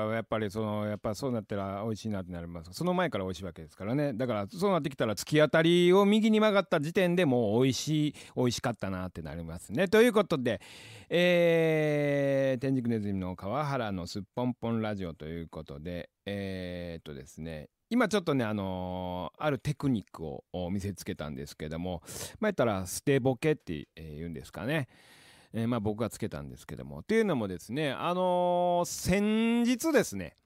やっぱりそのやっぱそうなったら美味しいなってなりますその前から美味しいわけですからねだからそうなってきたら突き当たりを右に曲がった時点でもう美味しい美味しかったなってなりますねということでえー、天竺ネズミの川原のすっぽんぽんラジオということでえー、っとですね今ちょっとね、あのー、あるテクニックを見せつけたんですけども、まあ、ったら、捨てボケって言うんですかね。えー、まあ僕がつけたんですけども。っていうのもですね、あのー、先日ですね、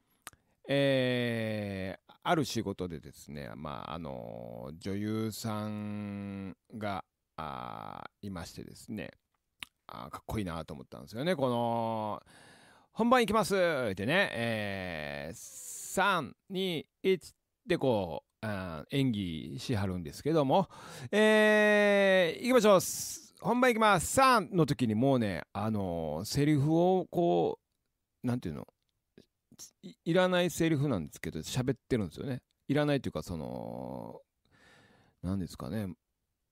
えー、ある仕事でですね、まあ、あのー、女優さんが、いましてですね、あかっこいいなと思ったんですよね。この、本番いきますってね、えー、3、2、1でこう、演技しはるんですけども、えー、いきましょう本番いきますさの時にもうねあのー、セリフをこうなんていうのいらないセリフなんですけど喋ってるんですよねいらないというかその何ですかね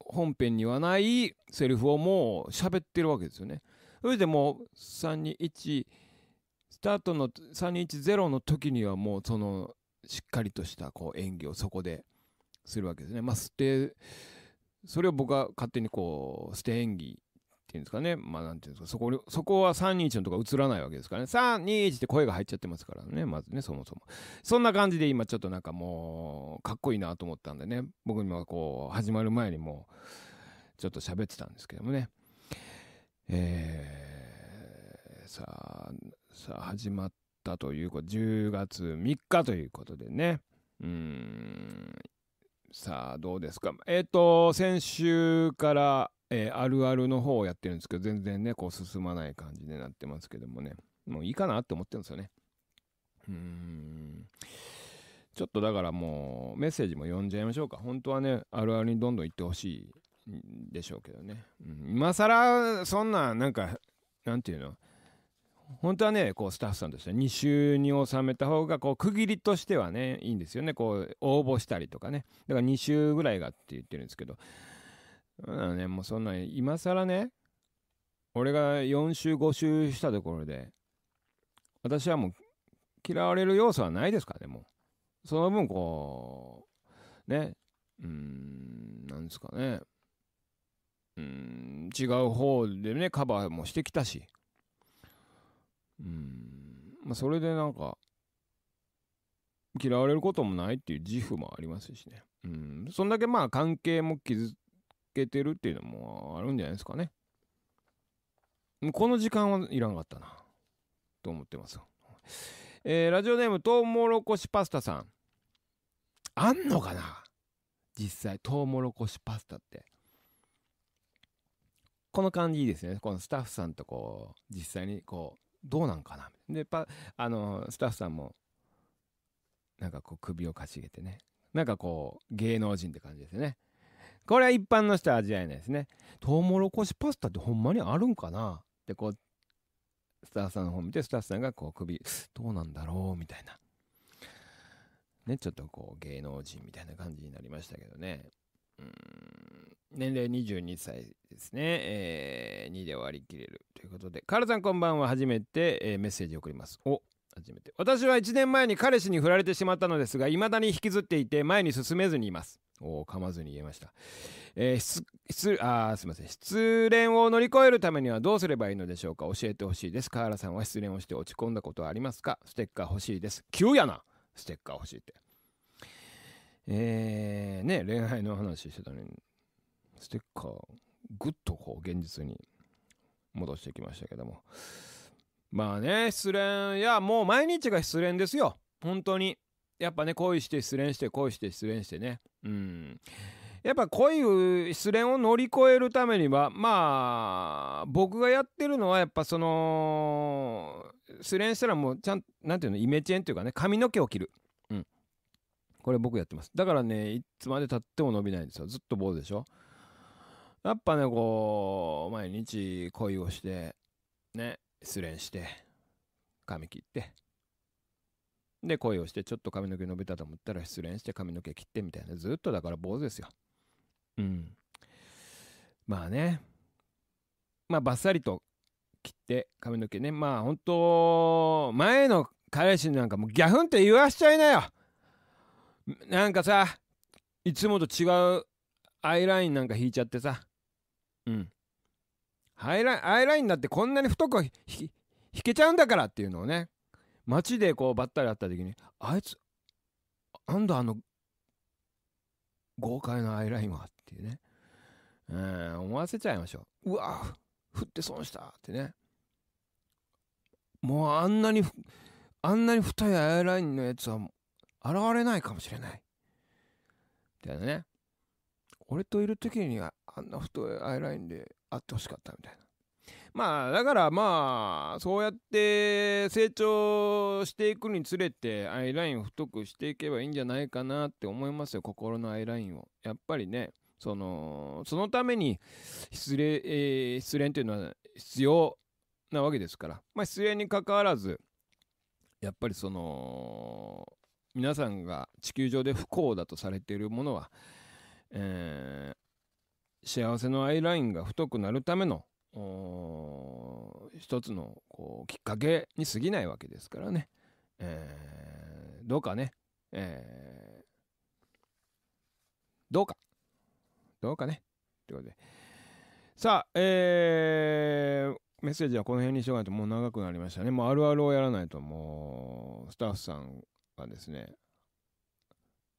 本編にはないセリフをもう喋ってるわけですよねそれでもう321スタートの310の時にはもうそのしっかりとしたこう演技をそこでするわけですねまあそれを僕は勝手にこう、捨て演技っていうんですかね。まあなんていうんですか、そこ、そこは321のとこ映らないわけですからね。321って声が入っちゃってますからね、まずね、そもそも。そんな感じで今ちょっとなんかもう、かっこいいなと思ったんでね、僕にこう、始まる前にも、ちょっと喋ってたんですけどもね。えー、さあ、さあ始まったということ、10月3日ということでね。うん、さあ、どうですか。えっ、ー、と、先週から、えー、あるあるの方をやってるんですけど、全然ね、こう進まない感じになってますけどもね、もういいかなって思ってるんですよね。うーん。ちょっとだからもう、メッセージも読んじゃいましょうか。本当はね、あるあるにどんどん行ってほしいんでしょうけどね。うん、今更、そんな、なんか、なんていうの本当はねこうスタッフさんとしては2週に収めた方がこう区切りとしてはねいいんですよねこう応募したりとかねだから2週ぐらいがって言ってるんですけどねもうそんな今更ね俺が4週5週したところで私はもう嫌われる要素はないですからねもうその分こうねうんなんですかねうん違う方でねカバーもしてきたしうん、まあ、それでなんか、嫌われることもないっていう自負もありますしね。うん、そんだけまあ関係も築けてるっていうのもあるんじゃないですかね。この時間はいらんかったな、と思ってます。えー、ラジオネーム、トウモロコシパスタさん。あんのかな実際、トウモロコシパスタって。この感じいいですね。このスタッフさんとこう、実際にこう、どうなんかなで、ぱあの、スタッフさんも、なんかこう首をかしげてね。なんかこう、芸能人って感じですね。これは一般の人は味わえないですね。トウモロコシパスタってほんまにあるんかなってこう、スタッフさんの方見て、スタッフさんがこう首、どうなんだろうみたいな。ね、ちょっとこう芸能人みたいな感じになりましたけどね。年齢22歳ですね、えー、2で割り切れるということでカールさんこんばんは初めて、えー、メッセージ送りますお初めて私は1年前に彼氏に振られてしまったのですが未だに引きずっていて前に進めずにいますおお噛まずに言えました、えー、失失あすません失恋を乗り越えるためにはどうすればいいのでしょうか教えてほしいです河原さんは失恋をして落ち込んだことはありますかステッカー欲しいです急やなステッカー欲しいってえー、ね、恋愛の話してたのに、ステッカー、ぐっとこう現実に戻してきましたけども。まあね、失恋、いや、もう毎日が失恋ですよ。本当に。やっぱね、恋して失恋して、恋して失恋してね。うん。やっぱ恋、失恋を乗り越えるためには、まあ、僕がやってるのは、やっぱその、失恋したらもう、ちゃん、なんていうの、イメチェンというかね、髪の毛を切る。これ僕やってます。だからね、いつまでたっても伸びないんですよ。ずっと坊主でしょ。やっぱね、こう、毎日恋をして、ね、失恋して、髪切って、で、恋をして、ちょっと髪の毛伸びたと思ったら失恋して髪の毛切ってみたいな。ずっとだから坊主ですよ。うん。まあね、まあ、バッサリと切って髪の毛ね、まあ、本当前の彼氏なんかもうギャフンって言わしちゃいなよなんかさいつもと違うアイラインなんか引いちゃってさうんアイラインアイラインだってこんなに太く引けちゃうんだからっていうのをね街でこうばったり会った時にあいつなんだあの豪快なアイラインはっていうね、うん、思わせちゃいましょううわ振って損したってねもうあんなにあんなに太いアイラインのやつは現れないかもしれない。みたいなね。俺といる時にはあんな太いアイラインで会ってほしかったみたいな。まあだからまあそうやって成長していくにつれてアイラインを太くしていけばいいんじゃないかなって思いますよ心のアイラインを。やっぱりねそのそのために失恋、えー、失恋というのは必要なわけですから、まあ、失恋にかかわらずやっぱりその皆さんが地球上で不幸だとされているものは、えー、幸せのアイラインが太くなるための一つのこうきっかけに過ぎないわけですからね、えー、どうかね、えー、どうかどうかねということでさあ、えー、メッセージはこの辺にしようかなともう長くなりましたねもうあるあるをやらないともうスタッフさんがですね、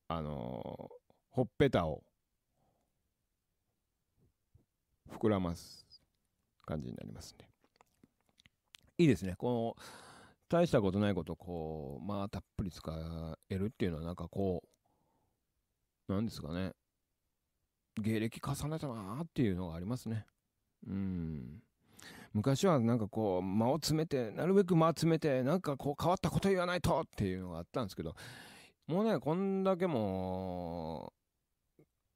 あのー、ほっぺたを膨らます感じになりますね。いいですね。この大したことないことをこう、まあたっぷり使えるっていうのはなんかこう、なんですかね。芸歴重ねたなーっていうのがありますね。うん。昔はなんかこう、間を詰めて、なるべく間を詰めて、なんかこう変わったこと言わないとっていうのがあったんですけど、もうね、こんだけも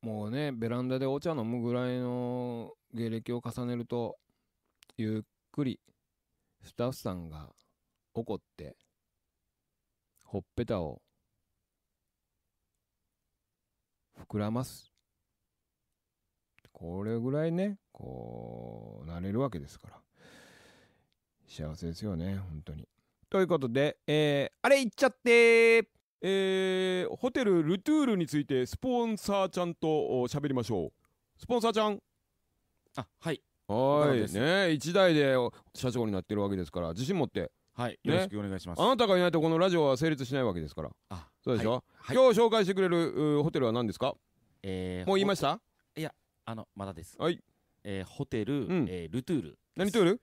う、もうね、ベランダでお茶飲むぐらいの芸歴を重ねると、ゆっくり、スタッフさんが怒って、ほっぺたを、膨らます。これぐらいね、こう、なれるわけですから。幸せですよね、本当に。ということで、えー、あれ行っちゃってえー、ホテルルトゥールについてスポンサーちゃんと喋りましょう。スポンサーちゃん。あ、はい。はい。ね一台で社長になってるわけですから、自信持って。はい、ね、よろしくお願いします。あなたがいないとこのラジオは成立しないわけですから。あ、そうでしょ。はい、今日紹介してくれるホテルは何ですか？えー、もう言いました？いや、あのまだです。はい。えー、ホテル、うん、えー、ルトゥール。何トゥール？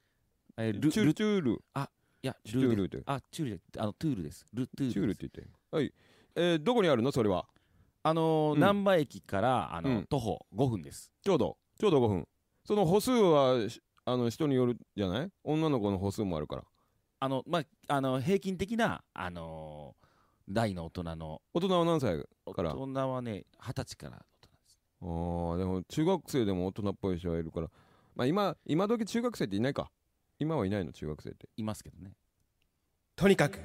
えルチュルチュールあいやルチュールあチュールあのトゥールですルトゥールチュールって言ってはいえー、どこにあるのそれはあのーうん、難波駅からあの、うん、徒歩5分ですちょうどちょうど5分その歩数はあの人によるじゃない女の子の歩数もあるからあのまああの平均的なあのー、大の大人の大人は何歳から大人はね二十歳から大人でああでも中学生でも大人っぽい人がいるからまあ今今時中学生っていないか今はいないの中学生っていますけどねとにかく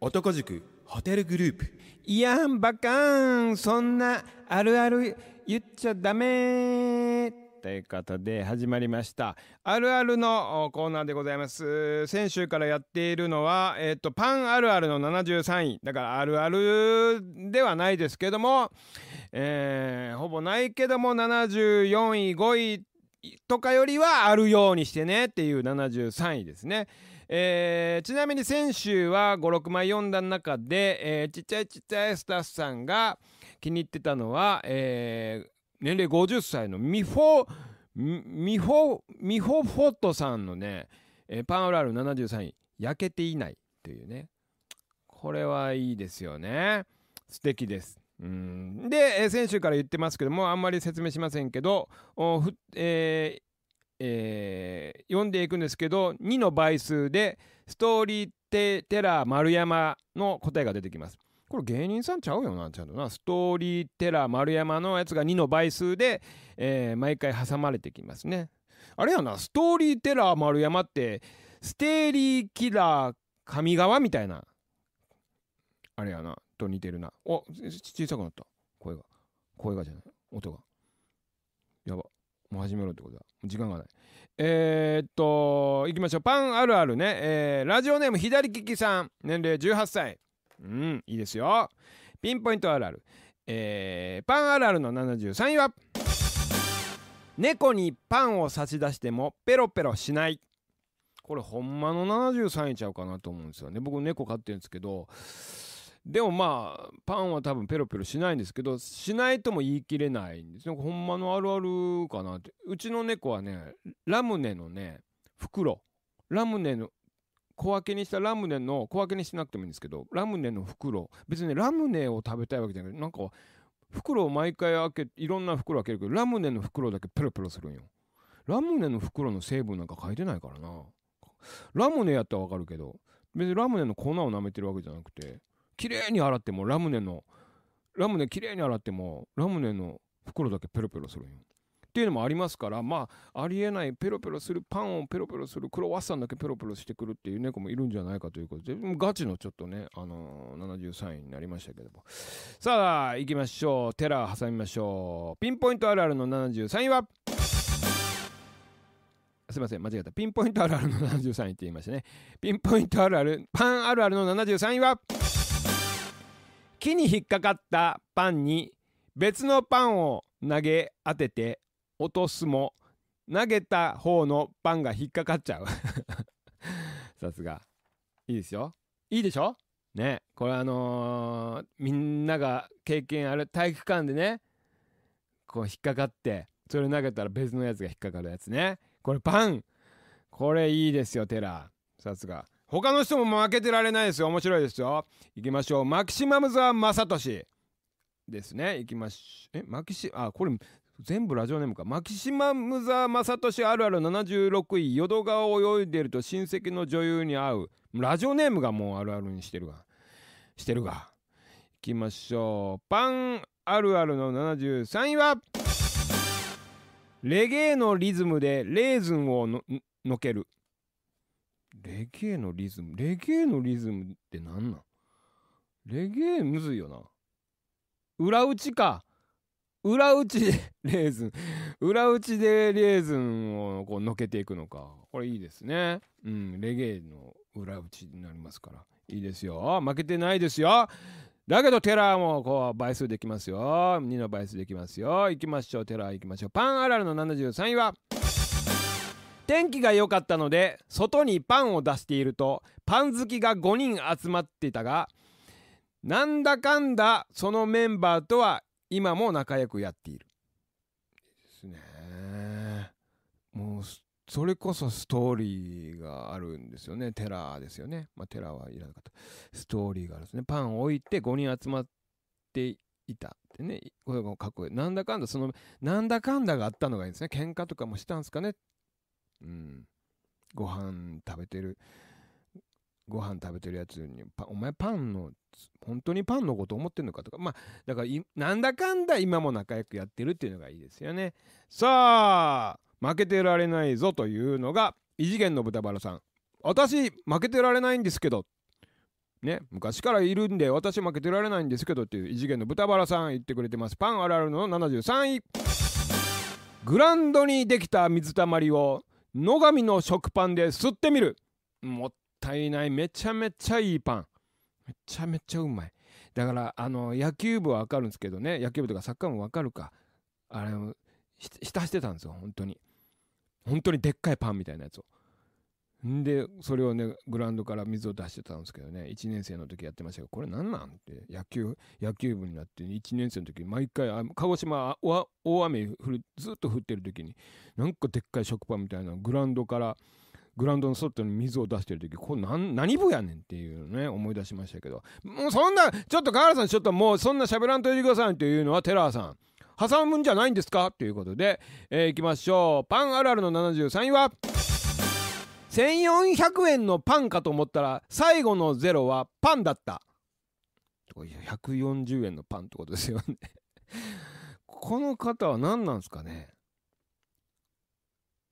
男塾ホテルグループいやんバカーンそんなあるある言っちゃダメということで始まりましたあるあるのコーナーでございます先週からやっているのはえっ、ー、とパンあるあるの73位だからあるあるではないですけどもえー、ほぼないけども74位5位とかよりはあるようにしてねっていう73位ですね。えー、ちなみに先週は56枚読んだ中で、えー、ちっちゃいちっちゃいスタッフさんが気に入ってたのは、えー、年齢50歳のミフォミフォミフォフォットさんのね、えー、パンオラル73位「焼けていない」というねこれはいいですよね素敵です。うんで、えー、先週から言ってますけどもあんまり説明しませんけどおふ、えーえー、読んでいくんですけど2の倍数でストーリーテテラー丸山の答えが出てきます。これ芸人さんちゃうよなちゃんとなストーリーテラー丸山のやつが2の倍数で、えー、毎回挟まれてきますね。あれやなストーリーテラー丸山ってステーリーキラー上川みたいなあれやなと似てるな。お小さくなった。声が。声がじゃない。音が。やば。もう始めろってことだ。時間がない。えー、っと、行きましょう。パンあるあるね。えー、ラジオネーム左利きさん。年齢18歳。うん、いいですよ。ピンポイントあるある。えー、パンあるあるの73位は猫にパンを差し出してもペロペロしない。これほんまの73位ちゃうかなと思うんですよね。僕猫飼ってるんですけど、でもまあ、パンは多分ペロペロしないんですけど、しないとも言い切れないんですね。ほんまのあるあるかなって。うちの猫はね、ラムネのね、袋。ラムネの、小分けにしたラムネの、小分けにしなくてもいいんですけど、ラムネの袋。別に、ラムネを食べたいわけじゃなくて、なんか、袋を毎回開け、いろんな袋開けるけど、ラムネの袋だけペロペロするんよ。ラムネの袋の成分なんか書いてないからな。ラムネやったらわかるけど、別にラムネの粉を舐めてるわけじゃなくて、綺麗に洗ってもラムネの、ラムネ綺麗に洗っても、ラムネの袋だけペロペロするんよ。っていうのもありますから、まあ、ありえないペロペロするパンをペロペロするクロワッサンだけペロペロしてくるっていう猫もいるんじゃないかということで、ガチのちょっとね、あのー、73位になりましたけども。さあ、行きましょう。テラー挟みましょう。ピンポイントあるあるの73位はすいません、間違えた。ピンポイントあるあるの73位って言いましたね。ピンポイントあるある、パンあるあるの73位は木に引っかかったパンに別のパンを投げ当てて落とすも投げた方のパンが引っかかっちゃう さすがいいですよいいでしょねこれあのー、みんなが経験ある体育館でねこう引っかかってそれ投げたら別のやつが引っかかるやつねこれパンこれいいですよテラさすが。他の人も負けてられないですよ面白いですよいきましょうマキシマムザマサトシですねいきましえマキシあこれ全部ラジオネームかマキシマムザマサトシあるある76位淀川を泳いでると親戚の女優に会うラジオネームがもうあるあるにしてるがしてるがいきましょうパンあるあるの73位はレゲエのリズムでレーズンをののけるレゲエのリズム。レゲエのリズムって何なんレゲエむずいよな。裏打ちか。裏打ちでレーズン。裏打ちでレーズンをこうのけていくのか。これいいですね。うん。レゲエの裏打ちになりますから。いいですよ。負けてないですよ。だけどテラーもこう倍数できますよ。2の倍数できますよ。いきましょう。テラーいきましょう。パンアラルの73位は。天気が良かったので外にパンを出しているとパン好きが5人集まっていたがなんだかんだそのメンバーとは今も仲良くやっている。ですね。もうそれこそストーリーがあるんですよね。テラーですよね。まあテラーはいらなかった。ストーリーがあるんですね。パンを置いて5人集まっていたってね。これがかっこいい。なんだかんだそのなんだかんだがあったのがいいですね。喧嘩とかもしたんですかね。うん。ご飯食べてる、ご飯食べてるやつに、お前パンの、本当にパンのこと思ってんのかとか、まあ、だから、なんだかんだ今も仲良くやってるっていうのがいいですよね。さあ、負けてられないぞというのが、異次元の豚バラさん。私、負けてられないんですけど、ね、昔からいるんで私負けてられないんですけどっていう異次元の豚バラさん言ってくれてますパンあるあるの73位グランドにできた水たまりを野上の食パンで吸ってみるもったいないめちゃめちゃいいパンめちゃめちゃうまいだからあの野球部はわかるんですけどね野球部とかサッカーもわかるかあれを浸してたんですよ本当に本当にでっかいパンみたいなやつをんで、それをね、グラウンドから水を出してたんですけどね、1年生の時やってましたけど、これ何なんって、野球、野球部になって、1年生の時に毎回、あ鹿児島大、大雨降る、ずっと降ってる時に、なんかでっかい食パンみたいなグラウンドから、グラウンドの外に水を出してる時、これ何、何部やねんっていうね、思い出しましたけど、もうそんな、ちょっと河原さん、ちょっともうそんな喋らんといてくださいっていうのはテラーさん。挟むんじゃないんですかということで、えー、いきましょう。パンあるあるの73位は1400円のパンかと思ったら最後のゼロはパンだった140円のパンってことですよねこの方は何なんですかね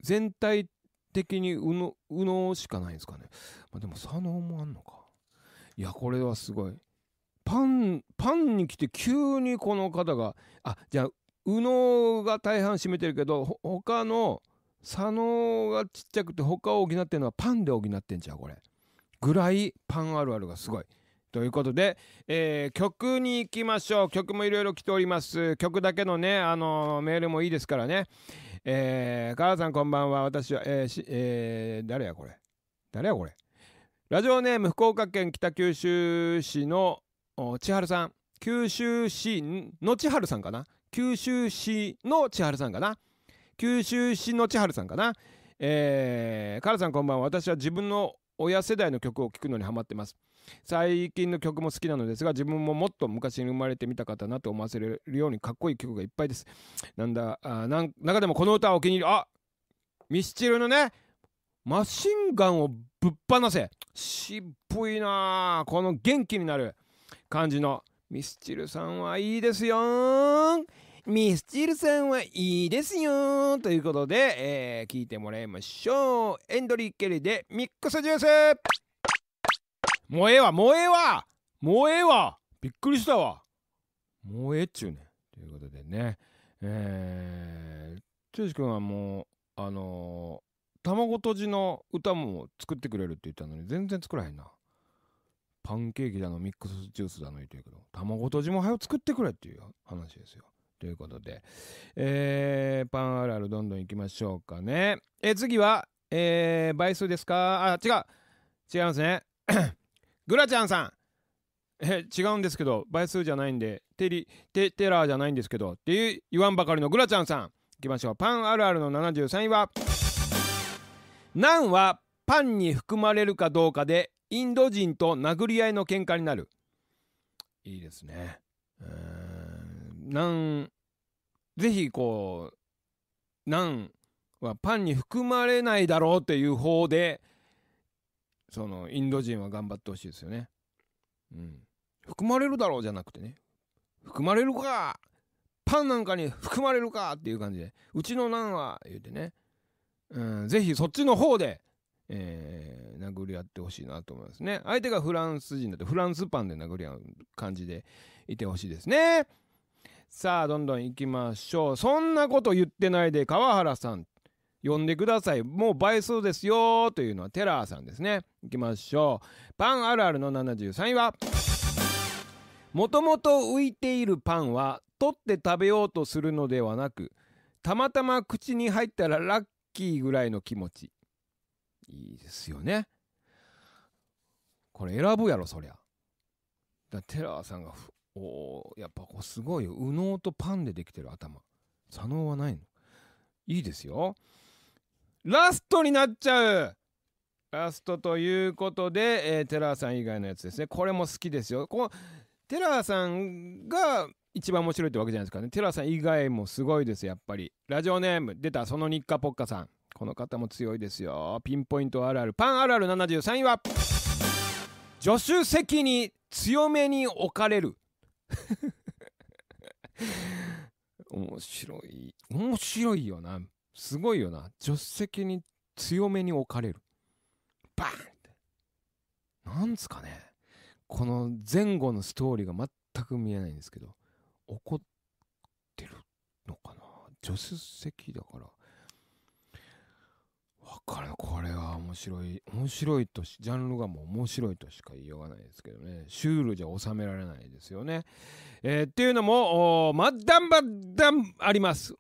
全体的に右脳右脳しかないんですかね、まあ、でも左脳もあんのかいやこれはすごいパンパンに来て急にこの方があじゃあ右脳が大半占めてるけど他の佐野がちっちゃくて他を補ってんのはパンで補ってんじゃんこれぐらいパンあるあるがすごいということで、えー、曲に行きましょう曲もいろいろ来ております曲だけのねあのー、メールもいいですからねえー、川さんこんばんは私はえー、えー、誰やこれ誰やこれラジオネーム福岡県北九州市の千春さん九州市の千春さんかな九州市の千春さんかな九州市の千春さんかな。えー、カラさんこんばんは。私は自分の親世代の曲を聴くのにハマってます。最近の曲も好きなのですが、自分ももっと昔に生まれてみたかったなと思わせるようにかっこいい曲がいっぱいです。なんだ、あなん中でもこの歌はお気に入り、あミスチルのね、マシンガンをぶっ放せ。しっぽいなこの元気になる感じのミスチルさんはいいですよミスチルさんはいいですよということで、えー、聞いてもらいましょう。エンドリー・ケリでミックスジュース萌えは萌えは萌えわびっくりしたわ萌えっちゅうねということでね、えー、剛君はもう、あのー、卵とじの歌も作ってくれるって言ったのに全然作らへんな。パンケーキだのミックスジュースだの言ってるけど卵とじもはよ作ってくれっていう話ですよということで、えー、パンあるあるどんどんいきましょうかね。えー、次は、えー、倍数ですかあ、違う。違いますね。グラちゃんさん。え違うんですけど、倍数じゃないんで、テリ、テ、テラーじゃないんですけど、っていう言わんばかりのグラちゃんさん。いきましょう。パンあるあるの73位は、ナンはパンに含まれるかどうかで、インド人と殴り合いの喧嘩になる。いいですね。うんなん、ぜひこう、なんはパンに含まれないだろうっていう方で、そのインド人は頑張ってほしいですよね。うん。含まれるだろうじゃなくてね、含まれるかパンなんかに含まれるかっていう感じで、うちのなんは言うてね、うん、ぜひそっちの方で、えー、殴り合ってほしいなと思いますね。相手がフランス人だとフランスパンで殴り合う感じでいてほしいですね。さあどんどん行きましょうそんなこと言ってないで川原さん呼んでくださいもう倍数ですよというのはテラーさんですね行きましょうパンあるあるの73位はもともと浮いているパンは取って食べようとするのではなくたまたま口に入ったらラッキーぐらいの気持ちいいですよねこれ選ぶやろそりゃだテラーさんがおやっぱこうすごいよ。右脳とパンでできてる頭。左脳はないの。いいですよ。ラストになっちゃうラストということで、えー、テラーさん以外のやつですね。これも好きですよ。こテラーさんが一番面白いってわけじゃないですかね。テラーさん以外もすごいです、やっぱり。ラジオネーム、出た、その日課ポッカさん。この方も強いですよ。ピンポイントあるある。パンあるある73位は、助手席に強めに置かれる。面白い。面白いよな。すごいよな。助手席に強めに置かれる。バーンって。なんすかね。この前後のストーリーが全く見えないんですけど、怒ってるのかな。助手席だから。分かるこれは面白い面白いとしジャンルがもう面白いとしか言いようがないですけどねシュールじゃ収められないですよね、えー、っていうのもマッダンバダンあります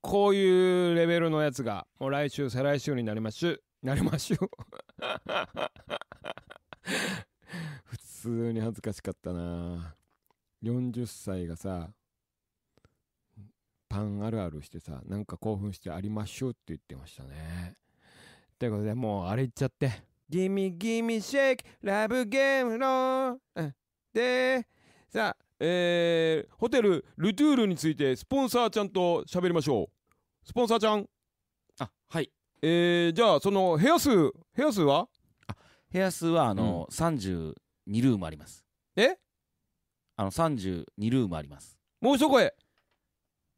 こういうレベルのやつがもう来週再来週になりましゅなりましゅ 普通に恥ずかしかったな40歳がさパンあるあるしてさなんか興奮して「ありましょう」って言ってましたねということで、もうあれ言っちゃって。ギミギミシェイクラブゲームので、さあ、えー、ホテルルトゥールについてスポンサーちゃんと喋りましょう。スポンサーちゃん。あ、はい。えー、じゃあその部屋数、部屋数はあ、部屋数はあの、うん、32ルームあります。えあの32ルームあります。もう一声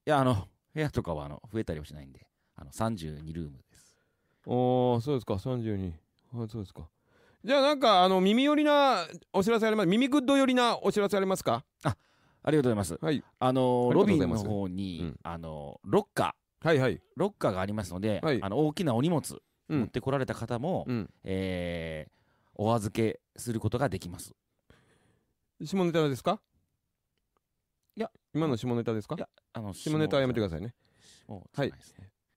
いや、あの、部屋とかはあの増えたりはしないんで、あの32ルーム。おー、そうですか、32。はそうですか。じゃあなんか、あの、耳寄りなお知らせあります。耳グッド寄りなお知らせありますかあ、ありがとうございます。はい。あの、ロビンの方に、うん、あの、ロッカー。はいはい。ロッカーがありますので、はい、あの、大きなお荷物、うん、持ってこられた方も、うん、えー、お預けすることができます。下ネタですかいや、今の下ネタですかいや、あの、下ネタはやめてくださいね。はい。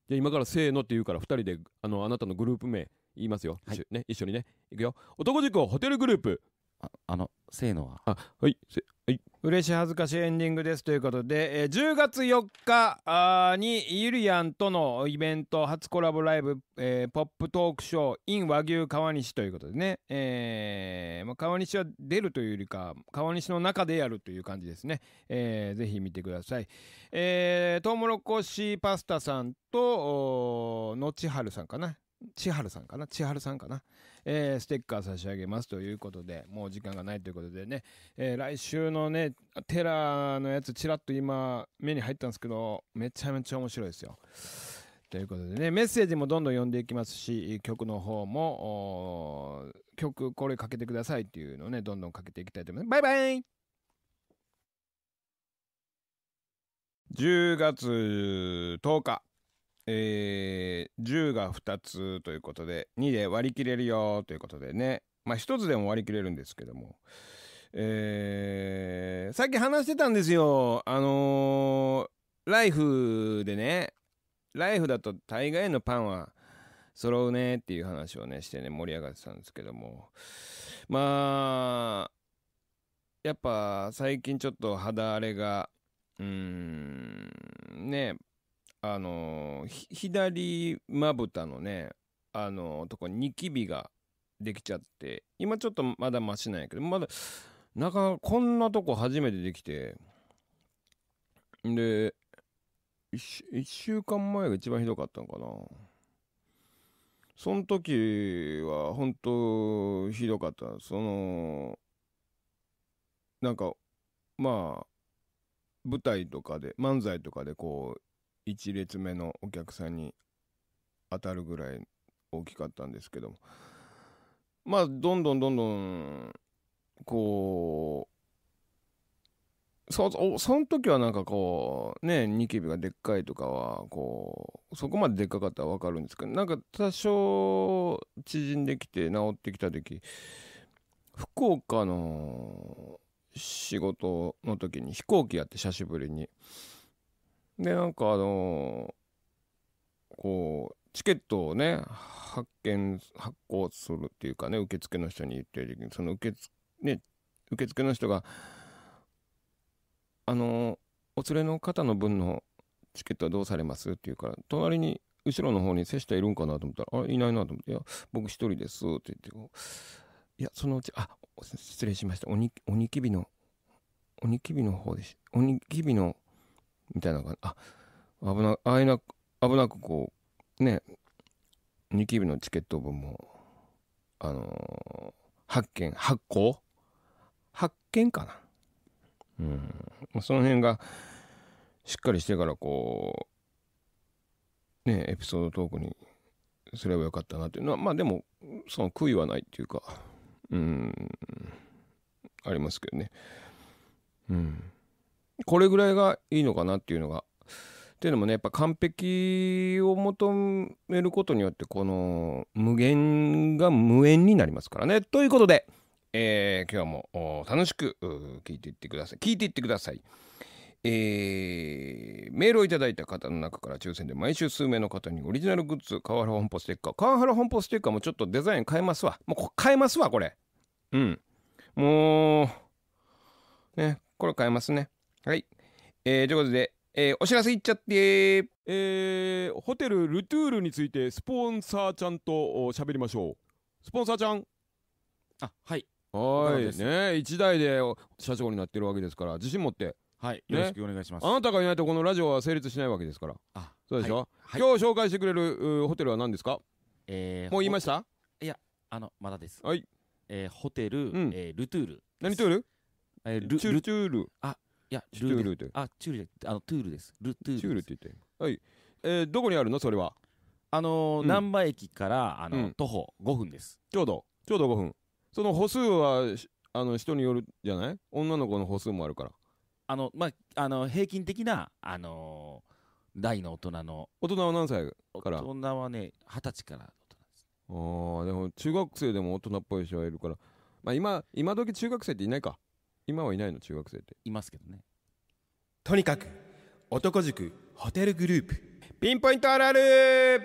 じゃ今からせーのって言うから二人であのあなたのグループ名言いますよ、はい、一緒ね一緒にねいくよ男塾ホテルグループああのせーのはあはいせ嬉し恥ずかしいエンディングですということで、えー、10月4日にゆりやんとのイベント初コラボライブ、えー、ポップトークショー in 和牛川西ということでね、えーまあ、川西は出るというよりか川西の中でやるという感じですね、えー、ぜひ見てください、えー、トウモロコシパスタさんとのちはるさんかな千春さんかな千春さんかな、えー、ステッカー差し上げますということで、もう時間がないということでね、えー、来週のね、テラのやつ、ちらっと今、目に入ったんですけど、めちゃめちゃ面白いですよ。ということでね、メッセージもどんどん読んでいきますし、曲の方も、曲これかけてくださいっていうのをね、どんどんかけていきたいと思います。バイバイ10月10日えー、10が2つということで、2で割り切れるよということでね。まあ1つでも割り切れるんですけども。えー、さっき話してたんですよ。あのー、ライフでね、ライフだと大概のパンは揃うねっていう話をね、してね、盛り上がってたんですけども。まあ、やっぱ最近ちょっと肌荒れが、うーん、ね、あの左まぶたのねあのとこにニキビができちゃって今ちょっとまだマシなんやけどまだなかなかこんなとこ初めてできてで 1, 1, 週間前が一番ひどかったのかなその時は本当ひどかったそのなんかまあ舞台とかで漫才とかでこう1列目のお客さんに当たるぐらい大きかったんですけどもまあどんどんどんどんこうそその時はなんかこうねニキビがでっかいとかはこうそこまででっかかったら分かるんですけどなんか多少縮んできて治ってきた時福岡の仕事の時に飛行機やって久しぶりに。でなんかあのこうチケットをね発見発行するっていうかね受付の人に言ってる時にその受付ね受付の人が「あのお連れの方の分のチケットはどうされます?」って言うから隣に後ろの方に瀬下いるんかなと思ったら「あいないな」と思って「いや僕一人です」って言って「こう「いやそのうちあ失礼しましたおにおにきびのおにきびの方でしおにきびのみたいなのが、あ、危な、あいな、危なくこう、ね、ニキビのチケット分も、あのー、発見、発行発見かな。うん。その辺が、しっかりしてからこう、ね、エピソードトークにすればよかったなっていうのは、まあでも、その悔いはないっていうか、うん、ありますけどね。うん。これぐらいがいいのかなっていうのが。っていうのもねやっぱ完璧を求めることによってこの無限が無縁になりますからね。ということで、えー、今日も楽しく聞いていってください。聞いていってください。えー、メールをいただいた方の中から抽選で毎週数名の方にオリジナルグッズ川原本舗ステッカー川原本舗ステッカーもちょっとデザイン変えますわもう変えますわこれうんもうねこれ変えますねはい。えー、ということで、えー、お知らせいっちゃって、えー、ホテルルトゥールについてスポンサーちゃんと喋りましょう。スポンサーちゃん。あ、はい。はい。ね一台で社長になってるわけですから、自信持って。はい、ね、よろしくお願いします。あなたがいないとこのラジオは成立しないわけですから。あ、そうでしょ。はい、今日紹介してくれるホテルは何ですか？えー、もう言いました？いや、あのまだです。はい。えー、ホテル、うえルトゥール。何トゥール？えー、ルルトゥール。あ、や、ルール。トゥールあ、チュールあの、トゥールです。ル、トゥール。チュールって言って。はい。えー、どこにあるのそれは。あのー、難、波、駅から、あの、うん、徒歩5分です。ちょうど、ちょうど5分。その歩数は、あの、人によるじゃない女の子の歩数もあるから。あの、まあ、あの、平均的な、あのー、大の大人の。大人は何歳から大人はね、二十歳から大人です。ああ、でも中学生でも大人っぽい人はいるから。まあ今、今時中学生っていないか。今はいないの中学生っていますけどねとにかく男塾ホテルグループピンポイントあるある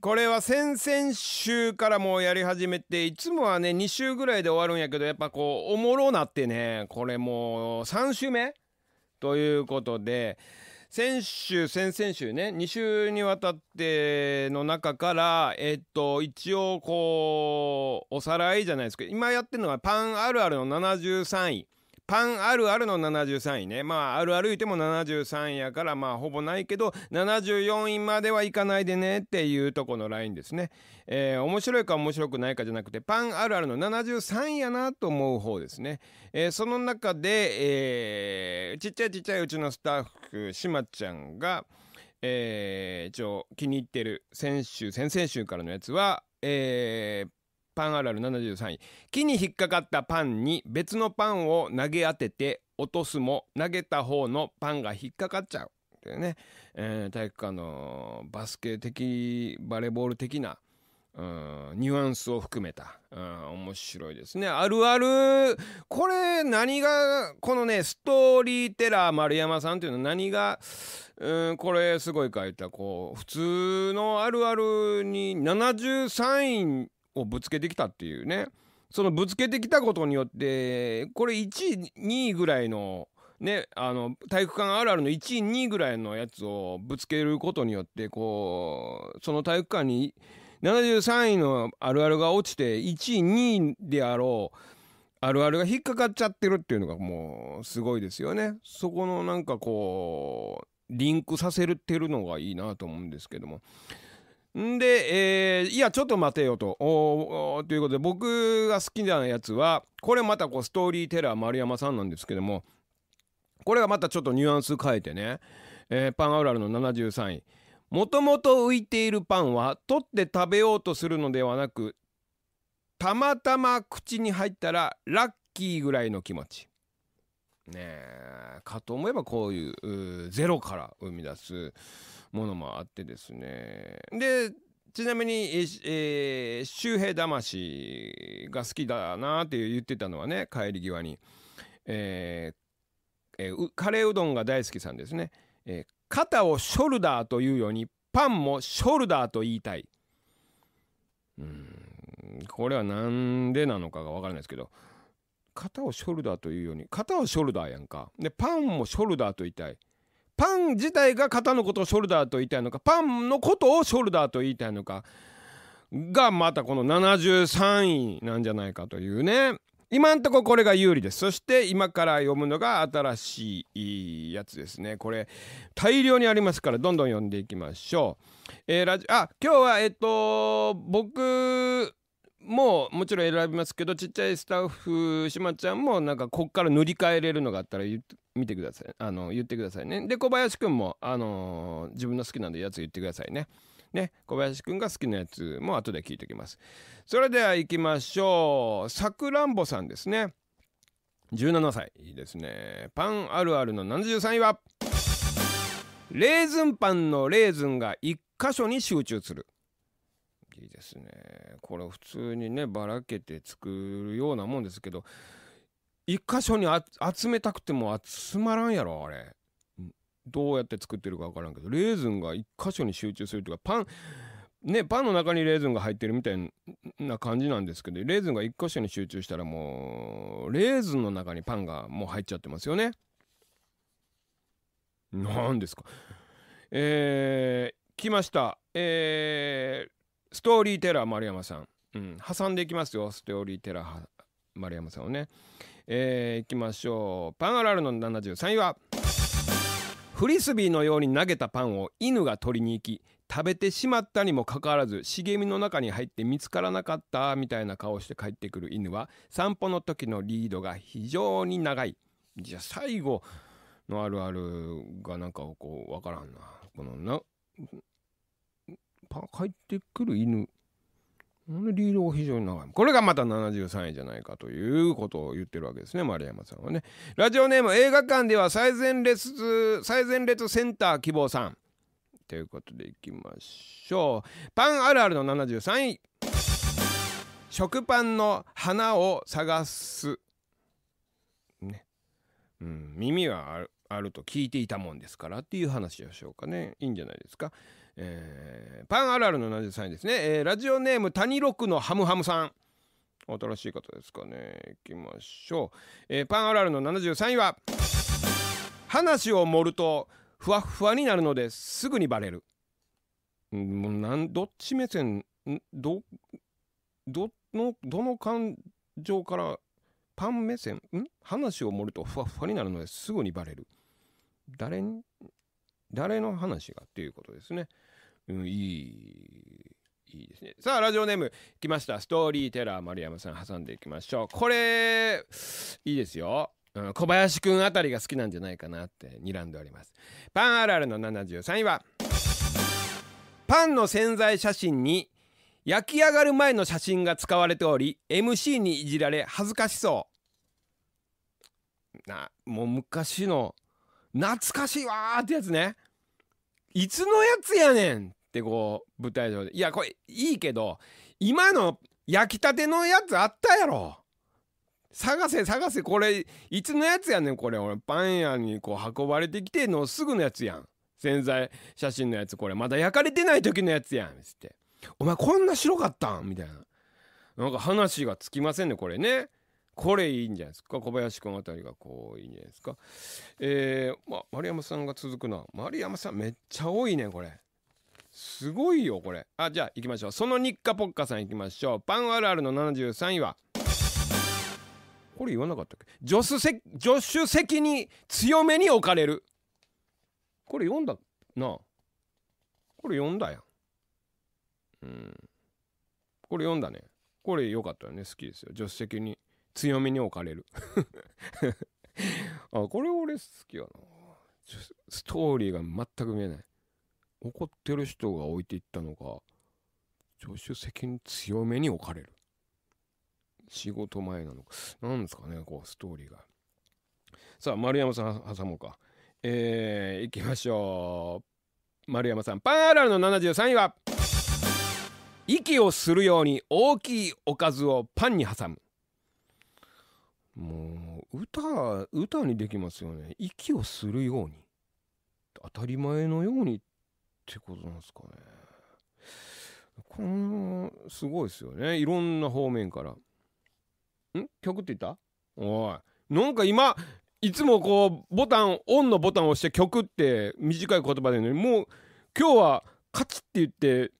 これは先々週からもうやり始めていつもはね2週ぐらいで終わるんやけどやっぱこうおもろなってねこれもう3週目ということで先週先々週ね2週にわたっての中からえっと一応こうおさらいじゃないですけど今やってるのはパンあるあるの73位パンあるあるの73位ね。まあ、あるある言ても73位やから、まあ、ほぼないけど、74位まではいかないでねっていうとこのラインですね。えー、面白いか面白くないかじゃなくて、パンあるあるの73位やなと思う方ですね。えー、その中で、えー、ちっちゃいちっちゃいうちのスタッフ、しまちゃんが、えー、一応気に入ってる先週、先々週からのやつは、えー、パンあるある73位木に引っかかったパンに別のパンを投げ当てて落とすも投げた方のパンが引っかかっちゃうていうね、えー、体育館のバスケ的バレーボール的なニュアンスを含めた、面白いですね。あるある、これ何が、このね、ストーリーテラー丸山さんというのは何が、これすごい書いた、こう、普通のあるあるに73位をぶつけてきたっていうねそのぶつけてきたことによってこれ1位2位ぐらいのね、あの体育館あるあるの1位2位ぐらいのやつをぶつけることによってこうその体育館に73位のあるあるが落ちて1位2位であろうあるあるが引っかかっちゃってるっていうのがもうすごいですよね。そこのなんかこうリンクさせるってるのがいいなと思うんですけどもんで、えー、いや、ちょっと待てよと。ということで、僕が好きなやつは、これまたこうストーリーテラー丸山さんなんですけども、これがまたちょっとニュアンス変えてね、えー、パンアウラルの73位。もともと浮いているパンは取って食べようとするのではなくたまたま口に入ったらラッキーぐらいの気持ち。ねえかと思えばこういうゼロから生み出すものもあってですね。で、ちなみに、えー、周平魂が好きだなって言ってたのはね、帰り際に。えーえー、カレーうどんが大好きさんですね。えー、肩をショルダーというように、パンもショルダーと言いたい。うん、これは何でなのかがわからないですけど、肩をショルダーというように、肩をショルダーやんか。で、パンもショルダーと言いたい。パン自体が肩のことをショルダーと言いたいのかパンのことをショルダーと言いたいのかがまたこの73位なんじゃないかというね今んとここれが有利ですそして今から読むのが新しいやつですねこれ大量にありますからどんどん読んでいきましょう、えー、ラジあ今日はえっと僕ももちろん選びますけどちっちゃいスタッフしまちゃんもなんかこっから塗り替えれるのがあったら言見てくださいあの言ってくださいねで小林くんも、あのー、自分の好きなやつ言ってくださいねね小林くんが好きなやつも後で聞いておきますそれでは行きましょうさくらんぼさんですね17歳いいですねパンあるあるの73位はレーズンパンのレーズンが1箇所に集中するきですね。これ普通にね、ばらけて作るようなもんですけど、一箇所に集めたくても集まらんやろ、あれ。どうやって作ってるかわからんけど、レーズンが一箇所に集中するというか、パン、ね、パンの中にレーズンが入ってるみたいな感じなんですけど、レーズンが一箇所に集中したらもう、レーズンの中にパンがもう入っちゃってますよね。何ですか。えー、来ました。えー、ストーリーテラー丸山さん、うん、挟んでいきますよストーリーテラー丸山さんをねえー、いきましょうパンアラルの73位はフリスビーのように投げたパンを犬が取りに行き食べてしまったにもかかわらず茂みの中に入って見つからなかったみたいな顔して帰ってくる犬は散歩の時のリードが非常に長いじゃあ最後のあるあるがなんかこう分からんなこのな帰ってくる犬このリードが非常に長い。これがまた73位じゃないかということを言ってるわけですね、丸山さんはね。ラジオネーム、映画館では最前列、最前列センター希望さん。ということでいきましょう。パンあるあるの73位。食パンの花を探す。ね。うん、耳はあるあると聞いていたもんですからっていう話でしょうかね。いいんじゃないですか。えー、パンあるあるの73位ですね、えー、ラジオネーム谷六のハムハムさん新しい方ですかねいきましょう、えー、パンあるあるの73位は話を盛るとふわふわになるのですぐにバレるもうなんどっち目線どどのどの感情からパン目線ん話を盛るとふわふわになるのですぐにバレる誰に誰の話がっていうことですね。うん、いい、いいですね。さあ、ラジオネーム、来ました。ストーリーテラー丸山さん挟んでいきましょう。これ、いいですよ。うん、小林くんあたりが好きなんじゃないかなって睨んでおります。パンあるあるの73位は、パンの潜在写真に、焼き上がる前の写真が使われており MC にいじられ恥ずかしそうなもう昔の懐かしいわーってやつねいつのやつやねんってこう舞台上でいやこれいいけど今の焼きたてのやつあったやろ探せ探せこれいつのやつやねんこれ俺パン屋にこう運ばれてきてのすぐのやつやん潜在写真のやつこれまだ焼かれてない時のやつやんつってお前こんな白かったんみたいななんか話がつきませんねこれねこれいいんじゃないですか小林君あたりがこういいんじゃないですかえー、ま丸山さんが続くな丸山さんめっちゃ多いねこれすごいよこれあじゃあ行きましょうその日課ポッカさん行きましょうパンあるあるの73位はこれ言わなかったっけ助手席に強めに置かれるこれ読んだなこれ読んだやんうんこれ読んだねこれ良かったよね好きですよ助手席に強めに置かれる あこれ俺好きやなストーリーが全く見えない怒ってる人が置いていったのが助手席に強めに置かれる仕事前なのかなんですかねこうストーリーがさあ丸山さん挟もうかえー、いきましょう丸山さんパンアラルの73位は息をするように大きいおかずをパンに挟むもう歌歌にできますよね息をするように当たり前のようにっってことなんですかね。この、すごいですよね。いろんな方面から。ん曲って言ったおい。なんか今、いつもこう、ボタン、オンのボタンを押して曲って短い言葉でね、もう、今日はカチって言って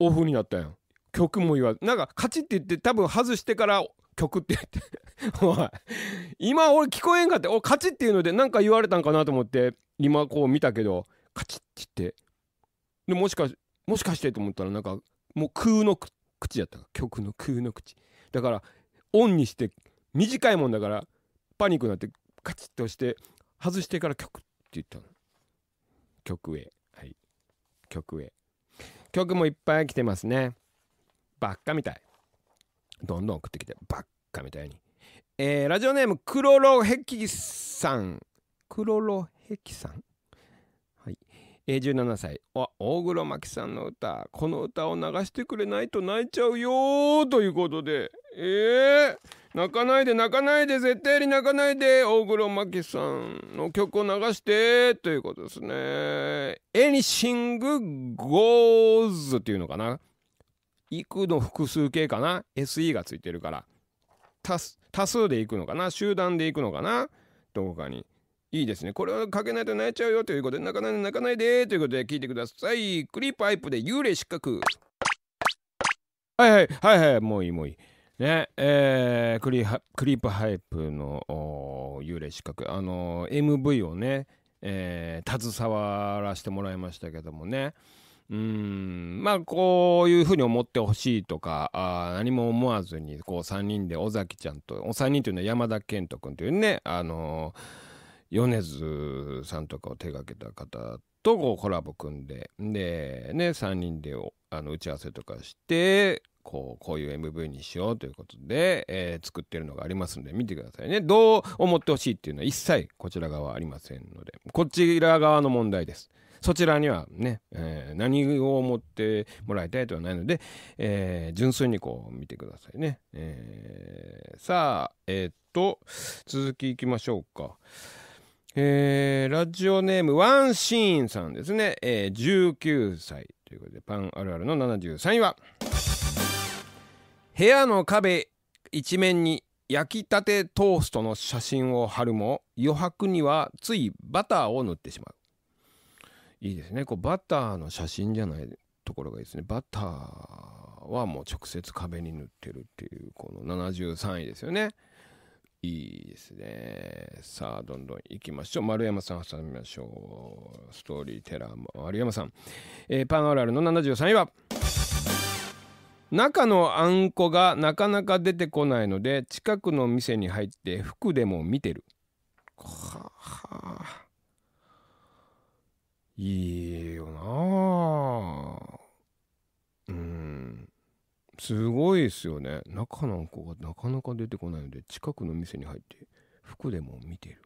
オフになったやん。曲も言わず。なんかカチって言って多分外してから曲って言って。おい。今俺聞こえんかって、おカチっていうので何か言われたんかなと思って、今こう見たけど、カチって言ってでもしかもしかしてと思ったらなんかもう空の口やった曲の空の口だからオンにして短いもんだからパニックになってカチッと押して外してから曲って言ったの曲へはい曲へ曲もいっぱい来てますねばっかみたいどんどん送ってきてばっかみたいにえー、ラジオネームクロロヘキさんクロロヘキさん17歳、大黒摩季さんの歌、この歌を流してくれないと泣いちゃうよということで、えー、泣かないで泣かないで、絶対に泣かないで、大黒摩季さんの曲を流してということですね。a n y ン h i n g Goes っていうのかな幾の複数形かな ?SE がついてるから。多数でいくのかな集団でいくのかなどこかに。いいですね。これはかけないと泣いちゃうよということで、泣かないで泣かないでということで聞いてください。クリーパイプで幽霊失格。はいはい、はいはい、もういいもういい。ねえー、クリクリープハイプの幽霊失格、あのー、MV をね、えー、携わらせてもらいましたけどもねうんまあこういうふうに思ってほしいとかあ何も思わずにこう3人で尾崎ちゃんと3人というのは山田健人君というね、あのー米津さんとかを手がけた方とこうコラボ組んででね3人であの打ち合わせとかしてこうこういう MV にしようということで、えー、作ってるのがありますんで見てくださいねどう思ってほしいっていうのは一切こちら側ありませんのでこちら側の問題ですそちらにはね、えー、何を思ってもらいたいとはないので、えー、純粋にこう見てくださいね、えさあえっと続きいきましょうかえー、ラジオネームワンシーンさんですね、えー、19歳ということでパンあるあるの73位は部屋の壁一面に焼きたてトーストの写真を貼るも余白にはついバターを塗ってしまういいですねこうバターの写真じゃないところがいいですねバターはもう直接壁に塗ってるっていうこの73位ですよねいいですね。さあ、どんどん行きましょう。丸山さん挟みましょう。ストーリーテラー丸山さん。えー、パンラルあの73位は中のあんこがなかなか出てこないので近くの店に入って服でも見てる。はあ、いいよなうん。すごいですよね中なんかがなかなか出てこないので近くの店に入って服でも見てる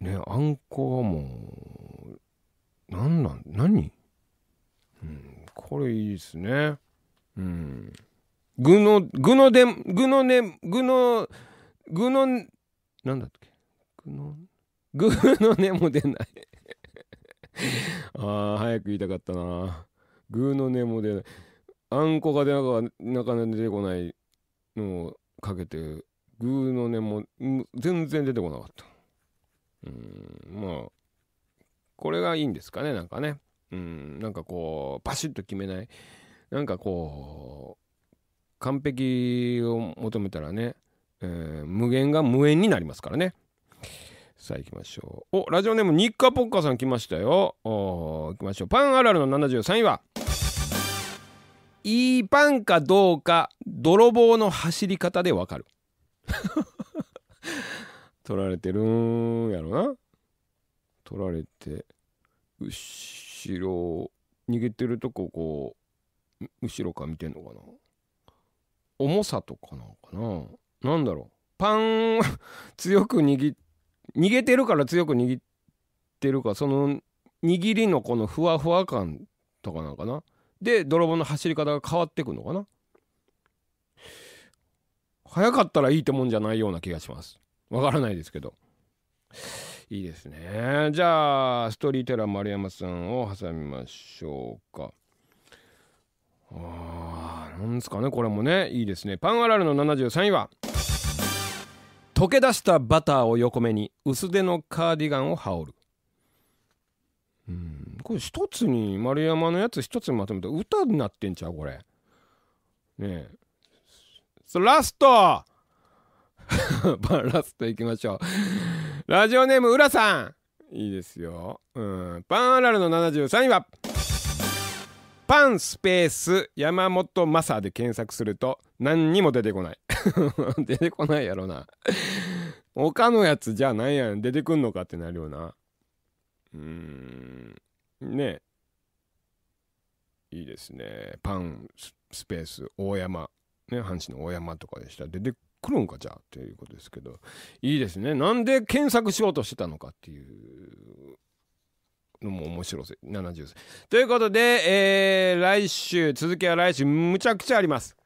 ねあんこはもう何なん何うんこれいいですねうん具の具ので具のね具の具のなんだっけ具の具の根も出ない ああ、早く言いたかったな。具の根も出ない。あんこが出なかなか出てこないのをかけてグーのねもう全然出てこなかったうんまあこれがいいんですかねなんかねうんなんかこうパシッと決めないなんかこう完璧を求めたらね、えー、無限が無縁になりますからねさあ行きましょうおラジオネームニッカポッカさん来ましたよお行きましょうパンあるあるの73位は「いいパンかどうか泥棒の走り方でわかる 取られてるんやろな取られて後ろ逃げてるとここう後ろか見てんのかな重さとかなのかな何だろうパン 強く握逃げてるから強く握ってるかその握りのこのふわふわ感とかなんかなで泥棒の走り方が変わってくのかな早かったらいいってもんじゃないような気がしますわからないですけどいいですねじゃあストーリーテラー丸山さんを挟みましょうかあなんですかねこれもねいいですねパンアラルの73位は溶け出したバターを横目に薄手のカーディガンを羽織るうん、これ一つに丸山のやつ一つにまとめた歌になってんちゃうこれねえラスト ラストいきましょうラジオネーム浦さんいいですよ、うん、パンアラルの73位はパンスペース山本マサで検索すると何にも出てこない 出てこないやろな他のやつじゃあ何やん出てくんのかってなるよなうんねいいですねパンスペース大山ね阪神の大山とかでした出てくるんかじゃあということですけどいいですねなんで検索しようとしてたのかっていうのも面白い70歳ということで、えー、来週続きは来週むちゃくちゃあります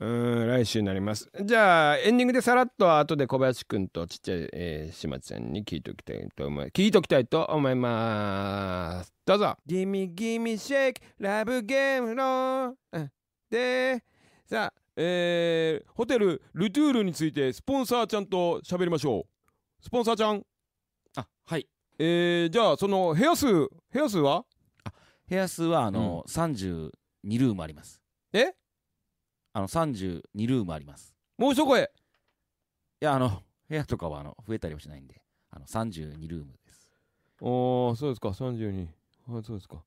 うん来週になりますじゃあエンディングでさらっと後で小林くんとちっちゃい、えー、島ちゃんに聞いておきたいと思い聞いておきたいと思いますどうぞ「ギミギミシェイクラブゲームの」でさあえー、ホテルルトゥールについてスポンサーちゃんと喋りましょうスポンサーちゃんあはいえー、じゃあその部屋数部屋数はあ部屋数はあの、うん、32ルームありますえあの32ルームありますもうそこへいやあの 部屋とかはあの増えたりはしないんであの32ルームですおおそうですか32あそうですか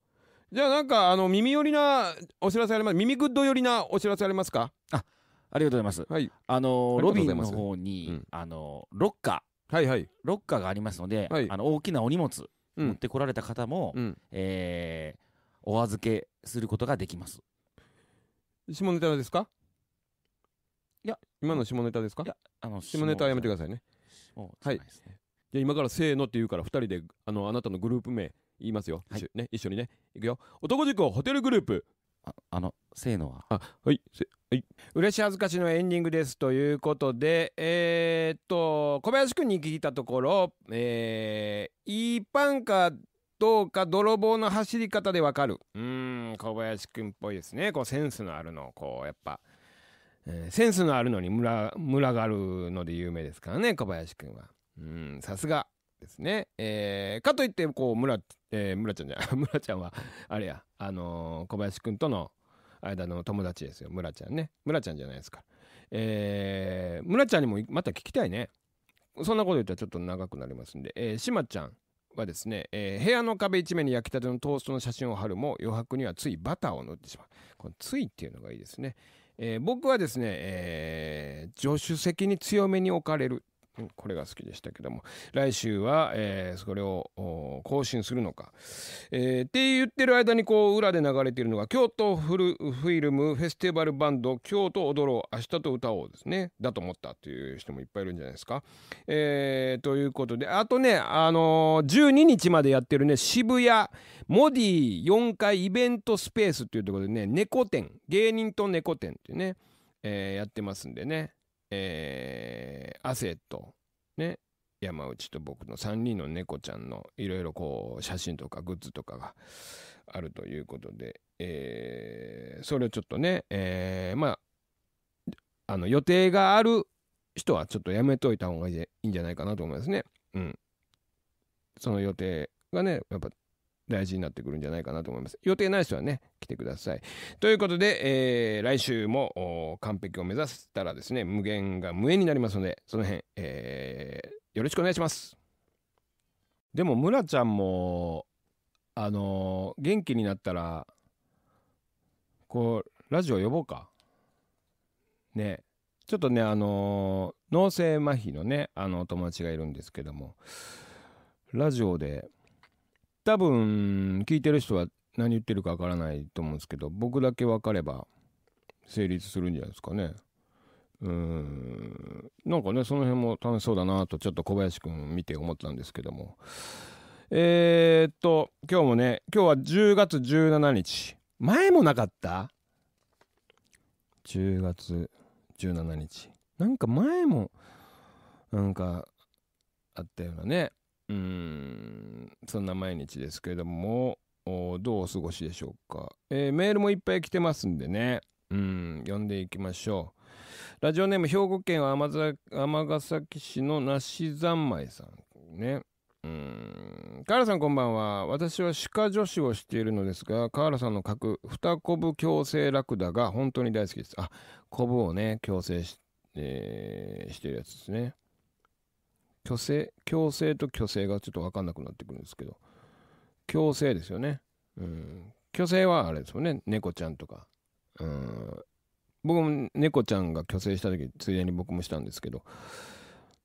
じゃあなんかあの耳寄りなお知らせあります耳グッド寄りなお知らせありますかあありがとうございます、はい、あのロビンの方に、うん、あのロッカー、はいはい、ロッカーがありますので、はい、あの大きなお荷物持ってこられた方も、うん、えー、お預けすることができます下ネタですかいや、今の下ネタですかいや、あの、下ネタはやめてくださいね。はい。じゃ今からせーのって言うから、2人で、あの、あなたのグループ名言いますよ。はい、ね、一緒にね。いくよ。男塾ホテルグループ。ああの、せーのは。あ、はい、せ、はい。嬉し恥ずかしのエンディングです。ということで、えー、っと、小林くんに聞いたところ、えー、一般かどうか泥棒の走り方でわかる。うーん、小林くんっぽいですね。こうセンスのあるの、こうやっぱ、えー、センスのあるのにムラがあるので有名ですからね、小林くんは。うん、さすがですね。えー、かといって、こう、村、えー、村ちゃんじゃ、村ちゃんは、あれや、あのー、小林くんとの間の友達ですよ、村ちゃんね。村ちゃんじゃないですか。えー、村ちゃんにもまた聞きたいね。そんなこと言ったらちょっと長くなりますんで、えー、しまちゃん。はですね、えー、部屋の壁一面に焼きたてのトーストの写真を貼るも余白にはついバターを塗ってしまう。このついっていうのがいいですね。えー、僕はですね、えー、助手席に強めに置かれるこれが好きでしたけども来週は、えー、それを更新するのか、えー、って言ってる間にこう裏で流れているのが京都フルフィルムフェスティバルバンド「京都踊ろう明日と歌おう」ですねだと思ったという人もいっぱいいるんじゃないですか。えー、ということであとね、あのー、12日までやってるね渋谷モディ4階イベントスペースっていうところでね猫展芸人と猫展っていうね、えー、やってますんでねえー、アセット、ね、山内と僕の3人の猫ちゃんのいろいろこう写真とかグッズとかがあるということで、えー、それをちょっとね、えー、まあ、あの予定がある人はちょっとやめといた方がいいんじゃないかなと思いますね。うん。その予定がね、やっぱ大事になってくるんじゃないかなと思います。予定ない人はね、来てください。ということで、えー、来週も完璧を目指したらですね、無限が無縁になりますので、その辺、えー、よろしくお願いします。でも、村ちゃんも、あのー、元気になったら、こう、ラジオ呼ぼうか。ね。ちょっとね、あのー、脳性麻痺のね、あの、お友達がいるんですけども、ラジオで、多分聞いてる人は何言ってるかわからないと思うんですけど僕だけ分かれば成立するんじゃないですかね。うんなんかねその辺も楽しそうだなとちょっと小林くん見て思ったんですけどもえー、っと今日もね今日は10月17日前もなかった10月17日なんか前もなんかあったようなねうん、そんな毎日ですけれども、どうお過ごしでしょうか。えー、メールもいっぱい来てますんでね、うん、読んでいきましょう。ラジオネーム、兵庫県尼崎市の梨三昧さん。ね。うん。ーラさんこんばんは。私は歯科助手をしているのですが、カーラさんの書く二コブ矯正ラクダが本当に大好きです。あ、コブをね、矯正しえー、してるやつですね。虚勢、強制と虚勢がちょっとわかんなくなってくるんですけど、強制ですよね。うん。虚勢はあれですよね、猫ちゃんとか。うん。僕も猫ちゃんが虚勢した時、ついでに僕もしたんですけど、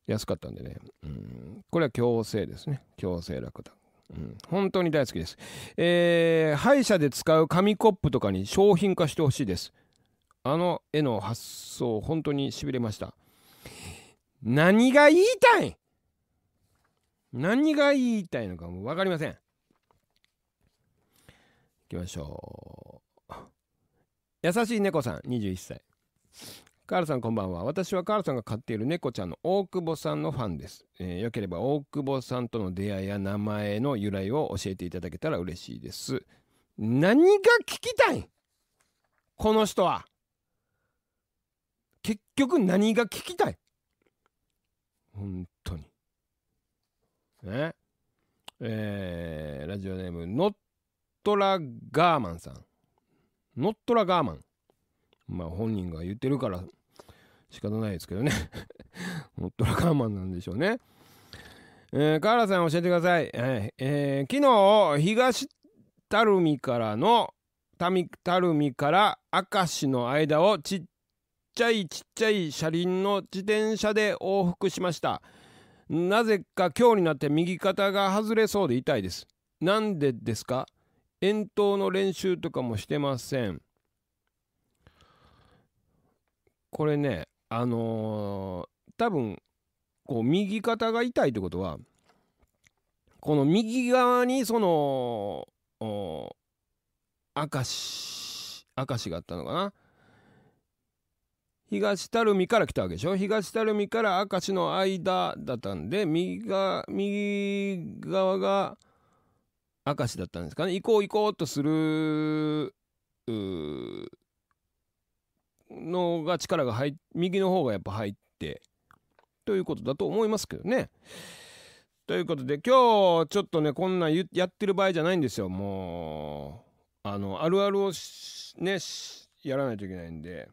安かったんでね。うん。これは強制ですね。強制楽だ。うん、本当に大好きです。えー、歯医者で使う紙コップとかに商品化してほしいです。あの絵の発想、本当にしびれました。何が言いたい何が言いたいのかも分かりません。いきましょう。優しい猫さん、21歳。カールさんこんばんは。私はカールさんが飼っている猫ちゃんの大久保さんのファンです。えー、よければ大久保さんとの出会いや名前の由来を教えていただけたら嬉しいです。何が聞きたいこの人は。結局何が聞きたい本ね。えー、ラジオネーム、ノットラ・ガーマンさん。ノットラ・ガーマン。まあ本人が言ってるから仕方ないですけどね ノットラ・ガーマンなんでしょうね。えー、河原さん教えてください。えー、えー、昨日、東垂水からの、垂水から明石の間をちっちゃいちっちゃい車輪の自転車で往復しました。なぜか今日になって右肩が外れそうで痛いです。なんでですか遠投の練習とかもしてません。これね、あのー、多分、こう、右肩が痛いってことは、この右側にその、明石、明石があったのかな東垂水から来たわけでしょ東垂水から明石の間だったんで右が右側が明石だったんですかね行こう行こうとするのが力が入っ右の方がやっぱ入ってということだと思いますけどね。ということで今日ちょっとねこんなんやってる場合じゃないんですよもうあのあるあるをねやらないといけないんで。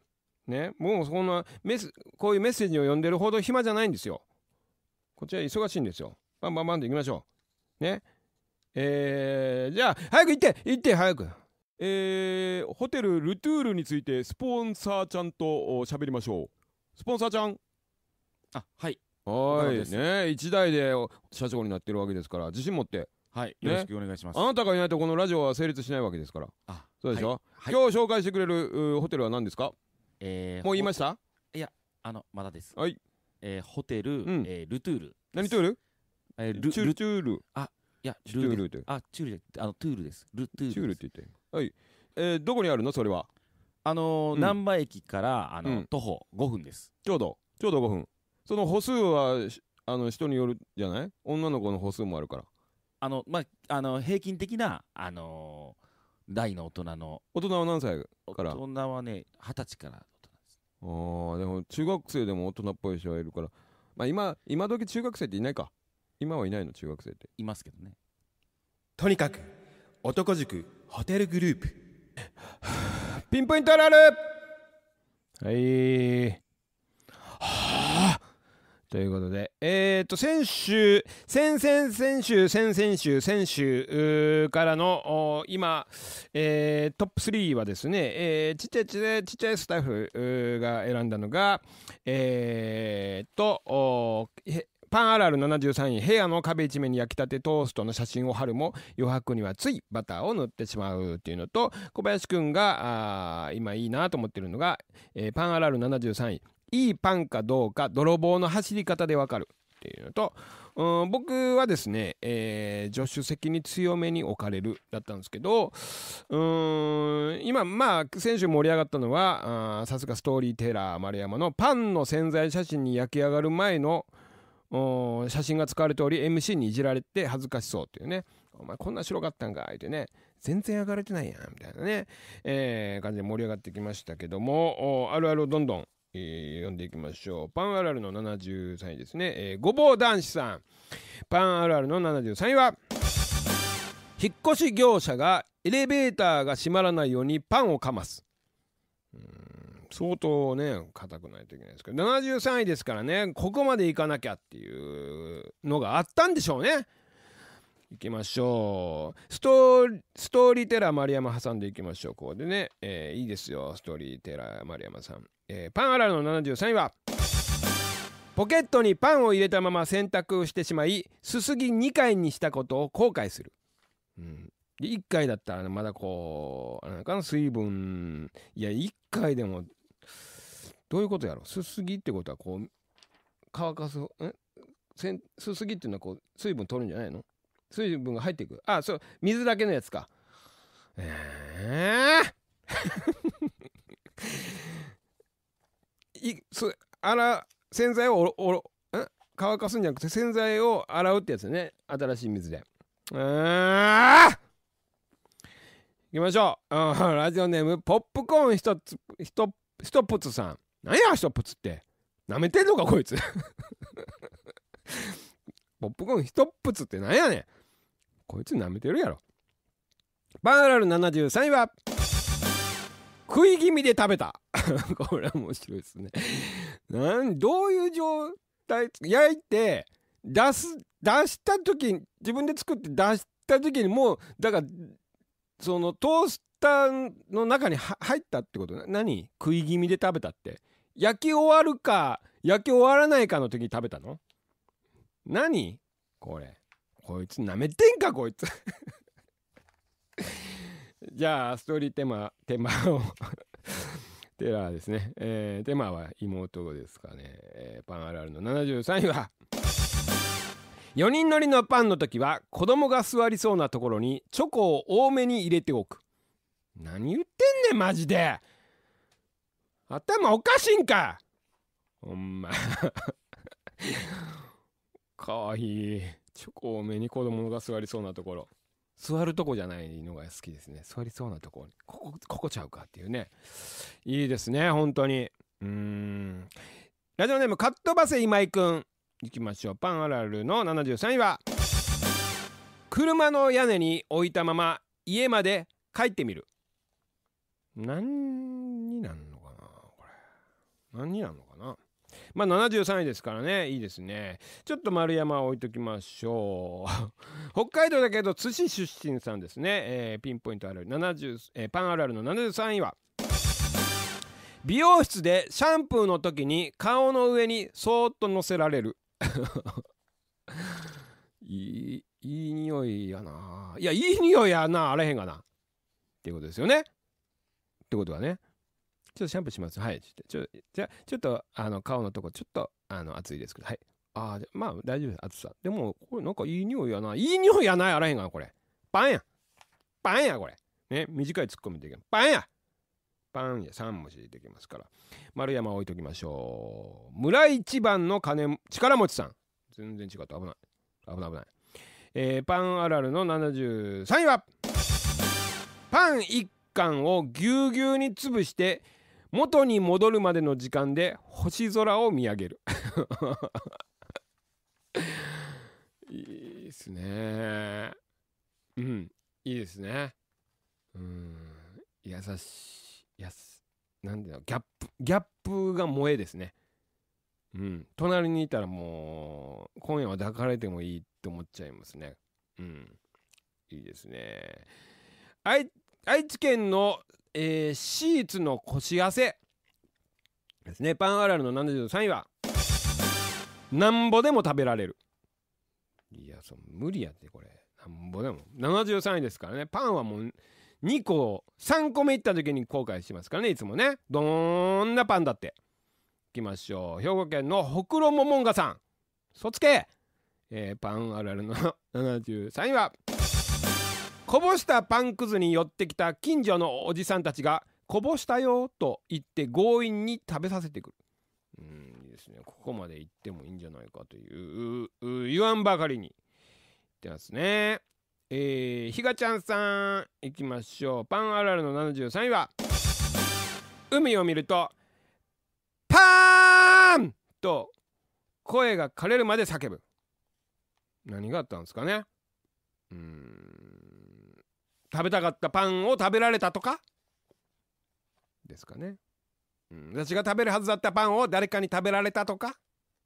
ね、もうそんなメス、こういうメッセージを読んでるほど暇じゃないんですよ。こちら忙しいんですよ。バンバンバンと行きましょう。ね。えー、じゃあ、早く行って行って早く。えー、ホテルルトゥールについてスポンサーちゃんと喋りましょう。スポンサーちゃん。あ、はい。はい。ね、一代で社長になってるわけですから、自信持って。はい、ね、よろしくお願いします。あなたがいないとこのラジオは成立しないわけですから。あ、そうでしょ。はい、今日紹介してくれるホテルは何ですか？えー、もう言いましたいや、あの、まだです。はい。えー、ホテル、うん、えー、ルトゥール。何トゥールえー、ルチュチュール。あ、いや、ルトゥールで。あ、チュールあの、トゥールです。ルトゥール。チュールって言って。はい。えー、どこにあるのそれは。あのー、うん、波駅から、あの、うん、徒歩五分です。ちょうど、ちょうど五分。その歩数は、あの、人によるじゃない女の子の歩数もあるから。あの、まあ、あの、平均的な、あのー、大の大人の。大人は何歳から大人はね、二十歳から。ああ、でも中学生でも大人っぽい人がいるから。まあ今、今時中学生っていないか。今はいないの、中学生って。いますけどね。とにかく、男塾ホテルグループ。ピンポイントラルはい。ということで、えっ、と、先週、先々先週、先々週、先週からの、今、えー、トップ3はですね、えー、ちっちゃいちっちゃいスタッフが選んだのが、えっと、パンあるある73位部屋の壁一面に焼きたてトーストの写真を貼るも余白にはついバターを塗ってしまうっていうのと小林くんが今いいなと思ってるのが、えー、パンあるある73位いいパンかどうか泥棒の走り方でわかるっていうのと、うん、僕はですね、えー、助手席に強めに置かれるだったんですけど、うん、今、まあ、先週盛り上がったのは、さすがストーリーテラー丸山のパンの宣材写真に焼き上がる前の、写真が使われており MC にいじられて恥ずかしそうっていうね「お前こんな白かったんか」ってね全然上がれてないやんみたいなね、えー、感じで盛り上がってきましたけどもあるあるどんどんえー、読んでいきましょう。パンあるあるの73位ですね。えー、ごぼう男子さん。パンあるあるの73位は、引っ越し業者がエレベーターが閉まらないようにパンをかます。相当ね、硬くないといけないですけど、73位ですからね、ここまで行かなきゃっていうのがあったんでしょうね。行きましょう。ストーリーテラー丸山挟んでいきましょう。ここでね、えー、いいですよ、ストーリーテラー丸山さん。えー、パンアラルの73位はポケットにパンを入れたまま洗濯してしまいすすぎ2回にしたことを後悔する、うん、で1回だったらまだこうなんかの水分いや1回でもどういうことやろすすぎってことはこう乾かすえすすぎっていうのはこう水分取るんじゃないの水分が入っていくあそう水だけのやつかええー いそ洗洗剤をおろお乾かすんじゃなくて洗剤を洗うってやつね新しい水でああいきましょう、うん、ラジオネームポップコーン一つ一っぷつさん何やっぷつってなめてんのかこいつ ポップコーンっぷつってなんやねんこいつなめてるやろバーラル73位は食い気味で食べた これ面白いですねなんどういう状態焼いて出す出した時に自分で作って出した時にもうだからそのトースターの中に入ったってこと何食い気味で食べたって焼き終わるか焼き終わらないかの時に食べたの何これこいつなめてんかこいつじゃあ、ストーリーテーマ、テーマをテラーですね。えー、テーマは妹ですかね。えー、パンあるあるの73位は、4人乗りのパンの時は、子供が座りそうなところにチョコを多めに入れておく。何言ってんねん、マジで。頭おかしいんかほんまかわいい。チョコ多めに子供が座りそうなところ。座るとこじゃないのが好きですね。座りそうなとこに。ここ、ここちゃうかっていうね。いいですね、本当に。うん。ラジオネーム、カットバス今井くん。いきましょう。パンアラルの73位は、車の屋根に置いたまま家まで帰ってみる。何になんのかなこれ。何になんのかなまあ73位ですからねいいですねちょっと丸山置いときましょう 北海道だけど津市出身さんですね、えー、ピンポイントある70、えー、パンあるあるの73位は美容室でシャンプーの時に顔の上にそーっと乗せられる いいいい匂いやないやいい匂いやなあれへんがなっていうことですよねってことはねちょっとシャンプーします。はい。ちょじゃあ、ちょっと、あの、顔のとこ、ちょっと、あの、熱いですけど、はい。ああ、まあ、大丈夫です、熱さ。でも、これなんかいい匂いやな。いい匂いやないあらへんがな、これ。パンやパンや、これ。ね、短いツッコミでいけパンやパンや、3文字でいきますから。丸山置いときましょう。村一番の金、力持ちさん。全然違った。危ない。危ない、危ない。えー、パンあるあるの73位はパン1貫をぎゅうぎゅうに潰して元に戻るまでの時間で星空を見上げる いいですねうんいいですねうん優しいやすなんだギャップギャップが萌えですねうん隣にいたらもう今夜は抱かれてもいいって思っちゃいますねうんいいですね愛愛知県のえー、シーツの腰汗ですねパンアラルの73位はなんぼでも食べられるいやそ無理やってこれなんぼでも73位ですからねパンはもう2個3個目いった時に後悔しますからねいつもねどんなパンだっていきましょう兵庫県のほくろももんがさんそつけ、えー、パンあるあるの73位はこぼしたパンくずに寄ってきた近所のおじさんたちがこぼしたよと言って強引に食べさせてくるうんいいですねここまで行ってもいいんじゃないかという言わんばかりに言ってますねえー、ひがちゃんさんいきましょうパンあるあるの73位は海を見ると「パーン!」と声が枯れるまで叫ぶ何があったんですかねうん食べたかったパンを食べられたとかですかね、うん、私が食べるはずだったパンを誰かに食べられたとか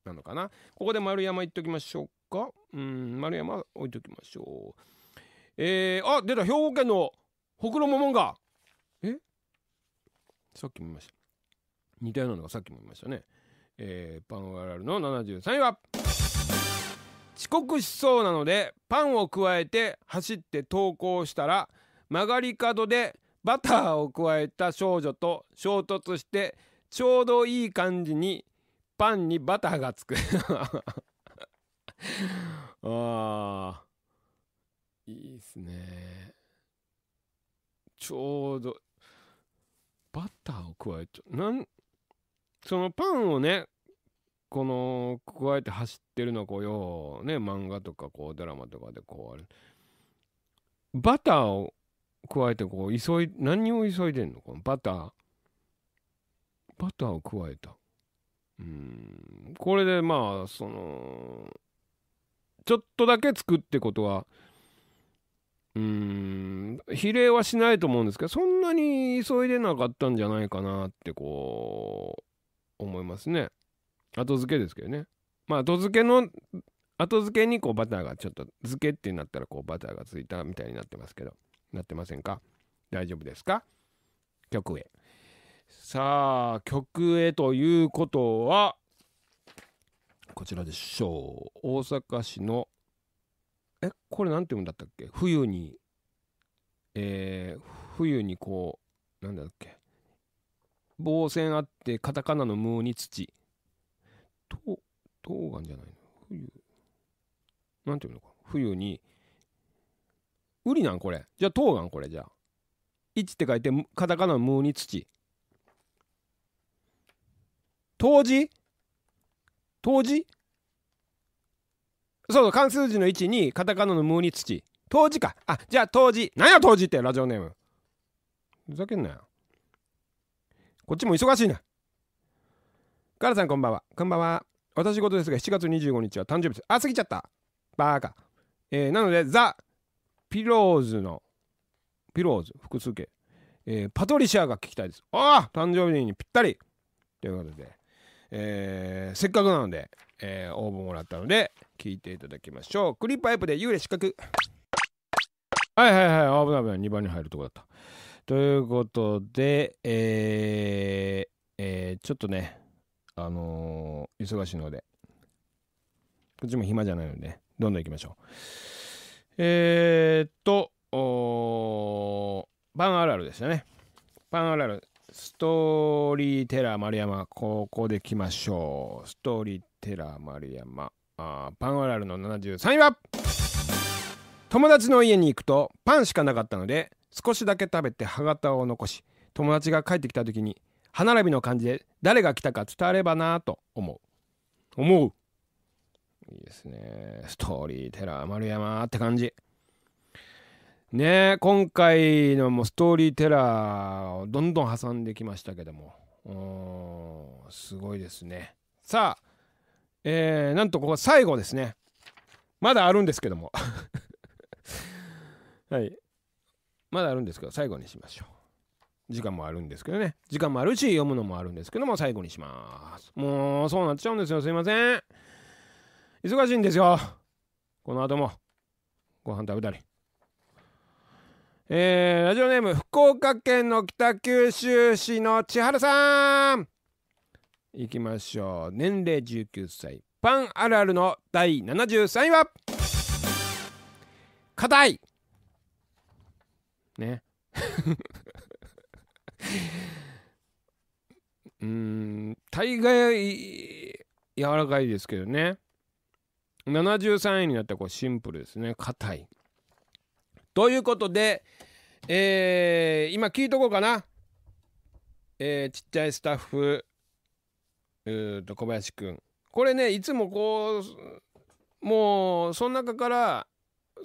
なのかなここで丸山いっときましょうかうん丸山置いときましょうえー、あ出た兵庫県のほくろももんがえさっき見ました似たようなのがさっきも見ましたねえー、パンワラルの73位は遅刻しそうなのでパンをくわえて走って登校したら曲がり角でバターを加えた少女と衝突してちょうどいい感じにパンにバターがつく あーいいっすねちょうどバターを加えちゃうなんそのパンをねこの加えて走ってるのはこうようね漫画とかこうドラマとかでこうあれバターを加えてこう急い何を急いでんのこのバターバターを加えたうんこれでまあそのちょっとだけ作ってことはうん比例はしないと思うんですけどそんなに急いでなかったんじゃないかなってこう思いますね。後付けですけどねまあ後付けの後付けにこうバターがちょっと漬けってなったらこうバターがついたみたいになってますけどなってませんか大丈夫ですか曲へさあ曲へということはこちらでしょう大阪市のえこれ何て読んだったっけ冬にえー、冬にこうなんだっけ防線あってカタカナの「ムー」に土と冬瓜じゃないの冬なんていうのか冬にウリなんこれじゃあ冬瓜これじゃあ1って書いてカタカナのムーに土冬至冬至そうそう関数字の1にカタカナのムーに土冬至かあじゃあ冬至なんや冬至ってラジオネームふざけんなよこっちも忙しいなガラさんこんばんは。こんばんは。私事ですが、7月25日は誕生日です。あ、過ぎちゃった。バーカ。えー、なので、ザ・ピローズの、ピローズ、複数形。えー、パトリシアが聞きたいです。ああ誕生日にぴったりということで、えー、せっかくなので、えー、応募もらったので、聞いていただきましょう。クリップアイプで幽霊失格。はいはいはい、危ない危ない、2番に入るとこだった。ということで、えー、えー、ちょっとね、あのー、忙しいので、こっちも暇じゃないので、どんどん行きましょう。えー、っと、パンあるあるでしたね。パンあるある。ストーリーテラー丸山、ここで来ましょう。ストーリーテラー丸山。あパンあるあるの73位は友達の家に行くとパンしかなかったので少しだけ食べて歯型を残し友達が帰ってきた時に「歯並びの感じで誰が来たか伝わればなと思う思ういいですねストーリーテラー丸山って感じね今回のもストーリーテラーをどんどん挟んできましたけどもすごいですねさあ、えー、なんとここ最後ですねまだあるんですけども はいまだあるんですけど最後にしましょう時間もあるんですけどね時間もあるし読むのもあるんですけども最後にしますもうそうなっちゃうんですよすいません忙しいんですよこの後もご飯食べたりえー、ラジオネーム福岡県の北九州市の千春さんいきましょう年齢19歳パンあるあるの第73位は硬いねうん大概柔らかいですけどね73位になったらこうシンプルですね硬い。ということで、えー、今聞いとこうかな、えー、ちっちゃいスタッフうと小林くんこれねいつもこうもうその中から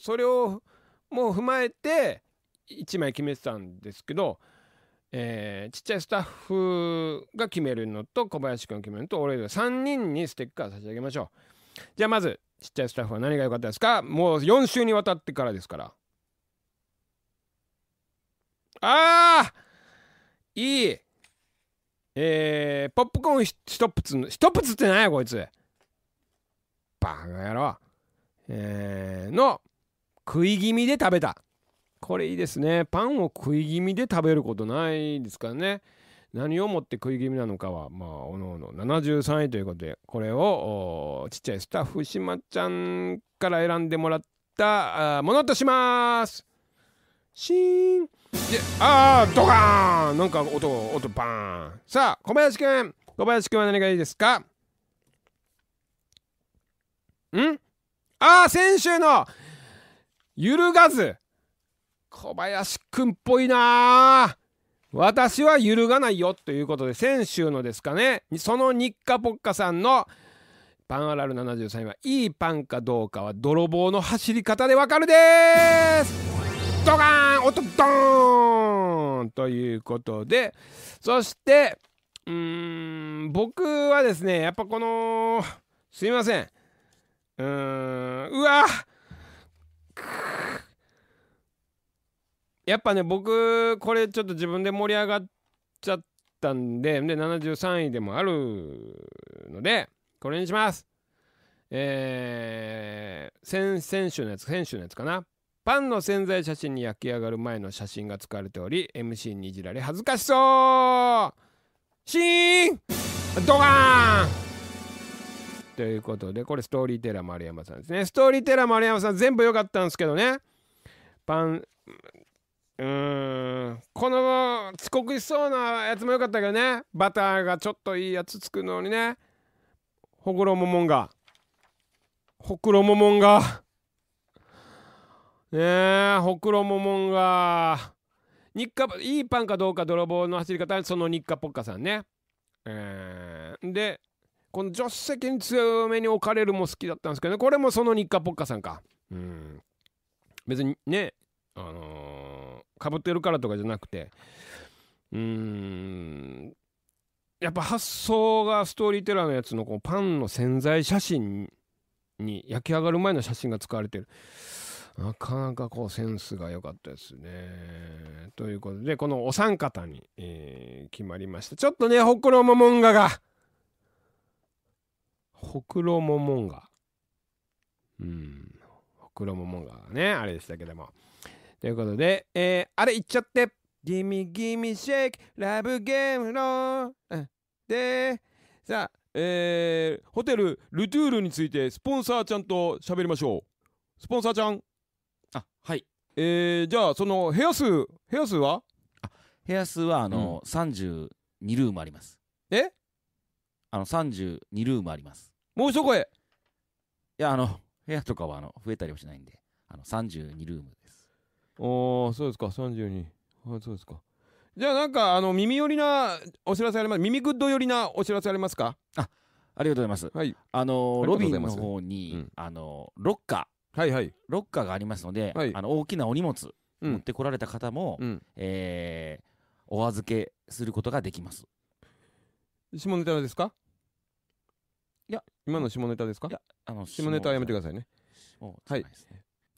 それをもう踏まえて1枚決めてたんですけどえー、ちっちゃいスタッフが決めるのと小林くん決めるのと俺が3人にステッカー差し上げましょうじゃあまずちっちゃいスタッフは何が良かったですかもう4週にわたってからですからあーいいえー、ポップコーン一つ一つって何やこいつバカ野郎えー、の食い気味で食べたこれいいですねパンを食い気味で食べることないですからね何をもって食い気味なのかはまあおのおの73位ということでこれをちっちゃいスタッフしまちゃんから選んでもらったものとしますシーンであードカーンなんか音音バーンさあ小林くん小林くんは何がいいですかんああ先週の揺るがず小林くんっぽいな私は揺るがないよということで先週のですかねその日課ポッカさんのパンアラル73はいいパンかどうかは泥棒の走り方でわかるですドカーン音ドーンということでそしてうーん僕はですねやっぱこのすいませんうーんうわっやっぱね僕これちょっと自分で盛り上がっちゃったんでで73位でもあるのでこれにしますえー、先先週のやつ先週のやつかなパンの宣材写真に焼き上がる前の写真が使われており MC にいじられ恥ずかしそうシーンドガーンということでこれストーリーテラー丸山さんですねストーリーテラー丸山さん全部良かったんですけどねパンうんこの遅刻しそうなやつもよかったけどねバターがちょっといいやつ作るのにねほくろももんがほくろももんがねえほくろももんが日課いいパンかどうか泥棒の走り方その日課ポッカさんねうー、でこの助手席に強めに置かれるも好きだったんですけど、ね、これもその日課ポッカさんかうん別にねあのーかぶってるからとかじゃなくてうーんやっぱ発想がストーリーテラーのやつのこうパンの潜在写真に焼き上がる前の写真が使われてるなかなかこうセンスが良かったですね。ということでこのお三方に、えー、決まりましたちょっとねほくろももんががほくろももんがうんほくろももんがねあれでしたけども。ということで、えー、あれいっちゃって g i m m シェイクラブゲームので、さあ、えー、ホテルルトゥールについてスポンサーちゃんと喋りましょう。スポンサーちゃん。あ、はい。えー、じゃあ、その部屋数、部屋数はあ部屋数は、あの、うん、32ルームあります。えあの、32ルームあります。もう一声いや、あの、部屋とかは、あの、増えたりはしないんで、あの、32ルーム。おー、そうですか、32。あそうですか。じゃあなんか、あの、耳寄りなお知らせあります。耳グッド寄りなお知らせありますかあ、ありがとうございます。はい。あの、ロビンの方に、うん、あの、ロッカー。はいはい。ロッカーがありますので、はい、あの、大きなお荷物、持ってこられた方も、うん、えー、お預けすることができます。下ネタですかいや、今の下ネタですかいや、あの、下ネタはやめてくださいね。はい。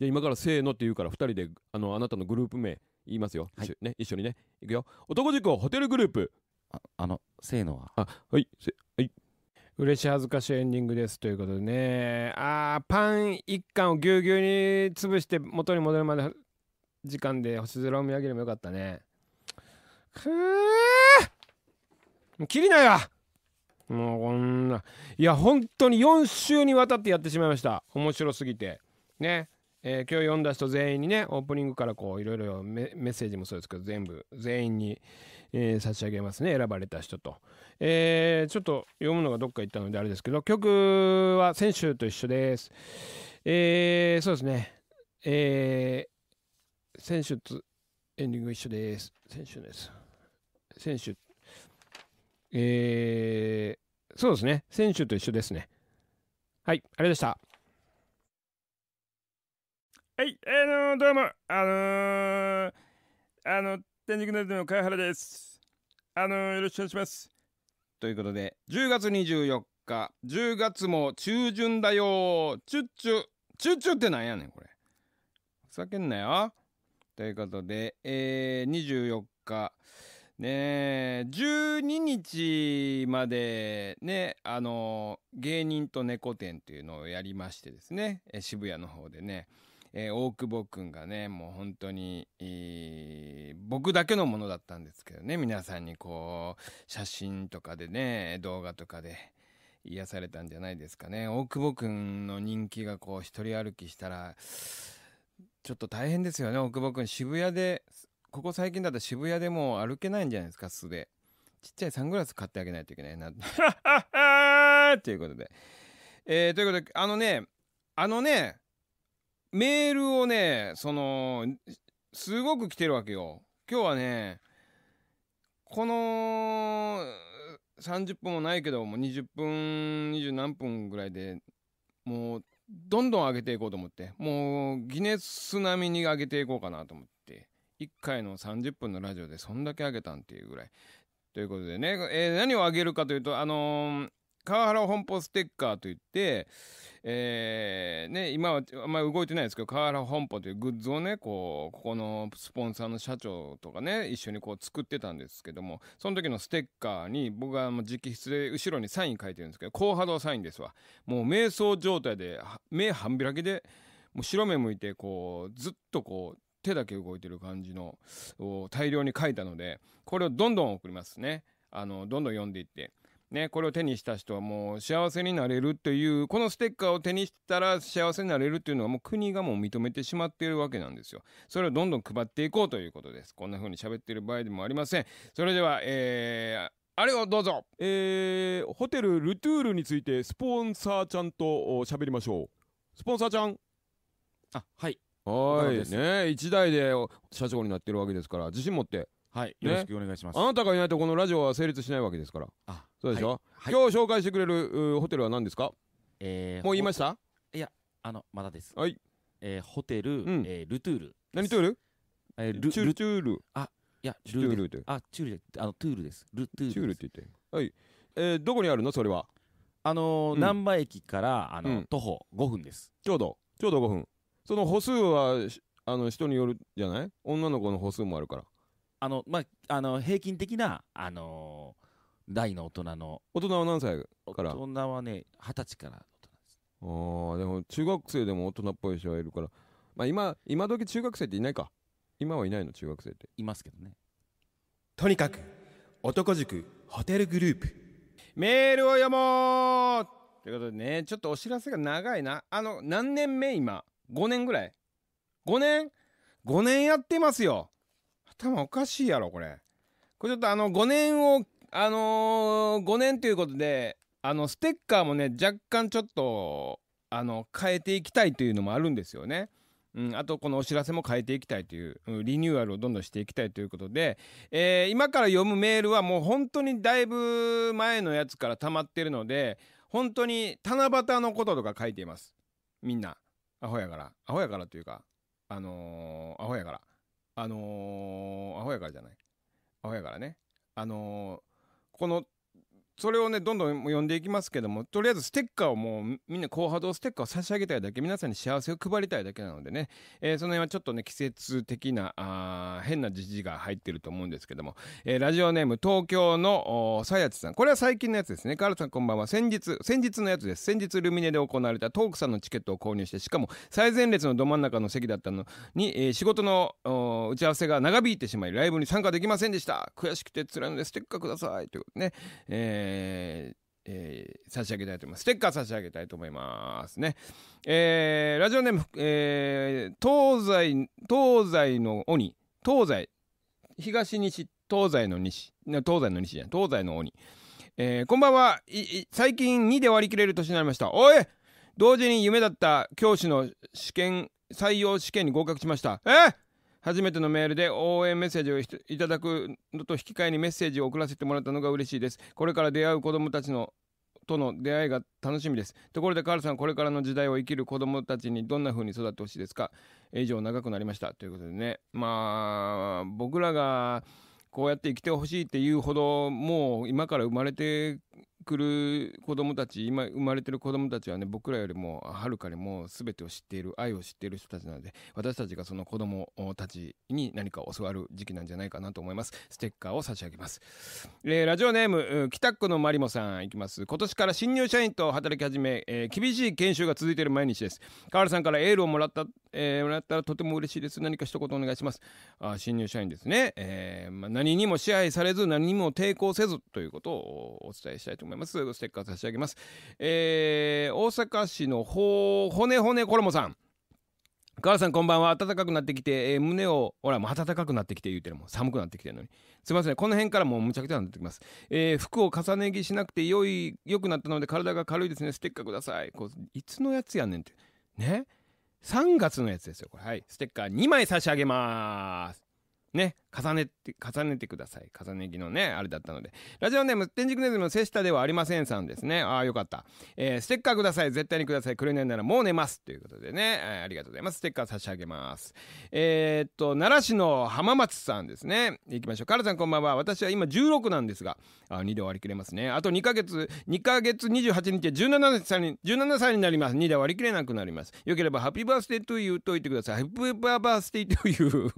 じゃ今からせーのって言うから2人であのあなたのグループ名言いますよ、はい、ね、一緒にねいくよ男塾ホテルグループああのせーのはあはいせはい嬉し恥ずかしいエンディングですということでねあパン1貫をぎゅうぎゅうに潰して元に戻るまで時間で星空を見上げればよかったねくーきりないわもうこんないや本当に4週にわたってやってしまいました面白すぎてねえー、今日読んだ人全員にね、オープニングからこう、いろいろメッセージもそうですけど、全部、全員に、えー、差し上げますね。選ばれた人と。えー、ちょっと読むのがどっか行ったのであれですけど、曲は先週と一緒です。えー、そうですね。えー、先週とエンディング一緒です。先週です。先週。えー、そうですね。先週と一緒ですね。はい、あれでした。はい、あのー、どうも、あのー、あの、天竺ネルの川原です。あのー、よろしくお願いします。ということで、10月24日、10月も中旬だよチュッチュ、チュッチュってなんやねん、これ。ふざけんなよ。ということで、えー、24日、ねえ、12日までね、あの、芸人と猫展っていうのをやりましてですね、渋谷の方でね、えー、大久保くんがね、もう本当に、えー、僕だけのものだったんですけどね、皆さんにこう、写真とかでね、動画とかで癒されたんじゃないですかね。大久保くんの人気がこう、一人歩きしたら、ちょっと大変ですよね、大久保くん。渋谷で、ここ最近だと渋谷でも歩けないんじゃないですか、素で。ちっちゃいサングラス買ってあげないといけないな。と いうことで。えー、ということで、あのね、あのね、メールをね、その、すごく来てるわけよ。今日はね、この、30分もないけど、もう20分、20何分ぐらいで、もう、どんどん上げていこうと思って、もう、ギネス並みに上げていこうかなと思って、1回の30分のラジオでそんだけ上げたんっていうぐらい。ということでね、えー、何を上げるかというと、あのー、川原本舗ステッカーといって、えー、ね、今はあんまり動いてないですけど、川原本舗というグッズをね、こう、ここのスポンサーの社長とかね、一緒にこう作ってたんですけども、その時のステッカーに僕が直筆で後ろにサイン書いてるんですけど、高波動サインですわ。もう瞑想状態で、目半開きで、もう白目向いて、こう、ずっとこう、手だけ動いてる感じの、大量に書いたので、これをどんどん送りますね。あの、どんどん読んでいって。ね、これを手にした人はもう幸せになれるという、このステッカーを手にしたら幸せになれるっていうのはもう国がもう認めてしまっているわけなんですよ。それをどんどん配っていこうということです。こんな風に喋ってる場合でもありません。それでは、えー、あれをどうぞ。えー、ホテルルトゥールについてスポンサーちゃんと喋りましょう。スポンサーちゃん。あ、はい。はい。ね一台で社長になってるわけですから、自信持って。はい、よろしくお願いします。あなたがいないとこのラジオは成立しないわけですから。あ、そうでしょ、はい、今日紹介してくれるホテルは何ですかえー、もう言いましたいやあのまだですはいえー、ホテル、うん、えー、ルトゥール何トゥールえー、ルチュチュールあいやルトゥールであチュールあのトゥールですルトゥールチュールって言ってはいえー、どこにあるのそれはあのー、うん、難波駅からあの、うん、徒歩5分ですちょうどちょうど5分その歩数はあの人によるじゃない女の子の歩数もあるからあのまああの平均的なあの大の大人の。大人は何歳から大人はね、二十歳から大人です。ああ、でも中学生でも大人っぽい人がいるから。まあ今、今時中学生っていないか。今はいないの、中学生って。いますけどね。とにかく、男塾ホテルグループ。メールを読もうということでね、ちょっとお知らせが長いな。あの、何年目今 ?5 年ぐらい ?5 年 ?5 年やってますよ頭おかしいやろ、これ。これちょっとあの、5年をあのー、5年ということで、あの、ステッカーもね、若干ちょっと、あの、変えていきたいというのもあるんですよね。うん、あとこのお知らせも変えていきたいという、リニューアルをどんどんしていきたいということで、えー、今から読むメールはもう本当にだいぶ前のやつから溜まってるので本当に七夕のこととか書いていますみんなアホやからアホやからというかあのー、アホやからあのー、アホやからじゃないアホやからねあのこのそれをね、どんどん読んでいきますけども、とりあえずステッカーをもうみんな高波動ステッカーを差し上げたいだけ、皆さんに幸せを配りたいだけなのでね、えー、その辺はちょっとね、季節的な、あ変な時事が入ってると思うんですけども、えー、ラジオネーム東京のさやちさん。これは最近のやつですね。カールさんこんばんは。先日、先日のやつです。先日ルミネで行われたトークさんのチケットを購入して、しかも最前列のど真ん中の席だったのに、えー、仕事の打ち合わせが長引いてしまい、ライブに参加できませんでした。悔しくて辛いのでステッカーください。ということね。えーえーえー、差し上げたいと思います。ステッカー差し上げたいと思いますね。えー、ラジオネーム、えー、東西、東西の鬼、東西、東西、東西の西、東西の西じゃない、東西の鬼。えー、こんばんは。最近2で割り切れる年になりました。おい同時に夢だった教師の試験、採用試験に合格しました。えー初めてのメールで応援メッセージをいただくのと引き換えにメッセージを送らせてもらったのが嬉しいですこれから出会う子どもたちのとの出会いが楽しみですところでカールさんこれからの時代を生きる子どもたちにどんな風に育ってほしいですか以上長くなりましたということでねまあ僕らがこうやって生きてほしいっていうほどもう今から生まれて来る子供たち今生まれてる子供たちはね僕らよりもはるかにもう全てを知っている愛を知っている人たちなので私たちがその子供たちに何か教わる時期なんじゃないかなと思いますステッカーを差し上げます、えー、ラジオネーム北区のまりもさんいきます今年から新入社員と働き始め、えー、厳しい研修が続いている毎日です河原さんからエールをもらった、えー、もらったらとても嬉しいです何か一言お願いしますあ新入社員ですね、えーまあ、何にも支配されず何にも抵抗せずということをお伝えしたいと思いますます。ステッカー差し上げます。えー、大阪市のほねねほ骨骨衣さん。母さんこんばんは暖かくなってきて、えー、胸をほらもう暖かくなってきて言うてるもん寒くなってきてるのにすいませんこの辺からもうむちゃくちゃになってきます、えー、服を重ね着しなくて良い良くなったので体が軽いですねステッカーくださいこういつのやつやねんってね3月のやつですよこれはいステッカー2枚差し上げますね、重ねて、重ねてください。重ね着のね、あれだったので。ラジオネーム、天竺ネズミの瀬下ではありませんさんですね。ああ、よかった。えー、ステッカーください。絶対にください。くれないならもう寝ます。ということでね、えー、ありがとうございます。ステッカー差し上げます。えー、っと、奈良市の浜松さんですね。いきましょう。カラさんこんばんは。私は今16なんですが、あ2で割り切れますね。あと2ヶ月、2ヶ月28日、17歳に、17歳になります。2で割り切れなくなります。よければ、ハッピーバースデーと言うといてください。ハッピーバースデーという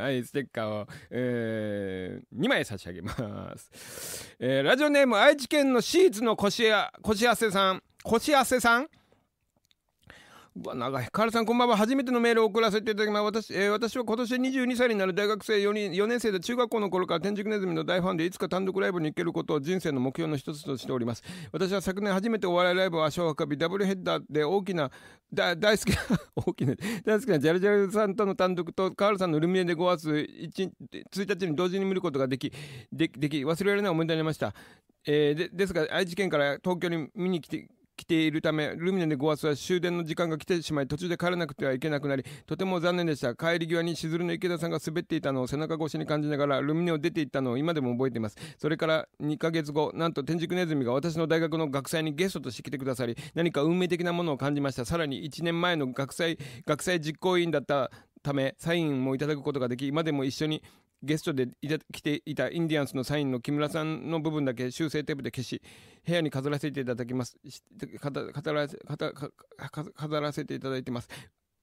はい、ステッカーを、えー、2枚差し上げます。えー、ラジオネーム愛知県のシーツの腰や、腰汗さん。腰汗さんわ、長い。カールさん、こんばんは。初めてのメールを送らせていただきます。私、えー、私は今年22歳になる大学生4人、4年生で中学校の頃から天竺ネズミの大ファンで、いつか単独ライブに行けることを人生の目標の一つとしております。私は昨年初めてお笑いライブを足を運び、ダブルヘッダーで大きな、大好きな、大きな、大好きなジャルジャルさんとの単独と、カールさんのルミネで5月 1, 1日に同時に見ることができ、でき、でき忘れられない思い出になりました。えー、でですが愛知県から東京に見に来て来ているため、ルミネでごわすは終電の時間が来てしまい、途中で帰らなくてはいけなくなり、とても残念でした。帰り際にしずるの池田さんが滑っていたのを背中越しに感じながら、ルミネを出ていったのを今でも覚えています。それから2ヶ月後、なんと天竺ネズミが私の大学の学祭にゲストとして来てくださり、何か運命的なものを感じました。さらに1年前の学祭、学祭実行委員だったため、サインもいただくことができ、今でも一緒にゲストで来ていたインディアンスのサインの木村さんの部分だけ修正テープで消し、部屋に飾らせていただきます。飾らせ飾らせていただいてます。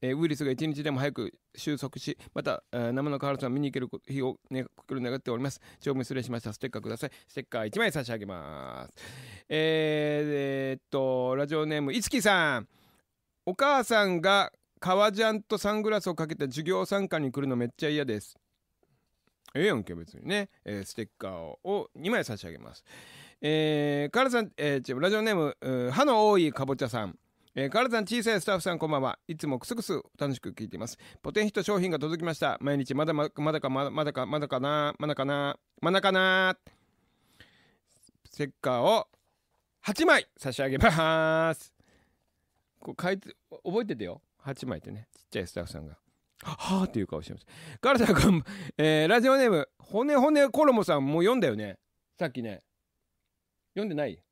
ウイルスが一日でも早く収束し、また、生のカ原ルさん見に行ける日を、ね、心願っております。長文失礼しました。ステッカーください。ステッカー1枚差し上げます。えー、っと、ラジオネーム、いつきさん。お母さんが革ジャンとサングラスをかけた授業参観に来るのめっちゃ嫌です。ええやんけ、別にね。えー、ステッカーを2枚差し上げます。えー、カールさん、えー、ラジオネーム歯の多いかぼちゃさん。えー、カールさん、小さいスタッフさん、こんばんは。いつもくすくす楽しく聞いています。ポテンヒット商品が届きました。毎日まだま、まだか、まだまだか、まだかな、まだかな、まだかな。ステッカーを8枚差し上げます。こう書いて、覚えててよ。8枚ってね、ちっちゃいスタッフさんが。はあっていう顔してます。カルタ君、えー、ラジオネーム、骨骨衣さん、もう読んだよね。さっきね。読んでない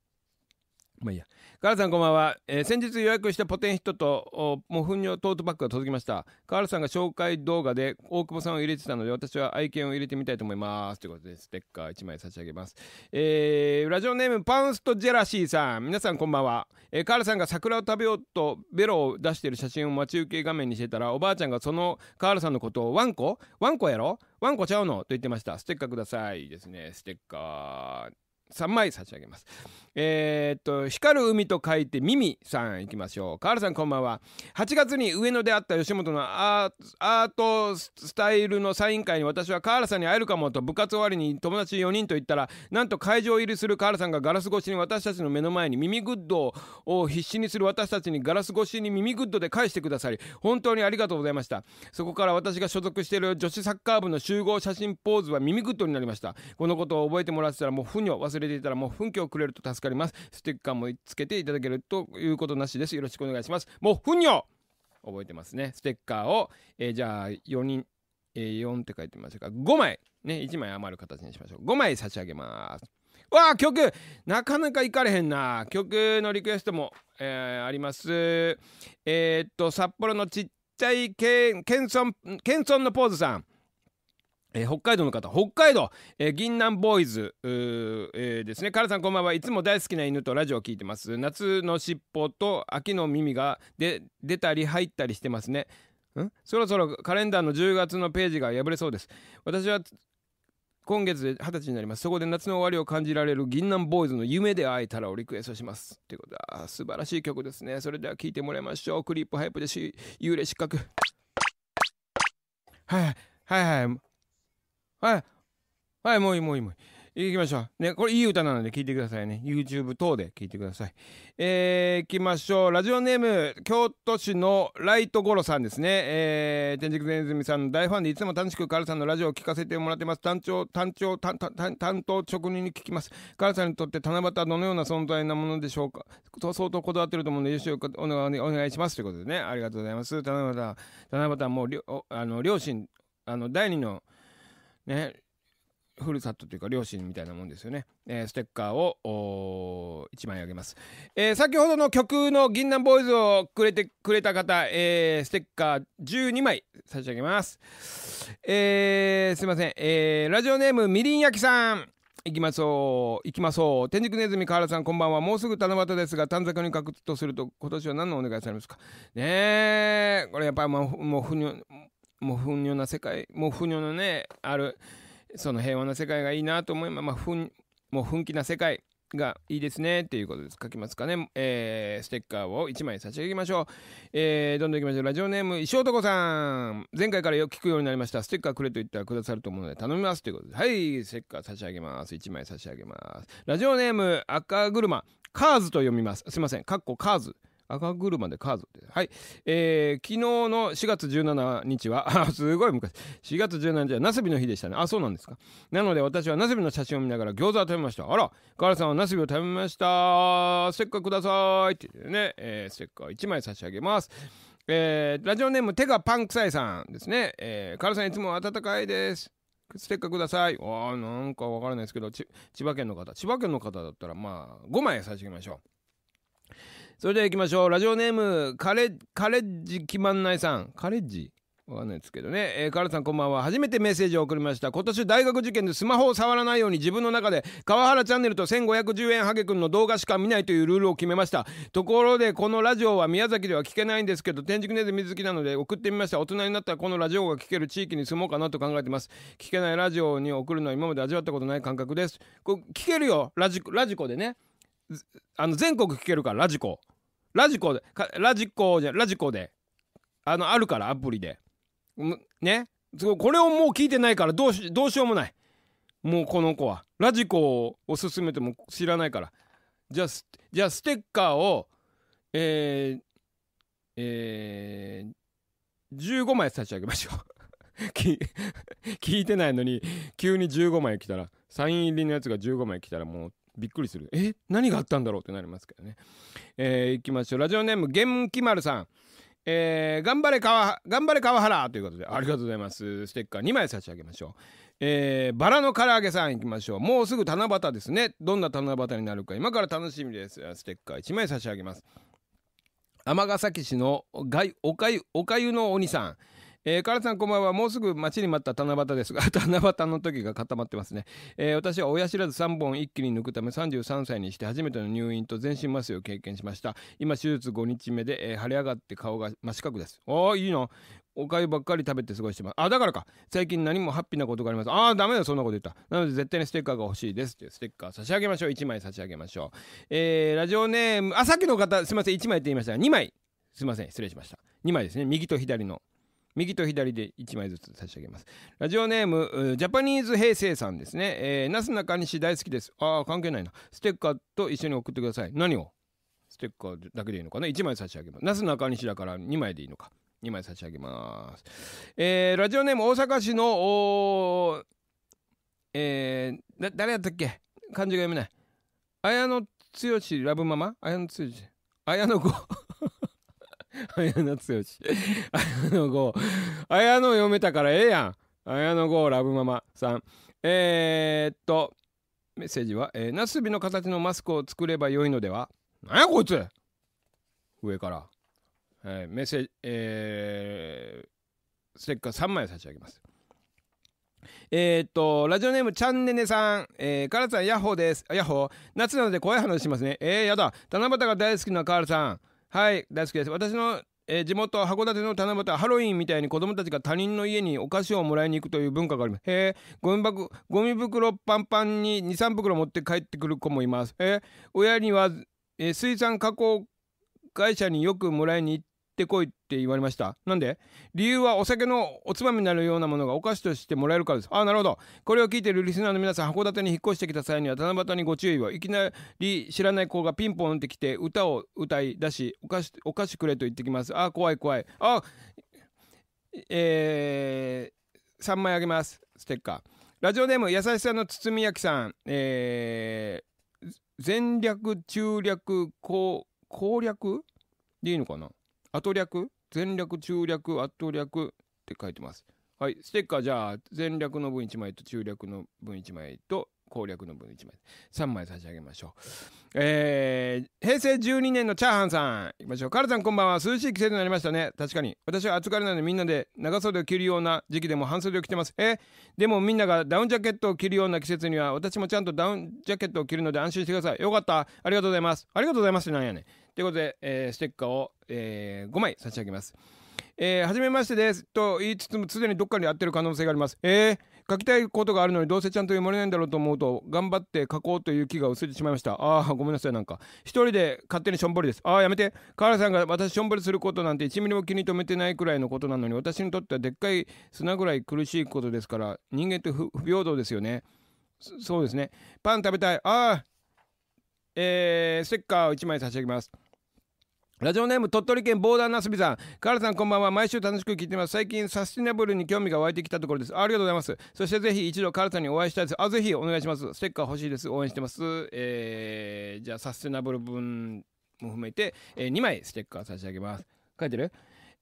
まあいいや。カールさんこんばんは。えー、先日予約したポテンヒットと、もふんよトートバッグが届きました。カールさんが紹介動画で大久保さんを入れてたので、私は愛犬を入れてみたいと思います。ということで、ステッカー1枚差し上げます。えー、ラジオネームパンストジェラシーさん。皆さんこんばんは。えー、カールさんが桜を食べようとベロを出している写真を待ち受け画面にしてたら、おばあちゃんがそのカールさんのことをワンコワンコやろワンコちゃうのと言ってました。ステッカーください。ですね。ステッカー。3枚差し上げます。えー、っと、光る海と書いてミミさんいきましょう。河原さんこんばんは。8月に上野であった吉本のアートスタイルのサイン会に私はカールさんに会えるかもと部活終わりに友達4人と言ったら、なんと会場入りする河原さんがガラス越しに私たちの目の前に耳グッドを必死にする私たちにガラス越しに耳グッドで返してくださり、本当にありがとうございました。そこから私が所属している女子サッカー部の集合写真ポーズは耳グッドになりました。このことを覚えてもらってたらもうふにょ忘れれていたらもう奮起をくれると助かります。ステッカーもつけていただけるということなしです。よろしくお願いします。もうふにょ覚えてますね。ステッカーを、えー、じゃあ4人、えー、4って書いてみましょうか。5枚。ね、1枚余る形にしましょう。5枚差し上げます。わあ曲なかなかいかれへんな曲のリクエストも、えー、ありますえー、っと札幌のちっちゃいけん謙遜謙遜のポーズさんえー、北海道の方北海道、えー、銀南ボーイズー、えー、ですねカラさんこんばんはいつも大好きな犬とラジオを聞いてます夏の尻尾と秋の耳がで出たり入ったりしてますねんそろそろカレンダーの10月のページが破れそうです私は今月で20歳になりますそこで夏の終わりを感じられる銀南ボーイズの夢で会えたらをリクエストしますということは素晴らしい曲ですねそれでは聴いてもらいましょうクリップハイプでし幽霊失格はいはいはいはいはいもういいもういいもういい行きましょうねこれいい歌なので聴いてくださいね YouTube 等で聴いてくださいえー、行きましょうラジオネーム京都市のライトゴロさんですねえー、天竺善泉さんの大ファンでいつも楽しくカルさんのラジオを聴かせてもらってます担当担当担当職人に聞きますカルさんにとって七夕はどのような存在なものでしょうか相当こだわってると思うのでよろしくお願いしますということでねありがとうございます七夕七夕もうあの両親あの第二の「ね、ふるさとというか両親みたいなもんですよね、えー、ステッカーを1枚あげます、えー、先ほどの曲の「銀杏ボーイズ」をくれてくれた方、えー、ステッカー12枚差し上げます、えー、すいません、えー、ラジオネームみりん焼きさんいきましょう。いきましょう。天竺ネズミ河原さん、こんばんは。もうすぐ七夕ですが、短冊に書くとすると、今年は何のお願いされますかねえ、これやっぱりもう、もうふにょ、もう糞尿な世界、もう糞尿のね、ある、その平和な世界がいいなと思います。まあ、ふん、もう奮気な世界がいいですねっていうことです。書きますかね。えー、ステッカーを1枚差し上げましょう。えー、どんどん行きましょう。ラジオネーム、石男さん。前回からよく聞くようになりました。ステッカーくれと言ったらくださると思うので頼みますということです。はい、ステッカー差し上げます。1枚差し上げます。ラジオネーム、赤車。カーズと読みます。すいません。カッコカーズ。赤車でカーズはい、えー、昨日の4月17日は すごい昔4月17日はなすびの日でしたねあそうなんですかなので私はなすびの写真を見ながら餃子を食べましたあらカールさんはなすびを食べましたステッカーくださいってね、えー、ステッカー1枚差し上げますえー、ラジオネーム手がパン臭いさんですね、えー、カールさんいつも温かいですステッカーくださいあなんかわからないですけど千葉県の方千葉県の方だったらまあ5枚差し上げましょうそれでは行きましょうラジオネームカレカレッジ決まんないさんカレッジわかんないですけどね、えー、カラさんこんばんは初めてメッセージを送りました今年大学受験でスマホを触らないように自分の中で川原チャンネルと1510円ハゲくんの動画しか見ないというルールを決めましたところでこのラジオは宮崎では聞けないんですけど天竺ネズミ好きなので送ってみました大人になったらこのラジオが聞ける地域に住もうかなと考えてます聞けないラジオに送るのは今まで味わったことない感覚ですこ聞けるよラジラジコでねあの全国聞けるからラジコラジコでラジコじゃラジコであのあるからアプリでねこれをもう聞いてないからどうしどうしようもないもうこの子はラジコを勧めても知らないからじゃあじゃあステッカーをえー、えー、15枚差し上げましょう 聞いてないのに急に15枚来たらサイン入りのやつが15枚来たらもうびっくりするえ何があったんだろうってなりますけどねえー、いきましょうラジオネーム元気丸さんえー、頑張れ川頑張れ川原ということでありがとうございますステッカー2枚差し上げましょう、えー、バラの唐揚げさんいきましょうもうすぐ七夕ですねどんな七夕になるか今から楽しみですステッカー1枚差し上げます尼崎市のおかゆおかゆのお兄さんえー、カラさんこんばんは。もうすぐ待ちに待った七夕ですが、七夕の時が固まってますね。えー、私は親知らず3本一気に抜くため33歳にして初めての入院と全身麻酔を経験しました。今手術5日目で、えー、腫れ上がって顔が真四角です。ああ、いいな。おかゆばっかり食べて過ごしてます。あ、だからか。最近何もハッピーなことがあります。ああ、ダメだ、そんなこと言った。なので絶対にステッカーが欲しいです。いうステッカー差し上げましょう。1枚差し上げましょう。えー、ラジオネーム、あ、さっきの方、すいません。1枚って言いましたが、2枚。すいません。失礼しました。2枚ですね。右と左の。右と左で1枚ずつ差し上げますラジオネームジャパニーズ平成さんですね、えー、なすなかにし大好きですああ関係ないなステッカーと一緒に送ってください何をステッカーだけでいいのかな1枚差し上げますなすなかにしだから2枚でいいのか2枚差し上げます、えー、ラジオネーム大阪市のえー、誰やったっけ漢字が読めない綾野剛ラブママ綾野剛綾野剛 綾菜剛。綾野剛。綾野読めたからええやん。綾野剛ラブママさん。えー、っと、メッセージは、えー、ナスの形のマスクを作ればよいのではなんやこいつ上から。はい、メッセージ、えー、ステッカー3枚差し上げます。えー、っと、ラジオネーム、チャンネネさん。えー、カラさん、ヤッホーです。ヤッホー。夏なので怖い話しますね。えー、やだ。七夕が大好きなカルさん。はい大好きです私の、えー、地元函館の七夕ハロウィンみたいに子供たちが他人の家にお菓子をもらいに行くという文化がありますへえゴミ箱ゴミ袋パンパンに23袋持って帰ってくる子もいますえ親には、えー、水産加工会社によくもらいに行ってこいって言われました。なんで理由はお酒のおつまみになるようなものがお菓子としてもらえるからです。あ、なるほど。これを聞いてるリスナーの皆さん、函館に引っ越してきた際には七夕にご注意を。いきなり知らない子がピンポンってきて歌を歌い出し、お菓子、お菓子くれと言ってきます。あ、怖い怖い。あ、えー、3枚あげます。ステッカー。ラジオネーム、優しさの堤きさん。えー、前略、中略、攻、攻略でいいのかな後略全略、中略、圧倒略って書いてます。はい。ステッカーじゃあ、全略の分1枚と中略の分1枚と、攻略の分1枚3枚差し上げましょうえー、平成12年のチャーハンさんいきましょうカルさんこんばんは涼しい季節になりましたね確かに私は暑がりなのでみんなで長袖を着るような時期でも半袖を着てますえでもみんながダウンジャケットを着るような季節には私もちゃんとダウンジャケットを着るので安心してくださいよかったありがとうございますありがとうございますなんやねということで、えー、ステッカーを、えー、5枚差し上げますえー、はじめましてですと言いつつもすでにどっかにやってる可能性がありますえー書きたいことがあるのにどうせちゃんと読まれないんだろうと思うと頑張って書こうという気が薄れてしまいましたああごめんなさいなんか一人で勝手にしょんぼりですああやめて河原さんが私しょんぼりすることなんて1ミリも気に留めてないくらいのことなのに私にとってはでっかい砂ぐらい苦しいことですから人間って不平等ですよねそうですねパン食べたいああえー、ステッカーを1枚差し上げますラジオネーム鳥取県防弾なすびさん。カールさんこんばんは。毎週楽しく聞いてます。最近サスティナブルに興味が湧いてきたところです。ありがとうございます。そしてぜひ一度カールさんにお会いしたいです。あ、ぜひお願いします。ステッカー欲しいです。応援してます。えー、じゃあサスティナブル分も含めて、えー、2枚ステッカー差し上げます。書いてる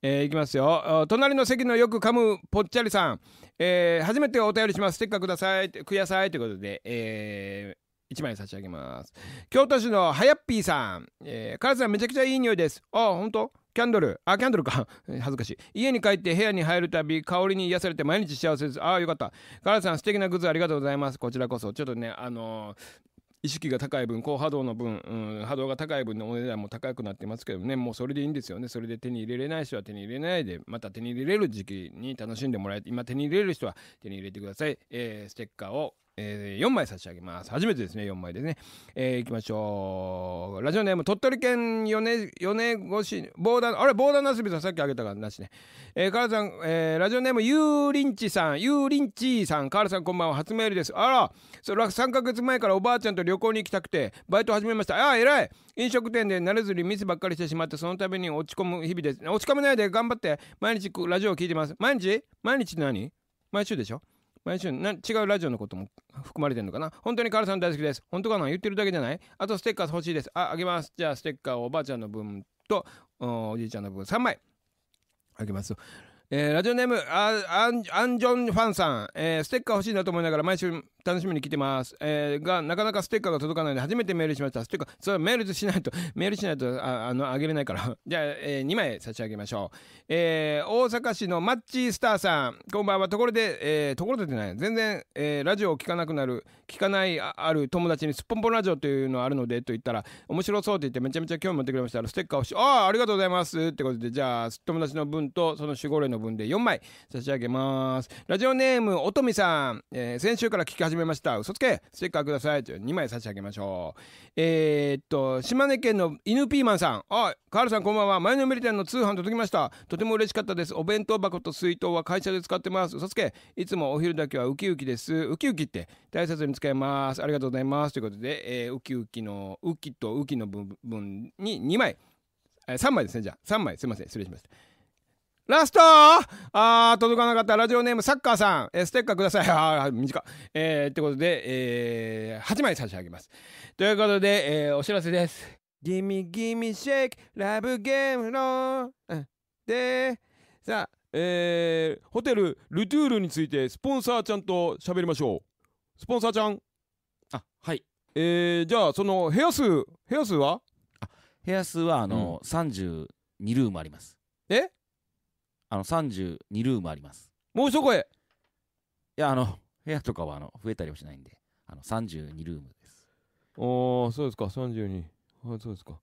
えー、いきますよ。隣の席のよく噛むぽっちゃりさん。えー、初めてお便りします。ステッカーください。くやさい。ということで、えー、1枚差し上げます。京都市のはやっぴーさん。えー、カラスん、めちゃくちゃいい匂いです。あ、ほんとキャンドル。あ、キャンドルか。恥ずかしい。家に帰って部屋に入るたび、香りに癒されて毎日幸せです。ああ、よかった。カラスさん、素敵なグッズありがとうございます。こちらこそ。ちょっとね、あのー意識が高い分高波動の分、うん、波動が高い分のお値段も高くなってますけどねもうそれでいいんですよねそれで手に入れれない人は手に入れないでまた手に入れれる時期に楽しんでもらえて今手に入れる人は手に入れてください、えー、ステッカーをえー、4枚差し上げます。初めてですね、4枚でね。えー、いきましょう。ラジオネーム、鳥取県米、米越し、防弾、あれ、防弾なすびさん、さっきあげたからなしね。えー、カールさん、えー、ラジオネーム、ゆうりんちさん、ゆうりんちさん、カールさん、こんばんは、初メールです。あら、それは3ヶ月前からおばあちゃんと旅行に行きたくて、バイト始めました。ああ、偉い飲食店で慣れずにミスばっかりしてしまって、その度に落ち込む日々です。落ち込めないで頑張って、毎日ラジオを聞いてます。毎日毎日何毎週でしょ毎週な違うラジオのことも含まれてんのかな本当にカールさん大好きです。本当かな言ってるだけじゃないあとステッカー欲しいです。あ、あげます。じゃあステッカーをおばあちゃんの分とおじいちゃんの分3枚あげます。えー、ラジオネームアン、アンジョンファンさん、えー、ステッカー欲しいなと思いながら毎週楽しみに来てます。えー、が、なかなかステッカーが届かないので初めてメールしました。ステッカー、それメールしないと、メールしないと、ああの、あげれないから。じゃあ、えー、2枚差し上げましょう。えー、大阪市のマッチースターさん、こんばんは。ところで、えー、ところでじゃない。全然、えー、ラジオを聞かなくなる、聞かないあある友達にすっぽんぽんラジオというのあるので、と言ったら、面白そうって言ってめちゃめちゃ興味持ってくれました。ステッカー欲しい。ああ、ありがとうございます。ってことで、じゃあ、友達の分と、その守護霊の分で4枚差し上げます。ラジオネーム、おとみさん。えー、先週から聞き始めました。嘘つけステッカーください。2枚差し上げましょう。えー、っと、島根県の犬ピーマンさん。あ、カールさんこんばんは。前のメリテンの通販届きました。とても嬉しかったです。お弁当箱と水筒は会社で使ってます。嘘つけいつもお昼だけはウキウキです。ウキウキって大切に使います。ありがとうございます。ということで、えー、ウキウキの、ウキとウキの部分に2枚。3枚ですね、じゃあ。3枚、すいません、失礼しました。ラストあー、届かなかったラジオネームサッカーさん、えー、ステッカーください。あ ー、短い。えー、ってことで、えー、8枚差し上げます。ということで、えー、お知らせです。ギミギミシェイク、ラブゲームの、で、さあ、えー、ホテルルトゥールについてスポンサーちゃんと喋りましょうスポンサーちゃんあはいえー、じゃあその部屋数部屋数はあ部屋数はあの、うん、32ルームありますえあの32ルームありますもうそこへいやあの 部屋とかはあの増えたりはしないんであの32ルームですおおそうですか32あそうですか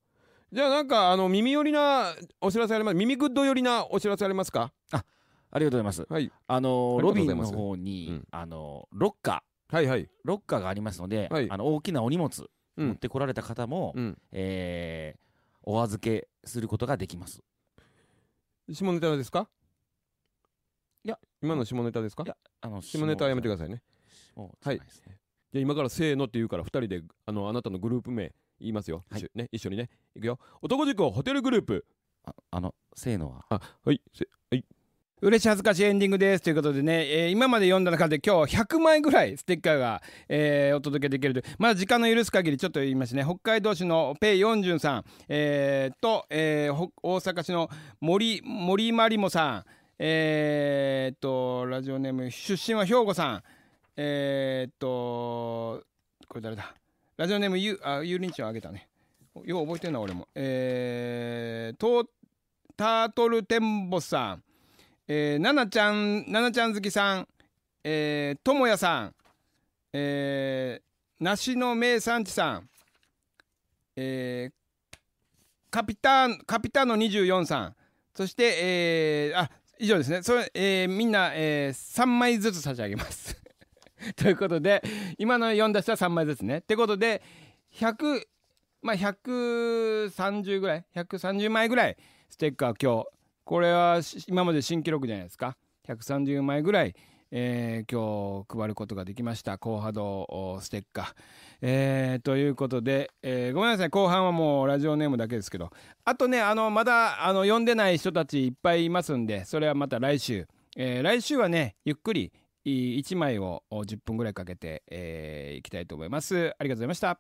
じゃあなんかあの耳寄りなお知らせあります耳グッド寄りなお知らせありますかあありがとうございます、はい、あのロビンの方に、うん、あのロッカー、はいはい、ロッカーがありますので、はい、あの大きなお荷物持ってこられた方も、うん、えー、お預けすることができます下ネタですかいや今の下ネタですかいやあの下ネタはやめてくださいねはいじゃ今からせーのって言うから2人であのあなたのグループ名言いますよ、はい、ね、一緒にねいくよ男塾ホテルグループああのせーのはあはいせはい嬉し恥ずかしいエンディングですということでね、えー、今まで読んだ中で今日100枚ぐらいステッカーが、えー、お届けできるとまだ時間の許す限りちょっと言いますね北海道市のペイヨンジュンさん、えー、と、えー、大阪市の森森まりもさんえー、っと、ラジオネーム、出身は兵庫さん。えー、っと、これ誰だラジオネーム、ゆ、あ、ゆうりんちんあげたね。よう覚えてるな、俺も。えー、と、タートルテンボスさん。えー、ななちゃん、ななちゃん好きさん。えー、ともやさん。えー、梨の名産地さん。えー、カピター、カピターの24さん。そして、えー、あ、以上ですねそれ、えー、みんな、えー、3枚ずつ差し上げます ということで今の読んだ人は3枚ずつねってことで100まあ130ぐらい130枚ぐらいステッカー今日これは今まで新記録じゃないですか130枚ぐらいえー、今日配ることができました。高波動ステッカー。えー、ということで、えー、ごめんなさい。後半はもうラジオネームだけですけど。あとね、あの、まだ、あの、読んでない人たちいっぱいいますんで、それはまた来週。えー、来週はね、ゆっくり1枚を10分ぐらいかけて、えー、いきたいと思います。ありがとうございました。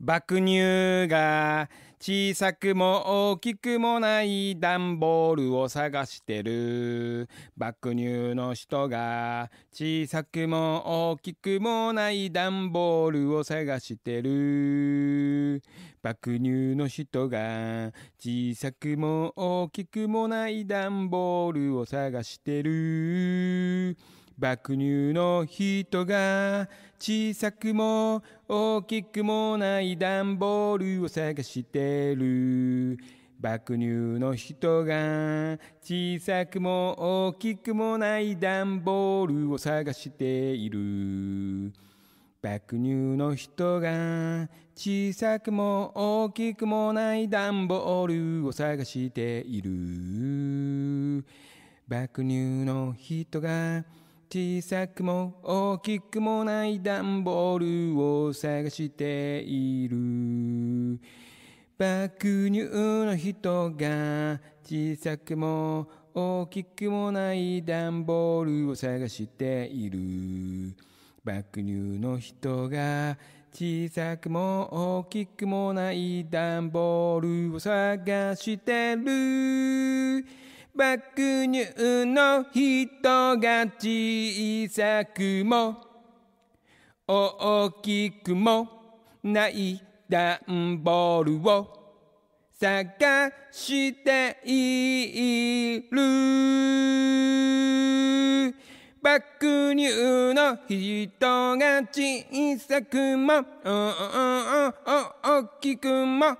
爆乳が小さくも大きくもない段ボールを探してる爆乳の人が小さくも大きくもない段ボールを探してる爆乳の人が小さくも大きくもない段ボールを探してる爆乳の人が小さくも大きくもない段ボールを探してる爆乳の人が小さくも大きくもない段ボールを探している爆乳の人が小さくも大きくもない段ボールを探している爆乳の人が小さくも大きくもない段ボールを探している爆乳の人が小さくも大きくもない段ボールを探している爆乳の人が小さくも大きくもない段ボールを探してる爆乳の人が小さくも大きくもないダンボールを探している爆乳の人が小さくも大きくも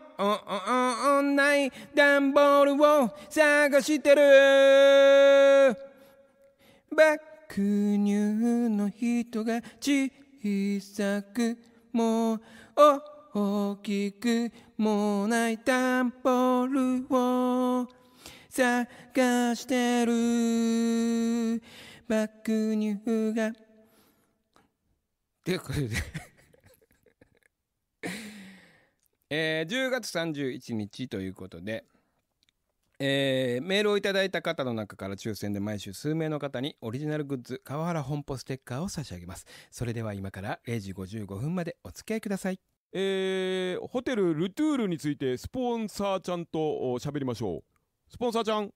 ない段ボールを探してる爆乳の人が小さくも大きくもない段ボールを探してる爆乳が。っいうことで えー、10月31日ということで、えー、メールをいただいた方の中から抽選で毎週数名の方にオリジナルグッズ川原本舗ステッカーを差し上げます。それでは今から0時55分までお付き合いください。えー、ホテルルトゥールについてスポンサーちゃんと喋りましょう。スポンサーちゃん。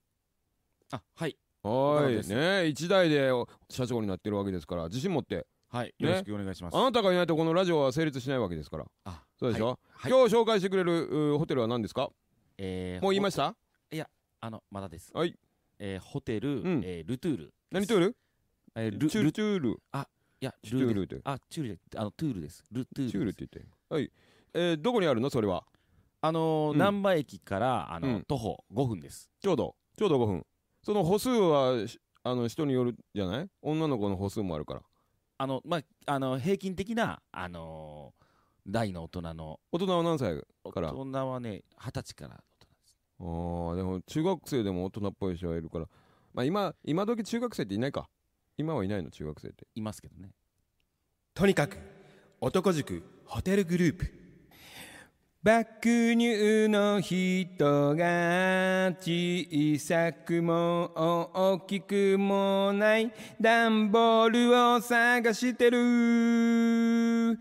あ、はい。はいね一代で社長になってるわけですから自信持ってはいよろしくお願いしますあなたがいないとこのラジオは成立しないわけですからあそうでしょ今日紹介してくれるホテルは何ですかえもう言いましたいやあのまだですはいえホテルえルトゥール何トゥールえルトゥールあいやルトゥールってあチュールあのトゥールですルトゥールチュールって言ってはいえどこにあるのそれはあの難波駅からあの徒歩5分ですちょうどちょうど5分その歩数はあの人によるじゃない女の子の歩数もあるからあのまああの平均的なあのー大の大人の大人は何歳か大ら大人はね二十歳から大人ですあでも中学生でも大人っぽい人はいるからまあ今今時中学生っていないか今はいないの中学生っていますけどねとにかく男塾ホテルグループ爆乳の人が小さくも大きくもない段ボールを探してる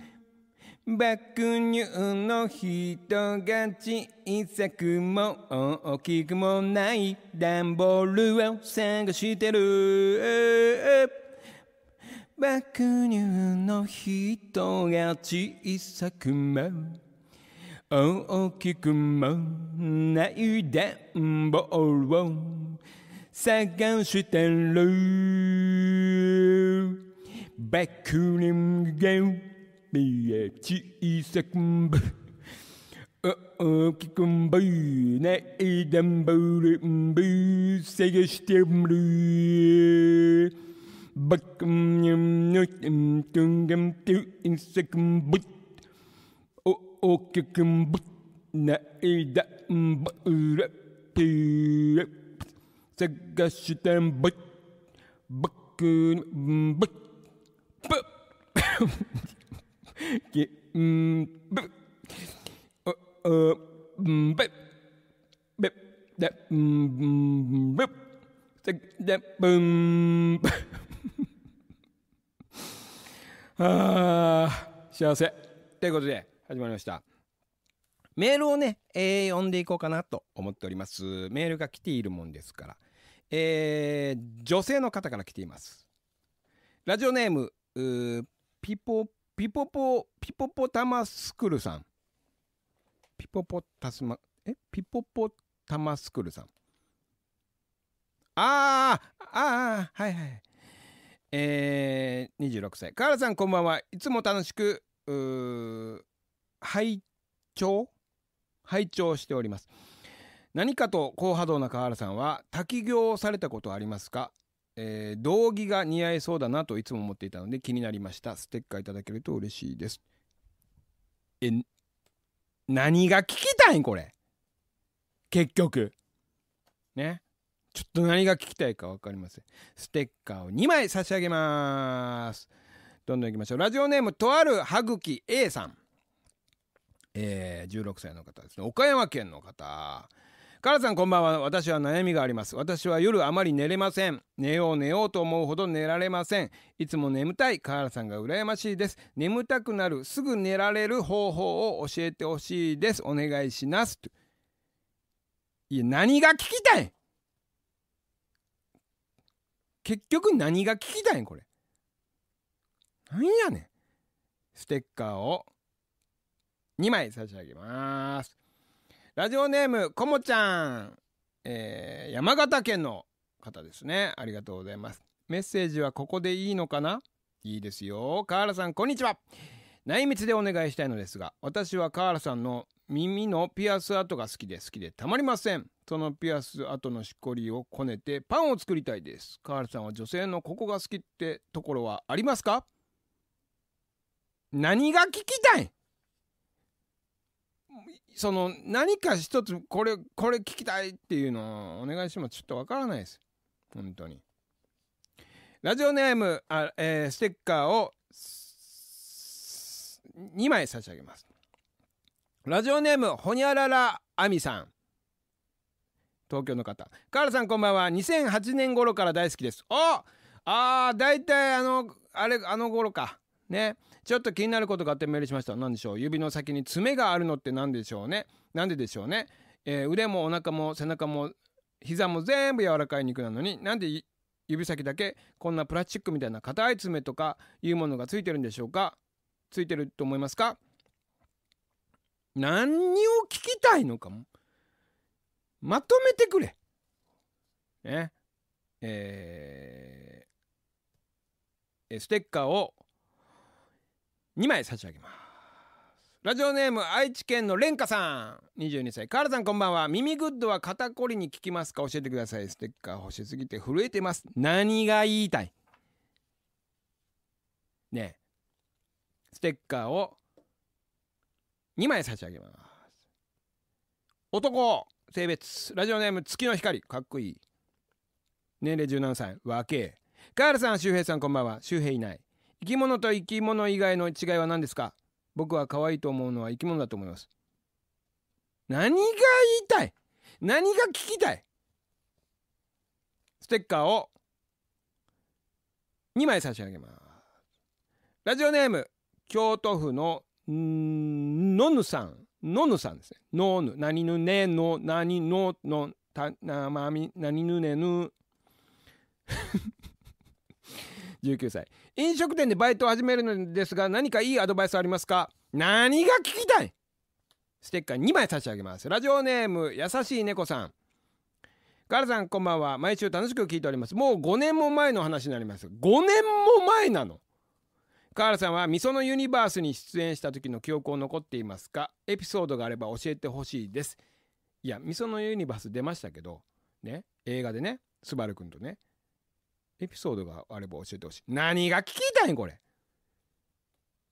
爆乳の人が小さくも大きくもない段ボールを探してる爆乳の人が小さくも大きくもないダンボールを探してるバックリング見え小さくぶ大きくぶないダンボールぶ探してるバックリングの点々点々点々点々大きくんぶないだんぶるぴるがしてんぶぶくんぶぶきんぶおおんぶぶだんぶさだぶんぶあ幸せということで始まりました。メールをね、えー、読んでいこうかなと思っております。メールが来ているもんですから。えー、女性の方から来ています。ラジオネーム、ーピポ、ピポポ、ピポポタマスクルさん。ピポポタスマ、えピポポタマスクルさん。あー、あー、はいはい。えー、26歳。カー原さんこんばんは。いつも楽しく、拝聴拝聴しております。何かと高波動な河原さんは滝行されたことありますか、えー、道着が似合いそうだなといつも思っていたので気になりましたステッカーいただけると嬉しいですえ何が聞きたいんこれ結局ねちょっと何が聞きたいか分かりませんステッカーを2枚差し上げますどんどんいきましょうラジオネームとある歯茎 A さんえー、16歳の方ですね岡山県の方からさんこんばんは私は悩みがあります私は夜あまり寝れません寝よう寝ようと思うほど寝られませんいつも眠たい河ラさんが羨ましいです眠たくなるすぐ寝られる方法を教えてほしいですお願いしますいや何が聞きたい結局何が聞きたいこれなんやねんステッカーを2枚差し上げます。ラジオネーム、こもちゃん。えー、山形県の方ですね。ありがとうございます。メッセージはここでいいのかないいですよ。河原さん、こんにちは。内密でお願いしたいのですが、私は河原さんの耳のピアス跡が好きで好きでたまりません。そのピアス跡のしこりをこねてパンを作りたいです。河原さんは女性のここが好きってところはありますか何が聞きたいその何か一つこれこれ聞きたいっていうのをお願いしてもちょっとわからないです本当にラジオネームあ、えー、ステッカーを2枚差し上げますラジオネームほにゃららあみさん東京の方カールさんこんばんは2008年頃から大好きですおあー大体あのあれあの頃かねちょっと気になることがあってメールしました何でしょう指の先に爪があるのって何でしょうねなんででしょうね、えー、腕もお腹も背中も膝も全部柔らかい肉なのになんで指先だけこんなプラスチックみたいな硬い爪とかいうものがついてるんでしょうかついてると思いますか何を聞きたいのかもまとめてくれねえー、ステッカーを2枚差し上げますラジオネーム愛知県のレンカさん22歳カールさんこんばんは耳グッドは肩こりに効きますか教えてくださいステッカー欲しすぎて震えてます何が言いたいねえステッカーを2枚差し上げます男性別ラジオネーム月の光かっこいい年齢17歳若えカールさん周平さんこんばんは周平いない生き物と生き物以外の違いは何ですか僕は可愛いと思うのは生き物だと思います何が言いたい何が聞きたいステッカーを2枚差し上げますラジオネーム京都府ののぬさんのぬさんですねのぬ何ぬねの何ののたなまみ何ぬねぬ19歳飲食店でバイトを始めるのですが何かいいアドバイスありますか何が聞きたいステッカー2枚差し上げますラジオネーム優しい猫さんガラさんこんばんは毎週楽しく聞いておりますもう5年も前の話になります5年も前なのカールさんはみそのユニバースに出演した時の記憶を残っていますかエピソードがあれば教えてほしいですいやみそのユニバース出ましたけどね映画でねスバルくんとねエピソードがあれば教えてほしい何が聞きたいんこれ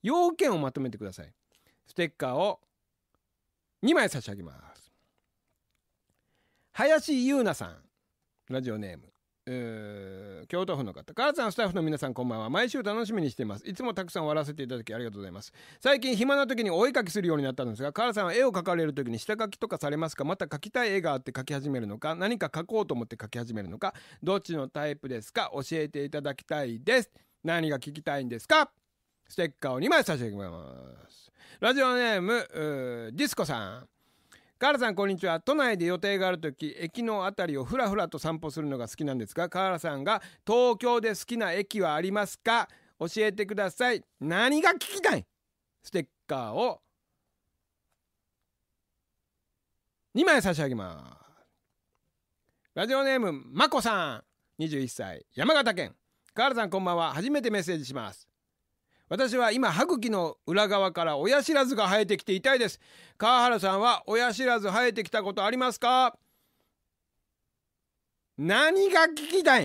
要件をまとめてくださいステッカーを2枚差し上げます林優奈さんラジオネーム京都府の方。母さん、スタッフの皆さん、こんばんは。毎週楽しみにしています。いつもたくさん笑わせていただきありがとうございます。最近、暇な時にお絵描きするようになったんですが、母さんは絵を描かれる時に下書きとかされますかまた描きたい絵があって描き始めるのか何か描こうと思って描き始めるのかどっちのタイプですか教えていただきたいです。何が聞きたいんですかステッカーを2枚差し上げます。ラジオネーム、ーディスコさん。カールさんこんにちは都内で予定がある時駅の辺りをふらふらと散歩するのが好きなんですがカー原さんが東京で好きな駅はありますか教えてください何が聞きたいステッカーを2枚差し上げますラジオネームまこさん21歳山形県カールさんこんばんは初めてメッセージします私は今歯茎の裏側から親知らずが生えてきて痛いです川原さんは親知らず生えてきたことありますか何が聞きたいん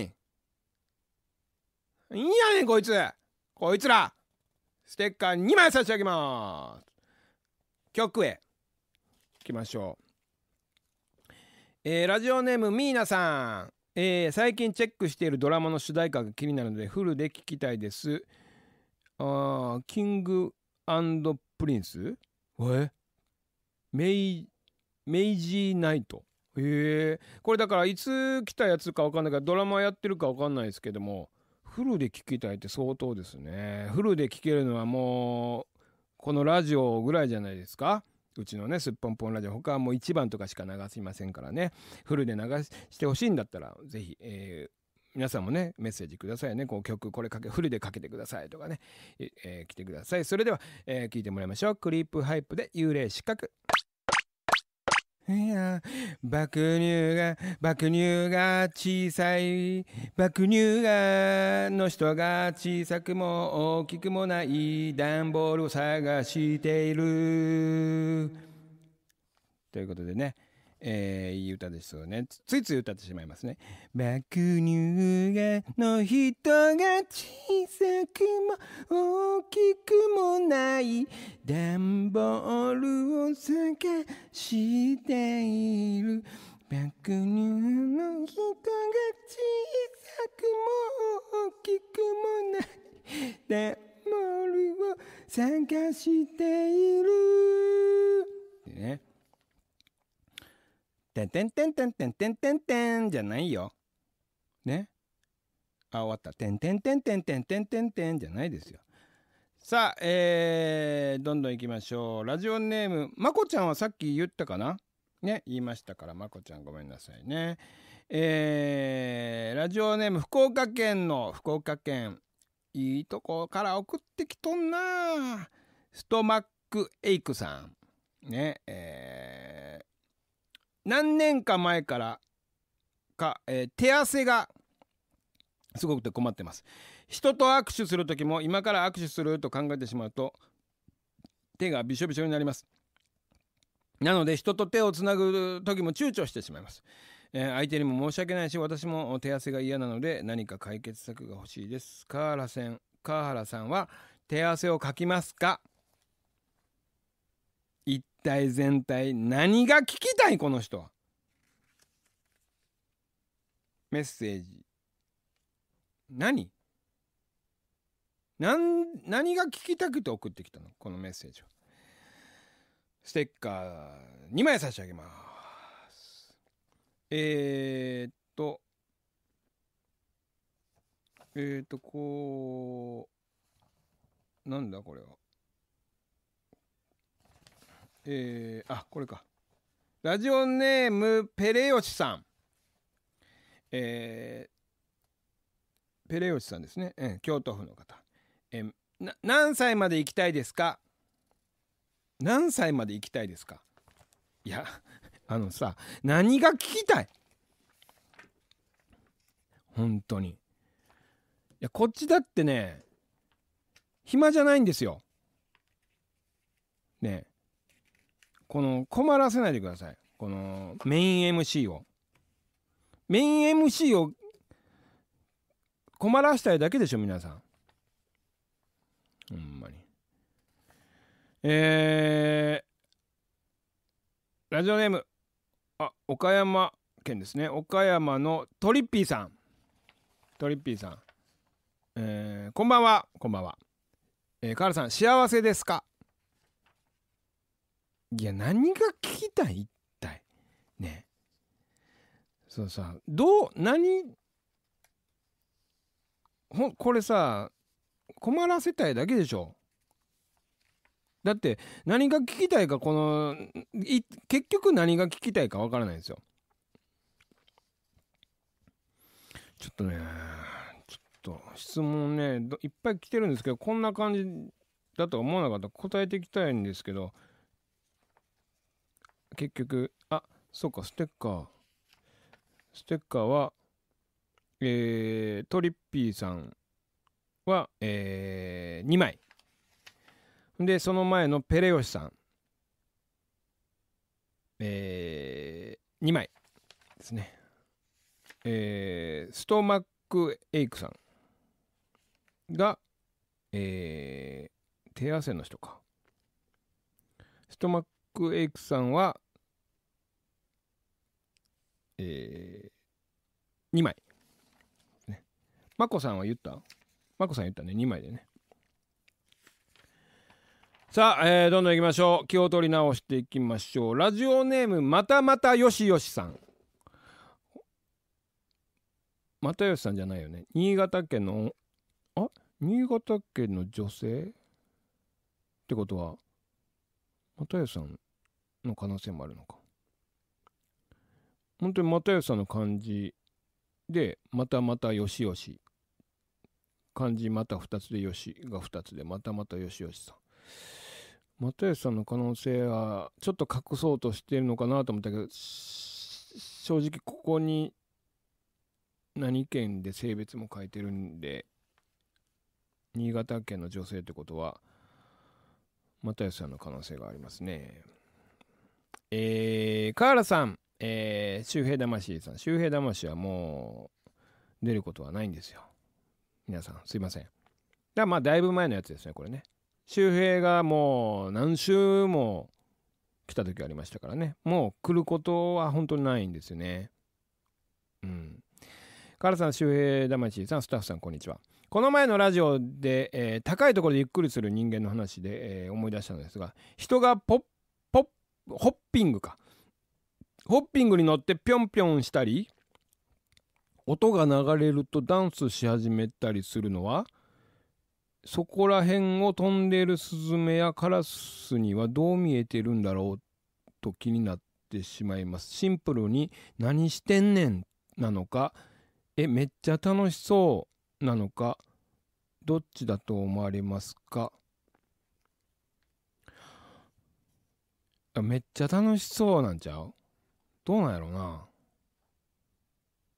いいやねんこいつこいつらステッカー2枚差し上げます曲へ行きましょう、えー、ラジオネームミーナさん、えー、最近チェックしているドラマの主題歌が気になるのでフルで聞きたいですあキングプリンスえメイ、メイジーナイト。へえ。これだからいつ来たやつかわかんないから、ドラマやってるかわかんないですけども、フルで聴きたいって相当ですね。フルで聴けるのはもう、このラジオぐらいじゃないですか。うちのね、すっぽんぽんラジオ。他はもう1番とかしか流しませんからね。フルで流してほしいんだったら、ぜひ、えー皆さんもね、メッセージくださいね。こう曲、これかけ、フルでかけてくださいとかね、えー、来てください。それでは、えー、聞いてもらいましょう。クリープハイプで幽霊失格。いや、爆乳が、爆乳が小さい、爆乳が、の人が小さくも大きくもない段ボールを探している。ということでね、えー、いい歌ですよね。ついつい歌ってしまいますね。爆乳がの人が小さくも大きくもない段ボールを探している。爆乳の人が小さくも大きくもない段ボールを探している。ね。てんてんてんてんてんてんてんてんじゃないよ。ね。あ、終わった。てんてんてんてんてんてんてんてんじゃないですよ。さあ、えー、どんどんいきましょう。ラジオネーム、まこちゃんはさっき言ったかなね、言いましたから、まこちゃんごめんなさいね。えー、ラジオネーム、福岡県の、福岡県、いいとこから送ってきとんなストマックエイクさん。ね、えー、何年か前からか、えー、手汗がすごくて困ってます人と握手する時も今から握手すると考えてしまうと手がびしょびしょになりますなので人と手をつなぐ時も躊躇してしまいます、えー、相手にも申し訳ないし私も手汗が嫌なので何か解決策が欲しいです川原川原さんは手汗をかきますか一体全体何が聞きたいこの人はメッセージ何何何が聞きたくて送ってきたのこのメッセージはステッカー2枚差し上げますえー、っとえー、っとこうなんだこれはえー、あこれかラジオネームペレヨシさんえー、ペレヨシさんですね、え京都府の方、えー、何歳まで行きたいですか何歳まで行きたいですかいや あのさ何が聞きたい本当にいやこっちだってね暇じゃないんですよねこの困らせないでくださいこのメイン MC をメイン MC を困らしたいだけでしょ皆さんほんまにえー、ラジオネームあ岡山県ですね岡山のトリッピーさんトリッピーさんえー、こんばんはこんばんは、えー、カールさん幸せですかいや何が聞きたい一体ねそうさどう何ほこれさ困らせたいだけでしょだって何が聞きたいかこの結局何が聞きたいかわからないんですよちょっとねちょっと質問ねいっぱい来てるんですけどこんな感じだとは思わなかった答えていきたいんですけど結局、あ、そうか、ステッカー。ステッカーは、えー、トリッピーさんは、えー、2枚。で、その前のペレヨシさん、えー、2枚ですね。えー、ストマックエイクさんが、えー、手汗の人か。ストマッククエイクさんは、えー、2枚。ね。マコさんは言ったマコさん言ったね、2枚でね。さあ、えー、どんどんいきましょう。気を取り直していきましょう。ラジオネーム、またまたよしよしさん。またよしさんじゃないよね。新潟県の、あ新潟県の女性ってことは、又吉さんの可能性もあるのか本当に又吉さんの漢字でまたまたよしよし漢字また2つでよしが2つでまたまたよしよしさん又吉さんの可能性はちょっと隠そうとしてるのかなと思ったけど正直ここに何県で性別も書いてるんで新潟県の女性ってことは又吉さんの可能性がありますね。えー、河原さん、えー、周平魂さん、周平魂はもう出ることはないんですよ。皆さん、すいません。だまあ、だいぶ前のやつですね、これね。周平がもう何週も来た時ありましたからね。もう来ることは本当にないんですよね。うん。カラさん、周平魂さん、スタッフさん、こんにちは。この前のラジオで、えー、高いところでゆっくりする人間の話で、えー、思い出したのですが人がポッポッホッピングかホッピングに乗ってぴょんぴょんしたり音が流れるとダンスし始めたりするのはそこら辺を飛んでいるスズメやカラスにはどう見えてるんだろうと気になってしまいますシンプルに「何してんねん」なのか「えめっちゃ楽しそう」なのかどっちだと思われますかめっちゃ楽しそうなんちゃうどうなんやろうな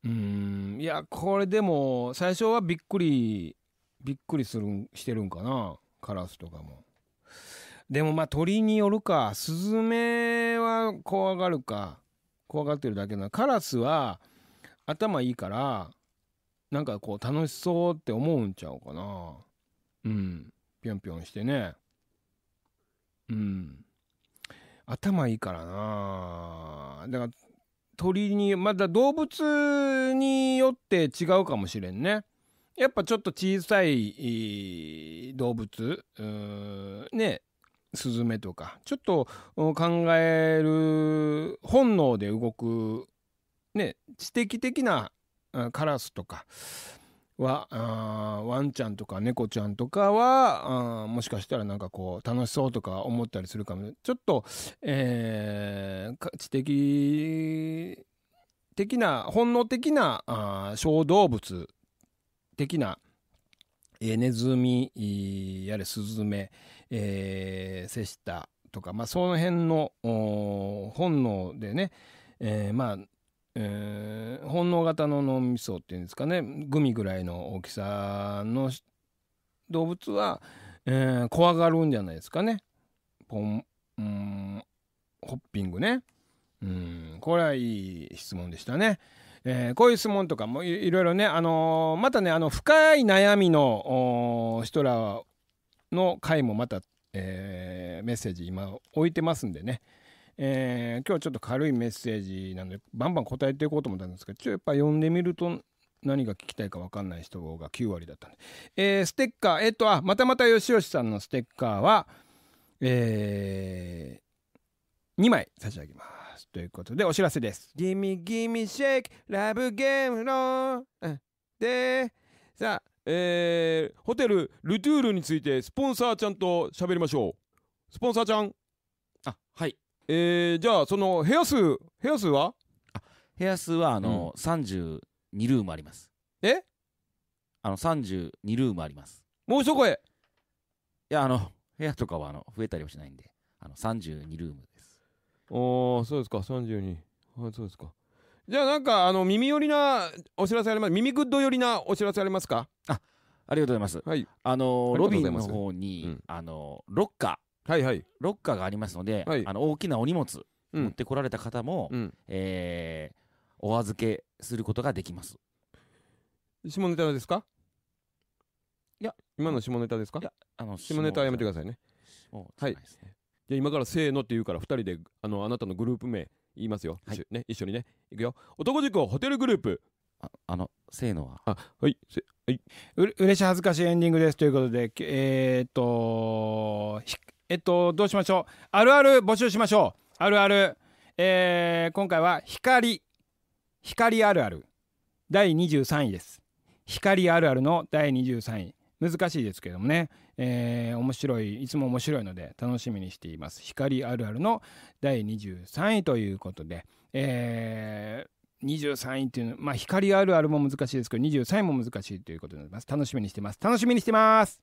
うんいやこれでも最初はびっくりびっくりするしてるんかなカラスとかもでもまあ鳥によるかスズメは怖がるか怖がってるだけなカラスは頭いいからなんかこう楽しそうって思うんちゃうかな。うん。ぴょんぴょんしてね。うん。頭いいからな。だから、鳥に、まだ動物によって違うかもしれんね。やっぱちょっと小さい動物、ね、スズメとか、ちょっと考える本能で動く、ね、知的的なカラスとかはワンちゃんとか猫ちゃんとかはもしかしたらなんかこう楽しそうとか思ったりするかもちょっと、えー、知的的な本能的な小動物的な、ネズミやれスズメ、えー、セシタとか、まあ、その辺の本能でね、えー、まあえー、本能型の脳みそっていうんですかねグミぐらいの大きさの動物は、えー、怖がるんじゃないですかねポンうんホッピングねうんこれはいい質問でしたね。えー、こういう質問とかもいろいろね、あのー、またねあの深い悩みの人らの回もまた、えー、メッセージ今置いてますんでねえー、今日はちょっと軽いメッセージなのでバンバン答えていこうと思ったんですけどちょやっぱ読んでみると何が聞きたいか分かんない人が9割だったんで、えー、ステッカーえっ、ー、とあまたまたよしよしさんのステッカーはえー、2枚差し上げますということでお知らせです「ギミギミシェイクラブゲームの」でさあえー、ホテルルトゥールについてスポンサーちゃんと喋りましょうスポンサーちゃんあはいえー、じゃあその部屋数部屋数は部屋数はあの、うん、32ルームありますえあの32ルームありますもう一声いやあの 部屋とかはあの増えたりはしないんであの32ルームですおおそうですか32はいそうですかじゃあなんかあの耳寄りなお知らせあります耳グッド寄りなお知らせありますかあありがとうございます、はい、あのロビーの方に、うん、あのロッカーはいはい、ロッカーがありますので、はい、あの大きなお荷物持ってこられた方も、うん、えー、お預けすることができます下ネタですかいや今の下ネタですかいやあの下ネタはやめてくださいねはい、じゃ今からせーのって言うから2人であのあなたのグループ名言いますよ、はい、ね、一緒にねいくよ男塾ホテルグループああのせーのはあはいせはいうれし恥ずかしいエンディングですということでえー、っとえっとどうしましょうあるある募集しましょうあるある、えー、今回は光光あるある第23位です光あるあるの第23位難しいですけどもね、えー、面白いいつも面白いので楽しみにしています光あるあるの第23位ということで、えー、23位っていうのまあ光あるあるも難しいですけど23位も難しいということになります楽しみにしてます楽しみにしてます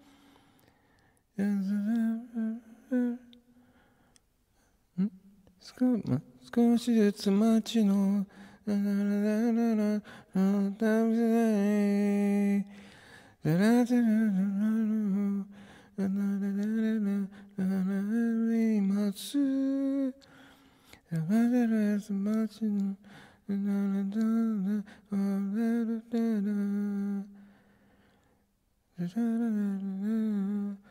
少しすつ街の the da da da da da da da da da da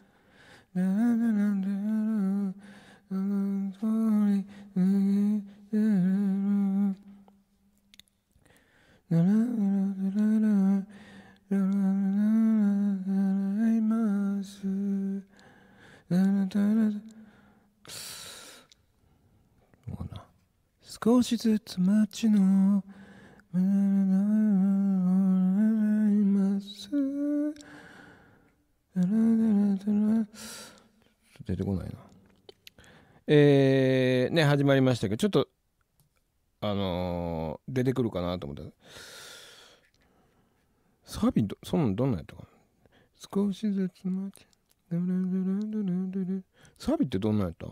少しずつ街の「います」出てこないな。えー、ね、始まりましたけど、ちょっと、あのー、出てくるかなと思った。サビど、そんどんなんやったか少しずつ待ち。サビってどんなんやった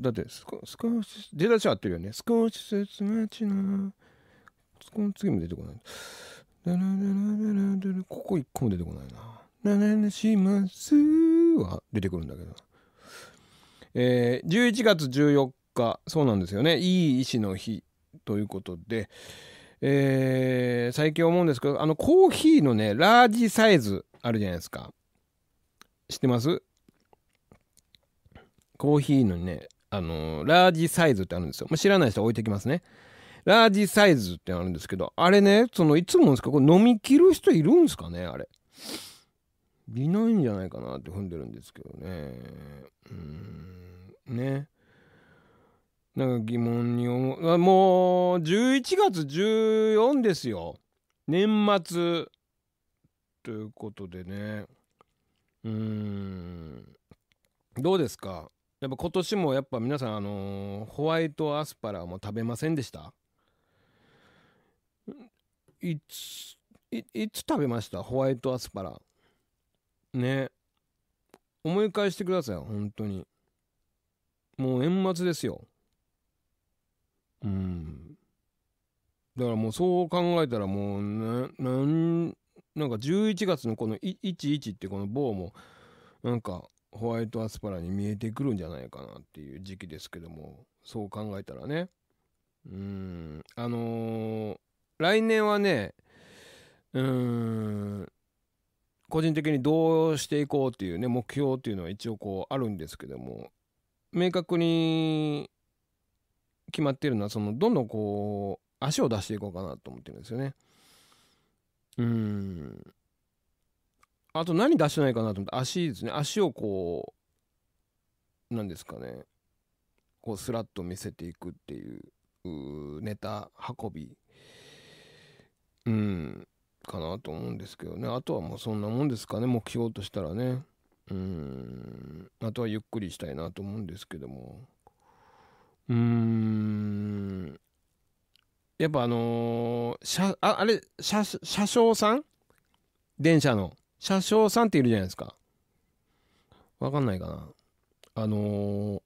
だってすこ少し出だしは合ってるよね少しずつ待ちな次も出てこないここ一個も出てこないな。ななしますは出てくるんだけど。えー、11月14日、そうなんですよね。いい医師の日ということで、えー、最近思うんですけど、あの、コーヒーのね、ラージサイズあるじゃないですか。知ってますコーヒーのね、あのー、ラージサイズってあるんですよ。ま知らない人は置いてきますね。ラージサイズってあるんですけど、あれね、そのいつもですか、これ飲み切る人いるんですかね、あれ。いないんじゃないかなって踏んでるんですけどね。うん、ね。なんか疑問に思う。あもう、11月14ですよ。年末。ということでね。うん。どうですかやっぱ今年もやっぱ皆さんあのー、ホワイトアスパラも食べませんでしたいついいつ食べましたホワイトアスパラね思い返してください本当にもう年末ですようんだからもうそう考えたらもうななんなんか11月のこの11ってこの棒もなんかホワイトアスパラに見えてくるんじゃないかなっていう時期ですけどもそう考えたらねうんあのー来年はねうーん個人的にどうしていこうっていうね目標っていうのは一応こうあるんですけども明確に決まってるのはそのどんどんこう足を出していこうかなと思ってるんですよね。うんあと何出してないかなと思って足ですね足をこう何ですかねこうスラッと見せていくっていうネタ運びうん、かなと思うんですけどね。あとはもうそんなもんですかね、目標としたらね。うん、あとはゆっくりしたいなと思うんですけども。うーん、やっぱあのー、車、ああれ、車、車掌さん電車の。車掌さんっているじゃないですか。わかんないかな。あのー、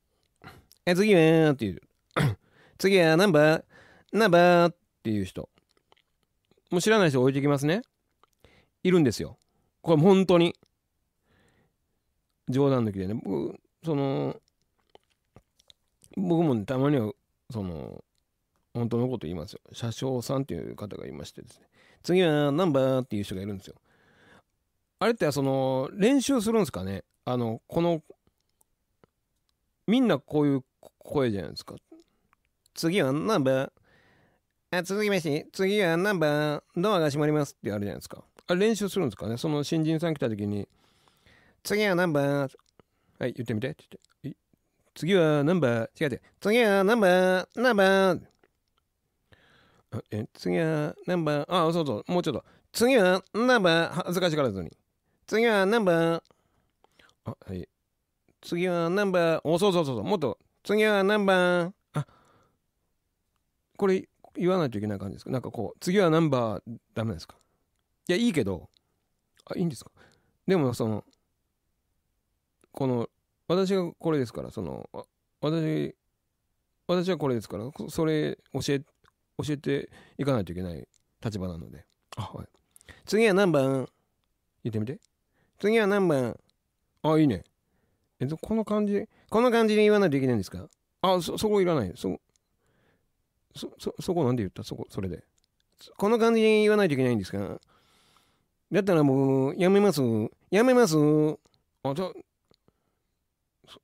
え、次はっていう。次はナンバーナンバーっていう人。もう知らない人置いてきますね。いるんですよ。これ本当に。冗談抜きでね。僕、その、僕も、ね、たまには、その、本当のこと言いますよ。車掌さんっていう方がいましてですね。次はナンバーっていう人がいるんですよ。あれってその練習するんですかねあの、この、みんなこういう声じゃないですか。次はナンバー。あ、続きまして、次はナンバー、ドアが閉まりますってあるじゃないですか。あ、練習するんですかねその新人さん来た時に、次はナンバー、はい、言ってみてって言って。次はナンバー、違うて次はナンバー、ナンバー。え、次はナンバー、あ、そうそう、もうちょっと。次はナンバー、恥ずかしがらずに。次はナンバー、あ、はい。次はナンバー、お、そうそうそうそう、もっと。次はナンバー、あ、これ、言わないといけない感じですかなんかこう次はナンバーダメですかいやいいけどあいいんですかでもそのこの私がこれですからその私私はこれですからそれ教え教えていかないといけない立場なのであ、はい、次は何番言ってみて次は何番あいいねえっとこの感じこの感じで言わないといけないんですかあそそこいらないそそ、そ、そこなんで言ったそこ、それで。この感じで言わないといけないんですかだったらもう、やめます。やめます。あ、じゃ、そ、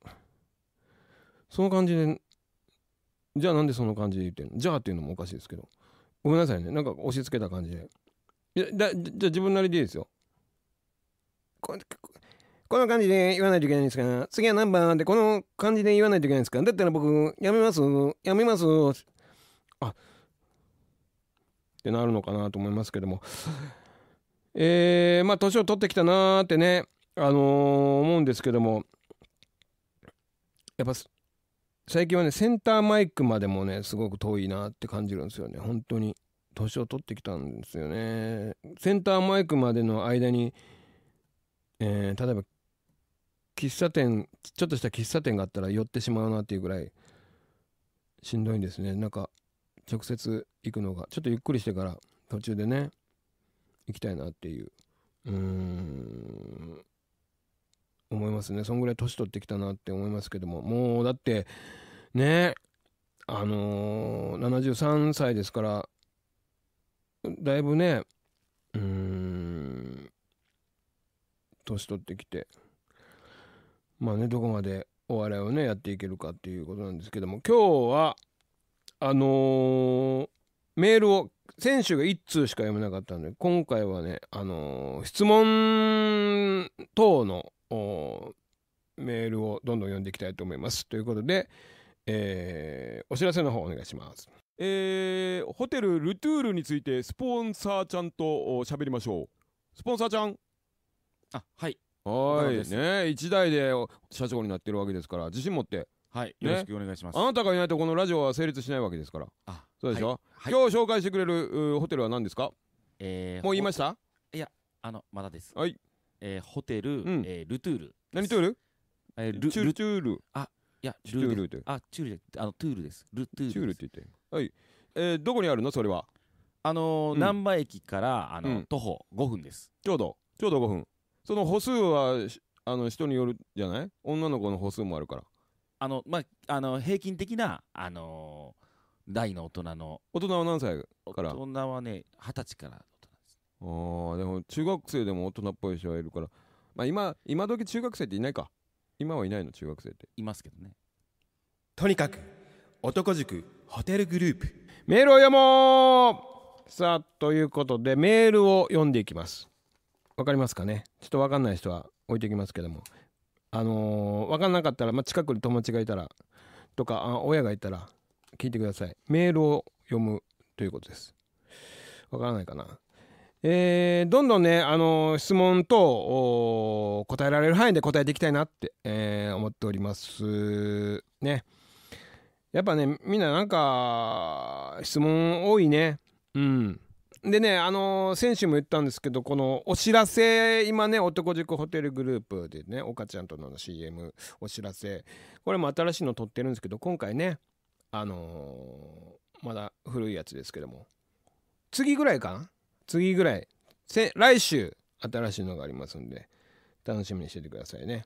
その感じで、じゃあなんでその感じで言ってんのじゃあっていうのもおかしいですけど。ごめんなさいね。なんか押し付けた感じで。いや、だ、じゃあ自分なりでいいですよ。ここの感じで言わないといけないんですか次は何番でこの感じで言わないといけないんですかだったら僕、やめます。やめます。あってなるのかなと思いますけどもえー、まあ年を取ってきたなーってねあのー、思うんですけどもやっぱ最近はねセンターマイクまでもねすごく遠いなって感じるんですよね本当に年を取ってきたんですよねセンターマイクまでの間に、えー、例えば喫茶店ちょっとした喫茶店があったら寄ってしまうなっていうぐらいしんどいんですねなんか直接行くのがちょっとゆっくりしてから途中でね行きたいなっていううん思いますねそんぐらい年取ってきたなって思いますけどももうだってねあのー、73歳ですからだいぶねうん年取ってきてまあねどこまでお笑いをねやっていけるかっていうことなんですけども今日はあのー、メールを選手が1通しか読めなかったので今回はね、あのー、質問等のメールをどんどん読んでいきたいと思います。ということで、えー、お知らせの方お願いします。えー、ホテルルトゥールについてスポンサーちゃんと喋りましょう。スポンサーちゃん。あはい。はいね1台で社長になってるわけですから自信持ってはいよろしくお願いしますあなたがいないとこのラジオは成立しないわけですからあそうでしょ、はい、今日紹介してくれるホテルは何ですかえー、もう言いましたいやあのまだですはいえー、ホテル、うん、えー、ルトゥール何トゥールえー、ルチュールあいやルトゥールってあチュールあのトゥールですルトゥールって言ってはいえー、どこにあるのそれはあの難、ー、波、うん、駅からあの、うん、徒歩5分ですちょうどちょうど5分その歩数はあの人によるじゃない女の子の歩数もあるからあの、まあ、あの、平均的な、あのー大の大人の、大人は何歳から大人はね、二十歳から大人です。あでも中学生でも大人っぽい人はいるから、まあ、今今時中学生っていないか今はいないの中学生っていますけどね。とにかく男塾ホテルグループメールを読もうさあということでメールを読んでいきますわかりますかねちょっとわかんない人は置いていきますけどもあのー、分かんなかったら、まあ、近くに友達がいたらとかあ親がいたら聞いてくださいメールを読むということです分からないかなえー、どんどんね、あのー、質問と答えられる範囲で答えていきたいなって、えー、思っておりますねやっぱねみんななんか質問多いねうんでね、あのー、選手も言ったんですけど、このお知らせ、今ね、男塾ホテルグループでね、岡ちゃんとの CM、お知らせ、これも新しいの撮ってるんですけど、今回ね、あのー、まだ古いやつですけども、次ぐらいかな次ぐらい、来週、新しいのがありますんで、楽しみにしててくださいね。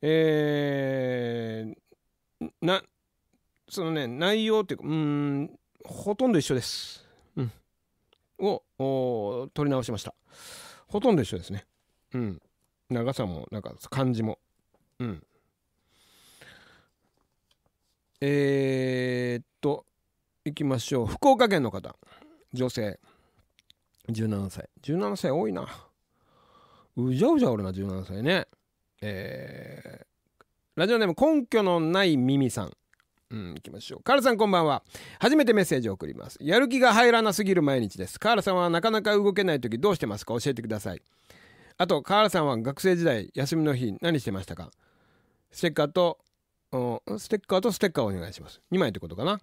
えー、な、そのね、内容っていうか、うん、ほとんど一緒です。を撮り直しましたほとんど一緒ですねうん長さもなんか感じもうんえー、っといきましょう福岡県の方女性17歳17歳多いなうじゃうじゃおるな17歳ねえー、ラジオネーム根拠のないミミさんうん、行きましょう。カールさんこんばんは。初めてメッセージを送ります。やる気が入らなすぎる毎日です。カールさんはなかなか動けない時どうしてますか教えてください。あと、カールさんは学生時代、休みの日何してましたかステッカーと、ステッカーとステッカーをお願いします。2枚ってことかな。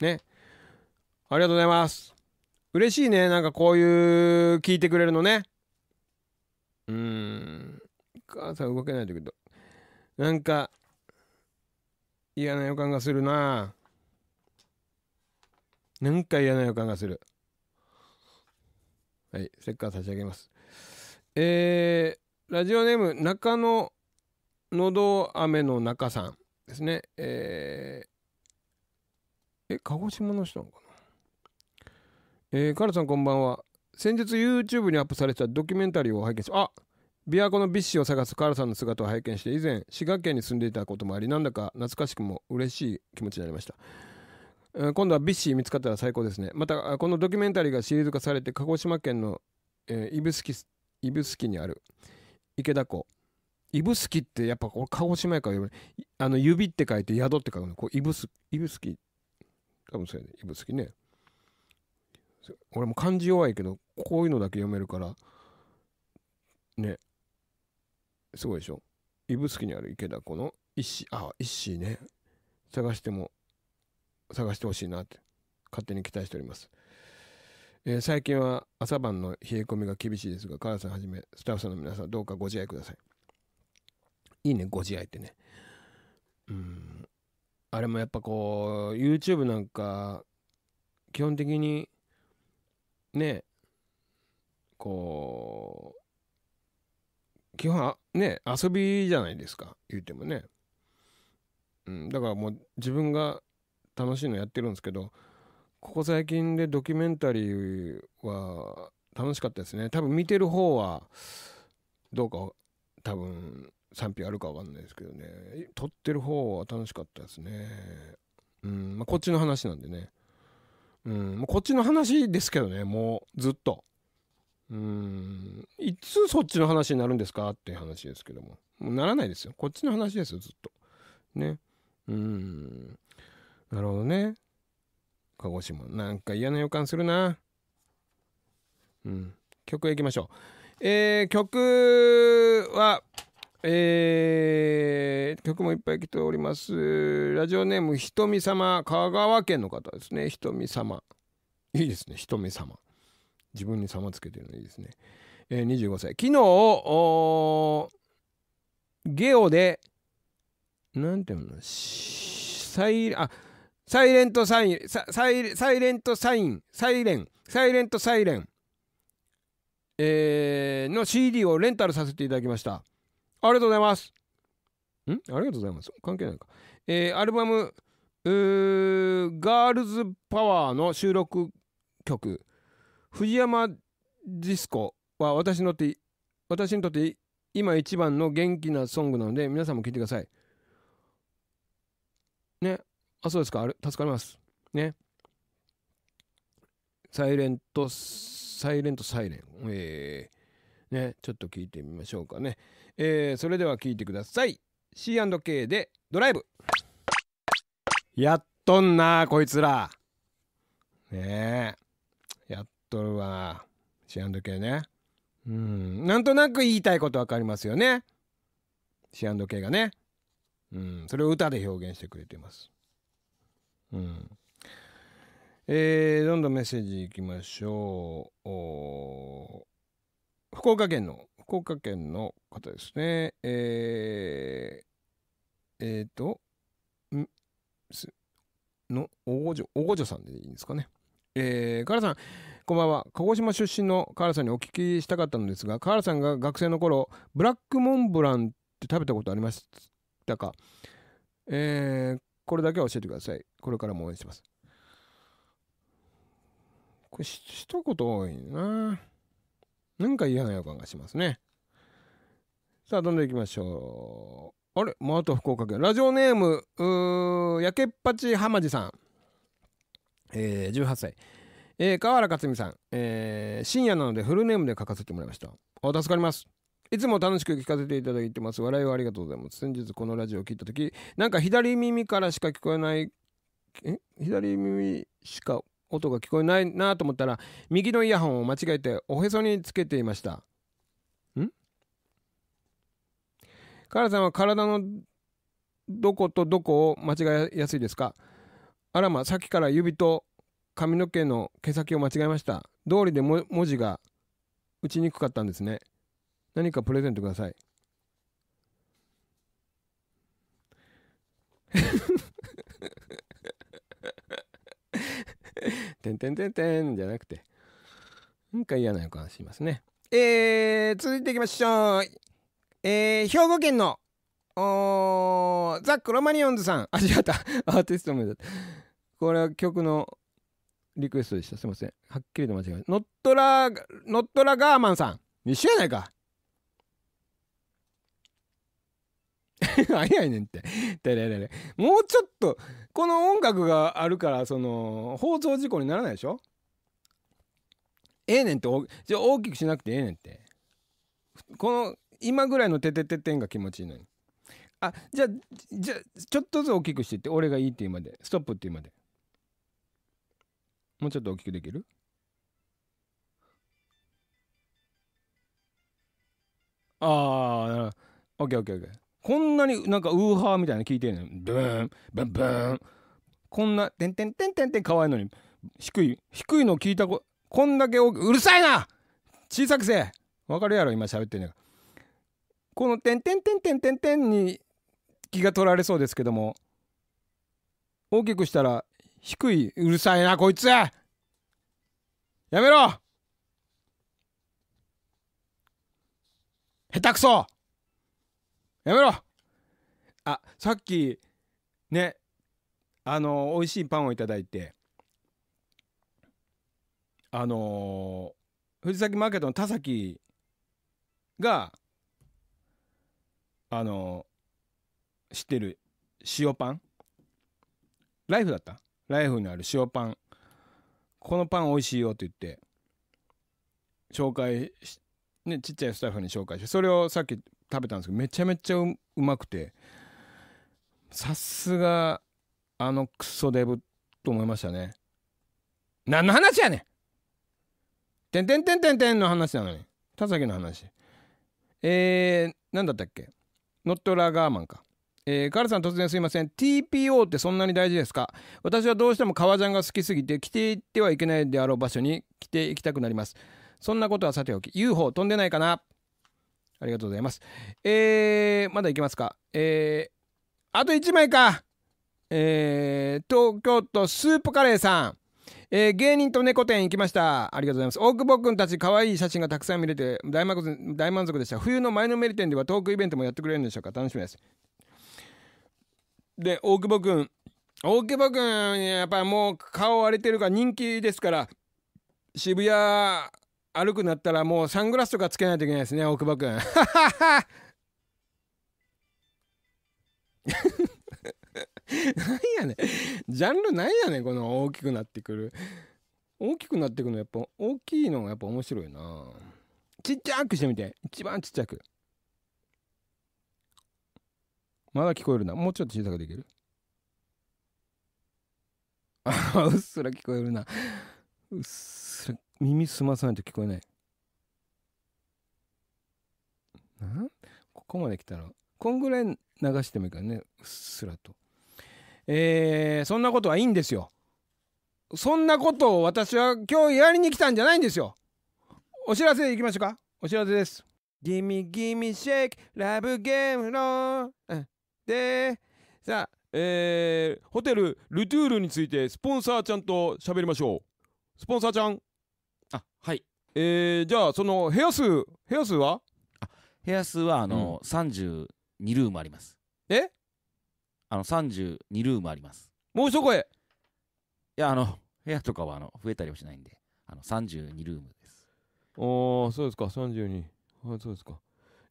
ね。ありがとうございます。嬉しいね。なんかこういう、聞いてくれるのね。うーん。母さん動けない時ど、なんか、嫌な予感がするななんか嫌な予感がするはいステッカー差し上げますえー、ラジオネーム中野のど飴の中さんですねえー、え鹿児島の人なのかなえー、カルさんこんばんは先日 YouTube にアップされてたドキュメンタリーを拝見しあ琵琶湖のビッシュを探すカールさんの姿を拝見して以前滋賀県に住んでいたこともありなんだか懐かしくも嬉しい気持ちになりました今度はビッシー見つかったら最高ですねまたこのドキュメンタリーがシリーズ化されて鹿児島県の、えー、指宿にある池田湖指宿ってやっぱこれ鹿児島やからあの指って書いて宿って書くのこう指宿多分そうやね指宿ね俺も漢字弱いけどこういうのだけ読めるからねすごいでしょ指宿にある池田湖の石、あ、石ね。探しても、探してほしいなって、勝手に期待しております。えー、最近は朝晩の冷え込みが厳しいですが、カさんはじめ、スタッフさんの皆さん、どうかご自愛ください。いいね、ご自愛ってね。うん。あれもやっぱこう、YouTube なんか、基本的に、ね、こう、基本ね、遊びじゃないですか、言うてもね。うん、だからもう自分が楽しいのやってるんですけど、ここ最近でドキュメンタリーは楽しかったですね。多分見てる方は、どうか多分賛否あるかわかんないですけどね。撮ってる方は楽しかったですね。うん、まあ、こっちの話なんでね。うん、こっちの話ですけどね、もうずっと。うんいつそっちの話になるんですかっていう話ですけどももうならないですよこっちの話ですよずっとねうんなるほどね鹿児島なんか嫌な予感するなうん曲へ行きましょうえー、曲はえー、曲もいっぱい来ておりますラジオネームひとみさま香川県の方ですねひとみさまいいですねひとみさま自分に様つけてるのいいですね。えー、25歳。昨日、ゲオで、なんていうの、サイ、あ、サイレントサイン、サイサイレントサイン、サイレン、サイレントサイレン、えー、の CD をレンタルさせていただきました。ありがとうございます。んありがとうございます。関係ないか。えー、アルバム、うガールズパワーの収録曲、藤山ディスコは私のて私にとって今一番の元気なソングなので皆さんも聴いてくださいねあそうですかあれ助かりますねサイレントサイレントサイレンえー、ねちょっと聞いてみましょうかねえー、それでは聴いてください C&K でドライブやっとんなこいつらねえとるわシアンド系ねうんなんとなく言いたいこと分かりますよねシアンドイがねうんそれを歌で表現してくれてますうんえー、どんどんメッセージいきましょう福岡県の福岡県の方ですねえー、えーと、とんの大御所大御所さんでいいんですかねえー、からさんこんばんは。鹿児島出身の河原さんにお聞きしたかったのですが、河原さんが学生の頃、ブラックモンブランって食べたことありましたかえー、これだけは教えてください。これからも応援します。これ、一言多いな。なんか嫌な予感がしますね。さあ、どんどん行きましょう。あれもうあと福岡県。ラジオネーム、うー、やけっぱちは地さん。えー、18歳。えー、河原克美さん、えー、深夜なのでフルネームで書かせてもらいましたお助かりますいつも楽しく聞かせていただいてます笑いをありがとうございます先日このラジオを聞いた時なんか左耳からしか聞こえないえ左耳しか音が聞こえないなと思ったら右のイヤホンを間違えておへそにつけていましたん河原さんは体のどことどこを間違えやすいですかあらまさっきから指と髪の毛の毛先を間違えました。道理で文字が打ちにくかったんですね。何かプレゼントください。てんてんてんてんじゃなくて、なんか嫌な予感しますね。えー、続いていきましょう。えー、兵庫県の、おザ・クロマニオンズさん。あ、違った。アーティスト名だった。これは曲のリクエストでした。すいません。はっきりと間違えノットラ、ノットラガーマンさん。一緒やないか。早いねんって。てれれれ。もうちょっと、この音楽があるから、その、放送事故にならないでしょええねんって、じゃ大きくしなくてええねんって。この、今ぐらいのててててんが気持ちいいのに。あ、じゃあ、じゃちょっとずつ大きくしてって、俺がいいって言うまで、ストップって言うまで。もうちょっと大きくできるああ、オッケーオッケーオッケー。こんなになんかウーハーみたいな聞いてんのブーン、ブンブーン。こんな、てんてんてんてんてん可愛いのに、低い、低いの聞いたこ、こんだけ大うるさいな小さくせわかるやろ、今喋ってんねこのてんてんてんてんてんてんに気が取られそうですけども、大きくしたら低いうるさいなこいつやめろ下手くそやめろあさっきねあのー、美味しいパンをいただいてあのー、藤崎マーケットの田崎があのー、知ってる塩パンライフだったライフにある塩パンこのパン美味しいよって言って紹介し、ね、ちっちゃいスタッフに紹介してそれをさっき食べたんですけどめちゃめちゃうまくてさすがあのクソデブと思いましたね何の話やねんてんてんてんてんてんの話なのに田崎の話えー、何だったっけノットラガーマンかえー、カールさん突然すいません。TPO ってそんなに大事ですか私はどうしても革ジャンが好きすぎて着ていってはいけないであろう場所に着ていきたくなります。そんなことはさておき、UFO 飛んでないかなありがとうございます。えー、まだいきますかえー、あと1枚かえー、東京都スープカレーさん。えー、芸人と猫店行きました。ありがとうございます。大久保君たち可愛い写真がたくさん見れて大満足でした。冬の前のめり店ではトークイベントもやってくれるんでしょうか楽しみです。で、大久保くん。大久保くん、やっぱもう顔荒れてるから人気ですから、渋谷歩くなったらもうサングラスとかつけないといけないですね、大久保くん。なんやねん。ジャンルなんやねん、この大きくなってくる。大きくなってくのやっぱ大きいのがやっぱ面白いな。ちっちゃくしてみて。一番ちっちゃく。まだ聞こえるな。もうちょっと小さくできるあ うっすら聞こえるな。うっすら、耳澄まさないと聞こえない。なここまで来たら、こんぐらい流してもいいからね。うっすらと。えー、そんなことはいいんですよ。そんなことを私は今日やりに来たんじゃないんですよ。お知らせいきましょうか。お知らせです。ギミギミシェイクラブゲームの、うん、で、さあ、えー、ホテルルトゥールについてスポンサーちゃんと喋りましょう。スポンサーちゃん。あ、はい。えー、じゃあ、その部屋数、部屋数はあ部屋数は、あの、うん、32ルームあります。えあの、32ルームあります。もう一声いや、あの、部屋とかは、あの、増えたりはしないんで、あの、32ルームです。ああ、そうですか、32。あそうですか。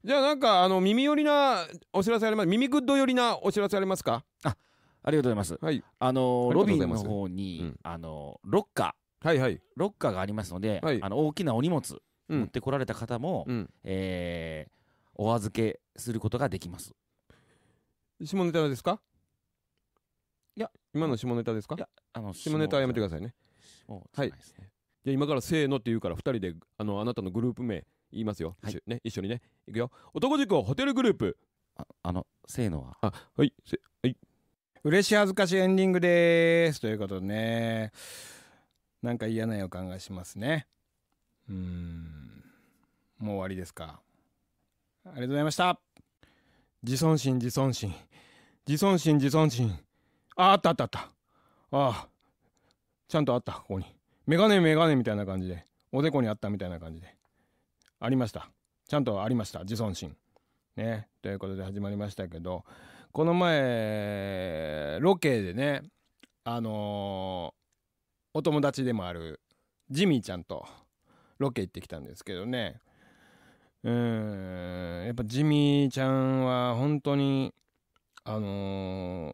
じゃあなんかあの耳寄りなお知らせあります耳グッド寄りなお知らせありますかあありがとうございます、はい、あのロビンの方に、うん、あのロッカー、はいはい、ロッカーがありますので、はい、あの大きなお荷物持ってこられた方も、うん、えー、お預けすることができます下ネタですかいや今の下ネタですかいやあの下ネタはやめてくださいねはいじゃあ今からせーのって言うから二人であのあなたのグループ名言いますよ、はい、ね、一緒にね行くよ男塾ホテルグループああのせーのはあはいせはい嬉し恥ずかしいエンディングですということでねなんか嫌な予感がしますねうんもう終わりですかありがとうございました自尊心自尊心自尊心自尊心ああったあったあったああちゃんとあったここにメガネメガネみたいな感じでおでこにあったみたいな感じでありましたちゃんとありました自尊心ねということで始まりましたけどこの前ロケでねあのー、お友達でもあるジミーちゃんとロケ行ってきたんですけどねうんやっぱジミーちゃんは本当にあのー、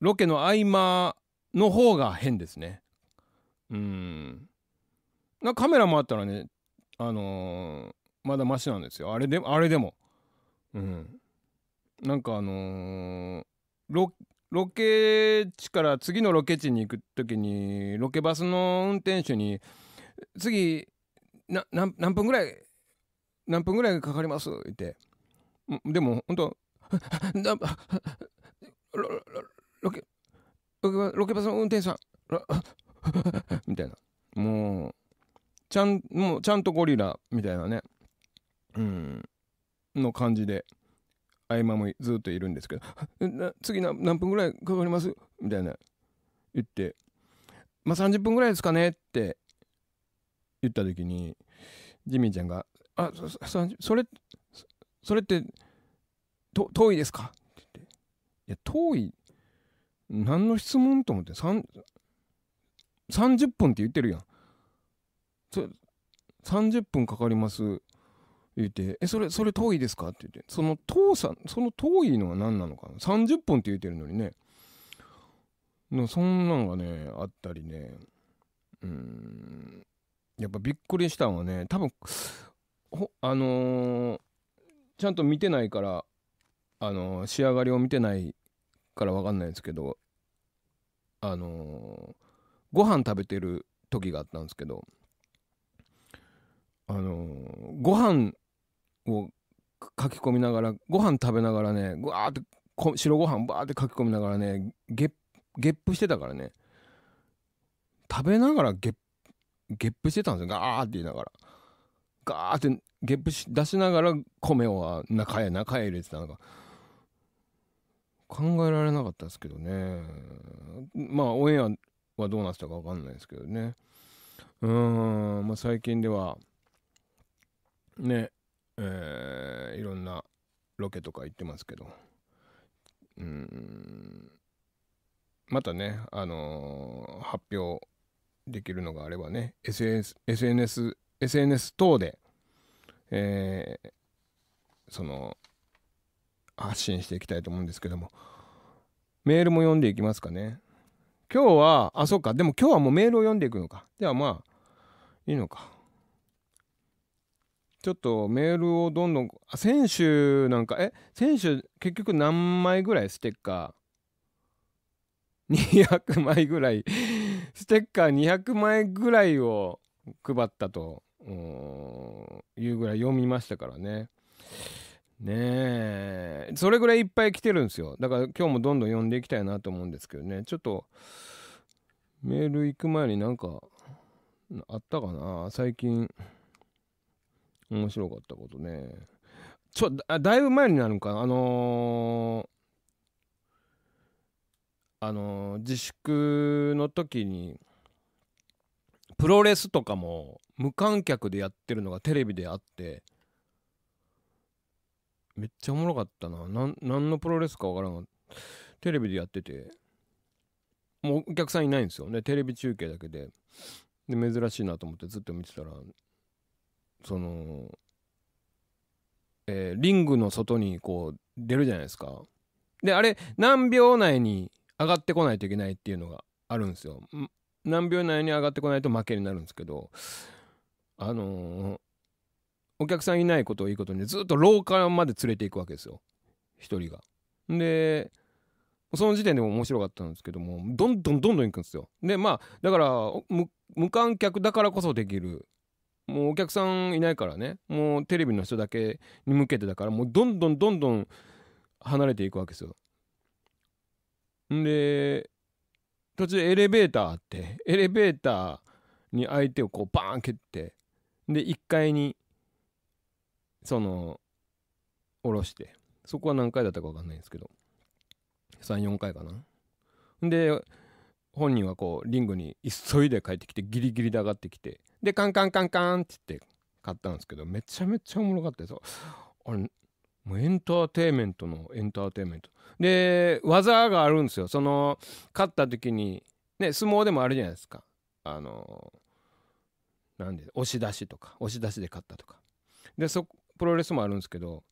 ロケの合間の方が変ですねうんなカメラもあったらねあのまだマシなんですよあれでもあれでもうんなんかあのー、ロロケ地から次のロケ地に行く時にロケバスの運転手に「次な何何分ぐらい何分ぐらいかかります?」ってでも本当 ロロケロケバスの運転手さん みたいなもうちゃんもうちゃんとゴリラみたいなねうん、の感じで合間もずっといるんですけど「次何分ぐらいかかります?」みたいな言って「まあ30分ぐらいですかね」って言った時にジミーちゃんが「あそそれそれってと遠いですか?」って言って「いや遠い何の質問?」と思って30分って言ってるやん。30分かかります言って、え、それ、それ遠いですかって言って、その遠さ、その遠いのは何なのかな ?30 分って言ってるのにね。そんなんがね、あったりね。うん。やっぱびっくりしたんはね、多分、あのー、ちゃんと見てないから、あのー、仕上がりを見てないからわかんないですけど、あのー、ご飯食べてる時があったんですけど、あのー、ご飯を書き込みながらご飯食べながらねぐわーって白ご飯バーって書き込みながらねゲッゲップしてたからね食べながらゲッゲップしてたんですよガーって言いながらガーってゲップし出しながら米は中へ中へ入れてたのが考えられなかったですけどねまあオンエアはどうなってたか分かんないですけどねうんまあ最近ではねえー、いろんなロケとか行ってますけど、うん、またね、あのー、発表できるのがあればね、SNS、SNS、n s 等で、えー、その、発信していきたいと思うんですけども、メールも読んでいきますかね。今日は、あ、そっか、でも今日はもうメールを読んでいくのか。ではまあ、いいのか。ちょっとメールをどんどん、選手なんか、え、選手結局何枚ぐらいステッカー ?200 枚ぐらいステッカー200枚ぐらいを配ったというぐらい読みましたからね。ねえ、それぐらいいっぱい来てるんですよ。だから今日もどんどん読んでいきたいなと思うんですけどね。ちょっと、メール行く前になんか、あったかな最近。面白かったことねちょだだいぶ前になるんかなあのー、あのー、自粛の時にプロレスとかも無観客でやってるのがテレビであってめっちゃおもろかったな何のプロレスかわからんがテレビでやっててもうお客さんいないんですよねテレビ中継だけでで珍しいなと思ってずっと見てたらその、えー、リングの外にこう出るじゃないですか。で、あれ、何秒内に上がってこないといけないっていうのがあるんですよ。何秒内に上がってこないと負けになるんですけど、あのー、お客さんいないことをいいことにずっと廊下まで連れていくわけですよ。一人が。で、その時点でも面白かったんですけども、どんどんどんどん行くんですよ。で、まあ、だから、無観客だからこそできるもうお客さんいないからねもうテレビの人だけに向けてだからもうどんどんどんどん離れていくわけですよ。んで途中エレベーターあってエレベーターに相手をこうバーン蹴ってで1階にその下ろしてそこは何回だったか分かんないんですけど34回かな。で本人はこうリングに急いで帰ってきてギリギリで上がってきてでカンカンカンカンって言って買ったんですけどめちゃめちゃおもろかったですあれもうエンターテイメントのエンターテイメントで技があるんですよその勝った時にね相撲でもあるじゃないですかあのなんで押し出しとか押し出しで勝ったとかでそプロレスもあるんですけど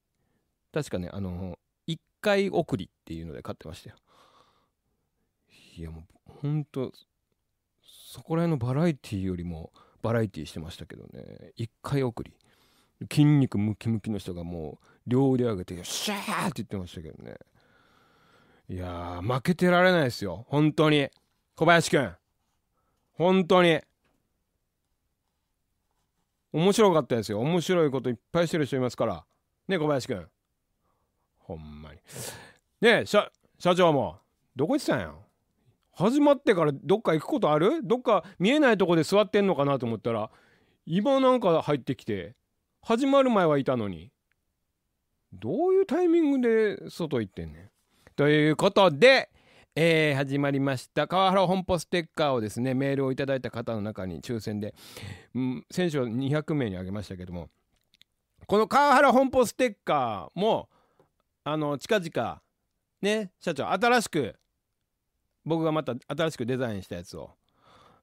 確かねあの1回送りっていうので勝ってましたよいやもうほんとそこら辺のバラエティーよりもバラエティーしてましたけどね1回送り筋肉ムキムキの人がもう両腕上げて「シャー!」って言ってましたけどねいや負けてられないですよ本当に小林くん本当に面白かったですよ面白いこといっぱいしてる人いますからね小林くんほんまにねえ社長もどこ行ってたんやん始まってからどっか行くことあるどっか見えないとこで座ってんのかなと思ったら今なんか入ってきて始まる前はいたのにどういうタイミングで外行ってんねん。ということで、えー、始まりました川原本舗ステッカーをですねメールをいただいた方の中に抽選で、うん、選手を200名にあげましたけどもこの川原本舗ステッカーもあの近々ね社長新しく僕がまた新しくデザインしたやつを、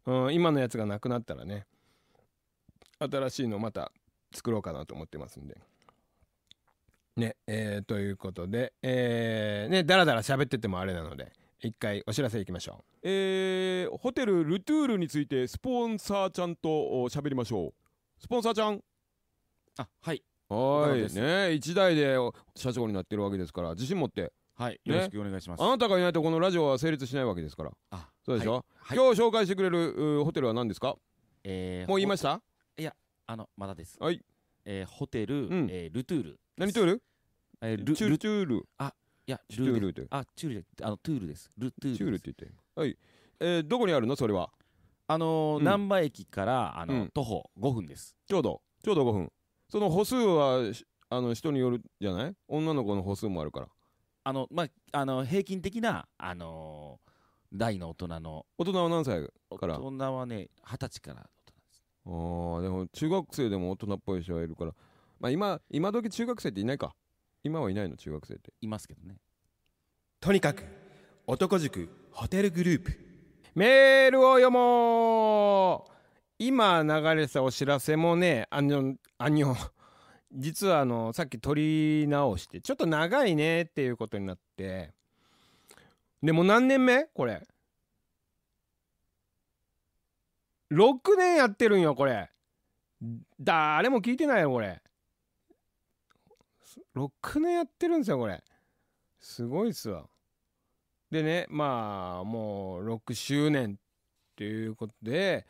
うん、今のやつがなくなったらね新しいのまた作ろうかなと思ってますんで。ね、えー、ということで、えー、ね、ダラダラ喋っててもあれなので、一回お知らせいきましょう。えー、ホテルルトゥールについて、スポンサーちゃんと喋りましょう。スポンサーちゃん。あ、はい。はい、ね、一台で社長になってるわけですから、自信持ってはいよろしくお願いしますあなたがいないとこのラジオは成立しないわけですからあそうでしょ、はい、今日紹介してくれるホテルは何ですかえー、もう言いましたいやあのまだですはいえー、ホテル、うん、えー、ルトゥール何トゥールえー、ルチュールあいやルトゥールってあチュールあのトゥールですルトゥールチュールって言ってはいえー、どこにあるのそれはあのー難波駅からあの、徒歩5分ですちょうどちょうど5分その歩数はあの人によるじゃない女の子の歩数もあるからあの、まあ、あの、平均的な、あのー大の大人の、大人は何歳から大人はね、二十歳から大人です。あでも中学生でも大人っぽい人がいるから、まあ、今今時中学生っていないか今はいないの中学生っていますけどね。とにかく男塾ホテルグループメールを読もう今流れてたお知らせもねあんにょんあんにょん実はあの、さっき撮り直して、ちょっと長いねっていうことになって、でも何年目これ。6年やってるんよ、これ。誰も聞いてないよ、これ。6年やってるんですよ、これ。すごいっすわ。でね、まあ、もう6周年っていうことで、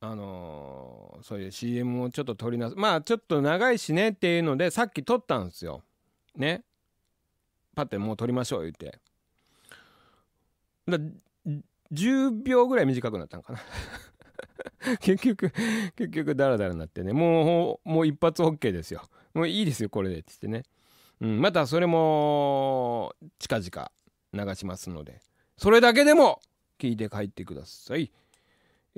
あのー、そういう CM をちょっと撮りなすまあちょっと長いしねっていうのでさっき撮ったんですよ。ね。パッてもう撮りましょう言って。だ10秒ぐらい短くなったんかな 結局結局ダラダラになってねもうもう一発 OK ですよもういいですよこれでって言ってね、うん、またそれも近々流しますのでそれだけでも聞いて帰ってください。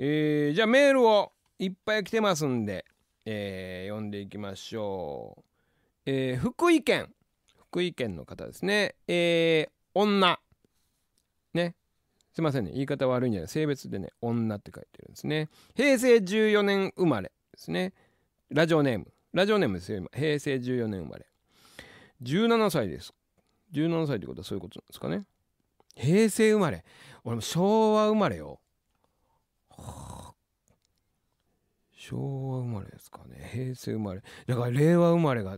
えー、じゃあメールをいっぱい来てますんで、えー、読んでいきましょう、えー、福井県福井県の方ですねえー、女ねすいませんね言い方悪いんじゃない性別でね女って書いてるんですね平成14年生まれですねラジオネームラジオネームですよ今平成14年生まれ17歳です17歳ってことはそういうことなんですかね平成生まれ俺も昭和生まれよ昭和生まれですかね平成生まれだから令和生まれが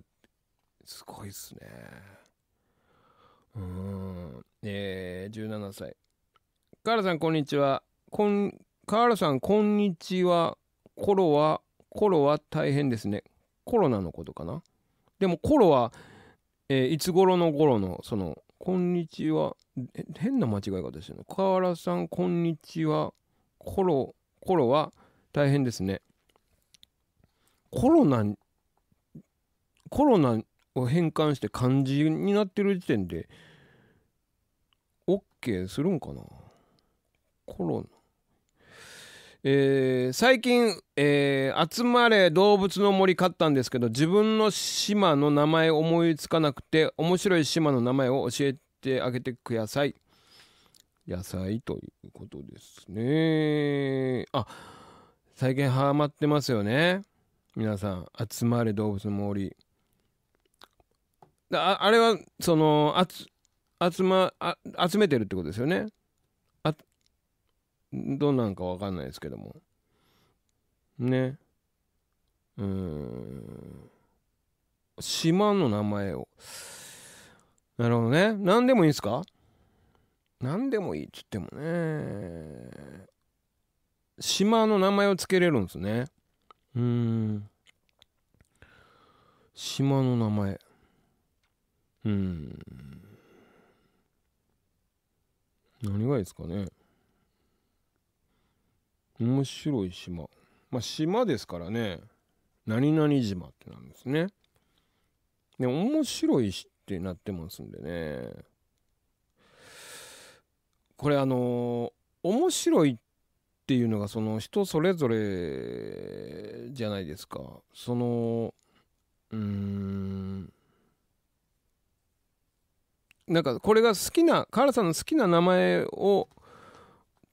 すごいっすねうんえー、17歳カーラさんこんにちはこんカーさんこんにちはコロはコロは大変ですねコロナのことかなでもコロは、えー、いつ頃の頃のそのこんにちは変な間違い方してるのカーさんこんにちはコロは大変ですね。コロナ、コロナを変換して漢字になってる時点で、OK するんかなコロナ。えー、最近、えー、集まれ動物の森」買ったんですけど自分の島の名前思いつかなくて面白い島の名前を教えてあげてください野菜ということですね。あ、最近ハマってますよね。皆さん、集まれ動物の森。ああれは、その、集ま、集めてるってことですよね。あ、どうなんかわかんないですけども。ね。うん。島の名前を。なるほどね。何でもいいんすか何でもいいっつってもね島の名前を付けれるんですねうん島の名前うん何がいいですかね面白い島まあ島ですからね何々島ってなんですねで面白いってなってますんでねこれあの面白いっていうのがその人それぞれじゃないですかそのうんなんかこれが好きなカーラさんの好きな名前を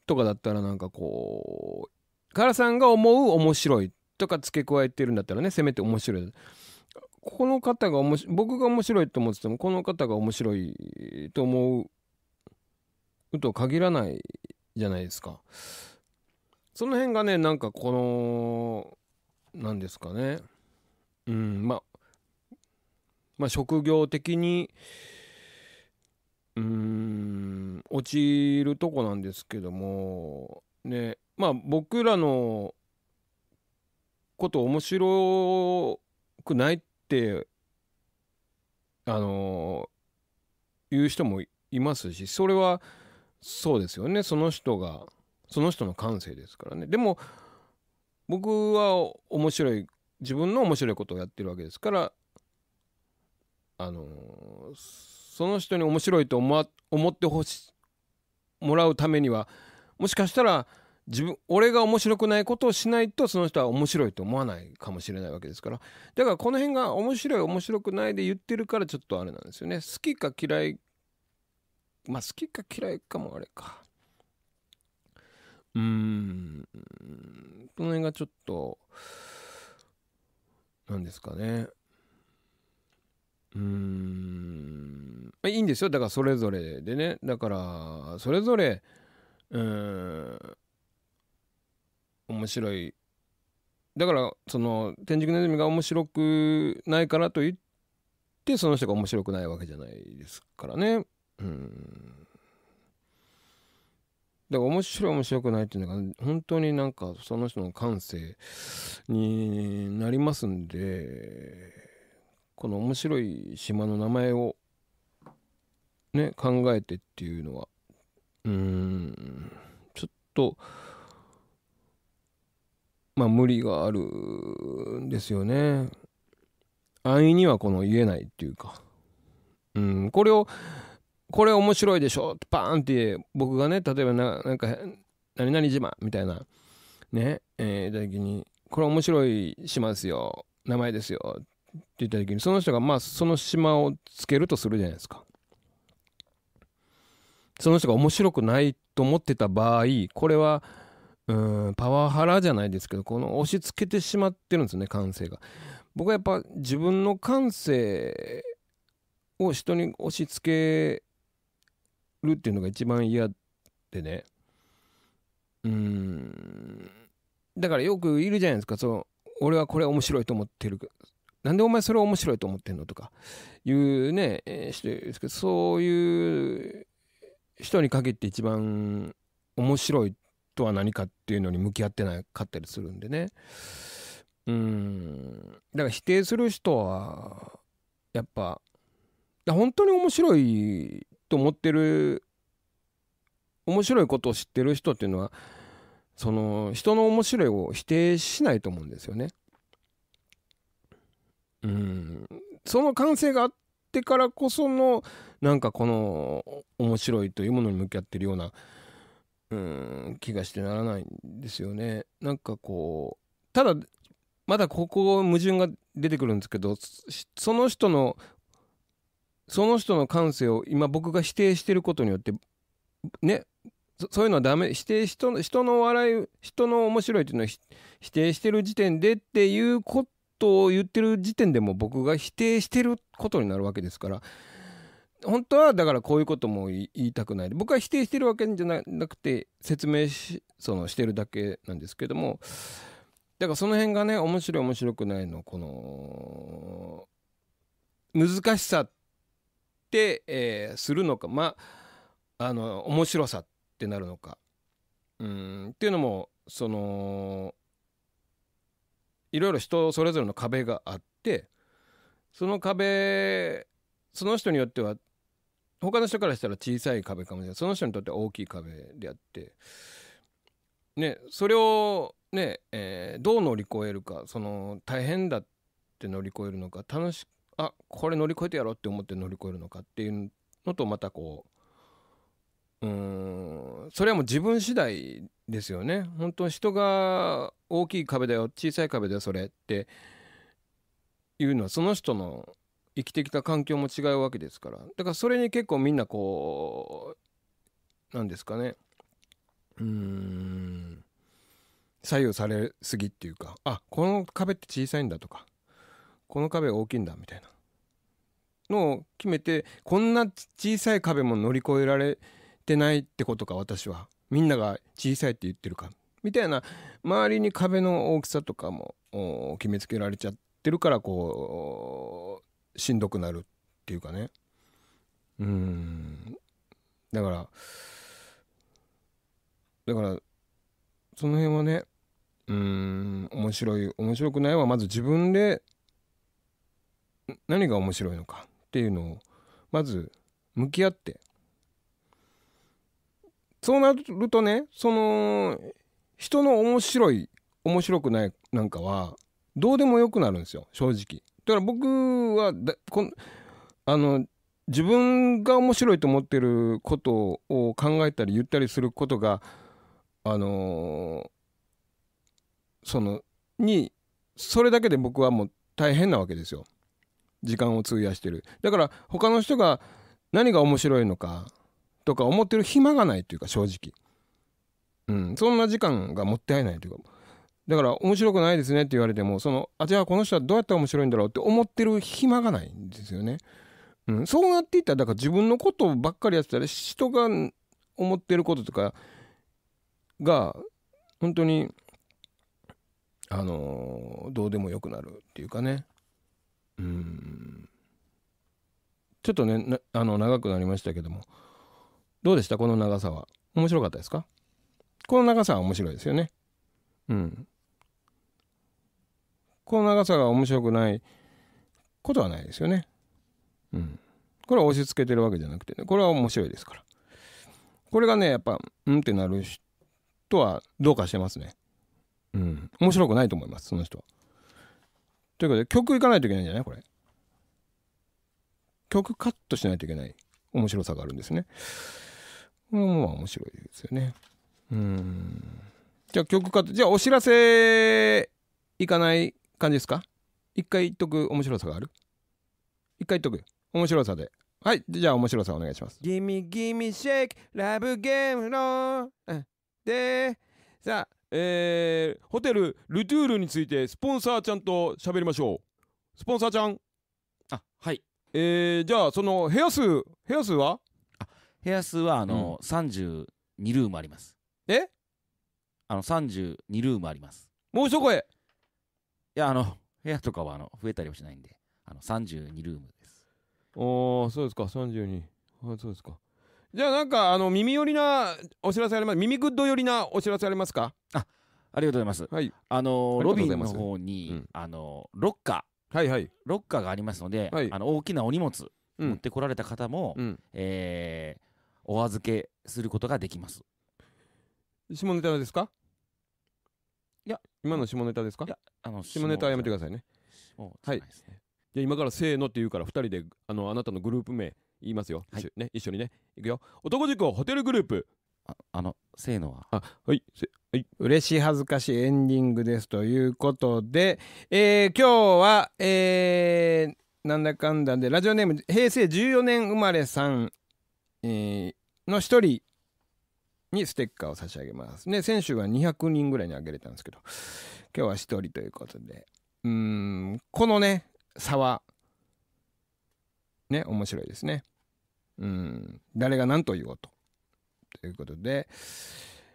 とかだったらなんかこうカーラさんが思う面白いとか付け加えてるんだったらねせめて面白いこの方が面僕が面白いと思っててもこの方が面白いと思うと限らないじゃないですか。その辺がね、なんかこの、何ですかね。うん、まあ、まあ、職業的に、うん、落ちるとこなんですけども、ね、まあ僕らのこと面白くないってあのー、言う人もいますしそれはそうですよねその人がその人の感性ですからねでも僕は面白い自分の面白いことをやってるわけですからあのその人に面白いと思思ってほしもらうためにはもしかしたら自分俺が面白くないことをしないとその人は面白いと思わないかもしれないわけですからだからこの辺が面白い面白くないで言ってるからちょっとあれなんですよね好きか嫌いまあ好きか嫌いかもあれか。うーん、この辺がちょっと、何ですかね。うーん、いいんですよ。だからそれぞれでね。だから、それぞれ、うん、面白い。だから、その、天竺ネズミが面白くないからといって、その人が面白くないわけじゃないですからね。うんだから面白い面白くないっていうのが本当になんかその人の感性になりますんでこの面白い島の名前をね考えてっていうのはうんちょっとまあ無理があるんですよね安易にはこの言えないっていうかうんこれをこれ面白いでしょパーンって僕がね例えばななんか何々島みたいなねえー、た時にこれ面白い島ですよ名前ですよって言った時にその人がまあその島をつけるとするじゃないですか。その人が面白くないと思ってた場合これはうんパワハラじゃないですけどこの押し付けてしまってるんですね感性が。僕はやっぱ自分の感性を人に押し付けるっていうのが一番嫌でねうんだからよくいるじゃないですかその俺はこれ面白いと思ってるなんでお前それ面白いと思ってんのとかいうね、えんですけどそういう人に限って一番面白いとは何かっていうのに向き合ってなかったりするんでねうんだから否定する人はやっぱ本当に面白いと思ってる面白いことを知ってる人っていうのはその人の面白いを否定しないと思うんですよね。うんその感性があってからこそのなんかこの面白いというものに向き合ってるようなうん気がしてならないんですよね。なんかこうただまだここ矛盾が出てくるんですけどその人のその人の感性を今僕が否定してることによってねそういうのはダメ否定人の人の笑い人の面白いっていうのを否定してる時点でっていうことを言ってる時点でも僕が否定してることになるわけですから本当はだからこういうことも言いたくない僕は否定してるわけじゃなくて説明しそのしてるだけなんですけどもだからその辺がね面白い面白くないのこの難しさってて、えー、するのかまああの面白さってなるのかうんっていうのもそのいろいろ人それぞれの壁があってその壁その人によっては他の人からしたら小さい壁かもしれないその人にとっては大きい壁であって、ね、それをね、ねえー、どう乗り越えるかその大変だって乗り越えるのか楽しくあこれ乗り越えてやろうって思って乗り越えるのかっていうのとまたこううんそれはもう自分次第ですよね本当人が大きい壁だよ小さい壁だよそれっていうのはその人の生きてきた環境も違うわけですからだからそれに結構みんなこうなんですかねうん左右されすぎっていうかあこの壁って小さいんだとかこの壁大きいんだみたいなのを決めてこんな小さい壁も乗り越えられてないってことか私はみんなが小さいって言ってるかみたいな周りに壁の大きさとかも決めつけられちゃってるからこうしんどくなるっていうかねうんだからだからその辺はねうん面白い面白くないはまず自分で何が面白いのかっていうのをまず向き合ってそうなるとねその人の面白い面白くないなんかはどうでもよくなるんですよ正直。だから僕はこんあの自分が面白いと思ってることを考えたり言ったりすることがあのー、そのにそれだけで僕はもう大変なわけですよ。時間を費やしてるだから他の人が何が面白いのかとか思ってる暇がないというか正直、うん、そんな時間がもったいないというかだから面白くないですねって言われてもそのあじゃあこの人はどうやったら面白いんだろうって思ってる暇がないんですよね、うん、そうなっていったらだから自分のことばっかりやってたら人が思ってることとかが本当にあのー、どうでもよくなるっていうかねちょっとねあの長くなりましたけどもどうでしたこの長さは面白かったですかこの長さは面白いですよねうんこの長さが面白くないことはないですよねうんこれは押し付けてるわけじゃなくてねこれは面白いですからこれがねやっぱうんってなる人はどうかしてますねうん面白くないと思いますその人は。ということで、曲いかないといけないんじゃないこれ。曲カットしないといけない面白さがあるんですね。これもまあ面白いですよね。うん。じゃあ曲カット。じゃあお知らせいかない感じですか一回言っとく面白さがある一回言っとく面白さで。はい。じゃあ面白さお願いします。ギミギミシェイクラブゲームのでさあえー、ホテルルトゥールについてスポンサーちゃんと喋りましょうスポンサーちゃんあはいえー、じゃあその部屋数部屋数はあ部屋数はあの、うん、32ルームありますえあの32ルームありますもう一声いやあの部屋とかはあの増えたりはしないんであの32ルームですおおそうですか32はそうですかじゃあなんかあの耳寄りなお知らせあります耳グッド寄りなお知らせありますかあありがとうございます、はい、あのロビンの方に、うん、あのロッカー、はいはい、ロッカーがありますので、はい、あの大きなお荷物持ってこられた方も、うん、えー、お預けすることができます下ネタですかいや今の下ネタですかいやあの下ネタはやめてくださいね、ね、はいじゃあ今からせーのって言うから二人であのあなたのグループ名言いますよ、はい、一緒ね一緒にねいくよ男塾ホテルグループああのせーのはあはいせはい嬉しい恥ずかしいエンディングですということで、えー、今日はえー、なんだかんだでラジオネーム平成14年生まれさん、えー、の一人にステッカーを差し上げます。ね、先週は200人ぐらいにあげれたんですけど、今日は1人ということで、うん、このね、差はね面白いですね。うん誰が何と言おうと。ということで、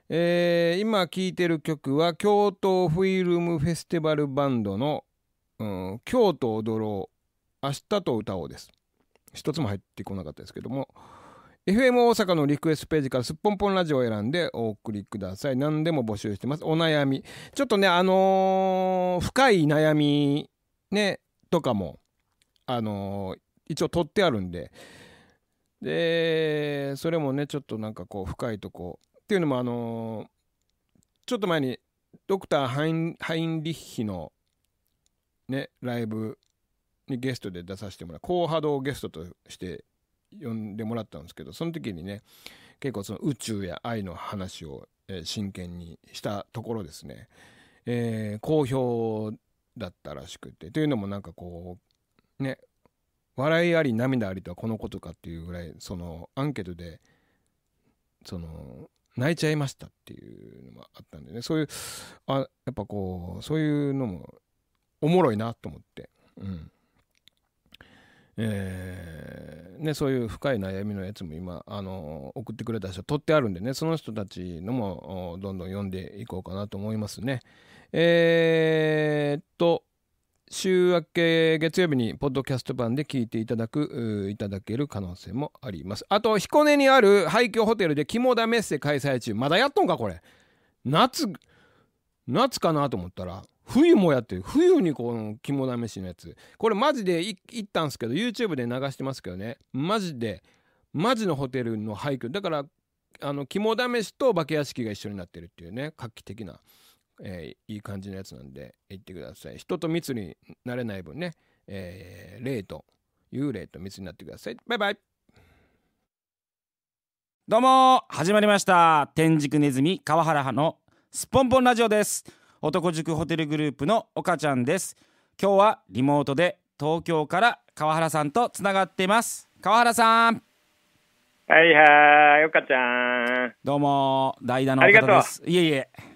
えー、今聴いてる曲は京都フィルムフェスティバルバンドの「うん、京都踊ろう明日と歌おう」です。一つも入ってこなかったですけども FM 大阪のリクエストページからすっぽんぽんラジオを選んでお送りください何でも募集してますお悩みちょっとねあのー、深い悩みねとかもあのー、一応取ってあるんででそれもねちょっとなんかこう深いとこっていうのもあのちょっと前にドクターハイン・ハインリッヒのねライブにゲストで出させてもらう高波動ゲストとして呼んでもらったんですけどその時にね結構その宇宙や愛の話を、え真剣にしたところですね、えー、好評だったらしくてというのもなんかこうね笑いあり涙ありとはこのことかっていうぐらいそのアンケートでその泣いちゃいましたっていうのもあったんでねそういうあやっぱこうそういうのもおもろいなと思って、うんえーね、そういう深い悩みのやつも今あの送ってくれた人取ってあるんでねその人たちのもどんどん読んでいこうかなと思いますね。えー、っと週明け月曜日にポッドキャスト版で聞いていただくいただける可能性もありますあと彦根にある廃墟ホテルで肝試せ開催中まだやっとんかこれ夏夏かなと思ったら冬もやってる冬にこの肝試しのやつこれマジで行ったんですけど YouTube で流してますけどねマジでマジのホテルの廃墟だからあの肝試しと化け屋敷が一緒になってるっていうね画期的なえー、いい感じのやつなんで行ってください。人と密になれない分ね、えー、霊と幽霊と密になってください。バイバイどうも始まりました天竺ネズミ川原派のすっぽんぽんラジオです男塾ホテルグループの岡ちゃんです今日はリモートで東京から川原さんとつながっています川原さんはいはい岡ちゃんどうも代打の岡田ですいえいえ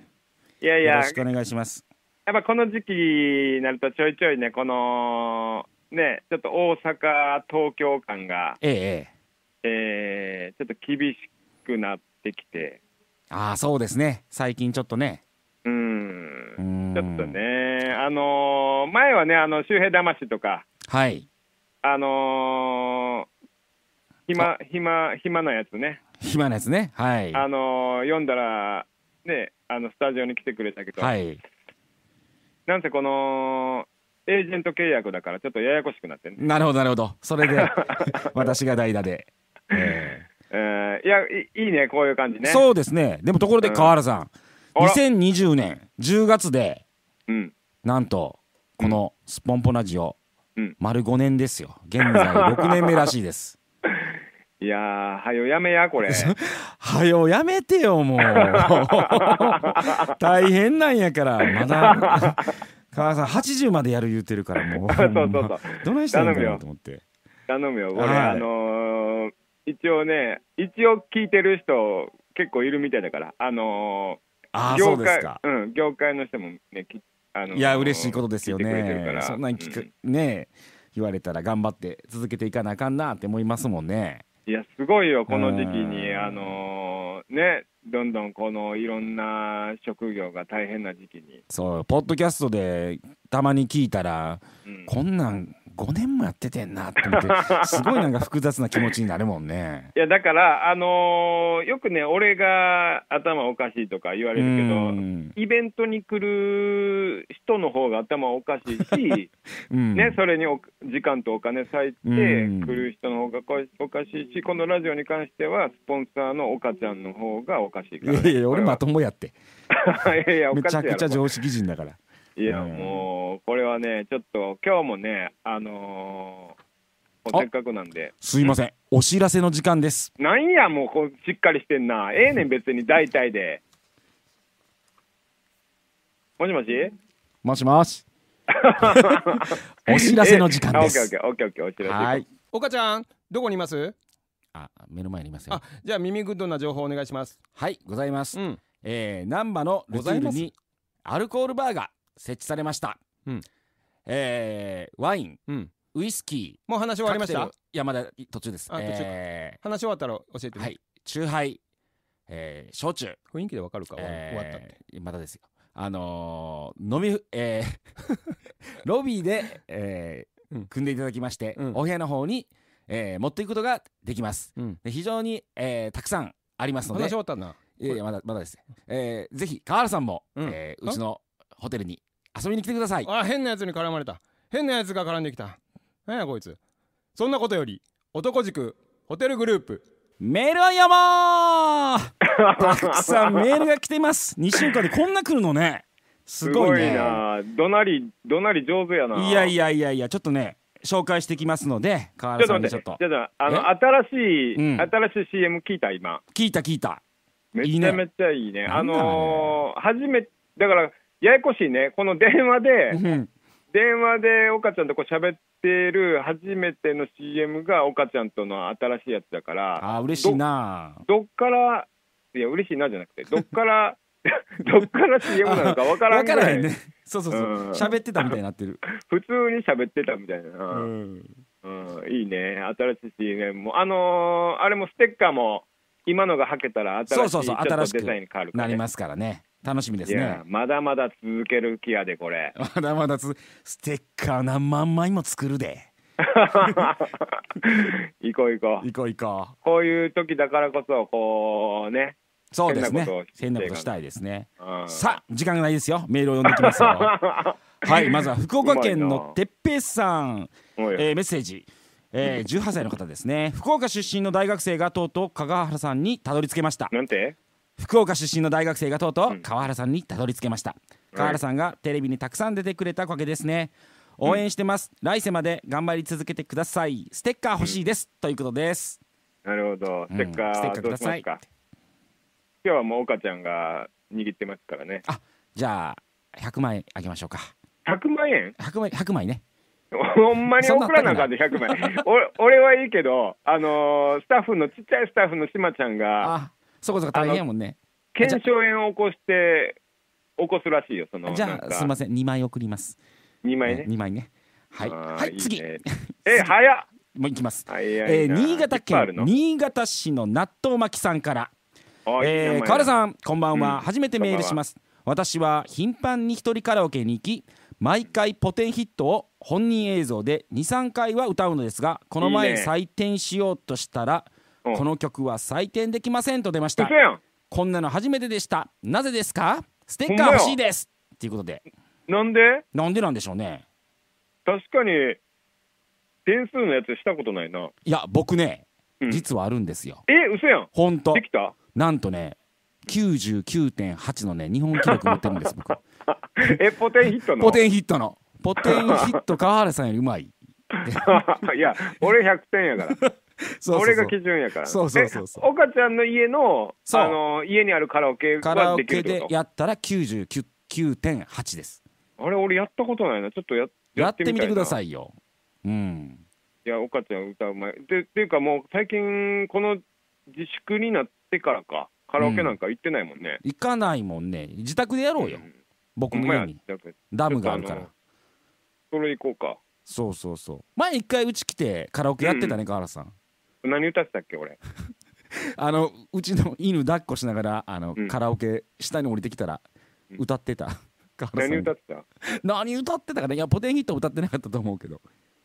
いやいやよろしくお願いしますやっぱこの時期になるとちょいちょいねこのねちょっと大阪東京間がえええー、ちょっと厳しくなってきてああそうですね最近ちょっとねうんちょっとねあのー、前はねあの周平魂とかはいあのー、暇暇暇なやつね暇なやつねはいあのー、読んだらね、あのスタジオに来てくれたけど、はい、なんせこのエージェント契約だから、ちょっとややこしくなって、なるほど、なるほど、それで 私が代打で。えー、えいやい、いいね、こういう感じね。そうですね、でもところで河原さん、うん、2020年10月で、うん、なんと、このスポンポラジオ、うん、丸5年ですよ、現在6年目らしいです。いやー、はよやめや、これ。は よやめてよ、もう。大変なんやから、まだ。母さん、80までやる言うてるから、もう。そうそうそう。どないしたんだろうと思って。頼むよ、これ、あのー、一応ね、一応聞いてる人、結構いるみたいだから、あのー、業界う、うん、業界の人もね、あのー、いや、嬉しいことですよね。そんなに聞く、うん、ね言われたら頑張って続けていかなあかんなって思いますもんね。いや、すごいよ、この時期に、あのね、どんどんこのいろんな職業が大変な時期に。そう、ポッドキャストでたまに聞いたら、うん、こんなん5年もやっててんなって思って すごいなんか複雑な気持ちになるもんねいやだからあのー、よくね俺が頭おかしいとか言われるけどイベントに来る人の方が頭おかしいし、うん、ね、それに時間とお金割いて来る人の方がおかしいしこのラジオに関してはスポンサーの岡ちゃんの方がおかしいから、ね、いやいや俺まともやって いやいやめちゃくちゃ常識人だから。いや、もう、これはね、ちょっと、今日もね、あのー、せっかくなんで。すいません、お知らせの時間です。なんや、もうこう、しっかりしてんな。ええー、ねん、別に、大体で。もしもしもしもし。お知らせの時間です。オッケーオッケーオッケーお知らせ。はい。岡ちゃん、どこにいますあ、目の前にいますよ。じゃあ耳グッドな情報お願いします。はい、ございます。うん、えー、難波のルツールにアルコールバーが設置されました、うんえー、ワイン、うん、ウイスキーもう話終わりました山田途中です途中、えー、話終わったら教えてはい酎ハイ、えー、焼酎雰囲気でわかるか、えー、終わったってまだですよあのー、飲みえー、ロビーで、えー、組んでいただきまして、うん、お部屋の方に、えー、持っていくことができます、うん、で非常に、えー、たくさんありますので話終わったないやいやまだまだです、えー、ぜひ川原さんも、うん、えー、うちのホテルに遊びに来てくださいあ変なやつに絡まれた変なやつが絡んできた何やこいつそんなことより男塾ホテルグループメールを読もう たくさんメールが来てます2週間でこんな来るのねすごいねなどなりどなり上手やないやいやいやいやちょっとね紹介してきますので河原さんにちょっとちょっとあの新しい、うん、新しい CM 聞いた今聞いた聞いためちゃめちゃいいね、ね、あのー、初めだからややこしいね、この電話で、うん、電話で岡ちゃんとこう喋ってる初めての CM が岡ちゃんとの新しいやつだから、あ嬉しいなど。どっから、いや、嬉しいなじゃなくて、どっから、どっから CM なのか分からんぐらい。ね。そうそうそう。喋、うん、ってたみたいになってる。普通に喋ってたみたいな。うん、うん、いいね。新しい CM も。あのー、あれもステッカーも、今のがはけたら新しいデザインに変わる、ね、なりますからね。楽しみですねまだまだ続ける気やでこれ まだまだつステッカー何万枚も作るで 行こう行こう行こう行こうこういう時だからこそこうねそうですね変なことしたいですね、うん、さあ時間がないですよメールを読んできますよ はいまずは福岡県のてっぺいさんい、えー、メッセージえー、18歳の方ですね福岡出身の大学生がとうとう香川原さんにたどり着けましたなんて福岡出身の大学生がとうとう川原さんにたどり着けました、川原さんがテレビにたくさん出てくれたおかげですね応援してます、来世まで頑張り続けてくださいステッカー欲しいです、ということですなるほどステッカー、ステッカください今日はもう岡ちゃんが握ってますからねあじゃあ100万円あげましょうか100万円百枚百枚ねほんまに送らなあかんで100枚俺はいいけどあのー、スタッフのちっちゃいスタッフの島ちゃんがそこそこ大変やもんね腱鞘炎を起こして起こすらしいよそのじゃあすみません2枚送ります2枚ね2枚ねはいはい次 え早っもういきます、え新潟県新潟市の納豆巻さんからえー、河原さんこんばんは、うん、初めてメールします私は頻繁に一人カラオケに行き毎回ポテンヒットを本人映像で23回は歌うのですがこの前採点しようとしたらこの曲は採点できませんと出ましたこんなの初めてでしたなぜですかステッカー欲しいですっていうことでなんでなんでなんでしょうね確かに点数のやつしたことないないや僕ね、うん、実はあるんですよえ嘘やん本当できたなんとね99.8のね日本記録持ってるんです僕 えポテンヒットのポテンヒットのポテンヒット川原さんよりうまい いや俺100点やから 俺が基準やから。そうそうそうそう。岡ちゃんの家の、あの、家にあるカラオケカラオケでやったら99.8です。あれ、俺やったことないな。ちょっとややってみてくださいよ。うん。いや、岡ちゃん歌うまい。で、っていうかもう最近、この自粛になってからか、カラオケなんか行ってないもんね。うん、行かないもんね。自宅でやろうよ。うん、僕も家に。ダムがあるから。それ行こうか。そうそうそう。前一回うち来てカラオケやってたね、うん、河原さん。何歌ってたっけ俺 あのうちの犬抱っこしながらあの、うんカラオケ下に降りてきたら歌ってた、ん何歌ってた何歌ってたかねいやポテンヒット歌ってなかったと思うけど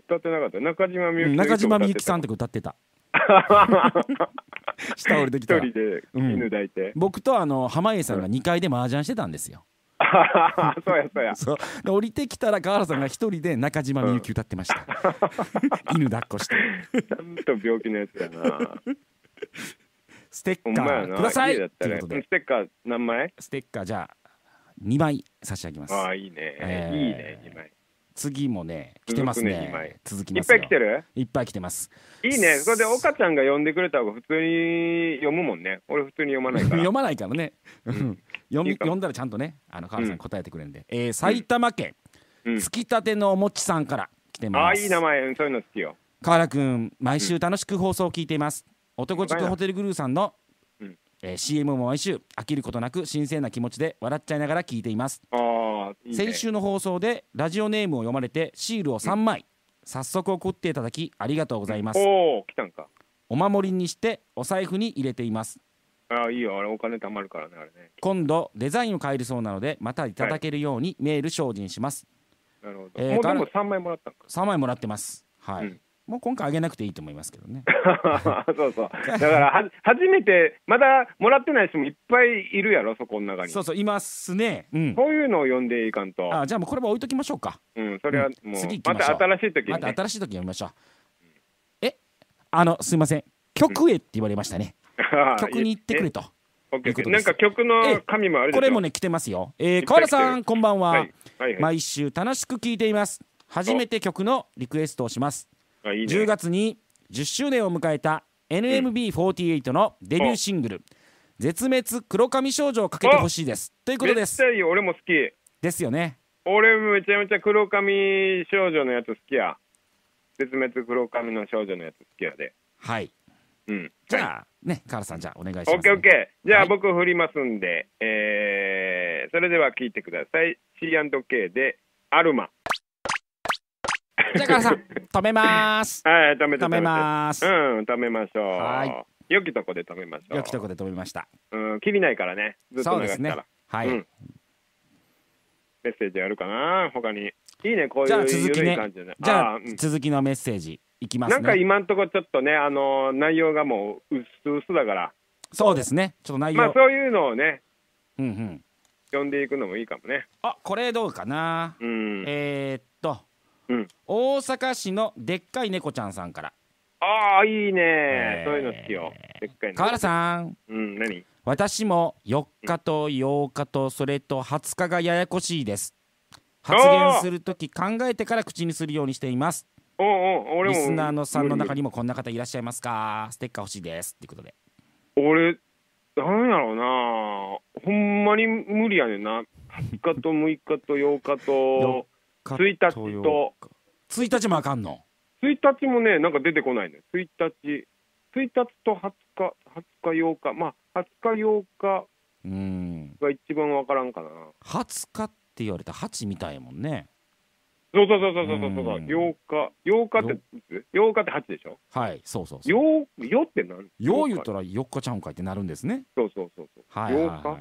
歌ってなかった中島みゆき中島みゆきさんとか歌ってた 下降りてきた人で犬抱いて、僕とあの濱家さんが2階で麻雀してたんですよ そうやそうやそうで降りてきたら川原さんが一人で中島みゆき歌ってました、うん、犬抱っこしてちゃんと病気のやつやなステッカーくださいステッカー何枚ステッカーじゃあ2枚差し上げますああいいね、えー、いいね2枚次もね来てますね続きますいっぱい来てるいっぱい来てますいいねそれで岡ちゃんが読んでくれた方が普通に読むもんね俺普通に読まないから 読まないからね、読読んだらちゃんとねあの川原さん答えてくれるんで、うん、えー、埼玉県、うん、つきたてのおもちさんから来てますあいい名前そういうの好きよ川原君毎週楽しく放送を聞いています、男塾ホテルグルーさんのえー、CM も毎週飽きることなく新鮮な気持ちで笑っちゃいながら聞いていますいい、ね、先週の放送でラジオネームを読まれてシールを3枚、うん、早速送っていただきありがとうございます、うん、お来たんかお守りにしてお財布に入れていますあいいよあれお金貯まるからねあれね今度デザインを変えるそうなのでまたいただけるようにメール精進します、はい、なるほど、えー、もうでも3枚もらったんか3枚もらってますはい、うんもう今回あげなくていいと思いますけどね。そうそう。だからは初めてまだもらってない人もいっぱいいるやろそこの中に。そうそういますね。うん。こういうのを読んでいかんと。あじゃあもうこれは置いときましょうか。うん。それはもう、うん、次また新しい時に、ね、また新しい時読みましょう。えあのすいません曲へって言われましたね。曲に行ってくれと。なんか曲の紙もあるこれもね来てますよ。えー、河原さんこんばんははいはいはい、毎週楽しく聞いています。初めて曲のリクエストをします。10月に10周年を迎えた NMB48 のデビューシングル「絶滅黒髪少女」をかけてほしいですということですめっち俺も好きですよね俺めちゃめちゃ黒髪少女のやつ好きや絶滅黒髪の少女のやつ好きやではいうん、じゃあ、ね、カールさん、じゃあお願いします、ね。オッケーオッケー。じゃあ、僕振りますんで、えー、それでは聞いてください。C&K で、アルマ。じゃあ、さん、止めます。はい、止め止めます。うん、止めましょう。はい。良きとこで止めましょう。良きとこで止めました。うん、きりないからね。ずっと流したら。そうですね。はい、うん。メッセージあるかな、他に。いいね、こういう緩い感じで、ね。じゃあ、続きのメッセージ。いきます、ね、なんか今んとこちょっとね、あのー、内容がもう、うっすうすだから。そうですね。ちょっと内容。まあ、そういうのをね。うんうん。読んでいくのもいいかもね。あ、これどうかな。うん。えー、っうん、大阪市のでっかい猫ちゃんさんからああいいね、えー、そういうの好きよでっかいの河原さんうん何私も4日と8日とそれと20日がややこしいです発言するとき考えてから口にするようにしていますおお俺もリスナーのさんの中にもこんな方いらっしゃいますかステッカー欲しいですっていうことで俺なんやろうなほんまに無理やねんな2日と6日と8日と 1日と1日もあかんの1日もねなんか出てこないね1日1日と20日20日8日まあ20日8日うんが一番わからんかな20日って言われた八8みたいもんねそうそうそうそうそうそうそう8日8日って8日って8でしょはいそうそうそう 4, 4って何4言ったら4日ちゃうんかいってなるんですねそうそうそうそう、はいはいはい、は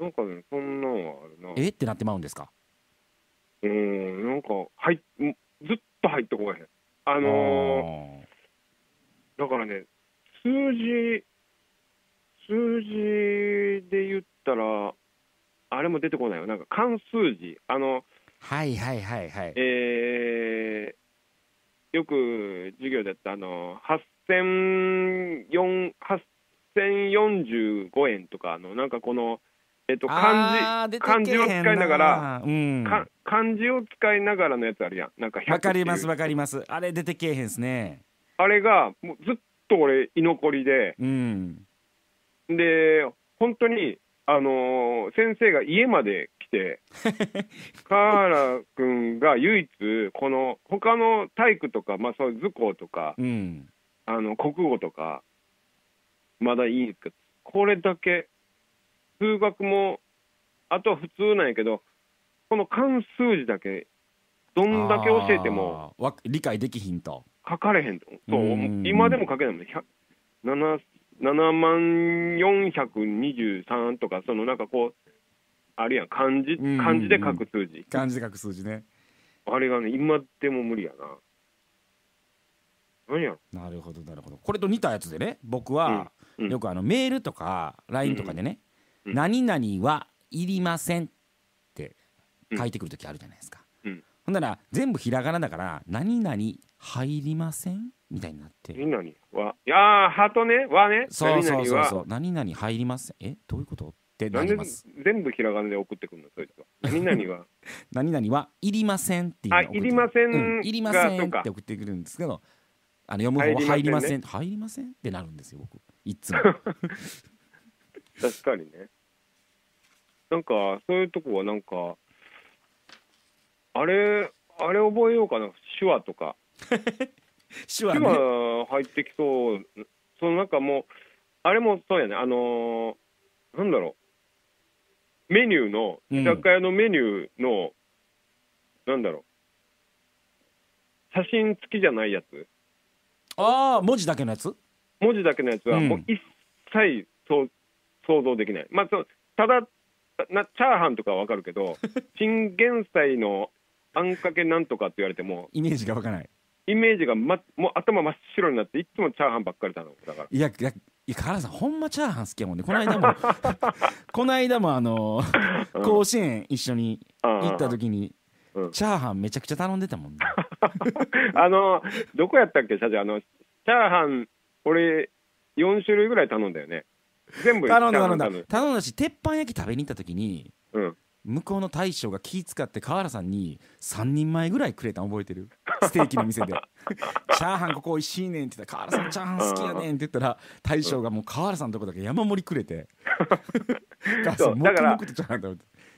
い、なんかねそんなんはあるなえってなってまうんですかうん、なんか、はい、ずっと入ってこえへん。あのー、だからね、数字、数字で言ったら、あれも出てこないよ、なんか関数字、あの、はいはいはいはい。えー、よく授業でやった、あの、8045円とかの、なんかこの、えっと、漢字漢字を使いながら、うん、漢字を使いながらのやつあるやんなんかわかりますわかりますあれ出てけえへんすねあれがもうずっと俺居残りで、うん、で本当にあのー、先生が家まで来て河原 君が唯一この他の体育とか、まあ、そう図工とか、うん、あの国語とかまだいいんですけどこれだけ数学もあとは普通なんやけどこの関数字だけどんだけ教えても理解できひんと書かれへんとそう今でも書けないもんね7 7万423とかそのなんかこうあるやん漢字漢字で書く数字漢字で書く数字ねあれがね今でも無理やな何やなるほどなるほどこれと似たやつでね僕は、うんうん、よくあのメールとか LINE とかでね、うん、何々はいりませんって書いてくる時あるじゃないですか、うん、ほんなら全部ひらがなだから何々入りませんみたいになって何々はいやーハートねはねそうそうそうそう何々入りませんえどういうことってなります全部ひらがなで送ってくるのそいつは何々は 何々はいりませんっていいりません、うん、いりませんって送ってくるんですけどあの読む方は入りません、ね、入りませんってなるんですよ僕いつも 確かにねなんかそういうとこはなんかあれあれ覚えようかな手話とか 手話、ね、手話入ってきそうそのなんかもうあれもそうやねあのー、なんだろうメニューの居酒屋のメニューの、うん、なんだろう写真付きじゃないやつああ文字だけのやつ文字だけのやつはもう一切想像できない、まあただなチャーハンとかは分かるけど チンゲン菜のあんかけなんとかって言われてもイメージがわかないイメージが、ま、もう頭真っ白になっていつもチャーハンばっかり頼むだからいやいやいや河原さんほんまチャーハン好きやもんねこの間も この間もあのー、甲子園一緒に行った時に、うん、チャーハンめちゃくちゃ頼んでたもんね あのどこやったっけ社長あのチャーハン俺4種類ぐらい頼んだよね全部頼んだ頼んだ頼んだし鉄板焼き食べに行った時に、うん、向こうの大将が気使って河原さんに3人前ぐらいくれたん覚えてるステーキの店で「チャーハンここおいしいねん」って言ったら「河原さんチャーハン好きやねん」って言ったら大将がもう河原さんのとこだけ山盛りくれて だからだか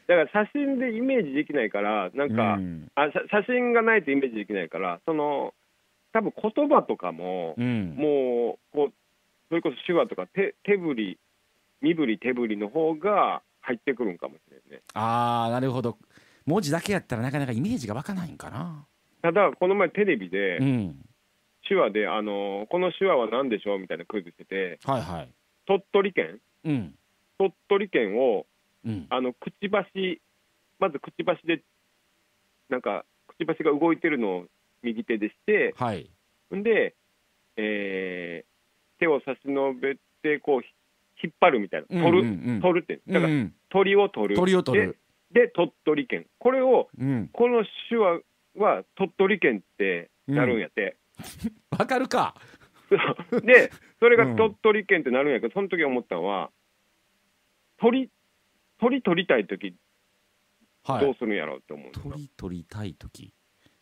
ら写真でイメージできないからなんか、うん、あ写真がないとイメージできないからその多分言葉とかも、うん、もうこうそれこそ手話とか手手振り身振り手振りの方が入ってくるんかもしれいねああなるほど文字だけやったらなかなかイメージが湧かないんかなただこの前テレビで、うん、手話で、あのー、この手話は何でしょうみたいなクイズしてて、はいはい、鳥取県、うん、鳥取県を、うん、あのくちばしまずくちばしでなんかくちばしが動いてるのを右手でして、はい、んで、え手を差し伸べてこう引っ張るみたいな、取る、取るって、だから、鳥を取る。鳥を取る。で、鳥取県。これを、うん、この手話は鳥取県ってなるんやって。わ、うん、かるか。で、それが鳥取県ってなるんやけど、その時思ったのは、鳥、鳥取りたい時、はい、どうするんやろうって思う。鳥取りたい時。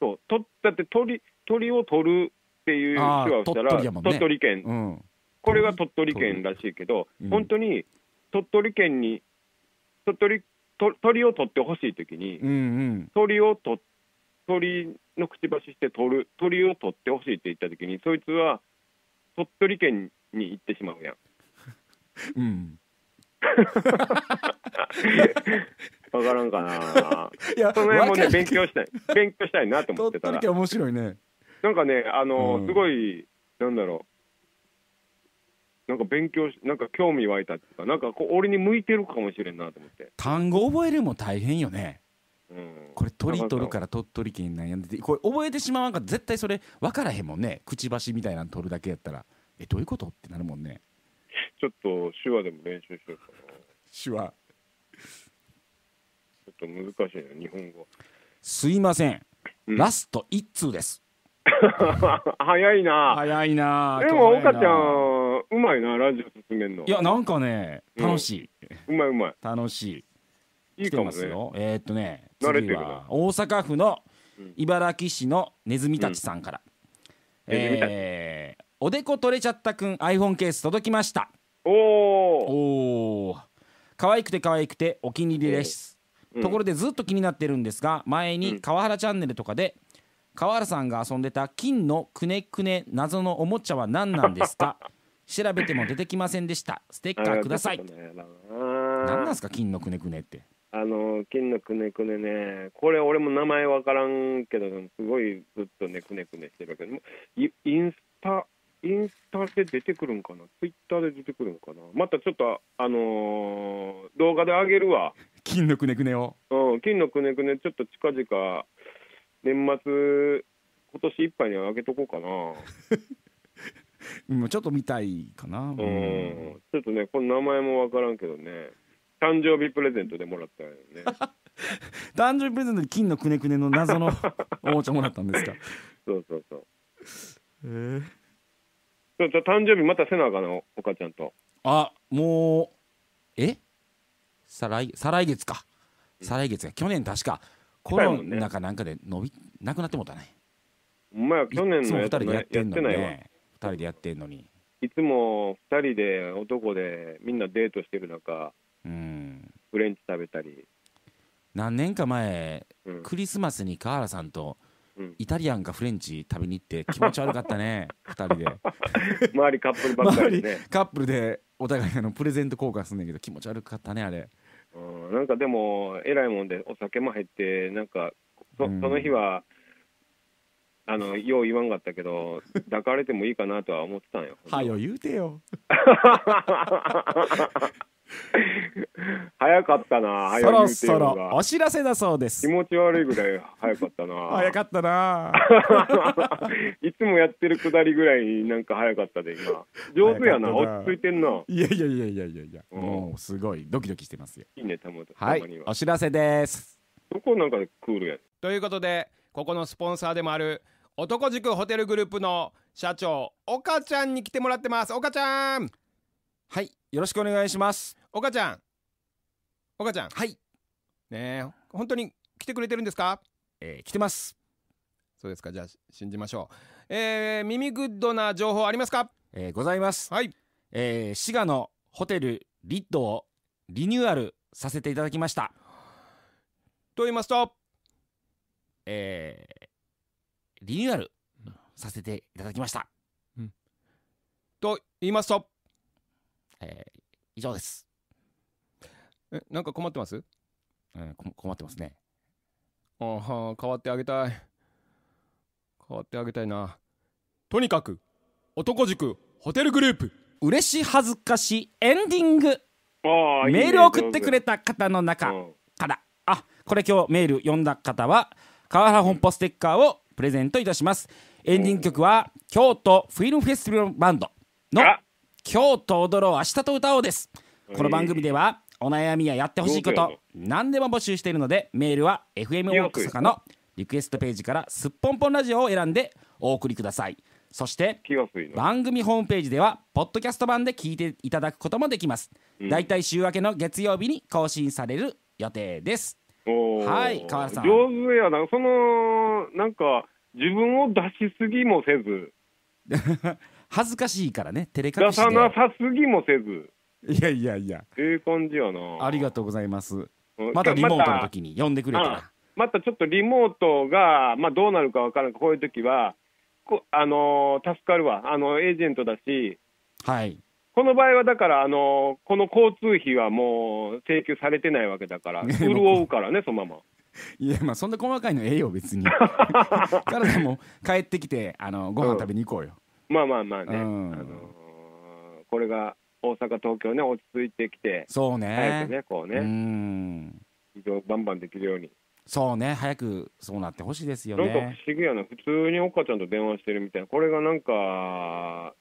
そう、とだって鳥、鳥を取るっていう話をしたら、鳥取ね、鳥取県、うん、これが鳥取県らしいけど、うん、本当に鳥取県に、鳥取鳥を取ってほしいときに、うんうん、鳥を取鳥のくちばしして取る、鳥を取ってほしいって言ったときに、そいつは鳥取県に行ってしまうやん。うん分 からんかな。いや、その辺もね、勉強したい、勉強したいなと思ってたら。面白いね。なんかね、あの、うん、すごい、なんだろう、なんか勉強し、なんか興味湧いたっていうか、なんかこう俺に向いてるかもしれんなと思って。単語覚えるも大変よね。うん、これ鳥取るから鳥取県なんやんでこれ覚えてしまわんか絶対それ分からへんもんねくちばしみたいなの取るだけやったらえどういうことってなるもんねちょっと手話でも練習しようかな手話ちょっと難しいな日本語すいません、うん、ラスト1通です 早いな早いなでも岡ちゃんうまいなラジオ進めんのいやなんかね楽しい、うん、うまいうまい 楽しいいいかもねえー、っとね次は大阪府の茨城市のネズミたちさんから、うん、えー、おでこ取れちゃったくん iPhone ケース届きましたおおお可愛くて可愛くてお気に入りです、うん、ところでずっと気になってるんですが前に川原チャンネルとかで、河原さんが遊んでた金のくねくね謎のおもちゃは何なんですか 調べても出てきませんでしたステッカーください、ね、何なんすか金のくねくねってあの金のくねくねねこれ俺も名前わからんけどすごいずっとねくねくねしてるけどインスタインスタで出てくるんかなツイッターで出てくるんかなまたちょっとあのー、動画であげるわ 金のくねくねをうん金のくねくねちょっと近々年末、今年いっぱいにはあげとこうかな。う ちょっと見たいかな、うん、ちょっとねこの名前も分からんけどね誕生日プレゼントでもらったよね 誕生日プレゼントで金のくねくねの謎の おもちゃもらったんですかそうそうそうええー、誕生日またせなあかなお母ちゃんとあもうえ再来再来月か再来月が去年確かコロナかなんかで伸びなくなってもたねまあ去年のやつ人でやってんのにね2人でやってんのにいつも2人で男でみんなデートしてる中うんフレンチ食べたり何年か前、うん、クリスマスに川原さんとイタリアンかフレンチ食べに行って気持ち悪かったね2 人で周りカップルばっかりで、ね、周りカップルでお互いのプレゼント交換すんねんけど気持ち悪かったねあれうん、なんかでも、えらいもんで、お酒も入って、なんかそ、その日は、あのよう言わんかったけど、抱かれてもいいかなとは思ってたんよ。はよ言うてよ。早かったなそろそろお知らせだそうです気持ち悪いぐらい早かったな 早かったな いつもやってるくだりぐらいなんか早かったで今上手やな落ち着いてんないやいやいやいやいやいや、うん、もうすごいドキドキしてますよいいねたまはいお知らせですどこなんかでクールやということでここのスポンサーでもある男塾ホテルグループの社長岡ちゃんに来てもらってます岡ちゃんはいよろしくお願いします岡ちゃん岡ちゃんはいね本当に来てくれてるんですかえー、来てますそうですかじゃあ信じましょうえー、耳グッドな情報ありますかえー、ございますはいえー、滋賀のホテルリッドをリニューアルさせていただきましたと言いますとえー、リニューアルさせていただきました、うん、と言いますとえー、以上です。え、なんか困ってますうん、困ってますね。ああ、変わってあげたい。変わってあげたいな。とにかく、男塾ホテルグループ。嬉し恥ずかしエンディング。ーメール送ってくれた方の中から、あこれ今日メール読んだ方は川原本舗ステッカーをプレゼントいたしますエンディング曲は京都フィルムフェスティバルバンドの今日と踊ろう明日と歌おうですこの番組ではお悩みややってほしいこと何でも募集しているのでメールは FM 大阪のリクエストページからすっぽんぽんラジオを選んでお送りくださいそして番組ホームページではポッドキャスト版で聞いていただくこともできます、大体だいたい週明けの月曜日に更新される予定ですはい川原さん上手やなそのなんか自分を出しすぎもせず 恥ずかしいからね照れ隠出さなさすぎもせずいやいやいやええ感じやなありがとうございますまたリモートの時に呼んでくれたらまたちょっとリモートが、まあ、どうなるか分からんこういう時はこあのー助かるわあのエージェントだしはいこの場合はだから、あのーこの交通費はもう請求されてないわけだから 潤うからねそのままいやまあそんな細かいのええよ別にからでも帰ってきてあのご飯食べに行こうよ、まあまあまあね、うん、あのー、これが大阪、東京ね、落ち着いてきて、そうね、早くね、こうね、うん、バンバンできるように。そうね、早くそうなってほしいですよね。なんか不思議やな、普通に岡ちゃんと電話してるみたいな、これがなんか、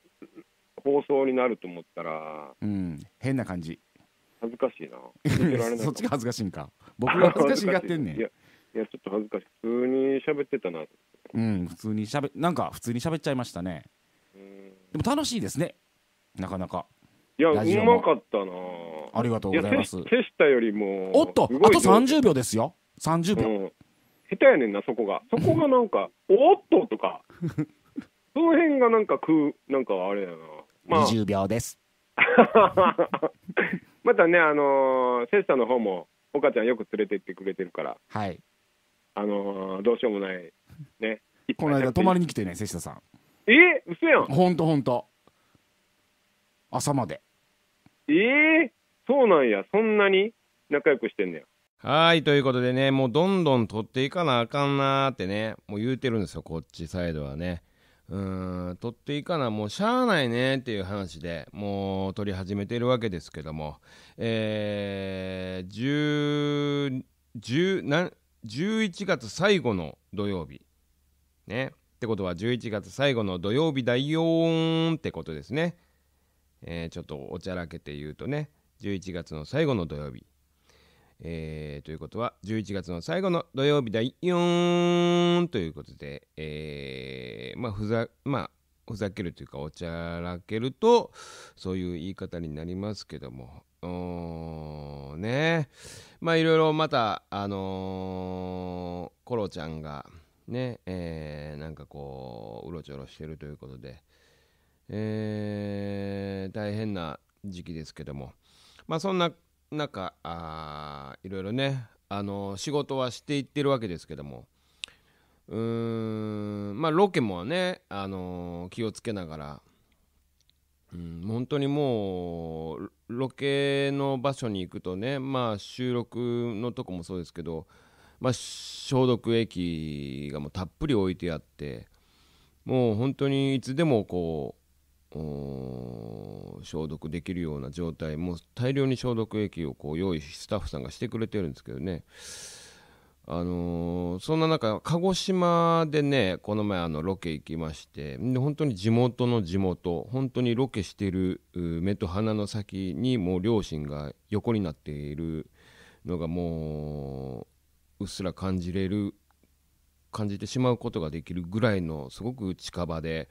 放送になると思ったら、うん、変な感じ。恥ずかしいな。そっちが恥ずかしいんか。僕が恥ずかしがってんねん。いや、いやちょっと恥ずかしい。普通に喋ってたな。うん、普通に喋、なんか普通に喋っちゃいましたね。でも楽しいですねなかなかいやうまかったなありがとうございます手手したよりもおっとあと30秒ですよ30秒、うん、下手やねんなそこがそこがなんか「おっと!」とかその辺がなんかくなんかあれやなまあ20秒です またねあのー、セッサの方も岡ちゃんよく連れてってくれてるからはいあのー、どうしようもないねこの間泊まりに来てね瀬下さんえ嘘やん。ほんとほんと。朝まで。ええそうなんや。そんなに仲良くしてんねや。はい、ということでね、もうどんどん取っていかなあかんなーってね、もう言うてるんですよ、こっちサイドはね。うーん、取っていかな、もうしゃあないねっていう話でもう取り始めてるわけですけども、えー、10、10 11月最後の土曜日、ね、ってことは11月最後の土曜日だよーんってことですね。えー、ちょっとおちゃらけて言うとね、11月の最後の土曜日。えー、ということは、11月の最後の土曜日だよーんということで、えー、まあ、ふざ、まあ、ふざけるというか、おちゃらけると、そういう言い方になりますけども、うーん、ね。まあ、いろいろまた、あのー、コロちゃんが、ね、えー、なんかこう、うろちょろしてるということで、えー、大変な時期ですけども、まあそんな中、あいろいろね、あの仕事はしていってるわけですけども、うーん、まあロケもね、あの気をつけながら、うん、本当にもうロケの場所に行くとねまあ収録のとこもそうですけどまあ、消毒液がもうたっぷり置いてあってもう本当にいつでもこう消毒できるような状態もう大量に消毒液をこう用意スタッフさんがしてくれてるんですけどねあのー、そんな中鹿児島でねこの前あのロケ行きましてで本当に地元の地元本当にロケしてる目と鼻の先にもう両親が横になっているのがもううっすら感じれる感じてしまうことができるぐらいのすごく近場で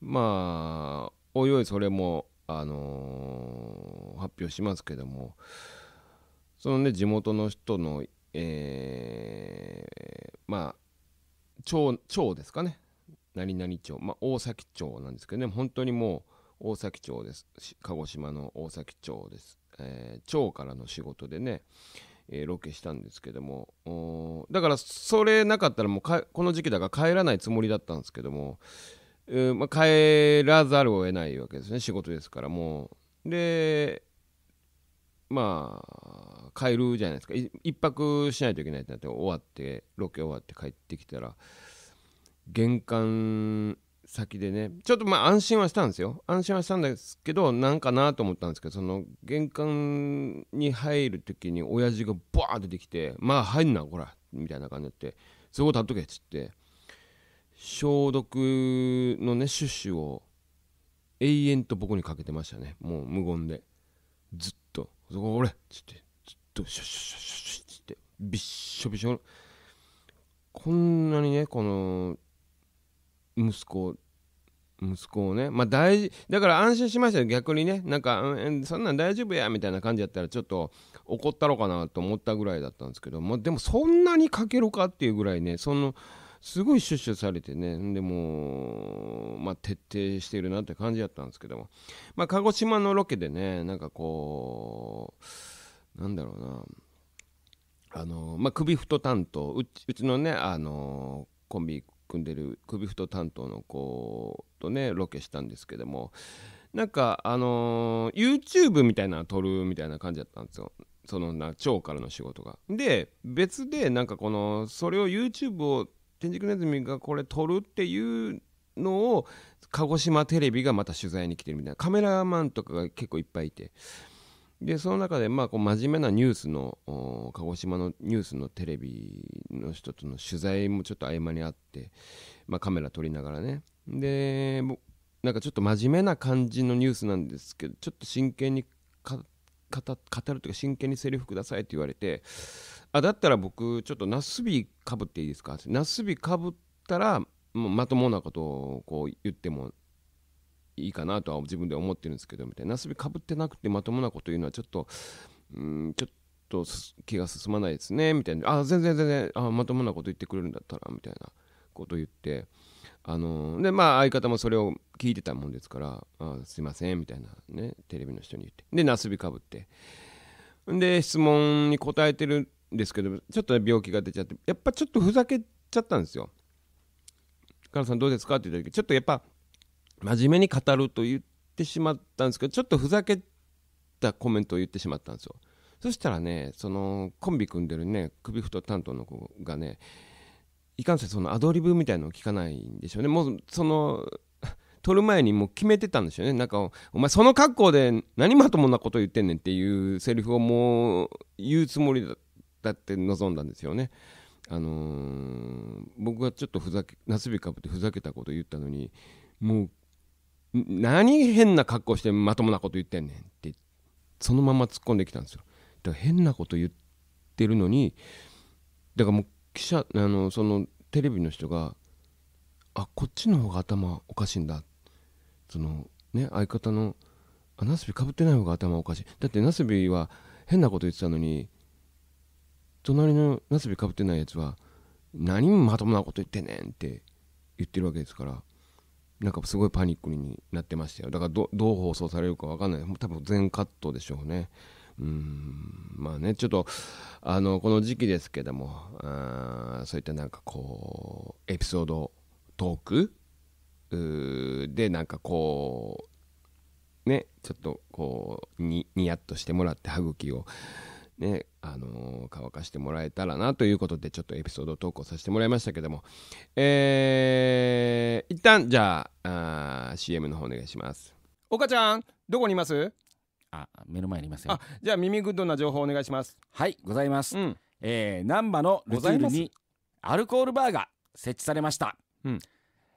まあおいおいそれも、あのー、発表しますけどもそのね地元の人の、えー、まあ町町ですかね何々町、まあ、大崎町なんですけどね本当にもう大崎町です鹿児島の大崎町です、えー、町からの仕事でね、えー、ロケしたんですけどもだからそれなかったらもうこの時期だから帰らないつもりだったんですけども、えー、まあ、帰らざるを得ないわけですね仕事ですからもうでまあ帰るじゃないですか1泊しないといけないってなって終わってロケ終わって帰ってきたら玄関先でねちょっとまあ安心はしたんですよ安心はしたんですけどなんかなと思ったんですけどその玄関に入る時に親父がバーッ出てきて「まあ入んなこら」みたいな感じで「なって「そこ立っとけ」っつって消毒のねシュッシュを永遠と僕にかけてましたねもう無言でずっと「そこ俺」っつってずっとシュッシュッシュッシュッつってびっしょびしょこんなにねこの息子息子をねまあ大事だから安心しましたよ逆にねなんか、うん、そんなん大丈夫やみたいな感じやったらちょっと怒ったろかなと思ったぐらいだったんですけど、まあ、でもそんなにかけるかっていうぐらいねそのすごいシュッシュされてねでもまあ徹底してるなって感じやったんですけどもまあ鹿児島のロケでねなんかこうなんだろうなあのまあ首太担当うちのねあのコンビ組んでる首太担当の子とねロケしたんですけどもなんかあのー、YouTube みたいなの撮るみたいな感じだったんですよそのな腸からの仕事がで別でなんかこのそれを YouTube を天竺ネズミがこれ撮るっていうのを鹿児島テレビがまた取材に来てるみたいなカメラマンとかが結構いっぱいいてでその中で、まあ、こう真面目なニュースの鹿児島のニュースのテレビの人との取材もちょっと合間にあって、まあ、カメラ撮りながらねでなんかちょっと真面目な感じのニュースなんですけどちょっと真剣に語るというか真剣にセリフくださいって言われてあだったら僕ちょっとなすびかぶっていいですかなすびかぶったらまともなことをこう言ってもいいかなとは自分で思ってるんですけどみたいな遊びかぶってなくてまともなこと言うのはちょっとうんちょっと気が進まないですねみたいなあ全然全然あまともなこと言ってくれるんだったらみたいなこと言ってあのー、でまあ相方もそれを聞いてたもんですからあすいませんみたいなねテレビの人に言ってでなすびかぶってで質問に答えてるんですけどちょっと病気が出ちゃってやっぱちょっとふざけちゃったんですよ。カナさんどうですかって言った時ちょっとやっぱ真面目に語ると言ってしまったんですけどちょっとふざけたコメントを言ってしまったんですよそしたらねそのコンビ組んでるね首太担当の子がねいかんせんそのアドリブみたいのを聞かないんでしょうねもうその撮る前にもう決めてたんですよねなんかお前その格好で何まともなこと言ってんねんっていうセリフをもう言うつもりだって望んだんですよねあのー、僕がちょっとふざけなすびかぶってふざけたこと言ったのにもう何変な格好してまともなこと言ってんねんってそのまま突っ込んできたんですよだから変なこと言ってるのにだからもう記者あのそのテレビの人が「あこっちの方が頭おかしいんだ」そのね相方の「あなすびかぶってない方が頭おかしい」だってなすびは変なこと言ってたのに隣のなすびかぶってないやつは「何まともなこと言ってんねん」って言ってるわけですから。なんかすごいパニックになってましたよだからどどう放送されるか分かんない多分全カットでしょうねうんまあねちょっとあのこの時期ですけどもあそういったなんかこうエピソードトークでなんかこうねちょっとこうににやっとしてもらって歯茎をね、あのー、乾かしてもらえたらなということで、ちょっとエピソード投稿させてもらいましたけども、えー、一旦、じゃあ、あー CM の方お願いします。岡ちゃん、どこにいますあ、目の前にいますよ。じゃあ、耳グッドな情報お願いします。はい、ございます。うん、えー、難波のルツールにアルコールバーが設置されました。うん、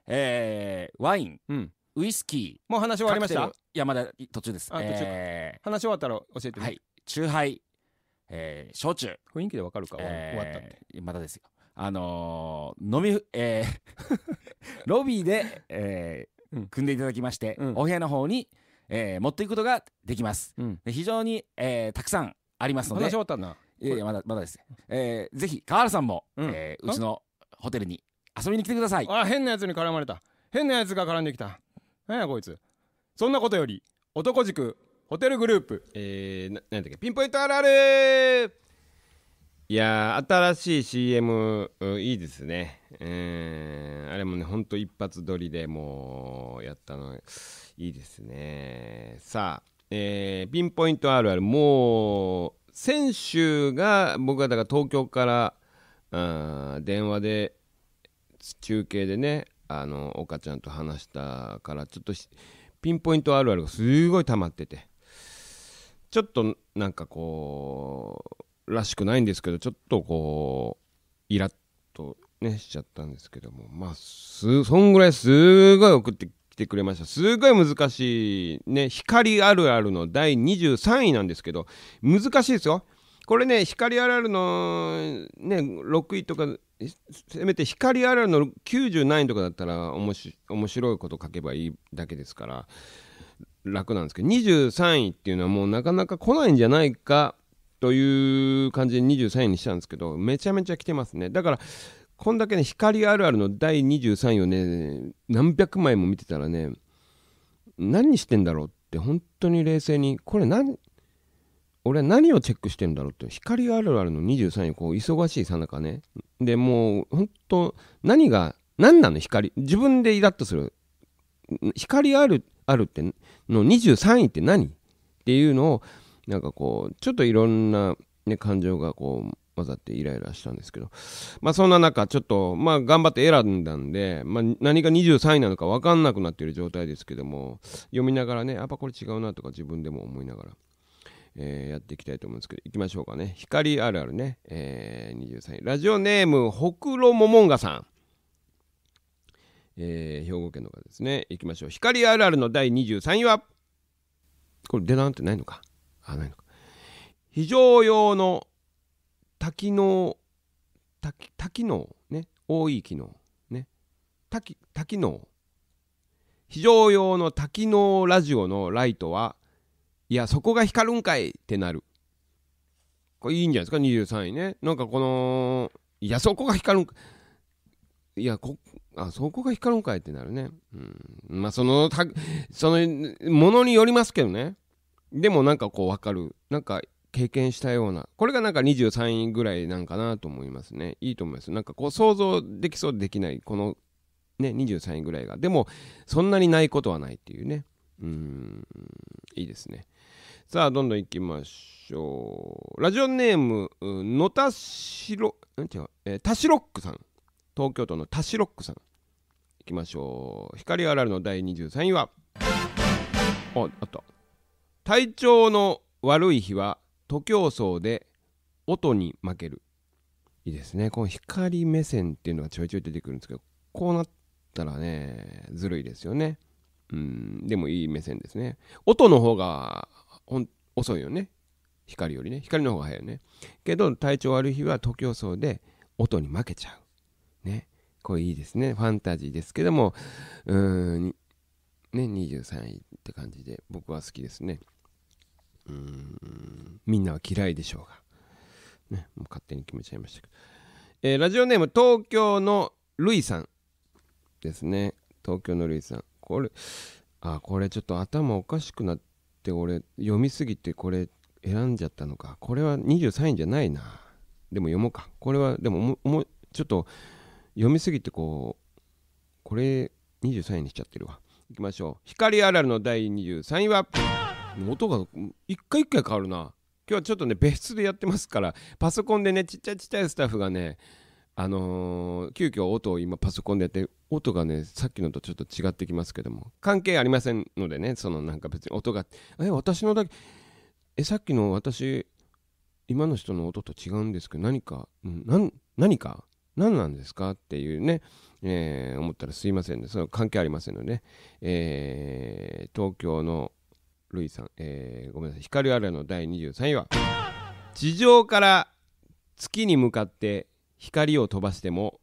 えー、ワイン、うん、ウイスキー。もう話終わりましたいや、まだ途中です。あ、途中、えー、話終わったら教えて、ね、はい、チューハイ。えー、焼酎。雰囲気でわかるか、えー、終わったって。まだですよ。あのー、飲み、えー、ロビーで、えー、組んでいただきまして、うん、お部屋の方に、えー、持っていくことができます。うん、非常に、えー、たくさんありますので。話終わったな。いやいや、まだ、まだです。えー、ぜひ、河原さんも、うん、えー、うちのホテルに遊びに来てください。あ、変なやつに絡まれた。変なやつが絡んできた。何やこいつ。そんなことより、男塾ホテルグループ、えー、ななんだっけ、ピンポイントあるあるいや新しい CM、いいですね。えー、あれもね、ほんと一発撮りでもう、やったの、いいですね。さあ、えー、ピンポイントあるある、もう、先週が、僕はだから東京から、あ電話で、中継でね、あの、岡ちゃんと話したから、ちょっとピンポイントあるあるがすごい溜まってて。ちょっとなんかこうらしくないんですけどちょっとこうイラッとねしちゃったんですけどもまあすそんぐらいすごい送ってきてくれましたすごい難しいね光あるあるの第23位なんですけど難しいですよこれね光あるあるのね6位とかせめて光あるあるの90何位とかだったら面白いこと書けばいいだけですから楽なんですけど23位っていうのはもうなかなか来ないんじゃないかという感じで23位にしたんですけどめちゃめちゃ来てますねだからこんだけね光あるあるの第23位をね何百枚も見てたらね何してんだろうって本当に冷静にこれ何俺何をチェックしてんだろうって光あるあるの23位こう忙しいさなかねでもう本当何が何なの光自分でイラッとする光あるあるっての23位って何っていうのをなんかこうちょっといろんな、ね、感情がこう混ざってイライラしたんですけどまあそんな中ちょっとまあ頑張って選んだんで、まあ、何が23位なのか分かんなくなっている状態ですけども読みながらねやっぱこれ違うなとか自分でも思いながら。えー、やっていきたいと思うんですけど、いきましょうかね。光あるあるね。えー、23位。ラジオネーム、ほくろももんがさん。えー、兵庫県の方ですねいきましょう光あるあるの第23位はこれ出なんてないのかあないのか非常用の多機能多多機能ね多い機能ね多多機能非常用の多機能ラジオのライトはいやそこが光るんかいってなるこれいいんじゃないですか23位ねなんかこのいやそこが光るんかいやこあそこが光るんかいってなるね、うん、まあそのたそのものによりますけどねでもなんかこう分かるなんか経験したようなこれがなんか23位ぐらいなんかなと思いますねいいと思いますなんかこう想像できそうできないこのね23位ぐらいがでもそんなにないことはないっていうねうんいいですねさあどんどんいきましょうラジオネームのたしろん違う、えー、タシロックさん東京都のタシロックさんいきましょう光あらるの第23位はああった体調の悪い日は徒競走で音に負けるいいですねこの光目線っていうのがちょいちょい出てくるんですけどこうなったらねずるいですよねうんでもいい目線ですね音の方が遅いよね光よりね光の方が早いよねけど体調悪い日は徒競走で音に負けちゃうねこれいいですねファンタジーですけどもうーんね23位って感じで僕は好きですねうーんみんなは嫌いでしょうがねもう勝手に決めちゃいましたけど、えー、ラジオネーム東京のルイさんですね東京のルイさんこれあこれちょっと頭おかしくなって俺読みすぎてこれ選んじゃったのかこれは23位じゃないなでも読もうかこれはでもちょっと読みすぎてこうこれ23位にしちゃってるわいきましょう光あらるの第23位は音が一回一回変わるな今日はちょっとね別室でやってますからパソコンでねちっちゃいちっちゃいスタッフがねあのー、急遽音を今パソコンでやって音がねさっきのとちょっと違ってきますけども関係ありませんのでねそのなんか別に音がえ私のだけえさっきの私今の人の音と違うんですけど何かん何か何なんですかっていうね、えー、思ったらすいませんね。その関係ありませんので、ね、えー、東京のルイさん、えー、ごめんなさい、光あるの第23位は、地上から月に向かって光を飛ばしても、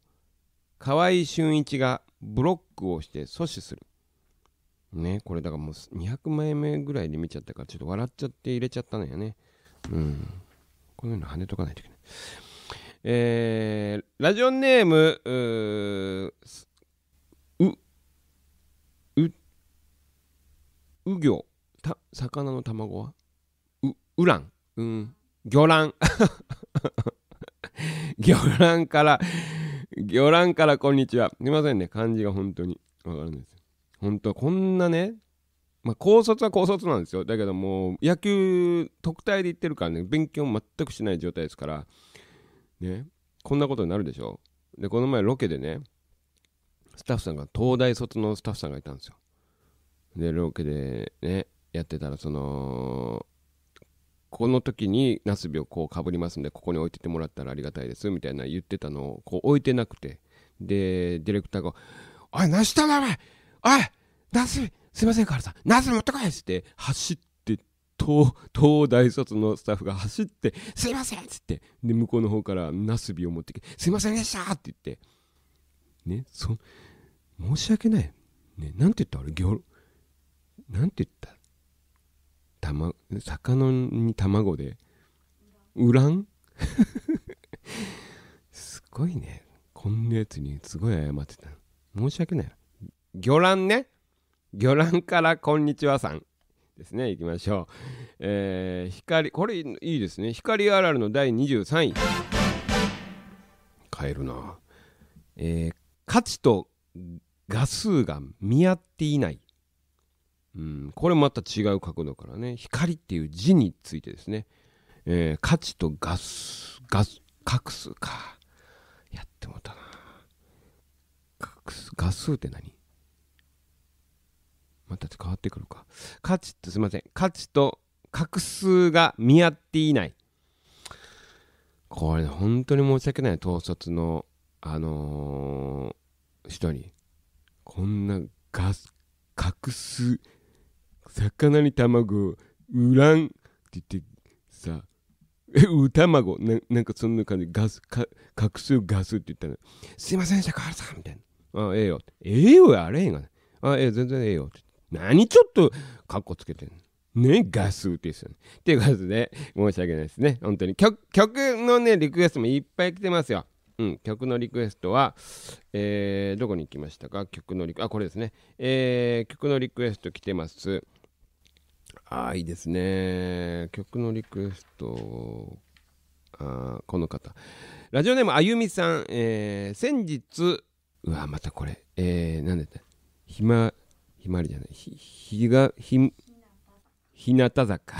河合俊一がブロックをして阻止する。ね、これだからもう200枚目ぐらいで見ちゃったから、ちょっと笑っちゃって入れちゃったのよね。うん。こういうの跳ねとかないといけない。えー、ラジオネームうううぎょた魚の卵はううらんうん魚卵 魚卵から魚卵からこんにちはすみませんね漢字が本当にわかるんです本当こんなねまあ、高卒は高卒なんですよだけどもう野球特待で行ってるからね勉強全くしない状態ですからね、こんなことになるでしょでこの前ロケでねスタッフさんが東大卒のスタッフさんがいたんですよでロケでねやってたらそのこの時にナスビをこうかぶりますんでここに置いててもらったらありがたいですみたいな言ってたのをこう置いてなくてでディレクターが「おい何したおいナスビすいません、カールさん、ナス持ってこいっつって、走っ東大卒のスタッフが走って「すいません!」っつってで向こうの方からなすびを持ってきて「すいませんでした!」って言ってねそ申し訳ない、ね、なんて言ったあれ魚ョなんて言った魚に卵でウラン すごいねこんなやつにすごい謝ってた申し訳ない魚卵ね魚卵からこんにちはさんですねいきましょう、えー、光これいいですね光あらるの第23位変えるな、えー、価値と画数が見合っていない、うん、これまた違う角度からね光っていう字についてですね、えー、価値と画数画数かやってもたな画数って何また変わってくるか。価値とすいません。価値と画数が見合っていない。これ本当に申し訳ない。統率の、あのー、人に。こんなガス、画数、魚に卵、売らんって言ってさ、え、う卵ななんかそんな感じ、ガス、か画数ガスって言ったら、すいません坂原さんみたいな。あ、ええよ。ええよ、あれへんが、ね。あ、ええ、全然ええよって。何ちょっとかっこつけてんのね、ガスですよね。っていうことで、申し訳ないですね。本当に曲。曲のね、リクエストもいっぱい来てますよ。うん、曲のリクエストは、えー、どこに行きましたか曲のリク、あ、これですね。えー、曲のリクエスト来てます。あいいですね。曲のリクエスト、あこの方。ラジオネーム、あゆみさん。えー、先日、うわ、またこれ。えー、なんだった暇、ひまわりじゃないひひがひひなた坂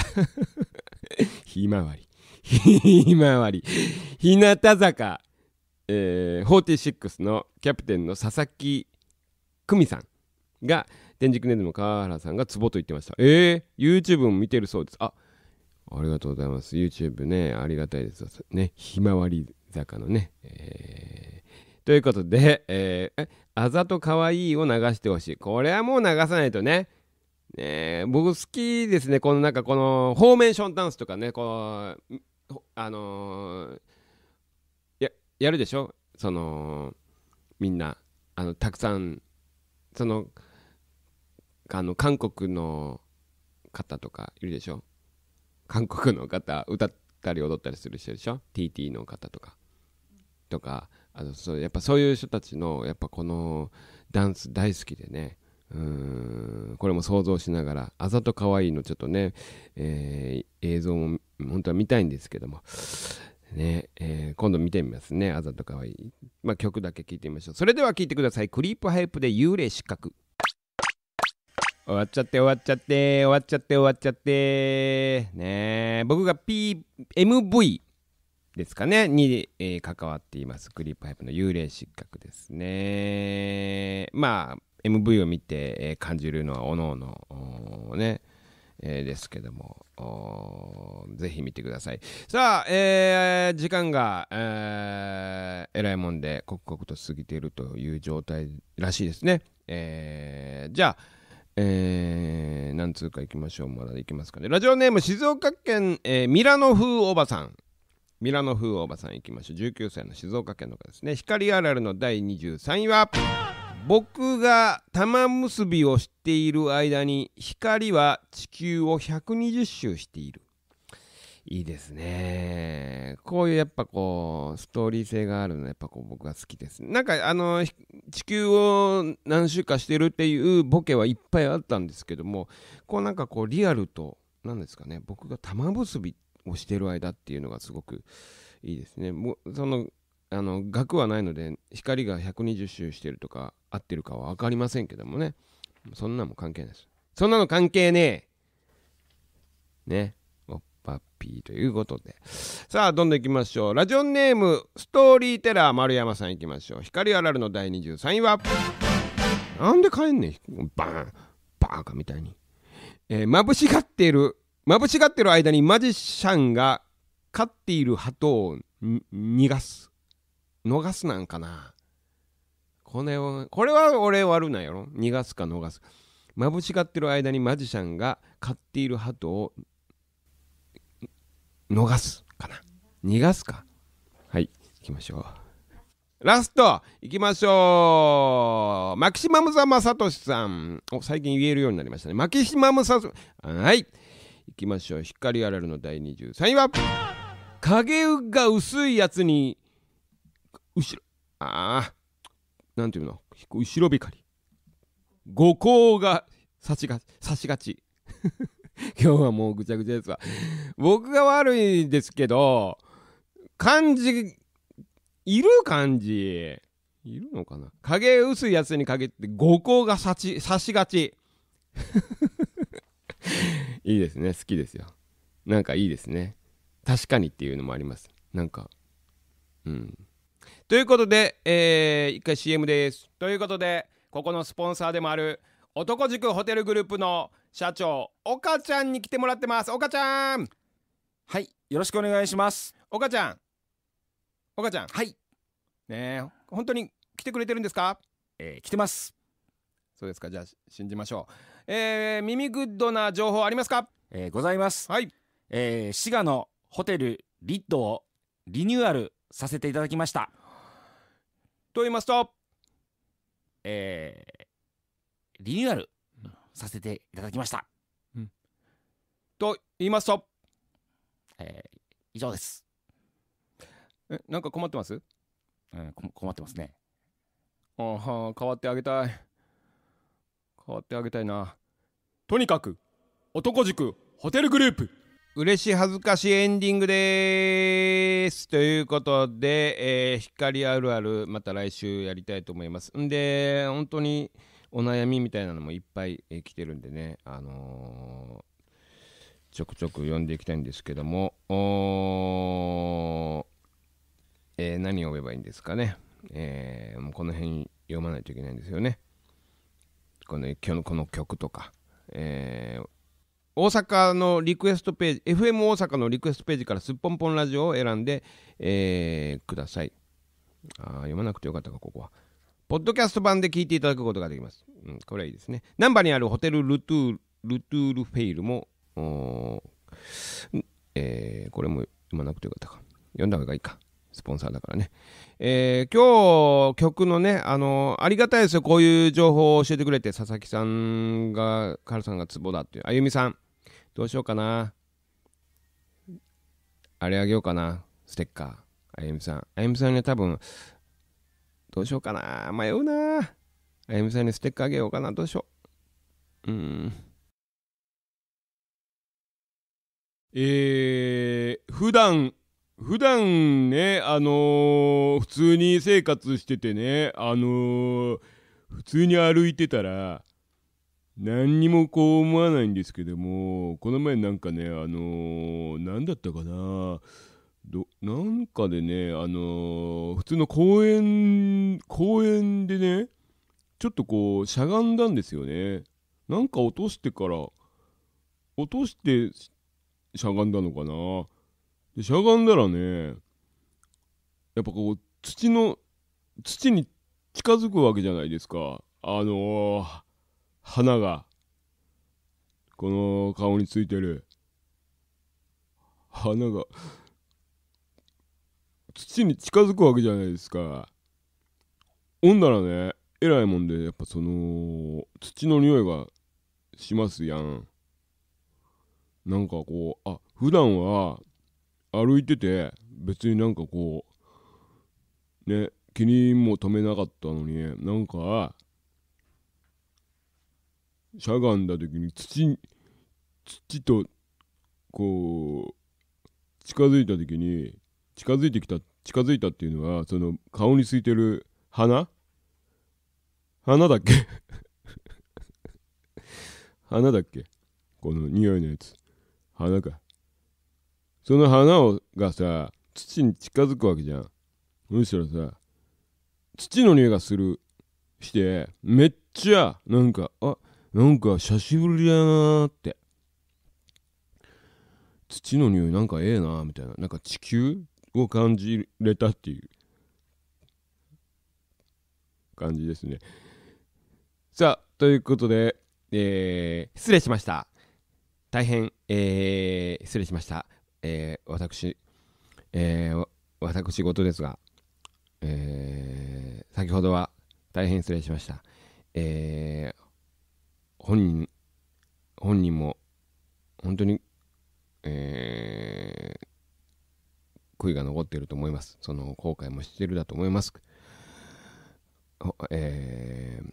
ひまわりひまわりひなた坂、えー、46のキャプテンの佐々木久美さんが天竺ネズの川原さんがツボと言ってましたえー、YouTube も見てるそうですあありがとうございます YouTube ねありがたいですねひまわり坂のね、えー、ということで、えー、あざとかわいいを流してほしい。これはもう流さないとね。ね僕好きですね。このなんかこのフォーメーションダンスとかね、こう、あのー、や、やるでしょその、みんな、あの、たくさん、その、あの、韓国の方とかいるでしょ韓国の方、歌ったり踊ったりする人でしょ ?TT の方とか。とか、あのそうやっぱそういう人たちのやっぱこのダンス大好きでねうんこれも想像しながらあざとかわいいのちょっとね、えー、映像も本当は見たいんですけども、ねえー、今度見てみますねあざとかわいい、まあ、曲だけ聴いてみましょうそれでは聴いてくださいクリープハイプで幽霊失格終わっちゃって終わっちゃって終わっちゃって終わっちゃってね僕が PMV ですかねに、えー、関わっていますクリープハイプの幽霊失格ですねまあ MV を見て、えー、感じるのはおのおのね、えー、ですけどもぜひ見てくださいさあ、えー、時間が、えー、えらいもんで刻々と過ぎているという状態らしいですね、えー、じゃあえー、何通か行きましょう。まだ行きますかね。ラジオネーム、静岡県、えー、ミラノ風おばさん。ミラノ風おばさんいきましょう19歳の静岡県の方ですね光あるあるの第23位は僕が玉結びをしている間に光は地球を120周しているいいですねこういうやっぱこうストーリー性があるのやっぱこう僕は好きですなんかあの地球を何周かしてるっていうボケはいっぱいあったんですけどもこうなんかこうリアルと何ですかね僕が玉結びってをしてる間っていうのがすごくいいですね。もそのあの額はないので光が120周してるとか合ってるかは分かりませんけどもねそんなも関係ないですそんなの関係ねえねおっぱっぴーということでさあどんどんいきましょうラジオネームストーリーテラー丸山さんいきましょう光あらるの第23位はなんで帰んねんバーンバーカみたいに、えー、眩しがっているまぶしがってる間にマジシャンが飼っている鳩を逃がす逃すなんかなこれはこれは俺悪なんやろ逃がすか逃すまぶしがってる間にマジシャンが飼っている鳩を逃すかな逃がすかはい行きましょうラスト行きましょうマキシマムザマサトシさんお最近言えるようになりましたねマキシマムサトシはい行きましょう光あらるの第23位は影が薄いやつに後ろああなんていうの後ろ光五光が差しが差しがち 今日はもうぐちゃぐちゃですが僕が悪いですけど漢字いる漢字いるのかな影薄いやつに限って五光が差し差しがち いいですね好きですよなんかいいですね確かにっていうのもありますなんかうんということで、えー、一回 CM ですということでここのスポンサーでもある男塾ホテルグループの社長岡ちゃんに来てもらってます岡ちゃんはいよろしくお願いします岡ちゃん岡ちゃんはいね本当に来てくれてるんですかえー、来てますそうですかじゃあ信じましょうえー、耳グッドな情報ありますかえー、ございます。はい。えー、滋賀のホテルリッドをリニューアルさせていただきました。と言いますと、えー、リニューアルさせていただきました。うん、と言いますと、えー、以上です。え、なんか困ってますうん、困ってますね。ああ、変わってあげたい。変わってあげたいなとにかく男塾ホテルグループ嬉し恥ずかしエンディングですということで、えー、光あるあるまた来週やりたいと思いますんで本当にお悩みみたいなのもいっぱい、えー、来てるんでねあのー、ちょくちょく読んでいきたいんですけどもえー、何を読めばいいんですかね、えー、もうこの辺読まないといけないんですよねこの今日のこの曲とか、えー、大阪のリクエストページ FM 大阪のリクエストページからすっぽんぽんラジオを選んで、えー、くださいあ読まなくてよかったかここはポッドキャスト版で聞いていただくことができます、うん、これはいいですね難波にあるホテルルトゥールトゥールフェイルもえー、これも読まなくてよかったか読んだ方がいいかスポンサーだからね。えー、今日、曲のね、あのー、ありがたいですよ。こういう情報を教えてくれて、佐々木さんが、カルさんがツボだっていう。あゆみさん、どうしようかな。あれあげようかな。ステッカー。あゆみさん。あゆみさんね、多分、どうしようかな。迷うな。あゆみさんにステッカーあげようかな。どうしよう。うん。えー、普段普段ね、あのー、普通に生活しててね、あのー、普通に歩いてたら、何にもこう思わないんですけども、この前なんかね、あのー、何だったかな、どなんかでね、あのー、普通の公園、公園でね、ちょっとこう、しゃがんだんですよね。なんか落としてから、落としてしゃがんだのかな。でしゃがんだらねやっぱこう土の土に近づくわけじゃないですかあのー、花がこの顔についてる花が土に近づくわけじゃないですかほんならねえらいもんでやっぱその土の匂いがしますやんなんかこうあ普段は歩いてて別になんかこうね気にも留めなかったのになんかしゃがんだ時に土土とこう近づいた時に近づいてきた近づいたっていうのはその顔についてる花花だっけ花 だっけこの匂いのやつ花かその花をがさ土に近づくわけじゃんそしたらさ土の匂いがするしてめっちゃなんかあなんか久しぶりだなーって土の匂いなんかええなーみたいななんか地球を感じれたっていう感じですねさあということで、えー、失礼しました大変、えー、失礼しましたえー、私、えー、私事ですが、えー、先ほどは大変失礼しました。えー、本人、本人も本当に、えー、悔いが残っていると思います。その後悔もしてるだと思います。えー、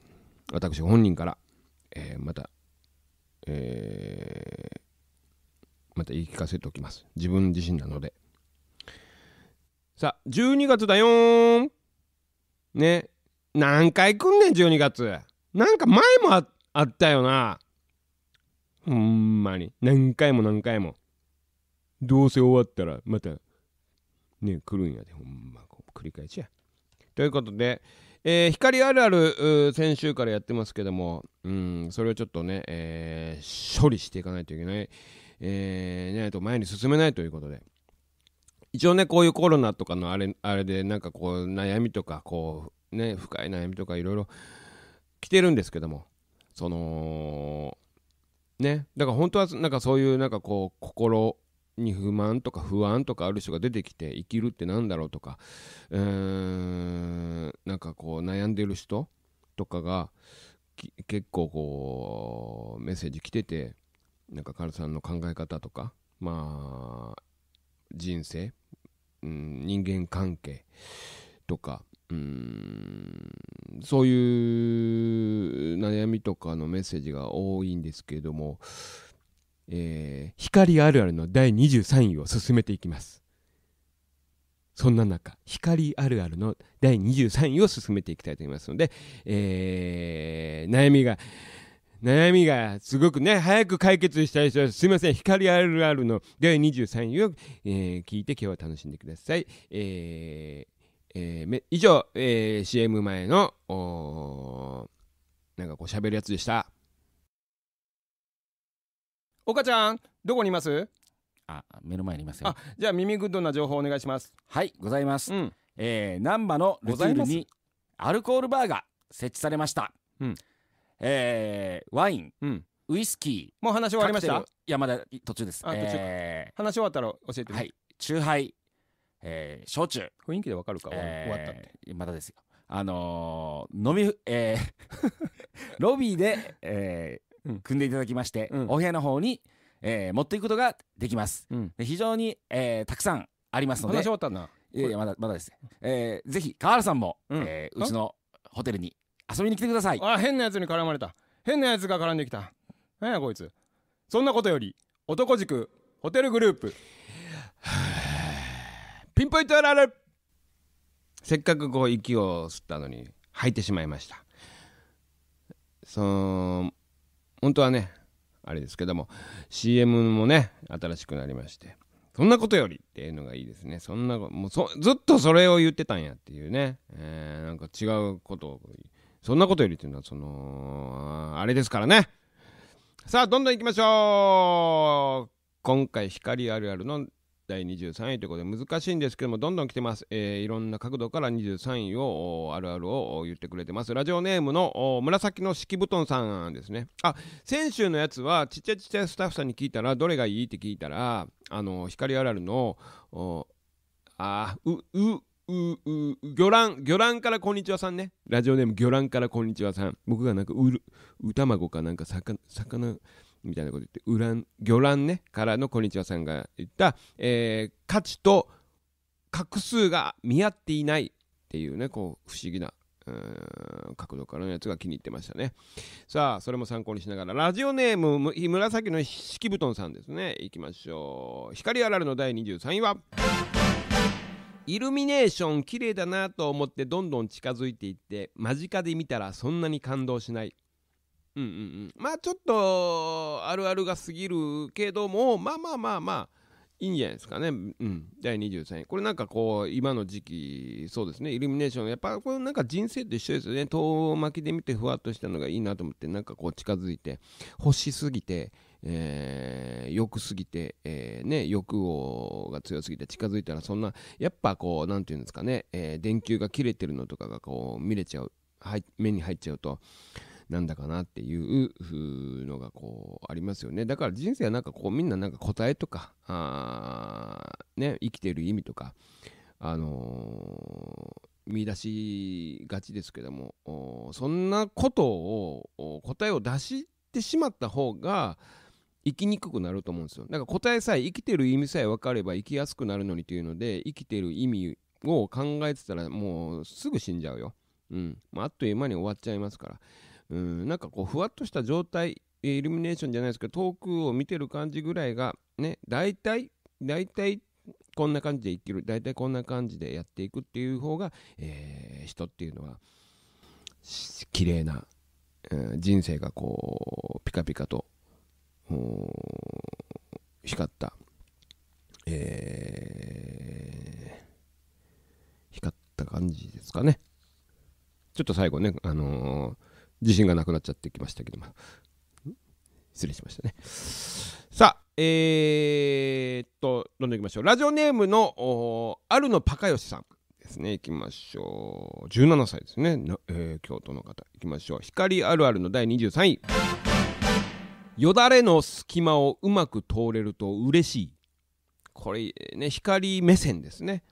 私本人から、えー、また、えー、また言い聞かせておきます。自分自身なので。さあ、12月だよーん。ね。何回来んねん、12月。なんか前もあったよな。ほんまに。何回も何回も。どうせ終わったら、また、ね、来るんやで。ほんま、こう繰り返しや。ということで、えー、光あるある先週からやってますけども、うん、それをちょっとね、えー、処理していかないといけない、えー、ないと前に進めないということで。一応ね、こういうコロナとかのあれ、あれで、なんかこう、悩みとか、こう、ね、深い悩みとか、いろいろ来てるんですけども、その、ね、だから本当は、なんかそういう、なんかこう、心に不満とか不安とかある人が出てきて、生きるって何だろうとか、うーん、なんかこう、悩んでる人とかが、結構こう、メッセージ来てて、なんかカルさんの考え方とか、まあ、人生、うん、人間関係とか、うん、そういう悩みとかのメッセージが多いんですけれども、えー、光あるあるの第23位を進めていきます。そんな中、光あるあるの第23位を進めていきたいと思いますので、えー、悩みが、悩みがすごくね、早く解決したい人は、すいません、光あるあるの第23位を、えー、聞いて今日は楽しんでください。えーえー、以上、えー、CM 前の、おなんかこう喋るやつでした。岡ちゃん、どこにいますあ、目の前にいますよ。じゃあ耳グッドな情報お願いします。はい、ございます。うん、えー、難波のルツールにアルコールバーが設置されました。うん。えー、ワイン、うん、ウイスキーもう話終わりました山田途中ですあ、えー、話終わったら教えてはい酎ハイ、えー、焼酎雰囲気でわかるか、えー、終わったってまだですよあのー、飲み、えー、ロビーで、えー、組んでいただきまして、うん、お部屋の方に、えー、持っていくことができます、うん、非常に、えー、たくさんありますので話終わったないやいやまだまだです、えー、ぜひ河原さんも、うん、えー、うちのホテルに遊びに来てくださいあ変なやつに絡まれた変なやつが絡んできた何やこいつそんなことより男塾ホテルグループ ピンポイントあるせっかくこう息を吸ったのに吐いてしまいましたその本当はねあれですけども CM もね新しくなりましてそんなことよりっていうのがいいですねそんなもうずっとそれを言ってたんやっていうね、えー、なんか違うことをそんなことよりっていうのは、その、あれですからね。さあ、どんどん行きましょう今回、光あるあるの第23位ということで難しいんですけどもどんどん来てます、えー、いろんな角度から23位をあるあるを言ってくれてますラジオネームの紫の敷布団さんですねあ先週のやつはちっちゃいちっちゃいスタッフさんに聞いたらどれがいいって聞いたらあの光あるあるのあうううう魚卵魚卵からこんにちはさんねラジオネーム魚卵からこんにちはさん僕がなんかうる卵かなんか魚魚みたいなこと言って魚卵ねからのこんにちはさんが言った、えー、価値と画数が見合っていないっていうねこう不思議な角度からのやつが気に入ってましたねさあそれも参考にしながらラジオネーム紫の敷布団さんですねいきましょう光あられの第23位はイルミネーション綺麗だなと思ってどんどん近づいていって間近で見たらそんなに感動しないうんうんうんまあちょっとあるあるが過ぎるけどもまあまあまあまあいいんじゃないですかね、うん、第23位これなんかこう今の時期そうですねイルミネーションやっぱこれなんか人生と一緒ですよね遠巻きで見てふわっとしたのがいいなと思ってなんかこう近づいて欲しすぎてえー、欲すぎて、えー、ね、欲望が強すぎて近づいたら、そんな、やっぱこう、なんていうんですかね、えー、電球が切れてるのとかがこう、見れちゃう、はい、目に入っちゃうと、なんだかなっていうのがこうありますよね。だから人生はなんかこうみんななんか答えとか、あね、生きてる意味とか、あのー、見出しがちですけども、そんなことを答えを出してしまった方が、生きにくくなると思うんですよだから答えさえ生きてる意味さえ分かれば生きやすくなるのにというので生きてる意味を考えてたらもうすぐ死んじゃうよ、うんまあ、あっという間に終わっちゃいますからうんなんかこうふわっとした状態イルミネーションじゃないですけど遠くを見てる感じぐらいがね大体大体こんな感じで生きる大体こんな感じでやっていくっていう方が、えー、人っていうのは綺麗な、うん、人生がこうピカピカと光った、えー、光った感じですかね。ちょっと最後ね、あのー、自信がなくなっちゃってきましたけども、失礼しましたね。さあ、えー、っと、どんどんいきましょう。ラジオネームの、あるのパカヨシさんですね。いきましょう。17歳ですね。えー、京都の方、いきましょう。光あるあるの第23位。よだれの隙間をうまく通れると嬉しい。これね、光目線ですね。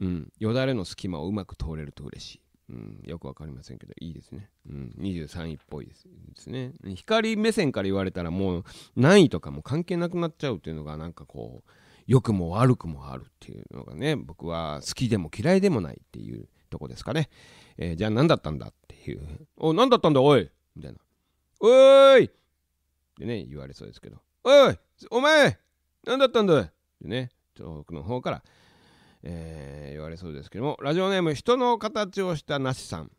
うん。よだれの隙間をうまく通れると嬉しい。うん、よくわかりませんけど、いいですね。うん、23位っぽいですですね。光目線から言われたらもう何位とかも関係なくなっちゃうっていうのがなんかこう、良くも悪くもあるっていうのがね、僕は好きでも嫌いでもないっていうとこですかね。えー、じゃあ何だったんだっていう。お、何だったんだおいみたいな。おーいね、言われそうですけど、おいお前何だったんだってね、東北の方から、えー、言われそうですけども、ラジオネーム、人の形をしたなしさん。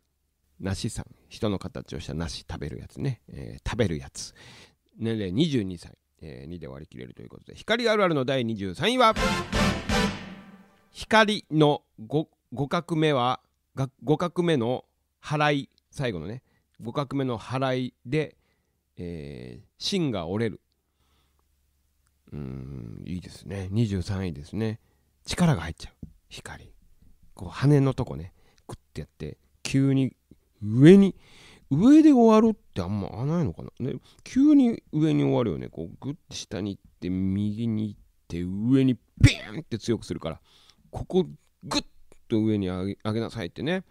なしさん。人の形をしたなし、食べるやつね。えー、食べるやつ。年齢22歳、えー、2で割り切れるということで、光あるあるの第23位は、光の 5, 画目は、5画目の払い、最後のね、5画目の払いで、えー、芯が折れる。うん、いいですね。23位ですね。力が入っちゃう。光。こう、羽のとこね、グッてやって、急に上に、上で終わるってあんまないのかな。ね、急に上に終わるよね。こう、グッて下に行って、右に行って、上にピーンって強くするから、ここ、グッと上に上げなさいってね、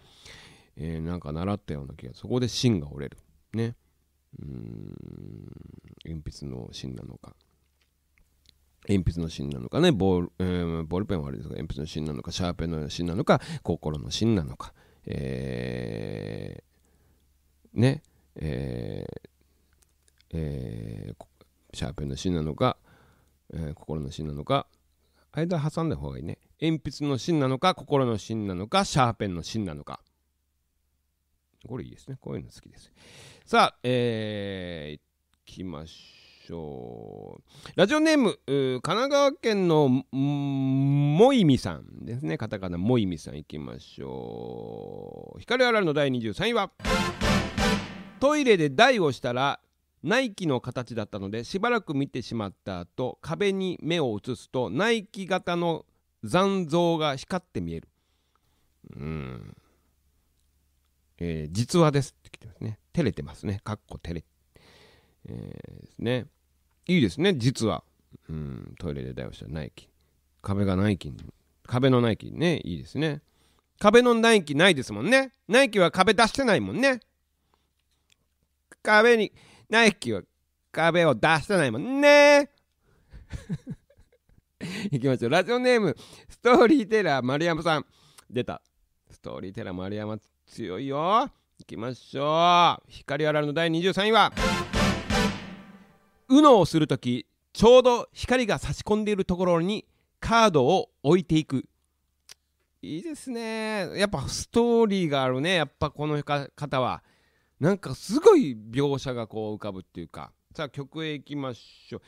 えー、なんか習ったような気が、そこで芯が折れる。ね。うん鉛筆の芯なのか鉛筆の芯なのかねボール、えー、ボールペンはあれですが鉛筆の芯なのかシャーペンの芯なのか心の芯なのかえー、ねえー、えー、シャーペンの芯なのか、えー、心の芯なのか間挟んだ方がいいね鉛筆の芯なのか心の芯なのかシャーペンの芯なのかこれいいですね。こういうの好きです。さあ、えー、いきましょう。ラジオネーム、神奈川県のもいみさんですね。カタカナもいみさんいきましょう。光あらるの第23位は、トイレで台をしたら、ナイキの形だったのでしばらく見てしまった後壁に目を移すとナイキ型の残像が光って見えるうんえー、実話ですって来てますね。照れてますね。かっこ照れ。えー、ですね。いいですね、実は。うん、トイレで代用したナイキ。壁がナイキ。壁のナイキね、いいですね。壁のナイキないですもんね。ナイキは壁出してないもんね。壁に、ナイキは壁を出してないもんね。いきましょう。ラジオネーム、ストーリーテラー丸山さん。出た。ストーリーテラー丸山強いよいきましょう光あられの第23位は UNO をする時ちょうど光が差し込んでいるところにカードを置いていくいいですねやっぱストーリーがあるねやっぱこの方はなんかすごい描写がこう浮かぶっていうかさあ曲へ行きましょう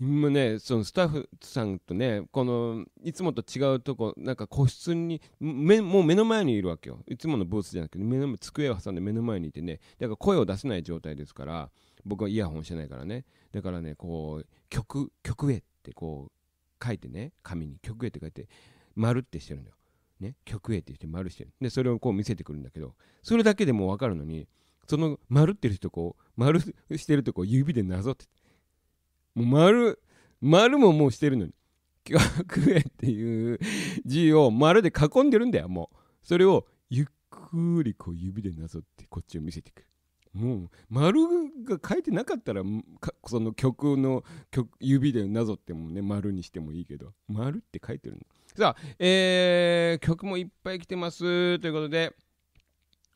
今ねそのスタッフさんとねこのいつもと違うとこなんか個室に目もう目の前にいるわけよいつものブースじゃなくて目の机を挟んで目の前にいてねだから声を出せない状態ですから僕はイヤホンしてないからねだからねこう曲曲へってこう書いてね紙に曲へって書いて丸ってしてるんだよ。ね、曲へって言って丸してるでそれをこう見せてくるんだけどそれだけでもう分かるのにその丸ってる人こう丸してるとこう指でなぞってもう丸丸ももうしてるのに曲へ円っていう字を丸で囲んでるんだよもうそれをゆっくりこう指でなぞってこっちを見せていくもう丸が書いてなかったらその曲の曲指でなぞってもね丸にしてもいいけど丸って書いてるのさあえー、曲もいっぱい来てますということで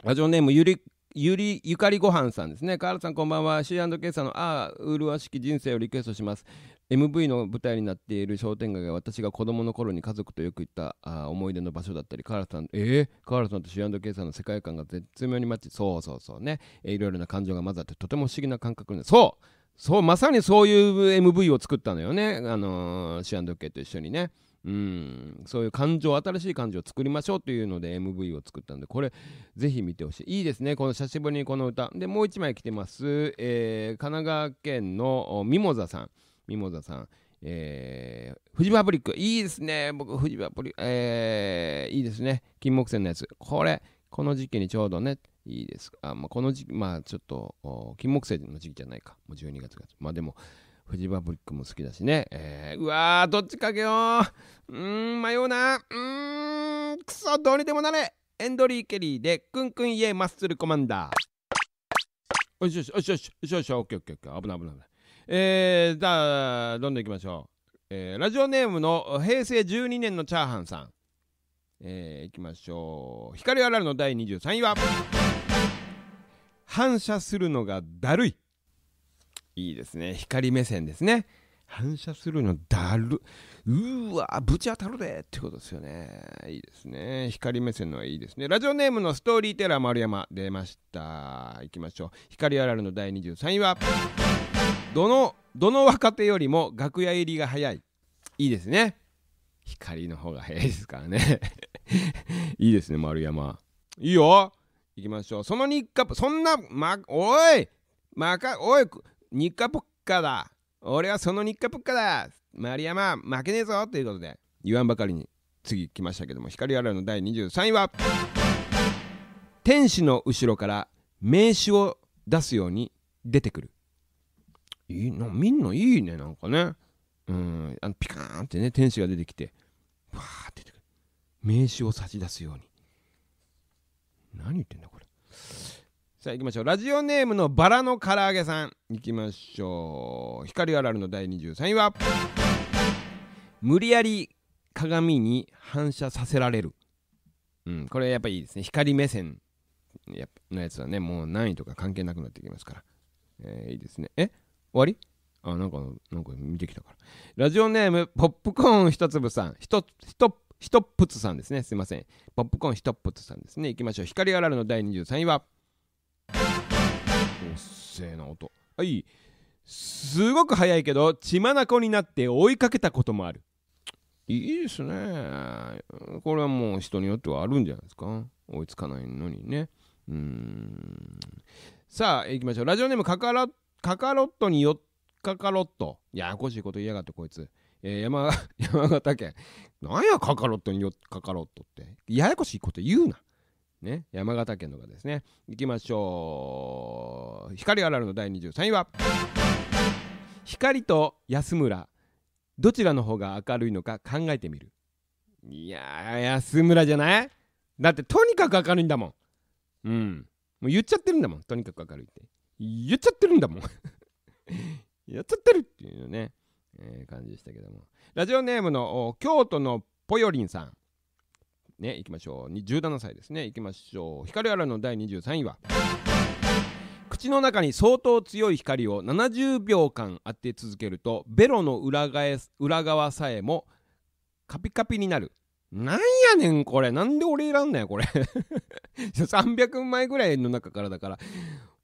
ラジオネームゆりゆりゆかりごはんさんですね河原さんこんばんは C&K さんの「ああ麗しき人生」をリクエストします MV の舞台になっている商店街が私が子供の頃に家族とよく行ったあ思い出の場所だったり河原さんえー、河原さんと C&K さんの世界観が絶妙にマッチそうそうそうね、えー、いろいろな感情が混ざってとても不思議な感覚でそうそうまさにそういう MV を作ったのよねあのー、C&K と一緒にねうんそういう感情新しい感情を作りましょうというので MV を作ったんでこれぜひ見てほしいいいですねこの久しぶりにこの歌でもう1枚来てます、えー、神奈川県のミモザさんミモザさんえー、フジファブリックいいですね僕フジファブリックえー、いいですね金木犀のやつこれこの時期にちょうどねいいですあ、まあ、この時期まあちょっと金木犀の時期じゃないかもう12月まあでもフジファブリックも好きだしね。えー、うわー、どっちかけよう。うん、迷うな。うん、くそ、どうにでもなれ。エンドリー・ケリーで、クンクンイエーマッスルコマンダー。よしよしよしよしよしよしオッケーオッケーオッケー、危ない危ない。えー、じゃあ、どんどんいきましょう。えー、ラジオネームの平成12年のチャーハンさん。えー、いきましょう。光あらるの第23位は、反射するのがだるい。いいですね光目線ですね反射するのだるうわぶち当たるでってことですよねいいですね光目線のはいいですねラジオネームのストーリーテラー丸山出ましたいきましょう光あらるの第23位はどのどの若手よりも楽屋入りが早いいいですね光の方が早いですからね いいですね丸山いいよ行きましょうその日課そんなまおいまかおい日課ポッカだ俺はその日課ポッカだ丸山負けねえぞということで言わんばかりに次来ましたけども光あらの第23位は天使の後ろから名刺を出すように出てくるいいなみんないいねなんかねうんあのピカーンってね天使が出てきてわーって出てくる名刺を差し出すように何言ってんださあ行きましょうラジオネームのバラの唐揚げさん行きましょう光あらるの第23位は無理やり鏡に反射させられる、うん、これやっぱいいですね光目線のやつはねもう何位とか関係なくなってきますから、えー、いいですねえ終わりあなんかなんか見てきたからラジオネームポップコーン一粒さんひとひとひとっぷつさんですねすいませんポップコーンひとっぷつさんですねいきましょう光あらるの第23位はせーな音はいすごく早いけど血眼になって追いかけたこともあるいいですねこれはもう人によってはあるんじゃないですか追いつかないのにねうんさあ行きましょうラジオネームカカカカロットによっカカロットややこしいこと言いやがってこいつえー、山 山形県。なんやカカロットによっカカロットって。ややこしいこと言うな。ね、山形県の方ですね。いきましょう。光あらるの第23位は、光と安村、どちらの方が明るいのか考えてみる。いや安村じゃないだってとにかく明るいんだもん。うん。もう言っちゃってるんだもん。とにかく明るいって。言っちゃってるんだもん。やっちゃってるっていうね、えー、感じでしたけども。ラジオネームの京都のぽよりんさん。ね、いきましょう。17歳ですね。いきましょう。光あらの第23位は、口の中に相当強い光を70秒間当て続けると、ベロの裏裏側さえもカピカピになる。なんやねん、これ。なんで俺選んだよ、これ。300 枚ぐらいの中からだから、あ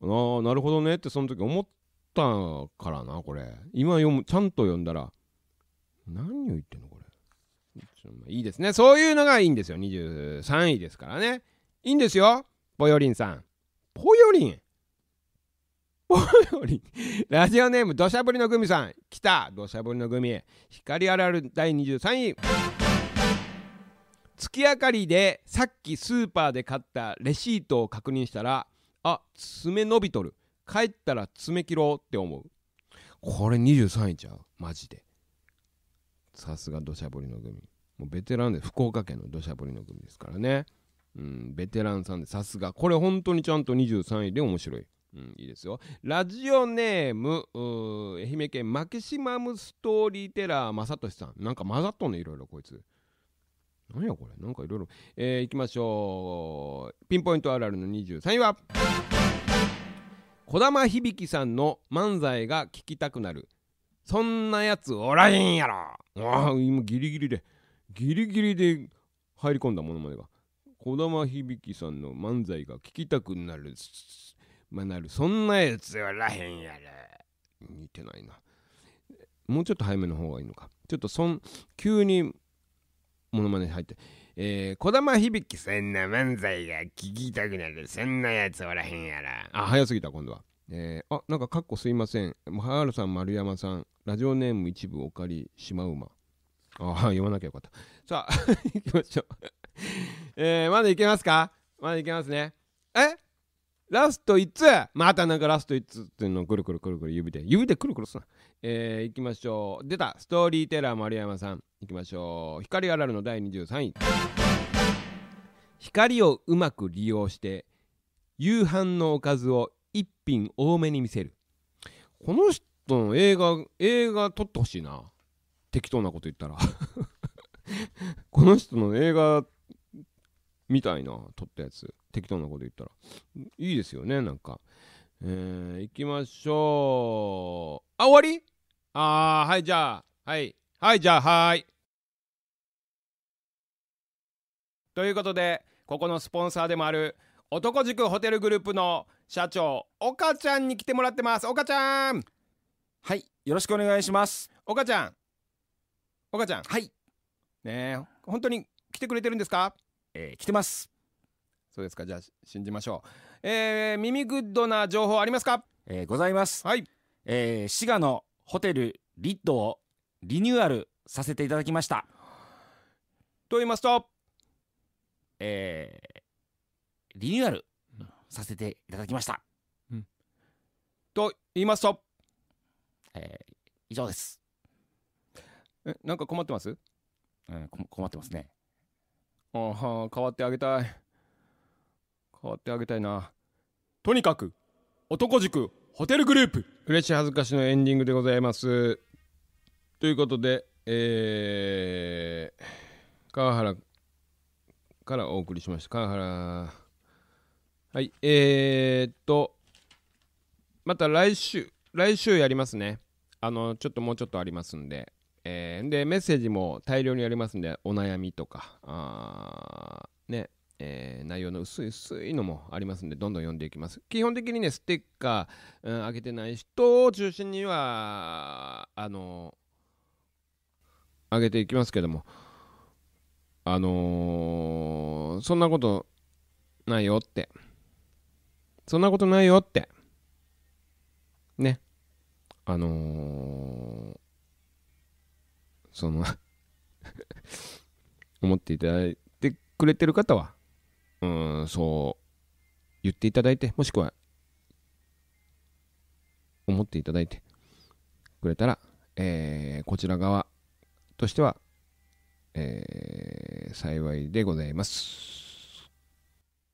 なるほどねってその時思ったからな、これ。今読む、ちゃんと読んだら、何を言ってんのいいですね。そういうのがいいんですよ。23位ですからね。いいんですよ。ぽよりんさん。ぽよりん。ぽよりん。ラジオネーム、土砂降りのグミさん。来た、土砂降りのグミ。光あるある第23位。月明かりでさっきスーパーで買ったレシートを確認したら、あ、爪伸びとる。帰ったら爪切ろうって思う。これ23位ちゃうマジで。さすが土砂降りのグミ。もうベテランで福岡県の土砂降りの組ですからね、うん、ベテランさんでさすがこれ本当にちゃんと23位で面白い。うん、いいですよ。ラジオネーム、ー愛媛県マキシマムストーリーテラー、正俊さん。なんか混ざっとんね、いろいろこいつ。何やこれなんかいろいろ。えー、いきましょう。ピンポイントあるあるの23位は児玉響さんの漫才が聞きたくなる。そんなやつおらへんやろああ、今ギリギリで。ギリギリで入り込んだものまでが児玉響さんの漫才が聞きたくなるまあ、なるそんなやつはらへんやろ似てないなもうちょっと早めの方がいいのかちょっとそん急にものまね入って「えー、児玉響そんな漫才が聞きたくなるそんなやつおらへんやら」あ早すぎた今度は。えー、あなんかかっこすいません。原さん、丸山さん、ラジオネーム一部お借り、しま、う。マ。ああ、読まなきゃよかった。さあ、行きましょう。えー、まだいけますかまだいけますね。えラスト1通またなんかラスト1通っていうのをくるくるくるくる指で。指でくるくるすな。えー、いきましょう。出た。ストーリーテラー丸山さん。いきましょう。光あらるの第23位。光をうまく利用して、夕飯のおかずを一品多めに見せる。この人の映画、映画撮ってほしいな。適当なこと言ったら この人の映画みたいな撮ったやつ適当なこと言ったらいいですよねなんかえー、行きましょうあ終わりあーはいじゃあはいはいじゃあはいということでここのスポンサーでもある男塾ホテルグループの社長岡ちゃんに来てもらってます岡ちゃんはいよろしくお願いします岡ちゃん岡ちゃんはいね本当に来てくれてるんですかえー、来てますそうですかじゃあ信じましょうえー、耳グッドな情報ありますかえー、ございますはいえー、滋賀のホテルリッドをリニューアルさせていただきましたと言いますとえー、リニューアルさせていただきました、うん、と言いますと、えー、以上ですえ、なんか困ってますうん、困ってますね。ああ、変わってあげたい。変わってあげたいな。とにかく、男塾ホテルグループ。嬉しい恥ずかしのエンディングでございます。ということで、えー、川原からお送りしました。川原。はい、えー、っと、また来週、来週やりますね。あの、ちょっともうちょっとありますんで。えー、でメッセージも大量にありますんでお悩みとかあねえー、内容の薄い薄いのもありますんでどんどん読んでいきます基本的にねステッカー、うん、開けてない人を中心にはあのー、上げていきますけどもあのー、そんなことないよってそんなことないよってねあのーその 思っていただいてくれてる方は、うん、そう言っていただいて、もしくは、思っていただいてくれたら、えー、こちら側としては、えー、幸いでございます。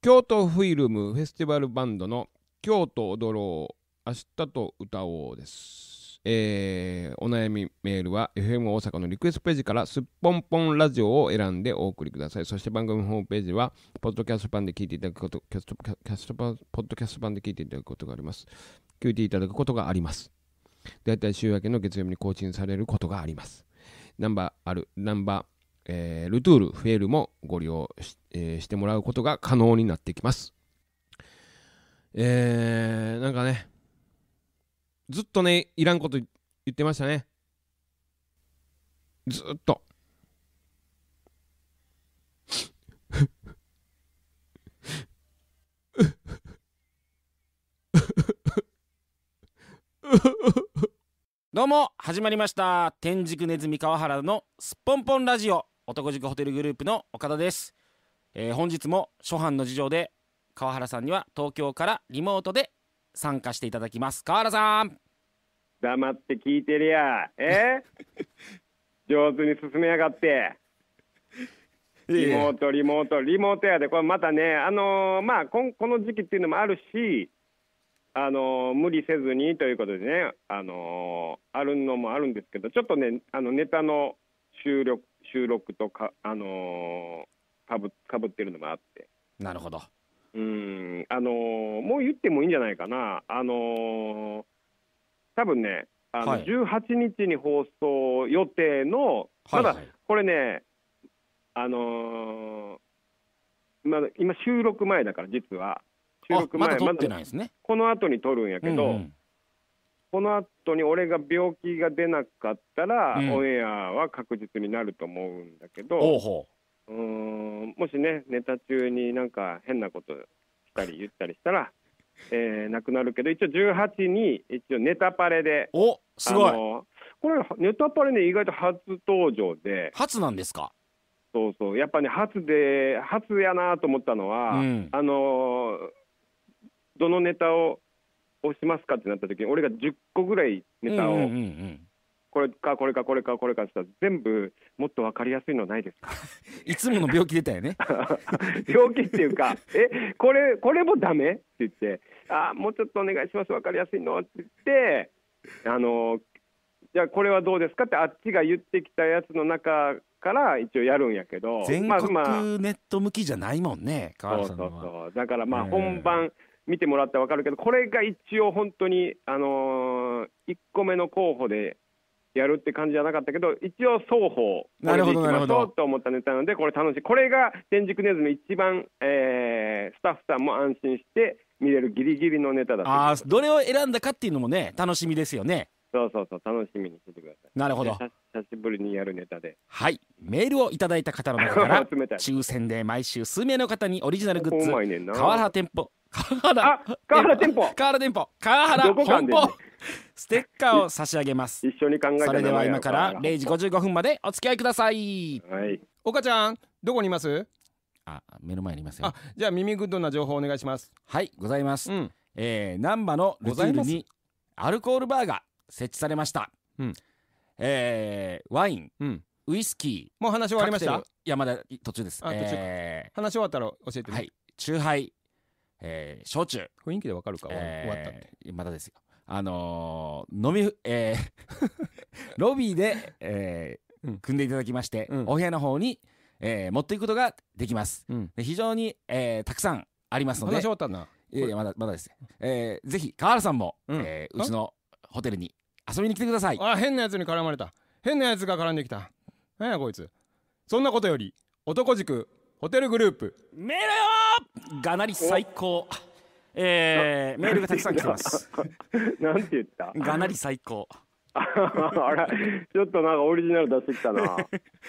京都フィルムフェスティバルバンドの京都踊ろう明日と歌おうです。えー、お悩みメールは FM 大阪のリクエストページからすっぽんぽんラジオを選んでお送りください。そして番組ホームページは、ポッドキャスト版で聞いていただくこと、キャストキャストポッドキャスト版で聞いていただくことがあります。聞いていただくことがあります。だいたい週明けの月曜日に更新されることがあります。ナンバーある、ナンバー、えー、ルトゥール、フェールもご利用し,、えー、してもらうことが可能になってきます。えー、なんかね、ずっとね、いらんこと言ってましたね。ずっと。どうも始まりました天竺ネズミ川原のすっぽんぽんラジオ男塾ホテルグループの岡田です、えー、本日も初版の事情で川原さんには東京からリモートで参加していただきます河原さん黙って聞いてりゃえ 上手に進めやがってリモートリモートリモートやでこれまたねあのー、まあこの時期っていうのもあるしあのー、無理せずにということでねあのー、あるのもあるんですけどちょっとねあのネタの収録収録とかあのかぶかぶってるのもあってなるほどうんあのー、もう言ってもいいんじゃないかな、あのー、多分ね、あの18日に放送予定の、はいまだこれね、あのーまだ今、収録前だから、実は、収録録ま前、だないですね。この後に撮るんやけど、うんうんこの後に俺が病気が出なかったら、うんオンエアは確実になると思うんだけど、ほうほうんもしねネタ中になんか変なことしたり言ったりしたら、えー、なくなるけど一応18に一応ネタパレでおすごいこれネタパレね意外と初登場で初なんですかそうそうやっぱね初で初やなと思ったのは、うん、あのどのネタを押しますかってなった時に俺が10個ぐらいネタをこれかこれかこれかこれかって全部もっと分かりやすいのないですか いつもの病気出たよね 病気っていうか「えこれこれもダメ?」って言って「あもうちょっとお願いします分かりやすいの」って言ってあのじゃあこれはどうですかってあっちが言ってきたやつの中から一応やるんやけど全国ネット向きじゃないもんね、まあ、そうそうそうだからまあ本番見てもらっら分かるけど、これが一応本当に、あのー、1個目の候補でやるって感じじゃなかったけど一応双方なるほどなるほどと思ったネタなのでこれ楽しいこれが天竺ネズミ一番、えー、スタッフさんも安心して見れるギリギリのネタだああどれを選んだかっていうのもね楽しみですよねそうそうそう楽しみにしててくださいなるほど久しぶりにやるネタではいメールをいただいた方の中から抽選で毎週数名の方にオリジナルグッズ川原店舗川原川原店舗 川原店舗川原店舗 ステッカーを差し上げます一緒に考えそれでは今から0時55分までお付き合いくださいはい岡ちゃんどこにいますあ目の前にいますよあじゃあ耳グッドな情報お願いしますはいございます、うん、えー、難波のルチールにアルコールバーが設置されました、うん、えー、ワイン、うん、ウイスキーもう話終わりましたいやまだ途中ですあ、えー、話終わったら教えてはい酎ハイ、えー、焼酎雰囲気でわかるか、えー、終わったってまだですよあのー、飲み、えー ロビーで、えー、組んでいただきまして、うんお部屋の方に、えー、持っていくことができます。うん非常に、えー、たくさんありますので話終、わったな。いやいやまだまだです。えー、ぜひ川原さんも、うんえーうちのホテルに遊びに来てください。あ変なやつに絡まれた変なやつが絡んできた何やこいつそんなことより男塾ホテルグループメールよーがなり最高。えー、メールがたくさん来てます。なんて言ったがなり最高。あら、ちょっとなんかオリジナル出してきたな。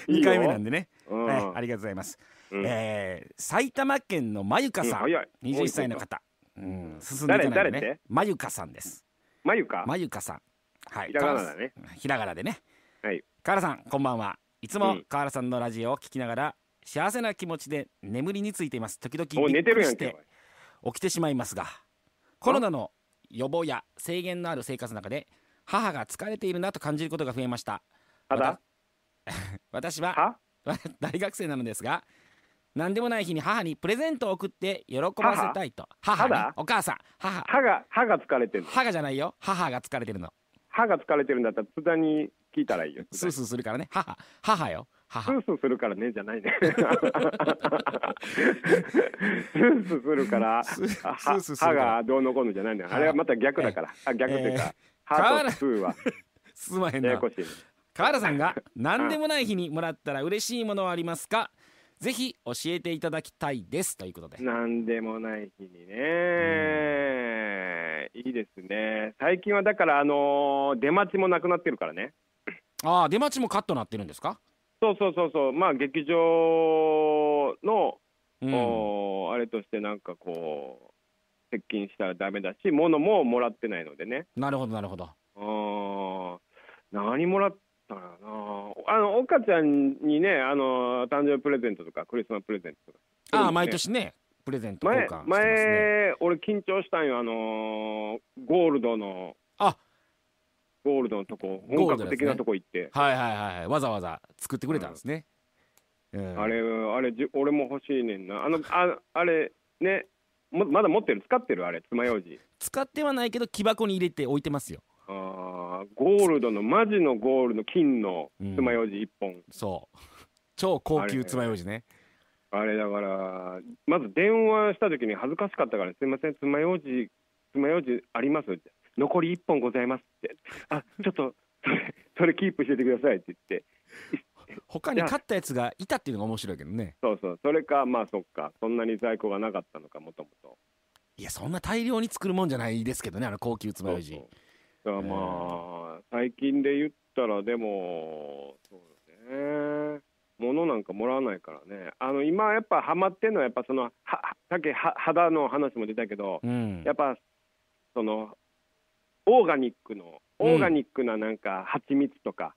2 回目なんでね、うん、ありがとうございます。うん、えー、埼玉県のまゆかさん、うん、21歳の方。うん、進んでいかね。まゆかさんです。まゆか。まゆかさん。はい。ひらがなだね。ひらがなでね。はい。河原さん、こんばんは。いつも河原さんのラジオを聞きながら、幸せな気持ちで眠りについています。時々。お、寝てるやんけ。起きてしまいますがコロナの予防や制限のある生活の中で母が疲れているなと感じることが増えましたた 私は 大学生なのですが何でもない日に母にプレゼントを送って喜ばせたいと母、ね、お母さん母歯が歯が疲れてる歯がじゃないよ母が疲れてるの歯が疲れてるんだったら津田に聞いたらいいよスースーするからね母母よスースーするからねじゃないね。スースーするから歯がどうのこうのじゃないね。あれはまた逆だから。あ逆っていうか、歯とスーは。すまへんな。河原さんが何でもない日にもらったら嬉しいものはありますかぜひ教えていただきたいですということで何でもない日にねいいですね最近はだからあの出待ちもなくなってるからねああ出待ちもカットなってるんですかそうそうそうそう、まあ、劇場の、うん、あれとしてなんかこう、接近したらだめだし、物ももらってないのでね。なるほど、なるほど。あ何もらったらなあの、岡ちゃんにね、あの誕生日プレゼントとか、クリスマスプレゼントとか、ね。ああ、毎年ね。プレゼント、ね、前前俺緊張したんよあのー、ゴールドのあゴールドのとこ本格的なとこ行って、ね、はいはいはい、はい、わざわざ作ってくれたんですね、うん、あれあれじ俺も欲しいねんなあのああれねもまだ持ってる使ってるあれ爪楊枝使ってはないけど木箱に入れて置いてますよああゴールドのマジのゴールド金の爪楊枝一本、うん、そう 超高級爪楊枝ねあれだからまず電話した時に恥ずかしかったから「すいません爪楊枝爪楊枝あります?」って残り1本ございますってあちょっと それそれキープしててくださいって言って他に勝ったやつがいたっていうのが面白いけどねそうそうそれかまあそっかそんなに在庫がなかったのかもともといやそんな大量に作るもんじゃないですけどねあの高級つまようじまあ、最近で言ったらでもそうよね物なんかもらわないからねあの今やっぱハマってんのはやっぱそのはさっきは肌の話も出たけど、うん、やっぱそのオーガニックのオーガニックななんか蜂蜜とか、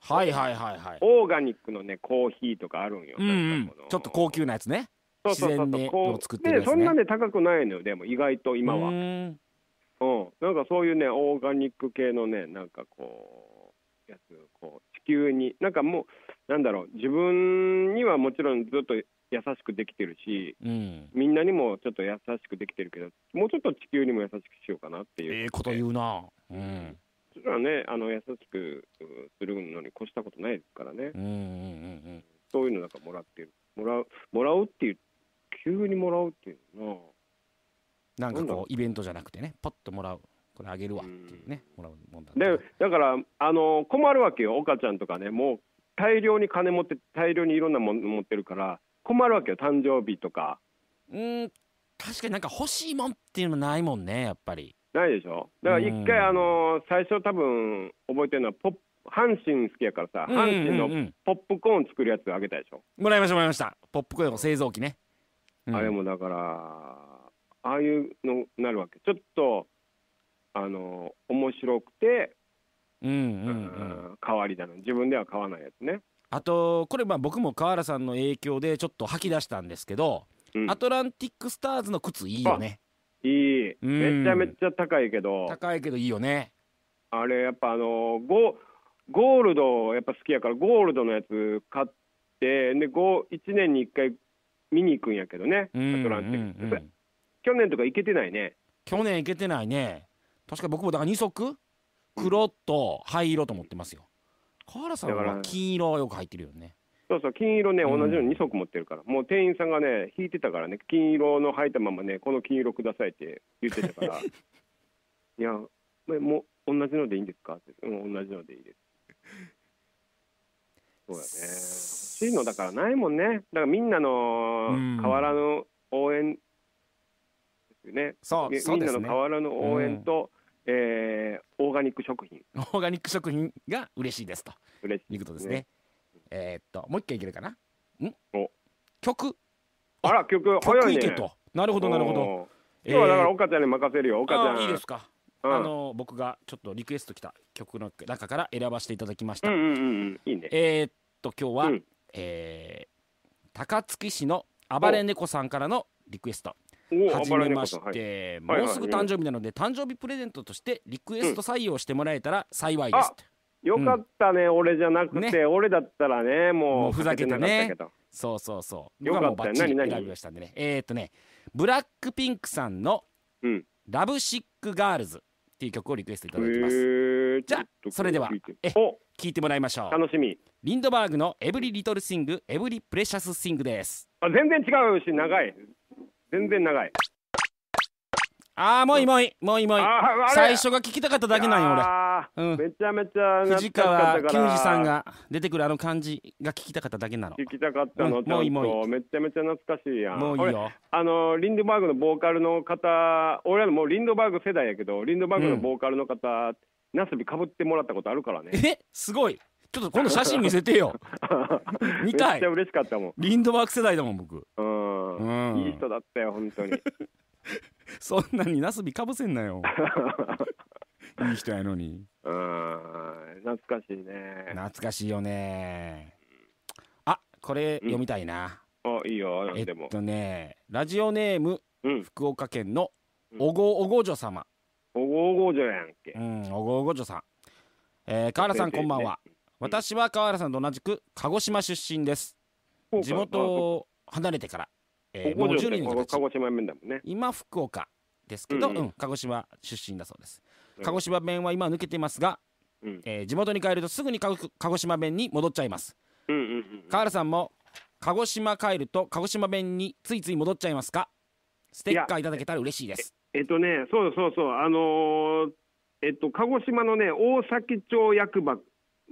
はいはいはいはいオーガニックのねコーヒーとかあるんよ、うんうんちょっと高級なやつねそうそうそう然にそうこう作ってるやつねそんなね高くないのよでも意外と今はうんーんなんかそういうねオーガニック系のねなんかこうやつこう地球になんかもうなんだろう自分にはもちろんずっと優しくできてるし、うん、みんなにもちょっと優しくできてるけど、もうちょっと地球にも優しくしようかなっていう。ええこと言うな。うん。それはね、あの優しくするのに越したことないですからね。うんうんうんうん。そういうのなんかもらってる。もらう、もらうっていう、急にもらうっていうのな。んかこう、イベントじゃなくてね、パッともらう。これあげるわっていうね、うもらうもんだでだからあの困るわけよ、岡ちゃんとかね、もう大量に金持って、大量にいろんなもの持ってるから、困るわけよ誕生日とかうん確かになんか欲しいもんっていうのないもんねやっぱりないでしょだから一回あのー、最初多分覚えてるのはポ阪神好きやからさ、阪神のポップコーン作るやつあげたでしょもらいましたもらいましたポップコーンの製造機ね、うん、あれもだからああいうのなるわけちょっとあのー、面白くてうんうん、うん、変わりだな自分では買わないやつねあとこれまあ僕も河原さんの影響でちょっと吐き出したんですけど、うんアトランティックスターズの靴いいよねいいうんめちゃめちゃ高いけど高いけどいいよねあれやっぱあのゴゴールドやっぱ好きやからゴールドのやつ買ってで1年に1回見に行くんやけどねうんトランティック、去年とか行けてないね去年いけてないね確か僕もだから2足黒と灰色と思ってますよ河原さんは金色がよく入ってるよねそうそう金色ね同じの2足持ってるから、うん、もう店員さんがね引いてたからね金色の入ったままねこの金色くださいって言ってたから いやもう同じのでいいんですかって、うん、同じのでいいですそうだね欲しいのだからないもんねだからみんなの河原の応援ですよね、うん、みんなの河原の応援と、えー、オーガニック食品オーガニック食品が嬉しいですと嬉しい、うことですねえー、っともう一回いけるかなんお曲あら曲早いねとなるほどなるほど今日はだから岡ちゃんに任せるよ岡ちゃんいいですか、うん、あの僕がちょっとリクエストきた曲の中から選ばせていただきました、うんうんうんいいねえー、っと今日は、うん、えー、高槻市の暴れ猫さんからのリクエストじめまして、もうすぐ誕生日なので、誕生日プレゼントとしてリクエスト採用してもらえたら幸いです、よかったね、俺じゃなくて、俺だったらねもうふざけたねそうそうそうよかったよ何何選びましたんでねえっとねブラックピンクさんの「ラブシックガールズ」っていう曲をリクエストいただきます、じゃあそれではえ聞いてもらいましょう楽しみリンドバーグの「エブリリトルシングエブリプレシャスシング」ですあ全然違うし長い全然長いああもういいもういいもういいもういい最初が聞きたかっただけなんよ俺、うん、めちゃめちゃ藤川球児さんが出てくるあの感じが聞きたかっただけなの聞きたかったの、うん、もういいもういいめちゃめちゃ懐かしいやんもういいよあのリンドバーグのボーカルの方俺らもうリンドバーグ世代やけどリンドバーグのボーカルの方、うん、なすびかぶってもらったことあるからねえすごいちょっと今度写真見せてよ 見たいめっちゃ嬉しかったもんリンドバーク世代だもん僕うんいい人だったよ本当に そんなになすびかぶせんなよ いい人やのにうん懐かしいね懐かしいよねあこれ読みたいな、あいいよえっとねラジオネーム、うん、福岡県のおごおごじょ様、おごおごじょやんけうんおごおごじょさん、えー、河原さんこんばんは、ね私は河原さんと同じく鹿児島出身です地元を離れてから、えー、もう10年の鹿児島弁だもんね今福岡ですけど、うん、うん、鹿児島出身だそうです、鹿児島弁は今抜けてますが、うん、えー、地元に帰るとすぐに鹿児島弁に戻っちゃいます、うんうんうん、川原さんも鹿児島帰ると鹿児島弁についつい戻っちゃいますかステッカーいただけたら嬉しいですえっとねそうそうそうあのー、えっと鹿児島のね大崎町役場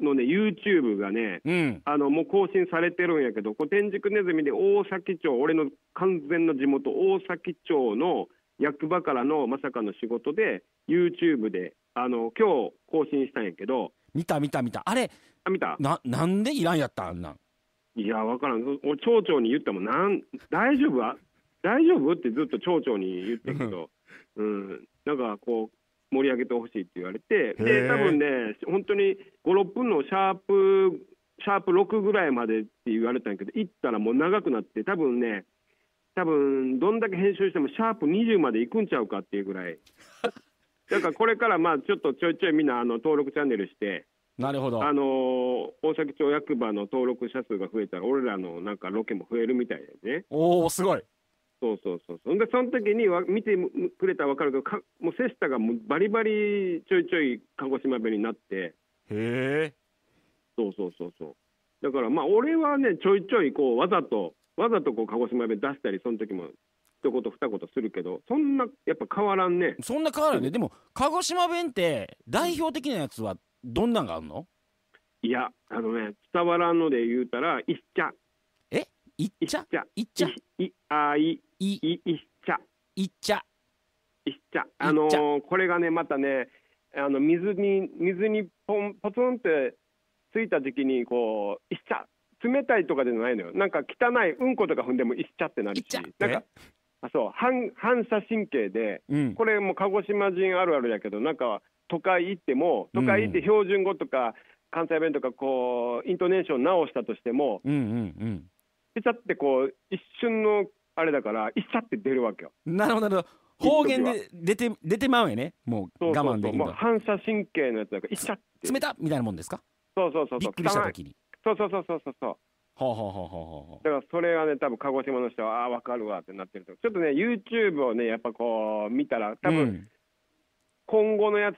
のね、YouTube がね、うん、あのもう更新されてるんやけど、こ天竺ネズミで大崎町、俺の完全の地元、大崎町の役場からのまさかの仕事で、YouTube で、あの今日更新したんやけど、見た見た見た、あれ、あ見たななんでいらんやったあんなん。いや、分からん、俺、町長に言っても、なん大丈夫大丈夫ってずっと町長に言ってるけど、うん、なんかこう、盛り上げてほしいって言われて、で多分ね、本当に5、6分のシャープ、シャープ6ぐらいまでって言われたんやけど、行ったらもう長くなって、多分ね、多分どんだけ編集してもシャープ20まで行くんちゃうかっていうぐらい。だからこれからまあちょっとちょいちょいみんなあの登録チャンネルして、なるほどあのー、大崎町役場の登録者数が増えたら、俺らのなんかロケも増えるみたいだよね。おおすごいそうそうそうんでその時に見てくれたら分かるけどかもうスタがもうバリバリちょいちょい鹿児島弁になってへえそうそうそうそうだからまあ俺はねちょいちょいこうわざとわざとこう鹿児島弁出したりその時も一言二言するけどそんなやっぱ変わらんねそんな変わらんねでも鹿児島弁って代表的なやつはどんなんがあるのいやあのね伝わらんので言うたら「いっちゃ」いっちゃいっちゃいあいいいっちゃいっちゃいっちゃあのー、これがねまたねあの水に水にポンポツンってついた時にこういっちゃ冷たいとかじゃないのよなんか汚いうんことか踏んでもいっちゃってなるしなんかあそう反反射神経で、うん、これも鹿児島人あるあるやけどなんか都会行っても都会行って標準語とか、うん関西弁とかこうイントネーション直したとしても、うんうんうん、いちゃってこう一瞬のあれだからいちゃって出るわけよなるほどなるほど方言で出て出てまうよねもう我慢できる反射神経のやつだからいちゃって冷たみたいなもんですかそうそうそうそうびっくりした時にそうそうそうそうそうそうほうほうほうほうだからそれはね多分鹿児島の人はああわかるわってなってるとちょっとね YouTube をねやっぱこう見たら多分、うん、今後のやつ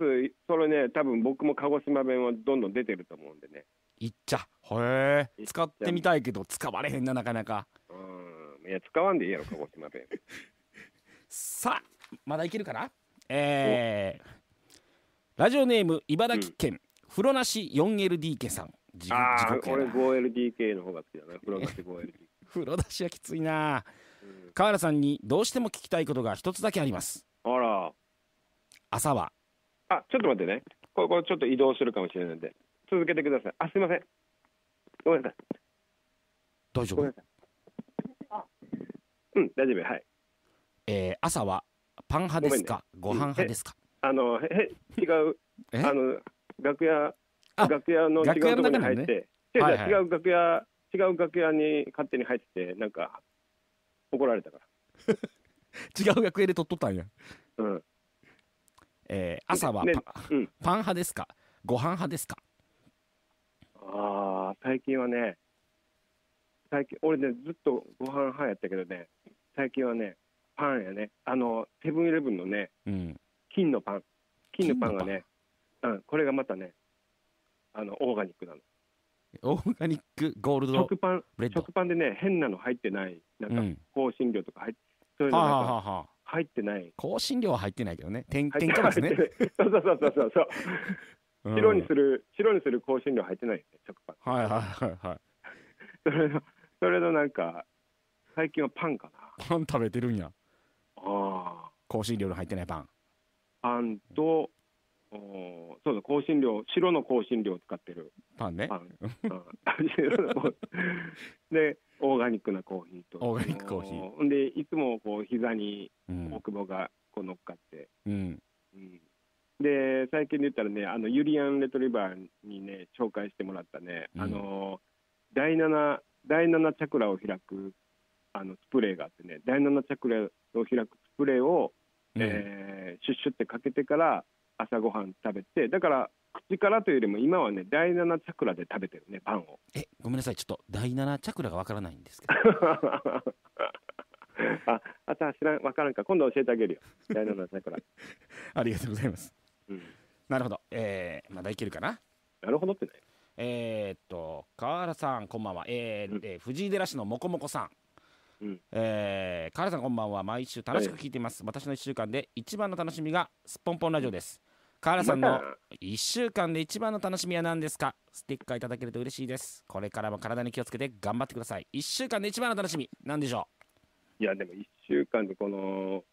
それね多分僕も鹿児島弁はどんどん出てると思うんでねいっちゃへえ使ってみたいけど使われへんななかなかうんいや使わんでいいやろ鹿児島弁さあまだいけるかなえー、ラジオネーム茨城県、風呂なし 4LDK さんああこれ 5LDK の方が好きだな風呂なし 5LDK 風呂出しはきついな、うん、河原さんにどうしても聞きたいことが一つだけありますあら朝はあちょっと待ってねこれこれちょっと移動するかもしれないんで続けてください。あ、すみません。ごめんなさい。大丈夫。うん、大丈夫。はい。えー、朝はパン派ですか、ご,、ね、ご飯派ですか。あの、へ、違う。あの、楽屋。楽屋の違うところに入って。ね、はいはい、違う楽屋、違楽屋に勝手に入ってて、なんか。怒られたから。違う楽屋で撮っとったんや。うん。えー、朝はパ,、うん、パン派ですかご飯派ですかああ最近はね最近俺ねずっとご飯派やったけどね最近はねパンやねあのセブンイレブンのね、うん、金のパン金のパンがねうんこれがまたねあのオーガニックなのオーガニックゴールド食パン食パンでね変なの入ってないなんか香辛料とか入って、そういうの入ってない香辛料は入ってないけどねねそうそうそうそうそう白にする、白にする香辛料入ってないよね食パンはいはいはいはい それのそれのなんか最近はパンかなパン食べてるんやああ香辛料の入ってないパンパンとおそうだ香辛料白の香辛料を使ってるパンねパン、うん、でオーガニックなコーヒーとオーガニックコーヒーでいつもこう膝に大久保がこう乗っかって、うんうん、で最近で言ったらねあのユリアン・レトリバーにね紹介してもらったね、うん、あの第7第7チャクラを開くあのスプレーがあってね第7チャクラを開くスプレーを、うん、えー、シュッシュってかけてから朝ごはん食べてだから口からというよりも今はね第7チャクラで食べてるねパンをえごめんなさいちょっと第7チャクラがわからないんですけど ああは知らんわからんか今度教えてあげるよ第7チャクラ ありがとうございますなるほど、えー、まだいけるかな。なるほどってね。えー、っと、河原さん、こんばんは。えーうん、えー、藤井寺氏のもこもこさん。うん、えー、河原さんこんばんは毎週楽しく聞いています、はい、私の1週間で一番の楽しみがすっぽんぽんラジオです河原さんの1週間で一番の楽しみは何ですかステッカーいただけると嬉しいですこれからも体に気をつけて頑張ってください1週間で一番の楽しみ何でしょういやでも一週間でこの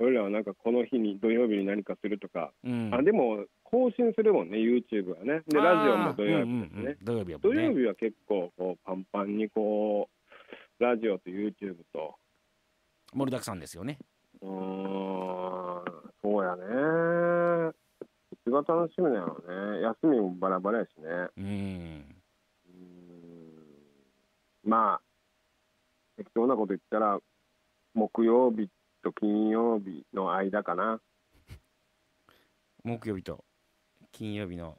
俺らはなんかこの日に土曜日に何かするとか、うん、あでも更新するもんね YouTube はねでラジオも土曜日ですね土曜日、は結構こうパンパンにこうラジオと YouTube と盛りだくさんですよねうんそうやね一番楽しみだよね休みもバラバラやしねうんまあ適当なこと言ったら木曜日と金曜日の間かな木曜日と金曜日の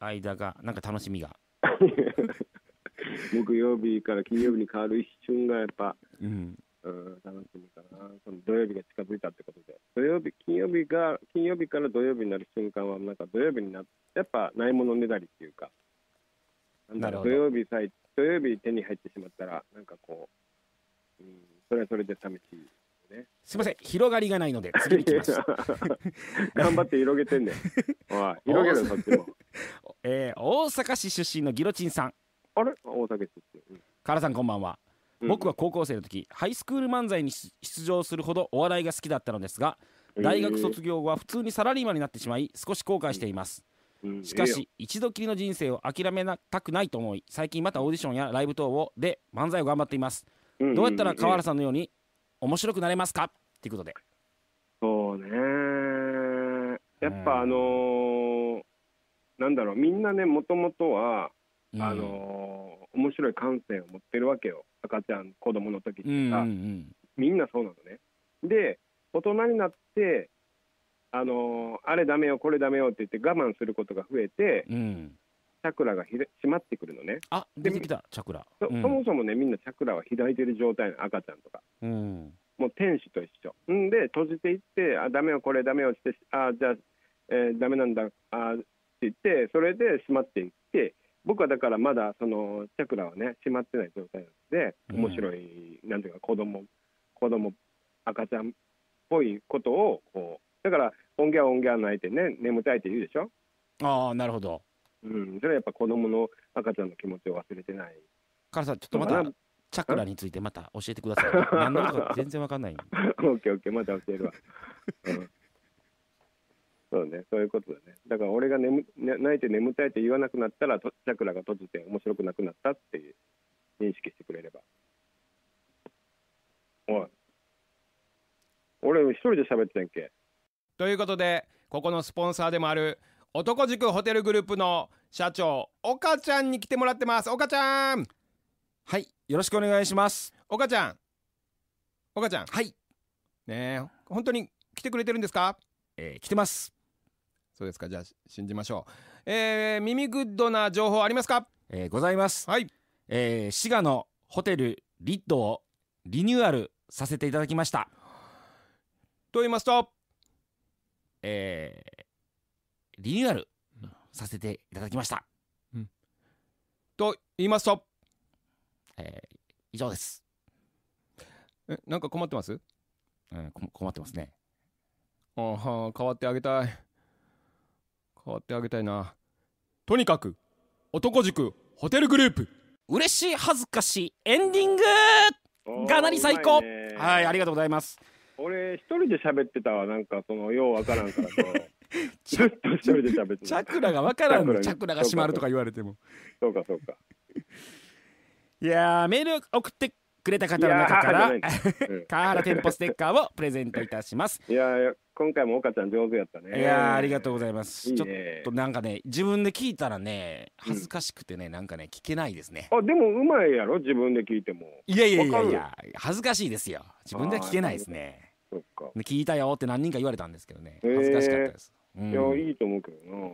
間がなんか楽しみが 木曜日から金曜日に変わる一瞬がやっぱ、うん、うん楽しみかなその土曜日が近づいたってことで土曜日金曜日が金曜日から土曜日になる瞬間はなんか土曜日になやっぱないものねだりっていうかなんだろ土曜日さえ土曜日手に入ってしまったらなんかこう、うん、それはそれで寂しい。ね、すみません広がりがないので次にま 頑張って広げてんね広げるそっちも、えー、大阪市出身のギロチンさんあれ大阪市っうん、カラさんこんばんは、うん、僕は高校生の時ハイスクール漫才に出場するほどお笑いが好きだったのですが大学卒業後は普通にサラリーマンになってしまい少し後悔しています、うん、しかし一度きりの人生を諦めたくないと思い最近またオーディションやライブ等をで漫才を頑張っていますどうやったら川原さんのように面白くなれますかっていうことでそうねやっぱあのー、なんだろうみんなねもともとはあのー、面白い感性を持ってるわけよ赤ちゃん子供の時ってさ、みんなそうなのねで大人になってあのー、あれダメよこれダメよって言って我慢することが増えて、うん、チャクラがひれ閉まってくるのね。あ、出てきた、チャクラ。そ,、うん、そもそもね、みんなチャクラは開いてる状態の赤ちゃんとか。うん、もう天使と一緒。んで、閉じていって、あ、ダメよ、これダメよって、あ、じゃあ、えー、ダメなんだ、あって言って、それで閉まっていって、僕はだからまだそのチャクラはね閉まってない状態なので面白い、うん、なんていうか子供子供赤ちゃんっぽいことをこうだから「音ンギャオンギャ」泣いてね眠たいって言うでしょああなるほどうん、それはやっぱ子供の赤ちゃんの気持ちを忘れてない。からさ、ちょっとまた、チャクラについてまた教えてください。何のか全然わかんない。オッケーオッケー、また教えるわ。うんそうね、そういうことだね。だから俺が眠泣いて眠たいって言わなくなったら、チャクラが閉じて面白くなくなったっていう認識してくれれば。おい。俺一人で喋ってんけ。ということで、ここのスポンサーでもある男塾ホテルグループの社長岡ちゃんに来てもらってます岡ちゃんはいよろしくお願いします岡ちゃん岡ちゃんはいねえ本当に来てくれてるんですかえー、来てますそうですかじゃあ信じましょうえー、耳グッドな情報ありますかえー、ございますはいえー、滋賀のホテルリッドをリニューアルさせていただきましたと言いますとえー、リニューアルさせていただきました。うん、と言いますと、えー、以上です。えなんか困ってますうん困ってますね。ああ変わってあげたい。変わってあげたいな。とにかく男塾ホテルグループ嬉しい恥ずかしいエンディングがなり最高、はいありがとうございます俺一人で喋ってたわなんかそのようわからんから ょっと一人で喋ってチャクラが分からんのチャクラが閉まるとか言われてもそうかそうかいやメール送ってくれた方の中から、川原店舗ステッカーをプレゼントいたします いや今回も岡ちゃん上手やったねいやありがとうございますちょっとなんかね自分で聞いたらね恥ずかしくてね、うん、なんかね聞けないですねあでもうまいやろ自分で聞いてもいやいやいやいや恥ずかしいですよ自分では聞けないですねそっか聞いたよって何人か言われたんですけどね恥ずかしかったです、えーいやいいと思うけどな、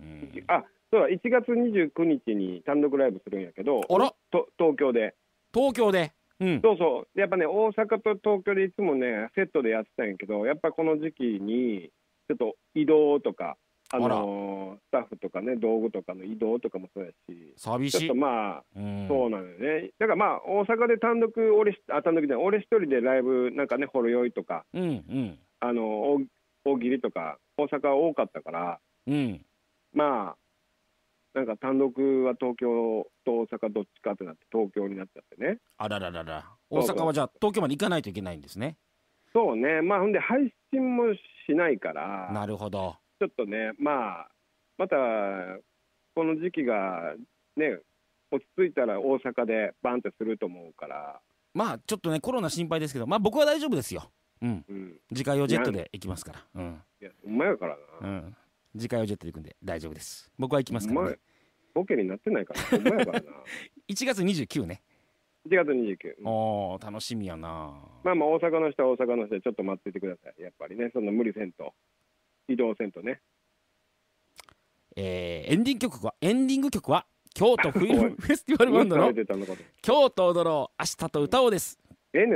うん、あそうだ1月29日に単独ライブするんやけどあらと東京で東京で、うん、そうそうやっぱね大阪と東京でいつもねセットでやってたんやけどやっぱこの時期にちょっと移動とかあのー、スタッフとかね道具とかの移動とかもそうやし寂しいちょっとまあ、うん、そうなのよねだからまあ大阪で単独俺あ単独じゃない俺一人でライブなんかねほろ酔いとか、うんうん、あの大喜利とか大阪は多かったから、うん、まあなんか単独は東京と大阪どっちかってなって東京になっちゃってねあらららら大阪はじゃあ東京まで行かないといけないんですねそうねまあほんで配信もしないからなるほどちょっとねまあまたこの時期がね落ち着いたら大阪でバンってすると思うからまあちょっとねコロナ心配ですけどまあ僕は大丈夫ですようん、自家用ジェットで行きますから、うん、いやほまやからな、うん、自家用ジェットで行くんで大丈夫です僕は行きますからねボケになってないからほんまやからな1月29ね1月29、九。おお楽しみやなまあまあ大阪の人は大阪の人でちょっと待っててくださいやっぱりねそんな無理せんと移動せんとねえー、エンディング曲はエンディング曲は京都冬ィ フェスティバルバンドの「京都踊ろう明日と歌おう」です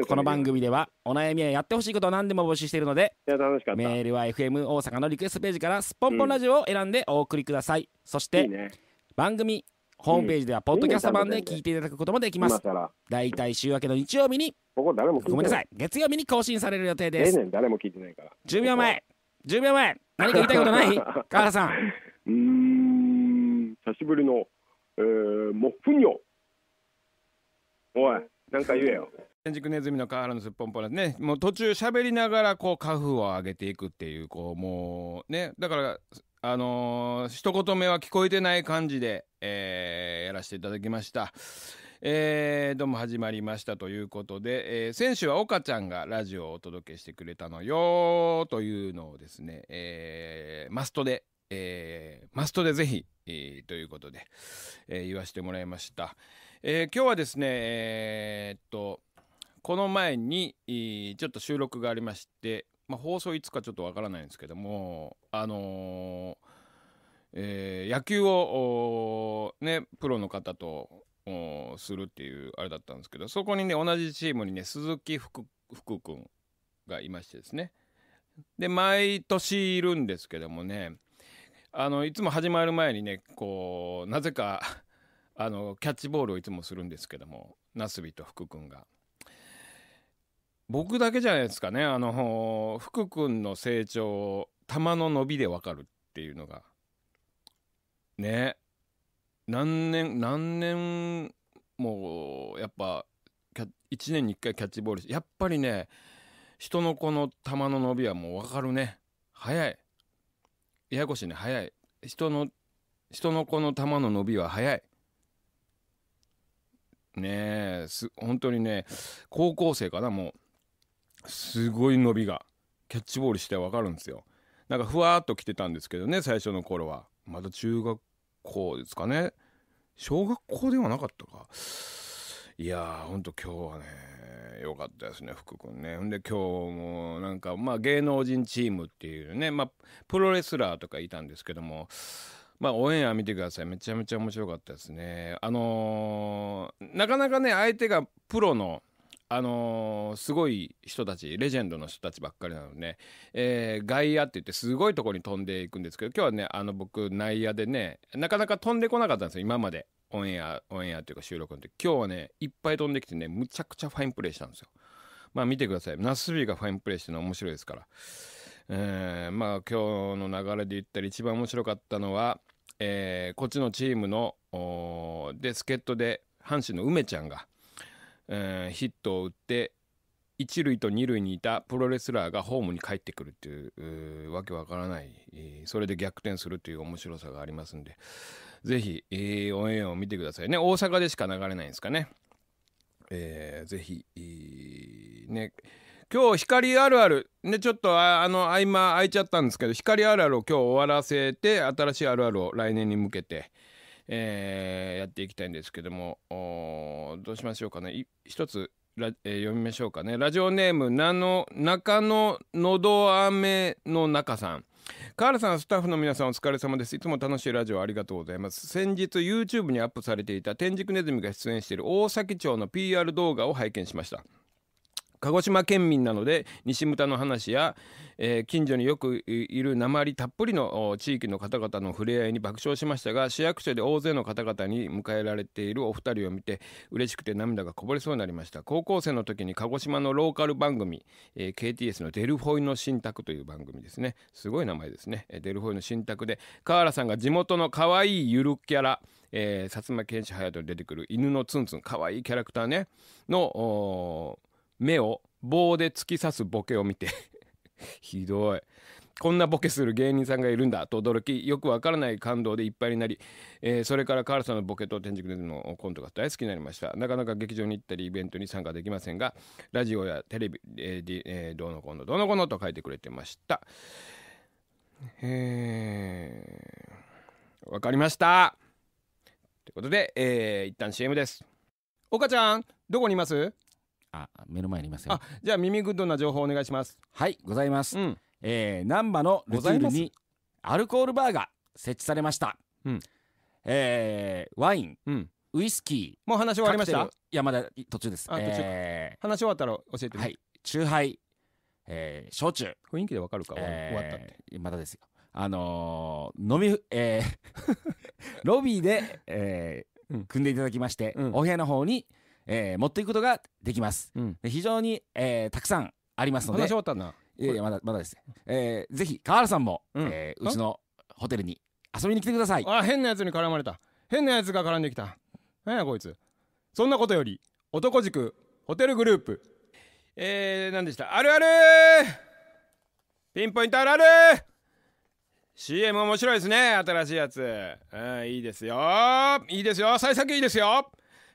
この番組ではお悩みややってほしいことを何でも募集しているのでメールは FM 大阪のリクエストページからすっぽんぽんラジオを選んでお送りください、うん、そして、ね、番組ホームページではポッドキャスト版で聞いていただくこともできます大体、週明けの日曜日にここ誰もごめんなさい月曜日に更新される予定です、誰も聞いてないから10秒前10秒前何か言いたいことない 川原さんうん久しぶりの、えー、もっふおいなんか言えよ天竺ネズミの河原のすっぽんぽんねもう途中喋りながらこうカフを上げていくっていうこうもうねだからあのー、一言目は聞こえてない感じで、えー、やらせていただきました。えー、どうも始まりましたということで、えー、先週は岡ちゃんがラジオをお届けしてくれたのよというのをですね、えー、マストで、えマストでぜひ、えということで、え言わせてもらいました。え今日はですね、えっと、この前にちょっと収録がありまして、まあ、放送いつかちょっとわからないんですけどもあのーえー、野球をねプロの方とするっていうあれだったんですけどそこにね同じチームにね鈴木福福君がいましてですねで毎年いるんですけどもねあのいつも始まる前にねこうなぜかあのキャッチボールをいつもするんですけどもなすびと福君が。僕だけじゃないですかねあの福君の成長を玉の伸びで分かるっていうのがね何年何年もやっぱ1年に1回キャッチボールしやっぱりね人の子の球の伸びはもう分かるね早いややこしいね早い人の人の子の球の伸びは早いねえす本当にね高校生かなもうすごい伸びがキャッチボールしてわかるんですよなんかふわっと来てたんですけどね最初の頃はまだ中学校ですかね小学校ではなかったかいやーほんと今日はね良かったですね福君ねほんで今日もなんかまあ芸能人チームっていうねまあプロレスラーとかいたんですけどもまあオンエア見てくださいめちゃめちゃ面白かったですねあのー、なかなかね相手がプロのあのー、すごい人たちレジェンドの人たちばっかりなので、えー、外野って言ってすごいところに飛んでいくんですけど今日はねあの僕内野でねなかなか飛んでこなかったんですよ今までオンエアオンエアっていうか収録の時今日はねいっぱい飛んできてねむちゃくちゃファインプレーしたんですよまあ見てくださいナスビがファインプレーしてるの面白いですから、えー、まあ今日の流れで言ったら一番面白かったのは、えー、こっちのチームので助っ人で阪神の梅ちゃんがえー、ヒットを打って一塁と二塁にいたプロレスラーがホームに帰ってくるっていうわけわからない、それで逆転するという面白さがありますんで、ぜひ、えー、オンエアを見てくださいね。大阪でしか流れないんですかね。えー、ぜひ、えー、ね、今日光あるある、ね、ちょっとあの合間空いちゃったんですけど、光あるあるを今日終わらせて、新しいあるあるを来年に向けて、えー、やっていきたいんですけどもどうしましょうかね一つラ、えー、読みましょうかねラジオネームなの中野のど飴の中さんカールさんスタッフの皆さんお疲れ様ですいつも楽しいラジオありがとうございます先日 YouTube にアップされていた天竺ネズミが出演している大崎町の PR 動画を拝見しました鹿児島県民なので西牟田の話や、えー、近所によくいる鉛たっぷりの地域の方々の触れ合いに爆笑しましたが市役所で大勢の方々に迎えられているお二人を見て嬉しくて涙がこぼれそうになりました高校生の時に鹿児島のローカル番組、えー、KTS の「デルフォイの新宅」という番組ですねすごい名前ですね、えデルフォイの新宅で河原さんが地元の可愛いゆるキャラえ薩摩剣士隼人に出てくる犬のツンツンかわいキャラクターねの目を棒で突き刺すボケを見て ひどいこんなボケする芸人さんがいるんだと驚きよくわからない感動でいっぱいになり、えー、それからカールさんのボケと天竺でのコントが大好きになりましたなかなか劇場に行ったりイベントに参加できませんがラジオやテレビ、えーえー、どうのこうのどうのこうのと書いてくれてましたえわかりましたということで、えー、一旦 CM です岡ちゃんどこにいますあ目の前にいますよあじゃあ耳グッドな情報お願いしますはいございます、うんえー、難波のルツールにアルコールバーが設置されました、うんえー、ワインうんウイスキー。もう話終わりましたクテいやまだ途中ですあ途中ええ話終わったら教えてはい酎ハイ、えー、焼酎雰囲気でわかるか、終わ終わったってえまだですよあのー飲みふえー ロビーで、えー組んでいただきまして、うんお部屋の方にえー、持っていくことができます、うん、非常に、えー、たくさんありますので話終わったないやまだまだです、えー、ぜひ川原さんも、うんえー、うちのホテルに遊びに来てくださいあ変なやつに絡まれた変なやつが絡んできた何やこいつそんなことより男塾ホテルグループえー、何でしたあるあるピンポイントあるある CM 面白いですね新しいやつ、うん、いいですよいいですよ幸先いいですよ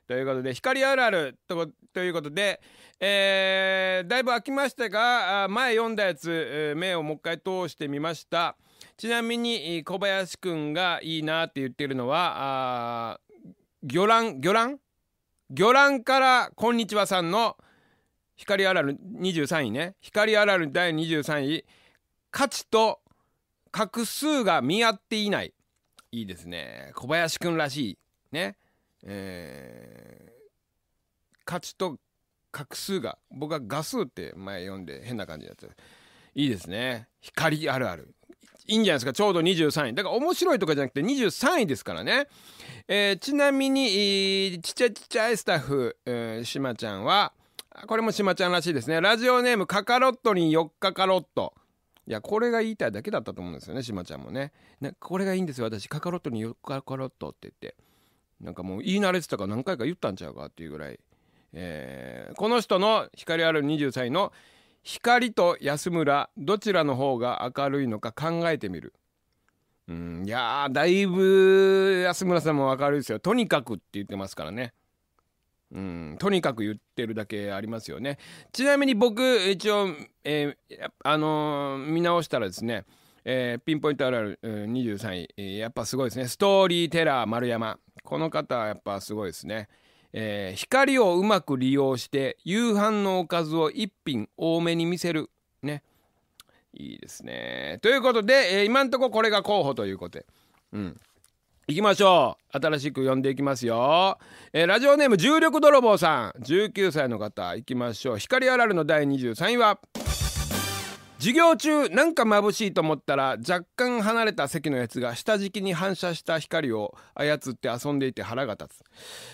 ということで、光あるあるとということで、えー、だいぶ飽きましたが、前読んだやつ、目をもう一回通してみました。ちなみに、小林くんがいいなって言ってるのは、あ魚卵、魚卵魚卵から、こんにちはさんの、光あるある23位ね。光あるある第23位、価値と画数が見合っていない。いいですね。小林くんらしい。ね。えー、価値と画数が、僕は画数って前読んで変な感じだった。いいですね。光あるある。いいんじゃないですか。ちょうど23位。だから面白いとかじゃなくて23位ですからね。えー、ちなみに、ちっちゃいちっちゃいスタッフ、えー、しまちゃんは、これもしまちゃんらしいですね。ラジオネーム、カカロットに4日カロット。いや、これが言いたいだけだったと思うんですよね、しまちゃんもね。なこれがいいんですよ、私。カカロットに4日カロットって言って。なんかもう言い慣れてたか何回か言ったんちゃうかっていうぐらい、えー、この人の光ある20歳の光と安村どちらの方が明るいのか考えてみるうんいやだいぶ安村さんも明るいですよとにかくって言ってますからねうんとにかく言ってるだけありますよねちなみに僕一応、えー、あのー、見直したらですねえー、ピンポイントあるある、うん、23位、えー、やっぱすごいですねストーリーテラー丸山この方やっぱすごいですね、えー、光をうまく利用して夕飯のおかずを1品多めに見せるねいいですねということで、えー、今んとここれが候補ということでうんいきましょう新しく呼んでいきますよ、えー、ラジオネーム重力泥棒さん19歳の方いきましょう光あらるの第23位は授業中なんか眩しいと思ったら若干離れた席のやつが下敷きに反射した光を操って遊んでいて腹が立つ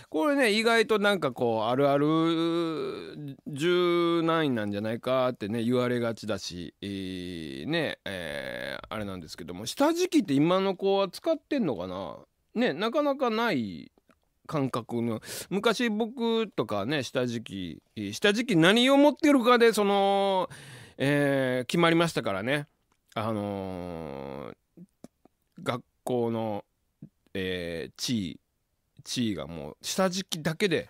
これね意外となんかこうあるある柔軟員なんじゃないかってね言われがちだし、えー、ねえー、あれなんですけども下敷きって今の子は使ってんのかなねなかなかない感覚の昔僕とかね下敷き下敷き何を持ってるかでそのえー、決まりましたからねあのー、学校の、えー、地位地位がもう下敷きだけで、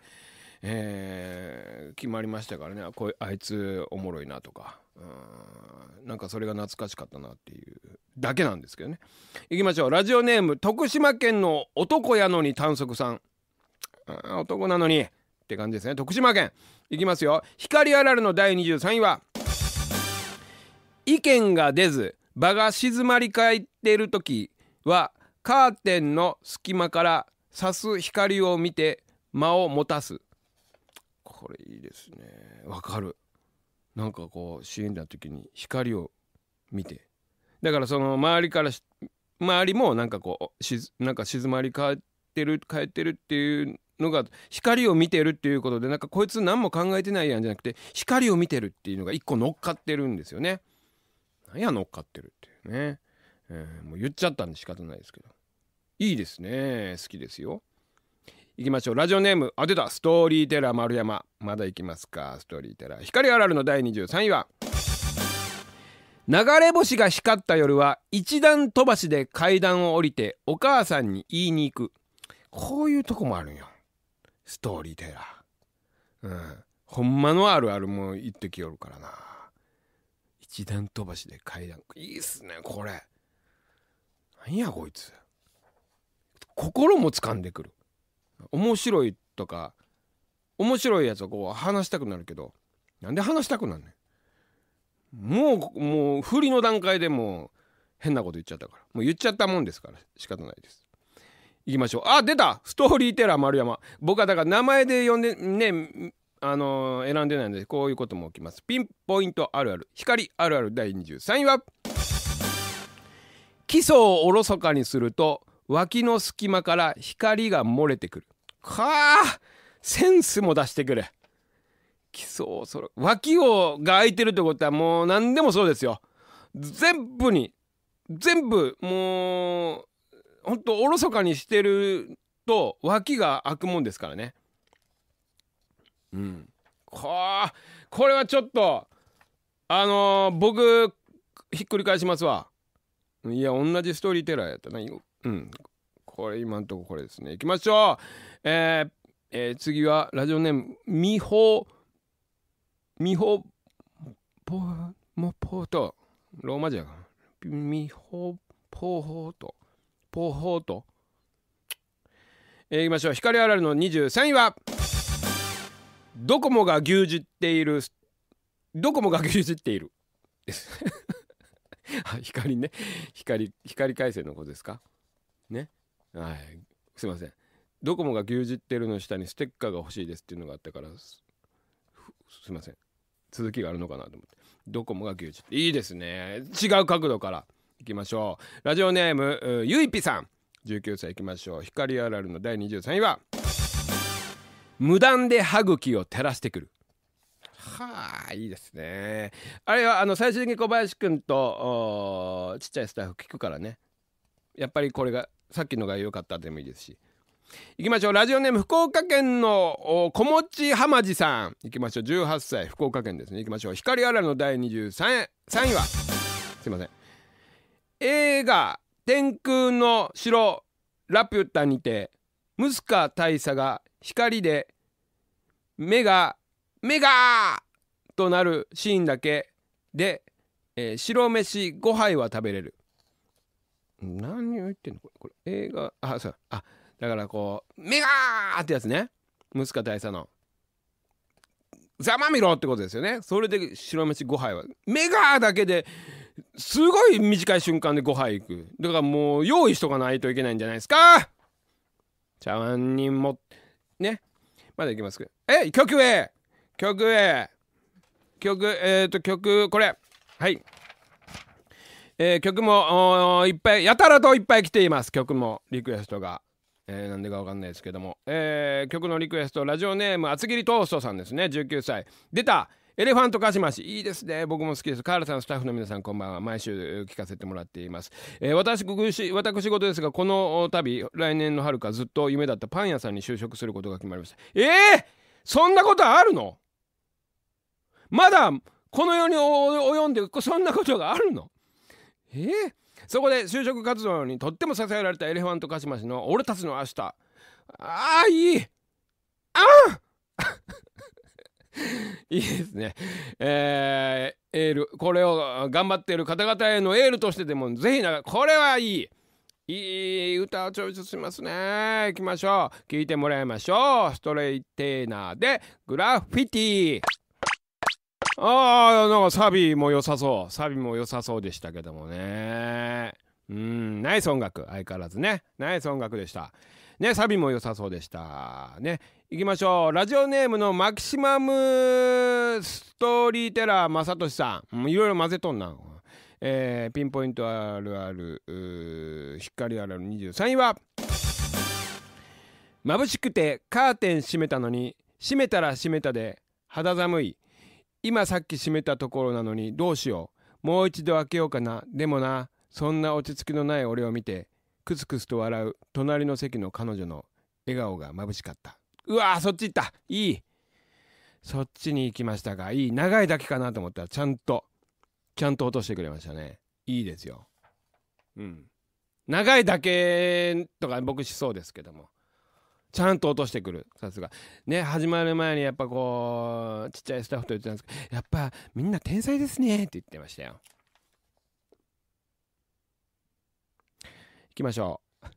えー、決まりましたからねこあいつおもろいなとかうんなんかそれが懐かしかったなっていうだけなんですけどねいきましょうラジオネーム徳島県の男やのに短足さん男なのにって感じですね徳島県いきますよ光あられの第23位は「意見が出ず場が静まり返っている時はカーテンの隙間から差す光を見て間を持たすこれいいですねわかるなんかこう支援だ時に光を見てだからその周りから周りもなんかこうしなんか静まり返ってる帰ってるっていうのが光を見てるっていうことでなんかこいつ何も考えてないやんじゃなくて光を見てるっていうのが一個乗っかってるんですよね。なんや乗っかってるっていうね、えー、もう言っちゃったんで仕方ないですけどいいですね好きですよ行きましょうラジオネームあ出たストーリーテラー丸山まだ行きますかストーリーテラー光あらるの第23位は流れ星が光った夜は一段飛ばしで階段を降りてお母さんに言いに行くこういうとこもあるんよストーリーテラーうんほんまのあるあるも言ってきよるからな一段飛ばしで階段いいっすねこれなんやこいつ心も掴んでくる面白いとか面白いやつをこう話したくなるけどなんで話したくなんねんもうもう振りの段階でもう変なこと言っちゃったからもう言っちゃったもんですから仕方ないです行きましょうあ出たストーリーテラー丸山僕はだから名前で呼んでねあのー、選んでないのでこういうことも起きますピンポイントあるある光あるある第23位は基礎をおろそかにすると脇の隙間から光が漏れてくるかあセンスも出してくる基礎をそれ脇をが空いてるってことはもう何でもそうですよ全部に全部もうほんとおろそかにしてると脇が開くもんですからねうん、ここれはちょっとあのー、僕ひっくり返しますわいや同じストーリーテラーやったなうんこれ今んとここれですねいきましょうえー、えー、次はラジオネームみほみほぽポぽとローマ字やからみほぽほとポーとえー、いきましょう光あられの23位はドコモが牛耳っているドコモが牛耳っている 光ね光光回線のことですかねはいすいませんドコモが牛耳ってるの下にステッカーが欲しいですっていうのがあったからすいません続きがあるのかなと思ってドコモが牛耳っていいですね違う角度からいきましょうラジオネームゆいぴさん19歳いきましょう光あらるの第23位は無断で歯茎を照らしてくるはあいいですねあれはあの最終的に小林くんとちっちゃいスタッフ聞くからねやっぱりこれがさっきのが良かったでもいいですしいきましょうラジオネーム福岡県の小持浜地さんいきましょう18歳福岡県ですねいきましょう光あらの第23位位はすいません映画「天空の城ラピュタ」にてムスカ大佐が光で目が目がとなるシーンだけで、えー、白飯5杯は食べれる何を言ってんのこれこれ映画あそうあだからこう「目が!」ってやつねムスカ大佐の「ざまみろ!」ってことですよねそれで白飯5杯は「目が!」だけですごい短い瞬間で5杯いくだからもう用意しとかないといけないんじゃないですか茶碗にってね。まだいきますけえ曲へ曲へ曲、えっ、ー、と、曲、これ。はい。えー、曲もいっぱい、やたらといっぱい来ています。曲も、リクエストが。えー、なんでかわかんないですけども。えー、曲のリクエスト、ラジオネーム、厚切りトーストさんですね。19歳。出たエレファントカシマシいいですね僕も好きですカールさんスタッフの皆さんこんばんは毎週聞かせてもらっています、えー、私私事ですがこの度来年の春かずっと夢だったパン屋さんに就職することが決まりましたええー、そんなことあるのまだこの世に及んでそんなことがあるのえー、そこで就職活動にとっても支えられたエレファントカシマシの「俺たちの明日」ああいいああ いいですね。えー、エール、これを頑張っている方々へのエールとしてでも、ぜひな、これはいい。いい歌をチョイスしますね。いきましょう。聴いてもらいましょう。ストレイテーナーでグラフィティ。ああ、なんかサビも良さそう。サビも良さそうでしたけどもね。うん、ナイス音楽。相変わらずね。ナイス音楽でした。ねサビも良さそうでしたねいきましょうラジオネームのマキシマムストーリーテラー正俊さんいろいろ混ぜとんな、えー、ピンポイントあるある光あるある23位は眩しくてカーテン閉めたのに閉めたら閉めたで肌寒い今さっき閉めたところなのにどうしようもう一度開けようかなでもなそんな落ち着きのない俺を見てクスクスと笑う隣の席の彼女の笑顔が眩しかったうわーそっち行ったいいそっちに行きましたがいい長いだけかなと思ったらちゃんとちゃんと落としてくれましたねいいですようん長いだけとか僕しそうですけどもちゃんと落としてくるさすがね始まる前にやっぱこうちっちゃいスタッフと言ってたんですけどやっぱみんな天才ですねって言ってましたよ行きましょう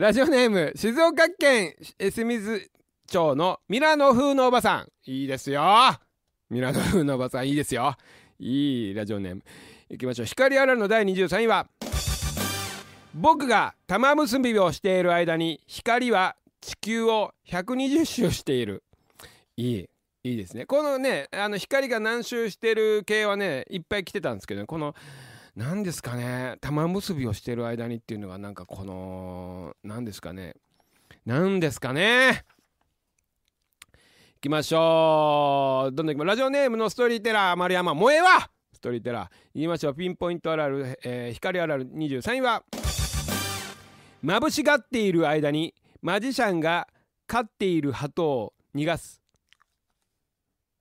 ラジオネーム静岡県清水町のミラノ風のおばさんいいですよミラノ風のおばさんいいですよいいラジオネームいきましょう光あらの第23位は僕が玉結びをしている間に光は地球を120周しているいいいいですねこのねあの光が何周してる系はねいっぱい来てたんですけど、ね、この「何ですかね玉結びをしてる間にっていうのがなんかこの何ですかね何ですかねいきましょうどんどんいきまラジオネームのストーリーテラー丸山萌えはストーリーテラー言いましょうピンポイントあるある、えー、光あるある23位は眩しがっている間にマジシャンが飼っている鳩を逃がす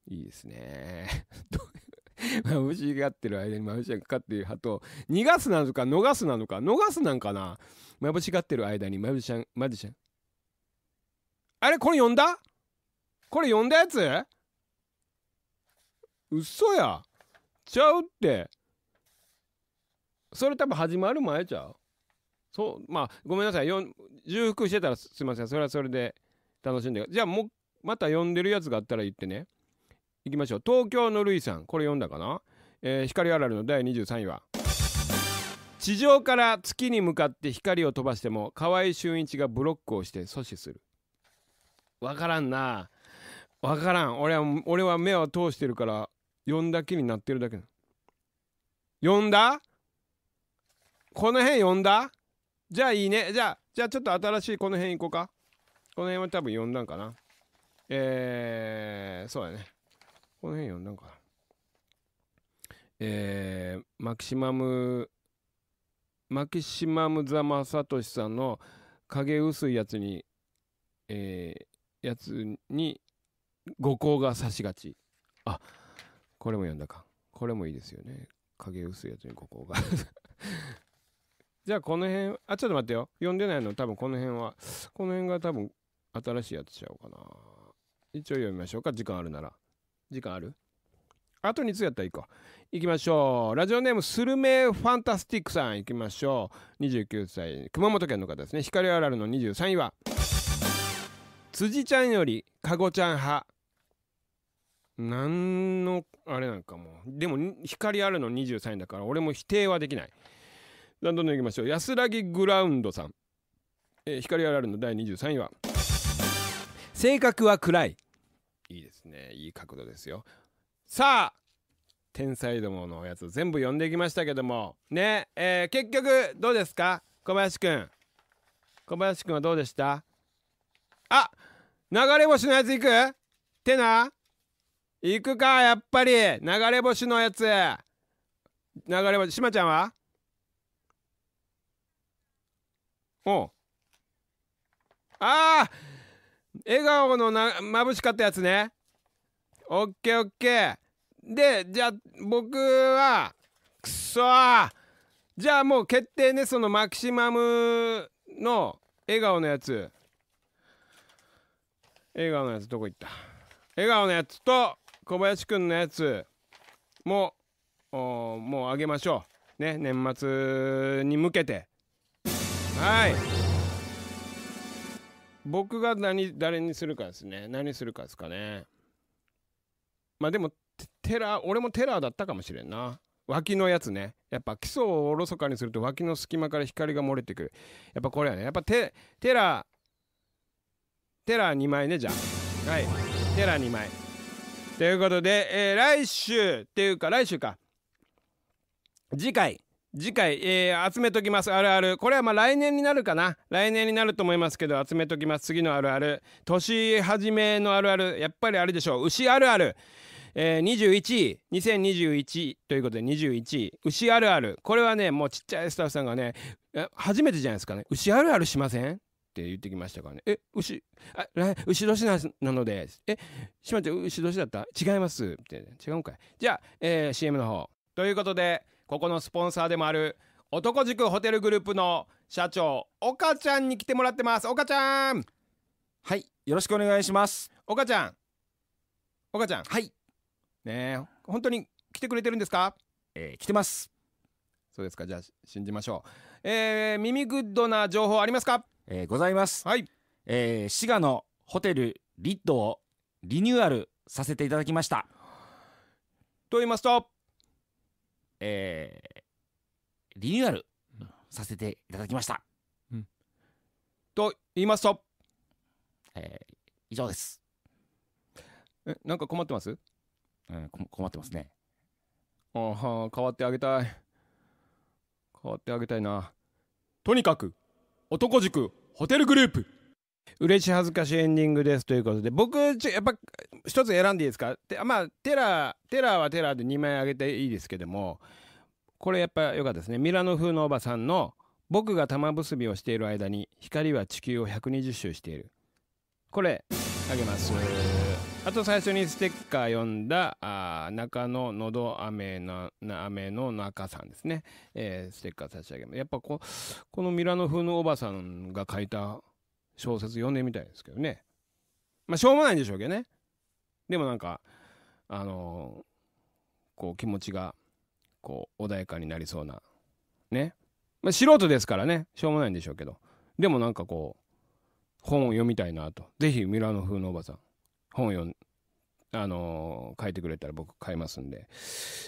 いいですね 眩しがってる間に眩しがかかっている鳩と、逃がすなのか、逃すなのか、逃すなんかな。眩しがってる間に眩しゃん、ジしゃん。あれこれ呼んだこれ読んだやつ嘘や。ちゃうって。それ多分始まる前ちゃうそうまあごめんなさい重複してたらすいませんそれはそれで楽しんでじゃあもうまた呼んでるやつがあったら言ってねいきましょう。東京のるいさん。これ読んだかな、えー、光あらるの第23位は。地上から月に向かって光を飛ばしても河合俊一がブロックをして阻止する。わからんな。わからん。俺は、俺は目を通してるから、読んだ気になってるだけ読んだこの辺読んだじゃあいいね。じゃあ、じゃあちょっと新しいこの辺行こうか。この辺は多分読んだんかな。えー、そうだね。この辺読んだんか。えー、マキシマム、マキシマム・ザ・マサトシさんの影薄いやつに、えー、やつに五香が差しがち。あ、これも読んだか。これもいいですよね。影薄いやつに五香が じゃあこの辺、あ、ちょっと待ってよ。読んでないの多分この辺は。この辺が多分新しいやつちゃうかな。一応読みましょうか。時間あるなら。時間あるあと2通やったらいいか。いきましょう。ラジオネーム、スルメファンタスティックさん。いきましょう。29歳、熊本県の方ですね。光あらるの23位は、辻ちゃんより、かごちゃん派。なんの、あれなんかもう。でも、光あるの23位だから、俺も否定はできない。どんどんいきましょう。安らぎグラウンドさん。えー、光あらるの第23位は、性格は暗い。いいですねいい角度ですよさあ天才どものやつ全部読んできましたけどもねえー、結局どうですか小林くん小林くんはどうでしたあ流れ星のやついくってな行くかやっぱり流れ星のやつ流れ星しまちゃんはおうああ笑顔のな眩しかったやつねオッケーオッケーでじゃあ僕はくそじゃあもう決定ねそのマキシマムの笑顔のやつ笑顔のやつどこ行った笑顔のやつと小林くんのやつももうあげましょうね年末に向けてはい。僕が何誰にするかですね何するかですかねまあでもテラ俺もテラーだったかもしれんな脇のやつねやっぱ基礎をおろそかにすると脇の隙間から光が漏れてくるやっぱこれはねやっぱテテラテラ2枚ねじゃあはいテラ2枚ということで、えー、来週っていうか来週か次回次回、えー、集めときますあるあるこれはまあ来年になるかな来年になると思いますけど集めときます次のあるある年始めのあるあるやっぱりあれでしょう牛あるあるえー、21位2021ということで21位牛あるあるこれはねもうちっちゃいスタッフさんがね初めてじゃないですかね牛あるあるしませんって言ってきましたからねえ牛あ牛年なのでえしまって牛年だった違いますって、違うんかいじゃあ、えー、CM の方ということでここのスポンサーでもある男塾ホテルグループの社長岡ちゃんに来てもらってます岡ちゃんはいよろしくお願いします岡ちゃん岡ちゃんはいね本当に来てくれてるんですかえー、来てますそうですかじゃあ信じましょうえー、耳グッドな情報ありますかえー、ございますはいえー、滋賀のホテルリッドをリニューアルさせていただきましたと言いますとえー、リニューアルさせていただきました。うん、と言いますと、えー、以上です。え、なんか困ってますうん、困ってますね。ああ、変わってあげたい。変わってあげたいな。とにかく、男塾ホテルグループ。嬉し恥ずかしいエンディングですということで僕ちやっぱ一つ選んでいいですかてまあテラテラはテラで2枚あげていいですけどもこれやっぱ良かったですねミラノ風のおばさんの「僕が玉結びをしている間に光は地球を120周している」これあげますあと最初にステッカー読んだあ中野のど飴の飴の中さんですね、えー、ステッカー差し上げますやっぱここのミラノ風のおばさんが書いた小説読んでみたいですけどねまあしょうもないんでしょうけどねでもなんかあのこう気持ちがこう穏やかになりそうなねまあ素人ですからねしょうもないんでしょうけどでもなんかこう本を読みたいなと是非ミラノ風のおばさん本を読んあのー、書いてくれたら僕買いますんで。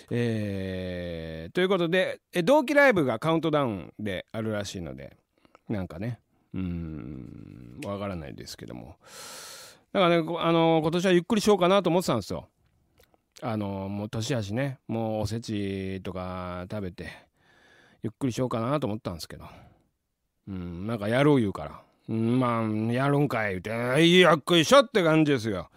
えー、ということで同期ライブがカウントダウンであるらしいのでなんかねうんわからないですけどもだからねあの今年はゆっくりしようかなと思ってたんですよあのもう年やしねもうおせちとか食べてゆっくりしようかなと思ったんですけどうんなんかやろう言うからうんまあやるんかいうてゆっくりしょって感じですよ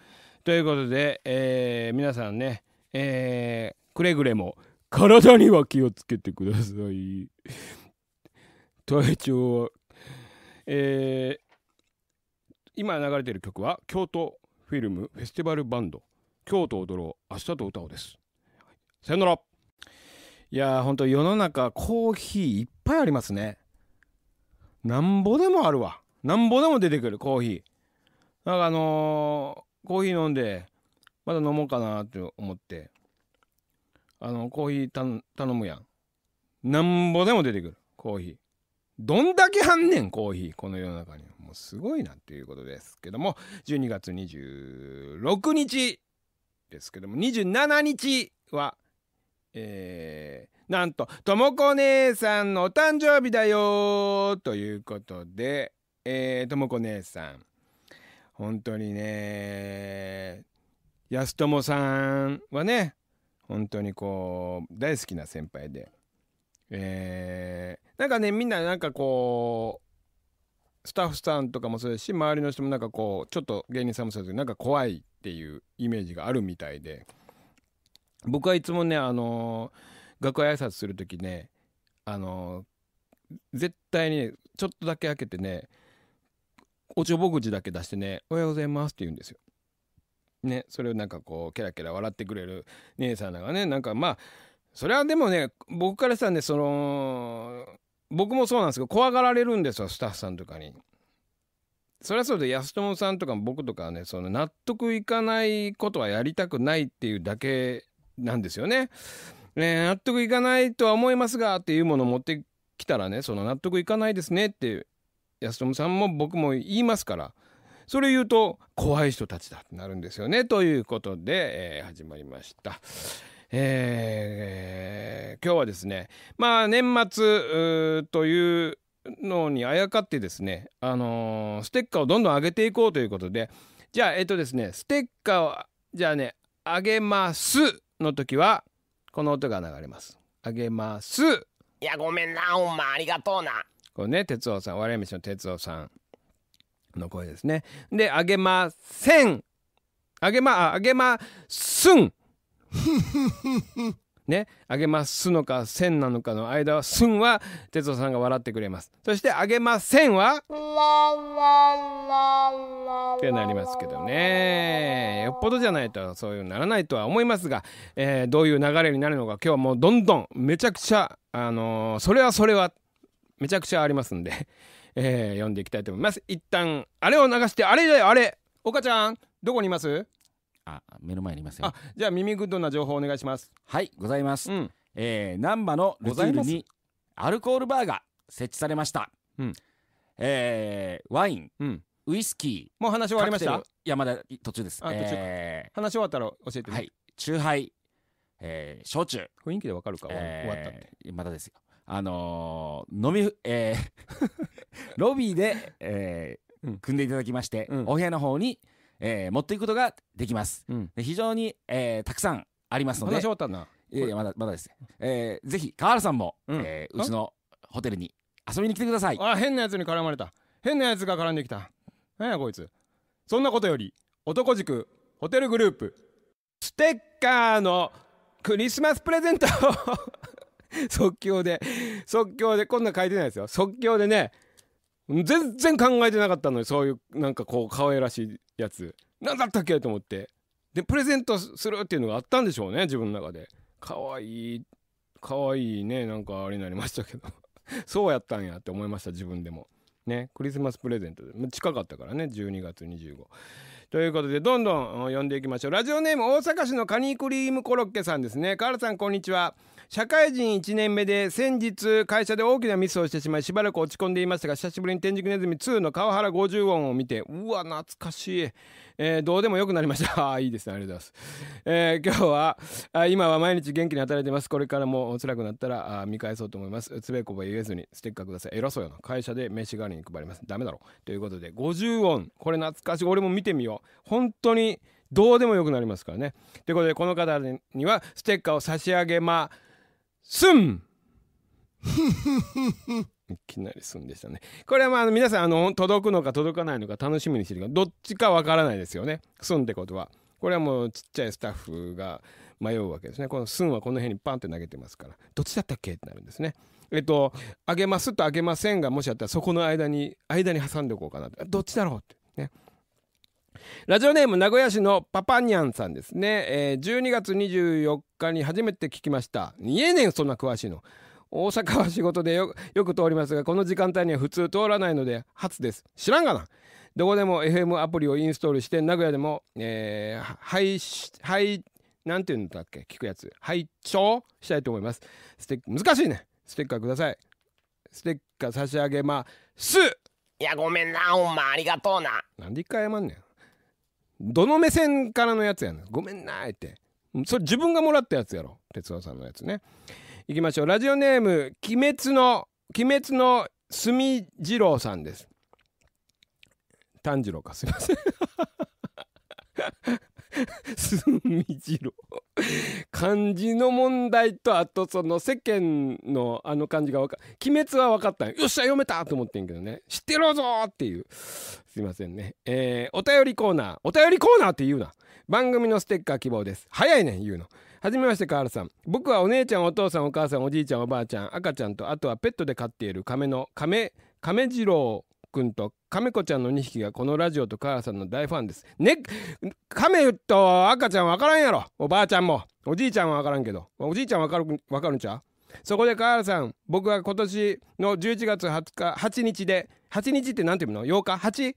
ということで、えー、皆さんね、えー、くれぐれも体には気をつけてください。体調はえー、今流れている曲は京都フィルムフェスティバルバンド京都踊ろう明日と歌おうですさよならいやーほんと世の中コーヒーいっぱいありますねなんぼでもあるわなんぼでも出てくるコーヒーなんかあのー、コーヒー飲んでまだ飲もうかなって思ってあのコーヒー頼むやんなんぼでも出てくるコーヒーどんだけ半年コーヒーこの世の中にもうすごいなっていうことですけども12月26日ですけども27日はえー、なんとともこ姉さんのお誕生日だよということでともこ姉さん本当にね安友さんはね本当にこう大好きな先輩でえー、なんかねみんななんかこうスタッフさんとかもそうですし周りの人もなんかこうちょっと芸人さんもそうですけどなんか怖いっていうイメージがあるみたいで僕はいつもねあのー、楽屋挨拶する時ねあのー、絶対に、ちょっとだけ開けてねおちょぼ口だけ出してね「おはようございます」って言うんですよ。ね、それをなんかこうケラケラ笑ってくれる姉さんらがねなんかまあそれはでもね僕からしたらねその僕もそうなんですけど怖がられるんですよスタッフさんとかに。それはそうで安友さんとか僕とかねその納得いかないことはやりたくないっていうだけなんですよね。ね納得いかないとは思いますがっていうものを持ってきたらねその納得いかないですねって安友さんも僕も言いますからそれ言うと怖い人たちだってなるんですよねということで、えー、始まりました。えー、今日はですねまあ年末というのにあやかってですね、あのー、ステッカーをどんどん上げていこうということでじゃあえっとですねステッカーをじゃあね「上げます」の時はこの音が流れます。上げますいやごめんなほんありがとうな。これね哲夫さん笑い飯の哲夫さんの声ですね。で「上げません」「あげまあげますん」ね、あげますのか、せんなのかの間は、すんは、哲夫さんが笑ってくれます。そして、あげませんは、ってなりますけどね。よっぽどじゃないと、そういうならないとは思いますが、えー、どういう流れになるのか、今日はもうどんどん、めちゃくちゃ、あのー、それはそれは、めちゃくちゃありますんで、えー、読んでいきたいと思います。一旦、あれを流して、あれだよ、あれ岡ちゃん、どこにいますあ目の前にいますよあじゃあ耳グッドな情報お願いしますはいございます、うんえー、難波のルツールにアルコールバーが設置されました、うんえー、ワインうんウイスキー。もう話終わりましたクテ途中ですあ途中かえ話終わったら教えてはいチューハイ、えー、焼酎雰囲気でわかるか終わ,、終わったってまだですよあのー飲みふえー ロビーで、えー組んでいただきまして、うんお部屋の方にえー、持っていくことができます、うん、非常に、えー、たくさんありますのでいやいやまだまだです、えー、ぜひ川原さんも、うん、えー、うちのホテルに遊びに来てくださいあ変なやつに絡まれた変なやつが絡んできた何やこいつそんなことより男塾ホテルグループステッカーのクリスマスプレゼント 即興で即興でこんな書いてないですよ即興でね全然考えてなかったのにそういうなんかこう可愛らしいやつ何だったっけと思ってでプレゼントするっていうのがあったんでしょうね自分の中で可愛い可愛いねなんかあれになりましたけど そうやったんやって思いました自分でもねクリスマスプレゼントで近かったからね12月25ということでどんどん呼んでいきましょうラジオネーム大阪市のカニクリームコロッケさんですねカールさんこんにちは社会人1年目で先日会社で大きなミスをしてしまいしばらく落ち込んでいましたが久しぶりに天竺ネズミ2の川原50音を見てうわ懐かしい、えー、どうでもよくなりました いいですねありがとうございます、えー、今日はあ今は毎日元気に働いてますこれからも辛くなったらあ見返そうと思いますつべこば言えずにステッカーください偉そうやな会社で飯代わりに配りますダメだろということで50音これ懐かしい俺も見てみよう本当にどうでもよくなりますからね。ということでこの方にはステッカーを差し上げます。すん いきなりすんでしたね。これはまあ皆さんあの届くのか届かないのか楽しみにしてるけどっちかわからないですよね。すんってことは。これはもうちっちゃいスタッフが迷うわけですね。このすんはこの辺にパンって投げてますから、どっちだったっけってなるんですね。えっと、あげますとあげませんが、もしあったらそこの間に、間に挟んでおこうかなどっちだろうってね。ラジオネーム名古屋市のパパニャンさんですね、えー、12月24日に初めて聞きました言えねんそんな詳しいの大阪は仕事でよく通りますがこの時間帯には普通通らないので初です知らんがなどこでも FM アプリをインストールして名古屋でも、えー、配配なんていうんだっけ聞くやつ拝聴したいと思いますステ難しいねステッカーくださいステッカー差し上げますいやごめんなほんまありがとうななんで一回謝んねんどの目線からのやつやねんごめんなーってそれ自分がもらったやつやろ哲夫さんのやつねいきましょうラジオネーム「鬼滅の鬼滅の墨次郎さんです炭治郎かすいませんすみじろ漢字の問題とあとその世間のあの漢字がわか鬼滅は分かったよっしゃ読めたと思ってんけどね知ってろぞっていうすいませんねえー、お便りコーナーお便りコーナーって言うな番組のステッカー希望です早いねん言うのはじめまして、河原さん。僕はお姉ちゃん、お父さん、お母さん、おじいちゃん、おばあちゃん、赤ちゃんと、あとはペットで飼っている亀の、亀、亀次郎くんと亀子ちゃんの2匹がこのラジオと母さんの大ファンです。ね、亀と赤ちゃんわからんやろ。おばあちゃんも。おじいちゃんはわからんけど。おじいちゃんわかる、わかるんちゃうそこで河ラさん、僕は今年の11月20日、8日で、8日って何て言うの ?8 日 8?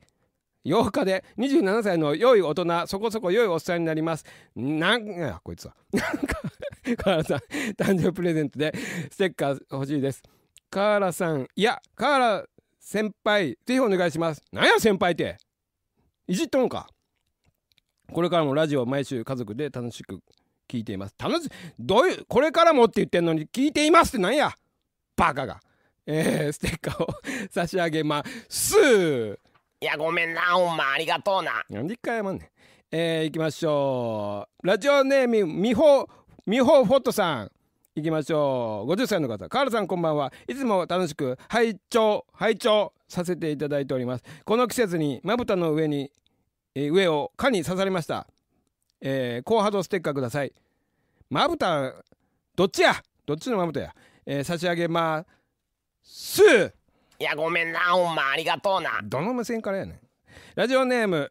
8日で27歳の良い大人そこそこ良いおっさんになりますなんやこいつはなんか河原さん誕生プレゼントでステッカー欲しいです河原さんいや河原先輩ぜひお願いしますなんや先輩っていじっとんかこれからもラジオ毎週家族で楽しく聞いています楽しどういうこれからもって言ってんのに聞いていますってなんやバカがえー、ステッカーを 差し上げますいやごめんなほんまありがとうな何で一回謝んねんえー、いきましょうラジオネームみほみほフォットさん行きましょう50歳の方カールさんこんばんはいつも楽しく拝聴拝聴させていただいておりますこの季節にまぶたの上に、えー、上を蚊に刺されました、えー、高波動ステッカーくださいまぶたどっちやどっちのまぶたや、えー、差し上げますいやごめんなほんまありがとうなどの目線からやねんラジオネーム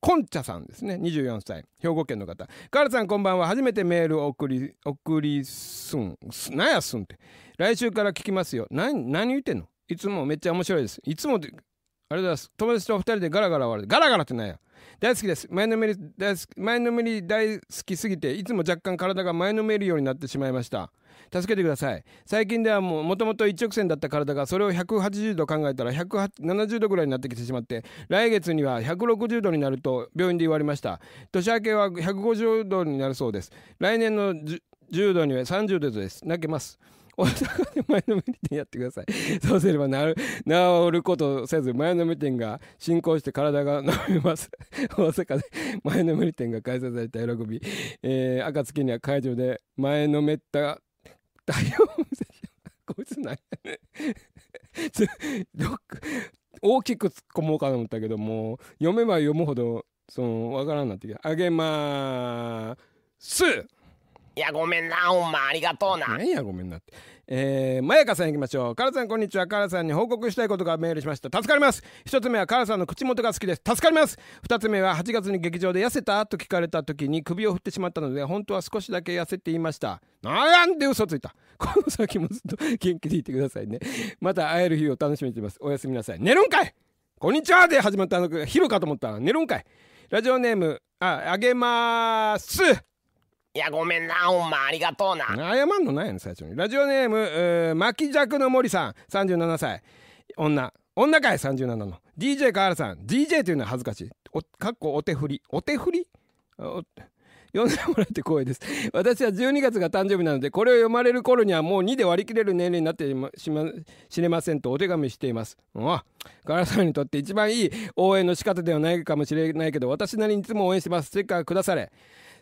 こんちゃさんですね24歳兵庫県の方カールさんこんばんは初めてメールを送り送りすんすなやすんって来週から聞きますよ何何言ってんのいつもめっちゃ面白いですいつもありがとうございます。友達と二人でガラガラ笑って、ガラガラってなんや。大好きです。前のめり大好き、前のめり大好きすぎて、いつも若干体が前のめりようになってしまいました。助けてください最近ではもともと一直線だった体がそれを180度考えたら170度ぐらいになってきてしまって来月には160度になると病院で言われました年明けは150度になるそうです来年の10度には30度です泣けます大阪で前のめり店やってください。そうすれば治ることせず、前のめり点が進行して体が治ります。大阪で前のめり点が開催された喜び、えー、暁には会場で前のめった大丈こいつない 大きく突っ込もうかと思ったけども読めば読むほどその分からんなってきた「あげます」いやごめんなほんまありがとうな何やごめんなってえー、まやかさんいきましょうカラさんこんにちはカラさんに報告したいことがメールしました助かります一つ目はカラさんの口元が好きです助かります二つ目は8月に劇場で痩せたと聞かれた時に首を振ってしまったので本当は少しだけ痩せていましたなんで嘘ついたこの先もずっと元気でいてくださいねまた会える日を楽しみにしていますおやすみなさい寝るんかいこんにちはで始まったあの昼かと思ったら寝るんかいラジオネームああげますいやごめんなほんまありがとうな謝んのないの最初にラジオネームー巻尺の森さん37歳女女かい37の DJ 河原さん DJ というのは恥ずかしいおかっこお手振りお手振り読んでもらって光栄です私は12月が誕生日なのでこれを読まれる頃にはもう2で割り切れる年齢になってしま知れませんとお手紙していますあガラさんにとって一番いい応援の仕方ではないかもしれないけど私なりにいつも応援してますせっかくだされ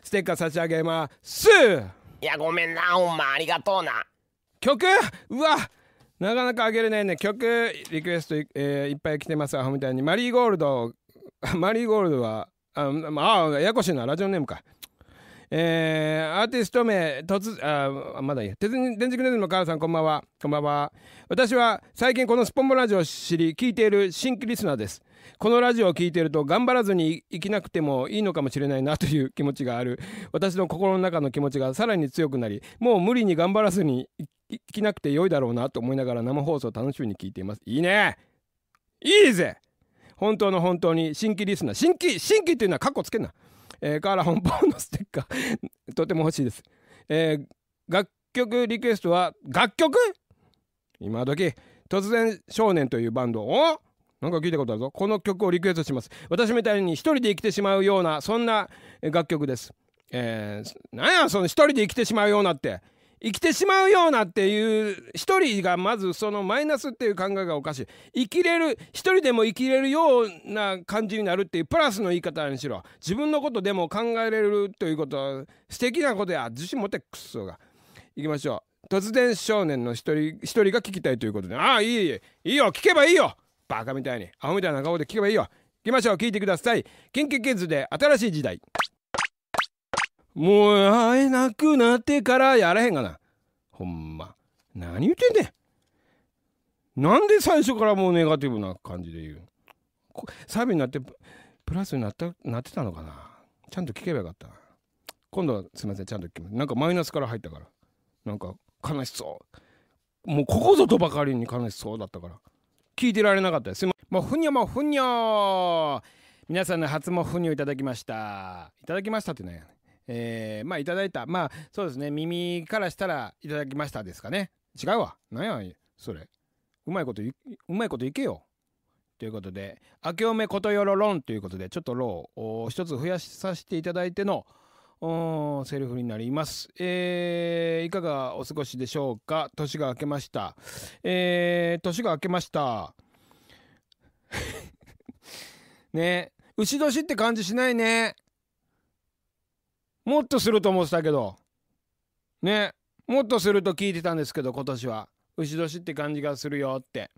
ステッカー差し上げますいやごめんなほんまありがとうな曲うわなかなかあげれないね曲リクエストい,、えー、いっぱい来てますアホみたいにマリーゴールド マリーゴールドはあ、あややこしいなラジオネームかえー、アーティスト名突あまだいい鉄電クネズミの母さんこんばんはこんばんは私は最近このスポンボラジオを知り聴いている新規リスナーですこのラジオを聴いていると頑張らずに生きなくてもいいのかもしれないなという気持ちがある私の心の中の気持ちがさらに強くなりもう無理に頑張らずに生きなくてよいだろうなと思いながら生放送楽しみに聞いていますいいねいいぜ本当の本当に新規リスナー新規新規っていうのはカッコつけんな、えー、カーラ本邦のステッカー とても欲しいです、えー、楽曲リクエストは楽曲今時突然少年というバンドをなんか聞いたことあるぞ。この曲をリクエストします。私みたいに一人で生きてしまうような、そんな楽曲です。えー、なんや、その一人で生きてしまうようなって。生きてしまうようなっていう一人がまずそのマイナスっていう考えがおかしい生きれる一人でも生きれるような感じになるっていうプラスの言い方にしろ自分のことでも考えれるということは素敵なことや自信持ってくっそがいきましょう突然少年の一人一人が聞きたいということでああいいいいよ聞けばいいよバカみたいにアホみたいな顔で聞けばいいよ行きましょう聞いてくださいキンキキズで新しい時代もう会えなくなってからやらへんがなほんま何言ってんねんなんで最初からもうネガティブな感じで言うサービになってプラスになったなってたのかなちゃんと聞けばよかった今度はすいませんちゃんと聞きますなんかマイナスから入ったからなんか悲しそうもうここぞとばかりに悲しそうだったから聞いてられなかったです。もうふにゃもふにゃ皆さんの初もふにょいただきました。いただきましたってね。えー、まあいただいた。まあそうですね。耳からしたらいただきましたですかね。違うわ。なんや、それ。うまいこと、うまいこといけよ。ということで、明けおめことよろろん」ということで、ちょっと論を一つ増やさせていただいての、セリフになります。えー、いかがお過ごしでしょうか年が明けました。えー、年が明けました。ね牛年って感じしないね。もっとすると思ってたけど。ねもっとすると聞いてたんですけど、今年は。牛年って感じがするよって。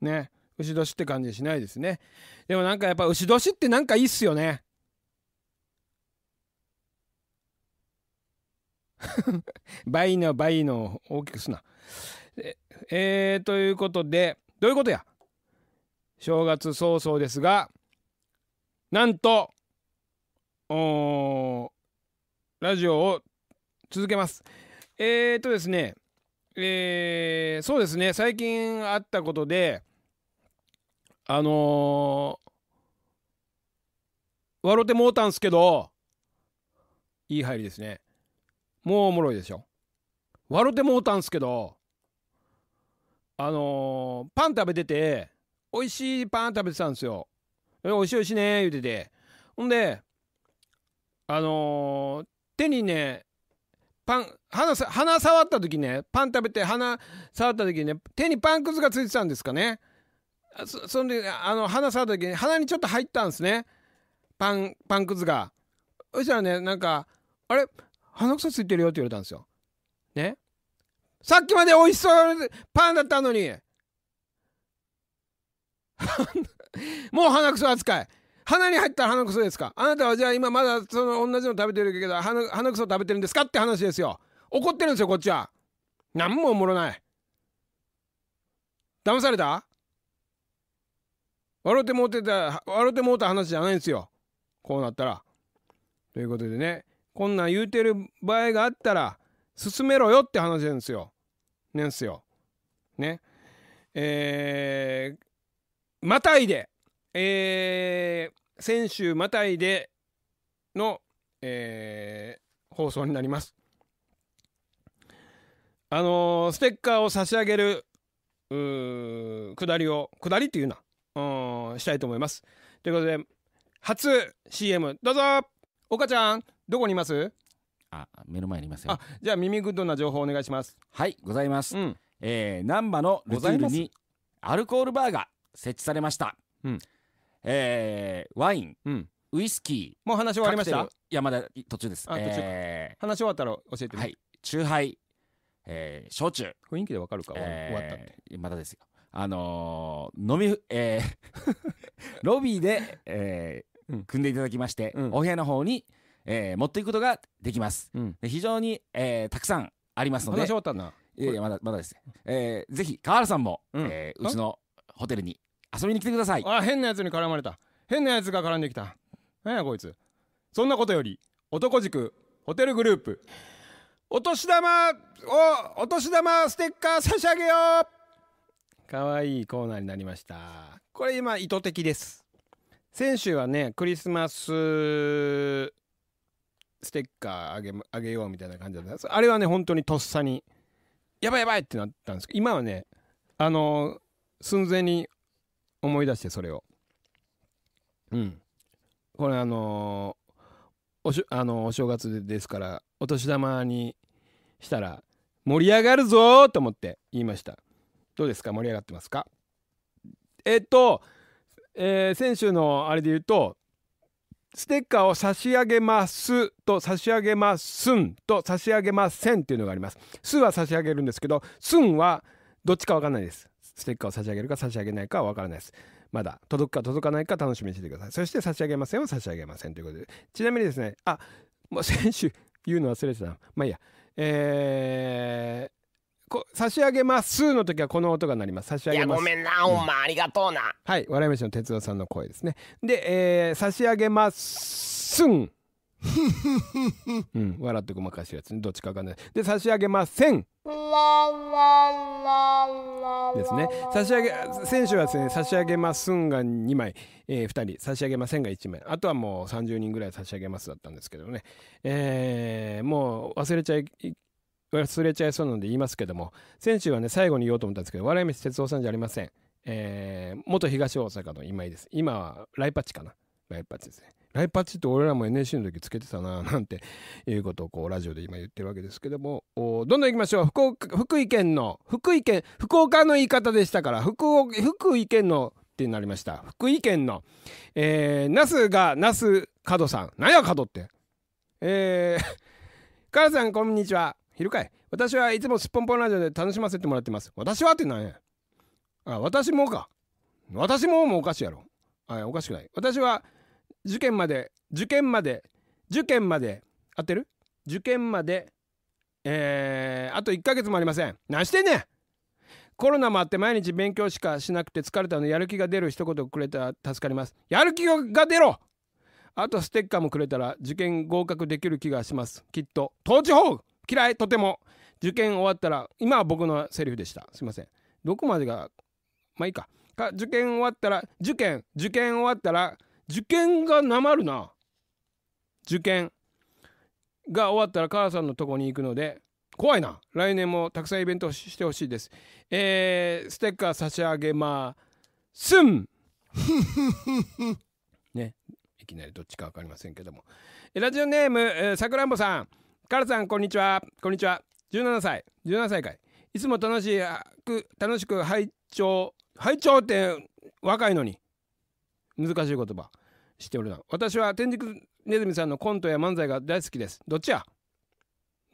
ね。牛年って感じしないですね。でもなんかやっぱ牛年ってなんかいいっすよね。倍の倍の大きくすな。えー、ということで、どういうことや正月早々ですが、なんと、ラジオを続けます。えー、っとですね、えー、そうですね、最近あったことで、あのー、笑うてもうたんすけど、いい入りですね。もうおもろいでしょ笑てもうたんすけどあのー、パン食べてて美味しいパン食べてたんですよ美味しい美味しいね言うててほんであのー、手にねパン鼻鼻触った時ねパン食べて鼻触った時にね手にパンくずがついてたんですかねそそんであの鼻触った時に鼻にちょっと入ったんですねパンパンくずがそしたらねなんかあれ鼻くそついてるよって言われたんですよ。ねさっきまで美味しそうパンだったのに もう鼻くそ扱い鼻に入ったら鼻くそですかあなたはじゃあ今まだその同じの食べてるけど鼻鼻くそ食べてるんですかって話ですよ怒ってるんですよこっちは何もおもろない騙された笑うてもうてた笑うてもうた話じゃないんですよこうなったらということでねこんなん言うてる場合があったら進めろよって話なんですよ。ねんすよ。ね。えー、またいで、えー、先週またいでの、えー、放送になります。あのー、ステッカーを差し上げるくだりを下りっていうなうんしたいと思います。ということで初 CM どうぞ岡ちゃんどこにいますあ目の前にいますよあじゃあ耳グッドな情報お願いしますはいございます、うん、えー、難波のルツールにアルコールバーが設置されました、うんえー、ワイン、うん、ウイスキーもう話終わりました山田途中ですあ、えー、話終わったら教えてはい酎ハイ、えー、焼酎雰囲気でわかるか、えー、終わったってまだですよあのー、飲みえー、ロビーで、えー、組んでいただきまして、うん、お部屋の方にえー、持っていくことができます、うん、非常に、えー、たくさんありますので話終わったいやいやまだまだです、えー、ぜひ川原さんも、うん、えー、うちのホテルに遊びに来てくださいあ変なやつに絡まれた変なやつが絡んできた何やこいつそんなことより男塾ホテルグループお年玉をお年玉ステッカー差し上げようかわいいコーナーになりましたこれ今意図的です先週はねクリスマスステッカーあげあげようみたいな感じだったであれはね本当にとっさにやばいやばいってなったんですけど今はねあのー、寸前に思い出してそれをうんこれあのー、おしあのお正月ですからお年玉にしたら盛り上がるぞと思って言いましたどうですか盛り上がってますかえっと、えー、先週のあれで言うとステッカーを差し上げますと差し上げますんと差し上げませんっていうのがあります。すは差し上げるんですけど、すんはどっちかわかんないです。ステッカーを差し上げるか差し上げないかはわからないです。まだ届くか届かないか楽しみにしててください。そして差し上げませんを差し上げませんということで。ちなみにですね、あ、もう先週言うの忘れてた。まあいいや。えー、こ差し上げますの時はこの音が鳴ります。差し上げます。いや、ごめんな、おんま、ありがとうな。はい、笑い飯の哲夫さんの声ですね。で、えー、差し上げますん。うん、笑ってごまかしるやつ、ね、どっちかわかんない。で、差し上げません。ですね。差し上げ、選手はですね、差し上げますんが2枚、えー、2人、差し上げませんが1枚、あとはもう30人ぐらい差し上げますだったんですけどね、えー、もう忘れちゃい忘れちゃいそうなので言いますけども、先週はね、最後に言おうと思ったんですけど、笑い飯哲夫さんじゃありません。えー、元東大阪の今井です。今はライパッチかな。ライパッチですね。ライパッチって俺らも NSC の時つけてたな、なんていうことをこう、ラジオで今言ってるわけですけども、どんどんいきましょう。福岡、福井県の、福井県、福岡の言い方でしたから、福福井県のってなりました。福井県の、えー、那須が那須角さん。なや角って。えー、母 さんこんにちは。昼かい私はいつもすっぽんぽんラジオで楽しませてもらってます私はってなんやあ私もか私ももおかしいやろあおかしくない私は受験まで受験まで受験まで合ってる受験までえー、あと1ヶ月もありません何してんねんコロナもあって毎日勉強しかしなくて疲れたのでやる気が出る一言くれたら助かりますやる気が出ろあとステッカーもくれたら受験合格できる気がしますきっと統治法嫌いとても受験終わったら今は僕のセリフでしたすいませんどこまでがまあいいかか受験終わったら受験受験終わったら受験がなまるな受験が終わったら母さんのとこに行くので怖いな来年もたくさんイベントしてほしいですえー、ステッカー差し上げますん ねいきなりどっちか分かりませんけどもラジオネームさくらんぼさんカルさんこんにちはこんにちは17歳17歳かいいつも楽しく楽しく拝聴拝聴って若いのに難しい言葉しておるな私は天竺ネズミさんのコントや漫才が大好きですどっちや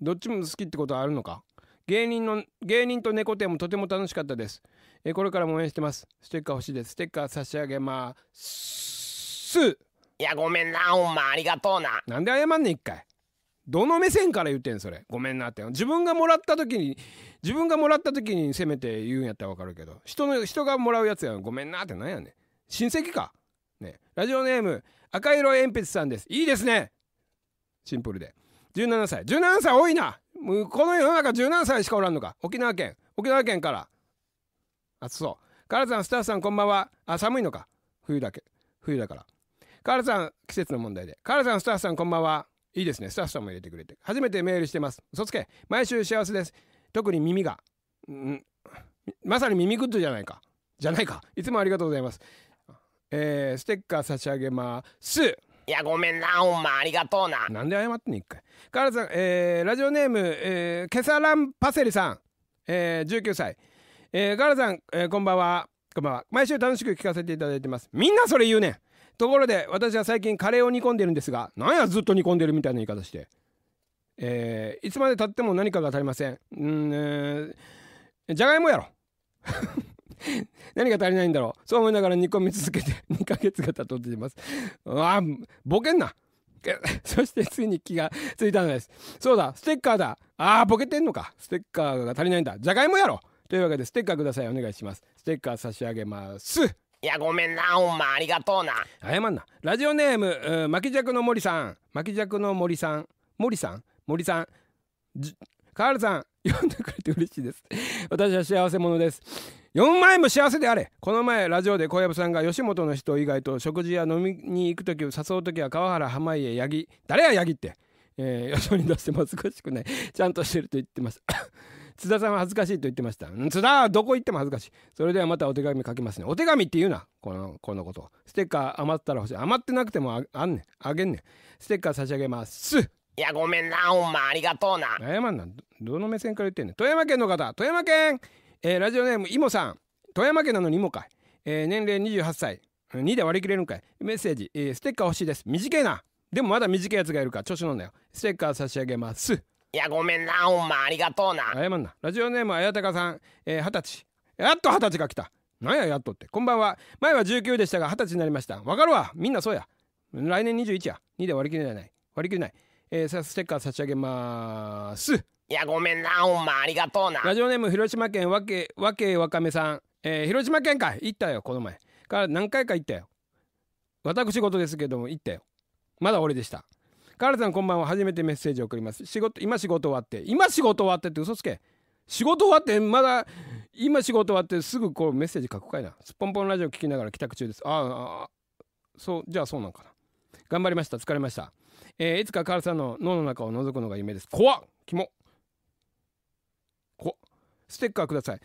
どっちも好きってことはあるのか芸人の芸人と猫店もとても楽しかったですえこれからも応援してますステッカー欲しいですステッカー差し上げますいやごめんなほんまありがとうななんで謝んねん一回どの目線から言ってんそれごめんなって自分がもらった時に自分がもらった時にせめて言うんやったら分かるけど人の人がもらうやつやんごめんなってなんやねん親戚かねラジオネーム赤色鉛筆さんですいいですねシンプルで17歳17歳多いなもうこの世の中17歳しかおらんのか沖縄県沖縄県からあそうカラさんスタッフさんこんばんはあ寒いのか冬だけ冬だからカラさん季節の問題でカラさんスタッフさんこんばんはいいですね。スタッフさんも入れてくれて。初めてメールしてます。嘘つけ。毎週幸せです。特に耳が。んまさに耳グッドじゃないか。じゃないか。いつもありがとうございます。えー、ステッカー差し上げます。いや、ごめんな、ほんま、ありがとうな。なんで謝ってんの、一回。カールさん、えー、ラジオネーム、えー、ケサランパセリさん、えー、19歳。えー、カールさん、えー、こんばんは。こんばんは。毎週楽しく聞かせていただいてます。みんなそれ言うねん。ところで私は最近カレーを煮込んでるんですがなんやずっと煮込んでるみたいな言い方して、えー、いつまでたっても何かが足りませんうんじゃがいもやろ 何が足りないんだろうそう思いながら煮込み続けて2ヶ月が経っていますあボケんな そしてついに気がついたのですそうだステッカーだあーボケてんのかステッカーが足りないんだじゃがいもやろというわけでステッカーくださいお願いしますステッカー差し上げますいやごめんなほんまありがとうな謝んなラジオネーム巻き尺の森さん巻き尺の森さん森さん森さんカールさん呼んでくれて嬉しいです私は幸せ者です4枚も幸せであれこの前ラジオで小籔さんが吉本の人以外と食事や飲みに行く時誘う時は川原濱家八木誰や八木って、えー、よそに出してもずかしくないちゃんとしてると言ってます津田さんは恥ずかしいと言ってました津田はどこ行っても恥ずかしいそれではまたお手紙書きますねお手紙って言うなこのこのことステッカー余ったら欲しい余ってなくてもあんねんあげんねんステッカー差し上げますいやごめんなほんまありがとうな謝んなどの目線から言ってんねん富山県の方富山県、えー、ラジオネームいもさん富山県なのにいもかい、えー、年齢28歳2で割り切れるんかいメッセージ、えー、ステッカー欲しいです短いなでもまだ短いやつがいるから調子乗んだよステッカー差し上げますいやごめんなおまありがとうな謝んなラジオネームあやたかさん二十、えー、歳やっと二十歳が来たなんややっとってこんばんは前は19でしたが二十歳になりましたわかるわみんなそうや来年21や2で割り切れない割り切れないえー、さステッカー差し上げますいやごめんなおまありがとうなラジオネーム広島県わけわけわかめさん、えー、広島県か行ったよこの前から何回か行ったよ私事ですけども行ったよまだ俺でしたカールさんこんばんは初めてメッセージを送ります仕事今仕事終わって今仕事終わってって嘘つけ仕事終わってまだ今仕事終わってすぐこうメッセージ書くかいなすっぽんぽんラジオ聞きながら帰宅中ですああそうじゃあそうなのかな頑張りました疲れました、えー、いつかカールさんの脳の中を覗くのが夢です怖っキモこステッカーください、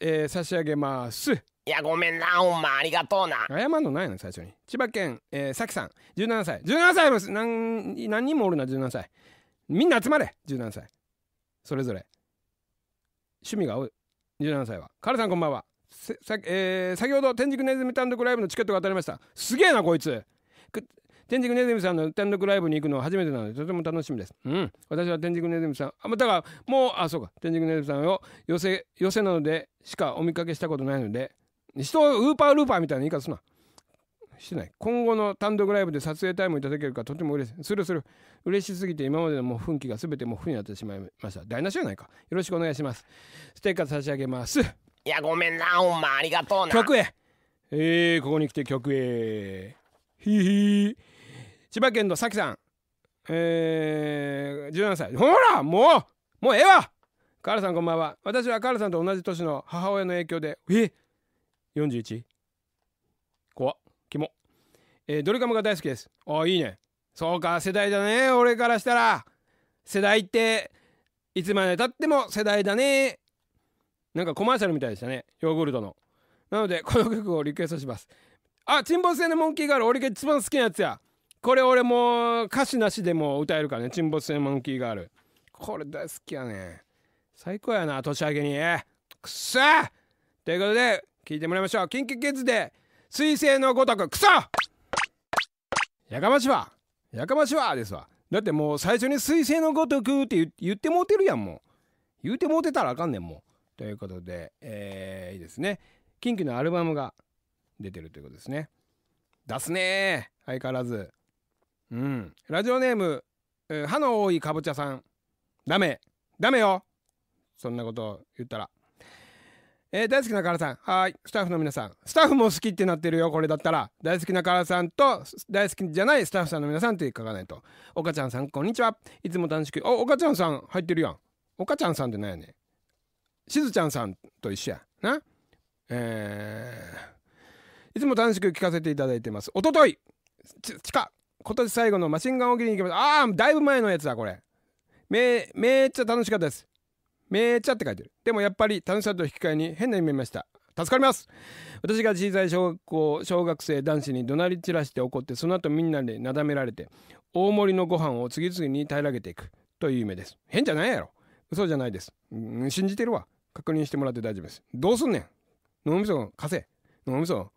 えー、差し上げますいやごめんなほんまありがとうな謝るのないの最初に千葉県えー、さきさん17歳17歳も何何人もおるな17歳みんな集まれ17歳それぞれ趣味が合う17歳はカルさんこんばんはさ、えー、先ほど天竺ネズミ単独ライブのチケットが当たりましたすげえなこいつ天竺ネズミさんの単独ライブに行くのは初めてなのでとても楽しみです。うん。私は天竺ネズミさん、あ、またがもう、あ、そうか、天竺ネズミさんを寄せ、寄せなのでしかお見かけしたことないので、人をウーパールーパーみたいな言い方すな。してない。今後の単独ライブで撮影タイムいただけるかとても嬉しい。するする。嬉しすぎて今までのもう奮起が全てもう負になってしまいました。台無しじゃないか。よろしくお願いします。ステッカー差し上げます。いや、ごめんな、ほんま。ありがとうな。曲へ。えー、ここに来て曲へ。ひひ千葉県のさきさん。えー、17歳。ほらもうもうええわカールさんこんばんは。私はカールさんと同じ年の母親の影響で、え41怖っキモえー、ドリカムが大好きですあいいねそうか世代だね俺からしたら世代っていつまでたっても世代だねなんかコマーシャルみたいでしたねヨーグルトのなのでこの曲をリクエストしますあ沈没船のモンキーガール俺が一番好きなやつやこれ俺もう歌詞なしでも歌えるからね沈没船モンキーガールこれ大好きやね最高やな年明けにくっさということで聞いてもらいましょう近畿で彗星のごとくクソやかましはやかましはですわだってもう最初に彗星のごとくって言ってもうてるやんもう言うてもうてたらあかんねんもうということでえー、いいですね近畿のアルバムが出てるということですね出すね相変わらずうんラジオネーム歯の多いかぼちゃさんダメダメよそんなこと言ったら。えー、大好きなカラさん。はい。スタッフの皆さん。スタッフも好きってなってるよ、これだったら。大好きなカラさんと、大好きじゃないスタッフさんの皆さんって書かないと。岡ちゃんさん、こんにちは。いつも楽しく。お、岡ちゃんさん入ってるやん。岡ちゃんさんってなんやねん。しずちゃんさんと一緒や。な。えー、いつも楽しく聞かせていただいてます。おととい、ち、ちか、今年最後のマシンガン大喜利に行きました。ああ、だいぶ前のやつだ、これ。め、めっちゃ楽しかったです。めーちゃって書いてる。でもやっぱり楽しさと引き換えに変な夢見ました。助かります私が小さい小学校小学生男子に怒鳴り散らして怒ってその後みんなでなだめられて大盛りのご飯を次々に平らげていくという夢です変じゃないやろ嘘じゃないですうん信じてるわ確認してもらって大丈夫ですどうすんねん脳みそ貸せ脳みそ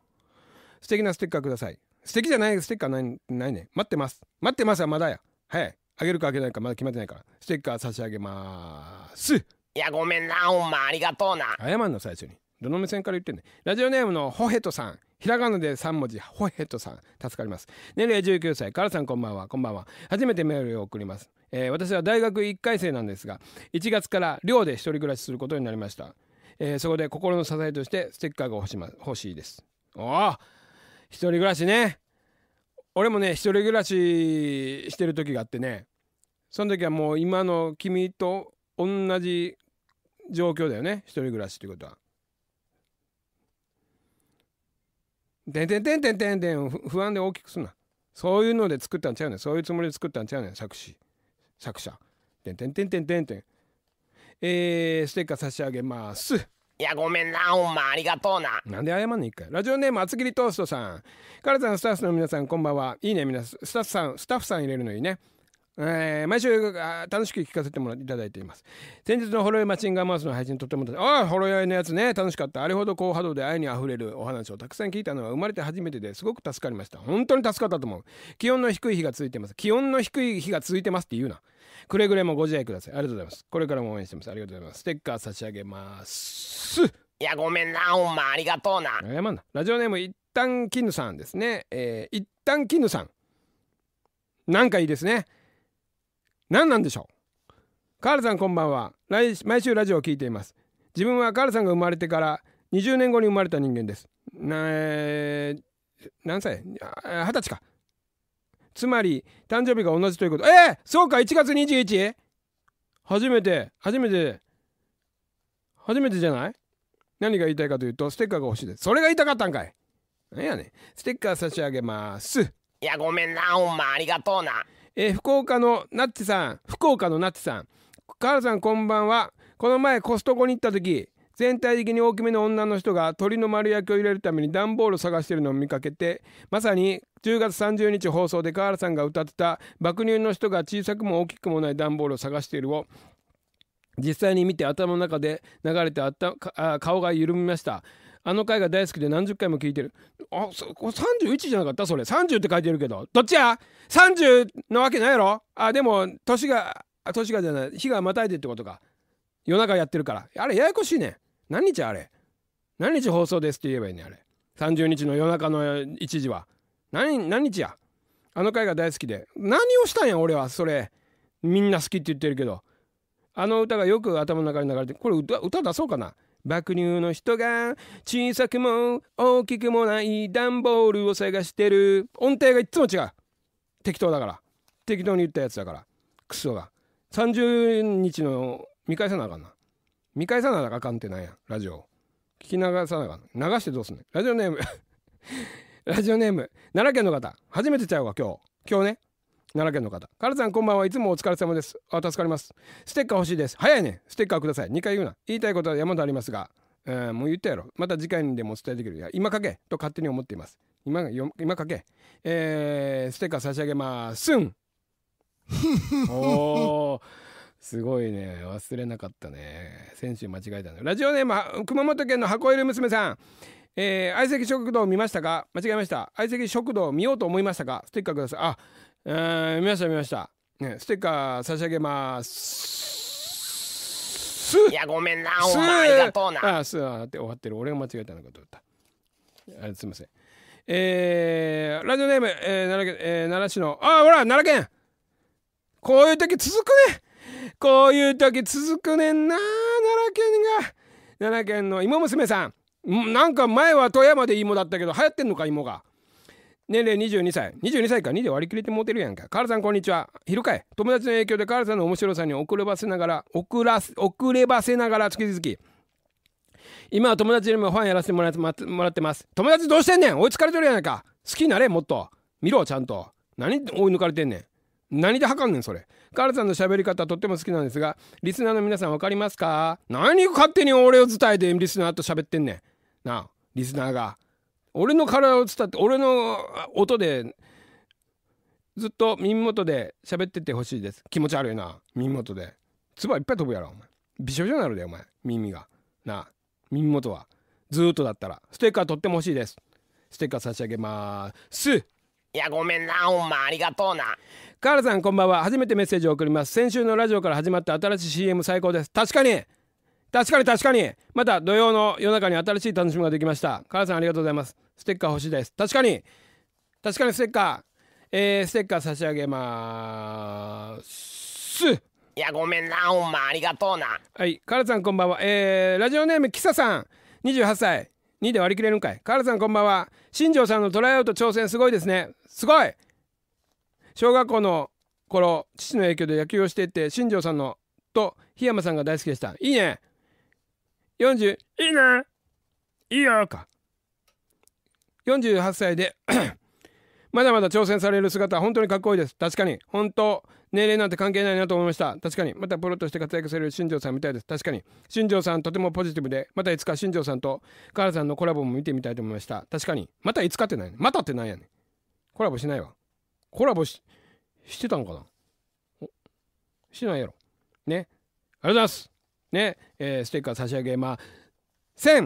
素敵なステッカーください素敵じゃないステッカーないないね待ってます待ってますはまだやはいあげるかあげないかまだ決まってないからステッカー差し上げますいや、ごめんな、ほんま、ありがとうな。謝んの最初に。どの目線から言ってんねラジオネームのホヘトさん。ひらがなで3文字、ホヘトさん。助かります。年齢19歳。カラさん、こんばんは。こんばんは。初めてメールを送ります。えー、私は大学1回生なんですが、1月から寮で一人暮らしすることになりました。えー、そこで心の支えとしてステッカーが欲し,、ま、欲しいです。おお一人暮らしね。俺もね、一人暮らししてる時があってね、その時はもう今の君と同じ状況だよね一人暮らしということは。てんてんてんてんてんてん不安で大きくすんなそういうので作ったんちゃうねんそういうつもりで作ったんちゃうねん作詞作者てんてんてんてんてんてんえー、ステッカー差し上げますいやごめんなほんまありがとうななんで謝んねん一回ラジオネーム厚切りトーストさんカラさんスタッフの皆さんこんばんはいいね皆さんスタッフさんスタッフさん入れるのいいねえー、毎週楽しく聞かせてもらいただいています先日のほろ酔いマシンガンマウスの配信とてもああほろ酔いのやつね楽しかったあれほど高波動で愛にあふれるお話をたくさん聞いたのは生まれて初めてですごく助かりました本当に助かったと思う気温の低い日が続いてます気温の低い日が続いてますって言うなくれぐれもご自愛くださいありがとうございますこれからも応援してますありがとうございますステッカー差し上げますいやごめんなほんまありがとうな謝んなラジオネーム一旦キヌさんですねえー、一旦キヌさんなんかいいですね何なんでしょうカールさんこんばんは来毎週ラジオを聞いています自分はカールさんが生まれてから20年後に生まれた人間ですな、えー、何歳20歳かつまり誕生日が同じということえー、そうか1月 21? 初めて初めて初めてじゃない何が言いたいかというとステッカーが欲しいですそれが言いたかったんかい何やねステッカー差し上げますいやごめんなほんまありがとうなえー、福岡のナッチさん、福岡のナッチさん。カールさんこんばんは。この前コストコに行った時、全体的に大きめの女の人が鳥の丸焼きを入れるために段ボールを探しているのを見かけて、まさに10月30日放送で河原さんが歌ってた爆乳の人が小さくも大きくもない段ボールを探しているを実際に見て頭の中で流れてあった顔が緩みました。あの回が大好きで何十回も聞いてる。あ、そこ31じゃなかったそれ。30って書いてるけど。どっちや ?30 のわけないやろあ、でも、年が、年がじゃない。日がまたいでってことか。夜中やってるから。あれ、ややこしいね。何日あれ何日放送ですって言えばいいね、あれ。30日の夜中の1時は。何、何日やあの回が大好きで。何をしたんや、俺は。それ。みんな好きって言ってるけど。あの歌がよく頭の中に流れて、これ歌歌出そうかな。爆乳の人が小さくも大きくもない段ボールを探してる音程がいつも違う適当だから適当に言ったやつだからクソが30日の見返さなあかんな見返さなあかんってなんやラジオ聞き流さなあかん流してどうすんねんラジオネーム ラジオネーム奈良県の方初めてちゃうわ今日今日ね奈良県の方カルさんこんばんはいつもお疲れ様ですあ助かりますステッカー欲しいです早いねステッカーください2回言うな言いたいことは山とありますが、えー、もう言ったやろまた次回にでもお伝えできるいや今かけと勝手に思っています今今かけ、えー、ステッカー差し上げますん おーすごいね忘れなかったね先週間違えたのラジオネーム熊本県の箱入り娘さんえー、相席食堂見ましたか間違えました相席食堂見ようと思いましたかステッカーくださいあえー、見ました見ました、ね、ステッカー差し上げますいやごめんなお前ありがとうなあすあって終わってる俺が間違えたのかと思ったあすいませんえー、ラジオネーム、えー、奈良県、えー、奈良市のあほら奈良県こういう時続くねこういう時続くねんな奈良県が奈良県の芋娘さんなんか前は富山で芋だったけど流行ってんのか芋が年齢22歳22歳か2で割り切れてモテるやんかカールさんこんにちは昼かい友達の影響でカールさんの面白さに遅ればせながら遅ら遅ればせながら月々今は友達よりもファンやらせてもらってます友達どうしてんねん追いつかれてるやないか好きになれもっと見ろちゃんと何追い抜かれてんねん何で測んねんそれカールさんの喋り方とっても好きなんですがリスナーの皆さん分かりますか何勝手に俺を伝えてリスナーと喋ってんねんなあリスナーが俺の体を伝って俺の音でずっと耳元で喋っててほしいです気持ち悪いな耳元で唾いっぱい飛ぶやろお前びしょびしょになるでお前耳がな耳元はずっとだったらステッカー取ってもほしいですステッカー差し上げますいやごめんなほんまありがとうなカールさんこんばんは初めてメッセージを送ります先週のラジオから始まった新しい CM 最高です確かに確かに確かにまた土曜の夜中に新しい楽しみができましたカさんありがとうございますステッカー欲しいです確かに確かにステッカーえー、ステッカー差し上げますいやごめんなほんまありがとうなはいカラさんこんばんはえー、ラジオネームキサさん28歳2で割り切れるんかいカラさんこんばんは新庄さんのトライアウト挑戦すごいですねすごい小学校の頃父の影響で野球をしていて新庄さんのと檜山さんが大好きでしたいいね40、いいねいいよか。48歳で まだまだ挑戦される姿、本当にかっこいいです。確かに。本当、年齢なんて関係ないなと思いました。確かに。またプロとして活躍される新庄さんみたいです。確かに。新庄さん、とてもポジティブで、またいつか新庄さんとカールさんのコラボも見てみたいと思いました。確かに。またいつかってない、またってなんやねん。コラボしないわ。コラボししてたのかなしてないやろ。ね。ありがとうございます。ね、えー、ステッカー差し上げませラ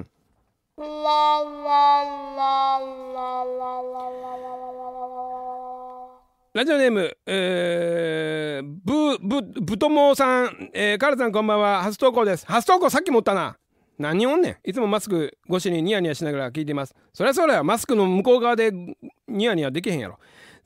ジオネーム、えー、ぶ、ぶ、ぶともさん、えー、カールさんこんばんは、初投稿です。初投稿さっき持ったな。何おんねん。いつもマスク越しにニヤニヤしながら聞いています。そりゃそうだよ。マスクの向こう側でニヤニヤできへんやろ。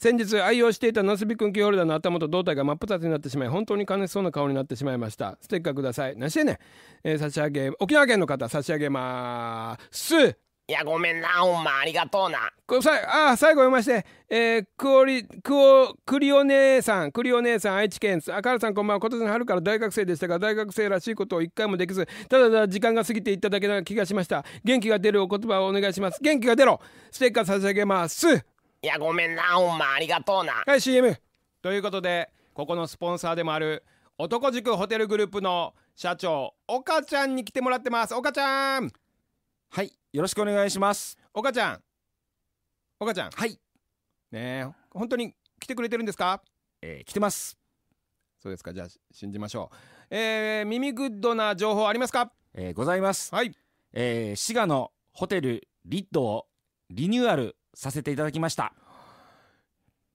先日愛用していたナスビ君キーホルダーの頭と胴体が真っ二つになってしまい本当に悲しそうな顔になってしまいましたステッカーくださいなしてね、えー、差し上げ沖縄県の方差し上げますいやごめんなほんまありがとうなこさあ最後読まして、えー、クオリクオクリオ姉さんクリオ姉さん愛知県あかるさんこんばんは今年の春から大学生でしたが大学生らしいことを一回もできずただただ時間が過ぎていっただけな気がしました元気が出るお言葉をお願いします元気が出ろステッカー差し上げますいやごめんなほんまありがとうなはい CM ということでここのスポンサーでもある男塾ホテルグループの社長岡ちゃんに来てもらってます岡ちゃんはいよろしくお願いします岡ちゃん岡ちゃんはいねえ本当に来てくれてるんですかえー、来てますそうですかじゃあ信じましょうえー、耳グッドな情報ありますかえー、ございますはいえー、滋賀のホテルリッドをリニューアルさせていただきました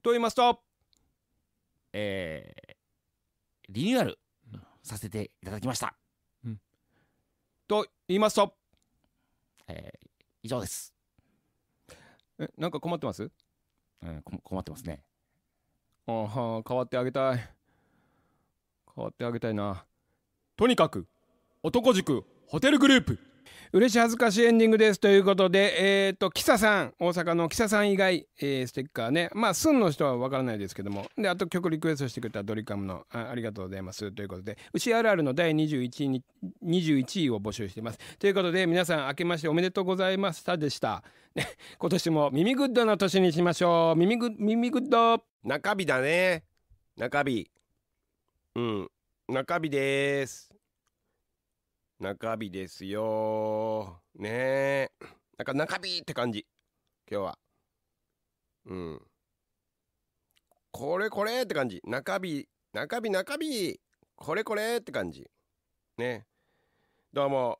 と言いますとえー、リニューアルさせていただきました、うん、と言いますとえー、以上ですえなんか困ってます、うん、困ってますねああ変わってあげたい変わってあげたいなとにかく男塾ホテルグループ嬉し恥ずかしいエンディングですということで、えっ、ー、と、キサさん、大阪のキサさん以外、えー、ステッカーね、まあ、すんの人はわからないですけども、で、あと曲リクエストしてくれたドリカムのあ、ありがとうございますということで、牛あるあるの第21位に、21位を募集しています。ということで、皆さん、明けましておめでとうございましたでした。今年も耳グッドの年にしましょう。耳グ耳グッド。中日だね。中日。うん。中日です。中日ですよ。ねえ。なんか中日って感じ。今日は。うん。これこれって感じ。中日、中日、中日。これこれって感じ。ね。どうも、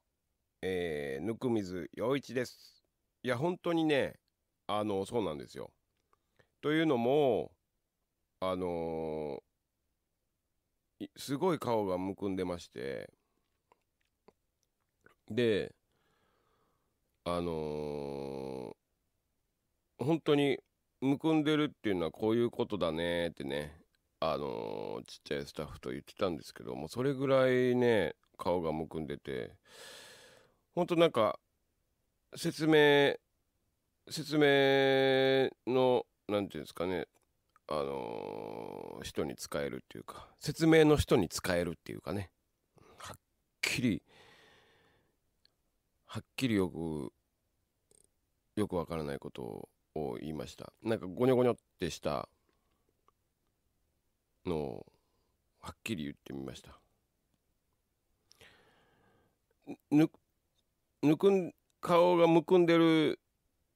えー、ぬくみずよいちです。いや、本当にね、あの、そうなんですよ。というのも、あのー、すごい顔がむくんでまして、で、あのー、本当にむくんでるっていうのはこういうことだねってね、あのー、ちっちゃいスタッフと言ってたんですけども、それぐらいね、顔がむくんでて、本当なんか、説明、説明の、何て言うんですかね、あのー、人に使えるっていうか、説明の人に使えるっていうかね、はっきりはっきりよくよくわからないことを言いましたなんかゴニョゴニョってしたのをはっきり言ってみましたぬぬくん顔がむくんでる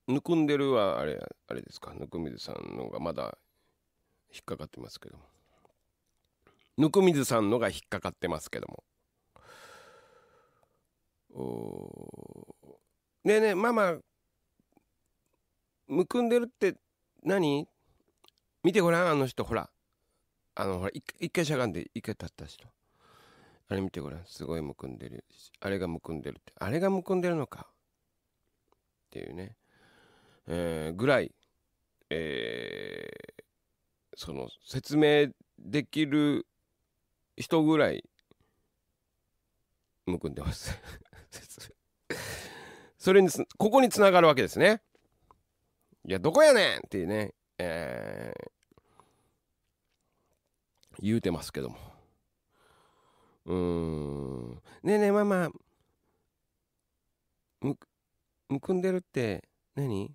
ぬくんでるはあれあれですかぬくみずさんのがまだ引っかかってますけどもぬくみずさんのが引っかかってますけどもねえねえママむくんでるって何見てごらんあの人ほらあのほら一回しゃがんで一回立った人あれ見てごらんすごいむくんでるあれがむくんでるってあれがむくんでるのかっていうね、えー、ぐらい、えー、その説明できる人ぐらいむくんでますそれにここにつながるわけですね。いや、どこやねんっていうね、えー、言うてますけども。うーん。ねえねえ、ママ。む、むくんでるって何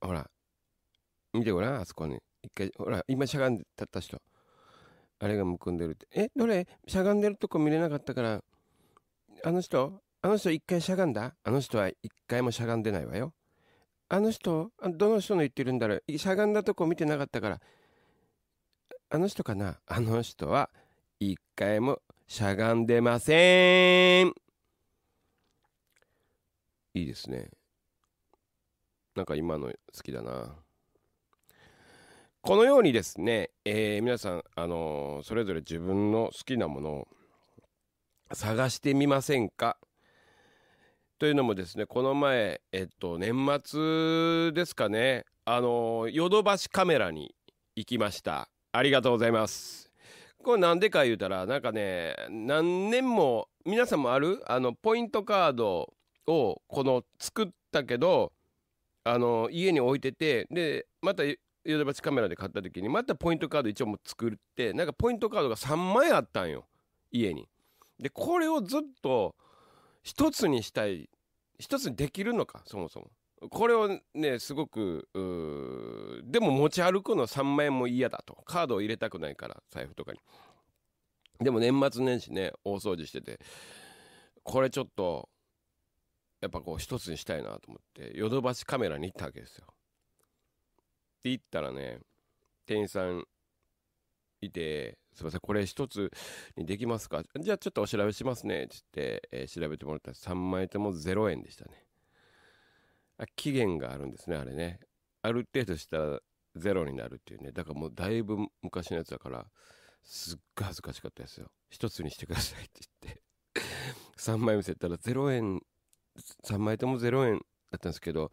ほら。見てごらん、あそこに。一回、ほら、今しゃがんで立った人。あれがむくんでるって。え、どれしゃがんでるとこ見れなかったから、あの人あの人一回しゃがんだあの人は一回もしゃがんでないわよ。あの人、どの人の言ってるんだろうしゃがんだとこ見てなかったから。あの人かなあの人は一回もしゃがんでません。いいですね。なんか今の好きだな。このようにですね、えー、皆さん、あのー、それぞれ自分の好きなものを探してみませんかというのもですねこの前、えっと、年末ですかねあのヨドバシカメラに行きましたありがとうございますこれなんでか言うたらなんかね何年も皆さんもあるあのポイントカードをこの作ったけどあの家に置いててでまたヨドバシカメラで買った時にまたポイントカード一応も作ってなんかポイントカードが3枚あったんよ家に。でこれをずっと一つにしたい一つにできるのかそもそもこれをねすごくでも持ち歩くの3万円も嫌だとカードを入れたくないから財布とかにでも年末年始ね大掃除しててこれちょっとやっぱこう一つにしたいなと思ってヨドバシカメラに行ったわけですよって言ったらね店員さんいて、すいません、これ一つにできますかじゃあちょっとお調べしますね。つって、えー、調べてもらったら3枚とも0円でしたね。あ、期限があるんですね、あれね。ある程度したら0になるっていうね。だからもうだいぶ昔のやつだから、すっごい恥ずかしかったですよ。一つにしてくださいって言って。3枚見せたら0円、3枚とも0円だったんですけど、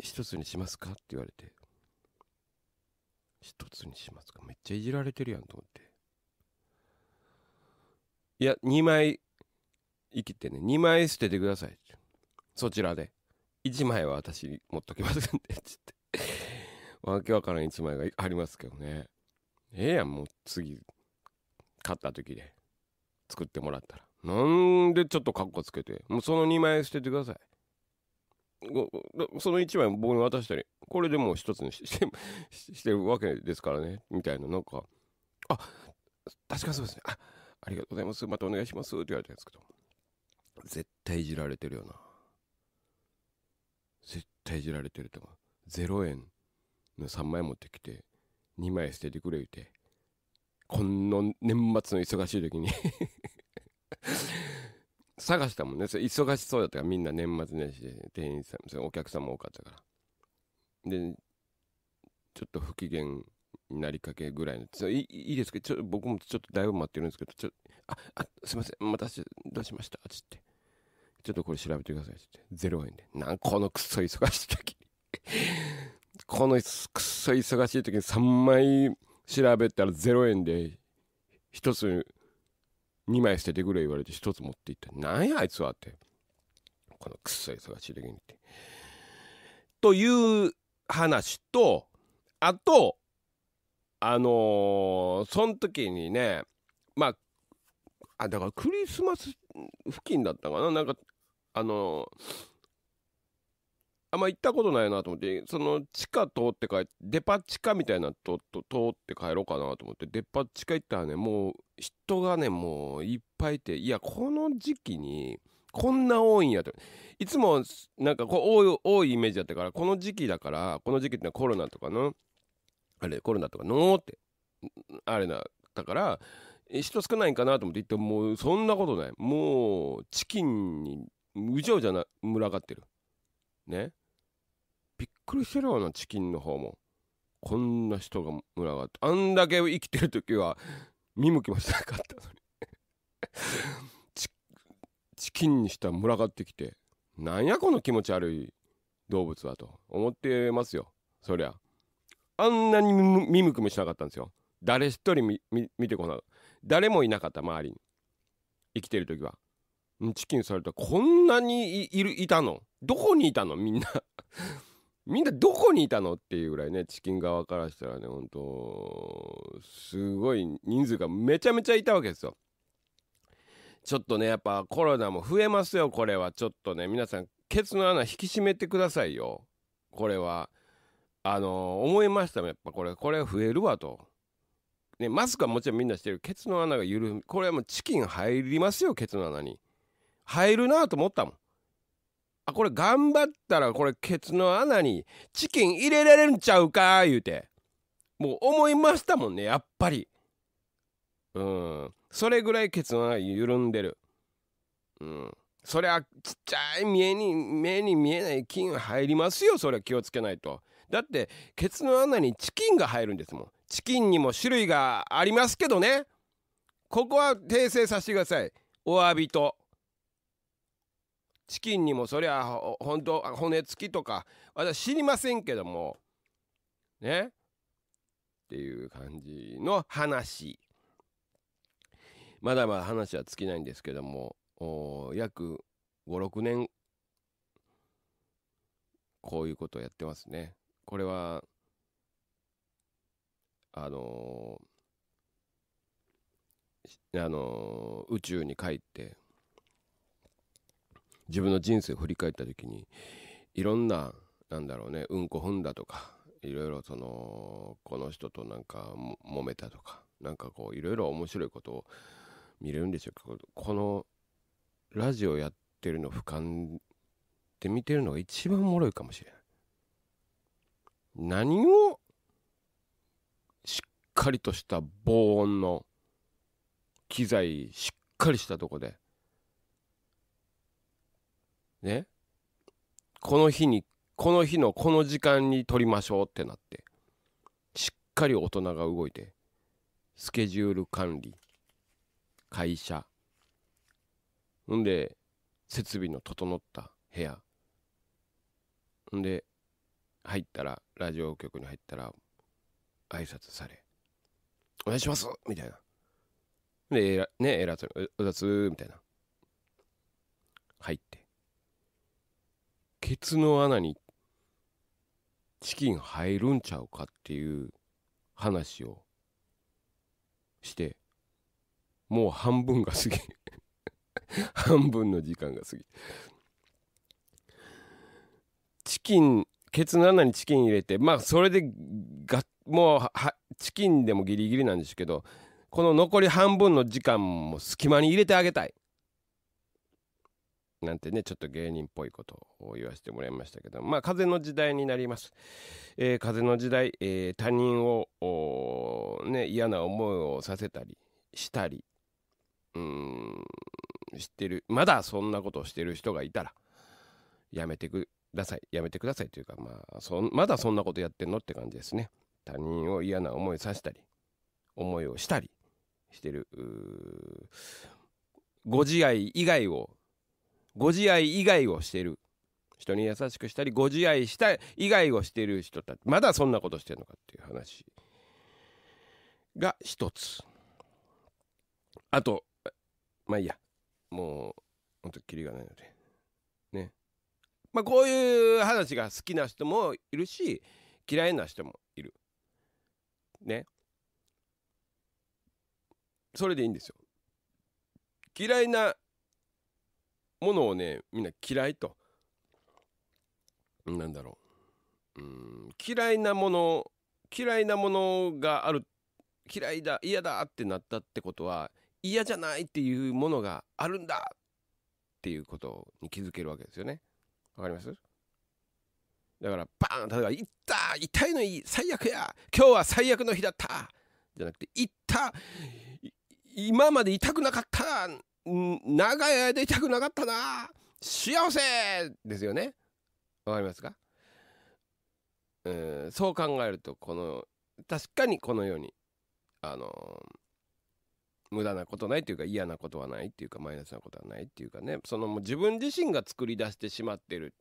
一つにしますかって言われて。一つにしますかめっちゃいじられてるやんと思っていや2枚生きてね2枚捨ててくださいそちらで1枚は私持っときますんでつってわけわからん1枚がありますけどねええやんもう次買った時で作ってもらったらなんでちょっとカッコつけてもうその2枚捨ててくださいその1枚僕に渡したり、これでもう1つにしてしてるわけですからね、みたいな、なんか、あ、確かそうですね。あ、ありがとうございます。またお願いします。って言われたんですけど、絶対いじられてるよな。絶対いじられてると思う。0円の3枚持ってきて、2枚捨ててくれ言うて、この年末の忙しい時に探したもんね忙しそうだったからみんな年末年始で店員さんお客さんも多かったからでちょっと不機嫌になりかけぐらいのちょいいですけどちょ僕もちょっとだいぶ待ってるんですけどちょああすいませんまたど出しましたつってちょっとこれ調べてくださいつって0円でなんこのくそ忙しい時このくそ忙しい時に3枚調べたら0円で1つ2枚捨ててくれ言われて1つ持っていったなんやあいつはってこのくっそ忙しい時にってという話とあとあのー、その時にねまああだからクリスマス付近だったかななんかあのーあんま行ったことないなと思ってその地下通って帰ってデパ地下みたいなとと通って帰ろうかなと思ってデパ地下行ったらねもう人がね、もういっぱいいて、いや、この時期に、こんな多いんやと。いつも、なんかこう多い、多いイメージだったから、この時期だから、この時期ってのはコロナとかの、あれ、コロナとかのーって、あれだったから、人少ないんかなと思って言ってもうそんなことないもうチキンにうじうじゃな群がってるねびっくりしてるよなチキンの方もこんな人が群がってあんだけ生きてる時は見向きもしなかったのに チキンにしたら群がってきてなんやこの気持ち悪い動物はと思ってますよそりゃあんなに見向きもしなかったんですよ誰一人見てこない誰もいなかった周りに生きてる時はチキンされたこんなにいいたのどこにいたのみんなみんなどこにいたのっていうぐらいねチキン側からしたらねほんとすごい人数がめちゃめちゃいたわけですよ。ちょっとねやっぱコロナも増えますよこれはちょっとね皆さんケツの穴引き締めてくださいよこれはあのー、思いましたもんやっぱこれこれ増えるわと。ね、マスクはもちろんみんなしてるケツの穴が緩むこれはもうチキン入りますよケツの穴に入るなと思ったもんあこれ頑張ったらこれケツの穴にチキン入れられんちゃうか言うてもう思いましたもんねやっぱりうんそれぐらいケツの穴緩んでるうんそりゃちっちゃい見えに目に見えない菌入りますよそれは気をつけないとだってケツの穴にチキンが入るんですもんチキンにも種類がありますけどねここは訂正させてくださいお詫びと。チキンにもそりゃ本当骨付きとか私知りませんけどもねっていう感じの話まだまだ話は尽きないんですけども約56年こういうことをやってますねこれはあのー、あのー、宇宙に帰って自分の人生を振り返った時にいろんななんだろうねうんこ踏んだとかいろいろそのこの人となんか揉めたとかなんかこういろいろ面白いことを見れるんでしょうけどこのラジオやってるの俯瞰で見てるのが一番おもろいかもしれない。何をしっかりとした防音の機材しっかりしたとこでね、この日に、この日のこの時間に撮りましょうってなって、しっかり大人が動いて、スケジュール管理、会社、んで、設備の整った部屋、んで、入ったら、ラジオ局に入ったら、挨拶され、お願いしますみたいな。で、えら、ね、えらつ、うざつみたいな。入って。ケツの穴にチキン入るんちゃうかっていう話をしてもう半分が過ぎ 半分の時間が過ぎチキンケツの穴にチキン入れてまあそれでがもうはチキンでもギリギリなんですけどこの残り半分の時間も隙間に入れてあげたいなんてね、ちょっと芸人っぽいことを言わせてもらいましたけど、まあ、風の時代になります。えー、風の時代、えー、他人を、ね、嫌な思いをさせたり、したり、うん、知ってる、まだそんなことをしてる人がいたら、やめてください、やめてくださいというか、まあ、そまだそんなことやってんのって感じですね。他人を嫌な思いさせたり、思いをしたりしてる、ご自愛以外をご自愛以外をしてる人に優しくしたりご自愛した以外をしてる人たちまだそんなことしてるのかっていう話が一つあとまあいいやもうほんとキリがないのでねまあこういう話が好きな人もいるし嫌いな人もいるねそれでいいんですよ嫌いなものをねみんな嫌いとなんだろううん嫌いなもの嫌いなものがある嫌いだ嫌だってなったってことは嫌じゃないっていうものがあるんだっていうことに気づけるわけですよね。わかりますだからバーン例えば「いった痛いのいい最悪や今日は最悪の日だった」じゃなくて「いった今まで痛くなかったん長い間痛くなかったな幸せですよねわかりますかうんそう考えるとこの確かにこのようにあの無駄なことないというか嫌なことはないっていうかマイナスなことはないっていうかねそのもう自分自身が作り出してしまってる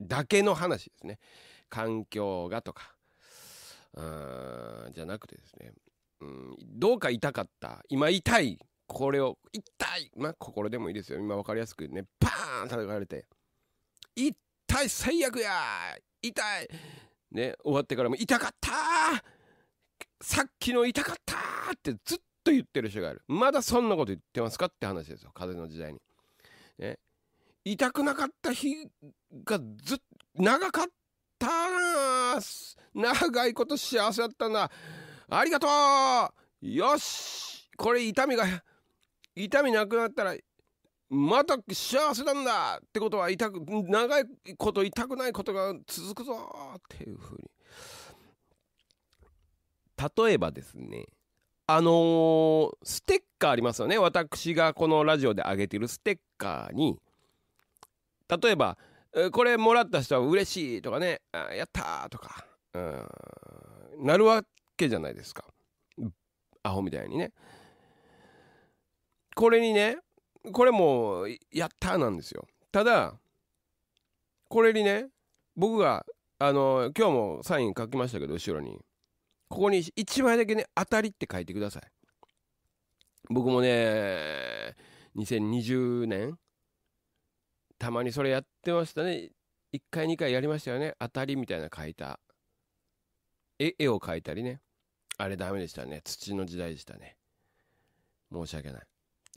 だけの話ですね環境がとかじゃなくてですねうんどうか痛かった今痛いこれを、痛いまあ、心でもいいですよ。今分かりやすくね、バーン叩かれて、痛い最悪や痛いね、終わってからも、痛かったさっきの痛かったってずっと言ってる人がいる。まだそんなこと言ってますかって話ですよ。風の時代に。ね、痛くなかった日がずっ長かったな長いこと幸せだったんだありがとうよしこれ痛みが痛みなくなったらまた幸せなんだってことは痛く長いこと痛くないことが続くぞっていうふうに例えばですねあのー、ステッカーありますよね私がこのラジオで上げてるステッカーに例えばこれもらった人は嬉しいとかねやったとかなるわけじゃないですかアホみたいにね。これにねこれもやったなんですよただこれにね僕があの今日もサイン書きましたけど後ろにここに1枚だけね「当たり」って書いてください僕もね2020年たまにそれやってましたね1回2回やりましたよね当たりみたいな書いた絵絵を描いたりねあれダメでしたね土の時代でしたね申し訳ない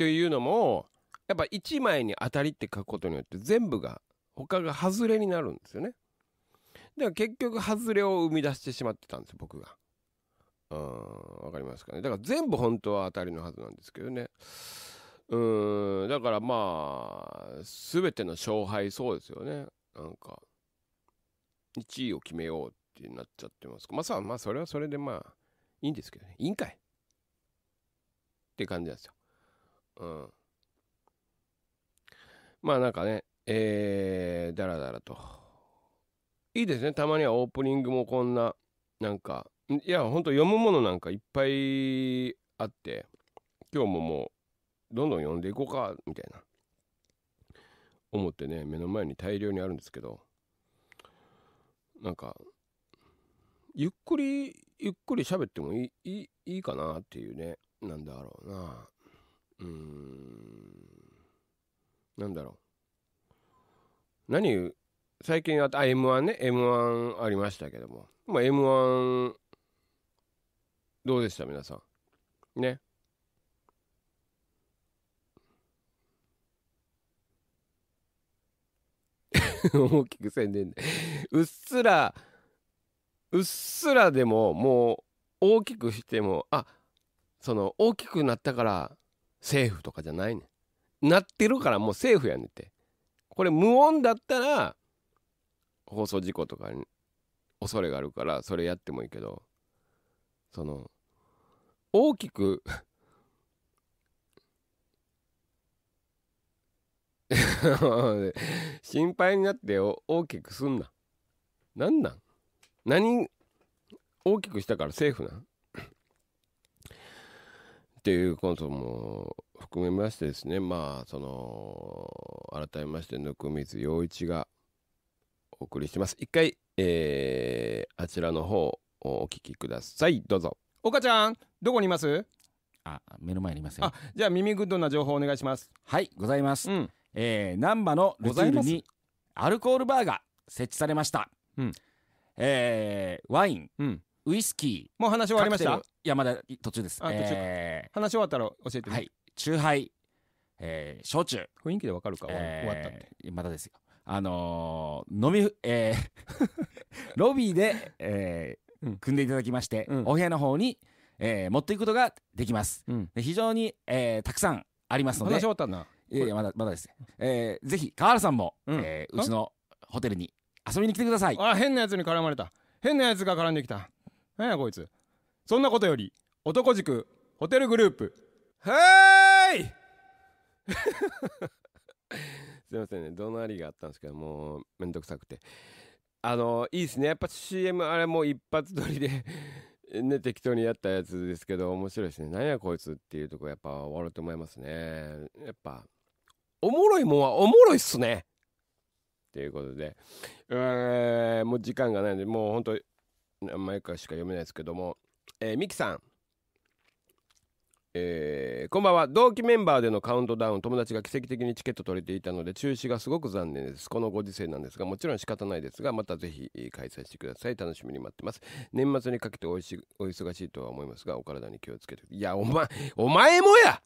というのも、やっぱ1枚に当たりって書くことによって全部が、他が外れになるんですよね。だから結局外れを生み出してしまってたんですよ、僕が。うん、分かりますかね。だから全部本当は当たりのはずなんですけどね。うーん、だからまあ、全ての勝敗そうですよね。なんか、1位を決めようってなっちゃってますまあさ、まあそれはそれでまあ、いいんですけどね。いいんかいって感じなんですよ。うん。まあなんかね、えー、だらだらと。いいですね。たまにはオープニングもこんな、なんか、いや、ほんと読むものなんかいっぱいあって、今日ももう、どんどん読んでいこうか、みたいな、思ってね、目の前に大量にあるんですけど、なんか、ゆっくり、ゆっくり喋ってもいい、いい、いいかなっていうね、なんだろうな。うーんなんだろう何最近あった m 1ね m 1ありましたけども、まあ、m 1どうでした皆さんね 大きく宣伝でうっすらうっすらでももう大きくしてもあその大きくなったから政府とかじゃないねなってるからもう政府やねんってこれ無音だったら放送事故とかに恐れがあるからそれやってもいいけどその大きく 心配になって大きくすんな。なんなん何大きくしたから政府なんっていうことも含めましてですねまあその改めまして温水洋一がお送りしてます一回、えー、あちらの方をお聞きくださいどうぞ岡ちゃんどこにいますあ目の前にいますよあじゃあ耳グッドな情報お願いしますはいございます、うん、えー、難波のルツールにアルコールバーが設置されました、うん、えー、ワイン、うん、ウイスキーもう話終わりました山田途中ですあえ話終わったら教えてはい酎ハイ、ええ、焼酎雰囲気でわかるか、終わったってまだですよあの飲みええ。ロビーで、ええ。組んでいただきまして、お部屋の方に、ええ、持っていくことができます、非常に、ええ、たくさんありますので話終わったんいやいやまだまだです、ええぜひ川原さんも、うえうちのホテルに遊びに来てくださいあ変なやつに絡まれた変なやつが絡んできた何やこいつそんなことより男塾ホテルグループはーいすいませんねどなりがあったんですけどもうめんどくさくてあのいいですねやっぱ CM あれもう一発撮りで ね適当にやったやつですけど面白いですね何やこいつっていうとこやっぱ終わると思いますねやっぱおもろいもんはおもろいっすねということで、えー、もう時間がないんでもうほんと前かかしか読めないですけども、えー、ミキさん。えー、こんばんは同期メンバーでのカウントダウン友達が奇跡的にチケット取れていたので中止がすごく残念ですこのご時世なんですがもちろん仕方ないですがまたぜひ開催してください楽しみに待ってます年末にかけておいしお忙しいとは思いますがお体に気をつけていやお前お前もや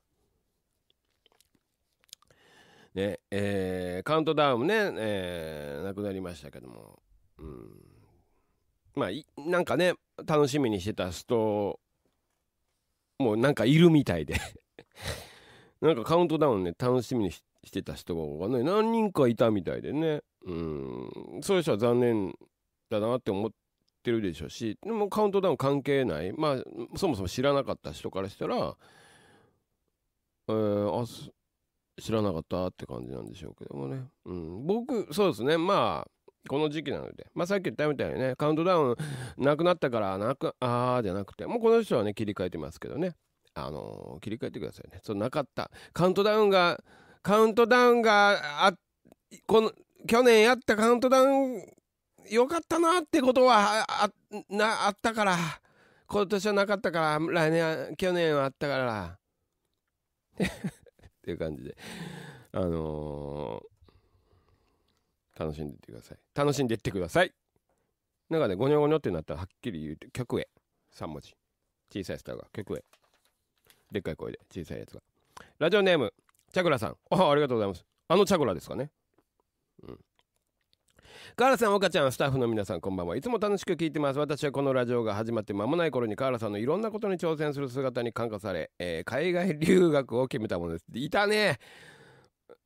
ねえー、カウントダウンね、えー、なくなりましたけどもうんまあなんかね楽しみにしてた人もうなんかいるみたいで なんかカウントダウンね楽しみにしてた人がね何人かいたみたいでねうんそういう人は残念だなって思ってるでしょうしでもカウントダウン関係ないまあそもそも知らなかった人からしたらえー、あ知らなかったって感じなんでしょうけどもね、うん、僕そうですねまあこの時期なので、まあ、さっき言ったみたいにね、カウントダウンなくなったから、なく、ああじゃなくて、もうこの人はね、切り替えてますけどね。あのー、切り替えてくださいね。そう、なかった。カウントダウンが、カウントダウンが、あ、この、去年やったカウントダウン、よかったなってことは、あ、な、あったから、今年はなかったから、来年、は去年はあったから、っていう感じで。あのー楽しんでってください楽しんでってくださいなんかねゴニョゴニョってなったらはっきり言うて曲へ3文字小さいスターが曲へでっかい声で小さいやつがラジオネームチャクラさんあありがとうございますあのチャクラですかねうん河原さん岡ちゃんスタッフの皆さんこんばんはいつも楽しく聞いてます私はこのラジオが始まって間もない頃に河原さんのいろんなことに挑戦する姿に感化され、えー、海外留学を決めたものですいたね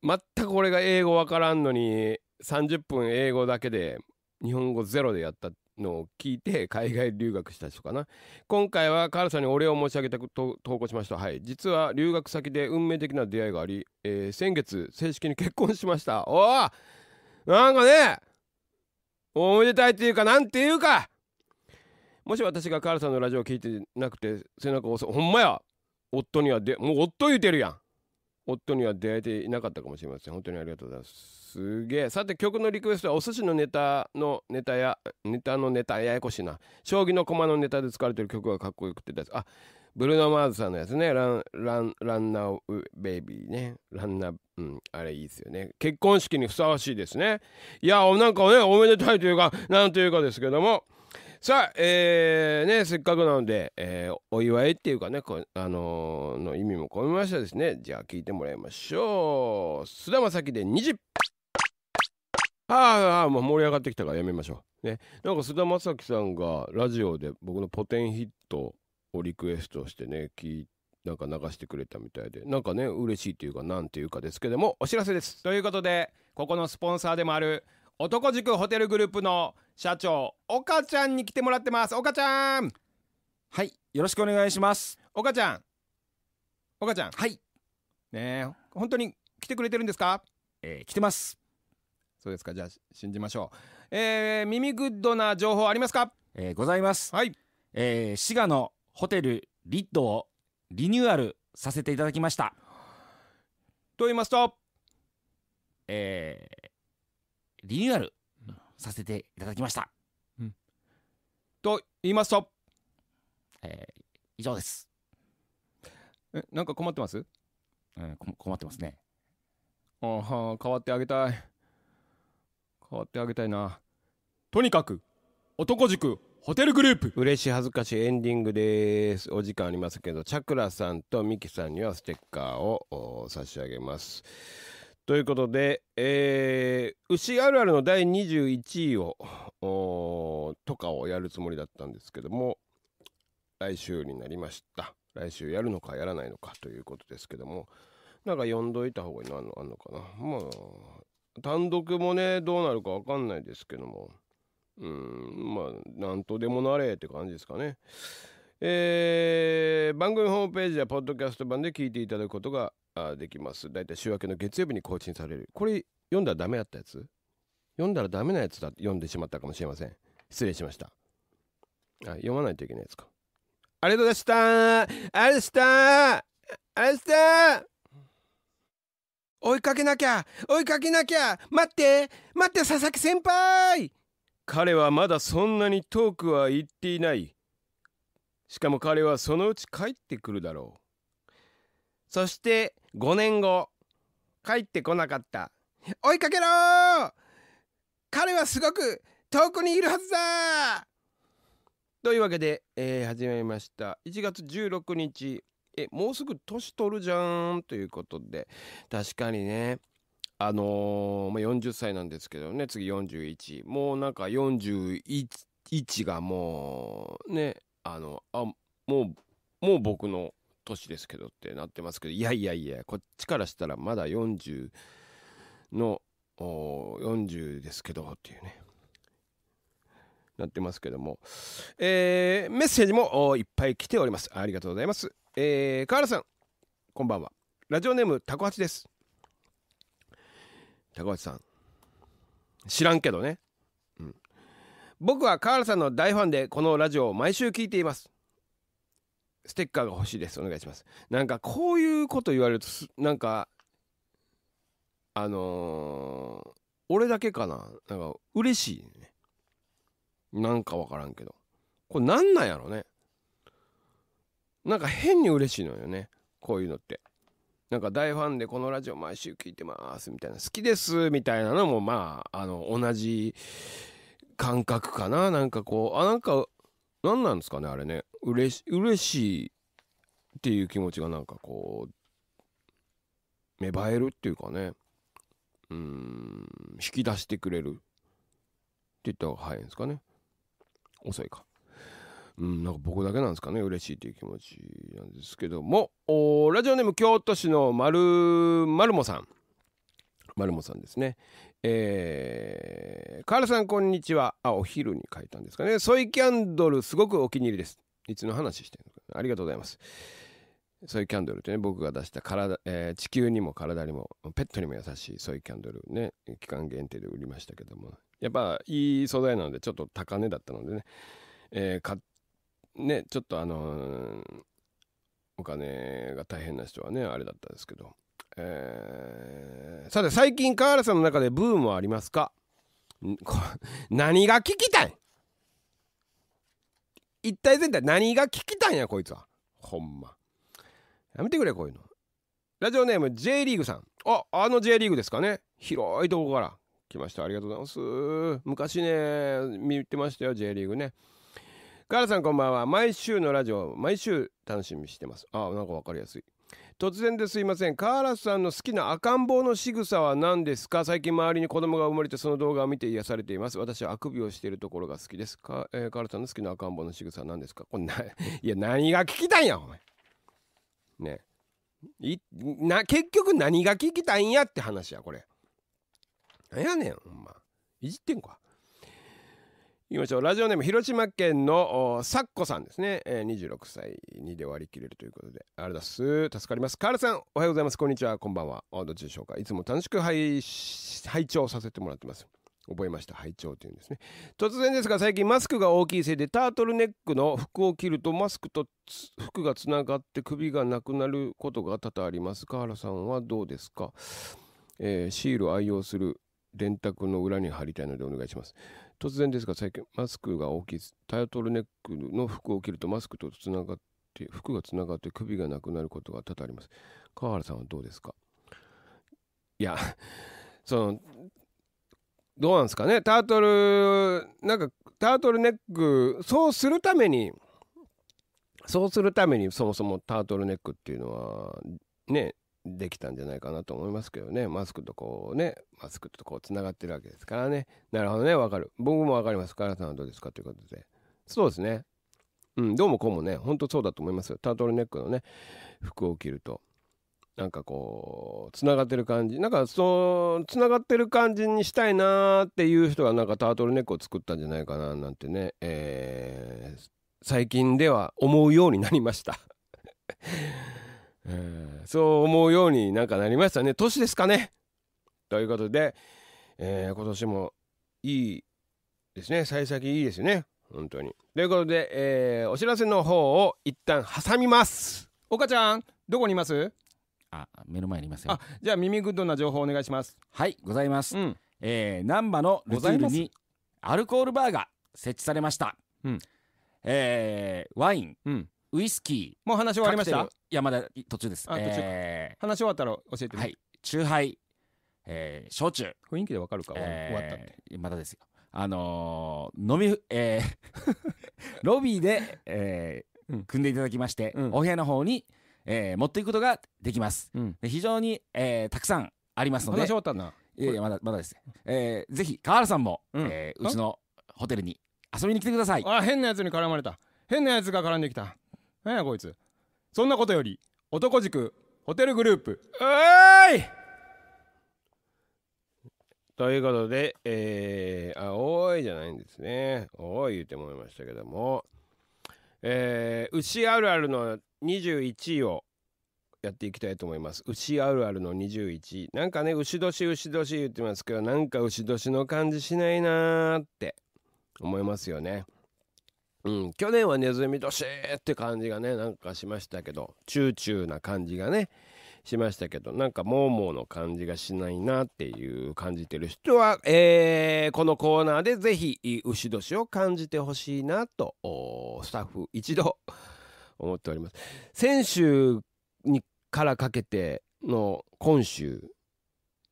全く俺が英語わからんのに30分英語だけで日本語ゼロでやったのを聞いて 海外留学した人かな今回はカールさんにお礼を申し上げて投稿しましたはい実は留学先で運命的な出会いがあり、えー、先月正式に結婚しましたおおなんかねおめでたいっていうかなんていうかもし私がカールさんのラジオを聞いてなくて背中を押すほんまや夫にはでもう夫言うてるやん夫には出会えていなかったかもしれません本当にありがとうございますすげえ。さて、曲のリクエストは、お寿司のネタのネタや、ネタのネタ、ややこしいな。将棋の駒のネタで使われてる曲がかっこよくてです。あ、ブルーノ・マーズさんのやつね。ラン、ラン、ランナー・ベイビーね。ランナー、うん、あれいいですよね。結婚式にふさわしいですね。いや、なんかね、おめでたいというか、なんというかですけども。さあ、えー、ね、せっかくなので、えー、お祝いっていうかね、あのー、の意味も込めましたですね。じゃあ聞いてもらいましょう。菅田将暉で20。ああもう盛り上がってきたからやめましょうねなんか菅田将暉さんがラジオで僕のポテンヒットをリクエストしてね聞いてなんか流してくれたみたいでなんかね嬉しいというかなんていうかですけどもお知らせですということでここのスポンサーでもある男塾ホテルグループの社長岡ちゃんに来てもらってます岡ちゃんはいよろしくお願いします岡ちゃん岡ちゃんはいねえ本当に来てくれてるんですかえー、来てますそうですかじゃあ信じましょうえー、耳グッドな情報ありますかえー、ございますはいえー、滋賀のホテルリッドをリニューアルさせていただきましたと言いますとえー、リニューアルさせていただきました、うん、と言いますとえー、以上ですえなんか困ってます、うん、困ってますねああ変わってあげたいわってあげたいなとにかく男塾ホテルグループ嬉しい恥ずかしいエンディングですお時間ありますけどチャクラさんとミキさんにはステッカーを差し上げますということで、えー、牛あるあるの第21位をとかをやるつもりだったんですけども来週になりました来週やるのかやらないのかということですけどもなんか読んどいた方がいいのあんのかなまあ単独もねどうなるか分かんないですけどもうんまあなんとでもなれって感じですかね。えー、番組ホームページやポッドキャスト版で聞いていただくことができます。だいたい週明けの月曜日に更新される。これ読んだらダメだったやつ読んだらダメなやつだ読んでしまったかもしれません。失礼しました。あ、読まないといけないですか。ありがとうございましたありがとうございましたありがとうございました追いかけなきゃ追いかけなきゃ待って待って佐々木先輩彼はまだそんなに遠くは行っていないしかも彼はそのうち帰ってくるだろうそして5年後帰ってこなかった追いかけろ彼はすごく遠くにいるはずだというわけで、えー、始めました1月16日え、もうすぐ年取るじゃーんということで、確かにね、あのー、まあ、40歳なんですけどね、次41。もうなんか41がもう、ね、あの、あ、もう、もう僕の年ですけどってなってますけど、いやいやいや、こっちからしたらまだ40の、40ですけどっていうね。なってますけども、えー、メッセージもいっぱい来ております。ありがとうございます。えー、河原さん、こんばんは。ラジオネーム、タコハチです。タコハチさん、知らんけどね。うん。僕は河原さんの大ファンで、このラジオを毎週聞いています。ステッカーが欲しいです。お願いします。なんか、こういうこと言われると、なんか、あのー、俺だけかな。なんか、嬉しいね。なんかわからんけど。これなんなんやろね。なんか変に嬉しいのよねこういうのってなんか大ファンでこのラジオ毎週聞いてますみたいな好きですみたいなのもまああの同じ感覚かななんかこうあなんか何なんですかねあれね嬉し嬉しいっていう気持ちがなんかこう芽生えるっていうかねうん引き出してくれるって言った方が早いんですかね遅いかうん、なんか僕だけなんですかね嬉しいという気持ちなんですけどもラジオネーム京都市のまるまるもさんまるもさんですねえー、カールさんこんにちはあお昼に書いたんですかねソイキャンドルすごくお気に入りですいつの話してるのかありがとうございますソイキャンドルってね僕が出した体、えー、地球にも体にもペットにも優しいソイキャンドルね期間限定で売りましたけどもやっぱいい素材なのでちょっと高値だったのでね、えー、買っね、ちょっとあのー、お金が大変な人はね、あれだったんですけど。えー、さて、最近、河原さんの中でブームはありますか何が聞きたい一体全体何が聞きたいんや、こいつは。ほんま。やめてくれ、こういうの。ラジオネーム J リーグさん。あ、あの J リーグですかね。広いとこから来ました。ありがとうございます。昔ね、見てましたよ、J リーグね。カーさんこんばんは毎週のラジオ毎週楽しみにしてますあなんかわかりやすい突然ですいませんカーラスさんの好きな赤ん坊の仕草は何ですか最近周りに子供が生まれてその動画を見て癒されています私はあくびをしているところが好きですか、えー、カーラスさんの好きな赤ん坊の仕草は何ですかこんな いや何が聞きたいんやお前ねいな結局何が聞きたいんやって話やこれ何やねんほんまいじってんかきましょうラジオネーム広島県のさっこさんですね、えー、26歳にで割り切れるということでありいます助かりますカールさんおはようございますこんにちはこんばんはどっちでしょうかいつも楽しく拝聴させてもらってます覚えました拝聴というんですね突然ですが最近マスクが大きいせいでタートルネックの服を着るとマスクと服がつながって首がなくなることが多々ありますカールさんはどうですか、えー、シール愛用する電卓の裏に貼りたいのでお願いします突然ですが最近マスクが大きいタイトルネックの服を着るとマスクとつながって服がつながって首がなくなることが多々あります川原さんはどうですかいや そのどうなんですかねタートルなんかタートルネックそうするためにそうするためにそもそもタートルネックっていうのはねできたんじゃないかなと思いますけどね。マスクとこうね、マスクとこう繋がってるわけですからね。なるほどね、わかる。僕もわかります。カラさんはどうですかということで。そうですね。うん、どうもこうもね、ほんとそうだと思いますよ。タートルネックのね、服を着ると。なんかこう、つながってる感じ。なんかそう、つながってる感じにしたいなーっていう人がなんかタートルネックを作ったんじゃないかななんてね、えー、最近では思うようになりました。えー、そう思うようになんかなりましたね年ですかねということで、えー、今年もいいですね幸先いいですね本当にということで、えー、お知らせの方を一旦挟みます岡ちゃんどこにいますあ目の前にいますよあじゃあ耳グッドな情報お願いしますはいございます、うん、えー、難波のルツールにアルコールバーが設置されましたうん、えー、ワイン、うん、ウイスキーもう話終わりましたいやまだ途中です途中話終わったら教えてくはさいチューハイ、えー焼酎雰囲気でわかるか終わ終わったってまだですよあのー飲みえー ロビーで、えー組んでいただきまして、うんお部屋の方に、えー持っていくことができますうん非常に、えーたくさんありますの話で終わったな。いやいやまだまだです、えーぜひ河原さんも、うんえーうちのホテルに遊びに来てくださいあ変なやつに絡まれた変なやつが絡んできた何やこいつそんなことより男塾ホテルグループおーいということで、えー、あ、おいじゃないんですね。おい言うて思いましたけども、えー、牛あるあるの21位をやっていきたいと思います。牛あるあるの21位。なんかね、牛年牛年言ってますけど、なんか牛年の感じしないなーって思いますよね。うん、去年はネズミ年って感じがねなんかしましたけどチューチューな感じがねしましたけどなんかモーモーの感じがしないなっていう感じてる人は、えー、このコーナーで是非牛年を感じてほしいなとスタッフ一度思っております。先週にからかけての今週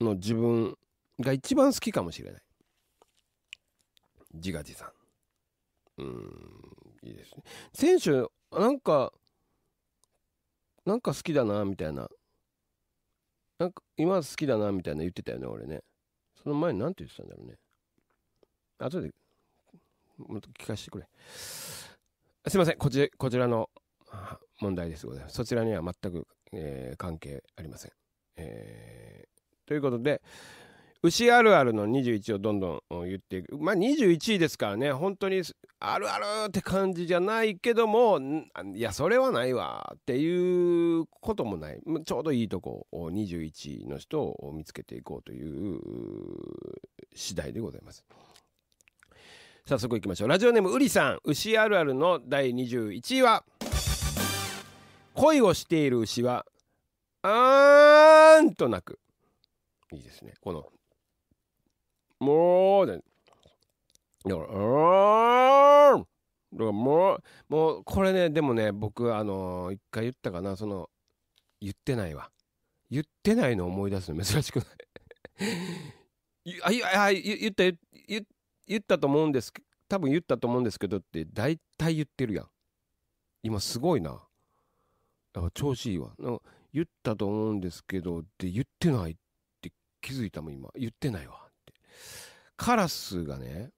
の自分が一番好きかもしれない。自画自賛。うん、いいですね。選手、なんか、なんか好きだな、みたいな。なんか、今好きだな、みたいな言ってたよね、俺ね。その前に何て言ってたんだろうね。後で、もっと聞かせてくれ。すいません、こちこちらの問題ですごす。そちらには全く、えー、関係ありません。えー、ということで、牛あるあるの21をどんどん言っていくまあ21位ですからね本当にあるあるって感じじゃないけどもいやそれはないわっていうこともないちょうどいいとこを21位の人を見つけていこうという次第でございます。早速いきましょうラジオネームうりさん牛あるあるの第21位は恋をしている牛はあーんと鳴くいいですねこのもうだだから、だからもう、もう、これね、でもね、僕、あの一回言ったかな、その、言ってないわ。言ってないの思い出すの珍しくないあ、いや、言った、言言ったと思うんです多分言ったと思うんですけどって、大体言ってるやん。今すごいな。調子いいわ。言ったと思うんですけどって言ってないって気づいたもん、今。言ってないわ。カラスがね、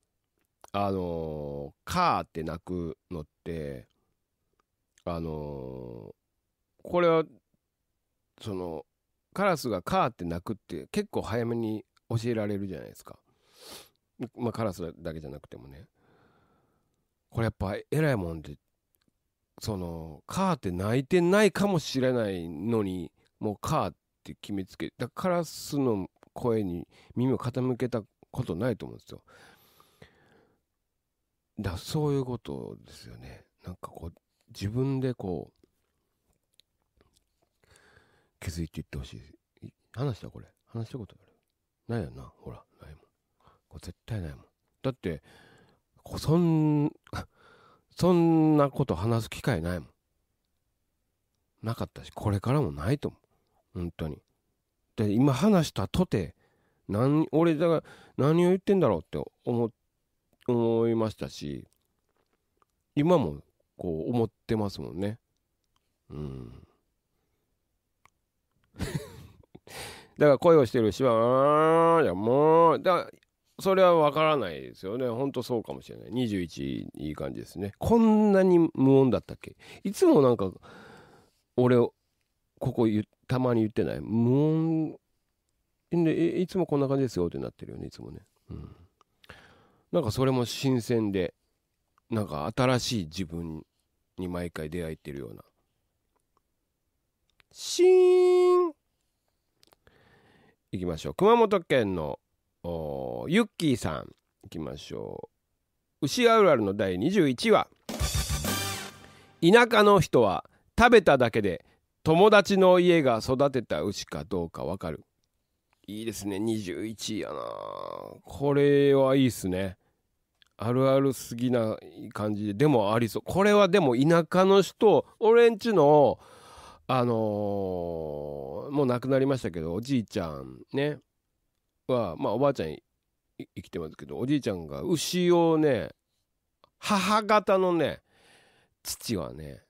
あのー、カーって鳴くのって、あのー、これは、その、カラスがカーって鳴くって結構早めに教えられるじゃないですか。まあカラスだけじゃなくてもね。これやっぱ偉いもんで、その、カーって泣いてないかもしれないのに、もうカーって決めつけ、だカラスの声に耳を傾けたことないと思うんですよ。だそういうことですよね。なんかこう、自分でこう、気づいていってほしい。話したこれ。話したことある。ないよな。ほら、ないもん。これ絶対ないもん。だって、そん、そんなこと話す機会ないもん。なかったし、これからもないと思う。本当に。で、今話したとて、何俺だから何を言ってんだろうって思思いましたし今もこう思ってますもんねうん だから恋をしてるしはあいやもうだそれは分からないですよねほんとそうかもしれない21いい感じですねこんなに無音だったっけいつもなんか俺ここたまに言ってない無音で、いつもこんな感じですよってなってるよね、いつもね。うん。なんかそれも新鮮で、なんか新しい自分に毎回出会えてるような。シーンいきましょう。熊本県のユッキーさんいきましょう。牛あるあるの第21話。田舎の人は食べただけで友達の家が育てた牛かどうかわかる。いいですね。21位やなこれはいいっすね。あるあるすぎな感じで、でもありそう。これはでも田舎の人、俺んちの、あのー、もう亡くなりましたけど、おじいちゃんね、は、まあおばあちゃん生きてますけど、おじいちゃんが牛をね、母方のね、父はね、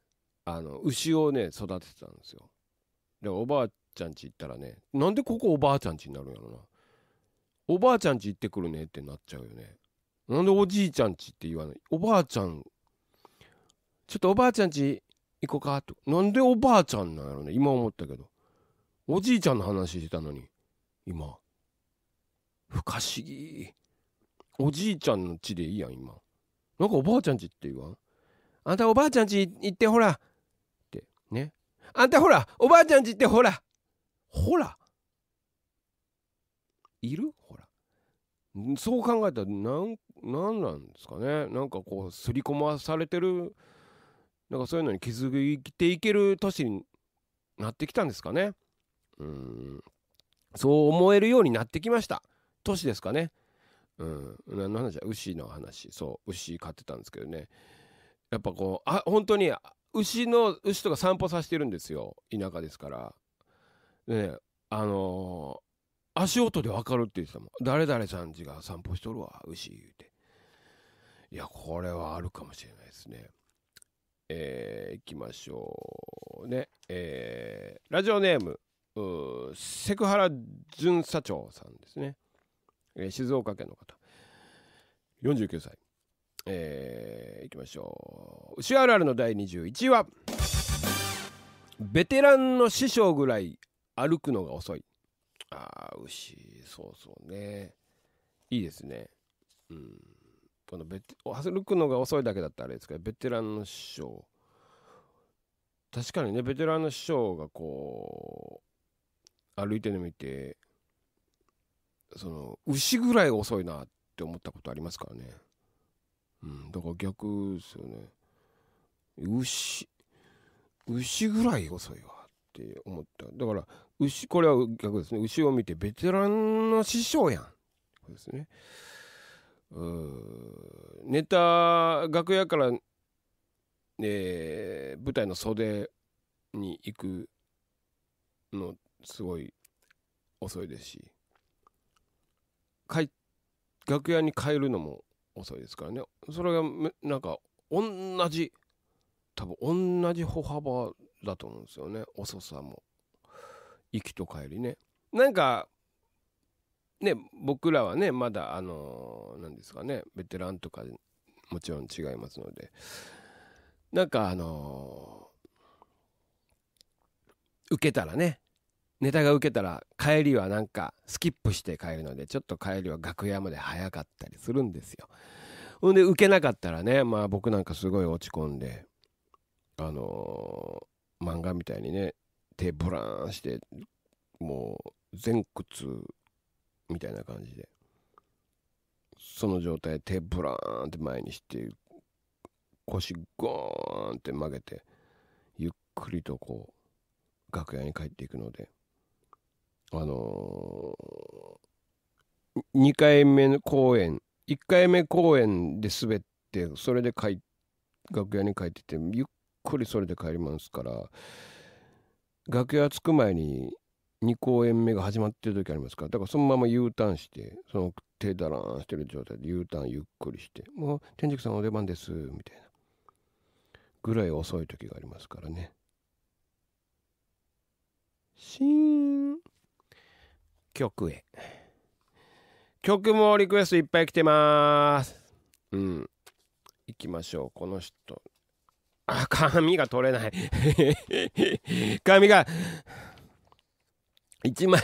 あの、牛をね、育ててたんですよ。で、おばあちゃんち行ったらねなんでここおばあちゃんちになるんやろなおばあちゃんち行ってくるねってなっちゃうよねなんでおじいちゃんちって言わないおばあちゃんちょっとおばあちゃんち行こうかとなんでおばあちゃんなんやろね今思ったけどおじいちゃんの話してたのに今不可思議おじいちゃんのちでいいやん今なんかおばあちゃんちって言わんあんたおばあちゃんち行ってほらってねあんたほらおばあちゃんちってほらほらいるほらそう考えたら何なんなんですかねなんかこう刷り込まされてるなんかそういうのに気づいていける年になってきたんですかねうんそう思えるようになってきました年ですかねうん何の話だ牛の話そう牛飼ってたんですけどねやっぱこうあ本当に牛の牛とか散歩させてるんですよ田舎ですからね、あのー、足音でわかるって言ってたもん。誰々さんちが散歩しとるわ、牛言うて。いや、これはあるかもしれないですね。えー、いきましょう。ね、えー、ラジオネーム、うーセクハラ巡査長さんですね。えー、静岡県の方。49歳。えー、いきましょう。牛あるあるの第21話。ベテランの師匠ぐらい歩くのが遅い。ああ、牛、そうそうね。いいですね。うん。このベテ、歩くのが遅いだけだったらあれですけど、ベテランの師匠。確かにね、ベテランの師匠がこう、歩いてるの見て、その、牛ぐらい遅いなって思ったことありますからね。うん、だから逆ですよね。牛、牛ぐらい遅いわ。って思っただから牛これは逆ですね牛を見てベテランの師匠やんそうですねうネタ楽屋から、えー、舞台の袖に行くのすごい遅いですし楽屋に帰るのも遅いですからねそれがなんか同じ多分同じ歩幅だと思うんですよね遅さも行きと帰りねなんかね僕らはねまだあの何ですかねベテランとかもちろん違いますのでなんかあの受けたらねネタが受けたら帰りはなんかスキップして帰るのでちょっと帰りは楽屋まで早かったりするんですよ。ほんで受けなかったらねまあ僕なんかすごい落ち込んであの漫画みたいにね、手ブラーンして、もう、前屈みたいな感じで、その状態、手ブラーンって前にして、腰ゴーンって曲げて、ゆっくりとこう、楽屋に帰っていくので、あのー、2回目の公演、1回目公演で滑って、それで帰、楽屋に帰ってて、ゆっくりそれで帰りますから楽屋着く前に2公演目が始まってる時ありますからだからそのまま U ターンしてその手だらんしてる状態で U ターンゆっくりして「もう天竺さんお出番です」みたいなぐらい遅い時がありますからねシーン曲へ曲もリクエストいっぱい来てますうん行きましょうこの人あ、紙が取れない髪 が、1枚、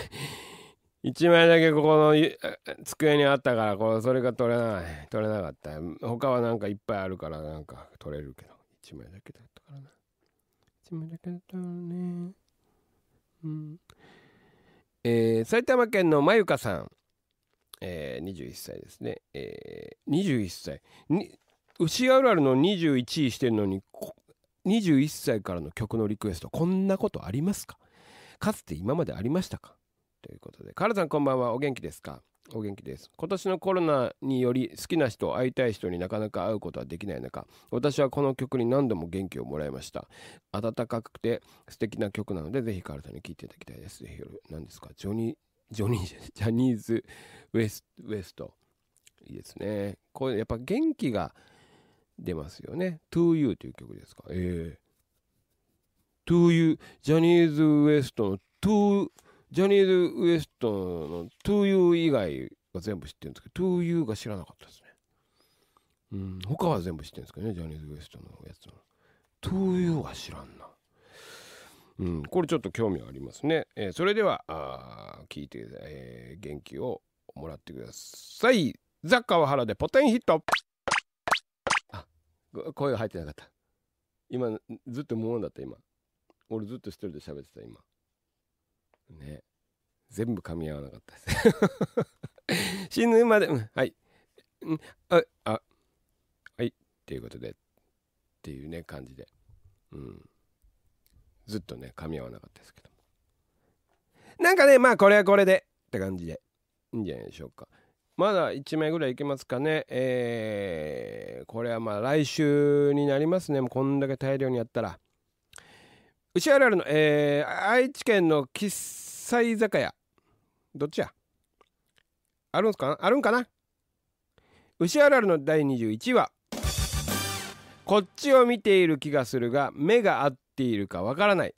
1枚だけここの机にあったから、こそれが取れない。取れなかった。他はなんかいっぱいあるから、なんか取れるけど。1枚だけだったからな。1枚だけだったからね。うん。えー、埼玉県のまゆかさん。えー、21歳ですね。えー、21歳。牛あるあるの21位してんのに21歳からの曲のリクエストこんなことありますかかつて今までありましたかということでカラさんこんばんはお元気ですかお元気です今年のコロナにより好きな人会いたい人になかなか会うことはできない中私はこの曲に何度も元気をもらいました温かくて素敵な曲なのでぜひカラさんに聴いていただきたいです何ですかジョニージョニージャニーズウエスウエストいいですねこうやっぱ元気が出ますよね。to you という曲ですか。えー、to you ジャニーズ WEST の to ジャニーズ WEST の to you 以外は全部知ってるんですけど to you が知らなかったですね。うん、他は全部知ってるんですけどね、ジャニーズ WEST のやつの。to you は知らんな。うん、これちょっと興味ありますね。えー、それでは、あ聞いて、えー、元気をもらってください。ザ・カハ原でポテンヒット声が入ってなかった今ずっと無音だった今俺ずっと一人で喋ってた今ね全部噛み合わなかったです 死ぬまで、うん、はい、うん、ああはいっていうことでっていうね感じでうんずっとね噛み合わなかったですけどもなんかねまあこれはこれでって感じでいいんじゃないでしょうかまだ1枚ぐらいいけますかね。えー、これはまあ来週になりますね。もうこんだけ大量にやったら。牛あるあるの、えー、愛知県の喫茶居酒屋。どっちやあるんすかあるんかな牛あるあるの第21話。こっちを見ている気がするが、目が合っているかわからない。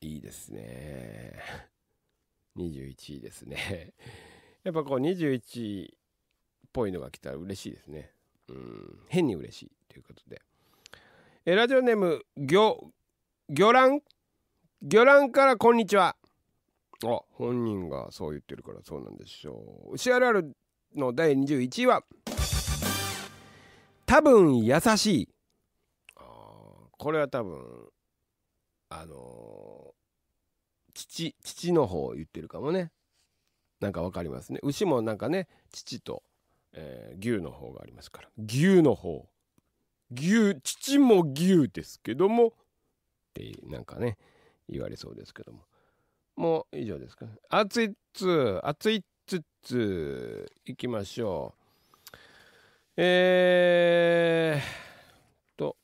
いいですね。21位ですね。やっぱこう21っぽいのが来たら嬉しいですねうん変に嬉しいということでえラジオネーム魚魚卵魚卵からこんにちはあ本人がそう言ってるからそうなんでしょう CRR の第21位は多分優しいあこれは多分あのー、父父の方言ってるかもねなんかわかりますね牛もなんかね乳と、えー、牛の方がありますから牛の方牛父も牛ですけどもってなんかね言われそうですけどももう以上ですか熱いっつ熱いっつっついきましょうえーと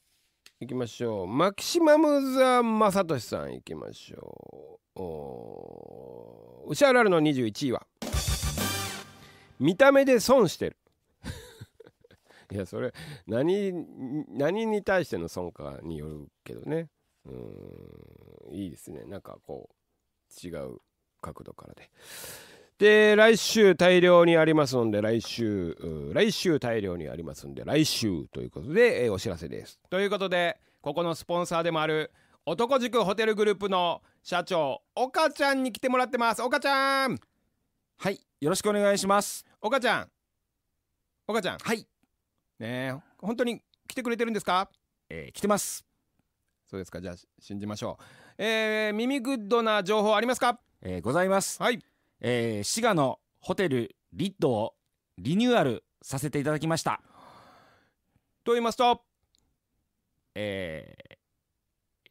いきましょうマキシマム・ザ・マサトシさんいきましょうお牛原の21位は見た目で損してる いやそれ何何に対しての損かによるけどねうんいいですねなんかこう違う角度からで。で来週大量にありますので来週来週大量にありますので来週ということで、えー、お知らせです。ということでここのスポンサーでもある男塾ホテルグループの「社長岡ちゃんに来てもらってます岡ちゃんはいよろしくお願いします岡ちゃん岡ちゃんはいね本当に来てくれてるんですかえー、来てますそうですかじゃあ信じましょうえー、耳グッドな情報ありますかえー、ございますはいえー、滋賀のホテルリッドをリニューアルさせていただきましたと言いますとえー、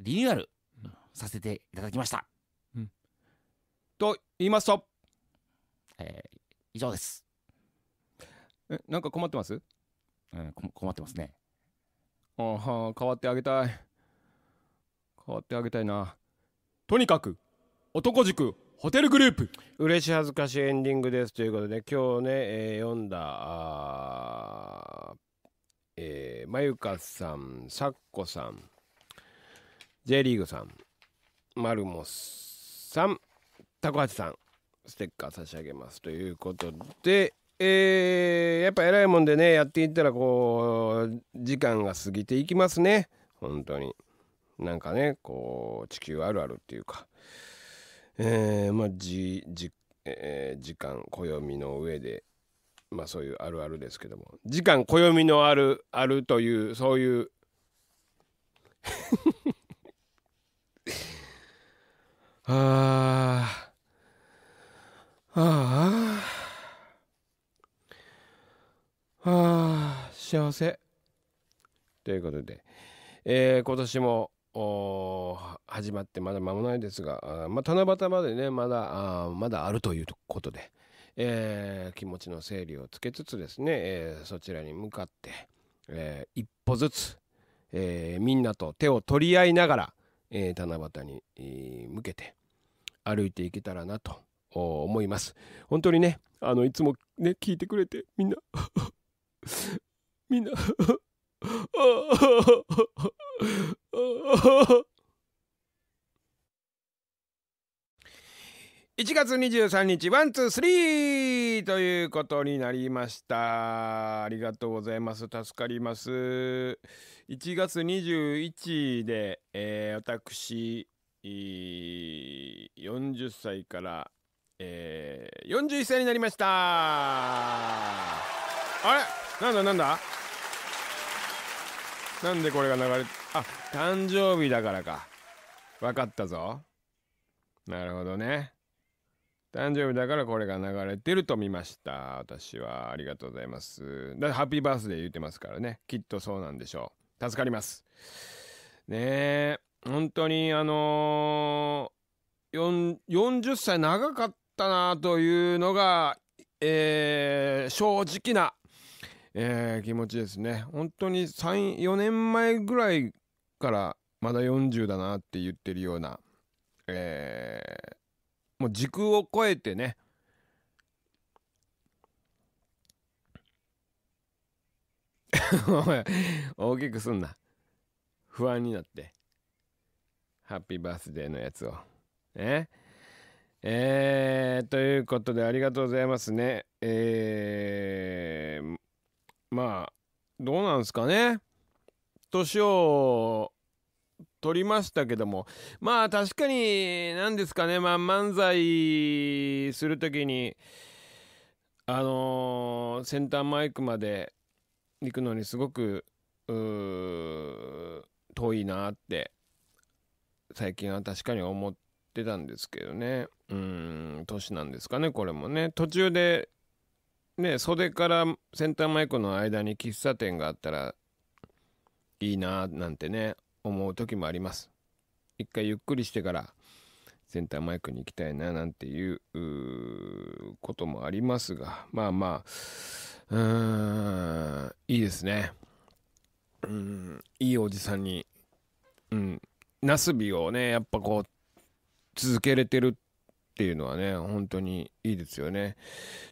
リニューアルさせていただきました。うん、と言いますと、えー、以上です。えなんか困ってます、うん、困ってますね。ああ、変わってあげたい。変わってあげたいな。とにかく男塾ホテルグループ嬉し恥ずかしいエンディングですということで今日ね、えー、読んだあ、えー、まゆかさんさっこさん J リーグさんマルモさん高橋さんステッカー差し上げますということで、えー、やっぱ偉いもんでねやっていったらこう時間が過ぎていきますね本当になんかねこう地球あるあるっていうか、えー、まあじじ、えー、時間暦の上でまあそういうあるあるですけども時間暦のあるあるというそういうああ、ああ、ああ、幸せ。ということで、えー、今年も始まってまだ間もないですが、あまあ、七夕までね、まだあまだあるということで、えー、気持ちの整理をつけつつですね、えー、そちらに向かって、えー、一歩ずつ、えー、みんなと手を取り合いながら、えー、七夕に、えー、向けて歩いていけたらなと思います。本当にね、あの、いつもね、聞いてくれて、みんな みんな1 月23日、ワン、ツー、スリーということになりました。ありがとうございます。助かります。1月21で、えー、私、40歳から、えー、41歳になりました。あれなんだなんだなんでこれが流れ、あ、誕生日だからか。分かったぞ。なるほどね。誕生日だからこれが流れてると見ました。私はありがとうございます。だハッピーバースデー言ってますからね。きっとそうなんでしょう。助かります。ねえ、本当にあのー、40歳長かったなというのが、えー、正直な、えー、気持ちですね。本当に3、4年前ぐらいからまだ40だなって言ってるような、えーもう時空を超えてね お大きくすんな不安になってハッピーバースデーのやつをねえー、ということでありがとうございますねえー、まあどうなんすかね年を撮りましたけどもまあ確かに何ですかね、まあ、漫才する時にあのー、センターマイクまで行くのにすごく遠いなって最近は確かに思ってたんですけどねうん年なんですかねこれもね途中でね袖からセンターマイクの間に喫茶店があったらいいななんてね思う時もあります。一回ゆっくりしてからセンターマイクに行きたいななんていうこともありますが、まあまあ、うーん、いいですね。うん、いいおじさんに、うん、なすびをね、やっぱこう、続けれてるっていうのはね、本当にいいですよね。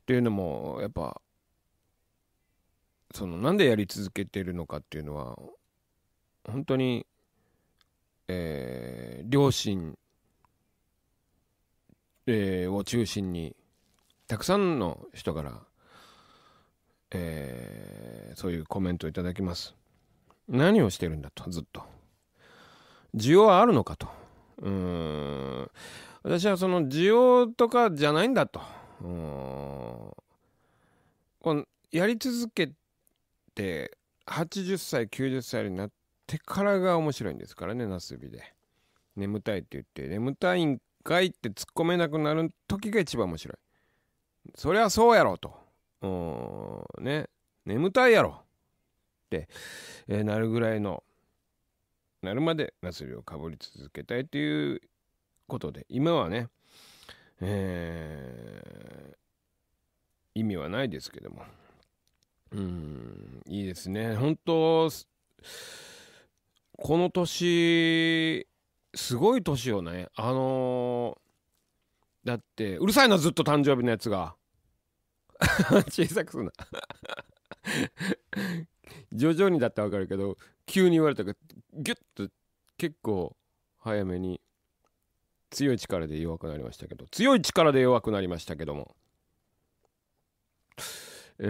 というのも、やっぱ、その、なんでやり続けてるのかっていうのは、本当にえー、両親、えー、を中心にたくさんの人から、えー、そういうコメントをいただきます。何をしてるんだとずっと。需要はあるのかと。うん私はその需要とかじゃないんだと。うんやり続けて80歳90歳になっててからが面白いんですからねなすびで眠たいって言って眠たいんかいって突っ込めなくなる時が一番面白いそりゃそうやろとうんね眠たいやろって、えー、なるぐらいのなるまでなすびをかぶり続けたいということで今はねえー、意味はないですけどもうんいいですね本当この年すごい年よねあのー、だってうるさいなずっと誕生日のやつが 小さくすんな 徐々にだってわかるけど急に言われたからギュッと結構早めに強い力で弱くなりましたけど強い力で弱くなりましたけどもえー、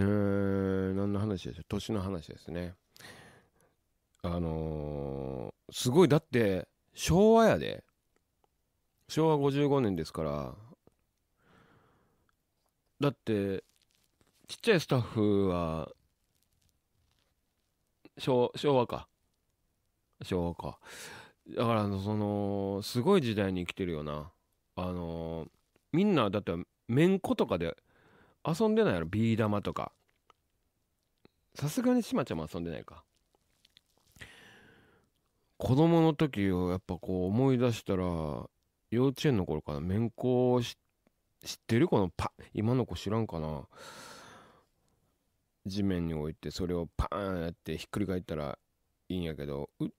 何の話でしょう年の話ですねあのー、すごいだって昭和やで昭和55年ですからだってちっちゃいスタッフは昭和か昭和かだからそのすごい時代に生きてるよなあのー、みんなだってめんことかで遊んでないやろビー玉とかさすがに島ちゃんも遊んでないか子供の時をやっぱこう思い出したら幼稚園の頃からめんこ知ってるこのパ今の子知らんかな地面に置いてそれをパーンやってひっくり返ったらいいんやけどう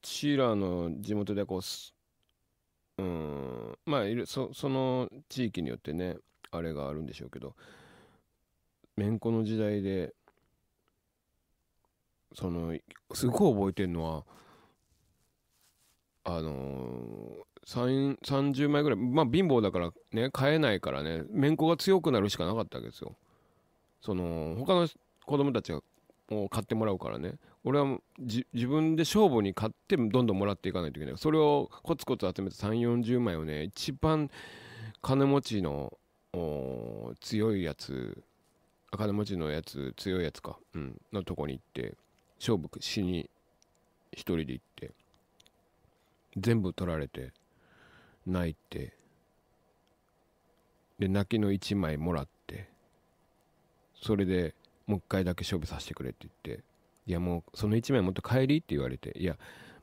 ちらの地元でこううんまあいるそその地域によってねあれがあるんでしょうけどめんこの時代でそのすごい覚えてんのはあのー、30枚ぐらい、まあ貧乏だからね、買えないからね、面子が強くなるしかなかったわけですよ。その、他の子供たちがもう買ってもらうからね、俺は自分で勝負に買ってどんどんもらっていかないといけない。それをコツコツ集めて3、40枚をね、一番金持ちの強いやつ、金持ちのやつ、強いやつか、うん、のとこに行って、勝負しに一人で行って。全部取られて泣いてで泣きの1枚もらってそれでもう一回だけ勝負させてくれって言っていやもうその1枚もっと帰りって言われていや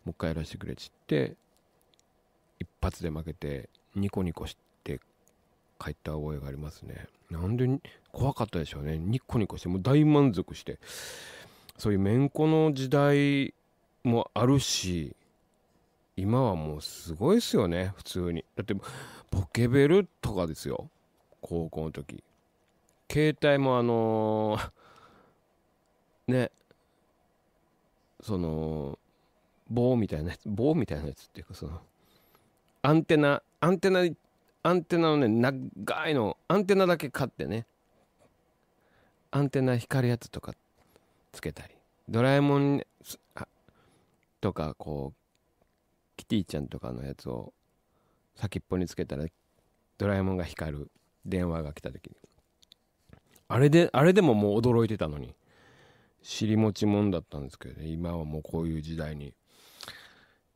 もう一回やらせてくれって言って一発で負けてニコニコして帰った覚えがありますねなんで怖かったでしょうねニコニコしてもう大満足してそういうめんこの時代もあるし今はもうすごいっすよね普通にだってポケベルとかですよ高校の時携帯もあのー、ねその棒みたいなやつ棒みたいなやつっていうかそのアンテナアンテナアンテナのね長いのアンテナだけ買ってねアンテナ光るやつとかつけたりドラえもんとかこうキティちゃんとかのやつを先っぽにつけたらドラえもんが光る電話が来た時にあれであれでももう驚いてたのに尻餅もんだったんですけどね今はもうこういう時代に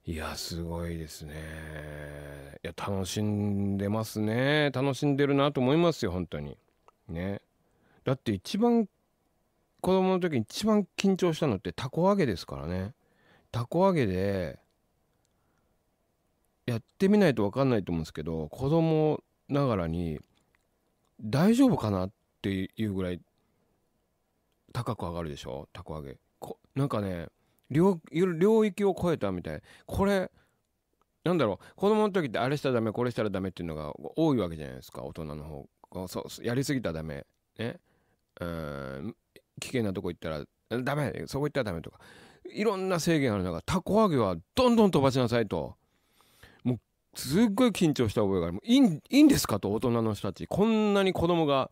いやすごいですねいや楽しんでますね楽しんでるなと思いますよ本当にねだって一番子供の時に一番緊張したのってたこ揚げですからねたこ揚げでやってみないと分かんないと思うんですけど子供ながらに大丈夫かなっていうぐらい高く上がるでしょたこ揚げこなんかね領域を超えたみたいこれなんだろう子供の時ってあれしたらダメこれしたらダメっていうのが多いわけじゃないですか大人の方そうやりすぎたらダメねうん危険なとこ行ったらダメそこ行ったらダメとかいろんな制限ある中たこ揚げはどんどん飛ばしなさいとすっごい緊張した覚えがある。いいいいんですかと、大人の人たち。こんなに子供が、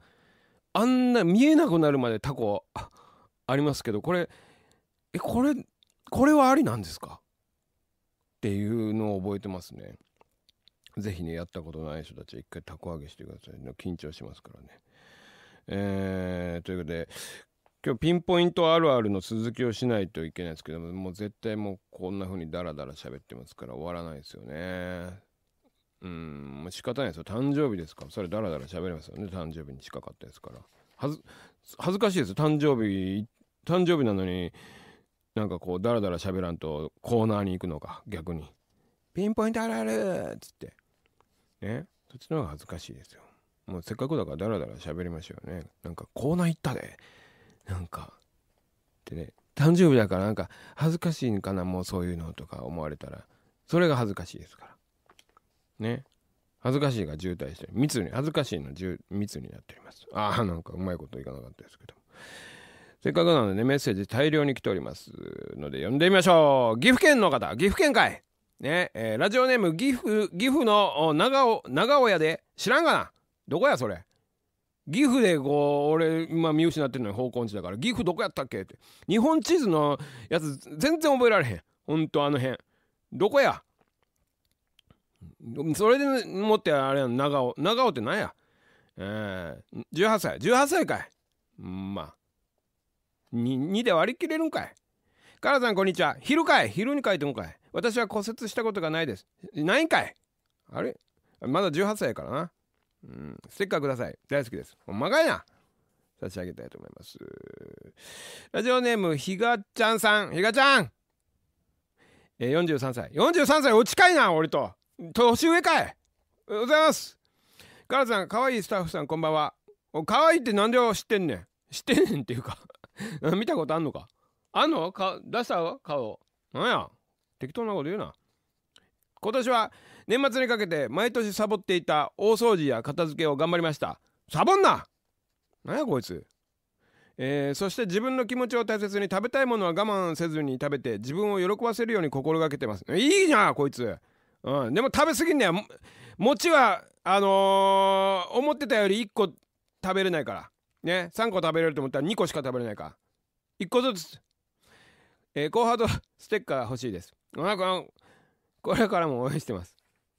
あんな見えなくなるまでタコありますけど、これ、え、これ、これはありなんですかっていうのを覚えてますね。ぜひね、やったことない人たちは一回タコ揚げしてください、ね。緊張しますからね。えー、ということで、今日ピンポイントあるあるの続きをしないといけないですけども、もう絶対もうこんな風にダラダラ喋ってますから終わらないですよね。うん、仕方ないですよ。誕生日ですかそれダラダラ喋りますよね。誕生日に近かったですから。はず、恥ずかしいです誕生日、誕生日なのに、なんかこう、ダラダラ喋らんとコーナーに行くのか、逆に。ピンポイントあるあるっつって。ね。そっちの方が恥ずかしいですよ。もうせっかくだからダラダラ喋りましょうね。なんかコーナー行ったで。なんか。ってね。誕生日だからなんか恥ずかしいんかな、もうそういうのとか思われたら。それが恥ずかしいですから。ね。恥ずかしいが渋滞してる。密に、恥ずかしいの密になっております。ああ、なんかうまいこといかなかったですけどせっかくなのでね、メッセージ大量に来ておりますので、読んでみましょう。岐阜県の方、岐阜県かい。ね、えー、ラジオネーム、岐阜、岐阜の長尾、長尾屋で、知らんがな。どこや、それ。岐阜でこう俺今見失ってるのに方向音痴だから岐阜どこやったっけって日本地図のやつ全然覚えられへんほんとあの辺どこやそれでもってあれやん長尾長尾って何やえー、18歳18歳かい、ん、まあ 2, 2で割り切れるんかいカラさんこんにちは昼かい昼に書いてもかい私は骨折したことがないですないんかいあれまだ18歳やからな、うん、ステッカーください大好きですほんまかいな差し上げたいと思いますラジオネームひがちゃんさんひがちゃんえー、43歳43歳お近いな俺と年上かいおはようございますカラさん、可愛いスタッフさん、こんばんは。可愛いって何で知ってんねん。知ってんねんっていうか 見たことあんのか。あんのか出した顔。なんや。適当なこと言うな。今年は年末にかけて毎年サボっていた大掃除や片付けを頑張りました。サボんな何やこいつ。えー、そして自分の気持ちを大切に食べたいものは我慢せずに食べて自分を喜ばせるように心がけてます。いいじゃんこいつ。うん、でも食べ過ぎんねや餅はあのー、思ってたより1個食べれないからね3個食べれると思ったら2個しか食べれないから1個ずつえー、コーハーステッカー欲しいですこれからも応援してます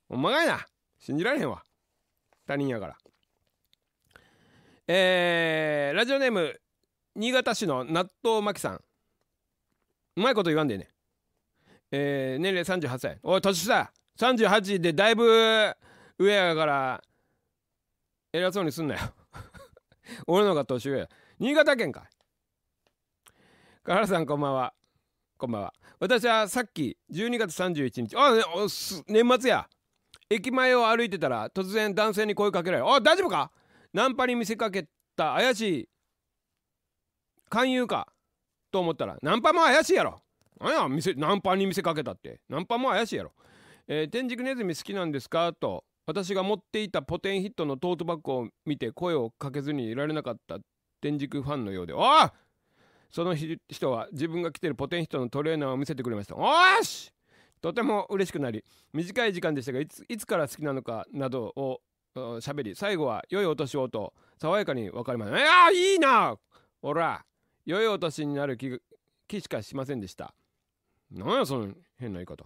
お前がいな信じられへんわ他人やからえー、ラジオネーム新潟市の納豆巻さんうまいこと言わんでねえー、年齢38歳おい年下38でだいぶ上やから偉そうにすんなよ 俺のが年上や新潟県かカラさんこんばんはこんばんは私はさっき12月31日あ、ね、年末や駅前を歩いてたら突然男性に声かけられあ大丈夫かナンパに見せかけた怪しい勧誘かと思ったらナンパも怪しいやろ何やナンパに見せかけたってナンパも怪しいやろえー、天竺ネズミ好きなんですかと、私が持っていたポテンヒットのトートバッグを見て声をかけずにいられなかった天竺ファンのようで、おお!」その人は自分が着てるポテンヒットのトレーナーを見せてくれました。おーしとても嬉しくなり、短い時間でしたが、いついつから好きなのかなどを喋り、最後は良いお年をと、爽やかに分かりました。いやいいなほら良いお年になる気しかしませんでした。なんやその変な言い方。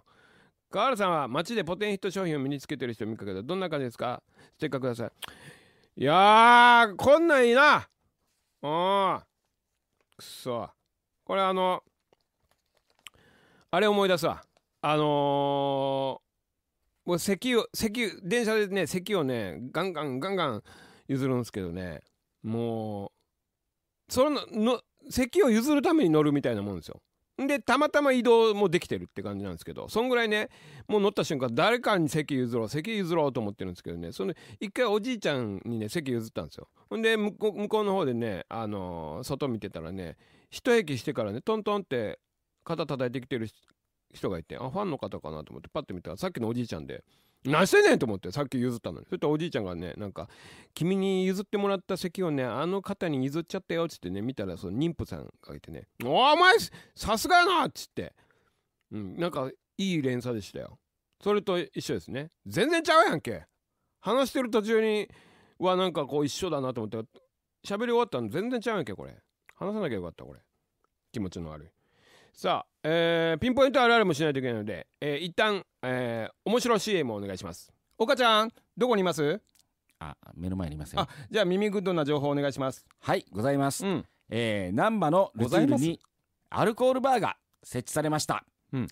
川原さんは街でポテンヒット商品を身につけてる人を見かけたどんな感じですかステッカーくださいいやーこんなんいいなうんくそこれあのあれ思い出すわあのー、もう石油石油電車でね石油をねガンガンガンガン譲るんですけどねもうそのの石油を譲るために乗るみたいなもんですよでたまたま移動もできてるって感じなんですけどそんぐらいねもう乗った瞬間誰かに席譲ろう席譲ろうと思ってるんですけどねその一回おじいちゃんにね席譲ったんですよほんで向こうの方でね、あのー、外見てたらね一駅してからねトントンって肩叩いてきてる人がいてあファンの方かなと思ってパッて見たらさっきのおじいちゃんで何してんねんと思ってさっき譲ったのにそしたらおじいちゃんがねなんか「君に譲ってもらった席をねあの方に譲っちゃったよ」っつってね見たらその妊婦さんがいてね「おお前さすがやな!」っつって、うん、なんかいい連鎖でしたよそれと一緒ですね全然ちゃうやんけ話してる途中にはなんかこう一緒だなと思って喋り終わったの全然ちゃうやんけこれ話さなきゃよかったこれ気持ちの悪いさあ、えー、ピンポイントあるあるもしないといけないので、えー、一旦、えー、面白い CM をお願いします岡ちゃんどこにいますあ目の前にいますよあじゃあ耳グッドな情報お願いしますはいございます、うん、えー、難波のルツールにアルコールバーが設置されました、うん、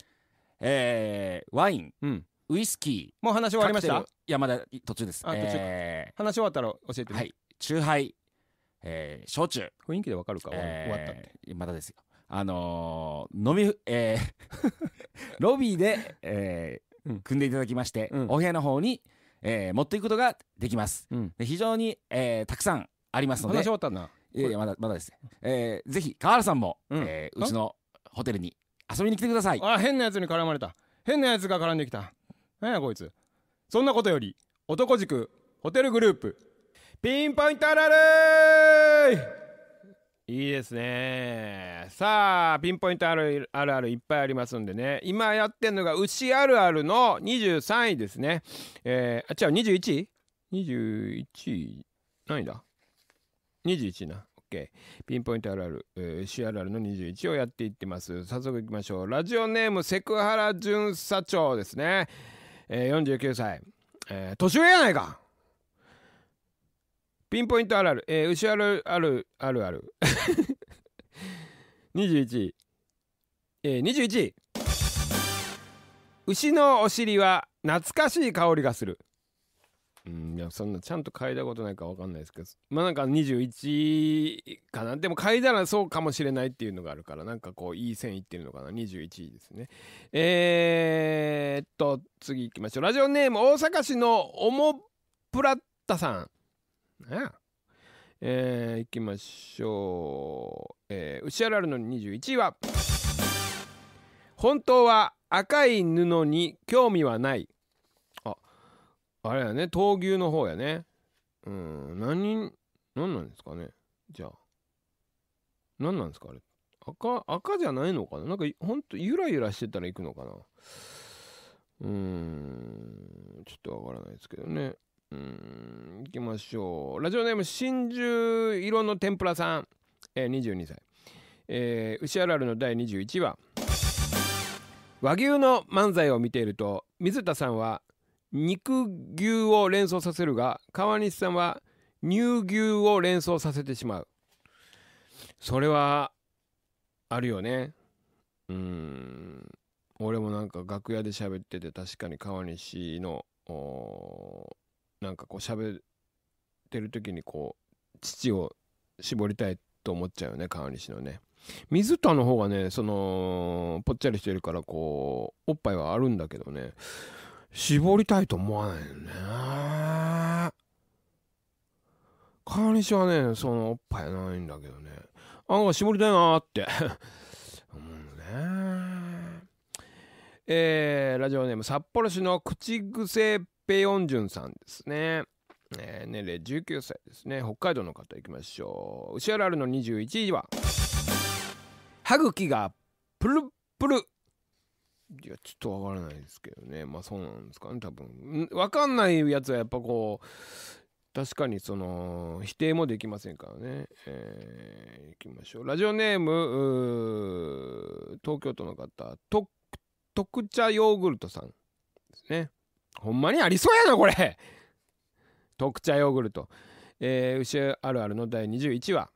えー、ワイン、うん、ウイスキーもう話終わりましたいやまだ途中ですあ、えー、話終わったら教えてはい酎ハイ、えー、焼酎雰囲気でわかるか、えー、終わったんでまだですよあのー、飲み、えー ロビーで、えー組んでいただきまして、うん、お部屋の方に、えー、持っていくことができます。うん、非常に、えー、たくさんありますので。話終わったな。えやいまだまだです、えー、ぜひ河原さんも、うん、えー、うちのホテルに遊びに来てください。あ変なやつに絡まれた。変なやつが絡んできた。何やこいつ。そんなことより男塾ホテルグループピンポイントアラレーいいですねさあピンポイントあるあるあるいっぱいありますんでね今やってんのが牛あるあるの23位ですねえー、あ違う21位 ?21 位何位だ ?21 位な OK ピンポイントあるある、えー、牛あるあるの21をやっていってます早速いきましょうラジオネームセクハラ巡査長ですね、えー、49歳、えー、年上やないかピンポイントあるある、えー、牛あるあるあるある21位、えー、21位牛のお尻は懐かしい香りがするうんいやそんなちゃんと嗅いだことないか分かんないですけどまあなんか21かなでも嗅いだらそうかもしれないっていうのがあるからなんかこういい線いってるのかな21位ですねえー、っと次行きましょうラジオネーム大阪市のオモプラッタさんねえー、いきましょう、えー、牛あるあの21位は本当は赤い布に興味はないああれやね闘牛の方やねうん何何なんですかねじゃあ何なんですかあれ赤赤じゃないのかななんかほんとゆらゆらしてたら行くのかなうーんちょっとわからないですけどねい行きましょう。ラジオネーム、真珠色の天ぷらさん、えー、22歳。えー、牛あるあるの第21話。和牛の漫才を見ていると、水田さんは肉牛を連想させるが、川西さんは乳牛を連想させてしまう。それは、あるよね。うん。俺もなんか楽屋で喋ってて確かに川西のなんかこう喋ってる時にこう乳を絞りたいと思っちゃうよね川西のね水田の方がねそのぽっちゃりしてるからこうおっぱいはあるんだけどね絞りたいと思わないよね川西はねそのおっぱいないんだけどねああ絞りたいなーって思うねえー、ラジオネーム札幌市の口癖平ヨンジュンさんですね。えね、年齢19歳ですね。北海道の方いきましょう。牛原あるの21位は、歯茎がプルプル。いや、ちょっとわからないですけどね。まあそうなんですかね、多分。わかんないやつはやっぱこう、確かにその否定もできませんからね。えー、いきましょう。ラジオネーム、ー東京都の方、特茶ヨーグルトさんですね。ほんまにありそうやなこれ特茶ヨーグルト、えー、牛あるあるの第21話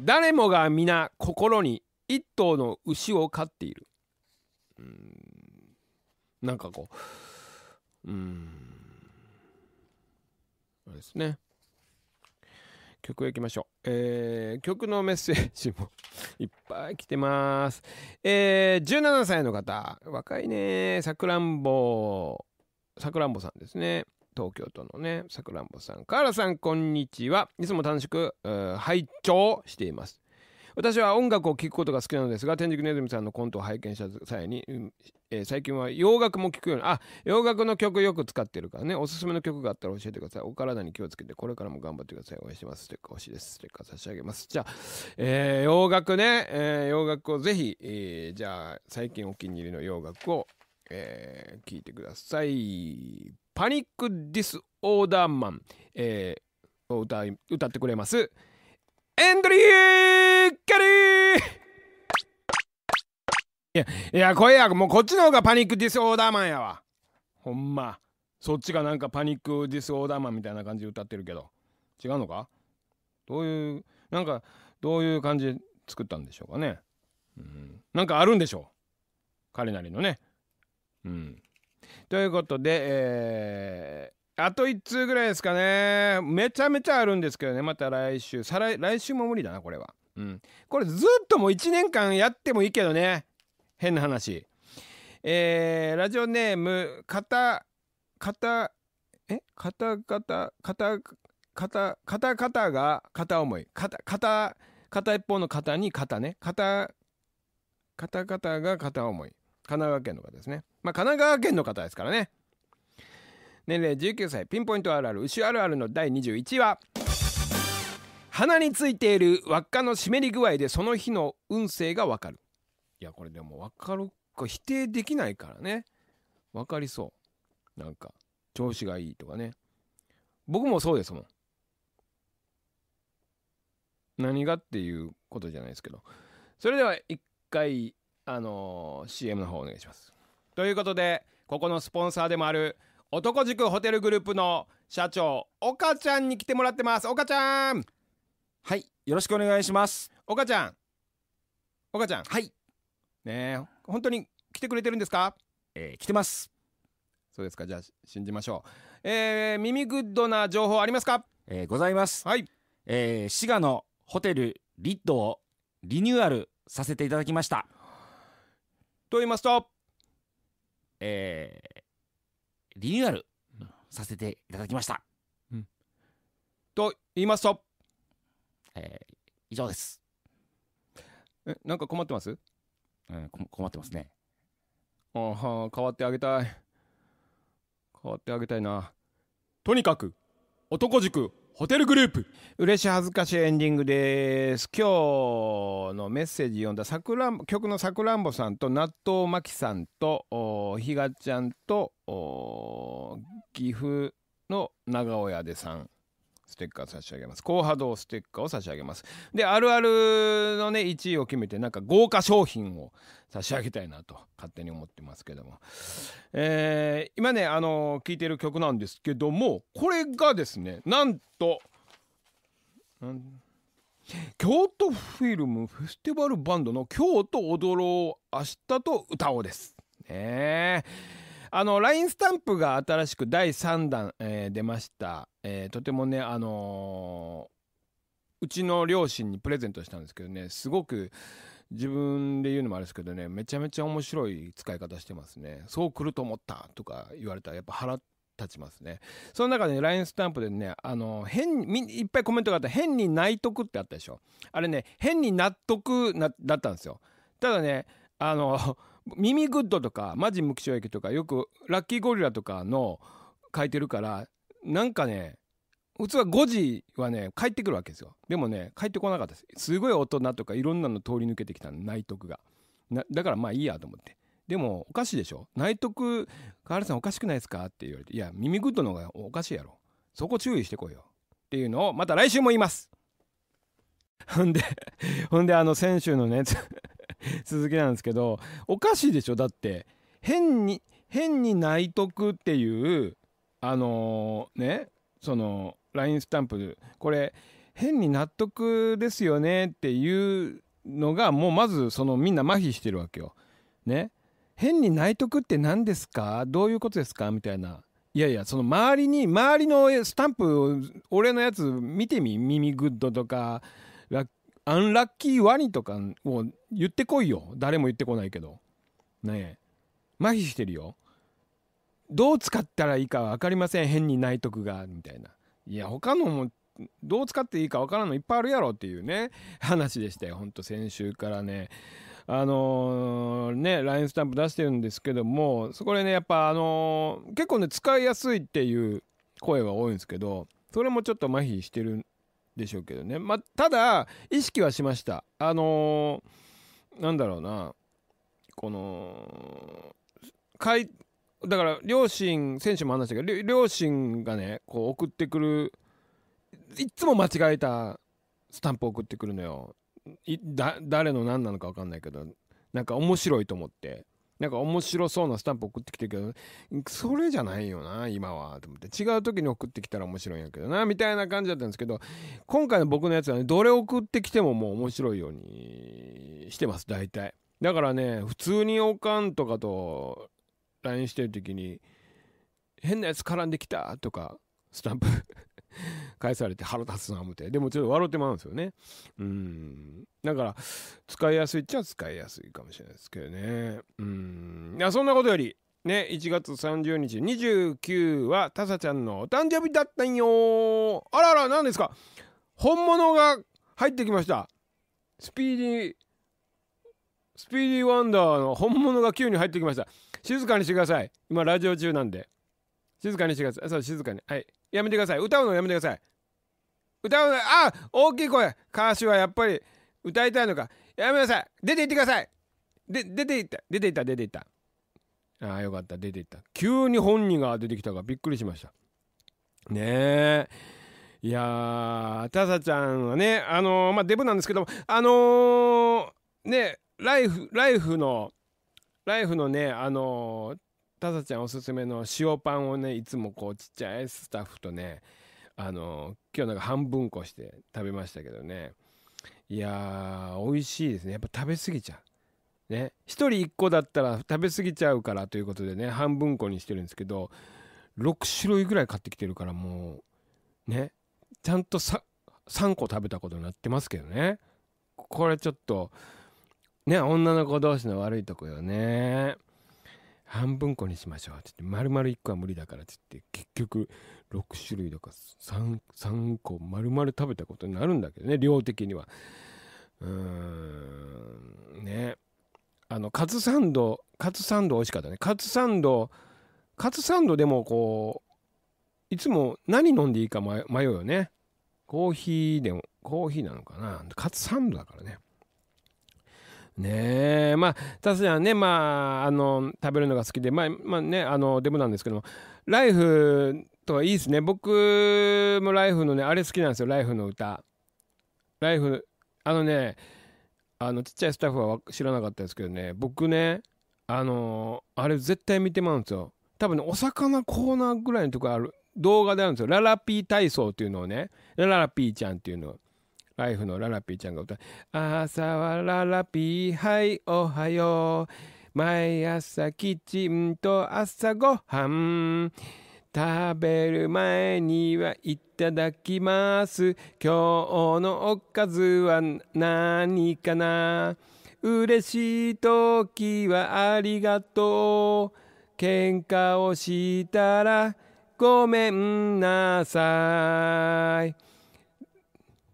誰もが皆心に一頭の牛を飼っているうんなんかこううんあれですね曲行きましょう。えー、曲のメッセージもいっぱい来てます。えー、17歳の方、若いね、さくらんぼ、さくらんぼさんですね。東京都のね、さくらんぼさん。河原さん、こんにちは。いつも楽しく、拝聴しています。私は音楽を聴くことが好きなのですが天竺ネズミさんのコントを拝見した際に、えー、最近は洋楽も聴くようにあ洋楽の曲よく使ってるからねおすすめの曲があったら教えてくださいお体に気をつけてこれからも頑張ってください応援してますステッカー欲しいですステッカー差し上げますじゃあ、えー、洋楽ね、えー、洋楽をぜひ、えー、じゃあ最近お気に入りの洋楽を、えー、いてくださいパニックディスオーダーマン、えー、を歌歌ってくれますエンドリーキャリーいや、いや、これや、もうこっちの方がパニックディスオーダーマンやわ。ほんま。そっちがなんかパニックディスオーダーマンみたいな感じで歌ってるけど。違うのかどういう、なんか、どういう感じで作ったんでしょうかね。うん。なんかあるんでしょう。彼なりのね。うん。ということで、えあと1通ぐらいですかねめちゃめちゃあるんですけどねまた来週再来来週も無理だなこれはうんこれずっともう1年間やってもいいけどね変な話えー、ラジオネームかたかたえかたかたかたかたかたかが片思いかたかた片一方の方に肩ね肩方々が片思い神奈川県の方ですねまあ神奈川県の方ですからね年齢19歳ピンポイントあるある牛あるあるの第21話鼻についている輪っかの湿り具合でその日の運勢がわかるいやこれでも分かるか否定できないからね分かりそうなんか調子がいいとかね僕もそうですもん何がっていうことじゃないですけどそれでは一回あのー、CM の方お願いしますということでここのスポンサーでもある「男塾ホテルグループの社長岡ちゃんに来てもらってます岡ちゃんはいよろしくお願いします岡ちゃん岡ちゃんはいね本当に来てくれてるんですかえー、来てますそうですかじゃあ信じましょうえー、耳グッドな情報ありますかえー、ございますはいえー、滋賀のホテルリッドをリニューアルさせていただきましたと言いますとえー、リニューアルさせていただきました。うん、と言いますと、えー、以上です。えなんか困ってます、うん、困ってますね。ああ変わってあげたい。変わってあげたいな。とにかく男塾ホテルグループ嬉し恥ずかしいエンディングです今日のメッセージ読んださくらん曲のさくらんぼさんと納豆まきさんとひがちゃんと岐阜の長尾屋でさんステッカー差し上げます高波動ステッカーを差し上げますであるあるのね1位を決めてなんか豪華商品を差し上げたいなと勝手に思ってますけども、えー、今ねあの聴、いてる曲なんですけどもこれがですねなんと京都フィルムフェスティバルバンドの「京都踊ろう明日と歌おう」です。ねえ。あの LINE スタンプが新しく第3弾、えー、出ました、えー、とてもねあのー、うちの両親にプレゼントしたんですけどねすごく自分で言うのもあれですけどねめちゃめちゃ面白い使い方してますねそう来ると思ったとか言われたらやっぱ腹立ちますね。その中で、LINE スタンプでね、あの、変に、いっぱいコメントがあった。変にいとくってあったでしょ。あれね、変に納得な、だったんですよ。ただね、あの、耳グッドとか、マジ無期懲役とか、よくラッキーゴリラとかの書いてるから、なんかね、普通は5時はね、帰ってくるわけですよ。でもね、帰ってこなかったです。すごい大人とかいろんなの通り抜けてきたの、内徳が。だからまあいいやと思って。でも、おかしいでしょ内徳、河原さんおかしくないですかって言われて、いや、耳グッドの方がおかしいやろ。そこ注意してこいよ。っていうのを、また来週も言います。ほんで、ほんで、あの、先週のね、続きなんですけどおかしいでしょだって変に変に泣いとくっていうあのー、ねその LINE スタンプこれ変に納得ですよねっていうのがもうまずそのみんな麻痺してるわけよ。ね変に泣いとくって何ですかどういうことですかみたいな。いやいやその周りに周りのスタンプ俺のやつ見てみ耳グッドとかラッアンラッキーワニとかを言ってこいよ。誰も言ってこないけど。ねえ。麻痺してるよ。どう使ったらいいか分かりません。変になとくが、みたいな。いや、他のもどう使っていいか分からんのいっぱいあるやろっていうね、話でしたよ。ほんと先週からね。あのー、ね、LINE スタンプ出してるんですけども、そこでね、やっぱあのー、結構ね、使いやすいっていう声は多いんですけど、それもちょっと麻痺してるでしょうけどね、まあ、ただ意識はしましたあのー、なんだろうなこのかいだから両親選手も話したけど両親がねこう送ってくるいつも間違えたスタンプ送ってくるのよ誰の何なのか分かんないけどなんか面白いと思ってなんか面白そうなスタンプ送ってきてるけど、それじゃないよな、今は、と思って。違う時に送ってきたら面白いんやけどな、みたいな感じだったんですけど、今回の僕のやつはね、どれ送ってきてももう面白いようにしてます、大体。だからね、普通におかんとかと LINE してる時に、変なやつ絡んできたとか、スタンプ返されて腹立つな思ってでもちょっと笑ってまうんですよねうんだから使いやすいっちゃ使いやすいかもしれないですけどねうんいやそんなことよりね1月30日29はタサちゃんのお誕生日だったんよあらあら何ですか本物が入ってきましたスピーディースピーディーワンダーの本物が急に入ってきました。静かにしてください。今、ラジオ中なんで。静かにしてください。そう、静かに。はい。やめてください。歌うのやめてください。歌うの、あ大きい声。歌手はやっぱり歌いたいのか。やめなさい。出て行ってください。で、出て行った。出て行った、出て行った。ああ、よかった。出て行った。急に本人が出てきたからびっくりしました。ねえ。いやタサちゃんはね、あのー、まあ、デブなんですけども、あのー、ね、ライフ、ライフの、ライフのね、あのー、タサちゃんおすすめの塩パンをねいつもこうちっちゃいスタッフとねあの今日なんか半分こして食べましたけどねいやー美味しいですねやっぱ食べ過ぎちゃうね1人1個だったら食べ過ぎちゃうからということでね半分こにしてるんですけど6種類ぐらい買ってきてるからもうねちゃんとさ3個食べたことになってますけどねこれちょっとね女の子同士の悪いとこよね。半分こにしましょうって言って丸々1個は無理だからって言って結局6種類とか 3, 3個丸々食べたことになるんだけどね量的にはうーんねあのカツサンドカツサンド美味しかったねカツサンドカツサンドでもこういつも何飲んでいいか迷うよねコーヒーでもコーヒーなのかなカツサンドだからねねえまあタスちゃんねまああの食べるのが好きでまあまあねあのデブなんですけどもライフとはいいですね僕もライフのねあれ好きなんですよライフの歌ライフあのねあのちっちゃいスタッフは知らなかったですけどね僕ねあのー、あれ絶対見てまうんですよ多分ねお魚コーナーぐらいのとこある動画であるんですよララピー体操っていうのをねララピーちゃんっていうのをライフのララピーちゃんが歌う。朝はララピー、はい、おはよう。毎朝きちんと朝ごはん。食べる前にはいただきます。今日のおかずは何かな嬉しい時はありがとう。喧嘩をしたらごめんなさい。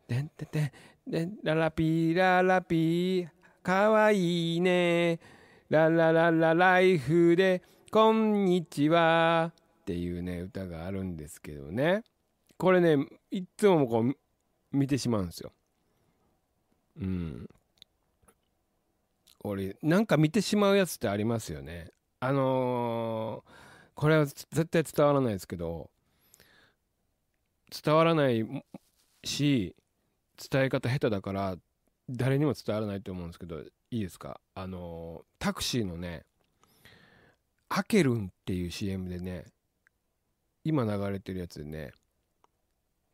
でんててでん、ララピー、ララピー、かわいいね。ララララライフで、こんにちは。っていうね、歌があるんですけどね。これね、いつもこう、見てしまうんですよ。うん。俺、なんか見てしまうやつってありますよね。あのー、これは絶対伝わらないですけど、伝わらないし、伝え方下手だから誰にも伝わらないと思うんですけどいいですかあのタクシーのね「アケルン」っていう CM でね今流れてるやつでね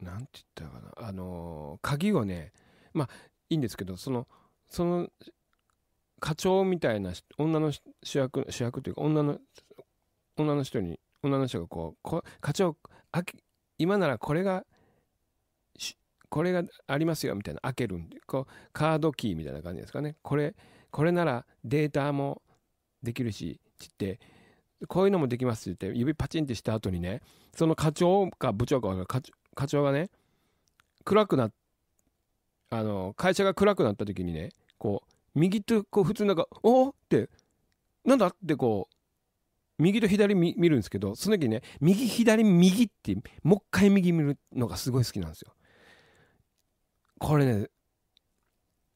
何て言ったかなあの鍵をねまあいいんですけどそのその課長みたいな女の主役主役というか女の女の人に女の人がこう「課長今ならこれがこれがありますよみたいな開けるんでこうカードキーみたいな感じですかねこれこれならデータもできるしちってこういうのもできますって言って指パチンってした後にねその課長か部長か課課長がね暗くなあの会社が暗くなった時にねこう右とこう普通なんか「おっ!」ってなんだってこう右と左見るんですけどその時ね右左右ってもう一回右見るのがすごい好きなんですよ。これね、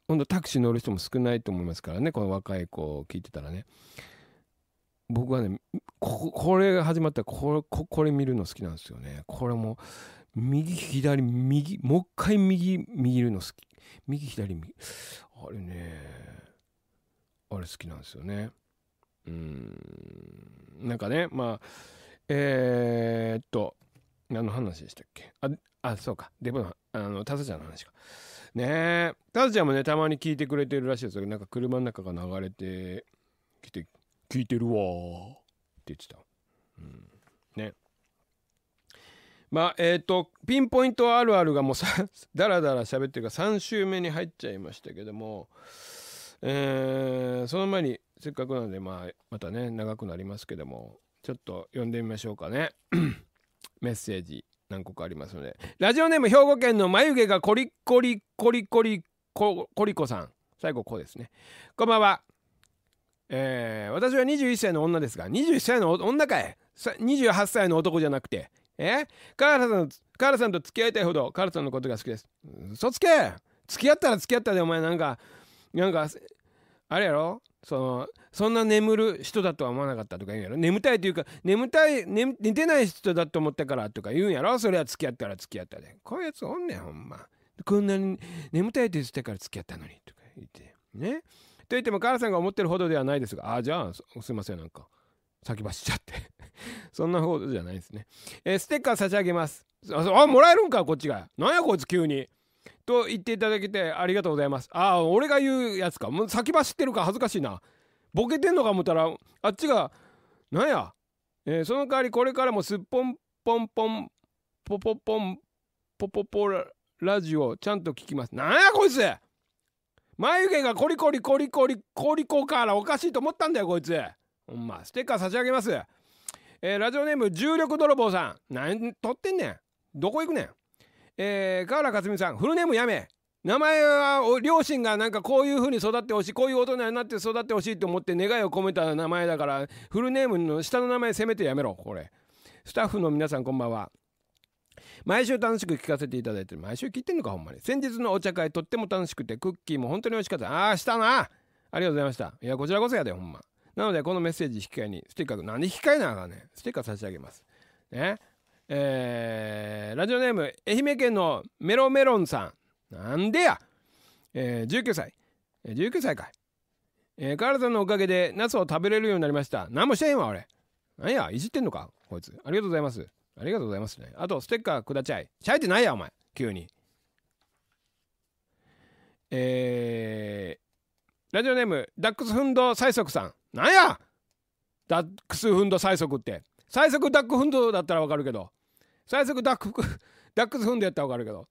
ほんとタクシー乗る人も少ないと思いますからね、この若い子を聞いてたらね。僕はね、ここれが始まったらこれこれ見るの好きなんですよね。これも、右、左、右、もう一回右、右るの好き。右、左、右。あれね、あれ好きなんですよね。うん、なんかね、まあ、えー、っと、何の話でしたっけあ、あ、そうか。デブのあのタサちゃんの話かねえタサちゃんもねたまに聞いてくれてるらしいですよなんか車の中が流れてきて「聞いてるわ」って言ってた、うん、ねまあえっ、ー、とピンポイントあるあるがもうさだらだら喋ってるから3週目に入っちゃいましたけどもえー、その前にせっかくなんで、まあ、またね長くなりますけどもちょっと読んでみましょうかね メッセージ何個かありますのでラジオネーム兵庫県の眉毛がコリコリコリコリコリコさん最後こうですねこんばんは、えー、私は21歳の女ですが21歳の女かい28歳の男じゃなくてえカーラさんカーラさんと付き合いたいほどカーラさんのことが好きです嘘つけ付き合ったら付き合ったでお前なんかなんかあれやろそのそんな眠る人だとは思わなかったとか言うんやろ眠たいというか眠たい、寝てない人だと思ったからとか言うんやろそれは付き合ったら付き合ったでこういうやつおんねんほんまこんなに眠たいって言ってたから付き合ったのにとか言ってねと言っても母さんが思ってるほどではないですがあじゃあすいませんなんか先走っちゃって そんなほどじゃないですね、えー、ステッカー差し上げますあもらえるんかこっちがなんやこいつ急にと言っていただけてありがとうございます。ああ、俺が言うやつか。もう先走ってるか恥ずかしいな。ボケてんのか思ったら、あっちが、なんや。えー、その代わりこれからもすっぽんぽんぽん、ぽぽぽん、ぽぽぽラジオちゃんと聞きます。なんやこいつ眉毛がコリコリコリコリコリコからおかしいと思ったんだよこいつ。ほんま、ステッカー差し上げます。えー、ラジオネーム重力泥棒さん。何撮ってんねん。どこ行くねん。えー、河原克美さん、フルネームやめ。名前は両親がなんかこういう風に育ってほしいこういう大人になって育ってほしいと思って願いを込めた名前だからフルネームの下の名前せめてやめろこれスタッフの皆さんこんばんは毎週楽しく聞かせていただいて毎週聞いてんのかほんまに先日のお茶会とっても楽しくてクッキーも本当に美味しかったああしたなありがとうございましたいやこちらこそやでほんまなのでこのメッセージ引き換えにステッカーと、何で引き換えなあかんねんステッカー差し上げますねえー、ラジオネーム愛媛県のメロメロンさんなんでや、えー、19歳、え19歳かい、えー、カールさんのおかげでナスを食べれるようになりました何もしてへんわ俺なんやいじってんのかこいつありがとうございますありがとうございますねあとステッカーくだちゃいちゃいってないやお前急にえー、ラジオネームダックスフンド最速さんなんやダックスフンド最速って最速ダックフンドだったらわかるけど最速ダック ダックスフンドやったら分かるけど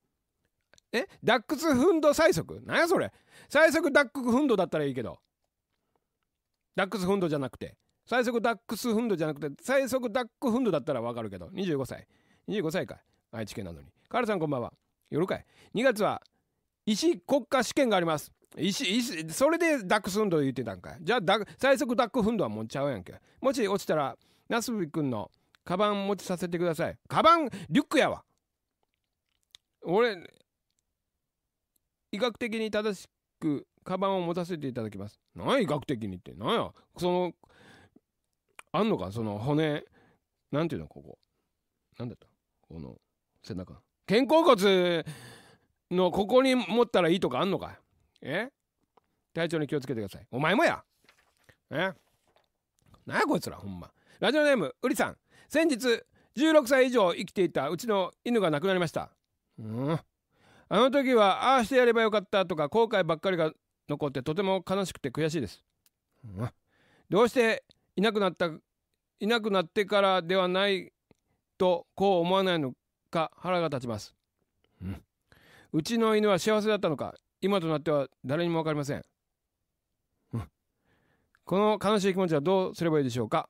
えダックスフンド最速なんやそれ最速ダックフンドだったらいいけどダックスフンドじゃなくて最速ダックスフンドじゃなくて最速ダックフンドだったら分かるけど25歳25歳か愛知県なのにカールさんこんばんは夜かい2月は医師国家試験があります石石それでダックスフンド言ってたんかじゃあ最速ダックフンドはもうちゃうやんけもし落ちたらナスビ君の「カバン持ちさせてくださいカバンリュックやわ俺医学的に正しくカバンを持たせていただきます何医学的にって何やそのあんのかその骨なんていうのここなんだったこの背中肩甲骨のここに持ったらいいとかあんのかえ体調に気をつけてくださいお前もやえなやこいつらほんまラジオネームうりさん先日16歳以上生きていたうちの犬が亡くなりましたうんあの時はああしてやればよかったとか後悔ばっかりが残ってとても悲しくて悔しいです、うん、どうしていなくなったいなくなってからではないとこう思わないのか腹が立ちます、うん、うちの犬は幸せだったのか今となっては誰にも分かりません、うん、この悲しい気持ちはどうすればいいでしょうか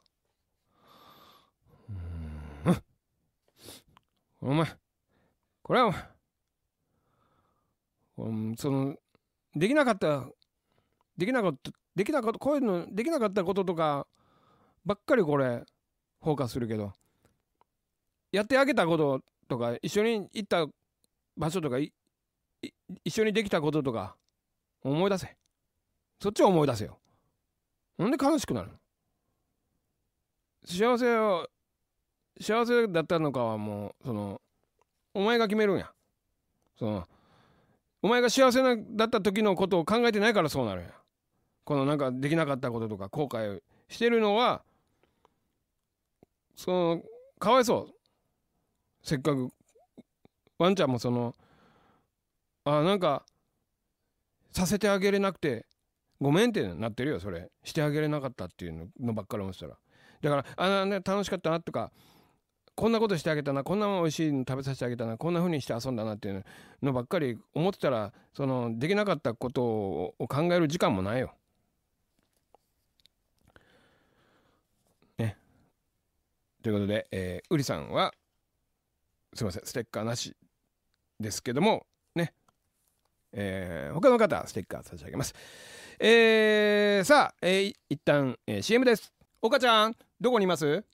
お前、これは、うん、その、できなかった、できなかった、できなかった、こういうの、できなかったこととか、ばっかりこれ、フォーカスするけど、やってあげたこととか、一緒に行った場所とか、一緒にできたこととか、思い出せ。そっちを思い出せよ。なんで悲しくなるの幸せを幸せだったのかはもう、その、お前が決めるんや。その、お前が幸せだった時のことを考えてないからそうなるんや。このなんかできなかったこととか後悔してるのは、その、かわいそう。せっかく、ワンちゃんもその、あ、なんか、させてあげれなくて、ごめんってなってるよ、それ。してあげれなかったっていうのばっかり思ってたら。だから、あ、ね、楽しかったなとか、こんなことしてあげたな、こんな美味しいの食べさせてあげたな、こんな風にして遊んだなっていうのばっかり思ってたら、その、できなかったことを考える時間もないよ。ね。ということで、えー、うりさんは、すいません、ステッカーなしですけども、ね。えー、他の方、ステッカー差し上げます。えー、さあ、えー、一旦、えー、CM です。岡ちゃん、どこにいます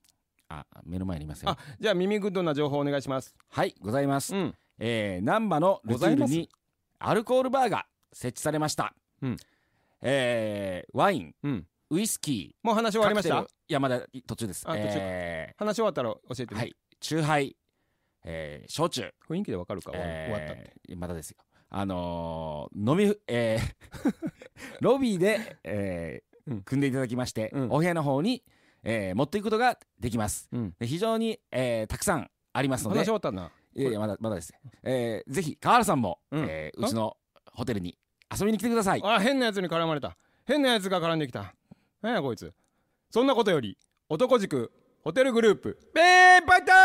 あ目の前にいますよあじゃあ耳グッドな情報お願いしますはいございます、うん、えー、難波のルキールにアルコールバーが設置されました、うん、えー、ワイン、うん、ウイスキーもう話終わりましたいやまだ途中ですあ、えー、話終わったら教えてはい酎ハイ、えー、焼酎雰囲気でわかるか、えー、終わったってまだですよあのー、飲み、えー、ロビーで、えー、組んでいただきまして、うん、お部屋の方にえー、持っていくことができます、うん、非常に、えー、たくさんありますので話終わったないやいやまだまだです、えー、ぜひ河原さんも、うん、えー、うちのホテルに遊びに来てくださいあ変なやつに絡まれた変なやつが絡んできた何やこいつそんなことより男塾ホテルグループえー、バイター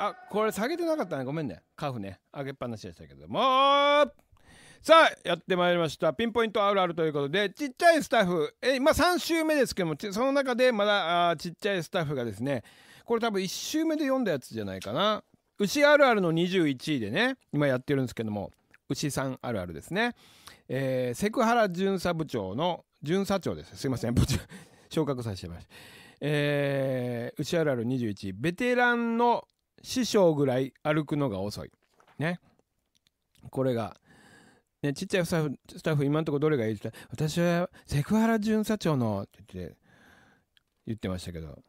あこれ下げてなかったねごめんねカフね上げっぱなしでしたけどもーさあやってまいりましたピンポイントあるあるということでちっちゃいスタッフえまあ3週目ですけどもその中でまだあちっちゃいスタッフがですねこれ多分1週目で読んだやつじゃないかな牛あるあるの21位でね今やってるんですけども牛さんあるあるですね、えー、セクハラ巡査部長の巡査長ですすいません部長昇格させてましたえー、牛あるある21ベテランの師匠ぐらい歩くのが遅いねこれがね、ちっちゃいスタッフ、スタッフ今んとこどれがいいって言ったら、私はセクハラ巡査長のって言って、言ってましたけど、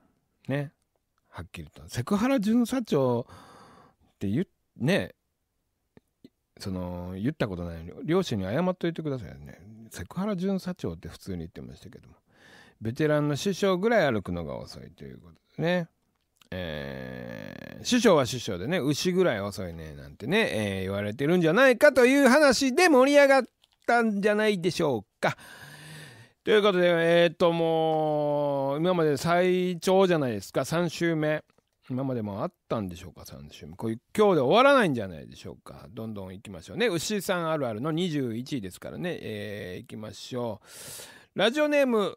ね。はっきりと。セクハラ巡査長って言、ね、その、言ったことない両親に謝っといてくださいね。セクハラ巡査長って普通に言ってましたけども。ベテランの師匠ぐらい歩くのが遅いということでね。えー、師匠は師匠でね牛ぐらい遅いねなんてね、えー、言われてるんじゃないかという話で盛り上がったんじゃないでしょうか。ということでえー、っともう今まで最長じゃないですか3週目。今までもあったんでしょうか3週目こういう今日で終わらないんじゃないでしょうかどんどんいきましょうね牛さんあるあるの21位ですからねえー、いきましょうラジオネーム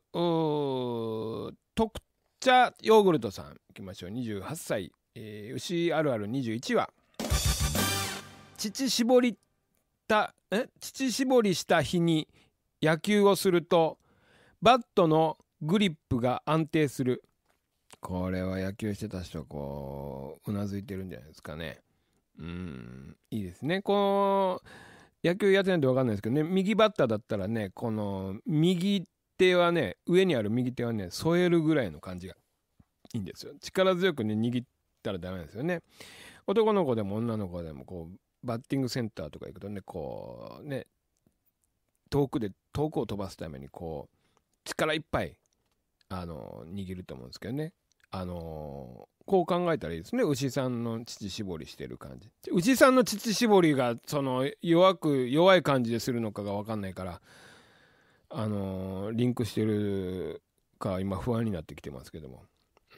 特チヨーグルトさんいきましょう28歳、えー、牛あるある21話乳搾りたえ乳搾りした日に野球をするとバットのグリップが安定するこれは野球してた人こううなずいてるんじゃないですかねうんいいですねこの野球やってないと分かんないですけどね右バッターだったらねこの右手はね上にある右手はね添えるぐらいの感じがいいんですよ力強くね握ったらダメですよね男の子でも女の子でもこうバッティングセンターとか行くとねこうね遠くで遠くを飛ばすためにこう力いっぱいあの握ると思うんですけどねあのー、こう考えたらいいですね牛さんの乳搾りしてる感じ牛さんの乳搾りがその弱く弱い感じでするのかが分かんないからあのリンクしてるか今不安になってきてますけども、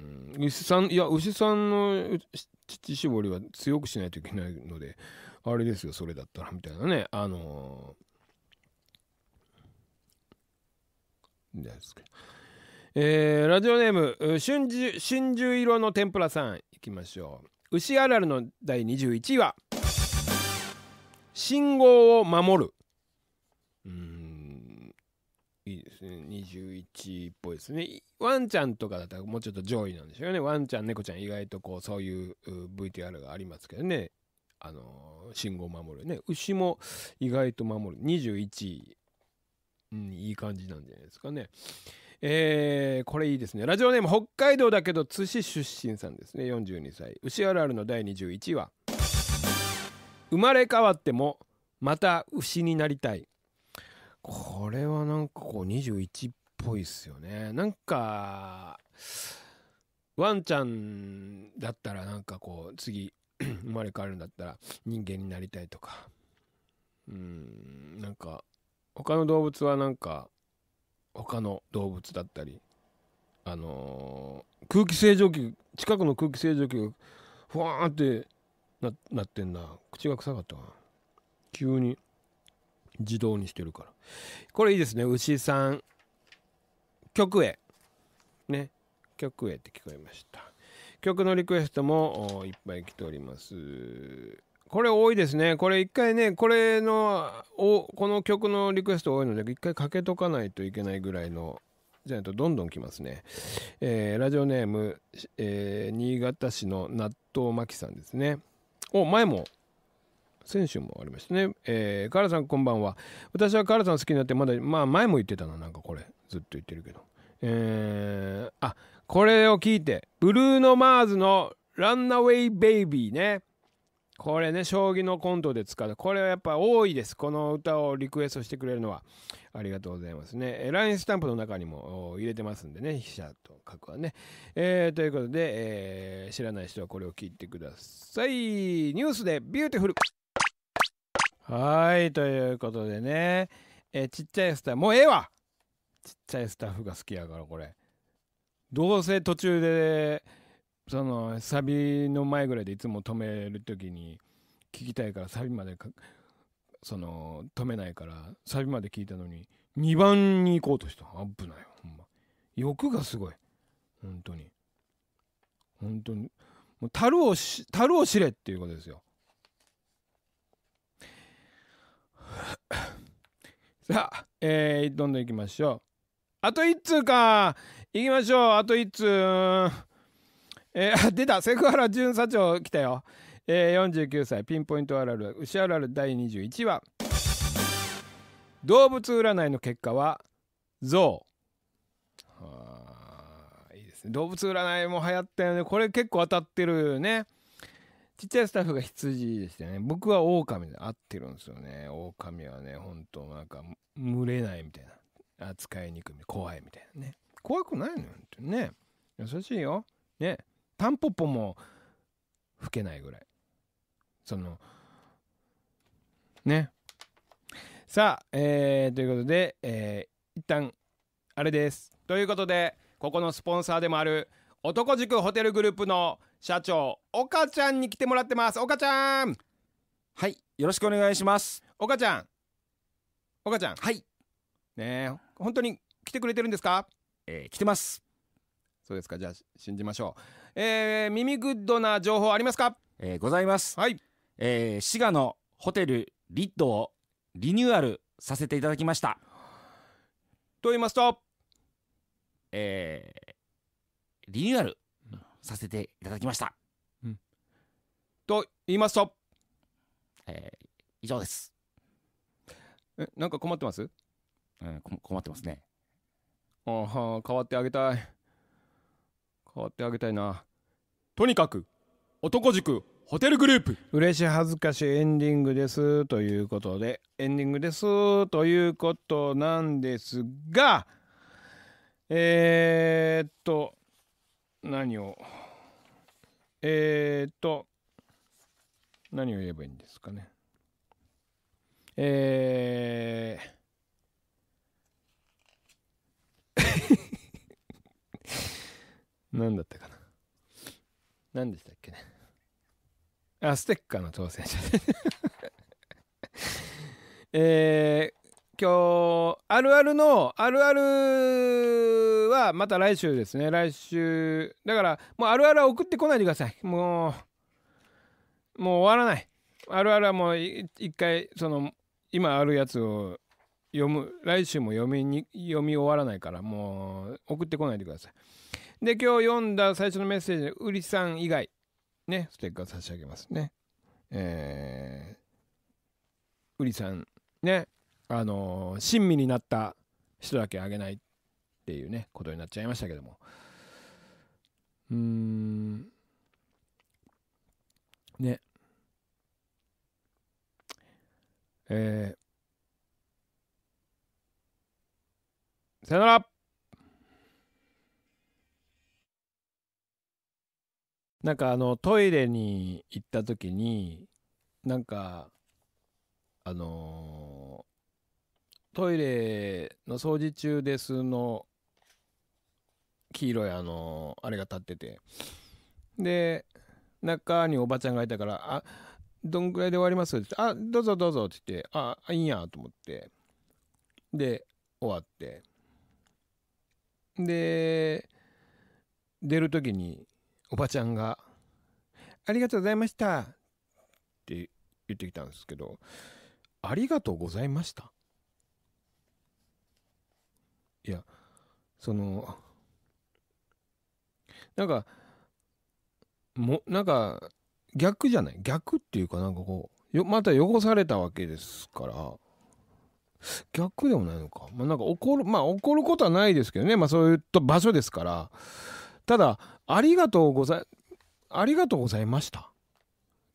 うん、牛さんいや牛さんの乳搾りは強くしないといけないのであれですよそれだったらみたいなねあのー、ですかえー、ラジオネーム春秋春秋色の天ぷらさんいきましょう牛あるあるの第21位は信号を守る、うんいいですね。21っぽいですね。ワンちゃんとかだったらもうちょっと上位なんでしょうね。ワンちゃん、猫ちゃん、意外とこう、そういう VTR がありますけどね。あのー、信号を守るね。牛も意外と守る。21位、うん、いい感じなんじゃないですかね。えー、これいいですね。ラジオネーム、北海道だけど、津市出身さんですね。42歳。牛あるあるの第21話。生まれ変わっても、また牛になりたい。これはなんかこう21っぽいっすよね。なんか、ワンちゃんだったらなんかこう、次、生まれ変わるんだったら人間になりたいとか。うん、なんか、他の動物はなんか、他の動物だったり、あのー、空気清浄機、近くの空気清浄機が、ふわーってななってんな。口が臭かったな。急に。自動にしてるからこれいいですね牛さん曲へね曲へって聞こえました曲のリクエストもいっぱい来ておりますこれ多いですねこれ一回ねこれのおこの曲のリクエスト多いので一回かけとかないといけないぐらいのじゃないとどんどん来ますね、えー、ラジオネーム、えー、新潟市の納豆巻さんですねお前も先週もありましたね。えー、カーラさんこんばんは。私はカーラさん好きになってまだ、まあ前も言ってたな、なんかこれ。ずっと言ってるけど。えー、あ、これを聞いて、ブルーノ・マーズのランナウェイ・ベイビーね。これね、将棋のコントで使う。これはやっぱ多いです。この歌をリクエストしてくれるのは。ありがとうございますね。ラインスタンプの中にも入れてますんでね、飛車と書くはね。えー、ということで、えー、知らない人はこれを聞いてください。ニュースでビューティフルはいということでね、えちっちゃいスタッフもうええわちっちゃいスタッフが好きやからこれどうせ途中でそのサビの前ぐらいでいつも止める時に聞きたいからサビまでその止めないからサビまで聞いたのに2番に行こうとした危ないほんま欲がすごい本当に本当にもう樽を樽を知れっていうことですよ さあ、えー、どんどんいきましょう。あと1通か。いきましょう。あと1通。えー、出た。セクハラ巡査長来たよ。えー、49歳、ピンポイントあるある、牛あるある第21話。動物占いの結果は、象。はあ、いいですね。動物占いも流行ったよね。これ結構当たってるよね。ちっちゃいスタッフが羊でしたよね。僕は狼で合ってるんですよね。狼はね、ほんとなんか、群れないみたいな。扱いにくい、怖いみたいなね。怖くないのよ、本当にね。優しいよ。ね。タンポポも吹けないぐらい。その、ね。さあ、えー、ということで、えー、一旦、あれです。ということで、ここのスポンサーでもある、男塾ホテルグループの社長岡ちゃんに来てもらってます岡ちゃんはいよろしくお願いします岡ちゃん岡ちゃんはいね本当に来てくれてるんですかえー、来てますそうですかじゃあ信じましょうえー、耳グッドな情報ありますかえー、ございますはいえー、滋賀のホテルリッドをリニューアルさせていただきましたと言いますとえー、リニューアルさせていただきました。うん、と言いますと、えー、以上です。えなんか困ってます、うん、困ってますね。ああ変わってあげたい。変わってあげたいな。とにかく男塾ホテルグループ嬉し恥ずかしいエンディングですということでエンディングですということなんですがえー、っと何をえー、っと何を言えばいいんですかねえー 何だったかな何でしたっけねあステッカーの当選者 えー、今日あるあるのあるあるはまた来週ですね来週だからもうあるあるは送ってこないでくださいもうもう終わらないあるあるはもう一回その今あるやつを読む来週も読みに読み終わらないからもう送ってこないでくださいで今日読んだ最初のメッセージうりさん以外ねステッカー差し上げますねえー、うりさんねあの親身になった人だけあげないっていうねことになっちゃいましたけどもうーんねえー、さよならなんかあのトイレに行った時になんかあのートイレの掃除中ですの、黄色いあの、あれが立ってて。で、中におばちゃんがいたから、あ、どんくらいで終わりますって言って、あ、どうぞどうぞって言って、あ、いいんやと思って。で、終わって。で、出る時に、おばちゃんが、ありがとうございましたって言ってきたんですけど、ありがとうございましたいやそのなんかもなんか逆じゃない逆っていうかなんかこうよまた汚されたわけですから逆でもないのか,、まあ、なんか怒るまあ怒ることはないですけどね、まあ、そういうと場所ですからただありがとうございありがとうございましたっ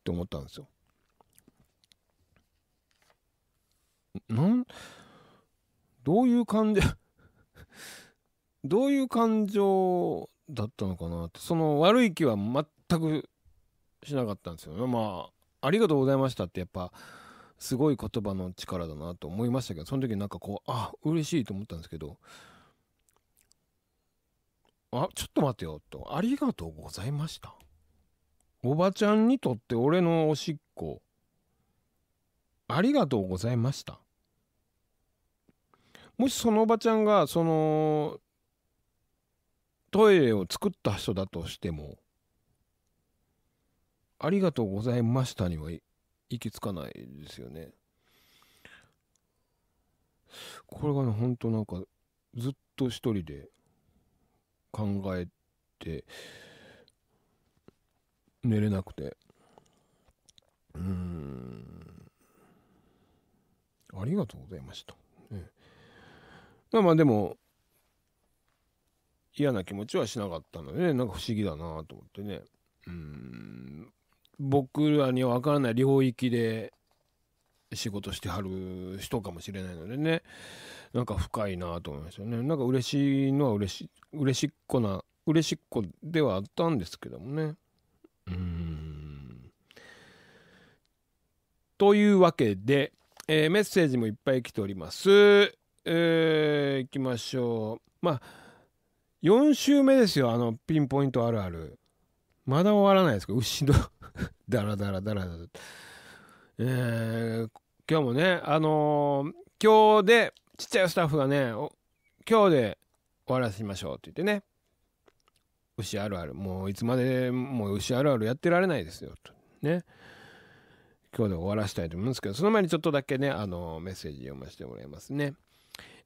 て思ったんですよ。なんどういう感じどういう感情だったのかなってその悪い気は全くしなかったんですよねまあありがとうございましたってやっぱすごい言葉の力だなと思いましたけどその時なんかこうあ嬉しいと思ったんですけどあちょっと待てよとありがとうございましたおばちゃんにとって俺のおしっこありがとうございましたもしそのおばちゃんがそのトイレを作った人だとしてもありがとうございましたには行き着かないですよねこれがねほんとなんかずっと一人で考えて寝れなくてうんありがとうございました、ね、まあでも嫌な気持ちはしなかったので、ね、なんか不思議だなと思ってね。うん、僕らにはわからない領域で仕事してはる人かもしれないのでね、なんか深いなと思いましたね。なんか嬉しいのは嬉し、嬉しっこな、嬉しっこではあったんですけどもね。うん。というわけで、えー、メッセージもいっぱい来ております。えー、いきましょう。まあ4週目ですよあのピンポイントあるあるまだ終わらないですか牛の ダラダラダラダラえー、今日もねあのー、今日でちっちゃいスタッフがね今日で終わらせましょうって言ってね牛あるあるもういつまでもう牛あるあるやってられないですよとね今日で終わらせたいと思うんですけどその前にちょっとだけねあのメッセージ読ませてもらいますね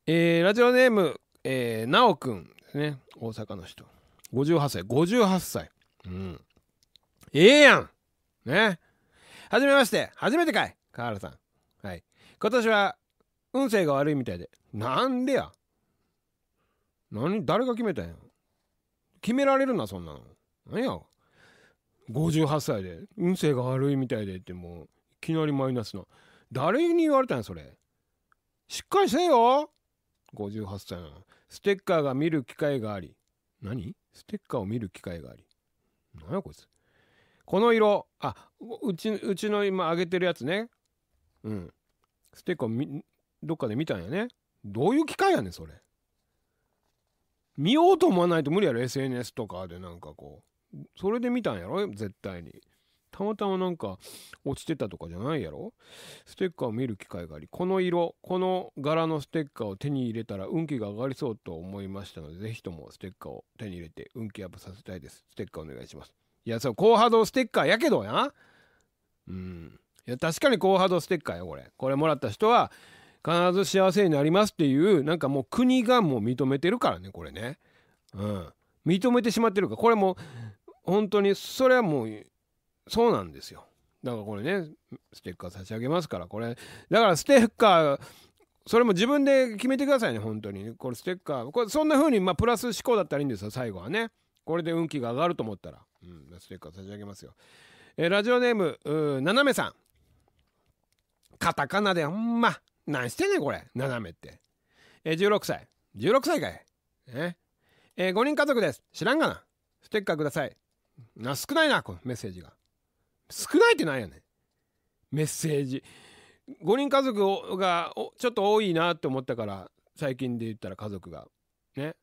えー、ラジオネーム、えー、なおくんですね大阪の人58歳58歳うんええやんねはじめまして初めてかい河原さんはい今年は運勢が悪いみたいでなんでや何誰が決めたんや決められるなそんなの何や58歳で運勢が悪いみたいでってもういきなりマイナスな誰に言われたんやそれしっかりせえよ58歳なのステッカーが見る機会があり何ステッカーを見る機会があり何やこいつこの色あうちうちの今上げてるやつねうんステッカーどっかで見たんやねどういう機会やねんそれ見ようと思わないと無理やろ SNS とかでなんかこうそれで見たんやろ絶対にたまたまなんか落ちてたとかじゃないやろステッカーを見る機会があり、この色、この柄のステッカーを手に入れたら運気が上がりそうと思いましたので、ぜひともステッカーを手に入れて運気アップさせたいです。ステッカーお願いします。いや、そう、高波動ステッカーやけどやうん。いや、確かに高波動ステッカーよ、これ。これもらった人は、必ず幸せになりますっていう、なんかもう国がもう認めてるからね、これね。うん。認めてしまってるから、これも、本当に、それはもう、そうなんですよ。だからこれね、ステッカー差し上げますから、これ、だからステッカー、それも自分で決めてくださいね、本当に。これステッカー、これそんな風に、まあ、プラス思考だったらいいんですよ、最後はね。これで運気が上がると思ったら、うん、ステッカー差し上げますよ。えー、ラジオネーム、ナナメめさん。カタカナで、ほんま、何してんねん、これ、ナナめって。えー、16歳。16歳かい。えー、5人家族です。知らんがな。ステッカーください。な、少ないな、このメッセージが。少ないってないよねメッセージ5人家族がちょっと多いなって思ったから最近で言ったら家族がね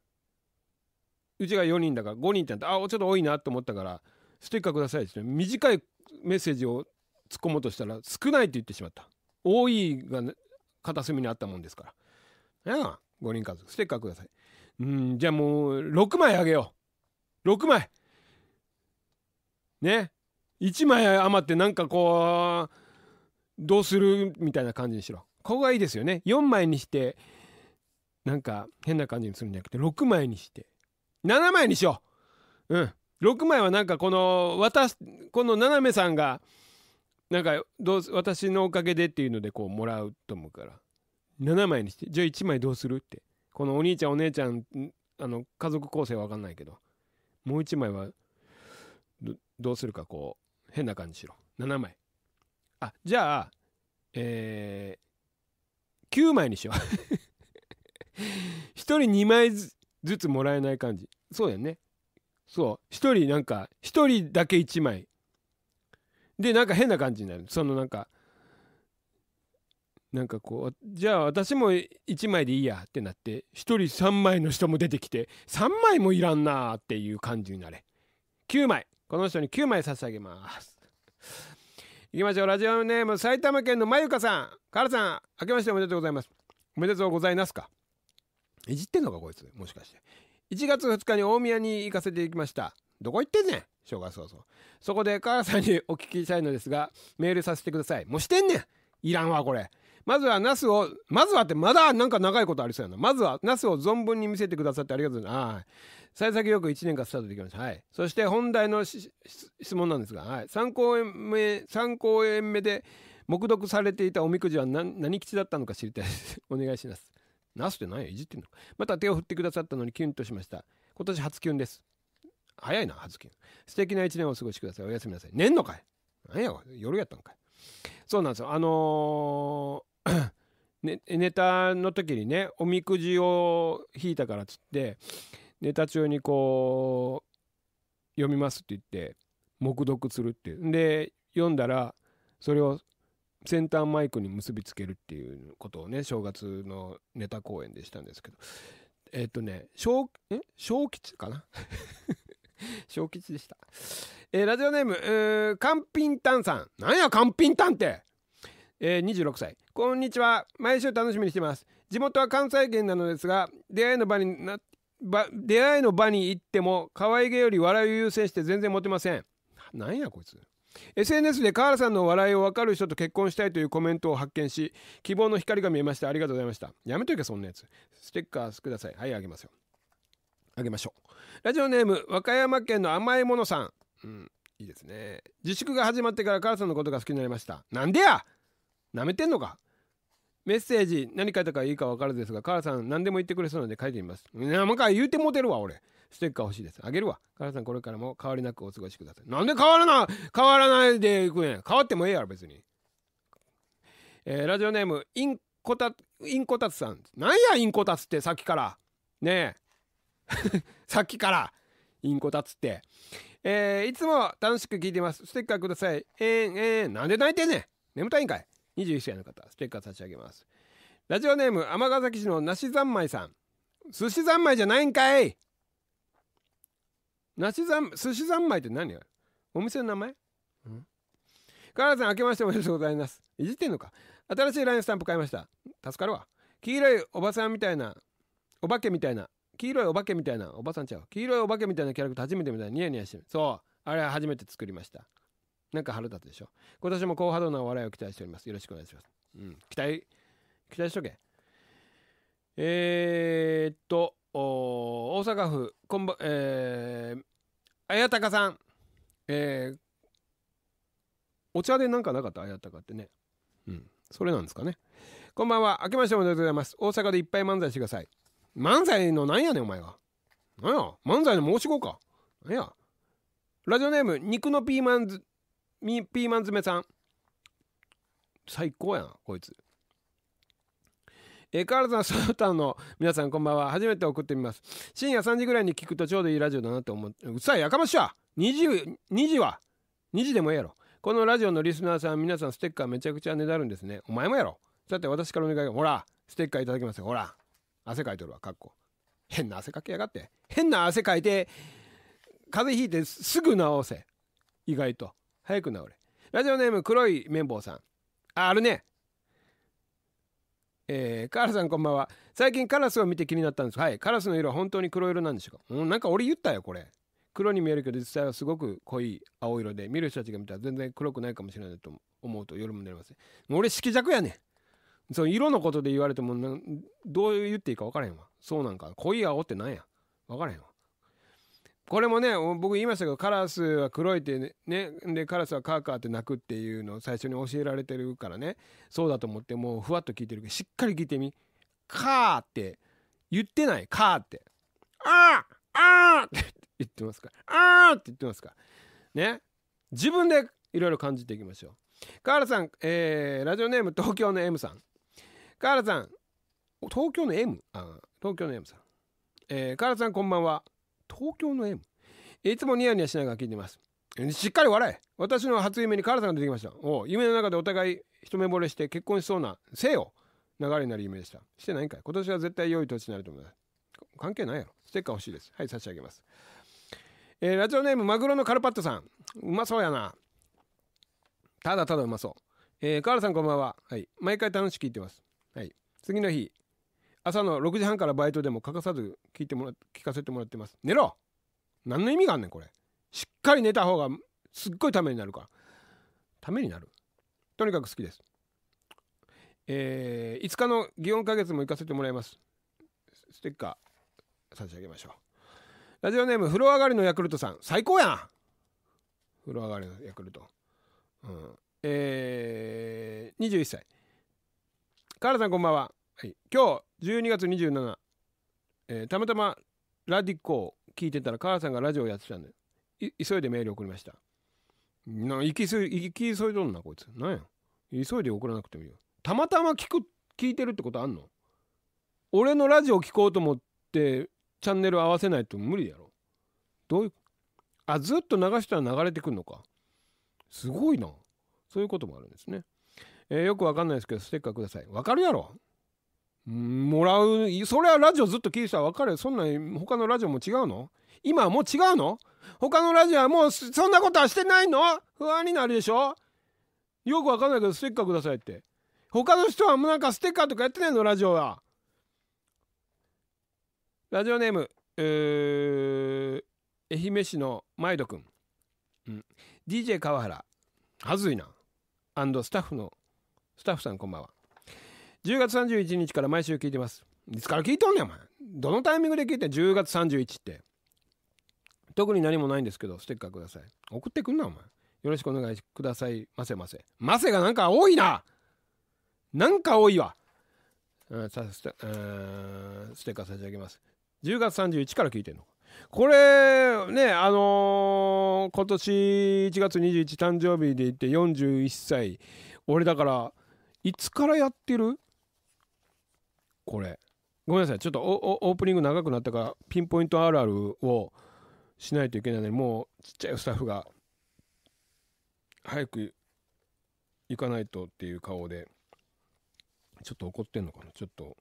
うちが4人だから5人ってなってあちょっと多いなって思ったからステッカーくださいって短いメッセージを突っ込もうとしたら少ないって言ってしまった多いが、片隅にあったもんですからや5人家族ステッカーくださいうんじゃあもう6枚あげよう6枚ね1枚余ってなんかこうどうするみたいな感じにしろここがいいですよね4枚にしてなんか変な感じにするんじゃなくて6枚にして7枚にしよううん6枚はなんかこの私この斜めさんがなんかどう私のおかげでっていうのでこうもらうと思うから7枚にしてじゃあ1枚どうするってこのお兄ちゃんお姉ちゃんあの家族構成は分かんないけどもう1枚はどうするかこう。変な感じしろ7枚あじゃあえー、9枚にしよう1 人2枚ずつもらえない感じそうやねそう1人なんか1人だけ1枚でなんか変な感じになるそのなんかなんかこうじゃあ私も1枚でいいやってなって1人3枚の人も出てきて3枚もいらんなーっていう感じになれ9枚この人に9枚差し上げますいきましょうラジオネーム埼玉県のまゆかさんカラさん明けましておめでとうございますおめでとうございますかいじってんのかこいつもしかして1月2日に大宮に行かせていきましたどこ行ってんねん正月早々そこでカラさんにお聞きしたいのですがメールさせてくださいもうしてんねんいらんわこれまずはナスをまずはってまだなんか長いことありそうやなまずはナスを存分に見せてくださってありがとうございます幸先よく1年間スタートできました、はい、そして本題の質問なんですが、はい、3公演目3公演目で目読されていたおみくじは何吉だったのか知りたいですお願いしますナスって何やいじってんのまた手を振ってくださったのにキュンとしました今年初キュンです早いな初キュン素敵な1年をお過ごしくださいおやすみなさい寝んのかい何や夜やったのかいそうなんですよあのー ね、ネタの時にねおみくじを引いたからっつってネタ中にこう読みますって言って黙読するってで読んだらそれを先端マイクに結びつけるっていうことをね正月のネタ公演でしたんですけどえっ、ー、とね小え小吉かな 小吉でした、えー、ラジオネーム「ーカンピンタンさん」なんやカンピンタンってえー、26歳こんにちは毎週楽しみにしてます地元は関西圏なのですが出会いの場にな出会いの場に行っても可愛げより笑いを優先して全然モテませんなんやこいつ SNS で河原さんの笑いを分かる人と結婚したいというコメントを発見し希望の光が見えましたありがとうございましたやめとけそんなやつステッカーくださいはいあげますよあげましょうラジオネーム和歌山県の甘いものさんうんいいですね自粛が始まってから河原さんのことが好きになりましたなんでやなめてんのかメッセージ何書いたかいいか分からずですが、カラさん何でも言ってくれそうなんで書いてみます。なんか言うてもてるわ、俺。ステッカー欲しいです。あげるわ。カラさんこれからも変わりなくお過ごしください。なんで変わらな、変わらないでいくねん。変わってもええやろ、別に。えー、ラジオネーム、インコタ、インコタツさん。なんや、インコタツってさっきから。ねえ。さっきから。インコタツって。えー、いつも楽しく聞いてます。ステッカーください。えー、えー、なんで泣いてんねん。眠たいんかい。21歳の方ステッカー差し上げますラジオネーム尼崎市の梨三昧さん寿司三昧じゃないんかい梨三寿司三昧って何やお店の名前うんカラさん明けましておめでとうございますいじってんのか新しい LINE スタンプ買いました助かるわ黄色いおばさんみたいなお化けみたいな黄色いお化けみたいなおばさんちゃう黄色いお化けみたいなキャラクター初めてみたいニヤニヤしてるそうあれは初めて作りましたなんか春だったでしょ今年も高波動な笑いを期待しておりますよろしくお願いします、うん、期待期待しとけえー、っと大阪府こんばん、えー、綾鷹さんえー、お茶でなんかなかった綾鷹ってねうんそれなんですかねこんばんは明けましておめでとうございます大阪でいっぱい漫才してください漫才のなんやねんお前はなんや漫才の申し子かなんやラジオネーム肉のピーマンみピーマン詰めさん最高やんこいつえー、河原さん、ソロタンの皆さん、こんばんは。初めて送ってみます。深夜3時ぐらいに聞くとちょうどいいラジオだなと思って、うっさい、やかましは !2 時、2時は !2 時でもええやろ。このラジオのリスナーさん、皆さん、ステッカーめちゃくちゃねだるんですね。お前もやろ。さて、私からお願い。ほら、ステッカーいただきますよ。ほら、汗かいとるわ、かっこ。変な汗かきやがって。変な汗かいて、風邪ひいてすぐ治せ。意外と。早く治れラジオネーム黒い綿棒さんああるねえー、カラさんこんばんは最近カラスを見て気になったんですはいカラスの色は本当に黒色なんでしょうか、うん、なんか俺言ったよこれ黒に見えるけど実際はすごく濃い青色で見る人たちが見たら全然黒くないかもしれないと思うと夜も寝れません俺色弱やねんその色のことで言われてもどう言っていいか分からへんわそうなんか濃い青って何や分からへんわこれもね僕言いましたけどカラスは黒いってね、ね、でカラスはカーカーって鳴くっていうのを最初に教えられてるからねそうだと思ってもうふわっと聞いてるけどしっかり聞いてみ「カー」って言ってない「カー」って「あーあー」って言ってますか「ああって言ってますかね自分でいろいろ感じていきましょうカーラさん、えー、ラジオネーム東京の M さんカーラさん東京の M あ東京の M さんえー、カー、さんこんばんは東京の M いつもニヤニヤしながら聞いてますしっかり笑え私の初夢にカラさんが出てきましたお夢の中でお互い一目惚れして結婚しそうなせよ流れになる夢でしたしてないんかい今年は絶対良い年になると思います関係ないやろステッカー欲しいですはい差し上げます、えー、ラジオネームマグロのカルパットさんうまそうやなただただうまそう、えー、カールさんこんばんは、はい、毎回楽しく聞いてます、はい、次の日朝の6時半からバイトでも欠かさず聞いてもら聞かせてもらってます寝ろ何の意味があんねんこれしっかり寝た方がすっごいためになるからためになるとにかく好きですえー、5日の祇園花月も行かせてもらいますステッカー差し上げましょうラジオネーム風呂上がりのヤクルトさん最高やん風呂上がりのヤクルトうんえー、21歳河原さんこんばんははい、今日12月27、えー、たまたまラディックを聞いてたら母さんがラジオやってたんで急いでメール送りましたな行き急い急いどんなこいつ何や急いで送らなくてもいいよたまたま聞く聞いてるってことあんの俺のラジオ聞こうと思ってチャンネル合わせないと無理やろどういうあずっと流したら流れてくんのかすごいなそういうこともあるんですね、えー、よくわかんないですけどステッカーくださいわかるやろもらうそれはラジオずっと聞いてたら分かるそんな他のラジオも違うの今はもう違うの他のラジオはもうそんなことはしてないの不安になるでしょよく分かんないけどステッカーくださいって他の人はもうなんかステッカーとかやってないのラジオはラジオネームー愛媛市のマイドくん、うん、DJ 川原はずいなスタッフのスタッフさんこんばんは10月31日から毎週聞いてますいつから聞いとんねんお前どのタイミングで聞いてん10月31って特に何もないんですけどステッカーください送ってくんなお前よろしくお願いくださいませませませがなんか多いななんか多いわステステッカー差し上げます10月31から聞いてんのこれねあのー、今年1月21誕生日で言って41歳俺だからいつからやってるこれごめんなさいちょっとオープニング長くなったからピンポイントあるあるをしないといけないのにもうちっちゃいスタッフが早く行かないとっていう顔でちょっと怒ってんのかなちょっと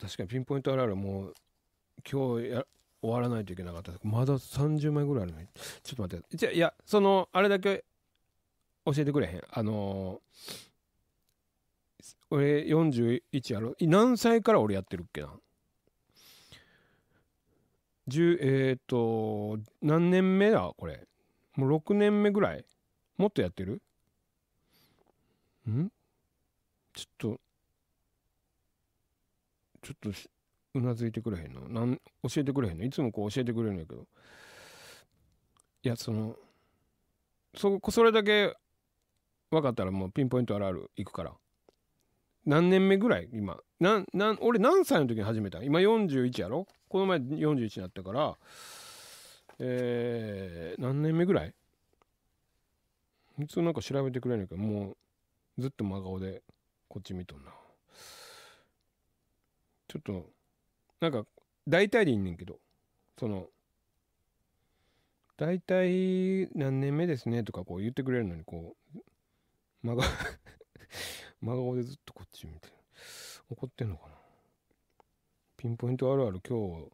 確かにピンポイントあるあるもう今日や終わらないといけなかったまだ30枚ぐらいあるのにちょっと待っていやそのあれだけ教えてくれへんあのー俺41やろ何歳から俺やってるっけな10えっ、ー、と何年目だこれもう6年目ぐらいもっとやってるんちょっとちょっとうなずいてくれへんのなん教えてくれへんのいつもこう教えてくれるんだけどいやそのそそれだけ分かったらもうピンポイントあるある行くから。何年目ぐらい今なな俺何歳の時に始めた今41やろこの前41になったからえー、何年目ぐらい普通なんか調べてくれないけどもうずっと真顔でこっち見とんなちょっとなんか大体でいいねんけどその大体何年目ですねとかこう言ってくれるのにこう真顔真顔でずっとこっち見て怒ってんのかなピンポイントあるある今日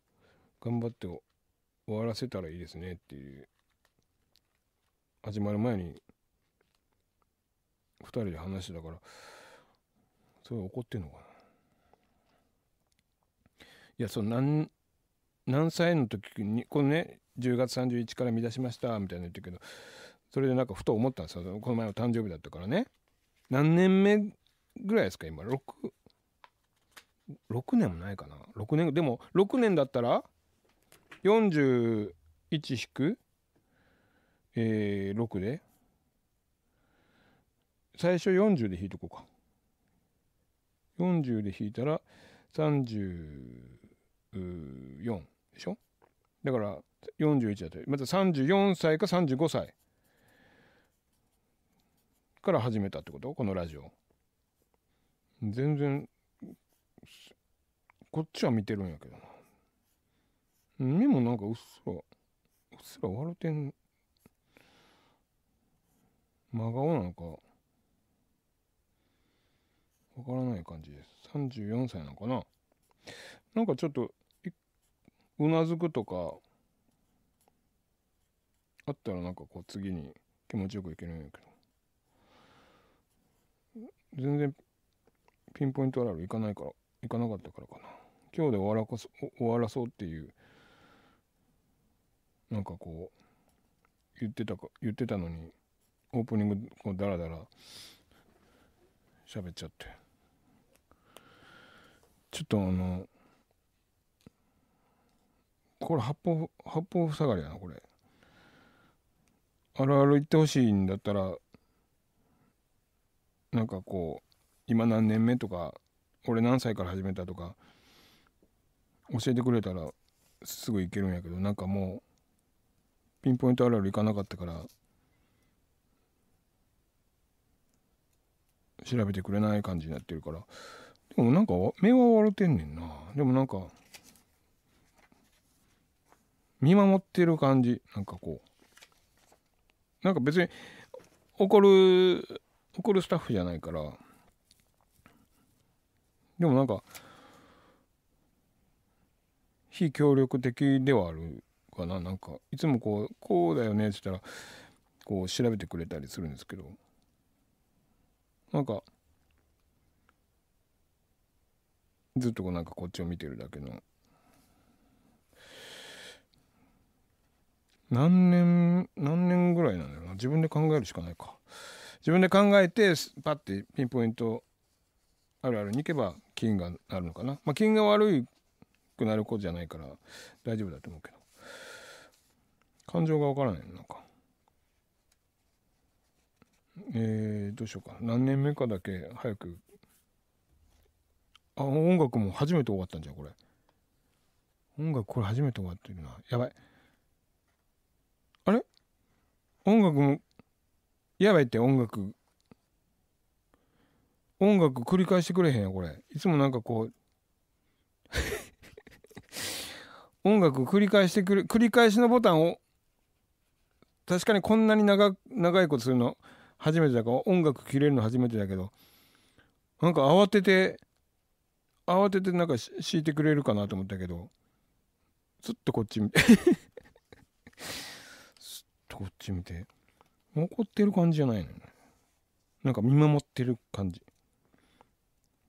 頑張って終わらせたらいいですねっていう始まる前に2人で話してたからそれ怒ってんのかないやその何何歳の時にこのね10月31から見出しましたみたいな言ってるけどそれでなんかふと思ったんですよこの前の誕生日だったからね何年目ぐらいですか今 6, 6年もないかな6年でも6年だったら41引く、えー、6で最初40で引いとこうか40で引いたら34でしょだから41だとまた34歳か35歳から始めたってことこのラジオ。全然、こっちは見てるんやけどな。目もなんかうっすら、うっすら笑うてん。真顔なのか、わからない感じです。34歳なのかななんかちょっと、うなずくとか、あったらなんかこう次に気持ちよくいけるんやけど。全然ピンポイントアラルいかないから、いかなかったからかな。今日で終わらこそ終わらそうっていう、なんかこう、言ってたか、言ってたのに、オープニングこうダラダラ喋っちゃって。ちょっとあの、これ八方、八方塞がりやな、これ。あるある言ってほしいんだったら、なんかこう今何年目とか俺何歳から始めたとか教えてくれたらすぐ行けるんやけどなんかもうピンポイントあるある行かなかったから調べてくれない感じになってるからでもなんか目は割れてんねんなでもなんか見守ってる感じなんかこうなんか別に怒る怒るスタッフじゃないから、でもなんか、非協力的ではあるかな。なんか、いつもこう、こうだよねって言ったら、こう調べてくれたりするんですけど、なんか、ずっとこうなんかこっちを見てるだけの何年何年ぐらいなんだろうな自分で考えるしかないか自分で考えてパッてピンポイントあるあるに行けば金があるのかな、まあ、金が悪くなることじゃないから大丈夫だと思うけど感情がわからないなんかえー、どうしようか何年目かだけ早くあ音楽も初めて終わったんじゃんこれ音楽これ初めて終わってるなやばいあれ音楽もやばいって音楽音楽繰り返してくれへんよこれいつもなんかこう 音楽繰り返してくる繰り返しのボタンを確かにこんなに長長いことするの初めてだから音楽切れるの初めてだけどなんか慌てて慌ててなんか敷いてくれるかなと思ったけどずっとこっち見てずっとこっち見て。怒ってる感じじゃないのよなんか見守ってる感じ。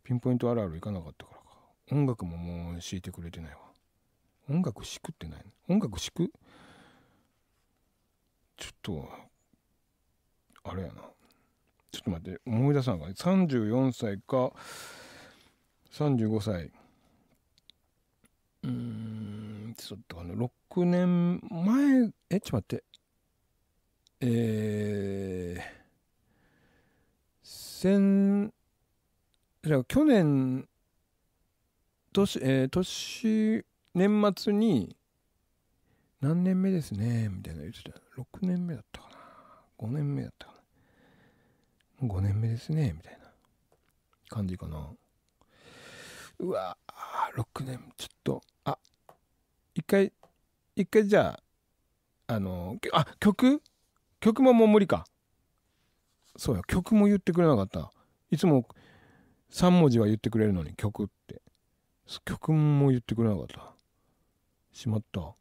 ピンポイントあるあるいかなかったからか。音楽ももう教いてくれてないわ。音楽しくってない音楽しくちょっと、あれやな。ちょっと待って、思い出さなかった。34歳か、35歳。うーん、ちょっとあの、6年前、え、ちょっと待って。えー、先じゃ去年年,、えー、年年末に何年目ですねみたいな言ってた6年目だったかな5年目だったかな5年目ですねみたいな感じかなうわ6年ちょっとあ一回一回じゃああのあ曲曲ももう無理か。そうや、曲も言ってくれなかった。いつも3文字は言ってくれるのに、曲って。曲も言ってくれなかった。しまった。よ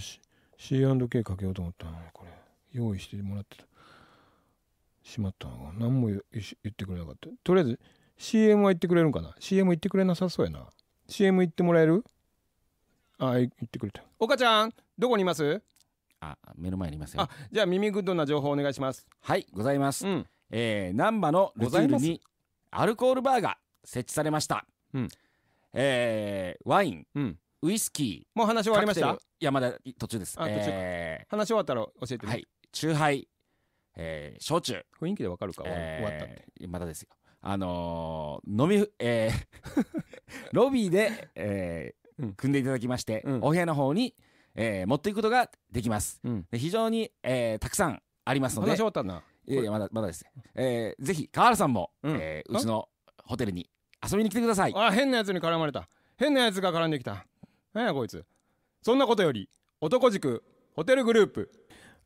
し、C&K かけようと思ったのに、これ。用意してもらってた。しまったの何も言ってくれなかった。とりあえず、CM は言ってくれるんかな ?CM 言ってくれなさそうやな。CM 言ってもらえるあ、言ってくれた。岡ちゃん、どこにいますあ目の前にいますよあじゃあ耳グッドな情報お願いしますはいございます、うんえー、難波のルチールにアルコールバーが設置されました、うんえー、ワイン、うん、ウイスキーもう話終わりましたいやまだ途中ですあ、途中、えー、話終わったら教えてはい酎ハイ、えー、焼酎雰囲気でわかるか、えー、終わったってまだですよあのー、飲み、えー、ロビーで、えー、組んでいただきまして、うん、お部屋の方にえー、持っていくことができます、うん、非常に、えー、たくさんありますので話終わったないやいやまだまだです、えー、ぜひ川原さんも、うん、えー、うちのホテルに遊びに来てくださいあ変なやつに絡まれた変なやつが絡んできた何やこいつそんなことより男塾ホテルグループ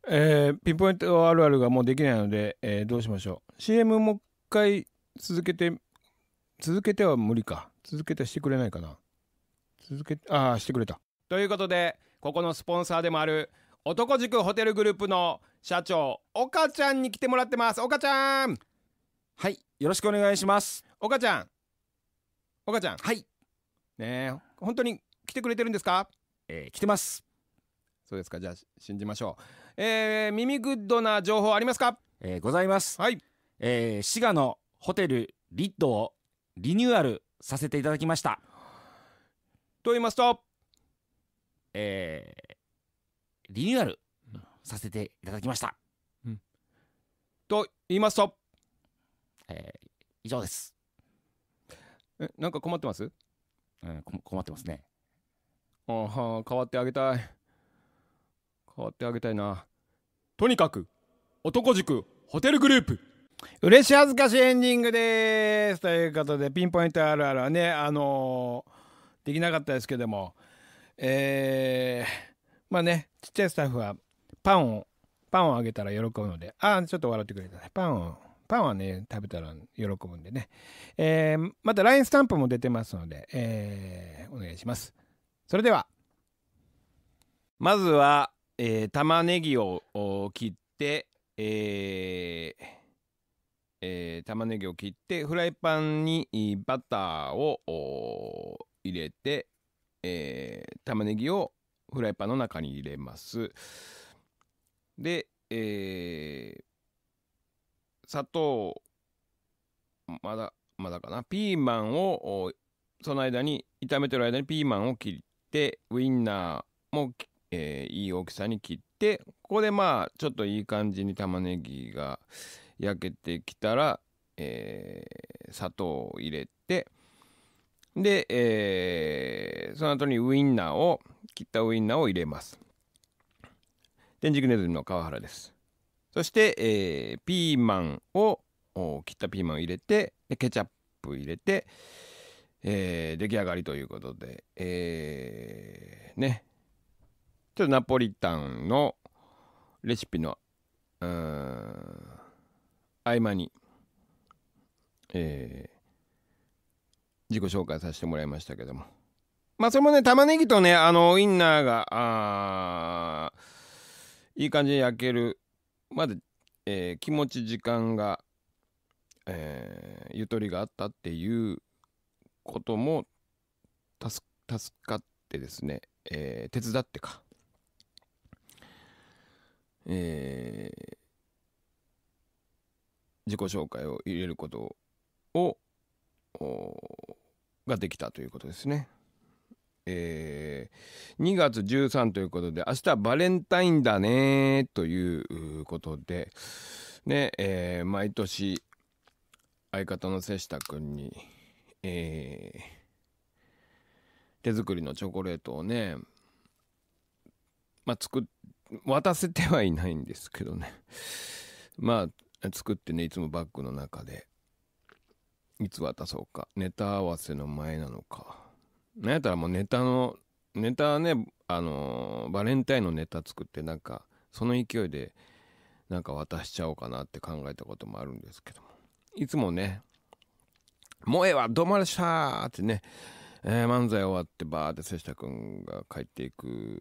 えー、ピンポイントあるあるがもうできないので、えー、どうしましょう CM もう一回続けて続けては無理か続けてしてくれないかな続けああしてくれたということでここのスポンサーでもある男塾ホテルグループの社長岡ちゃんに来てもらってます岡ちゃんはいよろしくお願いします岡ちゃん岡ちゃんはいねえ本当に来てくれてるんですかえー、来てますそうですかじゃあ信じましょうえー、耳グッドな情報ありますかえー、ございますはいえー、滋賀のホテルリッドをリニューアルさせていただきましたと言いますとえー、リニューアルさせていただきました。うん、と言いますと、えー、以上です。えなんか困ってます、うん、困ってますね。ああ変わってあげたい。変わってあげたいな。とにかく男塾ホテルグループ嬉し恥ずかしいエンディングですということでピンポイントあるあるはねあのー、できなかったですけどもえー、まあねちっちゃいスタッフはパンをパンをあげたら喜ぶのでああちょっと笑ってくれたねパンをパンはね食べたら喜ぶんでね、えー、また LINE スタンプも出てますので、えー、お願いしますそれではまずは、えー、玉ねぎを切って、えーえー、玉ねぎを切ってフライパンにバターを入れて、えー、玉ねぎをフライパンの中に入れます。で、えー、砂糖、まだ、まだかな、ピーマンを、その間に、炒めてる間にピーマンを切って、ウインナーも、えー、いい大きさに切って、ここでまあ、ちょっといい感じに玉ねぎが焼けてきたら、えー、砂糖を入れて、で、えー、その後にウインナーを、切ったウインナーを入れます。天竺ネズミの川原です。そして、えー、ピーマンを、切ったピーマンを入れて、ケチャップ入れて、えー、出来上がりということで、えー、ね、ちょっとナポリタンのレシピの、合間に、えー、自己紹介させてもらいましたけどもまあそれもね玉ねぎとねあのウインナーがいい感じに焼けるまで、えー、気持ち時間が、えー、ゆとりがあったっていうことも助かってですね、えー、手伝ってか、えー、自己紹介を入れることをができたということですね。えー、2月13ということで明日はバレンタインだねということで、ねえー、毎年相方の瀬下君に、えー、手作りのチョコレートをね、まあ、作渡せてはいないんですけどねまあ作ってねいつもバッグの中でいつ渡そうか。ネタ合わせの前なのか。なんやったらもうネタの、ネタね、あのー、バレンタインのネタ作ってなんか、その勢いで、なんか渡しちゃおうかなって考えたこともあるんですけども。いつもね、萌えはどまるしたーってね、えー、漫才終わってバーって瀬下くんが帰っていく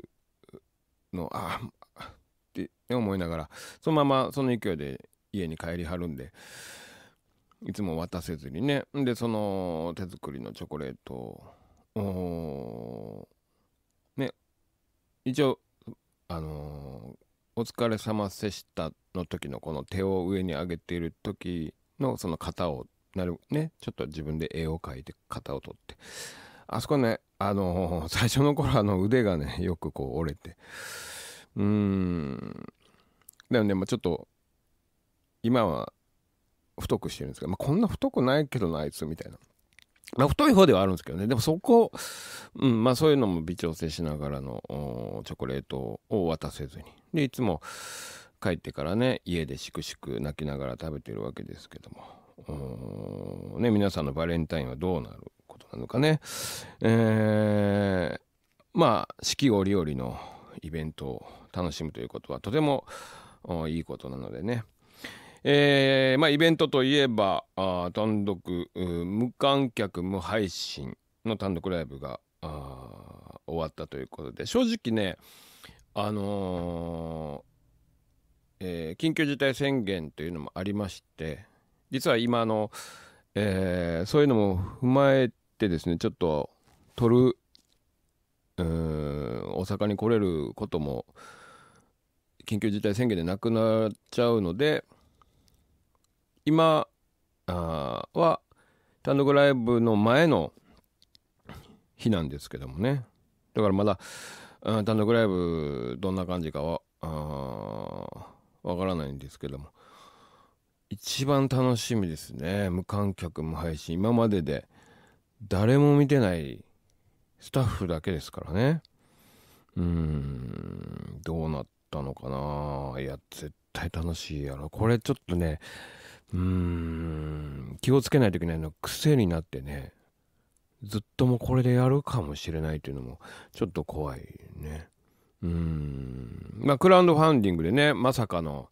の、ああ、って思いながら、そのままその勢いで家に帰りはるんで、いつも渡せずにね。で、その手作りのチョコレートを、ね、一応、あのー、お疲れ様せしたの時のこの手を上に上げている時のその型を、なる、ね、ちょっと自分で絵を描いて型を取って。あそこね、あのー、最初の頃あの腕がね、よくこう折れて。うーん。でもね、ちょっと、今は太くしてるんですけど、まあ、こんな太くないけどなあいつみたいな。まあ、太い方ではあるんですけどね。でもそこ、うん、まあそういうのも微調整しながらのチョコレートを渡せずに。で、いつも帰ってからね、家でしくしく泣きながら食べてるわけですけども。ね、皆さんのバレンタインはどうなることなのかね。えー、まあ、四季折々のイベントを楽しむということはとてもいいことなのでね。えー、まあイベントといえば、あ単独、無観客、無配信の単独ライブが、あ終わったということで、正直ね、あのー、えー、緊急事態宣言というのもありまして、実は今の、えー、そういうのも踏まえてですね、ちょっと、撮る、う大阪に来れることも、緊急事態宣言でなくなっちゃうので、今あは単独ライブの前の日なんですけどもねだからまだ、単独ライブどんな感じかはわからないんですけども一番楽しみですね無観客無配信今までで誰も見てないスタッフだけですからねうんどうなったのかないや絶対楽しいやろこれちょっとねうーん、気をつけないといけないのは癖になってね、ずっともうこれでやるかもしれないというのも、ちょっと怖いね。うん。まあ、クラウドファンディングでね、まさかの、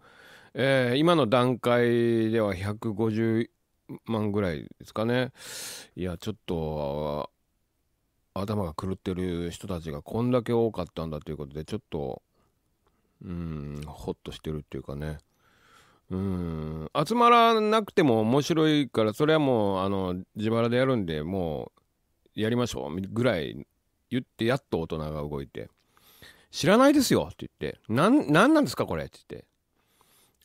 えー、今の段階では150万ぐらいですかね。いや、ちょっと、頭が狂ってる人たちがこんだけ多かったんだということで、ちょっと、うん、ほっとしてるっていうかね。うん集まらなくても面白いからそれはもうあの自腹でやるんでもうやりましょうぐらい言ってやっと大人が動いて「知らないですよ」って言って「何なんなんですかこれ」って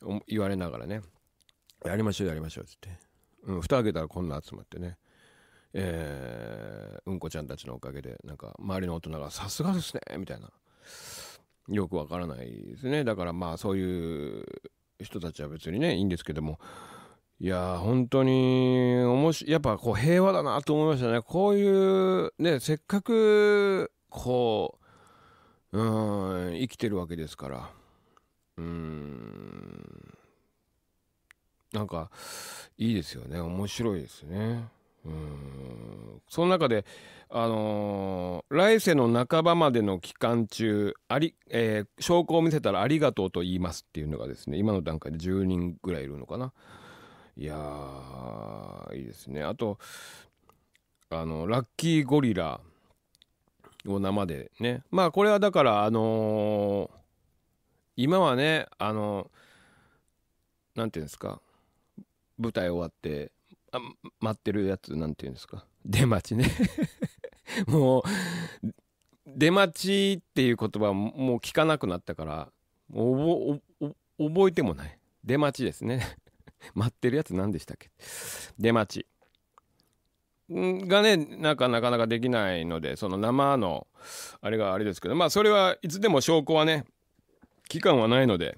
言って言われながらね「やりましょうやりましょう」って言って、うん、蓋開けたらこんな集まってねえー、うんこちゃんたちのおかげでなんか周りの大人が「さすがですね」みたいなよくわからないですねだからまあそういう人たちは別にねいいんですけどもいや本当におもしやっぱこう平和だなと思いましたねこういうねせっかくこううん生きてるわけですからうんなんかいいですよね面白いですね。うんその中で、あのー、来世の半ばまでの期間中あり、えー、証拠を見せたらありがとうと言いますっていうのがですね今の段階で10人ぐらいいるのかないやいいですねあとあのラッキーゴリラを生でねまあこれはだからあのー、今はねあの何、て言うんですか舞台終わって待ってるやつなんていうんですか 出待ちね もう出待ちっていう言葉もう聞かなくなったから覚えてもない出待ちですね 待ってるやつ何でしたっけ出待ちがねなかなかなかできないのでその生のあれがあれですけどまあそれはいつでも証拠はね期間はないので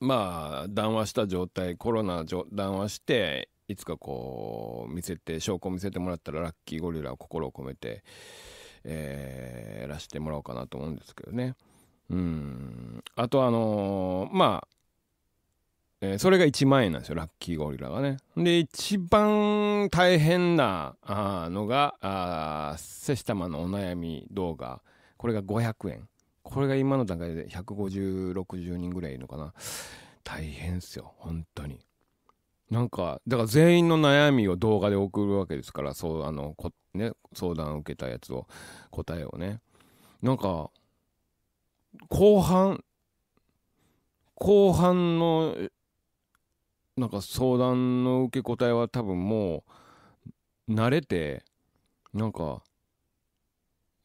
まあ談話した状態コロナ談話していつかこう、見せて、証拠を見せてもらったらラッキーゴリラを心を込めて、えー、やらしてもらおうかなと思うんですけどね。うん。あとあのまあ、えそれが1万円なんですよ、ラッキーゴリラがね。で、一番大変なのが、あセシタマのお悩み動画。これが500円。これが今の段階で150、60人ぐらいいるのかな。大変っすよ、本当に。なんか、だから全員の悩みを動画で送るわけですから、そう、あの、こね、相談を受けたやつを、答えをね。なんか、後半、後半の、なんか相談の受け答えは多分もう、慣れて、なんか、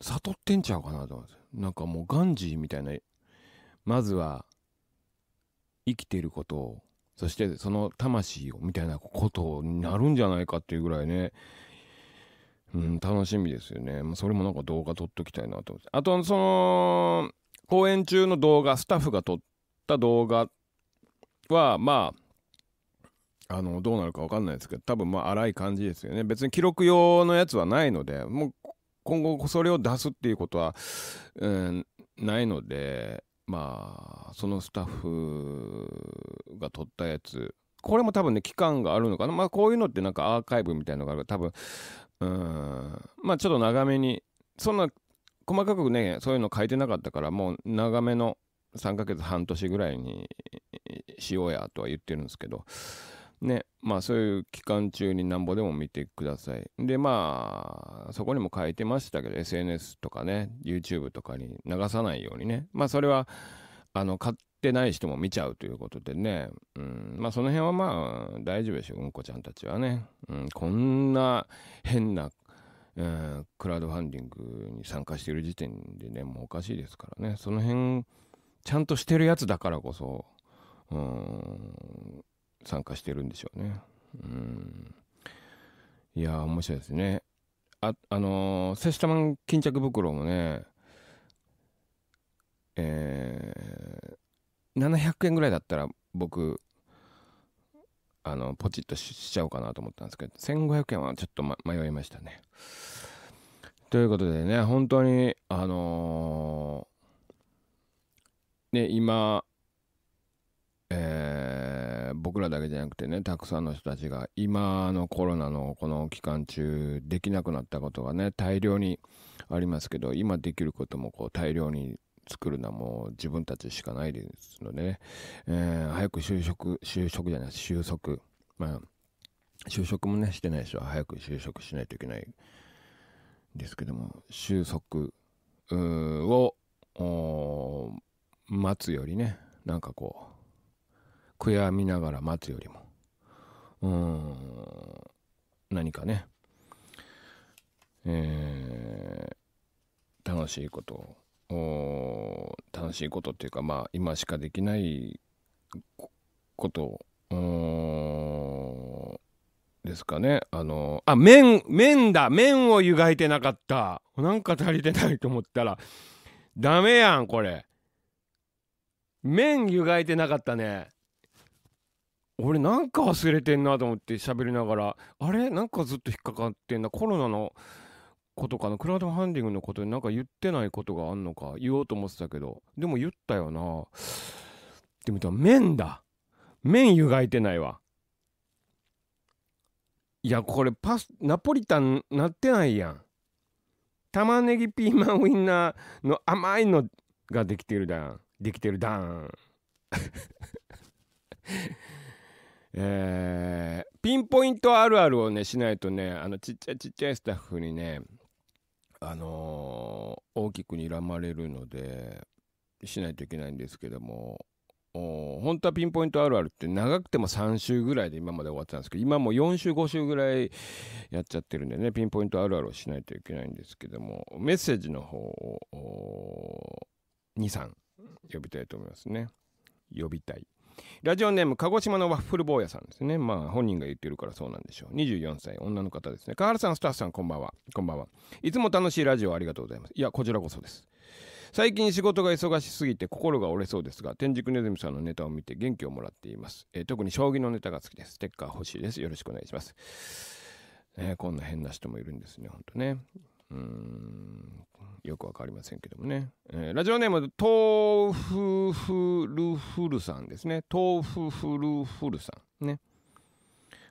悟ってんちゃうかなと思うんですよ。なんかもうガンジーみたいな、まずは、生きてることを、そしてその魂をみたいなことになるんじゃないかっていうぐらいね、うん、楽しみですよね。それもなんか動画撮っときたいなと思って。あと、その、公演中の動画、スタッフが撮った動画は、まあ、あの、どうなるかわかんないですけど、多分まあ、荒い感じですよね。別に記録用のやつはないので、もう、今後それを出すっていうことは、うん、ないので、まあ、そのスタッフが撮ったやつ、これも多分ね、期間があるのかな。まあ、こういうのってなんかアーカイブみたいなのがある多分、うん、まあ、ちょっと長めに、そんな、細かくね、そういうの書いてなかったから、もう長めの3ヶ月半年ぐらいにしようやとは言ってるんですけど、ね、まあそういう期間中になんぼでも見てください。で、まあ、そこにも書いてましたけど、SNS とかね、YouTube とかに流さないようにね。まあそれは、あの、買ってない人も見ちゃうということでね。うん、まあその辺はまあ大丈夫でしょう、うんこちゃんたちはね。うん、こんな変な、うん、クラウドファンディングに参加している時点でね、もうおかしいですからね。その辺、ちゃんとしてるやつだからこそ、うん、参加してるんでしょうね。うん。いや面白いですね。あ、あのー、セスタマン巾着袋もね、えー、700円ぐらいだったら僕、あの、ポチッとしちゃおうかなと思ったんですけど、1500円はちょっと、ま、迷いましたね。ということでね、本当に、あのー、ね、今、えー僕らだけじゃなくてね、たくさんの人たちが今のコロナのこの期間中できなくなったことがね、大量にありますけど、今できることもこう大量に作るのはもう自分たちしかないですので、ね、えー、早く就職、就職じゃない、就職。まあ、就職もね、してない人は早く就職しないといけないですけども、就職を待つよりね、なんかこう、悔やみながら待つよりもうん何かねえー、楽しいことを楽しいことっていうかまあ今しかできないことをですかねあのあ麺麺だ麺を湯がいてなかったなんか足りてないと思ったらダメやんこれ麺湯がいてなかったね俺なんか忘れてんなと思って喋りながら、あれなんかずっと引っかかってんな。コロナのことかな。クラウドファンディングのことでなんか言ってないことがあんのか。言おうと思ってたけど。でも言ったよな。ってたら麺だ。麺湯がいてないわ。いや、これパス、ナポリタンなってないやん。玉ねぎピーマンウインナーの甘いのができてるだん。できてるだん。えー、ピンポイントあるあるをねしないとねあのちっちゃいちっちゃいスタッフにねあのー、大きく睨まれるのでしないといけないんですけども本当はピンポイントあるあるって長くても3週ぐらいで今まで終わってたんですけど今も4週5週ぐらいやっちゃってるんでねピンポイントあるあるをしないといけないんですけどもメッセージの方を23呼びたいと思いますね呼びたい。ラジオネーム、鹿児島のワッフル坊やさんですね。まあ、本人が言ってるからそうなんでしょう。24歳、女の方ですね。河原さん、スタッフさん、こんばんは。こんばんは。いつも楽しいラジオありがとうございます。いや、こちらこそです。最近仕事が忙しすぎて心が折れそうですが、天竺ネズミさんのネタを見て元気をもらっています。えー、特に将棋のネタが好きです。ステッカー欲しいです。よろしくお願いします。えー、こんな変な人もいるんですね、ほんとね。うんよくわかりませんけどもね、えー、ラジオネーム豆腐フルフルさんですね豆腐フルフルさんね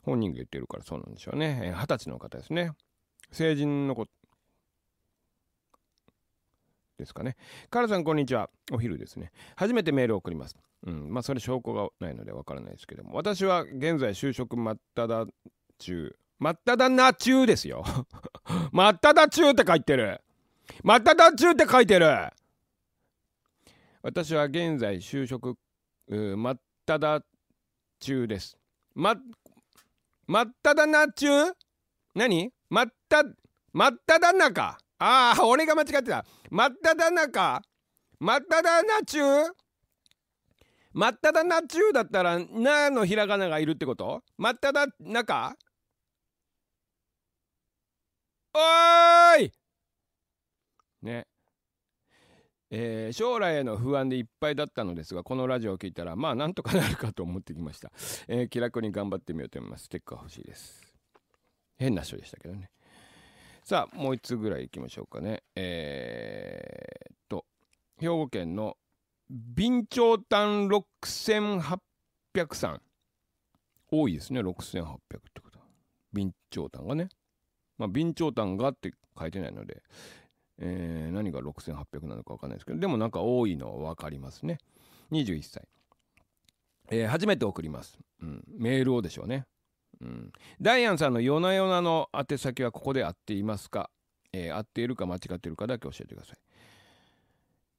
本人が言ってるからそうなんでしょうね二十、えー、歳の方ですね成人の子ですかねカラさんこんにちはお昼ですね初めてメールを送りますうんまあそれ証拠がないのでわからないですけども私は現在就職真っ只中真っ只中中ですよ真っ只中って書いてる真っ只中って書いてる私は現在就職真っ只中ですま真った只中何真った、真っ只中ああ俺が間違ってた真っ只中真っ只中真っ只中だったら「な」のひらがながいるってこと真っ只中おーいねえー、将来への不安でいっぱいだったのですがこのラジオを聴いたらまあなんとかなるかと思ってきました、えー、気楽に頑張ってみようと思いますステッカー欲しいです変な人でしたけどねさあもう1つぐらい行きましょうかねえー、っと兵庫県の備長炭6800さん多いですね6800ってこと備長炭がねまあ、備長炭がって書いてないので、えー、何が6800なのかわかんないですけど、でもなんか多いのはかりますね。21歳。えー、初めて送ります、うん。メールをでしょうね。うん、ダイアンさんの夜な夜なの宛先はここで合っていますか、えー、合っているか間違っているかだけ教えてください。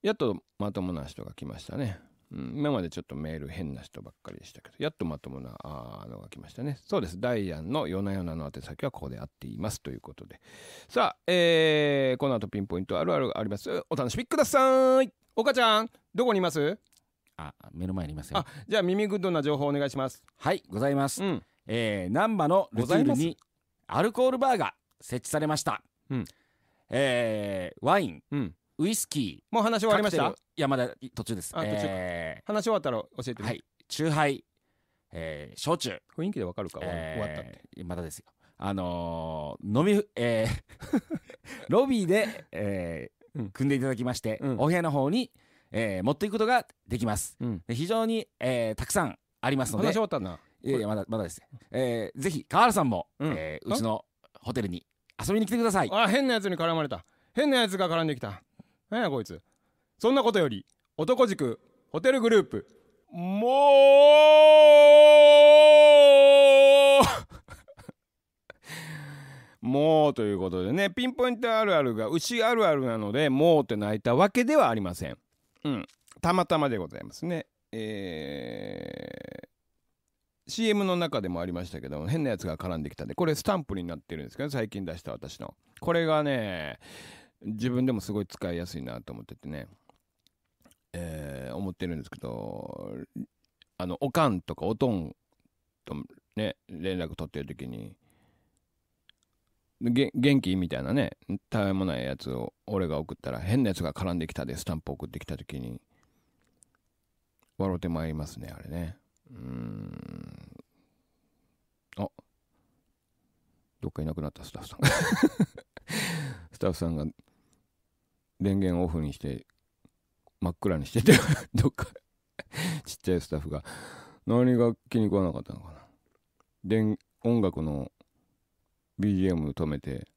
やっとまともな人が来ましたね。うん、今までちょっとメール変な人ばっかりでしたけど、やっとまともなあのが来ましたね。そうです。ダイアンの夜な夜なの宛先はここで合っています。ということで。さあ、えー、この後ピンポイントあるあるあります。お楽しみください。岡ちゃん、どこにいますあ、目の前にいますよ。あ、じゃあ耳グッドな情報お願いします。はい、ございます。うん、えー、難波のルチールにアルコールバーが設置されました。うん、えー、ワイン、うん、ウイスキーもう話終わりましたいやまだ途中です途中、えー、話終わったら教えてはい酎ハイ、えー、焼酎雰囲気でわかるか、えー、終わったってまだですよあのー、飲みえー、ロビーで、えー、組んでいただきまして、うん、お部屋の方に、えー、持っていくことができます、うん、非常に、えー、たくさんありますので話終わったないやいやまだまだです、えー、ぜひ川原さんも、うんえー、うちのホテルに遊びに来てくださいあ変なやつに絡まれた変なやつが絡んできた何やこいつそんなことより男塾ホテルグループもう もうということでねピンポイントあるあるが牛あるあるなのでもうって泣いたわけではありませんうんたまたまでございますねえー CM の中でもありましたけども変なやつが絡んできたんでこれスタンプになってるんですけど最近出した私のこれがね自分でもすごい使いやすいなと思っててね、えー、思ってるんですけど、あの、おかんとかおとんとね、連絡取ってる時に、元気みたいなね、たわいもないやつを俺が送ったら、変なやつが絡んできたで、スタンプ送ってきた時に、笑うてまいりますね、あれね。うん。あどっかいなくなったスタッフさんが スタッフさんが電源オフにして真っ暗にしてて どっかちっちゃいスタッフが何が気に食わなかったのかな電音楽の BGM 止めて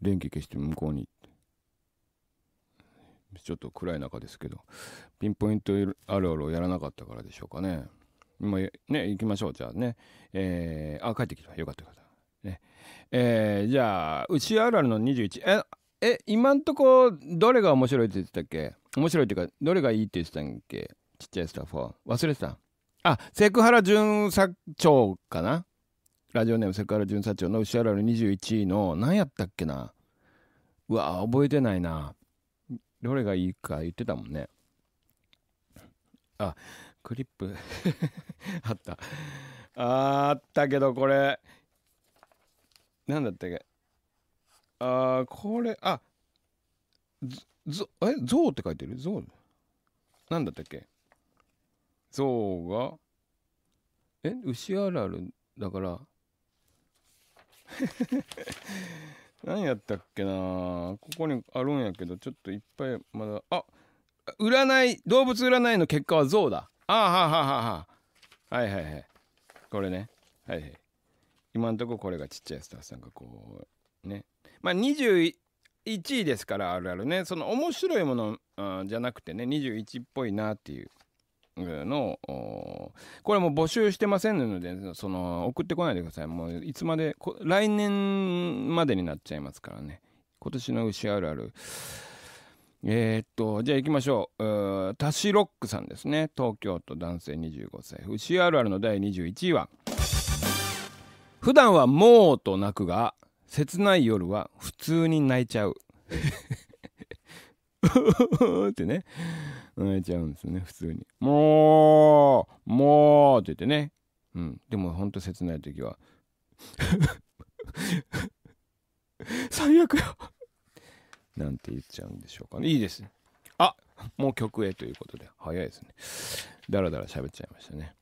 電気消して向こうにちょっと暗い中ですけどピンポイントあるあるをやらなかったからでしょうかね今ね行きましょうじゃあねえー、あ帰ってきたよかったよかったねえー、じゃあうちあるあるの21ええ今んとこどれが面白いって言ってたっけ面白いっていうかどれがいいって言ってたんっけちっちゃいスタッフは忘れてたあセクハラ巡査長かなラジオネームセクハラ巡査長の牛原の21位の何やったっけなうわ覚えてないなどれがいいか言ってたもんねあクリップ あったあったけどこれ何だったっけあこれ、あ、ぞ、え、ゾウって書いてるゾウなんだったっけゾウが、え、牛あるあるだから、何やったっけなここにあるんやけど、ちょっといっぱいまだ、あ占い、動物占いの結果はゾウだ。ああ、はあはあはあ。はいはいはい。これね。はいはい。今んとここれがちっちゃいスタッフさんがこう、ね、まあ、21位ですからあるあるねその面白いもの、うん、じゃなくてね21っぽいなっていうのこれも募集してませんのでその送ってこないでくださいもういつまで来年までになっちゃいますからね今年の牛あるあるえー、っとじゃあ行きましょうタシロックさんですね東京都男性25歳牛あるあるの第21位は普段は「もう」と泣くが切ない夜は普通に泣いちゃう ってね泣いちゃうんですよね普通に「もうもう」って言ってね、うん、でもほんと切ない時は 最悪よなんて言っちゃうんでしょうかねいいですあもう曲へということで早いですねだらだら喋っちゃいましたね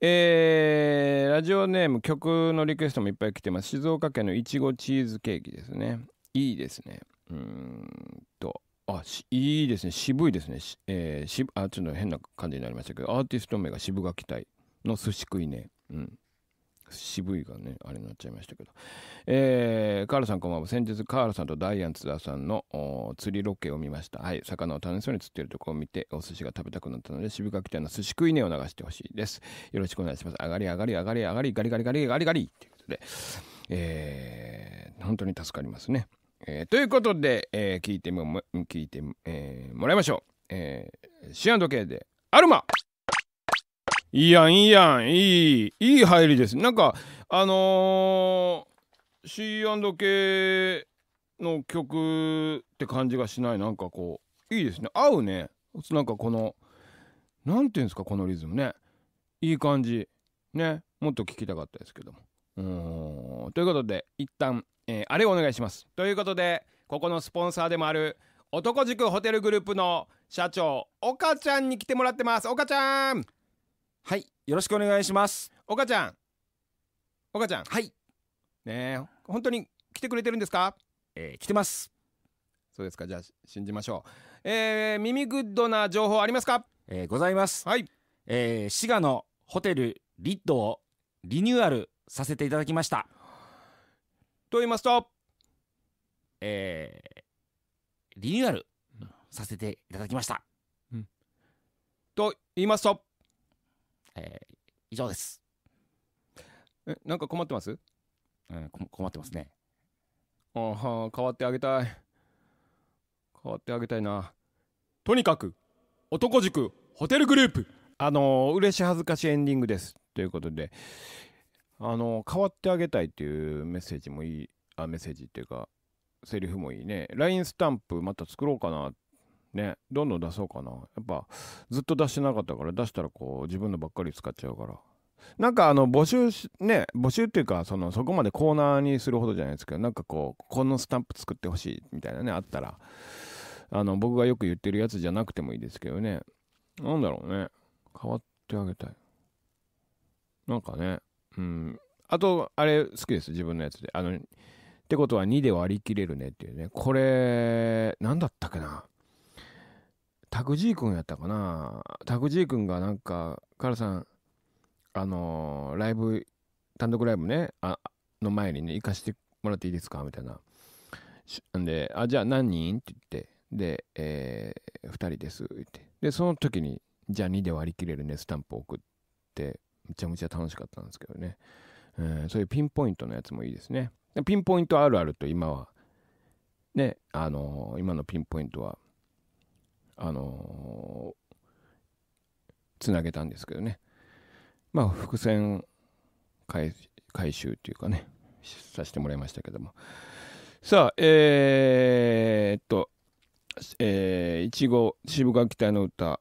えー、ラジオネーム曲のリクエストもいっぱい来てます静岡県のいちごチーズケーキですねいいですねうんとあいいですね渋いですねえー、しあちょっと変な感じになりましたけどアーティスト名が渋垣隊の寿司食いねうん渋いがね、あれになっちゃいましたけど。えー、カールさんこんばんは。先日、カールさんとダイアン津田さんの釣りロケを見ました。はい、魚を楽しそうに釣ってるとこを見て、お寿司が食べたくなったので、渋垣店の寿司食いねを流してほしいです。よろしくお願いします。上がり上がり上がり上がり、ガリガリガリガリガリということで、えー、本当に助かりますね。えー、ということで、えー、聞いても、聞いて、えー、もらいましょう。えー、シアンド系で、アルマいいやん、いいやん、いい、いい入りです。なんか、あのー、C&K の曲って感じがしない。なんかこう、いいですね。合うね。なんかこの、なんていうんですか、このリズムね。いい感じ。ね。もっと聴きたかったですけども。うん。ということで、一旦、えー、あれお願いします。ということで、ここのスポンサーでもある、男塾ホテルグループの社長、岡ちゃんに来てもらってます。岡ちゃんはいよろしくお願いします岡ちゃん岡ちゃんはいね本当に来てくれてるんですかえー、来てますそうですかじゃあ信じましょうえー、耳グッドな情報ありますかえー、ございますはいえー、滋賀のホテルリッドをリニューアルさせていただきましたと言いますとえー、リニューアルさせていただきました、うん、と言いますとえー、以上です。え、なんか困ってますうん、困ってますね。ああ、変わってあげたい。変わってあげたいな。とにかく、男塾ホテルグループあのー、嬉し恥ずかしエンディングです。ということで、あのー、変わってあげたいっていうメッセージもいい、あ、メッセージっていうか、セリフもいいね。LINE スタンプまた作ろうかなっね、どんどん出そうかな。やっぱ、ずっと出してなかったから、出したらこう、自分のばっかり使っちゃうから。なんかあの、募集し、ね、募集っていうか、その、そこまでコーナーにするほどじゃないですけど、なんかこう、このスタンプ作ってほしいみたいなね、あったら、あの、僕がよく言ってるやつじゃなくてもいいですけどね。なんだろうね。変わってあげたい。なんかね、うん。あと、あれ好きです、自分のやつで。あの、ってことは2で割り切れるねっていうね。これ、何だったっけな。タクジー君やったかなタクジー君がなんか、カラさん、あのー、ライブ、単独ライブね、あの前にね、行かしてもらっていいですかみたいな。んで、あ、じゃあ何人って言って、で、えー、2人です。って。で、その時に、じゃあ2で割り切れるね、スタンプを送って、めちゃめちゃ楽しかったんですけどね。えー、そういうピンポイントのやつもいいですね。ピンポイントあるあると今は、ね、あのー、今のピンポイントは、あのつなげたんですけどね。まあ、伏線回収っていうかね、させてもらいましたけども。さあ、えー、っと、えいちご、渋川期待の歌、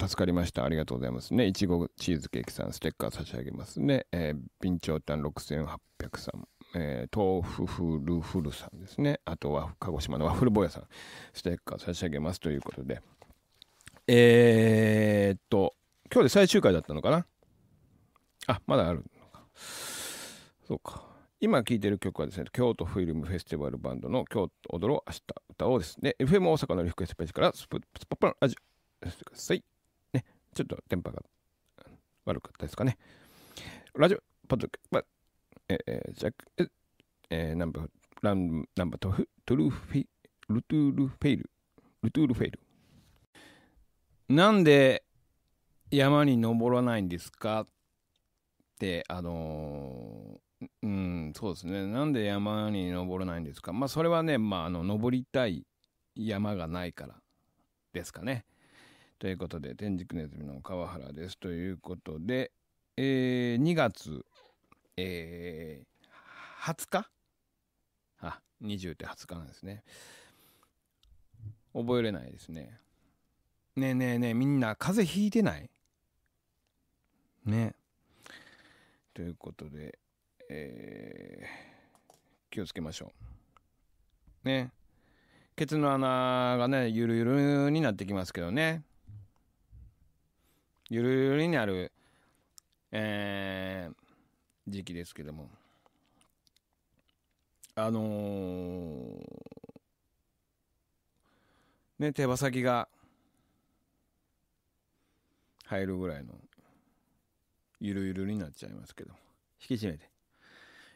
助かりました。ありがとうございますね。いちごチーズケーキさん、ステッカー差し上げますね。えー、備長炭6800さん、えー、豆腐フルフルさんですね。あとは、鹿児島のワッフル坊やさん、ステッカー差し上げますということで。えー、っと、今日で最終回だったのかなあ、まだあるのか。そうか。今聴いてる曲はですね、京都フィルムフェスティバルバンドの京都踊ろう明日歌おうですね。FM 大阪のリフクエストページからスッ、スパッパのラジオしてください。ね、ちょっと電波が悪かったですかね。ラジオ、パッドキャえー、ジャック、え、えー、ナンバー、ラン、ナンバートフ、トゥルフィ、ルトゥールフェイル、ルトゥールフェイル。なんで山に登らないんですかってあのー、うんそうですねなんで山に登らないんですかまあそれはねまああの登りたい山がないからですかねということで天竺ネズミの川原ですということで、えー、2月、えー、20日あ20って20日なんですね覚えれないですねねえねえねえ、みんな風邪ひいてないね。ということで、えー、気をつけましょう。ね。ケツの穴がね、ゆるゆるになってきますけどね。ゆるゆるになる、えー、時期ですけども。あのー、ね、手羽先が、入るぐらいのゆるゆるになっちゃいますけど引き締めて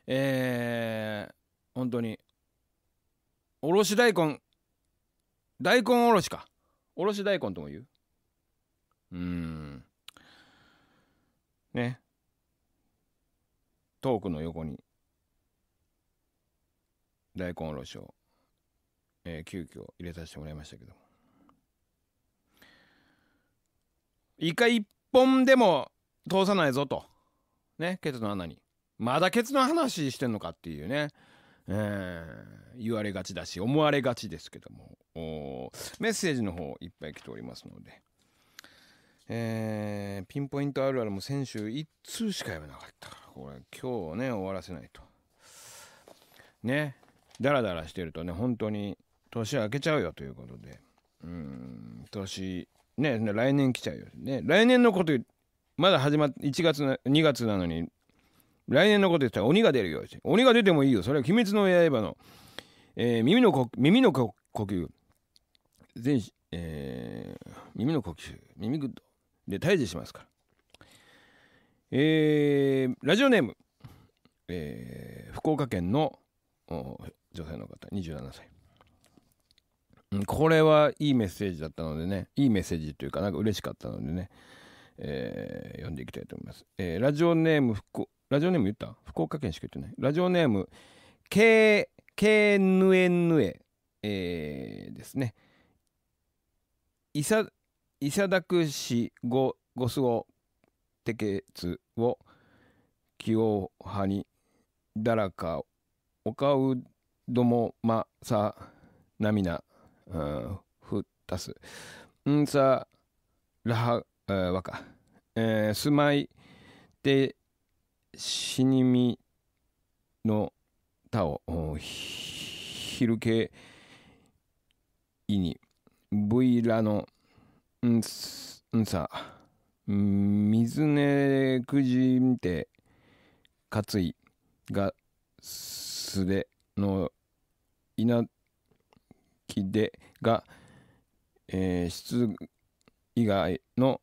えー、本当におろし大根大根おろしかおろし大根とも言ううんねトークの横に大根おろしを、えー、急遽入れさせてもらいましたけどもイカ一本でも通さないぞとねケツの穴にまだケツの話してんのかっていうね、えー、言われがちだし思われがちですけどもメッセージの方いっぱい来ておりますので、えー、ピンポイントあるあるも先週1通しか読めなかったからこれ今日ね終わらせないとねダラダラしてるとね本当に年明けちゃうよということでうん年ね来年来ちゃうよね来年のことまだ始まって1月の2月なのに来年のこと言ったら鬼が出るよ鬼が出てもいいよそれは鬼滅の刃の、えー、耳のこ耳の呼吸全えー、耳の呼吸耳グッドで退治しますからえー、ラジオネーム、えー、福岡県の女性の方27歳これはいいメッセージだったのでねいいメッセージというかなんか嬉しかったのでね、えー、読んでいきたいと思います、えー、ラジオネームラジオネーム言った福岡県しか言ってないラジオネーム k k ヌエ、えー、ですね伊佐田区市ごごすごてけつを清葉にだらかおかうどもまさなみなふたす。んさ、らは、わか。えー、すまいて、しにみのたを、ひるけいに、ぶいらの、んす、んさ、水ねくじんて、かついがすでのいなきでが、えー、質以外の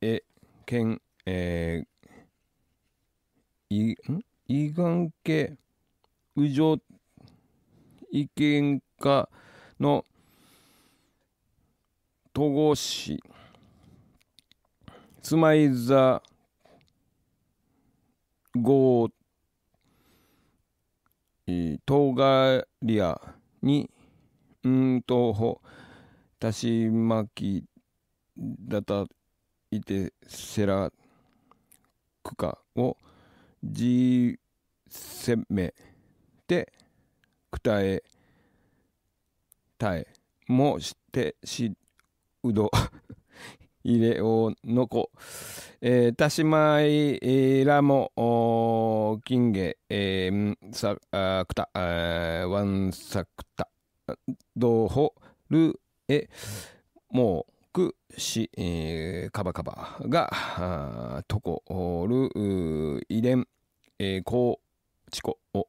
え県、えー、いん願系右上意見家の戸越市妻い座郷東がり屋にうんとだし巻きだたいてせらくかをじせめてくたえたえもしてしうど入れをのこ、えー、たしまいらも金芸、えー、さあくたあわんさくたどほるえもくし、えかばかばがとこる遺伝、えこうちこを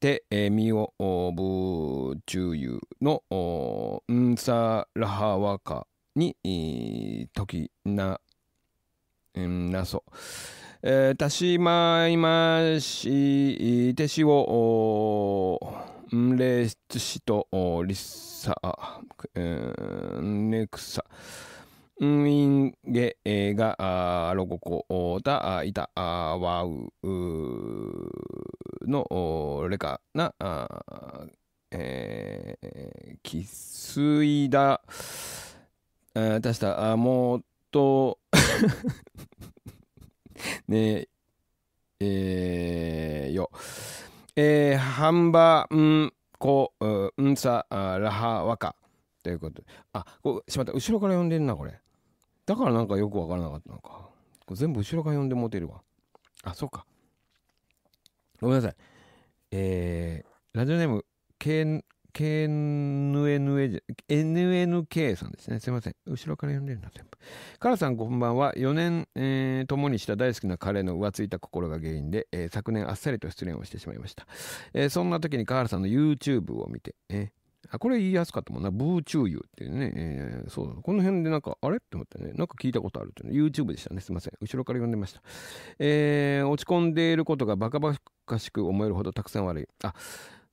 て、えみおぶちゅうゆのんさらはわかに、えときな、んなそ。えたしまいまし、てしを、レシト、リサ、ネクサ、ウインゲがロゴコだ、イタ、ワウのレカな、えキスイダ、たした、もっとねえ、えー、よ、えー、ハンバーンコンサラハワカということであこしまった後ろから呼んでんなこれだからなんかよく分からなかったのか全部後ろから呼んでモてるわあそうかごめんなさいえー、ラジオネーム KNN、n k さんですね。すいません。後ろから読んでるな、全部。カラさん、こんばんは。4年、えー、共にした大好きなカレーの浮ついた心が原因で、えー、昨年あっさりと失恋をしてしまいました。えー、そんな時にカラさんの YouTube を見て、えー、あこれ言いやすかったもんな。ブーチューユーっていうね。えー、そう。この辺でなんか、あれって思ってね。なんか聞いたことあるっていうね。YouTube でしたね。すいません。後ろから読んでました。えー、落ち込んでいることがバカバカしく思えるほどたくさん悪い。あ、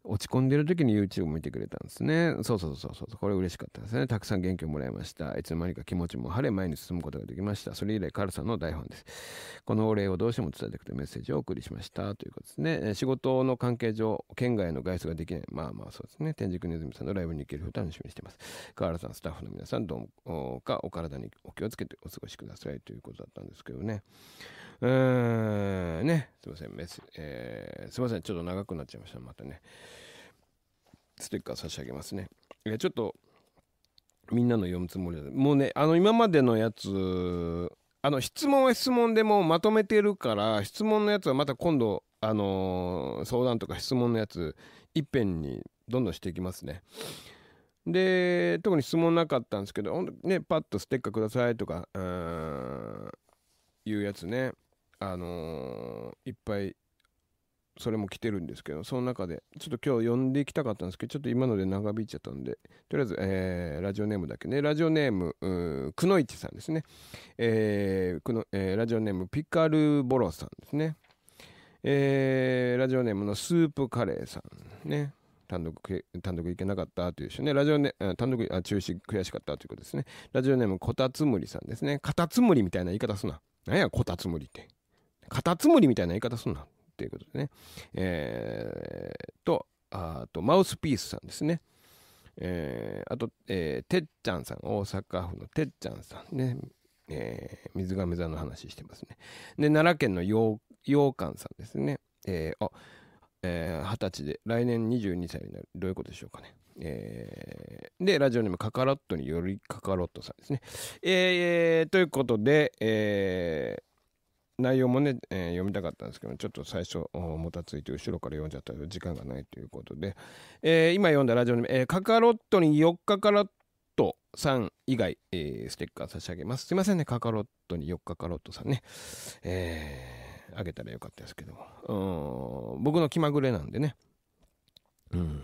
落ち込んでる時に YouTube 見てくれたんですね。そうそうそうそう。これ嬉しかったですね。たくさん元気をもらいました。いつの間にか気持ちも晴れ、前に進むことができました。それ以来、カルさんの大ファンです。このお礼をどうしても伝えたくてメッセージをお送りしました。ということですね。仕事の関係上、県外の外出ができない。まあまあそうですね。天竺ネズミさんのライブに行ける日を楽しみにしてます。カールさん、スタッフの皆さん、どうかお体にお気をつけてお過ごしくださいということだったんですけどね。うーん、ね。すいません。メえー、すいません。ちょっと長くなっちゃいました。またね。ステッカー差し上げますね。いちょっとみんなの読むつもりでもうねあの今までのやつあの質問は質問でもまとめてるから質問のやつはまた今度あのー、相談とか質問のやついっぺんにどんどんしていきますね。で特に質問なかったんですけどほんねパッとステッカーくださいとかいうやつねあのー、いっぱいそれも来てるんですけど、その中で、ちょっと今日呼んでいきたかったんですけど、ちょっと今ので長引いちゃったんで、とりあえず、えー、ラジオネームだけね、ラジオネーム、ーくのいちさんですね。えー、くの、えー、ラジオネーム、ピカルボロさんですね。えー、ラジオネームのスープカレーさんね。単独、単独行けなかったという人ね、ラジオネ、単独、あ、中止、悔しかったということですね。ラジオネーム、こたつむりさんですね。カタツムリみたいな言い方すな。なんや、こたつむりって。カタツムリみたいな言い方すんな。ということでね。えー、と、あと、マウスピースさんですね。えー、あと、えー、てっちゃんさん、大阪府のてっちゃんさんね。えー、水亀座の話してますね。で、奈良県のようかんさんですね。えー、あ、えー、20歳で、来年22歳になる。どういうことでしょうかね。えー、で、ラジオネームカカロットによりカカロットさんですね。えー、ということで、えー、内容もね、えー、読みたかったんですけど、ちょっと最初、もたついて後ろから読んじゃったら時間がないということで、えー、今読んだラジオの、えー、カカロットに4日ロットさん以外、えー、ステッカー差し上げます。すいませんね、カカロットに4日カロットさんね。えー、あげたらよかったですけど僕の気まぐれなんでね。うん。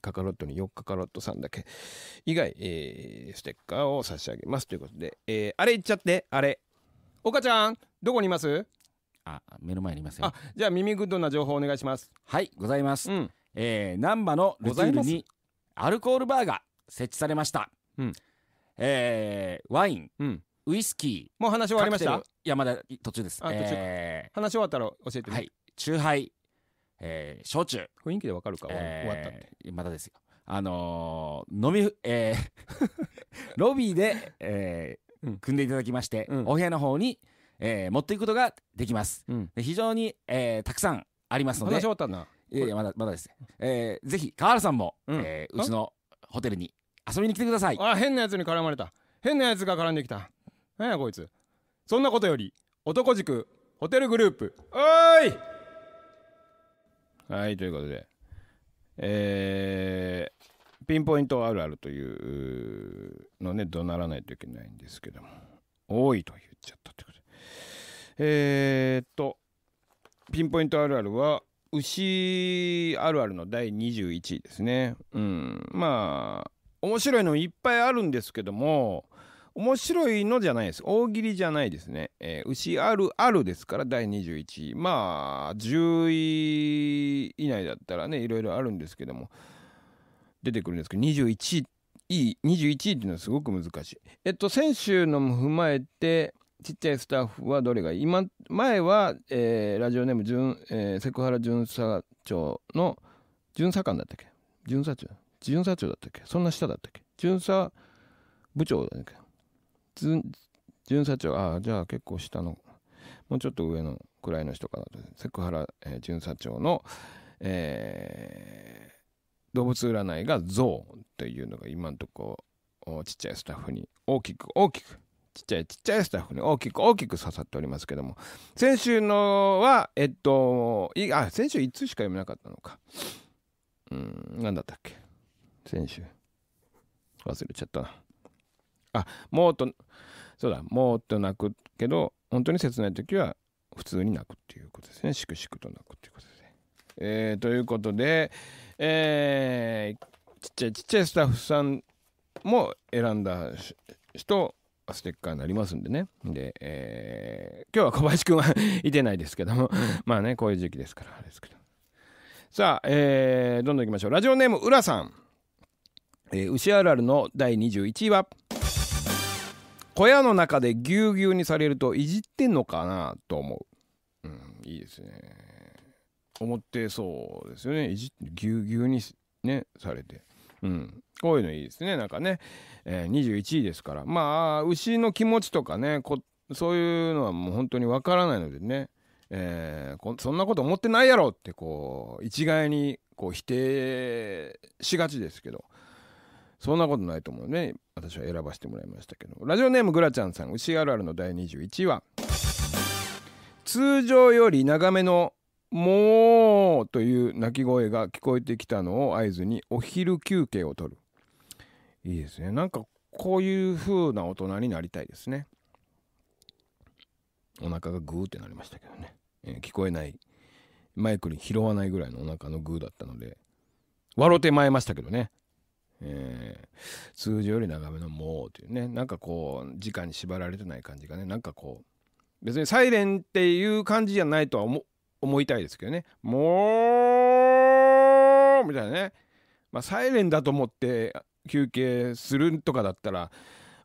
カカロットに4日カロットさんだけ以外、えー、ステッカーを差し上げますということで、えー、あれ言っちゃって、あれ。岡ちゃんどこにいますあ目の前にいますよあじゃあ耳グッドな情報お願いしますはいございます、うん、えー、難波のルツールにアルコールバーが設置されました、うん、えー、ワイン、うん、ウイスキーもう話終わりましたいやまだ途中ですあ、えー、話終わったら教えてはい酎ハイ、えー、焼酎雰囲気でわかるか、えー、終わったってまだですよあのー、飲み、えー、ロビーで、えー、組んでいただきまして、うん、お部屋の方に、えー、持っていくことができます、うん、非常に、えー、たくさんありますので話終わったんいやいやまだまだです、えー、ぜひ川原さんも、うんえー、うちのホテルに遊びに来てくださいあ変なやつに絡まれた変なやつが絡んできた何やこいつそんなことより男塾ホテルグループおいはいということでえー、ピンポイントあるあるというのね怒鳴らないといけないんですけども多いと言っちゃったってことえー、っとピンポイントあるあるは牛あるあるの第21位ですねうんまあ面白いのいっぱいあるんですけども面白いのじゃないです大喜利じゃないですね、えー、牛あるあるですから第21位まあ10位以内だったらねいろいろあるんですけども出てくるんですけど、21位、21位っていうのはすごく難しい。えっと、先週のも踏まえて、ちっちゃいスタッフはどれがいい今、前は、えー、ラジオネーム、純、えー、セクハラ巡査長の、巡査官だったっけ巡査長巡査長だったっけそんな下だったっけ巡査部長だっけ巡査長、ああ、じゃあ結構下の、もうちょっと上のくらいの人かなと。セクハラ、えー、巡査長の、え動物占いがゾ象というのが今んとこちっちゃいスタッフに大きく大きくちっちゃいちっちゃいスタッフに大きく大きく刺さっておりますけども先週のはえっといあ先週1通しか読めなかったのかうん何だったっけ先週忘れちゃったなあもうとそうだもうと泣くけど本当に切ない時は普通に泣くっていうことですねしくしくと泣くっていうことですねえー、ということでえー、ちっちゃいちっちゃいスタッフさんも選んだ人ステッカーになりますんでね。で、えー、今日は小林くんは いてないですけども まあね、こういう時期ですから、あれですけど。さあ、えー、どんどんいきましょう。ラジオネーム、浦さん。えー、牛あるあるの第21位は、小屋の中でぎゅうぎゅうにされるといじってんのかなと思う。うん、いいですね。思ってそうですよね。いじぎゅうぎゅうにね、されて。うん。こういうのいいですね。なんかね、えー、21位ですから。まあ、牛の気持ちとかね、こそういうのはもう本当にわからないのでね、えー、そんなこと思ってないやろってこう、一概にこう否定しがちですけど、そんなことないと思うね。私は選ばせてもらいましたけど。ラジオネームグラちゃんさん、牛あるあるの第21話。通常より長めのもうという鳴き声が聞こえてきたのを合図にお昼休憩を取る。いいですね。なんかこういう風な大人になりたいですね。お腹がグーってなりましたけどね。えー、聞こえない。マイクに拾わないぐらいのお腹のグーだったので。笑うてまいましたけどね。えー、通常より長めの「もう」というねなんかこう時間に縛られてない感じがねなんかこう別にサイレンっていう感じじゃないとは思思いたいですけどね「もう!」みたいなね、まあ、サイレンだと思って休憩するとかだったら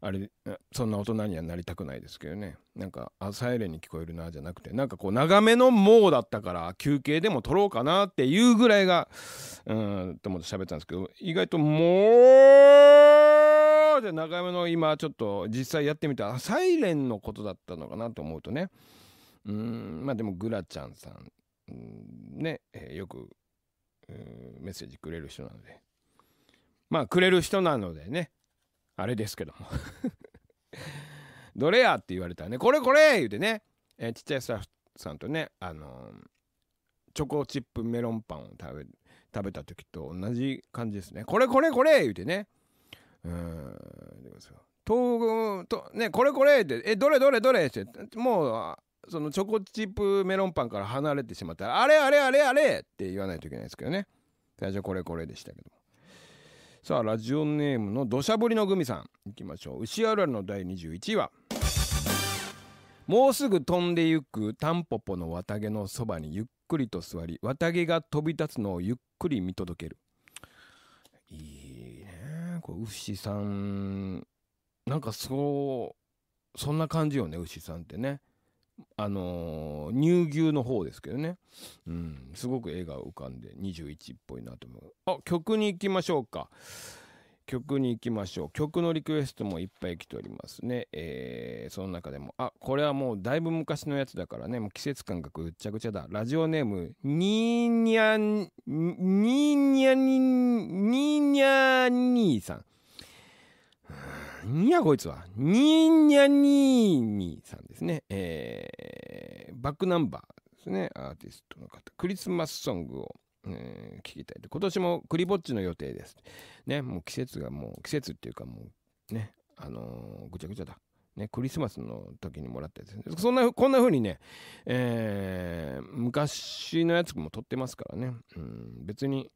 あれそんな大人にはなりたくないですけどねなんかあサイレンに聞こえるなじゃなくてなんかこう長めの「もう」だったから休憩でも取ろうかなっていうぐらいがうんと思って喋ったんですけど意外と「もう!」で長めの今ちょっと実際やってみたらサイレンのことだったのかなと思うとねうん、まあでもグラちゃんさん、うん、ね、えー、よく、うん、メッセージくれる人なので。まあくれる人なのでね、あれですけども どれやって言われたらね、これこれ言うてね、えー、ちっちゃいスタッフさんとね、あのー、チョコチップメロンパンを食べ食べた時と同じ感じですね。これこれこれ言うてね。うん、と、と、ね、これこれって、え、どれどれどれって、もう、そのチョコチップメロンパンから離れてしまったら、あれあれあれあれって言わないといけないですけどね。最初これこれでしたけども。さあ、ラジオネームの土砂降りのグミさん。いきましょう。牛あるあるの第21位は。もうすぐ飛んでゆくタンポポの綿毛のそばにゆっくりと座り、綿毛が飛び立つのをゆっくり見届ける。いいね。これ牛さん、なんかそう、そんな感じよね、牛さんってね。あのー、乳牛の方ですけどね。うん、すごく絵が浮かんで21っぽいなと思う。あ、曲に行きましょうか。曲に行きましょう。曲のリクエストもいっぱい来ておりますね。えー、その中でも、あ、これはもうだいぶ昔のやつだからね、もう季節感覚ぐっちゃぐちゃだ。ラジオネーム、にーにゃん、にーにゃに、にーにゃにーさん。やこいつは。ニーニャニーニーさんですね。えー、バックナンバーですね。アーティストの方。クリスマスソングを、えー、聞きたい。今年もクリぼっちの予定です。ね、もう季節がもう季節っていうかもうね、あのー、ぐちゃぐちゃだ。ね、クリスマスの時にもらったやつ、ね、そんなこんな風にね、えー、昔のやつも撮ってますからね、うん、別に、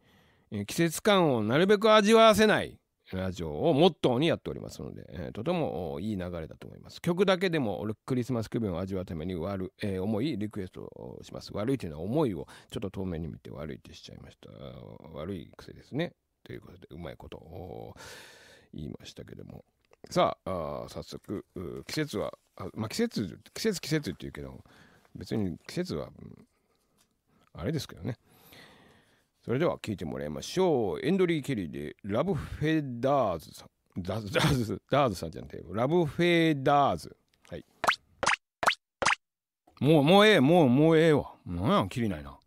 えー、季節感をなるべく味わわせないラジオをモットーにやっておりますので、えー、とてもいい流れだと思います。曲だけでもクリスマス気分を味わうために悪、えー、重いリクエストをします。悪いというのは思いをちょっと遠目に見て悪いってしちゃいました。悪い癖ですね。ということで、うまいことを言いましたけども。さあ、あ早速、季節は、あまあ、季節、季節季節って言うけど、別に季節は、あれですけどね。それでは聴いてもらいましょうエンドリー・ケリーでラブフェダーズさんダズダズダーズさんじゃんてラブフェダーズはいもうもうええもうもうええわなんやきりないな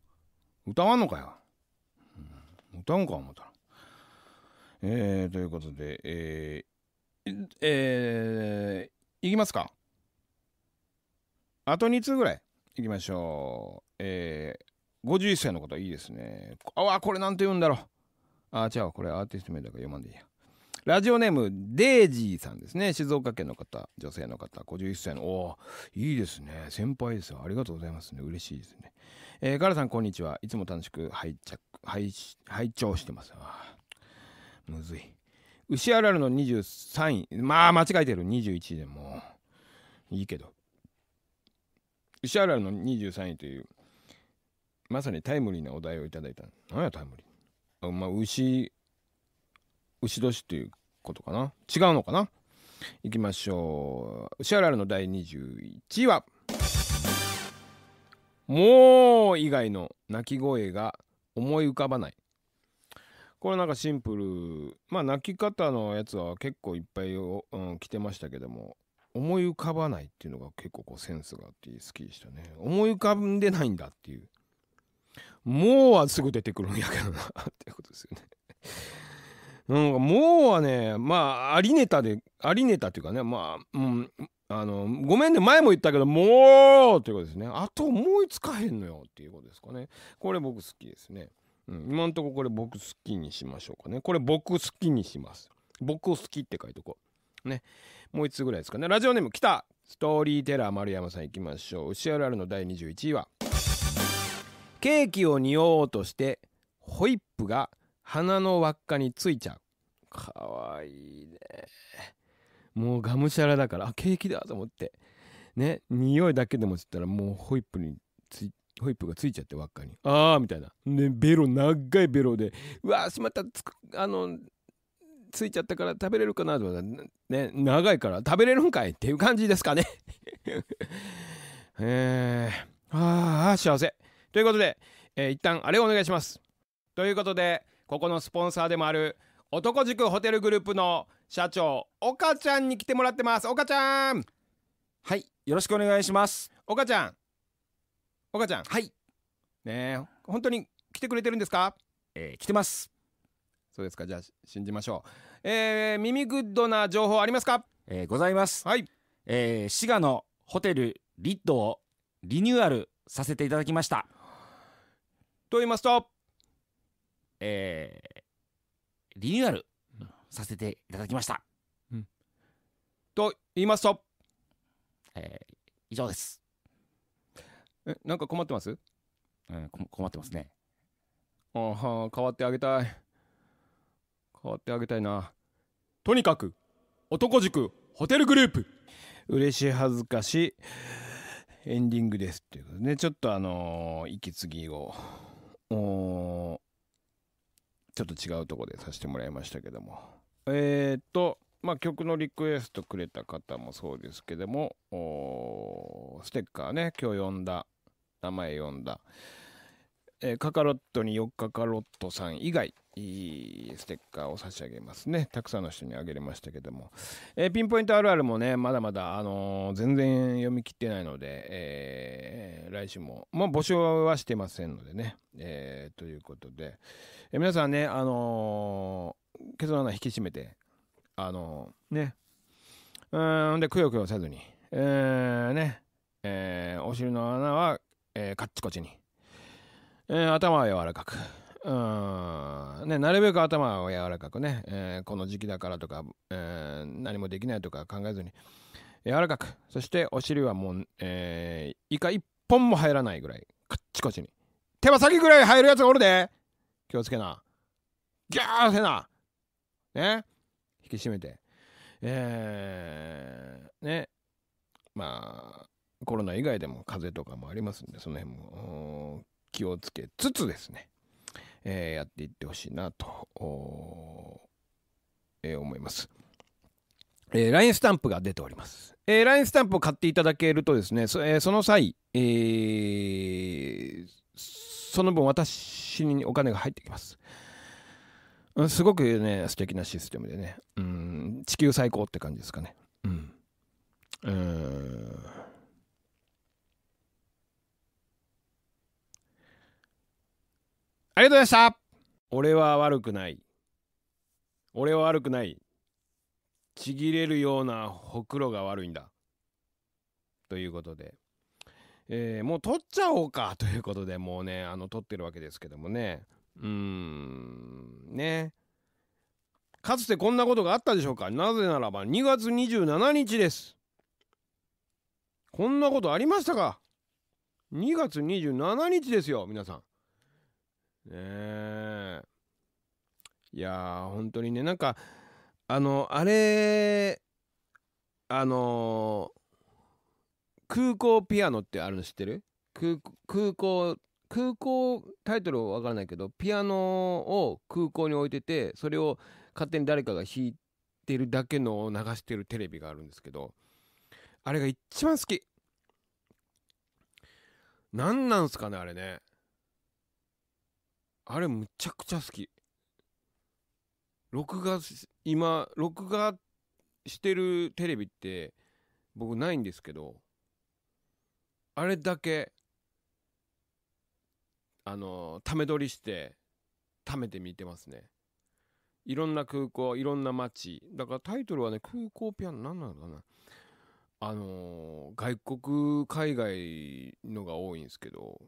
歌わんのかよ、うん、歌うんか思ったらえー、ということでえー、えー、いきますかあと2通ぐらいいきましょうえー、51歳の方いいですねああこれなんて言うんだろうあゃうこれアーティスト名だから読まんでいいやラジオネームデイジーさんですね静岡県の方女性の方51歳のおいいですね先輩ですよありがとうございますね嬉しいですねえー、ガラさんこんにちはいつも楽しく拝着拝拝聴してますあむずい牛あらるの23位まあ間違えてる21位でもいいけど牛あらるの23位というまさにタイムリーなお題をいただいた。何やタイムリーあまあ、牛、牛年っていうことかな。違うのかな行きましょう。あるラルの第21位は、もう以外の鳴き声が思い浮かばない。これなんかシンプル。まあ泣き方のやつは結構いっぱい、うん、来てましたけども、思い浮かばないっていうのが結構こうセンスがあって好きでしたね。思い浮かんでないんだっていう。もうはすぐ出てくるんやけどなっていうことですよねなんかもうはねまあありネタでありネタっていうかねまあうんあのごめんね前も言ったけどもうっていうことですねあと思いつかへんのよっていうことですかねこれ僕好きですね、うん、今んとここれ僕好きにしましょうかねこれ僕好きにします僕を好きって書いとこうねもう1つぐらいですかねラジオネーム来たストーリーテラー丸山さんいきましょう牛あるあるの第21位は「ケーキを匂おうとしてホイップが鼻の輪っかについちゃうかわいいねもうがむしゃらだからあケーキだと思ってね匂いだけでもつったらもうホイップについホイップがついちゃって輪っかにああみたいなでベロ長いベロでうわしまったつくあのついちゃったから食べれるかなとかね長いから食べれるんかいっていう感じですかねえ ー、ああ幸せということで、えー、一旦あれをお願いしますということでここのスポンサーでもある男塾ホテルグループの社長岡ちゃんに来てもらってます岡ちゃんはいよろしくお願いします岡ちゃん岡ちゃんはいね本当に来てくれてるんですかえー、来てますそうですかじゃあ信じましょうえー、耳グッドな情報ありますかえー、ございますはいえー、滋賀のホテルリッドをリニューアルさせていただきましたと言いますと、えー、リニューアルさせていただきました。うん、と言いますと、えー、以上です。え、なんか困ってますうん、困ってますね。ああ変わってあげたい。変わってあげたいな。とにかく、男塾ホテルグループ。嬉しい恥ずかしいエンディングですっていうことでね、ちょっとあのー、息継ぎを。ちょっと違うとこでさせてもらいましたけども。えー、っと、まあ、曲のリクエストくれた方もそうですけども、ステッカーね、今日読んだ、名前読んだ、えー、カカロットによっカカロットさん以外、いいステッカーを差し上げますね。たくさんの人にあげれましたけども。えー、ピンポイントあるあるもね、まだまだ、あのー、全然読み切ってないので、えー、来週も、もう募集はしてませんのでね。えということで、え皆さんね、あのケツの穴引き締めて、あのね、うんで、くよくよせずに、えね、えお尻の穴は、えカッチコチに、え頭は柔らかく。うん、ね、なるべく頭を柔らかくね、えー、この時期だからとか、えー、何もできないとか考えずに、柔らかく、そしてお尻はもう、えー、イカ一本も入らないぐらい、カッチコチに。手羽先ぐらい入るやつがおるで気をつけな。ギャーせなね引き締めて。えー、ね、まあ、コロナ以外でも風邪とかもありますんで、その辺も気をつけつつですね。えー、やっていってほしいなと、えー、思います。えー、LINE スタンプが出ております。えー、LINE スタンプを買っていただけるとですね、そ,、えー、その際、えー、その分私にお金が入ってきます。すごくね、素敵なシステムでね、うん、地球最高って感じですかね。うん。うんありがとうございました俺は悪くない俺は悪くないちぎれるようなほくろが悪いんだということで、えー、もう取っちゃおうか ということでもうねあの撮ってるわけですけどもねうーんねかつてこんなことがあったでしょうかなぜならば2月27日ですこんなことありましたか2月27日ですよ皆さんねえいや本当にねなんかあのあれあのー、空港ピアノってあるの知ってる空港空港タイトルは分からないけどピアノを空港に置いててそれを勝手に誰かが弾いてるだけのを流してるテレビがあるんですけどあれが一番好き何なんすかねあれねあれむちゃくちゃ好き録画今録画してるテレビって僕ないんですけどあれだけあのため撮りして貯めて見てますねいろんな空港いろんな街だからタイトルはね空港ピアノ何なのかなあの外国海外のが多いんですけど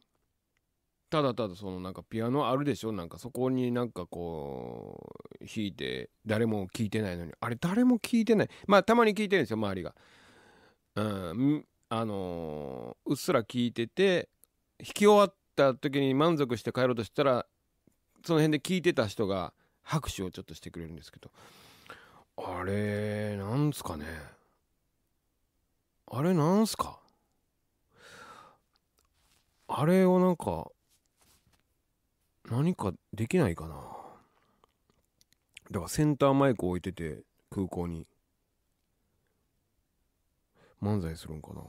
ただただそのなんかピアノあるでしょなんかそこになんかこう弾いて誰も聴いてないのにあれ誰も聴いてないまあたまに聴いてるんですよ周りが。うんあのー、うっすら聴いてて弾き終わった時に満足して帰ろうとしたらその辺で聴いてた人が拍手をちょっとしてくれるんですけどあれなんすかねあれなんすかあれをなんか何かできないかな。だからセンターマイク置いてて、空港に。漫才するんかな。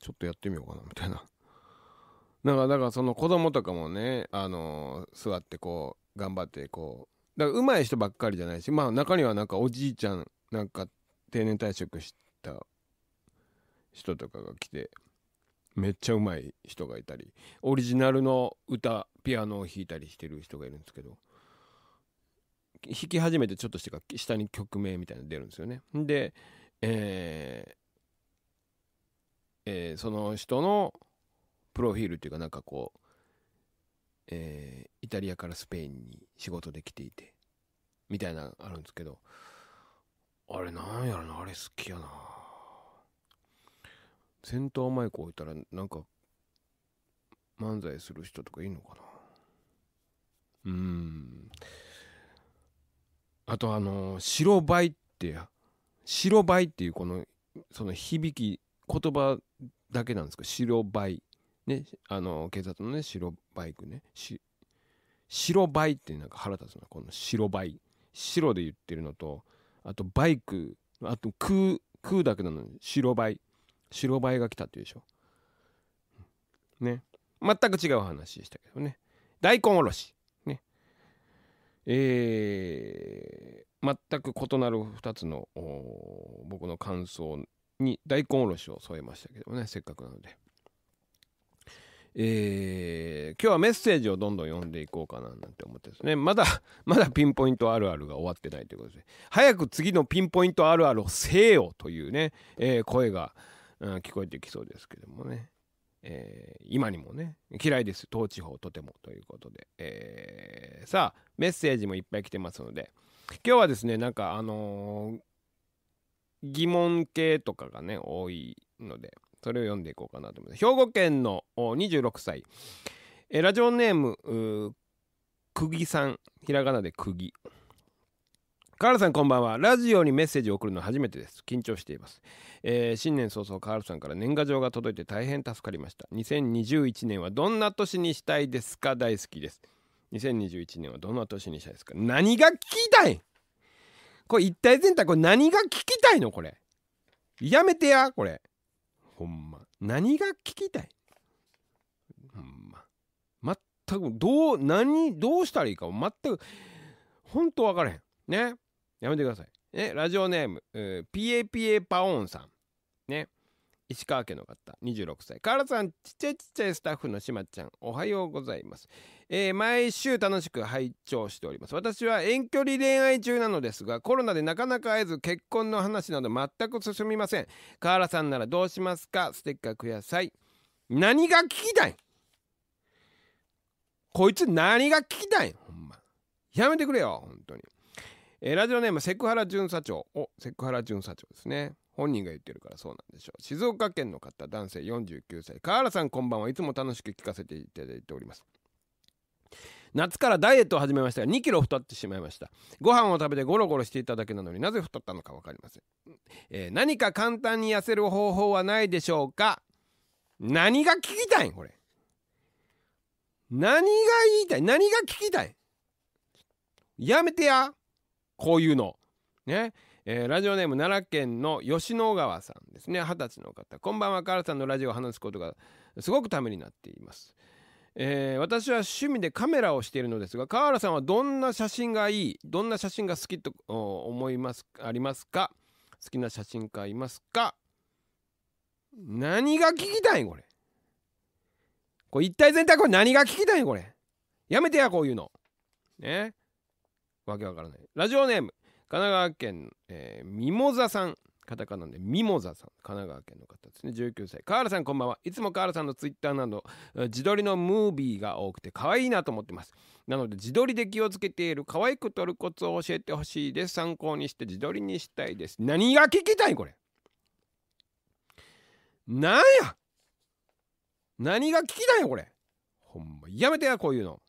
ちょっとやってみようかな、みたいな。なんか、だからその子供とかもね、あのー、座ってこう、頑張ってこう。だから上手い人ばっかりじゃないし、まあ中にはなんかおじいちゃん、なんか定年退職した人とかが来て、めっちゃうまい人がいたり、オリジナルの歌ピアノを弾いたりしてる人がいるんですけど弾き始めてちょっとしてか下に曲名みたいなの出るんですよね。で、えーえー、その人のプロフィールっていうかなんかこう、えー、イタリアからスペインに仕事で来ていてみたいなあるんですけどあれなんやろなあれ好きやなセンターマイク置いたらなんか漫才する人とかいるのかなうんあとあの白バイって白バイっていうこのその響き言葉だけなんですか白バイねあの警察のね白バイクね白バイってなんか腹立つなこの白バイ白で言ってるのとあとバイクあと空空だけなのに白バイ白バイが来たっていうでしょね全く違う話でしたけどね大根おろしえー、全く異なる2つの僕の感想に大根おろしを添えましたけどねせっかくなので、えー、今日はメッセージをどんどん読んでいこうかななんて思ってですねまだ まだピンポイントあるあるが終わってないということで早く次のピンポイントあるあるをせよというね、えー、声が、うん、聞こえてきそうですけどもねえー、今にもね、嫌いです。統治法とても。ということで。えー、さあ、メッセージもいっぱい来てますので、今日はですね、なんかあのー、疑問系とかがね、多いので、それを読んでいこうかなと思います。兵庫県の26歳、えー、ラジオネーム、ー釘さん、ひらがなで釘。カールさんこんばんはラジオにメッセージを送るの初めてです緊張しています、えー、新年早々カールさんから年賀状が届いて大変助かりました2021年はどんな年にしたいですか大好きです2021年はどんな年にしたいですか何が聞きたいこれ一体全体これ何が聞きたいのこれやめてやこれほんま何が聞きたいほんま全くどう何どうしたらいいか全く本当分からへんねやめてください。ね、ラジオネーム、えー、PAPA パオンさん。ね。石川家の方、26歳。河原さん、ちっちゃいちっちゃいスタッフのしまちゃん、おはようございます。えー、毎週楽しく拝聴しております。私は遠距離恋愛中なのですが、コロナでなかなか会えず、結婚の話など全く進みません。河原さんならどうしますかステッカーください。何が聞きたいこいつ何が聞きたいほんま。やめてくれよ、本当に。えー、ラジオネームセクハラ巡査長おセクハラ巡査長ですね本人が言ってるからそうなんでしょう静岡県の方男性49歳河原さんこんばんはいつも楽しく聞かせていただいております夏からダイエットを始めましたが2キロ太ってしまいましたご飯を食べてゴロゴロしていただけなのになぜ太ったのか分かりません、えー、何か簡単に痩せる方法はないでしょうか何が聞きたいんこれ何が言いたい何が聞きたいやめてやこういうの。ね。えー、ラジオネーム奈良県の吉野川さんですね。二十歳の方。こんばんは、カールさんのラジオを話すことがすごくためになっています。えー、私は趣味でカメラをしているのですが河原さんはどんな写真がいいどんな写真が好きと思いますありますか好きな写真家いますか何が聞きたいんこれこれ一体全体これ何が聞きたいんこれやめてやこういうのねわけわからない。ラジオネーム、神奈川県、えー、ミモザさん。カタカナでミモザさん神奈川県の方ですね19歳河原さんこんばんはいつも河原さんのツイッターなど自撮りのムービーが多くて可愛いなと思ってますなので自撮りで気をつけている可愛く撮るコツを教えてほしいです参考にして自撮りにしたいです何が聞きたいこれなんや何が聞きたいこれほんまやめてやこういうの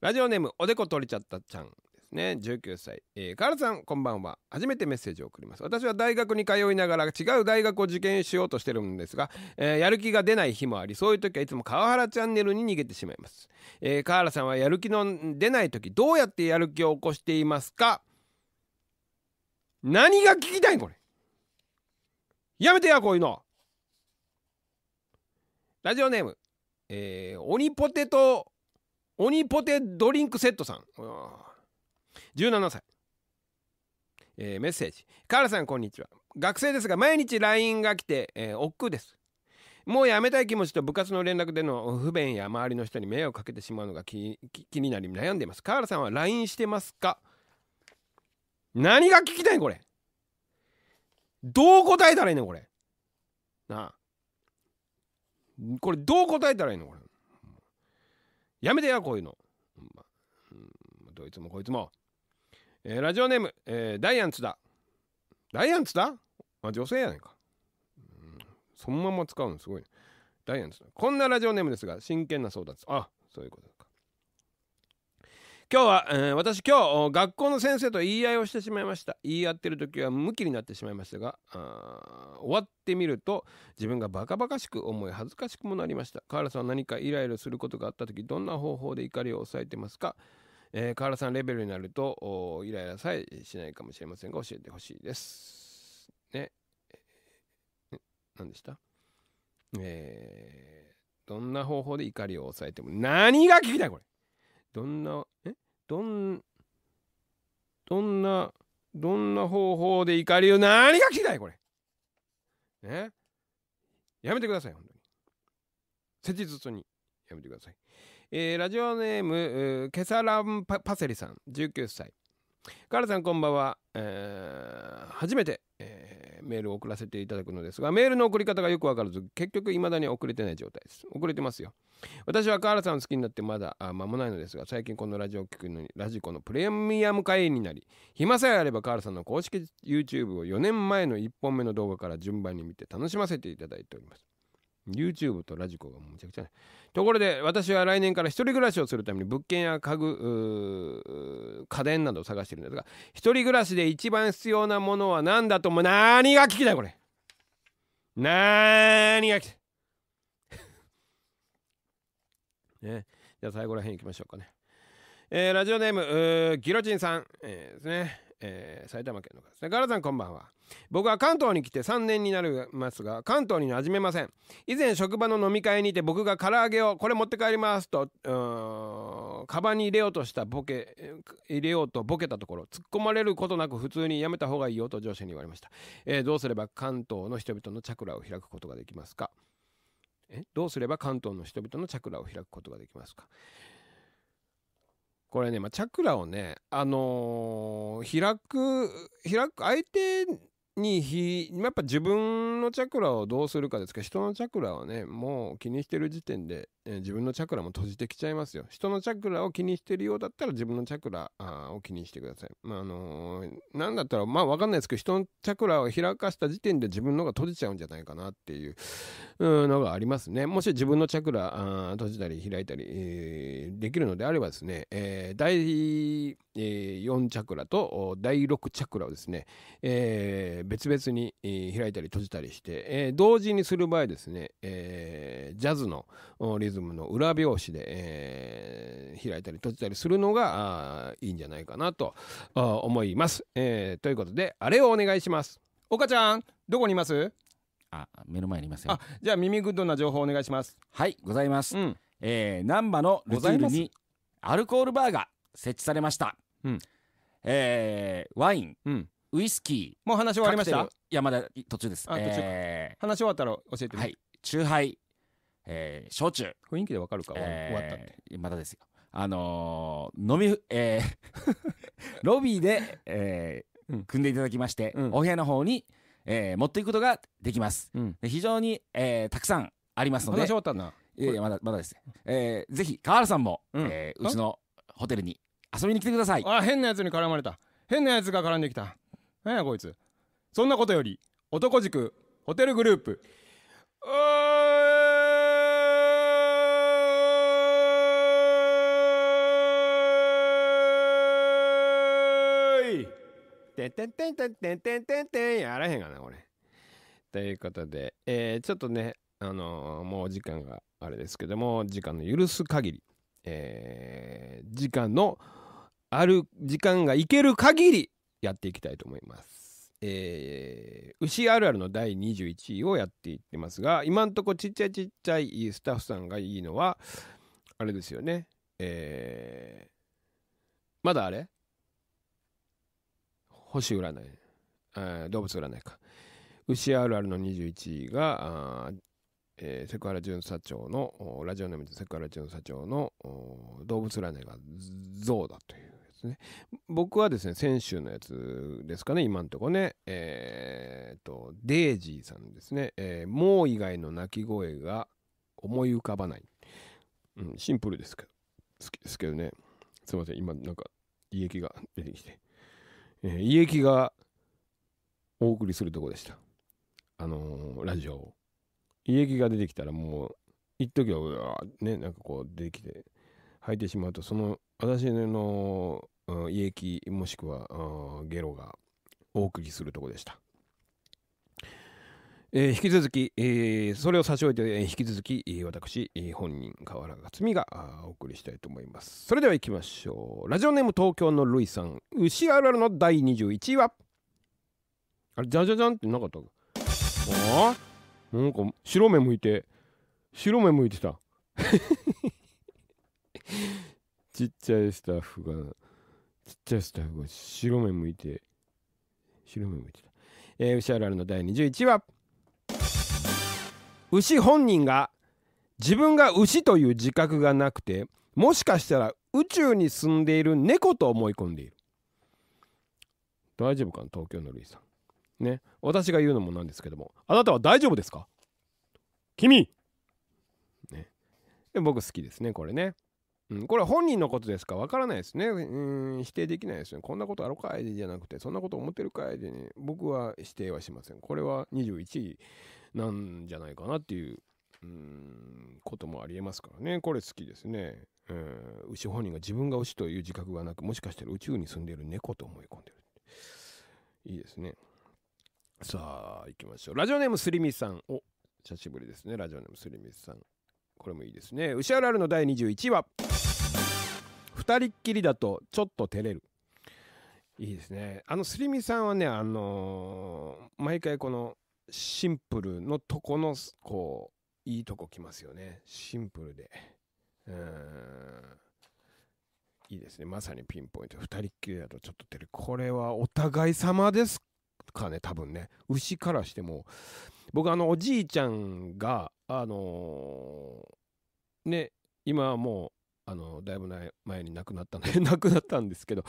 ラジオネームおでこ取れちゃったちゃんですね19歳、えー、カールさんこんばんは初めてメッセージを送ります私は大学に通いながら違う大学を受験しようとしてるんですが、えー、やる気が出ない日もありそういう時はいつも川原チャンネルに逃げてしまいます、えー、カールさんはやる気の出ない時どうやってやる気を起こしていますか何が聞きたいこれやめてやこういうのラジオネーム、えー、鬼ポテト鬼ポテドリンクセットさん。17歳、えー、メッセージカールさんこんにちは学生ですが毎日 LINE が来て、えー、億劫ですもうやめたい気持ちと部活の連絡での不便や周りの人に迷惑かけてしまうのが気になり悩んでいますカールさんは LINE してますか何が聞きたいこれどう答えたらいいのこれなあこれどう答えたらいいのこれやめてやこういうの、どいつもこいつもえー、ラジオネーム、えー、ダイアンツだダイアンツだあ女性やないか、うん、そのまま使うのすごい、ね、ダイアンツだこんなラジオネームですが真剣な相談あそういうことか今日は、えー、私今日学校の先生と言い合いをしてしまいました言い合ってる時はムキになってしまいましたが終わってみると自分がバカバカしく思い恥ずかしくもなりました河原さんは何かイライラすることがあった時どんな方法で怒りを抑えてますかえー、河原さんレベルになるとイライラさえしないかもしれませんが教えてほしいです。ね。何でしたえー、どんな方法で怒りを抑えても何が聞きたいこれどんなえどんどんなどんな方法で怒りを何が聞きたいこれねやめてください本当に切実にやめてくださいえー、ラジオネームケサランパセリさん19歳カールさんこんばんは、えー、初めて、えー、メールを送らせていただくのですがメールの送り方がよくわからず結局いまだに遅れてない状態です遅れてますよ私はカールさんを好きになってまだ間もないのですが最近このラジオを聴くのにラジコのプレミアム会員になり暇さえあればカールさんの公式 YouTube を4年前の1本目の動画から順番に見て楽しませていただいております YouTube とラジコがむちゃくちゃところで私は来年から一人暮らしをするために物件や家具家電などを探してるんですが一人暮らしで一番必要なものは何だとも何が聞きたいこれ何が聞きたい ねじゃあ最後らへん行きましょうかねえー、ラジオネームギロチンさん、えー、ですねえー、埼玉県の方ですねガラさんこんばんは僕は関東に来て3年になりますが関東に馴染めません以前職場の飲み会にて僕が唐揚げをこれ持って帰りますとカバンに入れようとしたボケ入れようとボケたところ突っ込まれることなく普通にやめた方がいいよと上司に言われました、えー、どうすれば関東の人々のチャクラを開くことができますかえどうすれば関東の人々のチャクラを開くことができますかこれね、まあ、チャクラをね、あのー、開く、開く、相手にひ、やっぱ自分のチャクラをどうするかですか人のチャクラをね、もう気にしてる時点で、えー、自分のチャクラも閉じてきちゃいますよ。人のチャクラを気にしてるようだったら自分のチャクラを気にしてください。まあ、あのー、なんだったら、まあかんないですけど、人のチャクラを開かした時点で自分のが閉じちゃうんじゃないかなっていうのがありますね。もし自分のチャクラ閉じたり開いたり、えー、できるのであればですね、えー、大、えー、4チャクラと第6チャクラをですね、えー、別々に、開いたり閉じたりして、えー、同時にする場合ですね、えー、ジャズのリズムの裏拍子で、えー、開いたり閉じたりするのがあいいんじゃないかなと思います。えー、ということであれをお願いします。岡ちゃんどこにいますあ目の前にいますよ。じゃあ耳グッドな情報お願いします。はいございます。うん、えー、難波のルツールにアルコールバーが設置されました。うんえー、ワイン、うん、ウイスキーもう話終わりました山田途中ですあ途中、えー、話終わったら教えてはい酎ハイ、えー、焼酎雰囲気でわかるか、えー、終わったってまだですよあのー、飲みえー、ロビーで、えー、組んでいただきまして、うん、お部屋の方に、えー、持っていくことができます、うん、非常に、えー、たくさんありますので話終わったないやいやまだまだです、えー、ぜひ河原さんも、うん、えー、うちのホテルに遊びに来てくださいあ変なやつに絡まれた変なやつが絡んできた何やこいつそんなことより男塾ホテルグループおーいてんてんてんてんてんてんてんてんやらへんがなこれということで、えー、ちょっとねあのー、もう時間があれですけども時間の許す限りえー、時間のある時間がいける限りやっていきたいと思います。えー、牛あるあるの第21位をやっていってますが今んとこちっちゃいちっちゃいスタッフさんがいいのはあれですよねえー、まだあれ星占い、え動物占いか牛あるあるの21位がえー、セクハラ巡査長のラジオネームでセクハラ巡査長の動物占いが象だというですね。僕はですね、先週のやつですかね、今んとこね。えー、っと、デイジーさんですね。えー、もう以外の鳴き声が思い浮かばない。うん、シンプルですけど、好きですけどね。すいません、今なんか胃液が出てきて。えー、胃液がお送りするとこでした。あのー、ラジオを。胃液が出てきたらもう、一時は、ね、なんかこう出てきて、吐いてしまうと、その私の、うん、胃液もしくは、うん、ゲロがお送りするとこでした。えー、引き続き、えー、それを差し置いて、えー、引き続き、私、本人河原克美がお送りしたいと思いますそれでは行きましょうラジオネーム東京のルイさん牛あるあるの第21位はあれじゃじゃじゃんってなかったああなんか白目向いて白目向いてたちっちゃいスタッフが、ちっちゃいスタッフが白目向いて、白目向いてた。えー、牛あるあるの第21話。牛本人が自分が牛という自覚がなくてもしかしたら宇宙に住んでいる猫と思い込んでいる大丈夫かな東京のルイさんね私が言うのもなんですけどもあなたは大丈夫ですか君ね僕好きですねこれねうん、これは本人のことですかわからないですね。うん、否定できないですね。こんなことあるかいじゃなくて、そんなこと思ってるかいでね、僕は否定はしません。これは21位なんじゃないかなっていう、うん、こともありえますからね。これ好きですね。うん、牛本人が自分が牛という自覚がなく、もしかしたら宇宙に住んでいる猫と思い込んでる。いいですね。さあ、行きましょう。ラジオネームすりみさん。お、久しぶりですね。ラジオネームすりみさん。これもいいですね牛あるあるの第21話2人っきりだとちょっと照れるいいですねあのすりみさんはねあのー、毎回このシンプルのとこのこういいとこ来ますよねシンプルでうんいいですねまさにピンポイント2人っきりだとちょっと照れるこれはお互い様ですかね、多分ね。牛からしても。僕、あの、おじいちゃんが、あのー、ね、今はもう、あのだいぶ前に亡くなったんで 亡くなったんですけど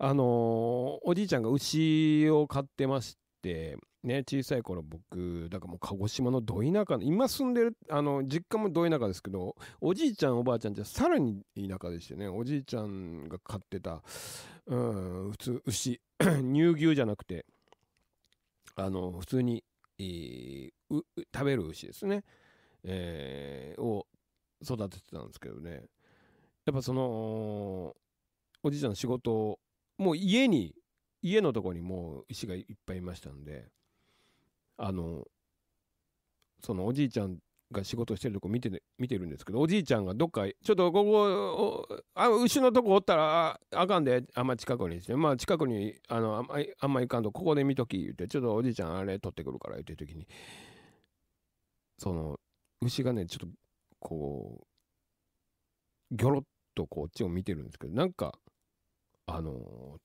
あのー、おじいちゃんが牛を飼ってましてね小さい頃僕だからもう鹿児島のど田舎の今住んでるあの実家もど田舎ですけどおじいちゃんおばあちゃんってさらに田舎でしてねおじいちゃんが飼ってたうん普通牛 乳牛じゃなくて。あの普通に、えー、食べる牛ですね、えー、を育ててたんですけどねやっぱそのおじいちゃんの仕事をもう家に家のとこにもう牛がいっぱいいましたんであのそのおじいちゃんが仕事してるとこ見て,、ね、見てるんですけどおじいちゃんがどっかちょっとここあ牛のとこおったらあかんであんま近くにしてまあ近くにあのあんまあんま行かんとここで見とき言ってちょっとおじいちゃんあれ取ってくるから言ってる時にその牛がねちょっとこうギョロッとこっちを見てるんですけどなんかあの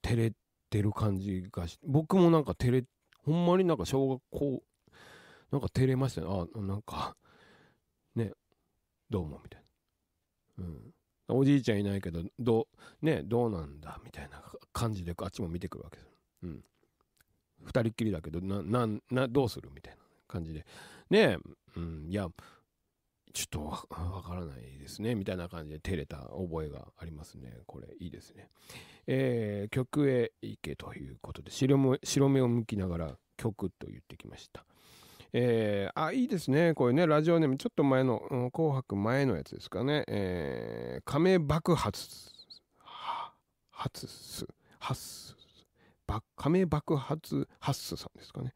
照れてる感じがし僕もなんか照れほんまになんか小学校なんか照れましたねあなんかどうも、みたいな。うん。おじいちゃんいないけど、どう、ね、どうなんだ、みたいな感じで、あっちも見てくるわけです。うん。二人っきりだけど、な、な、な、どうするみたいな感じで。ねうん、いや、ちょっとわからないですね、みたいな感じで照れた覚えがありますね。これ、いいですね。えー、曲へ行けということで、白目を向きながら曲と言ってきました。えー、あ、いいですね。これね、ラジオネーム、ちょっと前の、うん、紅白前のやつですかね。えー、亀爆発、は、発す、発す、ば、亀爆発、発すさんですかね。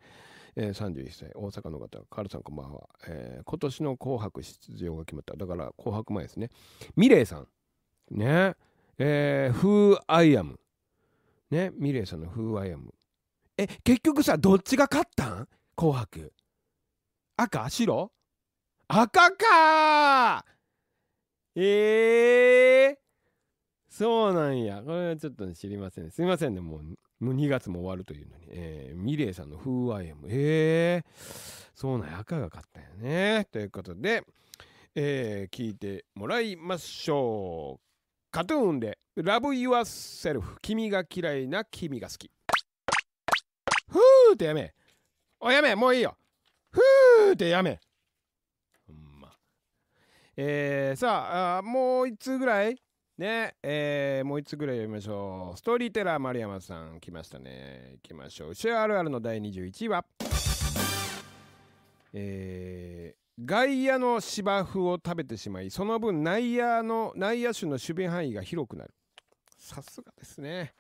えー、31歳、大阪の方、カールさんこんばんは。えー、今年の紅白出場が決まった。だから、紅白前ですね。ミレイさん。ね。えー、w h ア I a ね。ミレイさんのふうアイアムえ、結局さ、どっちが勝ったん紅白。赤白赤かええー、そうなんや。これはちょっと、ね、知りません、すいませんね。もう、もう2月も終わるというのに。えー、ミレイさんの Who I Am。ええー、そうなんや。赤が勝ったよね。ということで、えー、聞いてもらいましょう。カトゥーンでラブ・ v e y o u 君が嫌いな君が好き。ふーってやめ。おやめ、もういいよ。ーてやめ。ほんま。えー、さああ、もう1つぐらいね、えー、もう1つぐらい読みましょう。ストーリーテラー丸山さん、来ましたね。行きましょう。シェアあるあるの第21位は、えー、外野の芝生を食べてしまい、その分内野の、内野手の守備範囲が広くなる。さすがですね。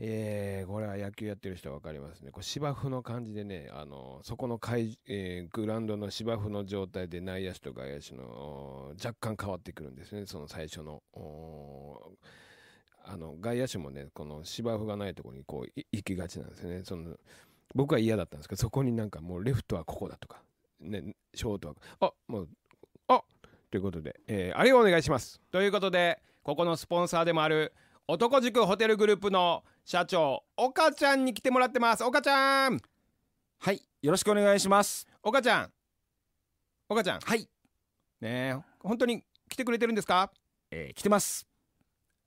えー、これは野球やってる人は分かりますね。こう芝生の感じでね、あの、そこのえー、グラウンドの芝生の状態で内野手と外野手の若干変わってくるんですね、その最初の。あの、外野手もね、この芝生がないとこにこう行きがちなんですね。その、僕は嫌だったんですけど、そこになんかもうレフトはここだとか、ね、ショートは、あ、もう、あということで、えー、あれをお願いします。ということで、ここのスポンサーでもある、男塾ホテルグループの社長岡ちゃんに来てもらってます岡ちゃんはいよろしくお願いします岡ちゃん岡ちゃんはいね本当に来てくれてるんですかえー、来てます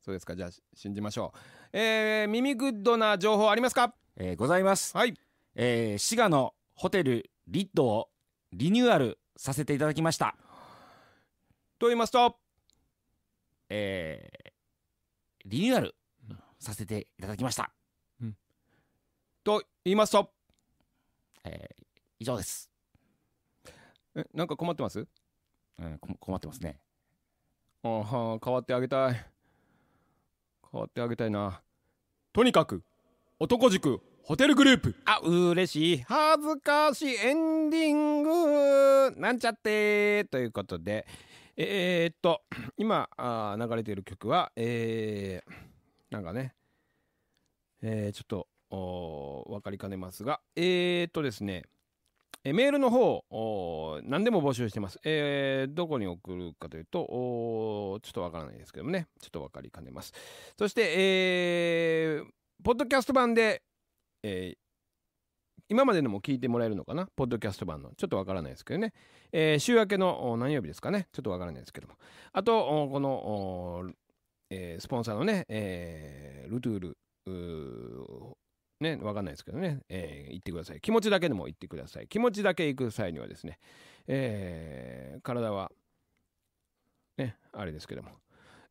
そうですかじゃあ信じましょうえー、耳グッドな情報ありますかえー、ございますはいえー、滋賀のホテルリッドをリニューアルさせていただきましたと言いますとえー、リニューアルさせていただきました。うん、と言いますと、えー、以上です。えなんか困ってますうん困ってますね。ああ変わってあげたい。変わってあげたいな。とにかく男塾ホテルグループあ嬉しい恥ずかしいエンディングなんちゃってということでえー、っと今あ流れている曲はえーなんかね、えー、ちょっと、分かりかねますが、えー、っとですね、えメールの方、何でも募集してます。えー、どこに送るかというと、ちょっとわからないですけどもね、ちょっとわかりかねます。そして、えー、ポッドキャスト版で、えー、今までのも聞いてもらえるのかなポッドキャスト版の。ちょっとわからないですけどね。えー、週明けの何曜日ですかねちょっとわからないですけども。あと、このえー、スポンサーのね、えー、ルトゥール、うね、わかんないですけどね、えー、行ってください。気持ちだけでも行ってください。気持ちだけ行く際にはですね、えー、体は、ね、あれですけども。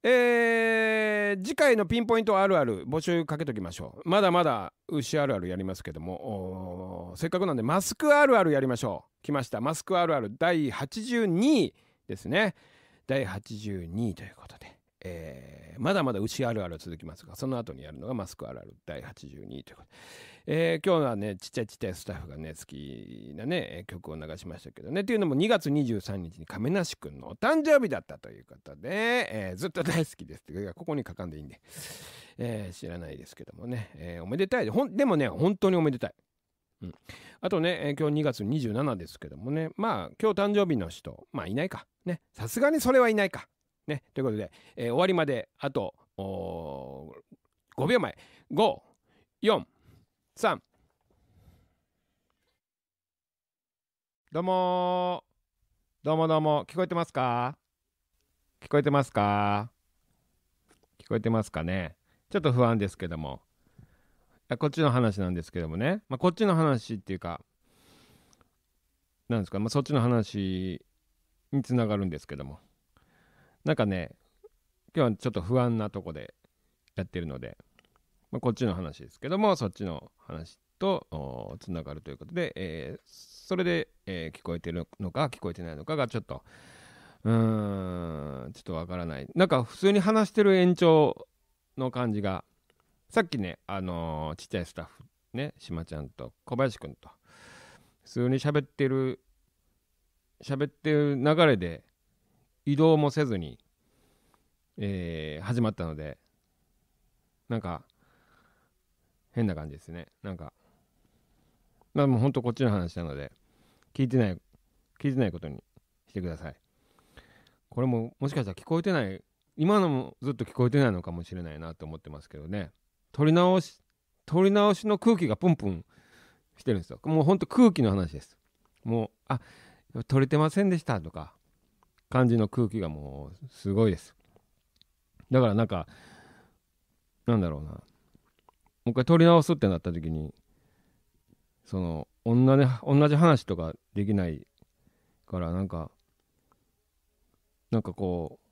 えー、次回のピンポイントあるある募集かけときましょう。まだまだ牛あるあるやりますけども、せっかくなんでマスクあるあるやりましょう。来ました。マスクあるある第82位ですね。第82位ということで。えー、まだまだ牛あるある続きますが、その後にやるのがマスクあるある第82ということで、えー、今日はね、ちっちゃいちっちゃいスタッフがね、好きなね、曲を流しましたけどね、というのも2月23日に亀梨くんのお誕生日だったということで、えー、ずっと大好きですって、ここに書かんでいいんで、えー、知らないですけどもね、えー、おめでたいで、ほん、でもね、本当におめでたい。うん、あとね、えー、今日2月27ですけどもね、まあ、今日誕生日の人、まあ、いないか。ね、さすがにそれはいないか。ね、ということで、えー、終わりまであと5秒前543どうもどうもどうも聞こえてますか聞こえてますか聞こえてますかねちょっと不安ですけどもこっちの話なんですけどもね、まあ、こっちの話っていうかなんですか、まあ、そっちの話につながるんですけどもなんかね今日はちょっと不安なとこでやってるので、まあ、こっちの話ですけどもそっちの話とつながるということで、えー、それで、えー、聞こえてるのか聞こえてないのかがちょっとうーんちょっとわからないなんか普通に話してる延長の感じがさっきねあのー、ちっちゃいスタッフねしまちゃんと小林くんと普通に喋ってる喋ってる流れで移動もせずに、えー、始まったのでなんか変な感じですねなんかまあもうほんとこっちの話なので聞いてない聞いてないことにしてくださいこれももしかしたら聞こえてない今のもずっと聞こえてないのかもしれないなと思ってますけどね撮り直し撮り直しの空気がプンプンしてるんですよもうほんと空気の話ですもうあ撮れてませんでしたとか感じの空気がもうすごいですだからなんかなんだろうなもう一回撮り直すってなった時にその同じ同じ話とかできないからなんかなんかこう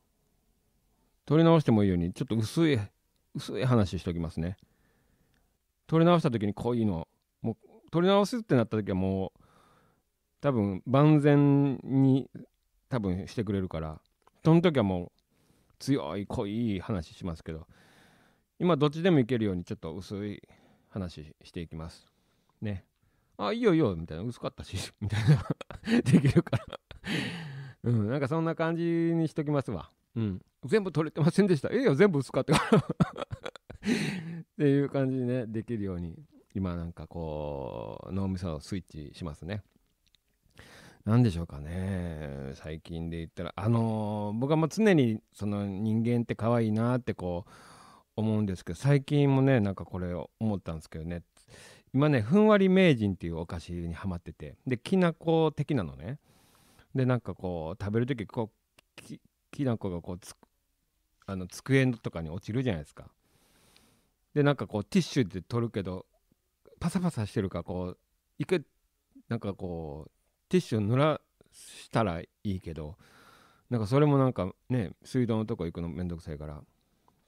撮り直してもいいようにちょっと薄い薄い話しておきますね撮り直した時にこういうのもう撮り直すってなった時はもう多分万全に多分してくれるからその時はもう強い濃い話しますけど今どっちでもいけるようにちょっと薄い話していきますねあいいよいいよみたいな薄かったし みたいなできるからうんなんかそんな感じにしときますわうん全部取れてませんでしたええよ全部薄かったから っていう感じにねできるように今なんかこう脳みそをスイッチしますね何でしょうかね最近で言ったらあのー、僕はもう常にその人間って可愛いなってこう思うんですけど最近もねなんかこれ思ったんですけどね今ねふんわり名人っていうお菓子にはまっててできなこ的なのねでなんかこう食べる時こうききなこがこうつあの机とかに落ちるじゃないですかでなんかこうティッシュで取るけどパサパサしてるからこういくなんかこうティッシュを濡らしたらいいけどなんかそれもなんかね水道のとこ行くのめんどくさいから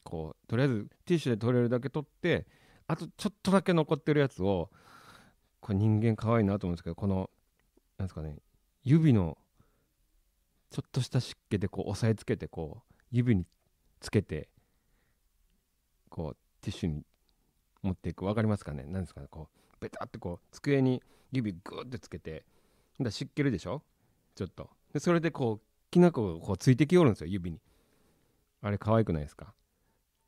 こうとりあえずティッシュで取れるだけ取ってあとちょっとだけ残ってるやつをこれ人間可愛いなと思うんですけどこのなんですかね指のちょっとした湿気でこう押さえつけてこう指につけてこうティッシュに持っていく分かりますかね何ですかねこうベタってこう机に指グーってつけてだ湿気るでしょちょっとでそれでこうきな粉がこうついてきよるんですよ指にあれ可愛くないですか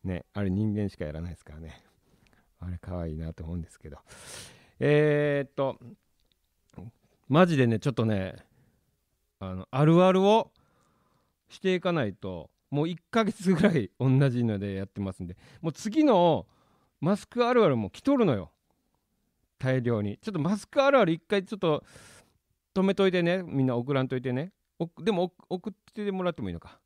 ねあれ人間しかやらないですからねあれ可愛いなと思うんですけどえー、っとマジでねちょっとねあのあるあるをしていかないともう1ヶ月ぐらい同じのでやってますんでもう次のマスクあるあるも来とるのよ大量にちょっとマスクあるある一回ちょっと止めといてねみんな送らんといてねでも送ってもらってもいいのか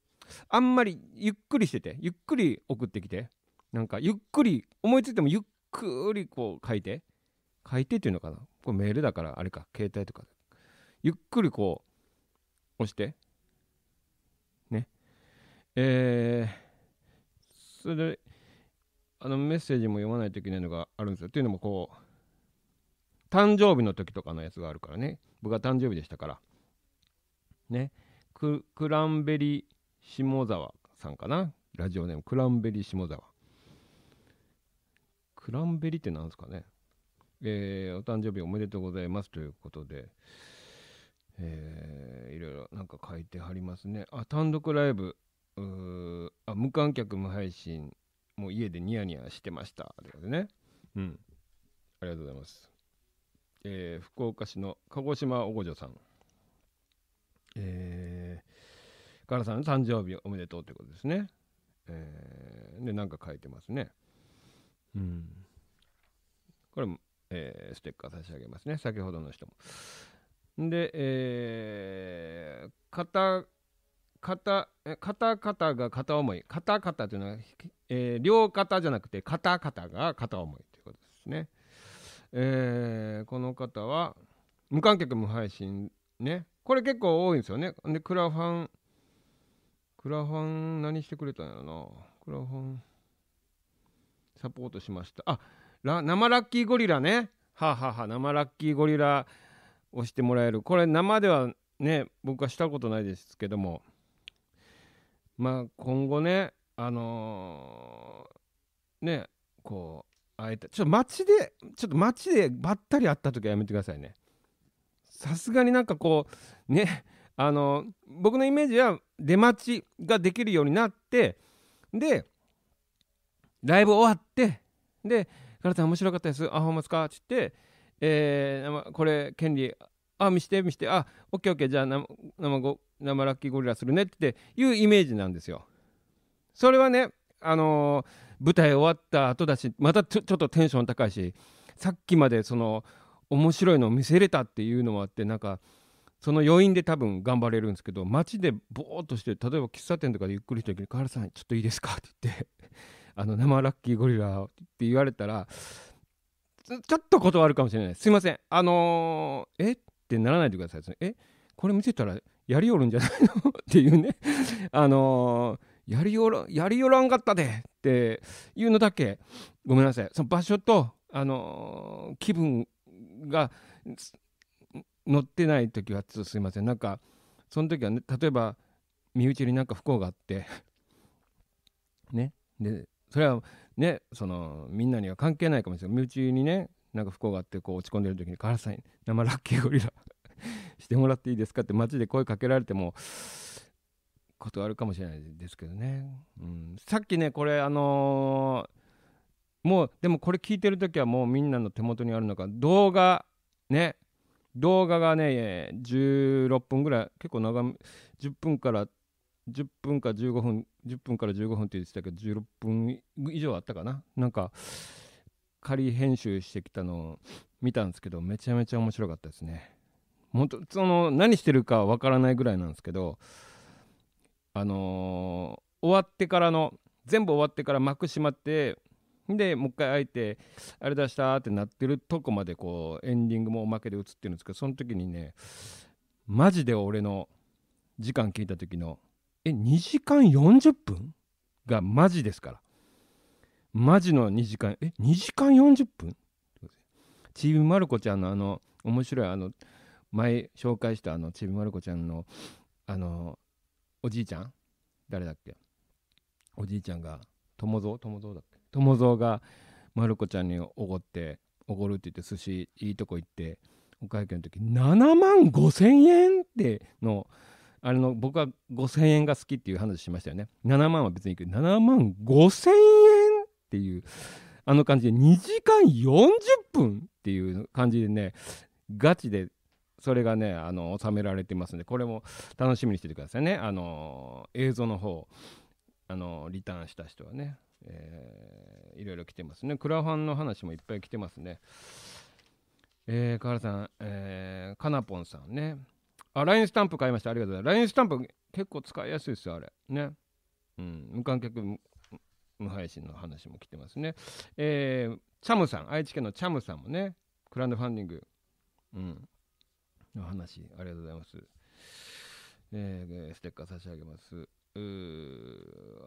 あんまりゆっくりしててゆっくり送ってきてなんかゆっくり思いついてもゆっくりこう書いて書いてっていうのかなこれメールだからあれか携帯とかゆっくりこう押してねえー、それであのメッセージも読まないといけないのがあるんですよというのもこう誕生日の時とかのやつがあるからね僕が誕生日でしたからねクランベリー下沢さんかなラジオネームクランベリー下沢クランベリーって何ですかねえー、お誕生日おめでとうございますということで、えー、いろいろなんか書いてはりますね。あ、単独ライブ、あ無観客無配信、もう家でニヤニヤしてました。ということでね。うん。ありがとうございます。えー、福岡市の鹿児島おごじょさん。えー、カラさんの誕生日おめでとうということですね。えー、で、なんか書いてますね。うん。これも、えー、ステッカー差し上げますね。先ほどの人も。で、えー、片、片、片方が片思い。片方というのは、えー、両肩じゃなくて、片方が片思いということですね。えー、この方は無観客無配信ねこれ結構多いんですよねでクラファンクラファン何してくれたんやろなクラファンサポートしましたあら生ラッキーゴリラねはあ、ははあ、生ラッキーゴリラをしてもらえるこれ生ではね僕はしたことないですけどもまあ今後ねあのー、ねこう会えたちょっと街でちょっと街でばったり会った時はやめてくださいねさすがになんかこうね あの僕のイメージは出待ちができるようになってでライブ終わってで「からさん面白かったですあほんますか」って言って「えー、これ権利あ見して見してあオッケーオッケーじゃあ生生ご生ラッキーゴリラするね」っていうイメージなんですよ。それはねあのー舞台終わった後だしまたちょっとテンション高いしさっきまでその面白いのを見せれたっていうのもあってなんかその余韻で多分頑張れるんですけど街でぼーっとして例えば喫茶店とかでゆっくりした時に「河原さんちょっといいですか?」って言って あの「生ラッキーゴリラ」って言われたらちょっと断るかもしれないすいませんあのー、えってならないでくださいえこれ見せたらやりよるんじゃないの っていうねあのーやりよらやりよらんかったでっていうのだけごめんなさいその場所と、あのー、気分が乗ってない時はちょっとすいませんなんかその時はね例えば身内になんか不幸があって ねでそれはねそのみんなには関係ないかもしれない身内にねなんか不幸があってこう落ち込んでる時に「母さん生ラッキーゴリラ してもらっていいですか?」って街で声かけられてもことあるかもしれないですけどね、うん、さっきねこれあのー、もうでもこれ聞いてる時はもうみんなの手元にあるのか動画ね動画がね16分ぐらい結構長め10分から10分か15分10分から15分って言ってたけど16分以上あったかななんか仮編集してきたのを見たんですけどめちゃめちゃ面白かったですね本当その何してるかわからないぐらいなんですけどあのー、終わってからの全部終わってから幕閉まってでもう一回開えてあれ出したってなってるとこまでこうエンディングもおまけで映ってるんですけどその時にねマジで俺の時間聞いた時のえ2時間40分がマジですからマジの2時間え2時間40分ちびまる子ちゃんのあの面白いあの前紹介したあのちびまる子ちゃんのあのおじいちゃん誰だっけおじいちゃんが友蔵友蔵だっけ友蔵がまる子ちゃんにおごっておごるって言って寿司いいとこ行ってお会計の時7万5,000円ってのあれの僕は5,000円が好きっていう話しましたよね7万は別にいく7万5,000円っていうあの感じで2時間40分っていう感じでねガチでそれがねあの収められてますんでこれも楽しみにしててくださいねあの映像の方あのリターンした人はね、えー、いろいろ来てますねクラファンの話もいっぱい来てますねえー、河原さん、えー、かなぽんさんねあ LINE スタンプ買いましたありがとうございます LINE スタンプ結構使いやすいですよあれねうん無観客無配信の話も来てますね。えー、チャムさん、愛知県のチャムさんもね、クラウドファンディング、うん、の話ありがとうございます。えー、ステッカー差し上げます。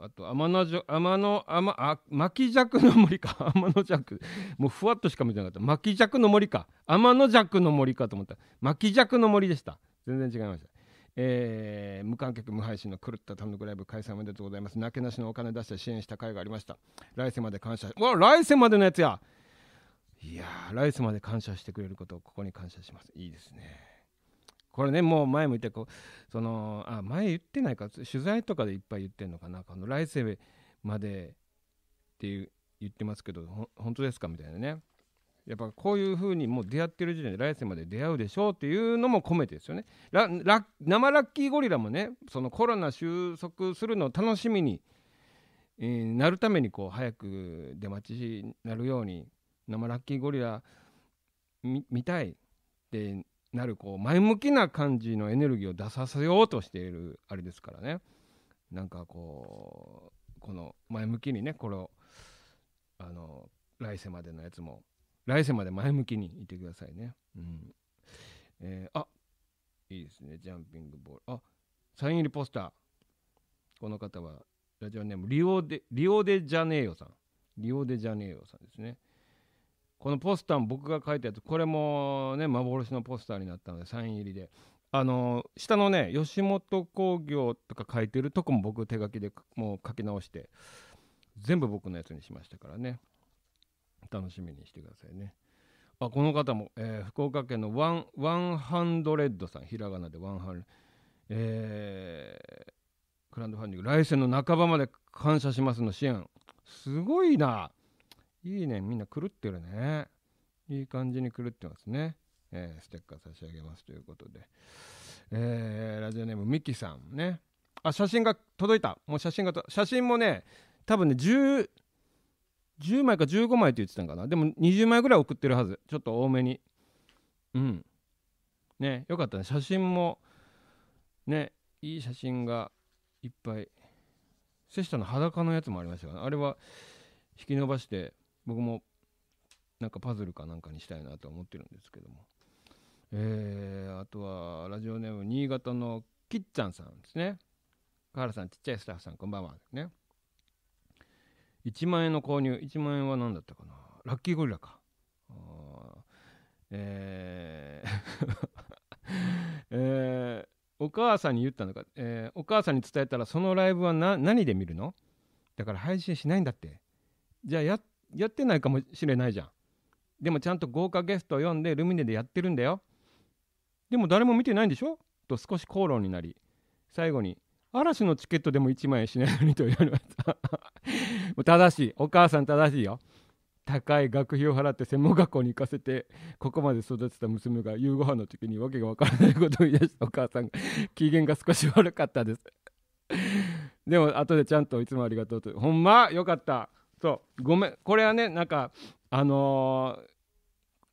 あと天の天の天あ巻尺の森か 天の尺もうふわっとしか見てなかった巻き尺の森か天の尺の森かと思った巻き尺の森でした全然違いました。えー、無観客無配信の狂った単独ライブ開催おめでとうございます。なけなしのお金出して支援した回がありました。来世まで感謝。わ、来世までのやつやいや来世まで感謝してくれることをここに感謝します。いいですね。これねもう前も言ってこうそのあ前言ってないか取材とかでいっぱい言ってんのかなこの来世までっていう言ってますけど本当ですかみたいなねやっぱこういうふうにもう出会ってる時点で来世まで出会うでしょうっていうのも込めてですよね生ラッキーゴリラもねそのコロナ収束するのを楽しみに、えー、なるためにこう早く出待ちになるように生ラッキーゴリラ見たいってなるこう前向きな感じのエネルギーを出させようとしているあれですからねなんかこうこの前向きにねこれをあの来世までのやつも来世まで前向きにいてくださいね、うんえー、あいいですねジャンピングボールあサイン入りポスターこの方はラジオネームリオデリオデジャネイヨさんリオデジャネイヨさんですねこのポスターも僕が書いたやつこれもね幻のポスターになったのでサイン入りであの下のね吉本興業とか書いてるとこも僕手書きでもう書き直して全部僕のやつにしましたからね楽しみにしてくださいねあこの方も、えー、福岡県のワンワンハンドレッドさんひらがなでワンハンえー、クラウドファンディング来世の半ばまで感謝しますの支援すごいないいね。みんな狂ってるね。いい感じに狂ってますね。えー、ステッカー差し上げますということで。えー、ラジオネームミキさんね。あ、写真が届いた。もう写真がと、写真もね、多分ね、10、10枚か15枚って言ってたんかな。でも20枚ぐらい送ってるはず。ちょっと多めに。うん。ね、よかったね。写真も、ね、いい写真がいっぱい。セシ下の裸のやつもありましたよ、ね、あれは引き伸ばして僕もなんかパズルかなんかにしたいなと思ってるんですけども。えー、あとはラジオネーム新潟のきっちゃんさんですね。河原さん、ちっちゃいスタッフさん、こんばんは。ね。1万円の購入。1万円は何だったかなラッキーゴリラか。えー えー、お母さんに言ったのか、えー、お母さんに伝えたら、そのライブは何で見るのだから配信しないんだって。じゃあやっやってないかもしれないじゃん。でもちゃんと豪華ゲストを呼んでルミネでやってるんだよ。でも誰も見てないんでしょと少し口論になり、最後に、嵐のチケットでも1万円しないのにと言われました。正しい。お母さん正しいよ。高い学費を払って専門学校に行かせてここまで育てた娘が夕ご飯の時に訳が分からないことを言い出したお母さんが機嫌が少し悪かったです でも後でちゃんといつもありがとうとほんまよかったそうごめんこれはねなんかあの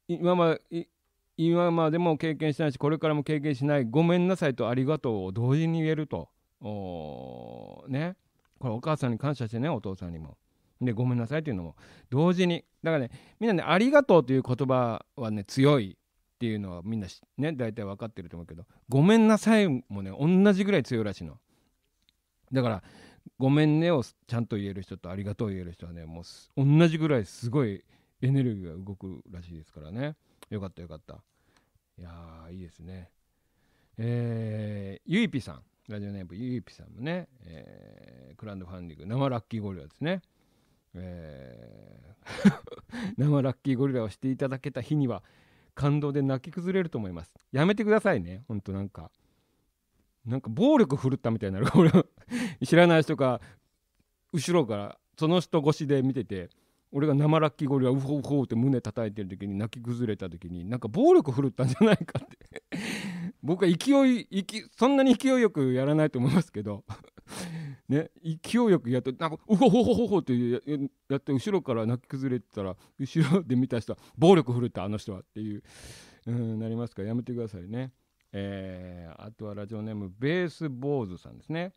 ー、今まで今までも経験しないしこれからも経験しないごめんなさいとありがとうを同時に言えるとおねこれお母さんに感謝してねお父さんにもでごめんなさいっていうのも同時にだからねみんなねありがとうという言葉はね強いっていうのはみんなね大体分かってると思うけどごめんなさいもね同じぐらい強いらしいのだからごめんねをちゃんと言える人とありがとう言える人はねもう同じぐらいすごいエネルギーが動くらしいですからねよかったよかったいやーいいですねえー、ゆいぴさんラジオネームゆいぴさんもね、えー、クラウドファンディング生ラッキーゴリラですねえー、生ラッキーゴリラをしていただけた日には感動で泣き崩れると思いますやめてくださいねほんとなんかなんか暴力振るったみたいになる 俺知らない人が後ろからその人越しで見てて俺が生ラッキーゴリラウホウホウって胸叩いてる時に泣き崩れた時になんか暴力振るったんじゃないかって 僕は勢いそんなに勢いよくやらないと思いますけど ね勢いよくやってなんかウホホホホホってやって後ろから泣き崩れてたら後ろで見た人は暴力振るったあの人はっていう、うん、なりますからやめてくださいね。えー、あとはラジオネームベース坊主さんですね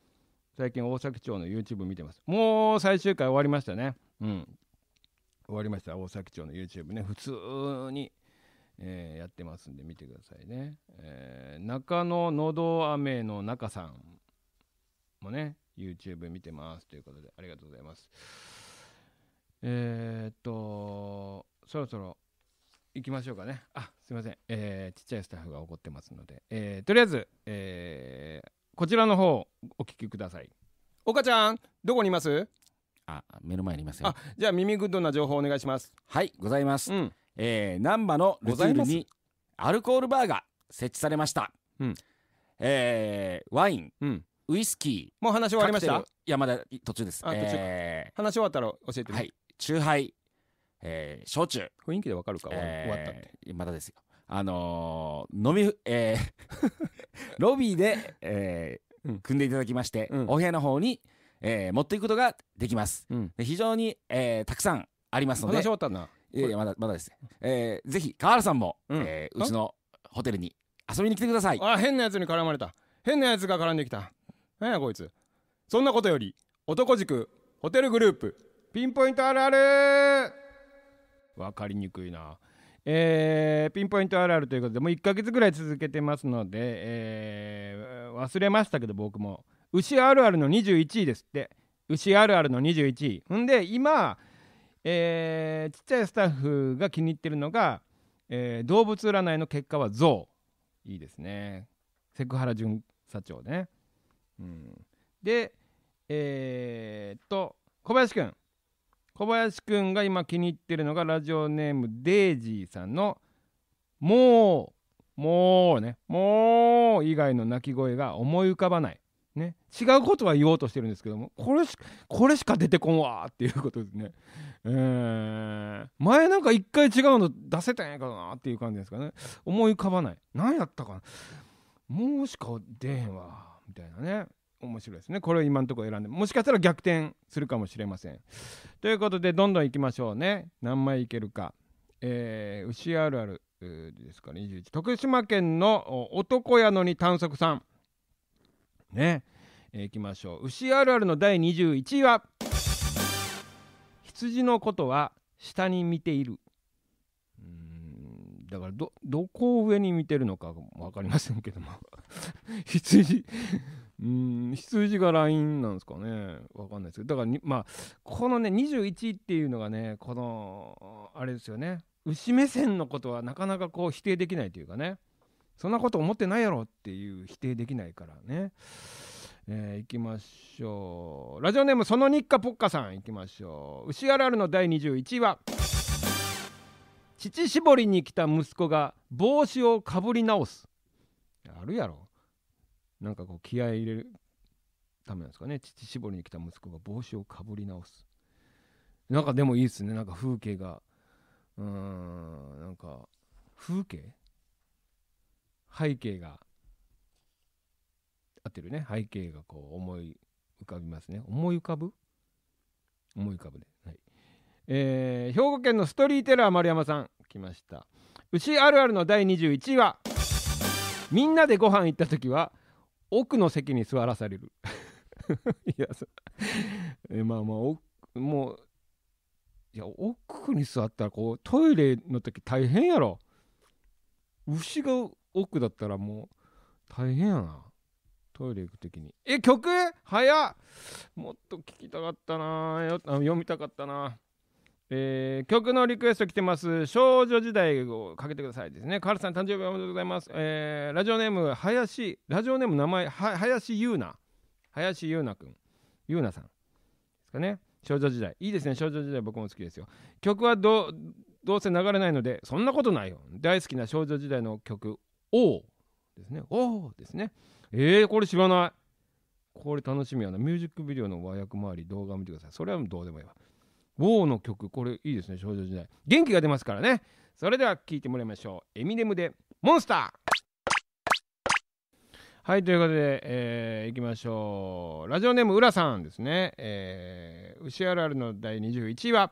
最近大崎町の YouTube 見てますもう最終回終わりましたねうん終わりました大崎町の YouTube ね普通に、えー、やってますんで見てくださいね、えー、中野のど飴の中さんもね YouTube 見てますということでありがとうございますえー、っとそろそろ行きましょうかね。あ、すいません。えー、ちっちゃいスタッフが怒ってますので、えー、とりあえず、えー、こちらの方お聞きください。岡ちゃん、どこにいます？あ、目の前にいますよ。あ、じゃあ耳グッドな情報お願いします。はい、ございます。うん、えー、難波のルツールにアルコールバーが設置されました。うん。えー、ワイン、うん、ウイスキー。もう話終わりました？いやまだ途中です。あ、途中、えー、話終わったら教えて、ね、はい。チューハイ、えー、焼酎。雰囲気でわかるか、えー、終わったって。まだですよ。あのー、飲み、えー、ロビーで、えー、組んでいただきまして、うん、お部屋の方に、えー、持っていくことができます。うん、非常に、えー、たくさんありますので。話終わったな。いやいや、まだ、まだです。えー、ぜひ、河原さんも、うん、えー、うちのホテルに遊びに来てください。あ、変なやつに絡まれた。変なやつが絡んできた。何やこいつ。そんなことより、男塾、ホテルグループ、ピンポイントあるある分かりにくいな。えー、ピンポイントあるあるということでもう1ヶ月ぐらい続けてますので、えー、忘れましたけど僕も牛あるあるの21位ですって牛あるあるの21位ほんで今、えー、ちっちゃいスタッフが気に入ってるのが、え動物占いの結果は象いいですねセクハラ巡査長ね、うん、でえっと小林くん小林くんが今気に入ってるのがラジオネームデイジーさんの「もうもうねもう」以外の鳴き声が思い浮かばない、ね、違うことは言おうとしてるんですけどもこれしこれしか出てこんわっていうことですね。えー、前なんか一回違うの出せたんやからなっていう感じですかね思い浮かばない何やったかなもうしか出へんわみたいなね面白いですねこれを今のところ選んでもしかしたら逆転するかもしれませんということでどんどんいきましょうね何枚いけるかえー、牛あるあるですかね21徳島県の男やのに探索さんねえー、いきましょう牛あるあるの第21位は羊のことは下に見ているだからどこを上に見てるのか分かりませんけども 羊うん羊がラインなんですかねわかんないですけどだからまあこのね21っていうのがねこのあれですよね牛目線のことはなかなかこう否定できないというかねそんなこと思ってないやろっていう否定できないからねえー、いきましょうラジオネームその日課ポッカさんいきましょう牛あるあるの第21位は乳搾りに来た息子が帽子をかぶり直すあるやろなんかこう気合い入れるためなんですかね乳搾りに来た息子が帽子をかぶり直すなんかでもいいっすねなんか風景がうーんなんか風景背景が合ってるね背景がこう思い浮かびますね思い浮かぶ思い浮かぶねはいえー、兵庫県のストーリーテラー丸山さん来ました牛あるあるの第21位はみんなでご飯行った時は奥の席に座らされる いやそ えまあまあもういや奥に座ったらこうトイレの時大変やろ牛が奥だったらもう大変やなトイレ行く時にえ曲早っもっと聴きたかったなよ読みたかったなえー、曲のリクエスト来てます。少女時代をかけてくださいですね。カールさん、誕生日おめでとうございます。えー、ラジオネーム、林、ラジオネーム、名前、は林優奈。林優奈くん。優奈さん。ですかね。少女時代。いいですね、少女時代、僕も好きですよ。曲はどどうせ流れないので、そんなことないよ。大好きな少女時代の曲、おうですね。おうですね。えー、これ知らない。これ楽しみやな。ミュージックビデオの和訳周り、動画を見てください。それはどうでもいいわ。ウォーの曲これいいですね少女時代元気が出ますからねそれでは聴いてもらいましょうエミネムで「モンスター」はいということで、えー、いきましょうラジオネーム浦さんですね、えー、牛あるあるの第21位は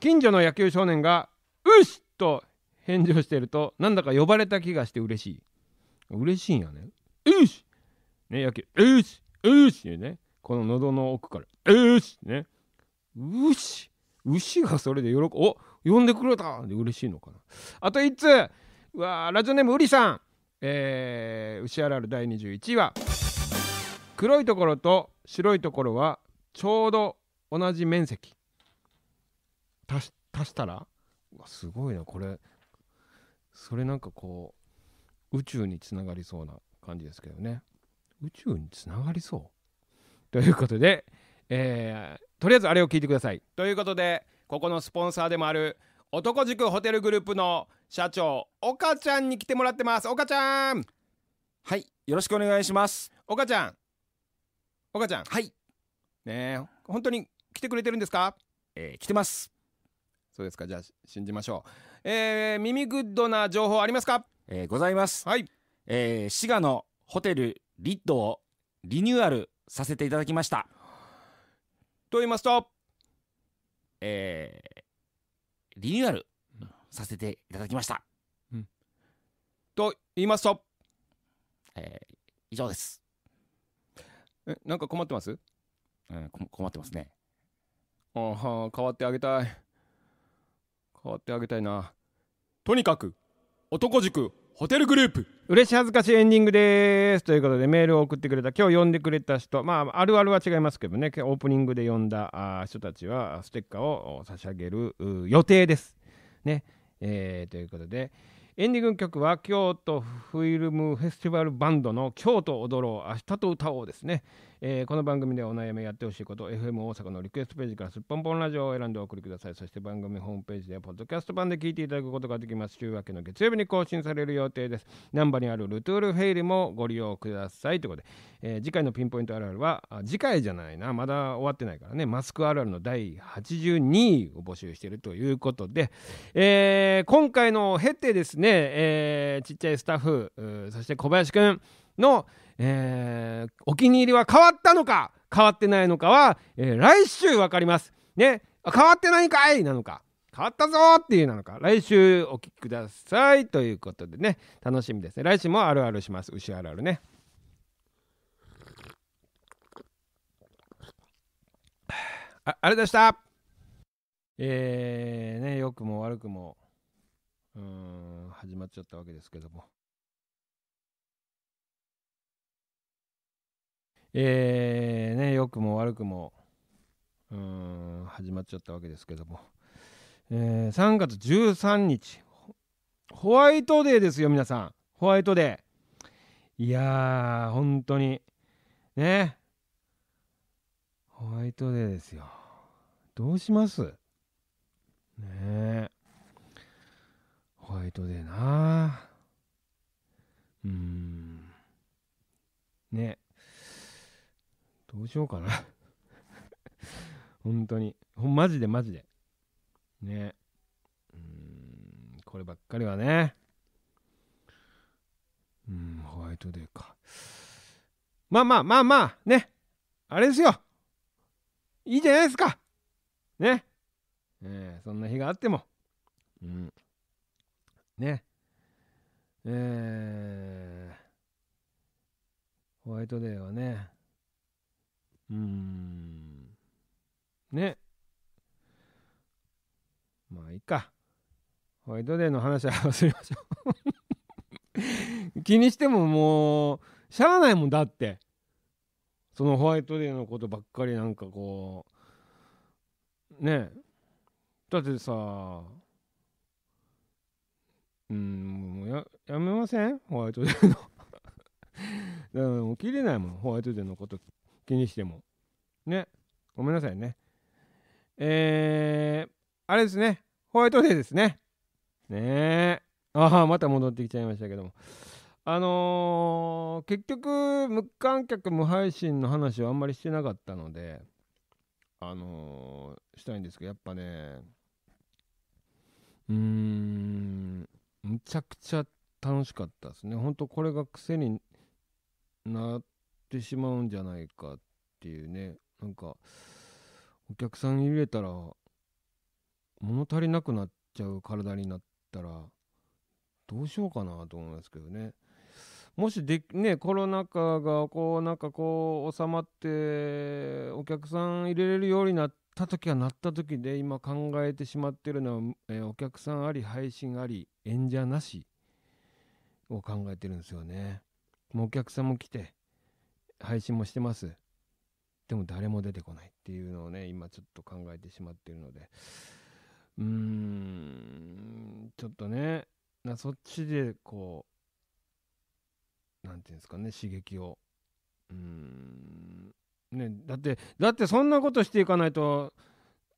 近所の野球少年が「うし!」と返事をしているとなんだか呼ばれた気がして嬉しい嬉しいんやね「うし!」ね野球「うし!」「うし!」ねこの喉の奥から「うし!」ね「牛牛がそれで喜お呼んでくれたで嬉しいのかなあと1通うわラジオネームうりさんえー、牛あるある第21位は黒いところと白いところはちょうど同じ面積足し足したらすごいなこれそれなんかこう宇宙につながりそうな感じですけどね宇宙につながりそうということでえー、とりあえずあれを聞いてくださいということでここのスポンサーでもある男塾ホテルグループの社長岡ちゃんに来てもらってます岡ちゃんはいよろしくお願いします岡ちゃん岡ちゃんはいね本当に来てくれてるんですかえー、来てますそうですかじゃあ信じましょうえー、耳グッドな情報ありますかえー、ございますはいえー、滋賀のホテルリッドをリニューアルさせていただきましたと言いますと、えー、リニューアルさせていただきました。うん、と言いますと、えー、以上です。え、なんか困ってますうん、困ってますね。ああ、変わってあげたい。変わってあげたいな。とにかく、男塾ホテルグループ嬉し恥ずかしいエンディングですということでメールを送ってくれた今日呼んでくれた人まああるあるは違いますけどねオープニングで呼んだ人たちはステッカーを差し上げる予定です。ねえー、ということでエンディング曲は京都フィルムフェスティバルバンドの「京都踊ろう明日と歌おう」ですね。えー、この番組でお悩みやってほしいこと FM 大阪のリクエストページからすっぽんぽんラジオを選んでお送りくださいそして番組ホームページでポッドキャスト版で聞いていただくことができます週明けの月曜日に更新される予定です難波にあるルトゥールフェイリもご利用くださいということで、えー、次回のピンポイントあるあるは次回じゃないなまだ終わってないからねマスクあるあるの第82位を募集しているということで、えー、今回の経てですね、えちっちゃいスタッフそして小林くんの、えー、お気に入りは変わったのか変わってないのかは、えー、来週分かります。ね、変わってないかいなのか。変わったぞっていうなのか来週お聞きくださいということでね楽しみですね来週もあるあるします牛あるあるねああれでしたえー、ね良くも悪くもうん始まっちゃったわけですけどもえー、ね、良くも悪くも、うん、始まっちゃったわけですけども、えー、3月13日、ホワイトデーですよ、皆さん。ホワイトデー。いやー、本当に、ね、ホワイトデーですよ。どうしますねえ。ホワイトデーなーうーん。ねどうしようかな 本当に。ほん、マジでマジで。ね。うん、こればっかりはね。うん、ホワイトデーか。まあまあまあまあ、ね。あれですよ。いいじゃないですか。ね。えー、そんな日があっても。うん。ね。えー、ホワイトデーはね、うんねまあいいかホワイトデーの話は忘れましょう気にしてももうしゃあないもんだってそのホワイトデーのことばっかりなんかこうねえだってさうんもうややめませんホワイトデーの だからもう切れないもんホワイトデーのこと気にしても。ね。ごめんなさいね。えー、あれですね。ホワイトデーですね。ねえ。ああ、また戻ってきちゃいましたけども。あのー、結局、無観客、無配信の話をあんまりしてなかったので、あのー、したいんですけど、やっぱね、うーん、むちゃくちゃ楽しかったですね。ほんと、これが癖になっってしまうんじゃないかっていうねなんかお客さん入れたら物足りなくなっちゃう体になったらどうしようかなと思いますけどねもしでねコロナ禍がこうなんかこう収まってお客さん入れれるようになった時はなった時で今考えてしまってるのは、えー、お客さんあり配信あり演者なしを考えてるんですよね。もうお客さんも来て配信もしてます。でも誰も出てこないっていうのをね、今ちょっと考えてしまってるので、うーん、ちょっとね、なそっちでこう、何て言うんですかね、刺激を。うーん、ね、だって、だってそんなことしていかないと、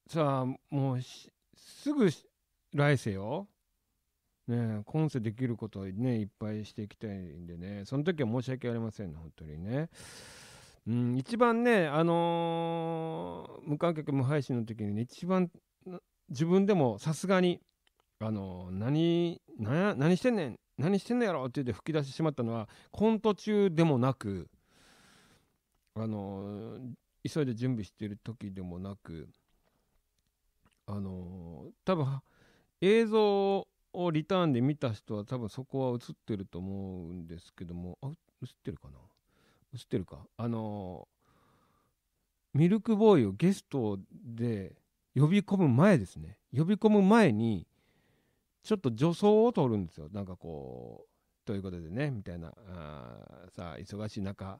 さあ、もうすぐ来世よ。ね、今世できることをね、いっぱいしていきたいんでね、その時は申し訳ありませんね、本当にね。うん、一番ね、あのー、無観客無配信の時にね、一番自分でもさすがに、あのー、何、何してんねん、何してんのやろって言って吹き出してしまったのは、コント中でもなく、あのー、急いで準備してる時でもなく、あの多分、映像をリターンで見た人は多分そこは映ってると思うんですけどもあ映ってるかな映ってるかあのー、ミルクボーイをゲストで呼び込む前ですね呼び込む前にちょっと助走を取るんですよなんかこうということでねみたいなあさあ忙しい中、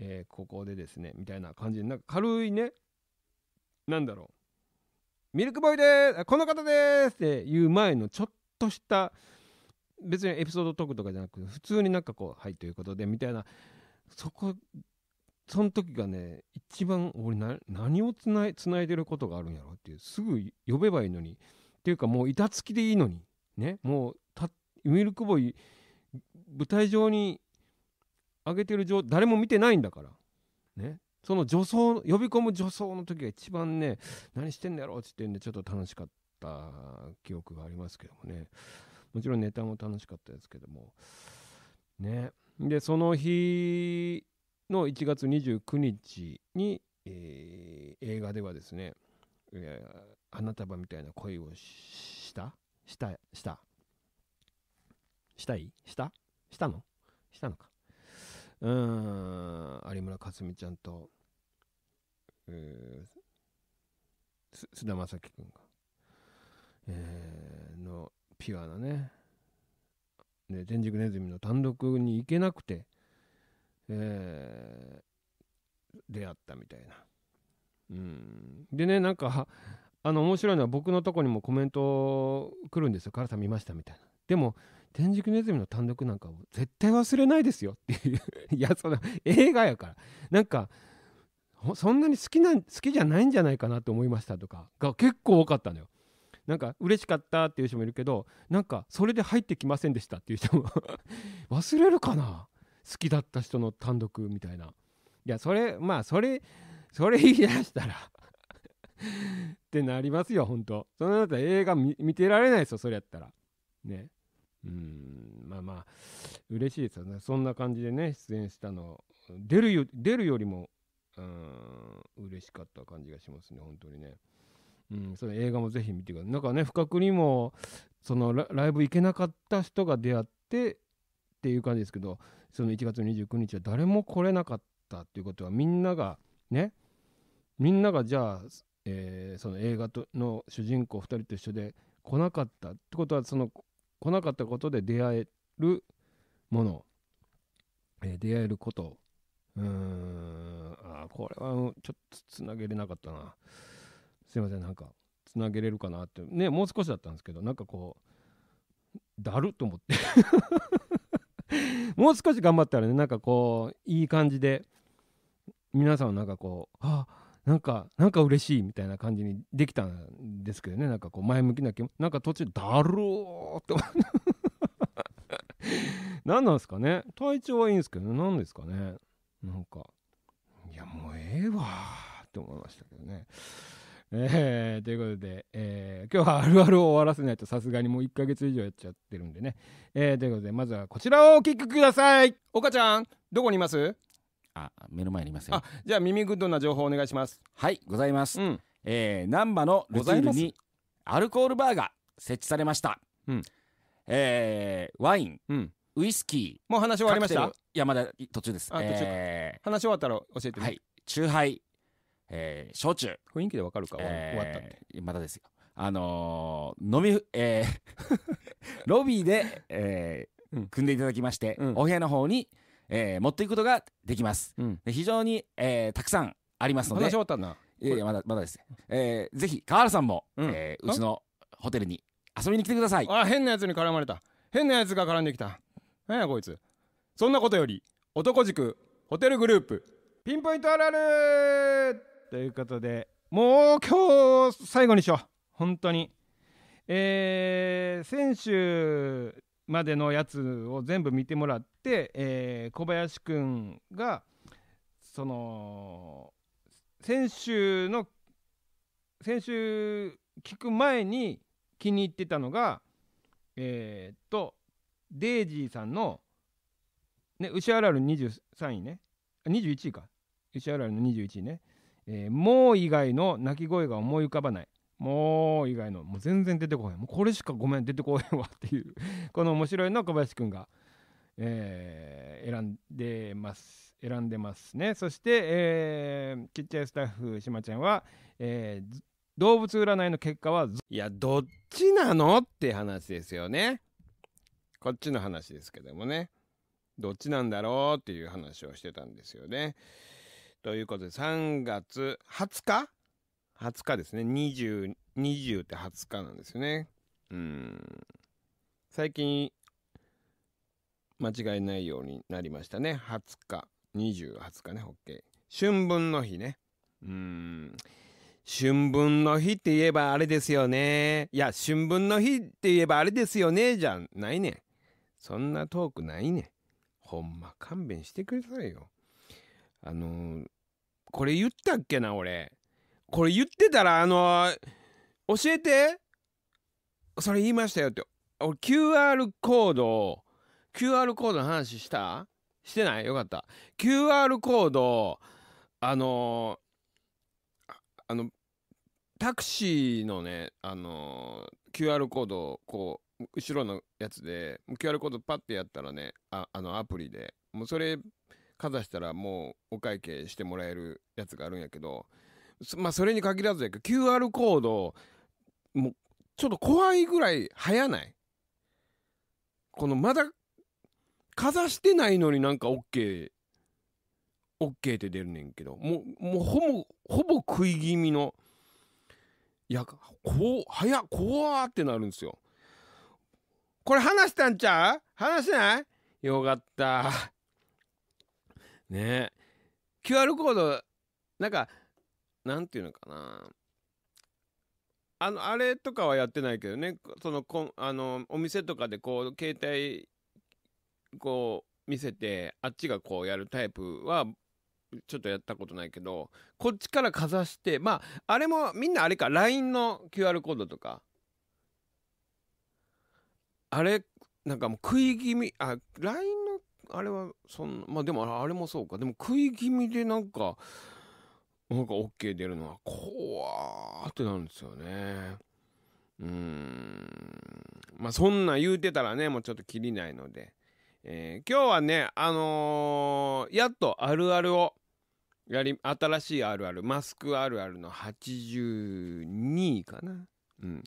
えー、ここでですねみたいな感じでなんか軽いねなんだろうミルクボーイですこの方ですっていう前のちょっとした別にエピソードトークとかじゃなくて普通になんかこう「はい」ということでみたいなそこその時がね一番俺何をつないつないでることがあるんやろっていうすぐ呼べばいいのにっていうかもう板つきでいいのにねもうたミルクボーイ舞台上に上げてる状誰も見てないんだからねその女装呼び込む女装の時が一番ね何してんだやろっ言ってんでちょっと楽しかっった記憶がありますけどもねもちろんネタも楽しかったですけどもねでその日の1月29日に、えー、映画ではですね「花束みたいな恋をしたしたしたしたいしたしたのしたのかうん有村架純ちゃんと菅田将暉君がえー、のピュアなねね天竺ネズミの単独に行けなくて、えー、出会ったみたいな。うん、でねなんかあの面白いのは僕のとこにもコメント来るんですよ「辛さん見ました」みたいな。でも天竺ネズミの単独なんか絶対忘れないですよっていういやその映画やからなんかそんなに好きな好きじゃないんじゃないかなと思いましたとかが結構多かったのよ。なんか嬉しかったっていう人もいるけどなんかそれで入ってきませんでしたっていう人も 忘れるかな好きだった人の単独みたいないやそれまあそれそれ言い出したら ってなりますよほんとそのだったら映画見てられないですよそれやったらねうんまあまあ嬉しいですよねそんな感じでね出演したの出るよ出るよりもうん嬉しかった感じがしますね本当にね。うん、その映画もぜひ見てください。なんかね、不覚にも、そのライブ行けなかった人が出会って、っていう感じですけど、その1月29日は誰も来れなかったっていうことは、みんなが、ね、みんながじゃあ、えー、その映画との主人公2人と一緒で来なかったってことは、その来なかったことで出会えるもの、えー、出会えること、うーん、あこれはちょっとつなげれなかったな。すいませんなんかつなげれるかなってねもう少しだったんですけどなんかこうだると思って もう少し頑張ったらねなんかこういい感じで皆さんなんかこうあなんかなんか嬉しいみたいな感じにできたんですけどねなんかこう前向きな気もなんか途中だるーって何 なんですかね体調はいいんですけど何ですかねなんかいやもうええわって思いましたけどねえー、ということで、えー、今日はあるあるを終わらせないとさすがにもう1ヶ月以上やっちゃってるんでね。えー、ということで、まずはこちらをお聴きください。岡ちゃん、どこにいますあ、目の前にいますよ。じゃあ耳グッドな情報お願いします。はい、ございます。うん、えー、難波のルツールにアルコールバーが設置されました。うん、えー、ワイン、うん、ウイスキー。もう話終わりましたいや、まだ途中です。あ、途中、え話終わったら教えてね。はい、チューハイ。えー、焼酎。雰囲気でわかるか、えー、終わったって。まだですよ。あのー、飲み、えー、ロビーで、えー、組んでいただきまして、うん、お部屋の方に、えー、持っていくことができます。うん、非常に、えー、たくさんありますので。話終わったんいやいや、まだ、まだです。えー、ぜひ、河原さんも、うん、えー、うちのホテルに遊びに来てください。あ、変なやつに絡まれた。変なやつが絡んできた。何やこいつ。そんなことより、男塾、ホテルグループ、ピンポイントあるあるということでもう今日最後にしよう本当にえー、先週までのやつを全部見てもらって、えー、小林くんがその先週の先週聞く前に気に入ってたのがえー、っとデイジーさんの、ね、牛あるる23位ね21位か牛あるるの21位ねえー、もう以外の鳴き声が思い浮かばないもう以外のもう全然出てこへんもうこれしかごめん出てこへんわっていう この面白いの小林くんが、えー、選んでます選んでますねそして、えー、っちゃいスタッフしまちゃんは、えー、動物占いの結果はいやどっちなのって話ですよねこっちの話ですけどもねどっちなんだろうっていう話をしてたんですよね。ということで、3月20日 ?20 日ですね。20、20って20日なんですよね。うん。最近、間違えないようになりましたね。20日。20、20日ね。OK。春分の日ね。うん。春分の日って言えばあれですよね。いや、春分の日って言えばあれですよね。じゃないねそんなトークないねほんま勘弁してくださいよ。あのー、これ言ったっけな俺これ言ってたらあのー、教えてそれ言いましたよって俺 QR コードを QR コードの話したしてないよかった QR コードあのー、あのタクシーのねあの QR コードこう後ろのやつで QR コードパッてやったらねああのアプリでもうそれかざしたらもうお会計してもらえるやつがあるんやけど、まあそれに限らずやけど、QR コード、もうちょっと怖いぐらい早ないこのまだかざしてないのになんか OK、OK って出るねんけど、もう、もうほぼ、ほぼ食い気味の、いや、こう、早、怖ってなるんですよ。これ話したんちゃう話してないよかった。ね QR コードなんかなんていうのかなあのあれとかはやってないけどねそのこあのお店とかでこう携帯こう見せてあっちがこうやるタイプはちょっとやったことないけどこっちからかざしてまああれもみんなあれか LINE の QR コードとかあれなんかもう食い気味あ LINE あれは、そんまあでもあれもそうか。でも食い気味でなんか、なんか OK 出るのは、怖ーってなるんですよね。うーん。まあそんな言うてたらね、もうちょっと切りないので。えー、今日はね、あのー、やっとあるあるを、やり、新しいあるある、マスクあるあるの82かな。うん。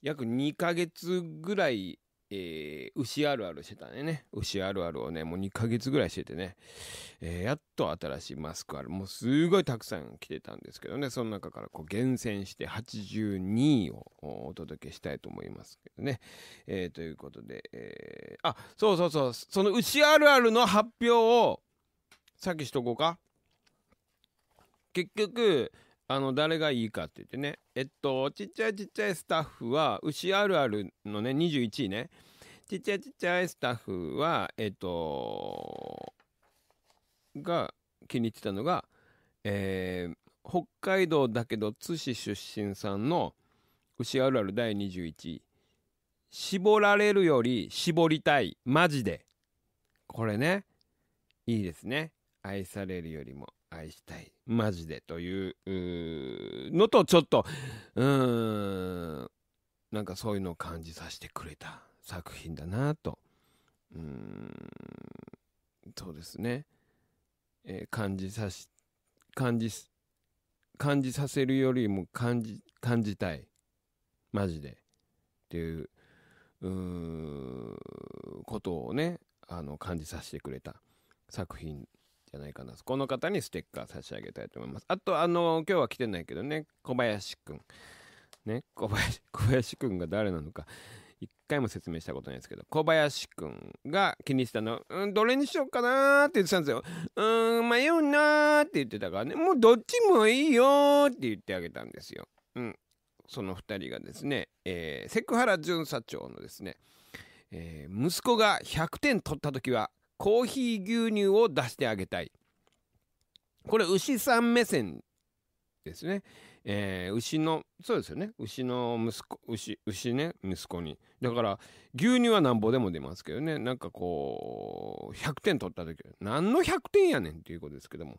約2ヶ月ぐらいえー、牛あるあるしてたね。牛あるあるをね、もう2ヶ月ぐらいしててね。えー、やっと新しいマスクある。もうすごいたくさん来てたんですけどね。その中からこう厳選して82位をお届けしたいと思いますけどね。えー、ということで、えー、あ、そうそうそう。その牛あるあるの発表を、さっきしとこうか。結局、あの、誰がいいかって言ってね。えっと、ちっちゃいちっちゃいスタッフは、牛あるあるのね、21位ね。ちっちゃいちっちゃいスタッフは、えっと、が気に入ってたのが、えー、北海道だけど津市出身さんの牛あるある第21位。絞られるより絞りたい。マジで。これね。いいですね。愛されるよりも愛したいマジでというのとちょっとうーんなんかそういうのを感じさせてくれた作品だなとうーんそうですね、えー、感じさし感じ感じさせるよりも感じ感じたいマジでっていうことをねあの感じさせてくれた作品じゃないかな。この方にステッカー差し上げたいと思います。あと、あの、今日は来てないけどね、小林くん。ね、小林、小林くんが誰なのか、一回も説明したことないですけど、小林くんが気にしたの、うん、どれにしようかなーって言ってたんですよ。うん、迷うなーって言ってたからね、もうどっちもいいよーって言ってあげたんですよ。うん。その2人がですね、えー、セクハラ巡査長のですね、えー、息子が100点取った時はコーヒー牛乳を出してあげたい。これ牛さん目線ですね。えー、牛のそうですよね牛の息子牛牛ね息子にだから牛乳はなんぼでも出ますけどねなんかこう100点取った時何の100点やねんっていうことですけども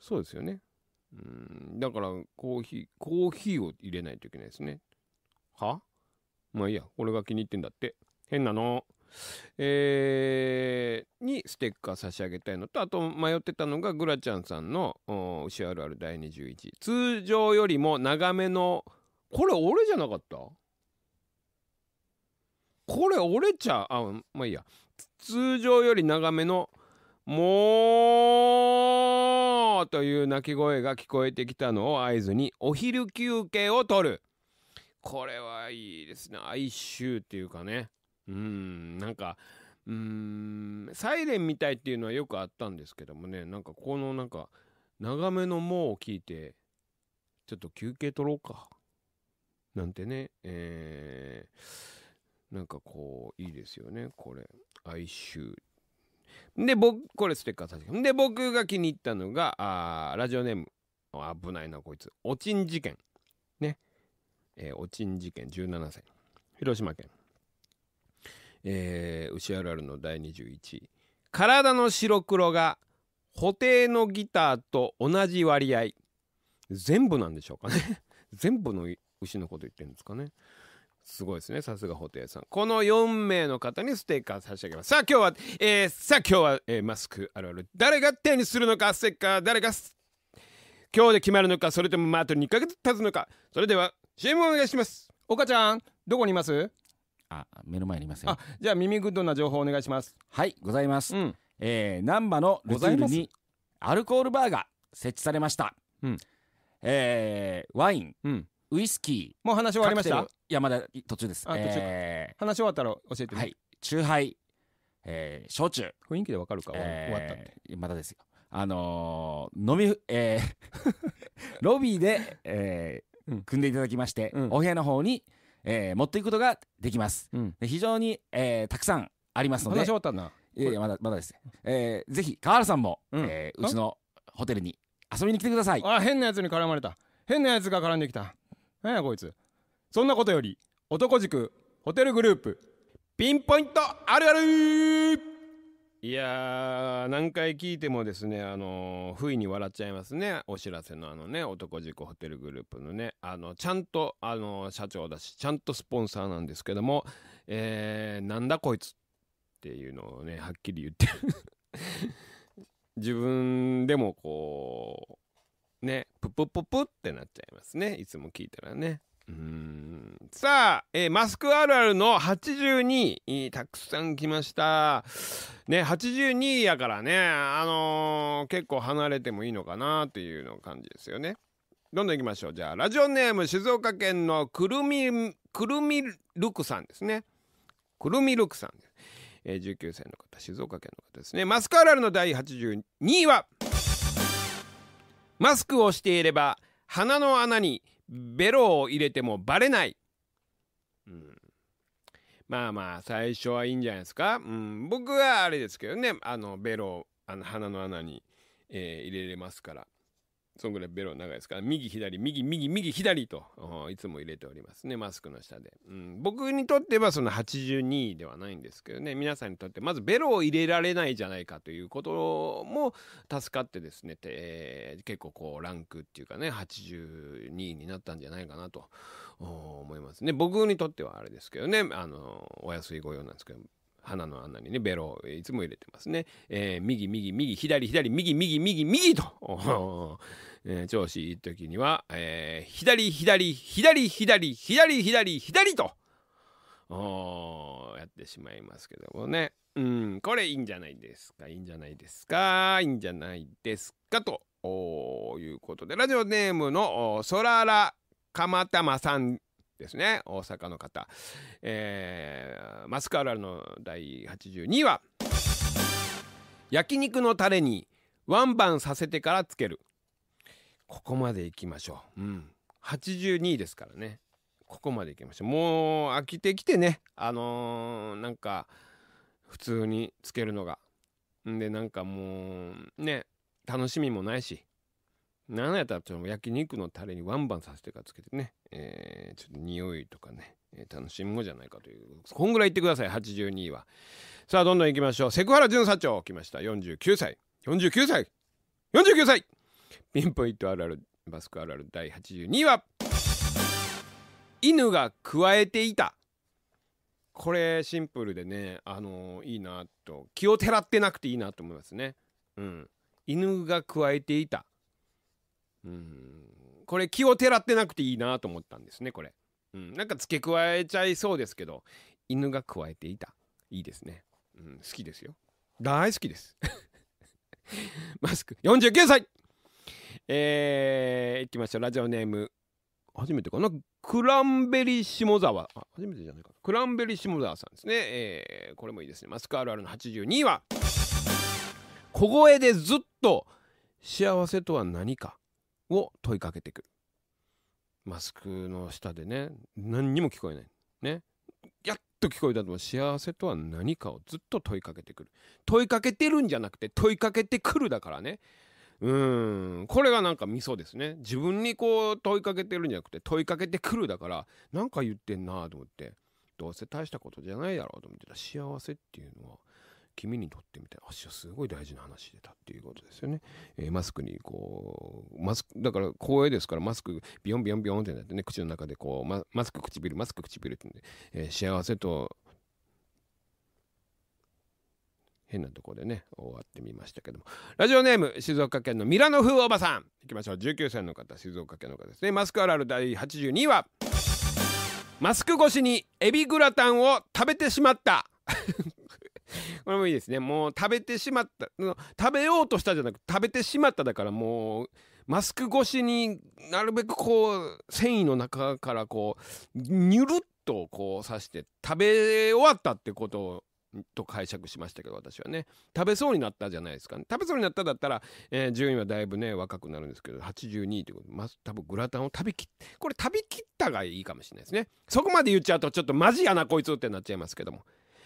そうですよねうんだからコーヒーコーヒーを入れないといけないですねはまあいいや俺が気に入ってんだって変なの。えー、にステッカー差し上げたいのと、あと迷ってたのがグラちゃんさんの、牛あるある第21。通常よりも長めの、これ俺じゃなかったこれれちゃあ、まあいいや。通常より長めの、もうという鳴き声が聞こえてきたのを合図に、お昼休憩を取る。これはいいですね。哀愁っていうかね。うん、なんか、うん、サイレンみたいっていうのはよくあったんですけどもね、なんかこのなんか、長めのもうを聞いて、ちょっと休憩取ろうか。なんてね、えー、なんかこう、いいですよね、これ。哀愁。で、僕、これステッカーさせて。で、僕が気に入ったのが、あラジオネーム。危ないな、こいつ。おちん事件。ね。えー、おちん事件、17歳。広島県。えー、牛あるあるの第21位体の白黒が布袋のギターと同じ割合全部なんでしょうかね 全部の牛のこと言ってるんですかねすごいですねさすが布袋さんこの4名の方にステッカー差し上げますさあ今日は、えー、さあ今日は、えー、マスクあるある誰が手にするのかステッカー誰が今日で決まるのかそれともあと2ヶ月経つのかそれでは CM お願いします岡ちゃんどこにいますあ目の前にいますよあじゃあ耳グッドな情報お願いしますはいございます、うん、えー、難波のルツールにアルコールバーが設置されました、うん、えー、ワイン、うん、ウイスキーもう話終わりましたいやまだ途中ですあ、えー、話終わったら教えてはい酎ハイ、えー、焼酎雰囲気でわかるか、えー、終わったってまだですよあのー、飲みえー、ロビーで、えー、組んでいただきまして、うん、お部屋の方にえー、持っていくことができます、うん、非常に、えー、たくさんありますので話終わったないやいやまだまだです、えー、ぜひ川原さんも、うん、えー、うちのホテルに遊びに来てくださいあ変なやつに絡まれた変なやつが絡んできた何やこいつそんなことより男塾ホテルグループピンポイントあるあるいや何回聞いてもですね、あのー、不意に笑っちゃいますね。お知らせのあのね、男事故ホテルグループのね、あの、ちゃんと、あのー、社長だし、ちゃんとスポンサーなんですけども、えー、なんだこいつっていうのをね、はっきり言って 自分でもこう、ね、ププププってなっちゃいますね。いつも聞いたらね。うんさあ、えー、マスクあるあるの82たくさん来ましたね82やからねあのー、結構離れてもいいのかなっていうの感じですよねどんどんいきましょうじゃあラジオネーム静岡県のくるみくるみるくさんですねくるみるくさん、えー、19歳の方静岡県の方ですねマスクあるあるの第82位はマスクをしていれば鼻の穴にベロを入れてもバレない、うん、まあまあ最初はいいんじゃないですか、うん、僕はあれですけどねあのベロあの鼻の穴に、えー、入れれますからそんぐらいベロ長いですから、右左、右右右左と、いつも入れておりますね、マスクの下で。うん、僕にとってはその82ではないんですけどね、皆さんにとって、まずベロを入れられないじゃないかということも助かってですね、えー、結構こう、ランクっていうかね、82位になったんじゃないかなと思いますね。僕にとってはあれですけどね、あの、お安い御用なんですけど、鼻の穴にね、ベロをいつも入れてますね。えー、右、右、右、左、左、右、右、右、右右と、えー、調子いい時には、えー、左、左、左、左、左、左、左と、やってしまいますけどもね。うん、これいいんじゃないですか、いいんじゃないですか、いいんじゃないですか、ということで、ラジオネームのソララかまたまさんですね。大阪の方。えー、マスカラの第82位は、焼肉のタレにワンバンさせてからつける。ここまでいきましょう。うん。82位ですからね。ここまでいきましょう。もう飽きてきてね。あのー、なんか、普通につけるのが。んで、なんかもう、ね、楽しみもないし。なんやったら焼肉のタレにワンバンさせてからつけてねえー、ちょっと匂いとかね、えー、楽しむじゃないかというこんぐらい言ってください82位はさあどんどんいきましょうセクハラ巡査長来ました49歳49歳49歳ピンポイントあるあるバスクあるある第82位は犬が加えていたこれシンプルでねあのー、いいなと気をてらってなくていいなと思いますねうん犬がくわえていたうんこれ気をてらってなくていいなと思ったんですねこれ、うん、なんか付け加えちゃいそうですけど犬が加えていたいいですね、うん、好きですよ大好きです マスク49歳えー、いきましょうラジオネーム初めてかなクランベリー下沢あ初めてじゃないかクランベリー下沢さんですね、えー、これもいいですねマスクあるあるの82位は小声でずっと幸せとは何かを問いかけてくるマスクの下でね何にも聞こえないねやっと聞こえたとも幸せとは何かをずっと問いかけてくる問いかけてるんじゃなくて問いかけてくるだからねうんこれがなんかミソですね自分にこう問いかけてるんじゃなくて問いかけてくるだから何か言ってんなと思ってどうせ大したことじゃないだろうと思ってた幸せっていうのは君にとってみたいな話はすごい大事な話でたっていうことですよね。えー、マスクにこう、マスク、だから光栄ですからマスクビヨンビヨンビヨンってなってね、口の中でこう、ママスク唇、マスク唇って、ね、えー、幸せと変なところでね終わってみましたけどもラジオネーム静岡県のミラノ風おばさんいきましょう19歳の方静岡県の方ですねマスクあるある第82位はマスク越しにエビグラタンを食べてしまった これもいいですね。もう食べてしまった、食べようとしたじゃなく食べてしまっただからもう、マスク越しになるべくこう、繊維の中からこう、にゅるっとこう刺して、食べ終わったってことを、と解釈しましたけど私はね食べそうになったじゃないですか、ね、食べそうになっただったら、えー、順位はだいぶね若くなるんですけど82ということま多分グラタンを食べきこれ食べきったがいいかもしれないですねそこまで言っちゃうとちょっとマジやなこいつってなっちゃいますけども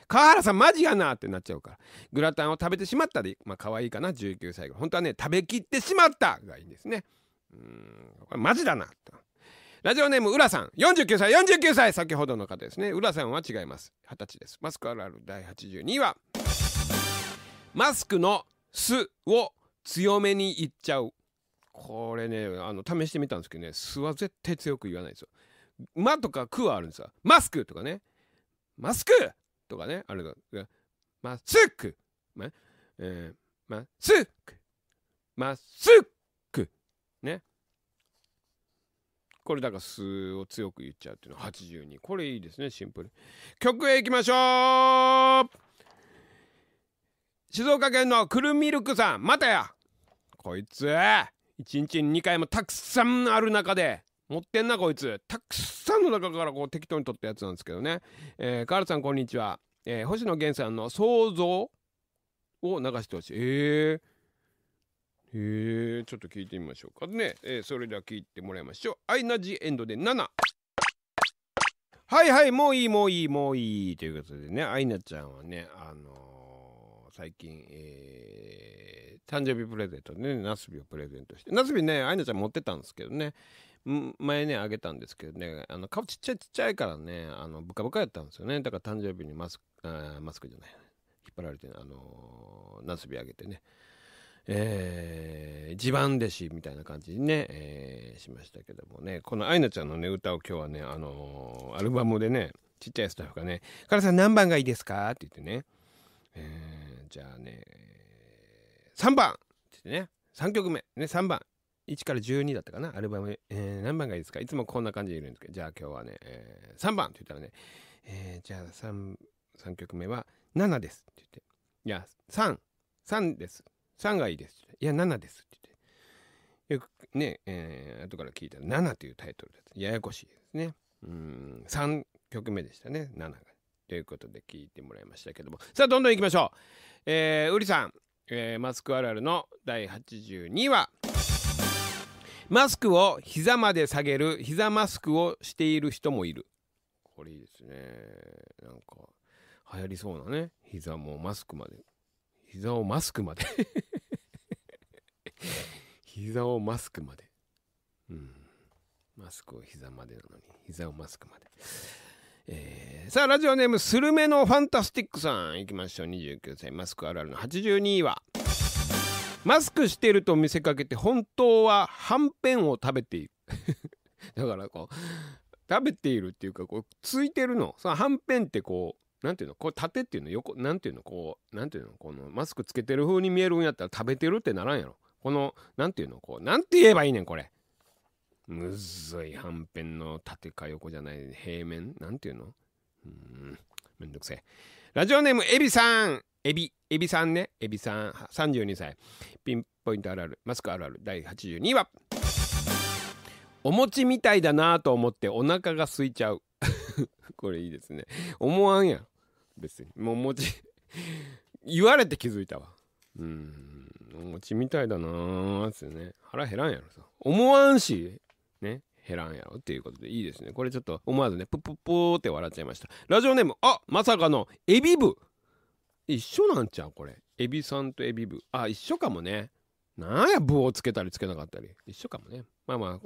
川原さんマジやなってなっちゃうからグラタンを食べてしまったでまあ可愛いかな19歳が本当はね食べきってしまったがいいんですねうんこれマジだなとラジオネーム浦さん49歳49歳先ほどの方ですね浦さんは違います二十歳ですマスクあるある第82話マスクの「す」を強めに言っちゃうこれねあの試してみたんですけどね「す」は絶対強く言わないですよ「ま」とか「く」はあるんですよ「マスク」とかね「マスク」とかね、あれだ。まっすぐま、えー、まっすぐまっすぐね。これだから「す」を強く言っちゃうっていうのは82これいいですねシンプル曲へ行きましょう静岡県のくるみるくさんまたやこいつ一日に2回もたくさんある中で持ってんなこいつたくさんの中からこう適当に撮ったやつなんですけどね、えー、カールさんこんにちは、えー、星野源さんの「想像」を流してほしいえー、えー、ちょっと聞いてみましょうかね、えー、それでは聞いてもらいましょうアイナジエンドで7はいはいもういいもういいもういいということでねアイナちゃんはねあのー、最近えー誕生日プレゼントね、ナスビをプレゼントして。ナスビね、アイナちゃん持ってたんですけどね、前ね、あげたんですけどね、あの、顔ちっちゃいちっちゃいからね、あの、ブカブカやったんですよね。だから誕生日にマスク、あマスクじゃない、引っ張られて、あのー、日すあげてね、えー、地盤弟子みたいな感じにね、えー、しましたけどもね、このアイナちゃんのね、歌を今日はね、あのー、アルバムでね、ちっちゃいスタッフがね、カラさん何番がいいですかって言ってね、えー、じゃあね、3番って言ってね、3曲目、ね、3番。1から12だったかなアルバム、えー、何番がいいですかいつもこんな感じでいるんですけど、じゃあ今日はね、えー、3番って言ったらね、えー、じゃあ3、3曲目は7ですって言って、いや、3、3です。3がいいですって言って。いや、7ですって言って。よくね、えー、後から聞いたら7というタイトルです。ややこしいですね。うん、3曲目でしたね、7が。ということで聞いてもらいましたけども。さあ、どんどんいきましょう。えー、うりさん、えー、マスクあるあるの第82話。マスクを膝まで下げる膝マスクをしている人もいるこれいいですねなんか流行りそうなね膝もマスクまで膝をマスクまで 膝をマスクまでうんマスクを膝までなのに膝をマスクまでえー、さあラジオネームスルメのファンタスティックさんいきましょう29歳マスクあるあるの82位はマスクしてると見せかけて本当ははんぺんを食べている だからこう食べているっていうかこうついてるのそのはんぺんってこうなんていうのこう縦っていうの横なんていうのこうなんていうのこのマスクつけてる風に見えるんやったら食べてるってならんやろこのなんていうのこうなんて言えばいいねんこれむずいはんぺんの縦か横じゃない平面なんていうのうんめんどくせえラジオネームエビさんエビ、エビさんね。エビさん、32歳。ピンポイントあるある。マスクあるある。第82話。お餅みたいだなと思ってお腹が空いちゃう。これいいですね。思わんやん。別に。もう餅言われて気づいたわ。うん。お餅みたいだなあっつね。腹減らんやろさ。思わんし、ね。減らんやろっていうことでいいですね。これちょっと思わずね、プップップーって笑っちゃいました。ラジオネーム、あまさかのエビ部一緒なんちゃうこれ。エビさんとエビ部。あ、一緒かもね。なんや、部をつけたりつけなかったり。一緒かもね。まあまあ、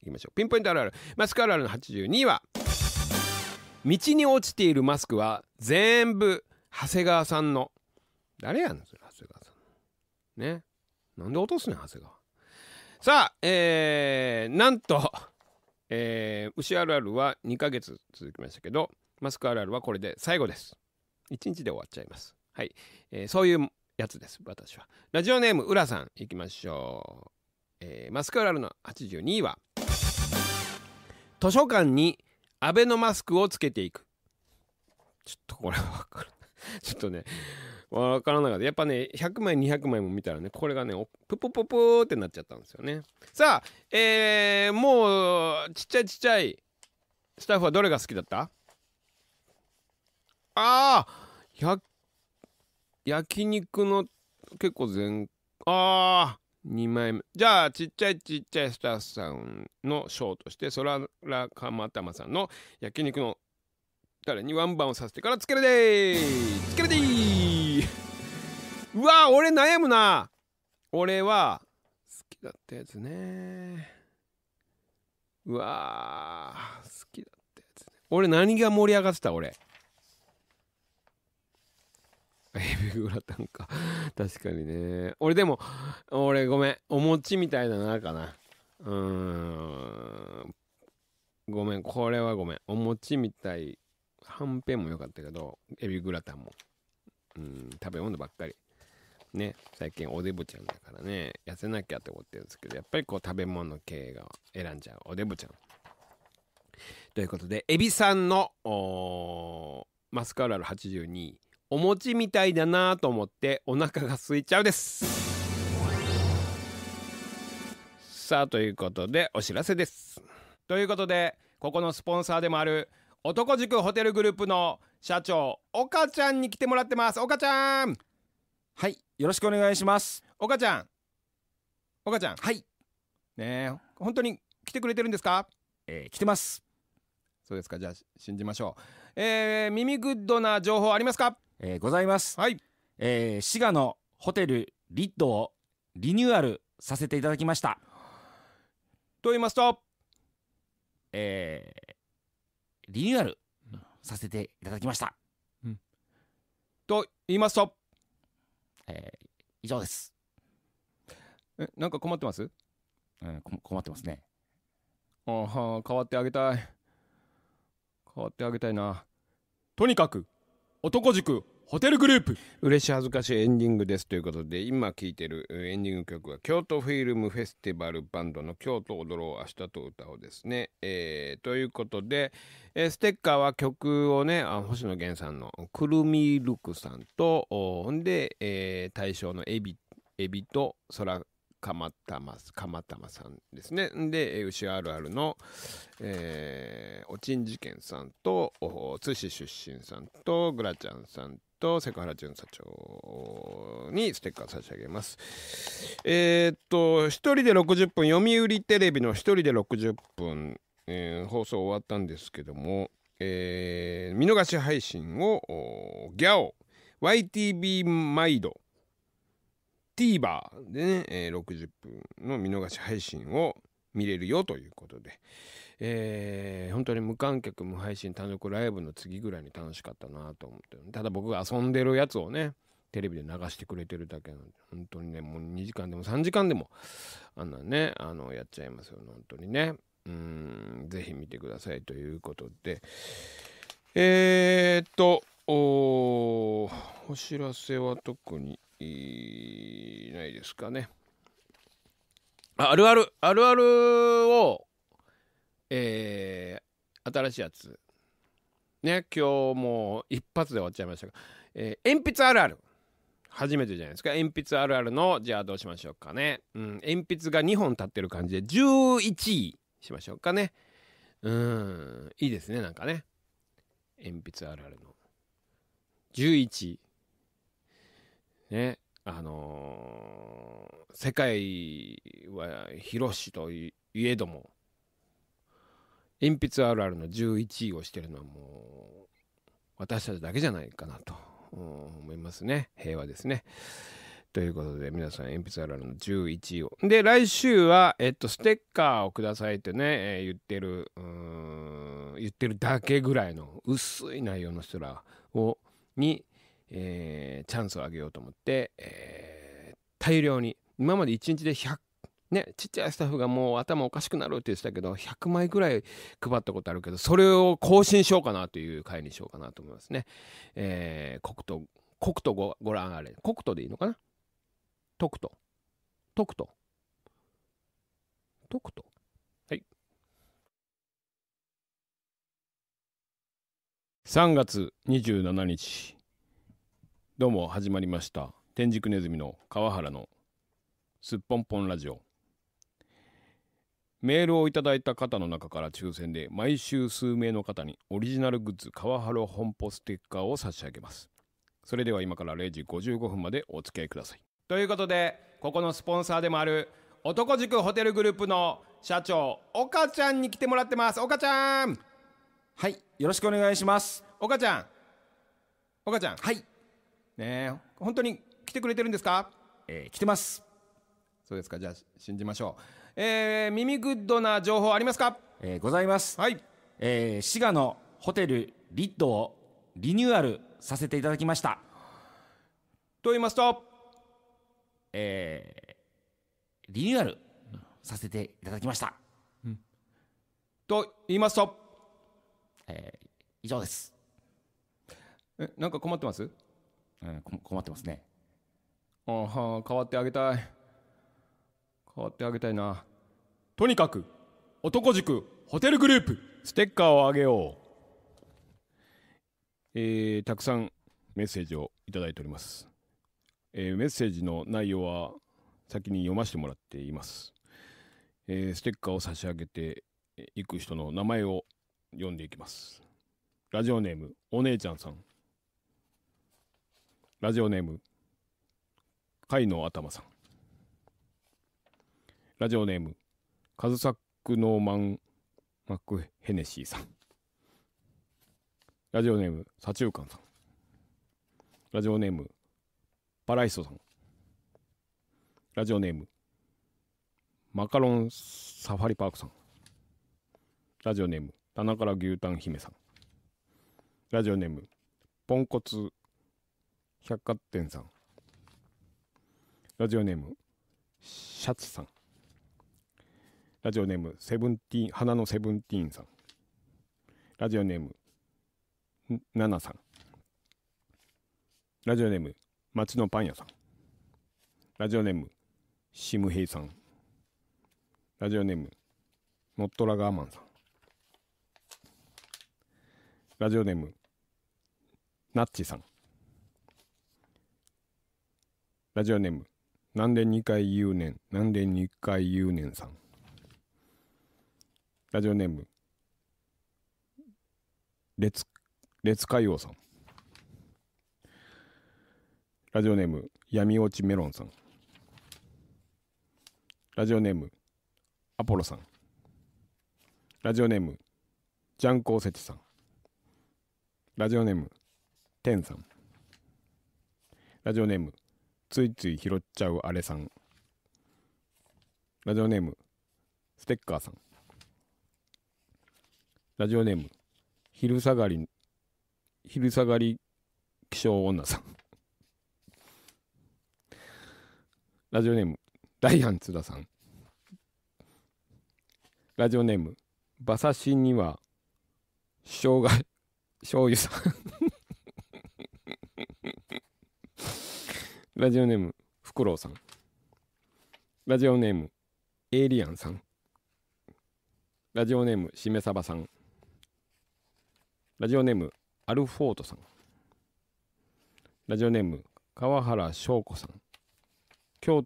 いきましょう。ピンポイントあるある。マスクあるあるの82は、道に落ちているマスクは全部、長谷川さんの。誰やねん、それ、長谷川さん。ね。なんで落とすねん、長谷川。さあ、えー、なんと、えー、牛あるあるは2ヶ月続きましたけど、マスクあるあるはこれで最後です。1日で終わっちゃいます。はい。えー、そういうやつです、私は。ラジオネーム、浦さん、いきましょう。えー、マスクラルの82位は、図書館にアベノマスクをつけていく。ちょっとこれ分からない。ちょっとね、わからなかった。やっぱね、100枚、200枚も見たらね、これがね、プぷぷぷってなっちゃったんですよね。さあ、えー、もう、ちっちゃいちっちゃい、スタッフはどれが好きだったああ焼肉の結構全ああ2枚目じゃあちっちゃいちっちゃいスタッフさんのショーとしてそららかまたまさんの焼肉の誰にワンバンをさせてからつけるでーつけるでーうわ俺悩むな俺は好きだったやつねうわ好きだったやつね俺何が盛り上がってた俺エビグラタンか 確かにね。俺でも、俺ごめん。お餅みたいなのあるかな。うーん。ごめん。これはごめん。お餅みたい。はんぺんも良かったけど、エビグラタンも。うん、食べ物ばっかり。ね、最近おデブちゃんだからね、痩せなきゃって思ってるんですけど、やっぱりこう食べ物系が選んじゃうおデブちゃん。ということで、エビさんの、マスカラル82。お餅みたいだなと思ってお腹が空いちゃうですさあということでお知らせですということでここのスポンサーでもある男塾ホテルグループの社長岡ちゃんに来てもらってます岡ちゃんはいよろしくお願いします岡ちゃん岡ちゃんはいね本当に来てくれてるんですかえー、来てますそうですかじゃあ信じましょうえー、耳グッドな情報ありますかえー、ございます、はいえー、滋賀のホテルリッドをリニューアルさせていただきましたと言いますと、えー、リニューアルさせていただきました、うん、と言いますと、えー、以上ですえなんか困ってます、うん、困ってますねああ変わってあげたい変わってあげたいなとにかく男塾ホテルグループ嬉し恥ずかしいエンディングですということで今聴いてるエンディング曲は京都フィルムフェスティバルバンドの「京都踊ろう明日と歌を」ですね、えー、ということで、えー、ステッカーは曲をね星野源さんの「くるみるくさんと」ほんで、えー、大将のエビエビと空鎌玉鎌玉さんですね。で、牛あるあるの、えー、おちん事件さんと、津市出身さんと、グラちゃんさんと、セクハラ巡査長にステッカー差し上げます。えー、っと、1人で60分、読売テレビの1人で60分、えー、放送終わったんですけども、えー、見逃し配信をギャオ YTB マイド TVer でね、えー、60分の見逃し配信を見れるよということで、えー、本当に無観客無配信単独ライブの次ぐらいに楽しかったなと思ってただ僕が遊んでるやつをねテレビで流してくれてるだけなんで本当にねもう2時間でも3時間でもあんなねあのやっちゃいますよ本当にねうんぜひ見てくださいということでえー、っとお知らせは特にないですかね。あるあるあるあるを、えー、新しいやつね今日もう一発で終わっちゃいましたが、えー、鉛筆あるある初めてじゃないですか鉛筆あるあるのじゃあどうしましょうかね、うん、鉛筆が2本立ってる感じで11位しましょうかねうんいいですねなんかね鉛筆あるあるの11位ね、あのー、世界は広しといえども、鉛筆あるあるの11位をしてるのはもう、私たちだけじゃないかなと思いますね。平和ですね。ということで、皆さん、鉛筆あるあるの11位を。で、来週は、えっと、ステッカーをくださいってね、えー、言ってる、言ってるだけぐらいの薄い内容の人らを、に、えー、チャンスをあげようと思って、えー、大量に、今まで1日で100ね、ちっちゃいスタッフがもう頭おかしくなるって言ってたけど、100枚ぐらい配ったことあるけど、それを更新しようかなという回にしようかなと思いますね。えー、トコクトごご覧あれ。クトでいいのかな特と。特と。特と。はい。3月27日。どうも始まりました天竺ネズミの川原のすっぽんぽんラジオメールをいただいた方の中から抽選で毎週数名の方にオリジナルグッズ川原本舗ステッカーを差し上げますそれでは今から0時55分までお付き合いくださいということでここのスポンサーでもある男塾ホテルグループの社長岡ちゃんに来てもらってます岡ちゃんはいよろしくお願いします岡ちゃん岡ちゃんはいね本当に来てくれてるんですか、えー、来てますそうですかじゃあ信じましょう、えー、耳グッドな情報ありますか、えー、ございますはい、えー、滋賀のホテルリッドをリニューアルさせていただきましたと言いますとえー、リニューアルさせていただきました、うん、と言いますと、えー、以上ですえなんか困ってますうん、困ってますね。ああ、変わってあげたい。変わってあげたいな。とにかく、男塾ホテルグループ、ステッカーをあげよう。えー、たくさんメッセージをいただいております。えー、メッセージの内容は先に読ませてもらっています。えー、ステッカーを差し上げていく人の名前を読んでいきます。ラジオネーム、お姉ちゃんさん。ラジオネーム、貝の頭さん。ラジオネーム、カズサックノーマン・マック・ヘネシーさん。ラジオネーム、左中間さん。ラジオネーム、パライソさん。ラジオネーム、マカロン・サファリパークさん。ラジオネーム、棚から牛タン姫さん。ラジオネーム、ポンコツ百貨店さんラジオネームシャツさんラジオネームセブンティーン花のセブンティーンさんラジオネームナナさんラジオネーム町のパン屋さんラジオネームシムヘイさんラジオネームノットラガーマンさんラジオネームナッチさんラジオネーム、なんで2回言うねん、なんで2回言うねんさん。ラジオネーム、列、列海王さん。ラジオネーム、闇落ちメロンさん。ラジオネーム、アポロさん。ラジオネーム、ジャンコウセチさん。ラジオネーム、テンさん。ラジオネーム、ついつい拾っちゃうあれさん。ラジオネーム、ステッカーさん。ラジオネーム、昼下がり、昼下がり気象女さん。ラジオネーム、ダイアン津田さん。ラジオネーム、馬刺しには、生姜、醤油さんラジオネームフクロウさんラジオネームエイリアンさんラジオネームしめさばさんラジオネームアルフォートさんラジオネーム川原翔子さん京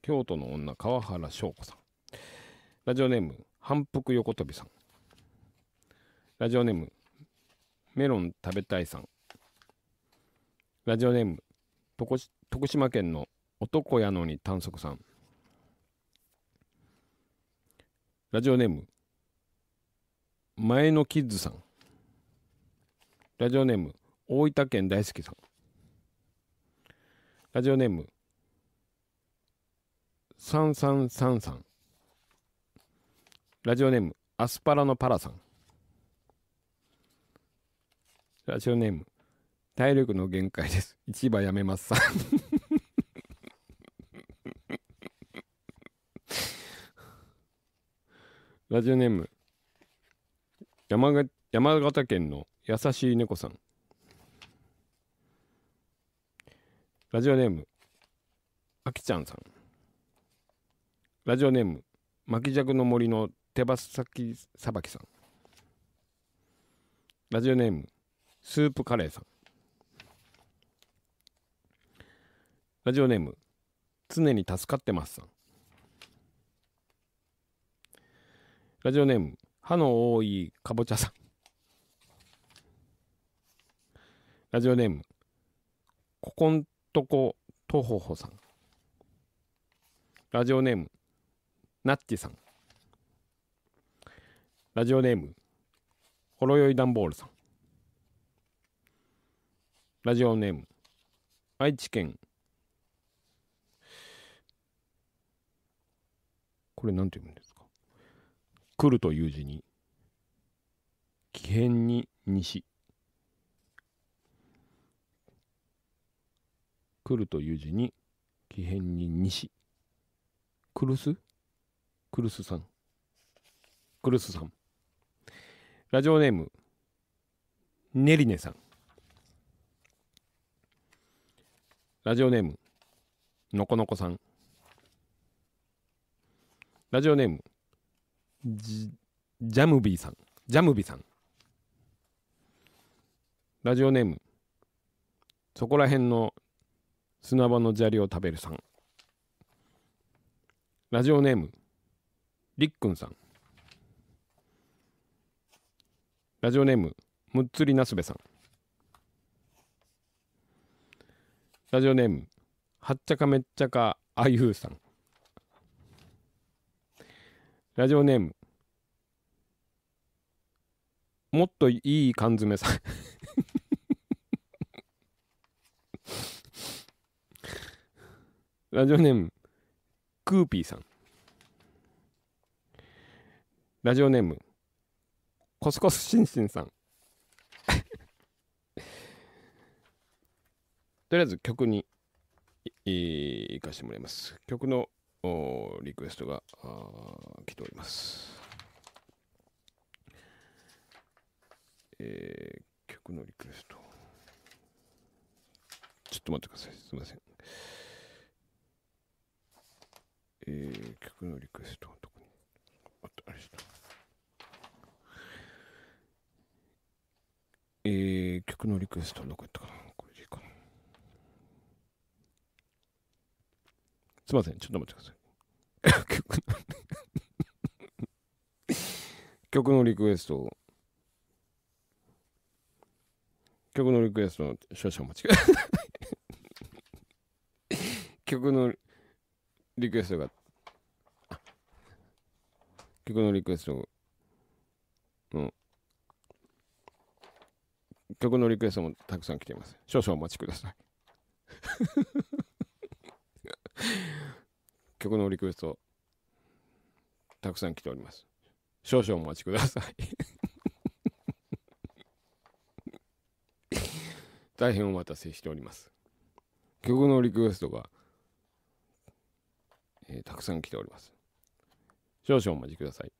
京都の女川原翔子さんラジオネーム反復横跳びさんラジオネームメロン食べたいさんラジオネーム徳島県の男やのに短足さんラジオネーム前のキッズさんラジオネーム大分県大好きさんラジオネームさんさんさんさんラジオネームアスパラのパラさんラジオネーム体力の限界です。一番やめますさ。ラジオネーム山が山形県の優しい猫さんラジオネームあきちゃんさんラジオネーム巻き尺の森の手羽先さばきさんラジオネームスープカレーさんラジオネーム常に助かってますさんラジオネーム歯の多いかぼちゃさんラジオネームここんとことほほさんラジオネームなっちさんラジオネームほろよいダンボールさんラジオネーム愛知県これ何て読むんですか来るという字に、奇変に西。来るという字に、奇変に西。クルスクルスさん。クルスさん。ラジオネーム、ねりねさん。ラジオネーム、のこのこさん。ラジオネームジャムビーさんジャムビーさんラジオネームそこら辺の砂場の砂利を食べるさんラジオネームりっくんさんラジオネームむっつりなすべさんラジオネームはっちゃかめっちゃかあゆうさんラジオネーム。もっといい缶詰さん ラジオネーム、クーピーさん。ラジオネーム、コスコスシンシンさん。とりあえず曲に、い、いかしてもらいます。曲のリクエストが来ております。えー、曲のリクエスト。ちょっと待ってください。すいません。えー、曲のリクエストはどこにあったあれした。えー、曲のリクエストどこやったかなすいません、ちょっと待ってください。曲のリクエスト曲のリクエストの少々お待ち 曲のリクエストが、曲のリクエストの、曲のリクエストもたくさん来ています。少々お待ちください。曲のリクエスト、たくさん来ております。少々お待ちください 大変お待たせしております。曲のリクエストが、えー、たくさん来ております。少々お待ちください。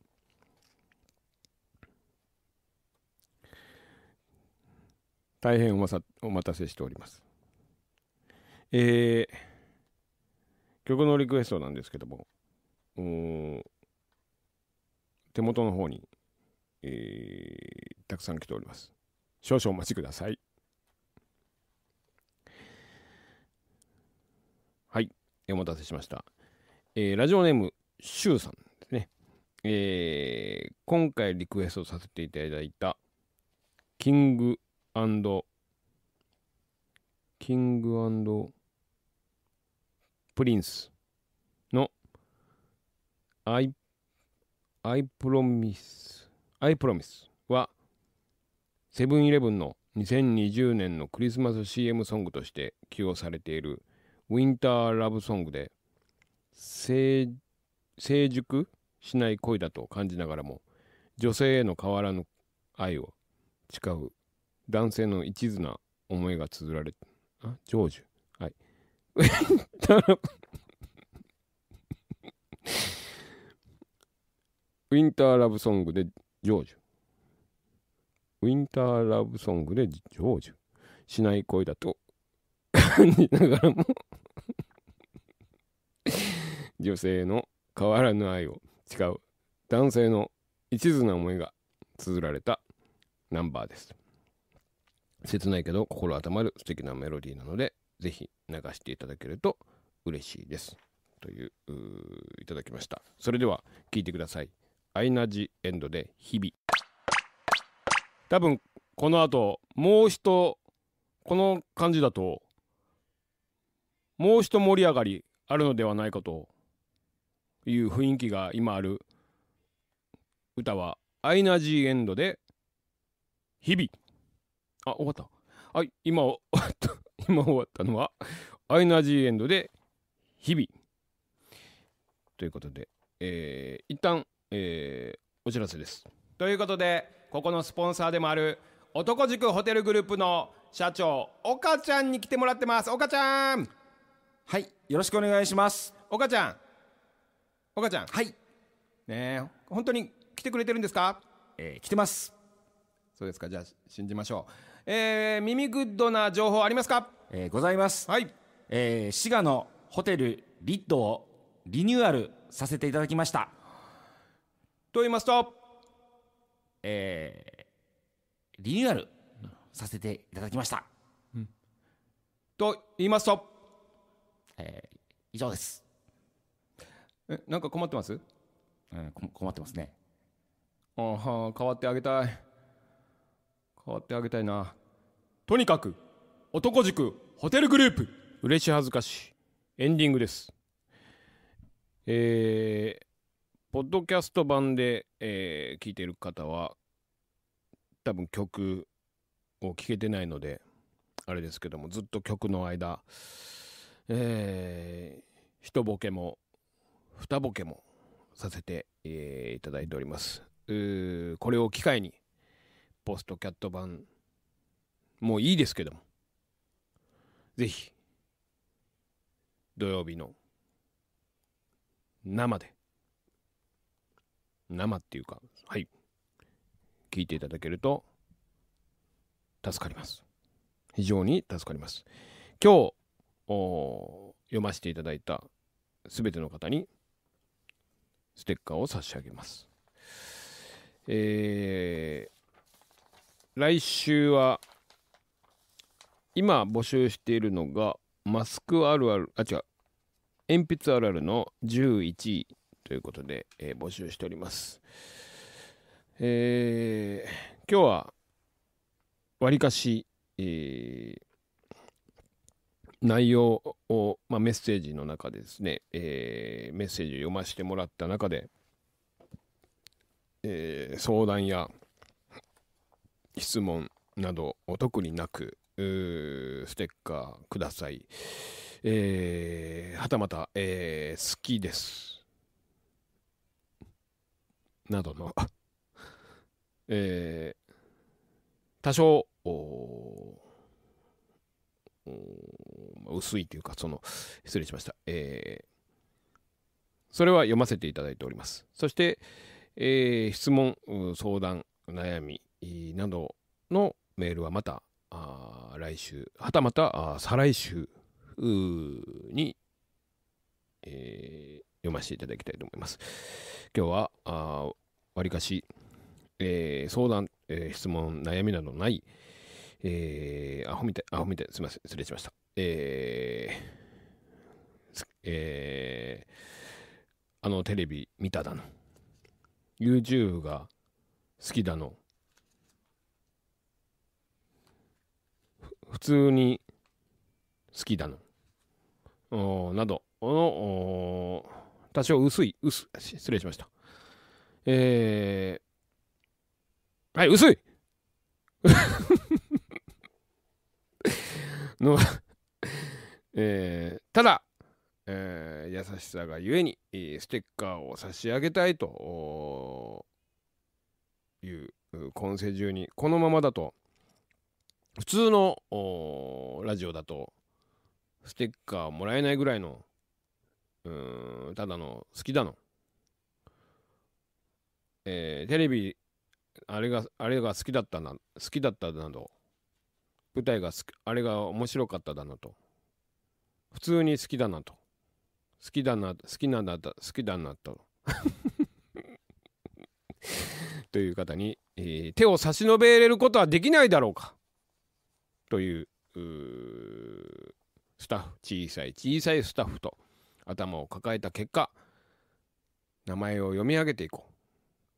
大変おお待たせしております。えー曲のリクエストなんですけども、手元の方に、えー、たくさん来ております。少々お待ちください。はい、お待たせしました。えー、ラジオネーム、シュウさんですね。えー、今回リクエストさせていただいた、キングキングプリンスの I, I Promise I Promise はセブンイレブンの2020年のクリスマス CM ソングとして起用されているウィンターラブソングで成熟しない恋だと感じながらも女性への変わらぬ愛を誓う男性の一途な思いが綴られあ成就ウィンターラブソングでジョージュ。ウィンターラブソングでジョージュ。しない恋だと感じながらも女性の変わらぬ愛を誓う男性の一途な思いが綴られたナンバーです。切ないけど心温まる素敵なメロディーなのでぜひ流していただけると嬉しいです。といういただきました。それでは聞いてください。アイナジエンドで日々。多分この後もう一この感じだともう一盛り上がりあるのではないかという雰囲気が今ある歌はアイナジーエンドで日々あ終わったはい今終わった今終わったのは、アイナジーエンドで、日々。ということで、えー、一旦、えー、お知らせです。ということで、ここのスポンサーでもある、男塾ホテルグループの社長、岡ちゃんに来てもらってます。岡ちゃんはい、よろしくお願いします。岡ちゃん岡ちゃんはい。ねえ、本当に来てくれてるんですかえー、来てます。そうですか、じゃあ信じましょう。えー、耳グッドな情報ありますかえー、ございます。はい。えー、滋賀のホテルリッドをリニューアルさせていただきました。と言いますと、えー、リニューアルさせていただきました。うん、と言いますと、えー、以上です。え、なんか困ってます、うん、困ってますね。ああ、変わってあげたい。変わってあげたいなとにかく男塾ホテルグループ嬉し恥ずかしエンディングですえー、ポッドキャスト版で、えー、聞いてる方は多分曲を聴けてないのであれですけどもずっと曲の間えー、一ボケも二ボケもさせて、えー、いただいておりますこれを機会にポストキャット版もういいですけどもぜひ土曜日の生で生っていうかはい聞いていただけると助かります非常に助かります今日読ませていただいた全ての方にステッカーを差し上げますえー来週は今募集しているのがマスクあるあるあ違う鉛筆あるあるの11位ということで、えー、募集しておりますえー、今日はわりかし、えー、内容を、まあ、メッセージの中でですね、えー、メッセージを読ませてもらった中で、え相談や質問などお得になく、ステッカーください。えー、はたまた、えー、好きです。などのえー、多少、薄いというか、その、失礼しました。えー、それは読ませていただいております。そして、えー、質問、相談、悩み、などのメールはまた来週はたまた再来週に、えー、読ませていただきたいと思います。今日はあ割かし、えー、相談、えー、質問、悩みなどない、えー、アホみたい、アホみたい、すみません、失礼しました。えー、えー、あのテレビ見ただの、YouTube が好きだの、普通に好きだの、などの、多少薄い、薄、失礼しました。えー、はい、薄い の、えー、ただ、えー、優しさがゆえに、ステッカーを差し上げたいという、今世中に、このままだと、普通のラジオだとステッカーもらえないぐらいのうんただの好きだの、えー、テレビあれがあれが好きだったな好きだったなど舞台があれが面白かっただなと普通に好きだなと好きだな好きなんだ好きだなと という方に、えー、手を差し伸べれることはできないだろうかというスタッフ小さい小さいスタッフと頭を抱えた結果名前を読み上げていこ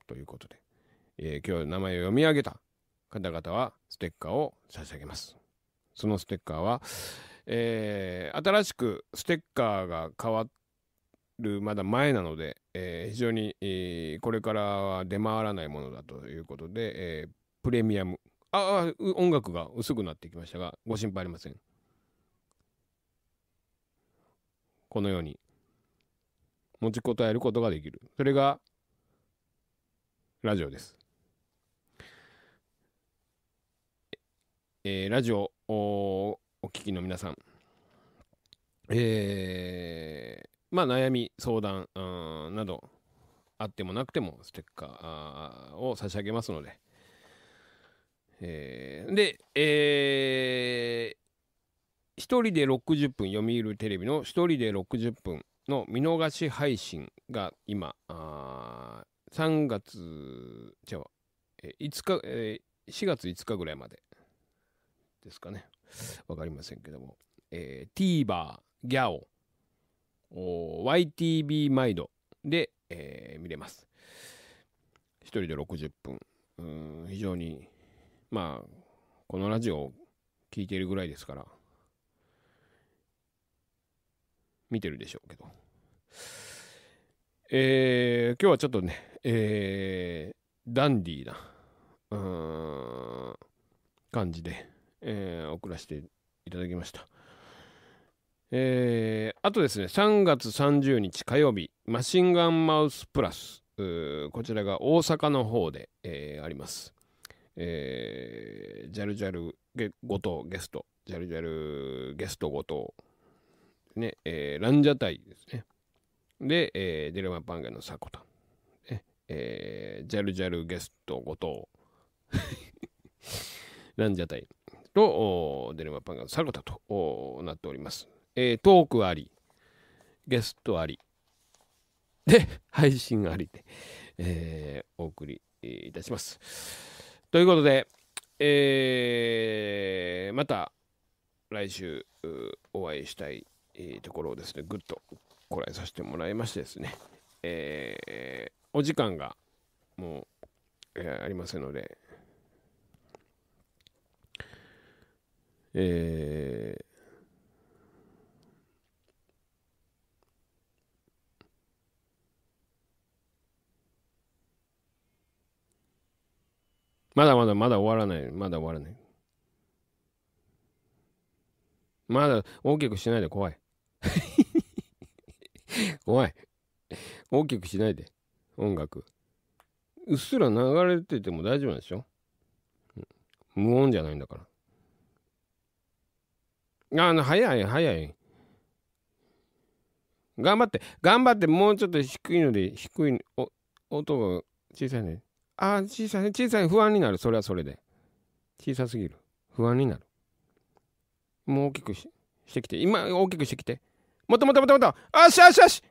うということで、えー、今日名前を読み上げた方々はステッカーを差し上げますそのステッカーは、えー、新しくステッカーが変わるまだ前なので、えー、非常に、えー、これからは出回らないものだということで、えー、プレミアムああ音楽が薄くなってきましたがご心配ありませんこのように持ちこたえることができるそれがラジオですえー、ラジオおお聞きの皆さんえー、まあ悩み相談などあってもなくてもステッカーを差し上げますのでえー、で、えー、1人で60分読売テレビの1人で60分の見逃し配信が今、あ3月、違う、えー、5日、えー、4月5日ぐらいまでですかね。わかりませんけども。えー、TVer、ギャオ、YTB マイドで、えー、見れます。1人で60分。うん非常にまあ、このラジオを聞いてるぐらいですから、見てるでしょうけど。えー、今日はちょっとね、えー、ダンディーな、うーん、感じで、えー、送らせていただきました。えー、あとですね、3月30日火曜日、マシンガンマウスプラス、こちらが大阪の方で、えー、あります。えー、ジャルジャルごとゲスト、ジャルジャルゲストごと、ね、えー、ランジャタイですね。で、えー、デルマパンガのサコタン、ね、えー、ジャルジャルゲストごと、ランジャタイとデルマパンガのサコタとなっております。えー、トークあり、ゲストあり、で、配信ありで、えー、お送りいたします。ということで、えー、また来週お会いしたいところをですね、ぐっとこらえさせてもらいましてですね、えー、お時間がもう、えー、ありませんので、えーまだまだまだ終わらない。まだ終わらない。まだ大きくしないで怖い。怖い。大きくしないで。音楽。うっすら流れてても大丈夫なんでしょ無音じゃないんだから。あの、早い、早い。頑張って、頑張って、もうちょっと低いので、低い、お音が小さいね。あ小さい、小さい、不安になる。それはそれで。小さすぎる。不安になる。もう大きくししてきて。今、大きくしてきて。もっともっともっともっと。あしあしあし